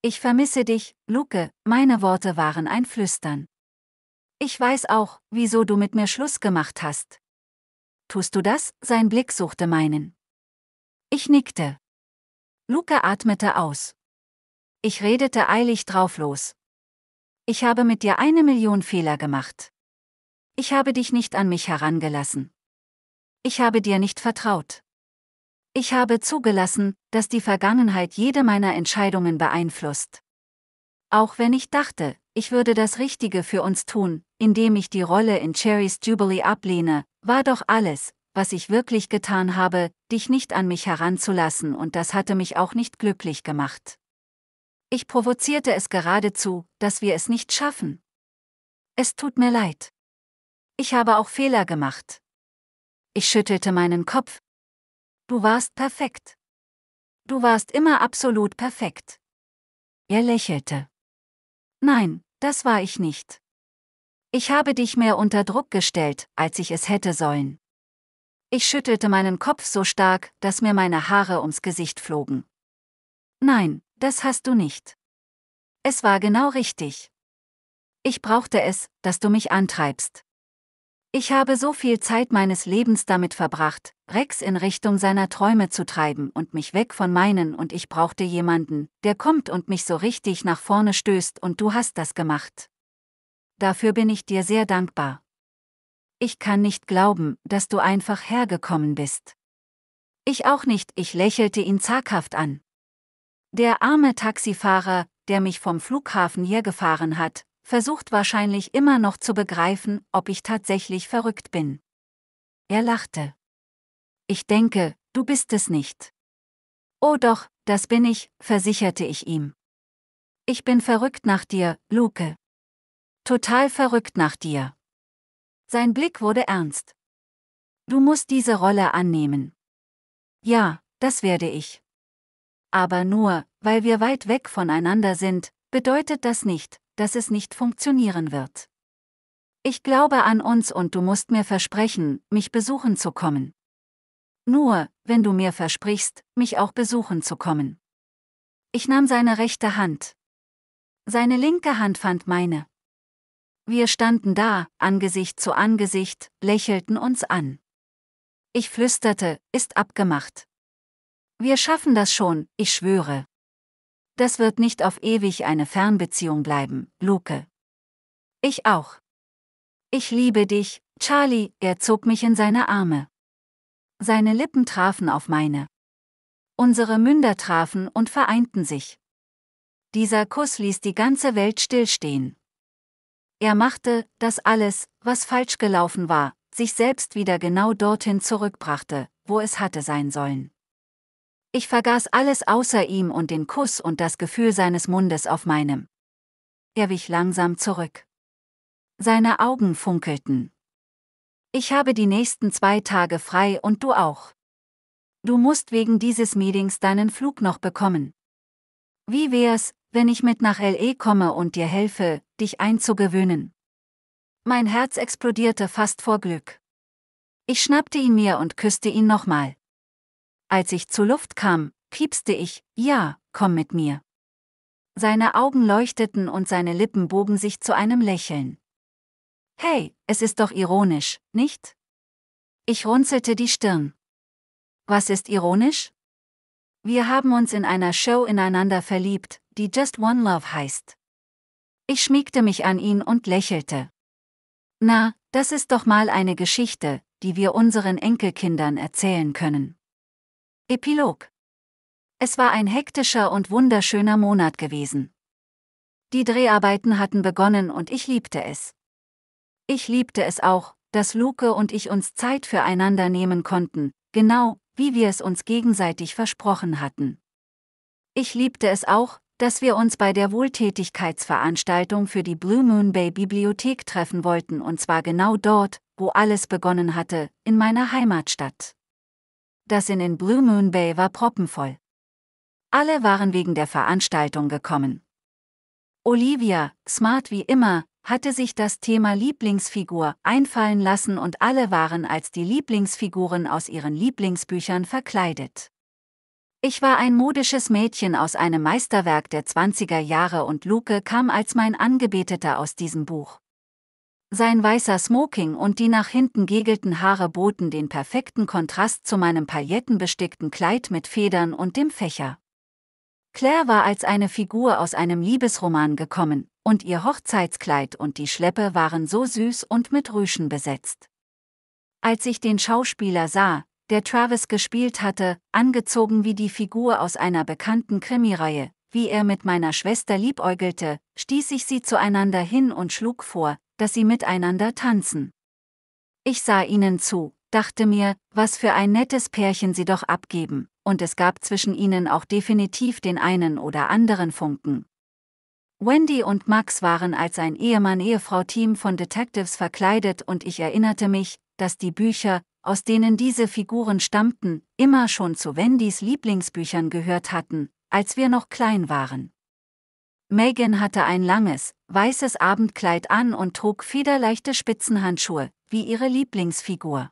Ich vermisse dich, Luke, meine Worte waren ein Flüstern. Ich weiß auch, wieso du mit mir Schluss gemacht hast. Tust du das? Sein Blick suchte meinen. Ich nickte. Luke atmete aus. Ich redete eilig drauflos. Ich habe mit dir eine Million Fehler gemacht. Ich habe dich nicht an mich herangelassen ich habe dir nicht vertraut. Ich habe zugelassen, dass die Vergangenheit jede meiner Entscheidungen beeinflusst. Auch wenn ich dachte, ich würde das Richtige für uns tun, indem ich die Rolle in Cherry's Jubilee ablehne, war doch alles, was ich wirklich getan habe, dich nicht an mich heranzulassen und das hatte mich auch nicht glücklich gemacht. Ich provozierte es geradezu, dass wir es nicht schaffen. Es tut mir leid. Ich habe auch Fehler gemacht. Ich schüttelte meinen Kopf. Du warst perfekt. Du warst immer absolut perfekt. Er lächelte. Nein, das war ich nicht. Ich habe dich mehr unter Druck gestellt, als ich es hätte sollen. Ich schüttelte meinen Kopf so stark, dass mir meine Haare ums Gesicht flogen. Nein, das hast du nicht. Es war genau richtig. Ich brauchte es, dass du mich antreibst. Ich habe so viel Zeit meines Lebens damit verbracht, Rex in Richtung seiner Träume zu treiben und mich weg von meinen und ich brauchte jemanden, der kommt und mich so richtig nach vorne stößt und du hast das gemacht. Dafür bin ich dir sehr dankbar. Ich kann nicht glauben, dass du einfach hergekommen bist. Ich auch nicht, ich lächelte ihn zaghaft an. Der arme Taxifahrer, der mich vom Flughafen hergefahren hat, versucht wahrscheinlich immer noch zu begreifen, ob ich tatsächlich verrückt bin. Er lachte. Ich denke, du bist es nicht. Oh doch, das bin ich, versicherte ich ihm. Ich bin verrückt nach dir, Luke. Total verrückt nach dir. Sein Blick wurde ernst. Du musst diese Rolle annehmen. Ja, das werde ich. Aber nur, weil wir weit weg voneinander sind, bedeutet das nicht, dass es nicht funktionieren wird. Ich glaube an uns und du musst mir versprechen, mich besuchen zu kommen. Nur, wenn du mir versprichst, mich auch besuchen zu kommen. Ich nahm seine rechte Hand. Seine linke Hand fand meine. Wir standen da, Angesicht zu Angesicht, lächelten uns an. Ich flüsterte, ist abgemacht. Wir schaffen das schon, ich schwöre. Das wird nicht auf ewig eine Fernbeziehung bleiben, Luke. Ich auch. Ich liebe dich, Charlie, er zog mich in seine Arme. Seine Lippen trafen auf meine. Unsere Münder trafen und vereinten sich. Dieser Kuss ließ die ganze Welt stillstehen. Er machte, dass alles, was falsch gelaufen war, sich selbst wieder genau dorthin zurückbrachte, wo es hatte sein sollen. Ich vergaß alles außer ihm und den Kuss und das Gefühl seines Mundes auf meinem. Er wich langsam zurück. Seine Augen funkelten. Ich habe die nächsten zwei Tage frei und du auch. Du musst wegen dieses Meetings deinen Flug noch bekommen. Wie wär's, wenn ich mit nach LE komme und dir helfe, dich einzugewöhnen? Mein Herz explodierte fast vor Glück. Ich schnappte ihn mir und küsste ihn nochmal. Als ich zur Luft kam, piepste ich, ja, komm mit mir. Seine Augen leuchteten und seine Lippen bogen sich zu einem Lächeln. Hey, es ist doch ironisch, nicht? Ich runzelte die Stirn. Was ist ironisch? Wir haben uns in einer Show ineinander verliebt, die Just One Love heißt. Ich schmiegte mich an ihn und lächelte. Na, das ist doch mal eine Geschichte, die wir unseren Enkelkindern erzählen können. Epilog. Es war ein hektischer und wunderschöner Monat gewesen. Die Dreharbeiten hatten begonnen und ich liebte es. Ich liebte es auch, dass Luke und ich uns Zeit füreinander nehmen konnten, genau, wie wir es uns gegenseitig versprochen hatten. Ich liebte es auch, dass wir uns bei der Wohltätigkeitsveranstaltung für die Blue Moon Bay Bibliothek treffen wollten und zwar genau dort, wo alles begonnen hatte, in meiner Heimatstadt das Inn in Blue Moon Bay war proppenvoll. Alle waren wegen der Veranstaltung gekommen. Olivia, smart wie immer, hatte sich das Thema Lieblingsfigur einfallen lassen und alle waren als die Lieblingsfiguren aus ihren Lieblingsbüchern verkleidet. Ich war ein modisches Mädchen aus einem Meisterwerk der 20er Jahre und Luke kam als mein Angebeteter aus diesem Buch. Sein weißer Smoking und die nach hinten gegelten Haare boten den perfekten Kontrast zu meinem paillettenbestickten Kleid mit Federn und dem Fächer. Claire war als eine Figur aus einem Liebesroman gekommen, und ihr Hochzeitskleid und die Schleppe waren so süß und mit Rüschen besetzt. Als ich den Schauspieler sah, der Travis gespielt hatte, angezogen wie die Figur aus einer bekannten Krimireihe, wie er mit meiner Schwester liebäugelte, stieß ich sie zueinander hin und schlug vor, dass sie miteinander tanzen. Ich sah ihnen zu, dachte mir, was für ein nettes Pärchen sie doch abgeben, und es gab zwischen ihnen auch definitiv den einen oder anderen Funken. Wendy und Max waren als ein Ehemann-Ehefrau-Team von Detectives verkleidet und ich erinnerte mich, dass die Bücher, aus denen diese Figuren stammten, immer schon zu Wendys Lieblingsbüchern gehört hatten, als wir noch klein waren. Megan hatte ein langes, weißes Abendkleid an und trug federleichte Spitzenhandschuhe, wie ihre Lieblingsfigur.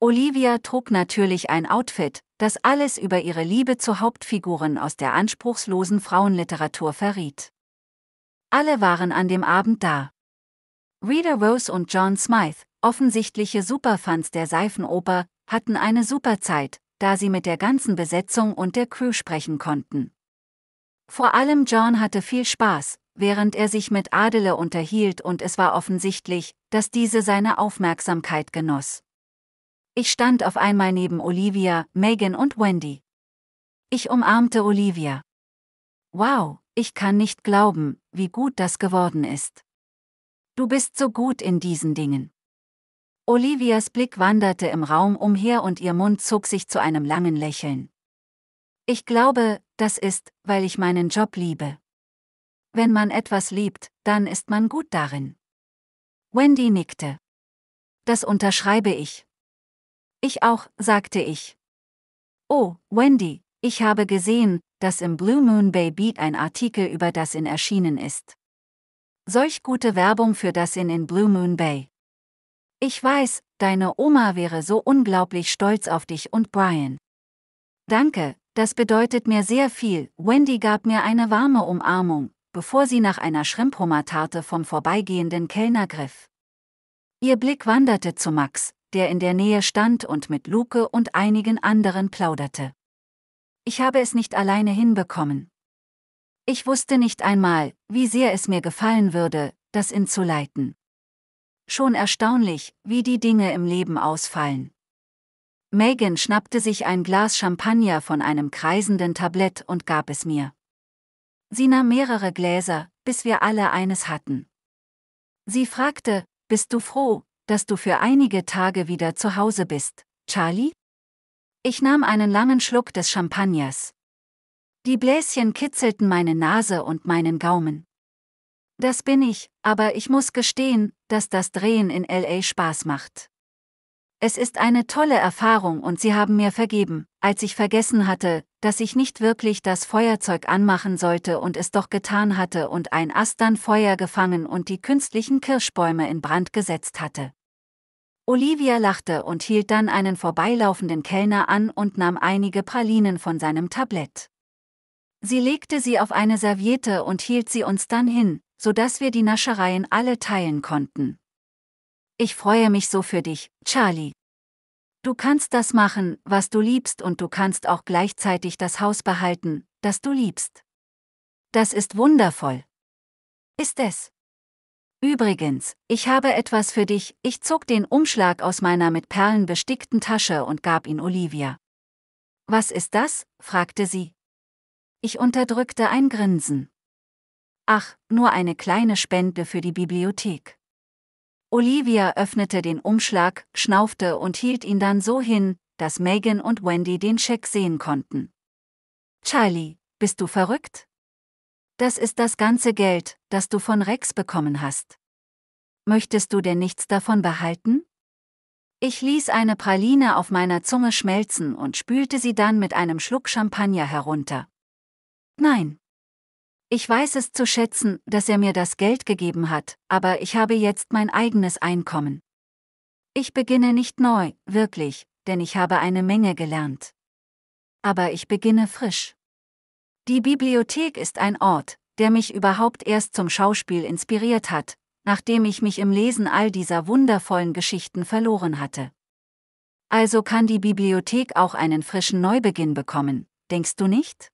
Olivia trug natürlich ein Outfit, das alles über ihre Liebe zu Hauptfiguren aus der anspruchslosen Frauenliteratur verriet. Alle waren an dem Abend da. Rita Rose und John Smythe, offensichtliche Superfans der Seifenoper, hatten eine super Zeit, da sie mit der ganzen Besetzung und der Crew sprechen konnten. Vor allem John hatte viel Spaß, während er sich mit Adele unterhielt und es war offensichtlich, dass diese seine Aufmerksamkeit genoss. Ich stand auf einmal neben Olivia, Megan und Wendy. Ich umarmte Olivia. Wow, ich kann nicht glauben, wie gut das geworden ist. Du bist so gut in diesen Dingen. Olivias Blick wanderte im Raum umher und ihr Mund zog sich zu einem langen Lächeln. Ich glaube, das ist, weil ich meinen Job liebe. Wenn man etwas liebt, dann ist man gut darin. Wendy nickte. Das unterschreibe ich. Ich auch, sagte ich. Oh, Wendy, ich habe gesehen, dass im Blue Moon Bay Beat ein Artikel über das in erschienen ist. Solch gute Werbung für das in in Blue Moon Bay. Ich weiß, deine Oma wäre so unglaublich stolz auf dich und Brian. Danke, das bedeutet mir sehr viel. Wendy gab mir eine warme Umarmung, bevor sie nach einer Schrimphummertarte vom vorbeigehenden Kellner griff. Ihr Blick wanderte zu Max, der in der Nähe stand und mit Luke und einigen anderen plauderte. Ich habe es nicht alleine hinbekommen. Ich wusste nicht einmal, wie sehr es mir gefallen würde, das ihn zu leiten. Schon erstaunlich, wie die Dinge im Leben ausfallen. Megan schnappte sich ein Glas Champagner von einem kreisenden Tablett und gab es mir. Sie nahm mehrere Gläser, bis wir alle eines hatten. Sie fragte, bist du froh, dass du für einige Tage wieder zu Hause bist, Charlie? Ich nahm einen langen Schluck des Champagners. Die Bläschen kitzelten meine Nase und meinen Gaumen. Das bin ich, aber ich muss gestehen, dass das Drehen in LA Spaß macht. Es ist eine tolle Erfahrung und sie haben mir vergeben, als ich vergessen hatte, dass ich nicht wirklich das Feuerzeug anmachen sollte und es doch getan hatte und ein Astern Feuer gefangen und die künstlichen Kirschbäume in Brand gesetzt hatte. Olivia lachte und hielt dann einen vorbeilaufenden Kellner an und nahm einige Pralinen von seinem Tablett. Sie legte sie auf eine Serviette und hielt sie uns dann hin, sodass wir die Naschereien alle teilen konnten. Ich freue mich so für dich, Charlie. Du kannst das machen, was du liebst und du kannst auch gleichzeitig das Haus behalten, das du liebst. Das ist wundervoll. Ist es. Übrigens, ich habe etwas für dich, ich zog den Umschlag aus meiner mit Perlen bestickten Tasche und gab ihn Olivia. Was ist das? fragte sie. Ich unterdrückte ein Grinsen. Ach, nur eine kleine Spende für die Bibliothek. Olivia öffnete den Umschlag, schnaufte und hielt ihn dann so hin, dass Megan und Wendy den Scheck sehen konnten. Charlie, bist du verrückt? Das ist das ganze Geld, das du von Rex bekommen hast. Möchtest du denn nichts davon behalten? Ich ließ eine Praline auf meiner Zunge schmelzen und spülte sie dann mit einem Schluck Champagner herunter. Nein. Ich weiß es zu schätzen, dass er mir das Geld gegeben hat, aber ich habe jetzt mein eigenes Einkommen. Ich beginne nicht neu, wirklich, denn ich habe eine Menge gelernt. Aber ich beginne frisch. Die Bibliothek ist ein Ort, der mich überhaupt erst zum Schauspiel inspiriert hat, nachdem ich mich im Lesen all dieser wundervollen Geschichten verloren hatte. Also kann die Bibliothek auch einen frischen Neubeginn bekommen, denkst du nicht?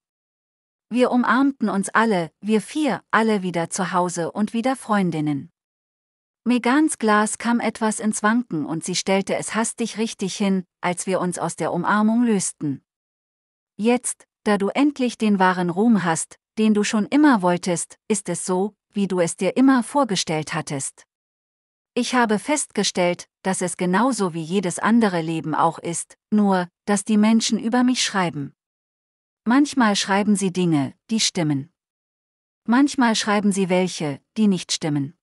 Wir umarmten uns alle, wir vier, alle wieder zu Hause und wieder Freundinnen. Megans Glas kam etwas ins Wanken und sie stellte es hastig richtig hin, als wir uns aus der Umarmung lösten. Jetzt, da du endlich den wahren Ruhm hast, den du schon immer wolltest, ist es so, wie du es dir immer vorgestellt hattest. Ich habe festgestellt, dass es genauso wie jedes andere Leben auch ist, nur, dass die Menschen über mich schreiben. Manchmal schreiben sie Dinge, die stimmen. Manchmal schreiben sie welche, die nicht stimmen.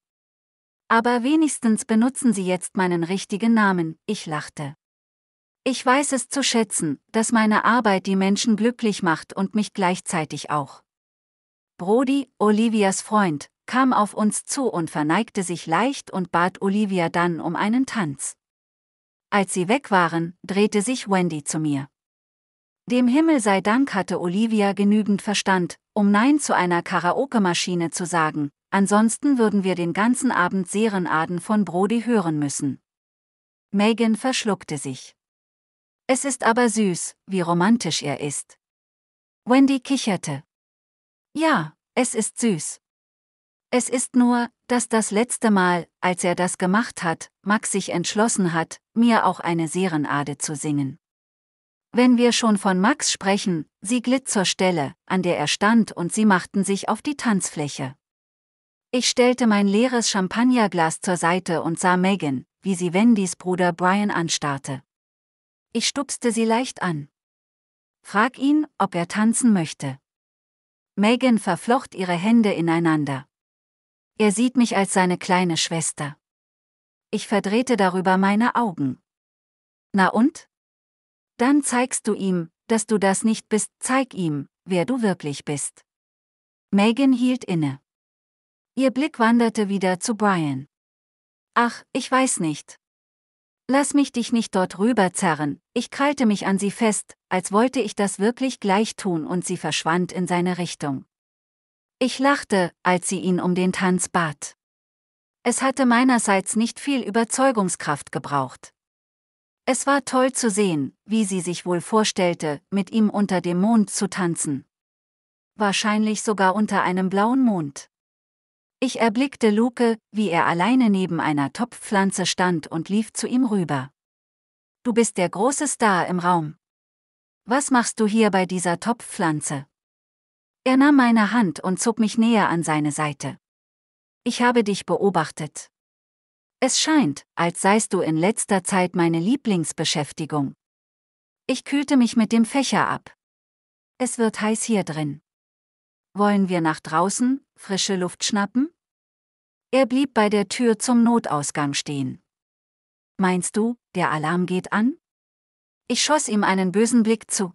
Aber wenigstens benutzen sie jetzt meinen richtigen Namen, ich lachte. Ich weiß es zu schätzen, dass meine Arbeit die Menschen glücklich macht und mich gleichzeitig auch. Brody, Olivias Freund, kam auf uns zu und verneigte sich leicht und bat Olivia dann um einen Tanz. Als sie weg waren, drehte sich Wendy zu mir. Dem Himmel sei Dank hatte Olivia genügend Verstand, um Nein zu einer Karaoke-Maschine zu sagen, ansonsten würden wir den ganzen Abend Serenaden von Brody hören müssen. Megan verschluckte sich. Es ist aber süß, wie romantisch er ist. Wendy kicherte. Ja, es ist süß. Es ist nur, dass das letzte Mal, als er das gemacht hat, Max sich entschlossen hat, mir auch eine Serenade zu singen. Wenn wir schon von Max sprechen, sie glitt zur Stelle, an der er stand und sie machten sich auf die Tanzfläche. Ich stellte mein leeres Champagnerglas zur Seite und sah Megan, wie sie Wendys Bruder Brian anstarrte. Ich stupste sie leicht an. Frag ihn, ob er tanzen möchte. Megan verflocht ihre Hände ineinander. Er sieht mich als seine kleine Schwester. Ich verdrehte darüber meine Augen. Na und? Dann zeigst du ihm, dass du das nicht bist, zeig ihm, wer du wirklich bist. Megan hielt inne. Ihr Blick wanderte wieder zu Brian. Ach, ich weiß nicht. Lass mich dich nicht dort rüberzerren, ich krallte mich an sie fest, als wollte ich das wirklich gleich tun und sie verschwand in seine Richtung. Ich lachte, als sie ihn um den Tanz bat. Es hatte meinerseits nicht viel Überzeugungskraft gebraucht. Es war toll zu sehen, wie sie sich wohl vorstellte, mit ihm unter dem Mond zu tanzen. Wahrscheinlich sogar unter einem blauen Mond. Ich erblickte Luke, wie er alleine neben einer Topfpflanze stand und lief zu ihm rüber. Du bist der große Star im Raum. Was machst du hier bei dieser Topfpflanze? Er nahm meine Hand und zog mich näher an seine Seite. Ich habe dich beobachtet. Es scheint, als seist du in letzter Zeit meine Lieblingsbeschäftigung. Ich kühlte mich mit dem Fächer ab. Es wird heiß hier drin. Wollen wir nach draußen, frische Luft schnappen? Er blieb bei der Tür zum Notausgang stehen. Meinst du, der Alarm geht an? Ich schoss ihm einen bösen Blick zu.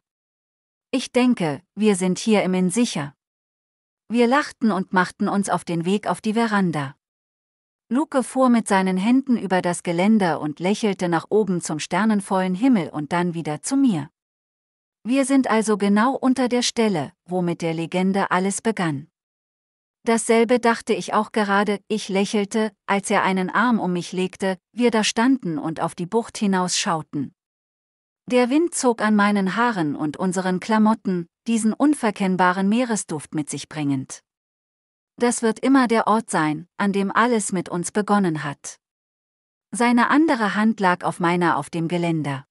Ich denke, wir sind hier im Inn sicher. Wir lachten und machten uns auf den Weg auf die Veranda. Luke fuhr mit seinen Händen über das Geländer und lächelte nach oben zum sternenvollen Himmel und dann wieder zu mir. Wir sind also genau unter der Stelle, wo mit der Legende alles begann. Dasselbe dachte ich auch gerade, ich lächelte, als er einen Arm um mich legte, wir da standen und auf die Bucht hinausschauten. Der Wind zog an meinen Haaren und unseren Klamotten, diesen unverkennbaren Meeresduft mit sich bringend. Das wird immer der Ort sein, an dem alles mit uns begonnen hat. Seine andere Hand lag auf meiner auf dem Geländer.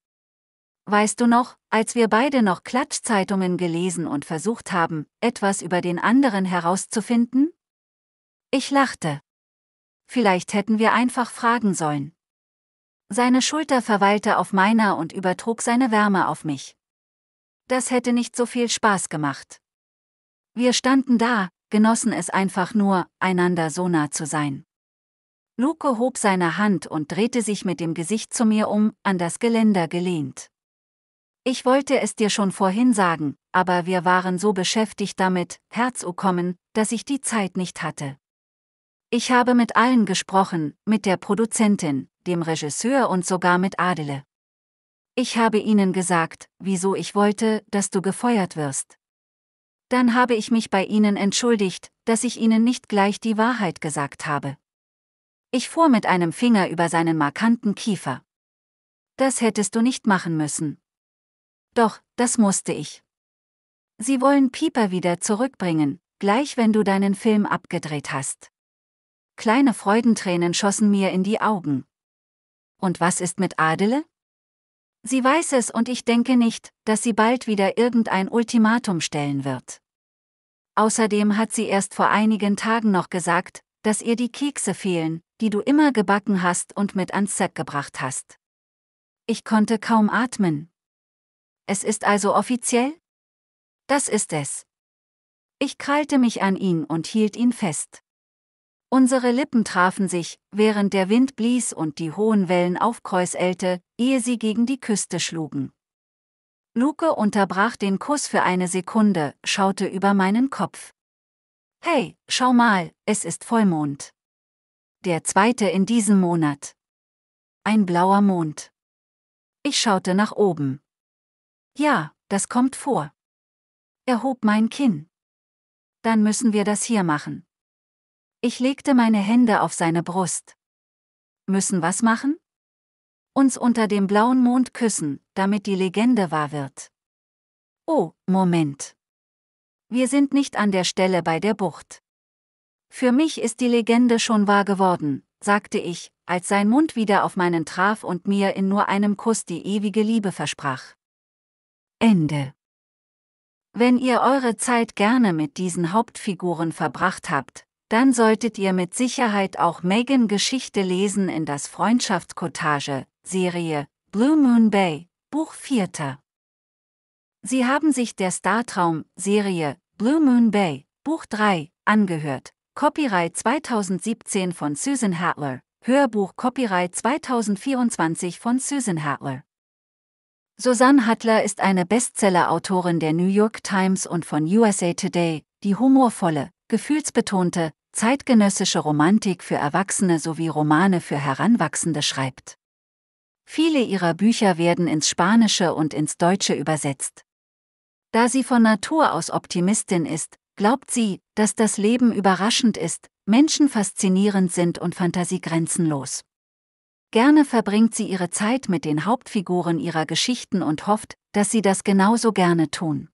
Weißt du noch, als wir beide noch Klatschzeitungen gelesen und versucht haben, etwas über den anderen herauszufinden? Ich lachte. Vielleicht hätten wir einfach fragen sollen. Seine Schulter verweilte auf meiner und übertrug seine Wärme auf mich. Das hätte nicht so viel Spaß gemacht. Wir standen da, genossen es einfach nur, einander so nah zu sein. Luke hob seine Hand und drehte sich mit dem Gesicht zu mir um, an das Geländer gelehnt. Ich wollte es dir schon vorhin sagen, aber wir waren so beschäftigt damit, herzukommen, dass ich die Zeit nicht hatte. Ich habe mit allen gesprochen, mit der Produzentin, dem Regisseur und sogar mit Adele. Ich habe ihnen gesagt, wieso ich wollte, dass du gefeuert wirst dann habe ich mich bei Ihnen entschuldigt, dass ich Ihnen nicht gleich die Wahrheit gesagt habe. Ich fuhr mit einem Finger über seinen markanten Kiefer. Das hättest du nicht machen müssen. Doch, das musste ich. Sie wollen Pieper wieder zurückbringen, gleich wenn du deinen Film abgedreht hast. Kleine Freudentränen schossen mir in die Augen. Und was ist mit Adele? Sie weiß es und ich denke nicht, dass sie bald wieder irgendein Ultimatum stellen wird. Außerdem hat sie erst vor einigen Tagen noch gesagt, dass ihr die Kekse fehlen, die du immer gebacken hast und mit ans Set gebracht hast. Ich konnte kaum atmen. Es ist also offiziell? Das ist es. Ich krallte mich an ihn und hielt ihn fest. Unsere Lippen trafen sich, während der Wind blies und die hohen Wellen aufkräuselte, ehe sie gegen die Küste schlugen. Luke unterbrach den Kuss für eine Sekunde, schaute über meinen Kopf. Hey, schau mal, es ist Vollmond. Der zweite in diesem Monat. Ein blauer Mond. Ich schaute nach oben. Ja, das kommt vor. Er hob mein Kinn. Dann müssen wir das hier machen. Ich legte meine Hände auf seine Brust. Müssen was machen? Uns unter dem blauen Mond küssen, damit die Legende wahr wird. Oh, Moment. Wir sind nicht an der Stelle bei der Bucht. Für mich ist die Legende schon wahr geworden, sagte ich, als sein Mund wieder auf meinen traf und mir in nur einem Kuss die ewige Liebe versprach. Ende. Wenn ihr eure Zeit gerne mit diesen Hauptfiguren verbracht habt, dann solltet ihr mit Sicherheit auch Megan Geschichte lesen in das Freundschaftscottage, Serie, Blue Moon Bay, Buch 4. Sie haben sich der Startraum, Serie, Blue Moon Bay, Buch 3, angehört. Copyright 2017 von Susan Hatler. Hörbuch Copyright 2024 von Susan Hatler. Susan Hatler ist eine Bestseller-Autorin der New York Times und von USA Today, die humorvolle, gefühlsbetonte, zeitgenössische Romantik für Erwachsene sowie Romane für Heranwachsende schreibt. Viele ihrer Bücher werden ins Spanische und ins Deutsche übersetzt. Da sie von Natur aus Optimistin ist, glaubt sie, dass das Leben überraschend ist, Menschen faszinierend sind und Fantasie grenzenlos. Gerne verbringt sie ihre Zeit mit den Hauptfiguren ihrer Geschichten und hofft, dass sie das genauso gerne tun.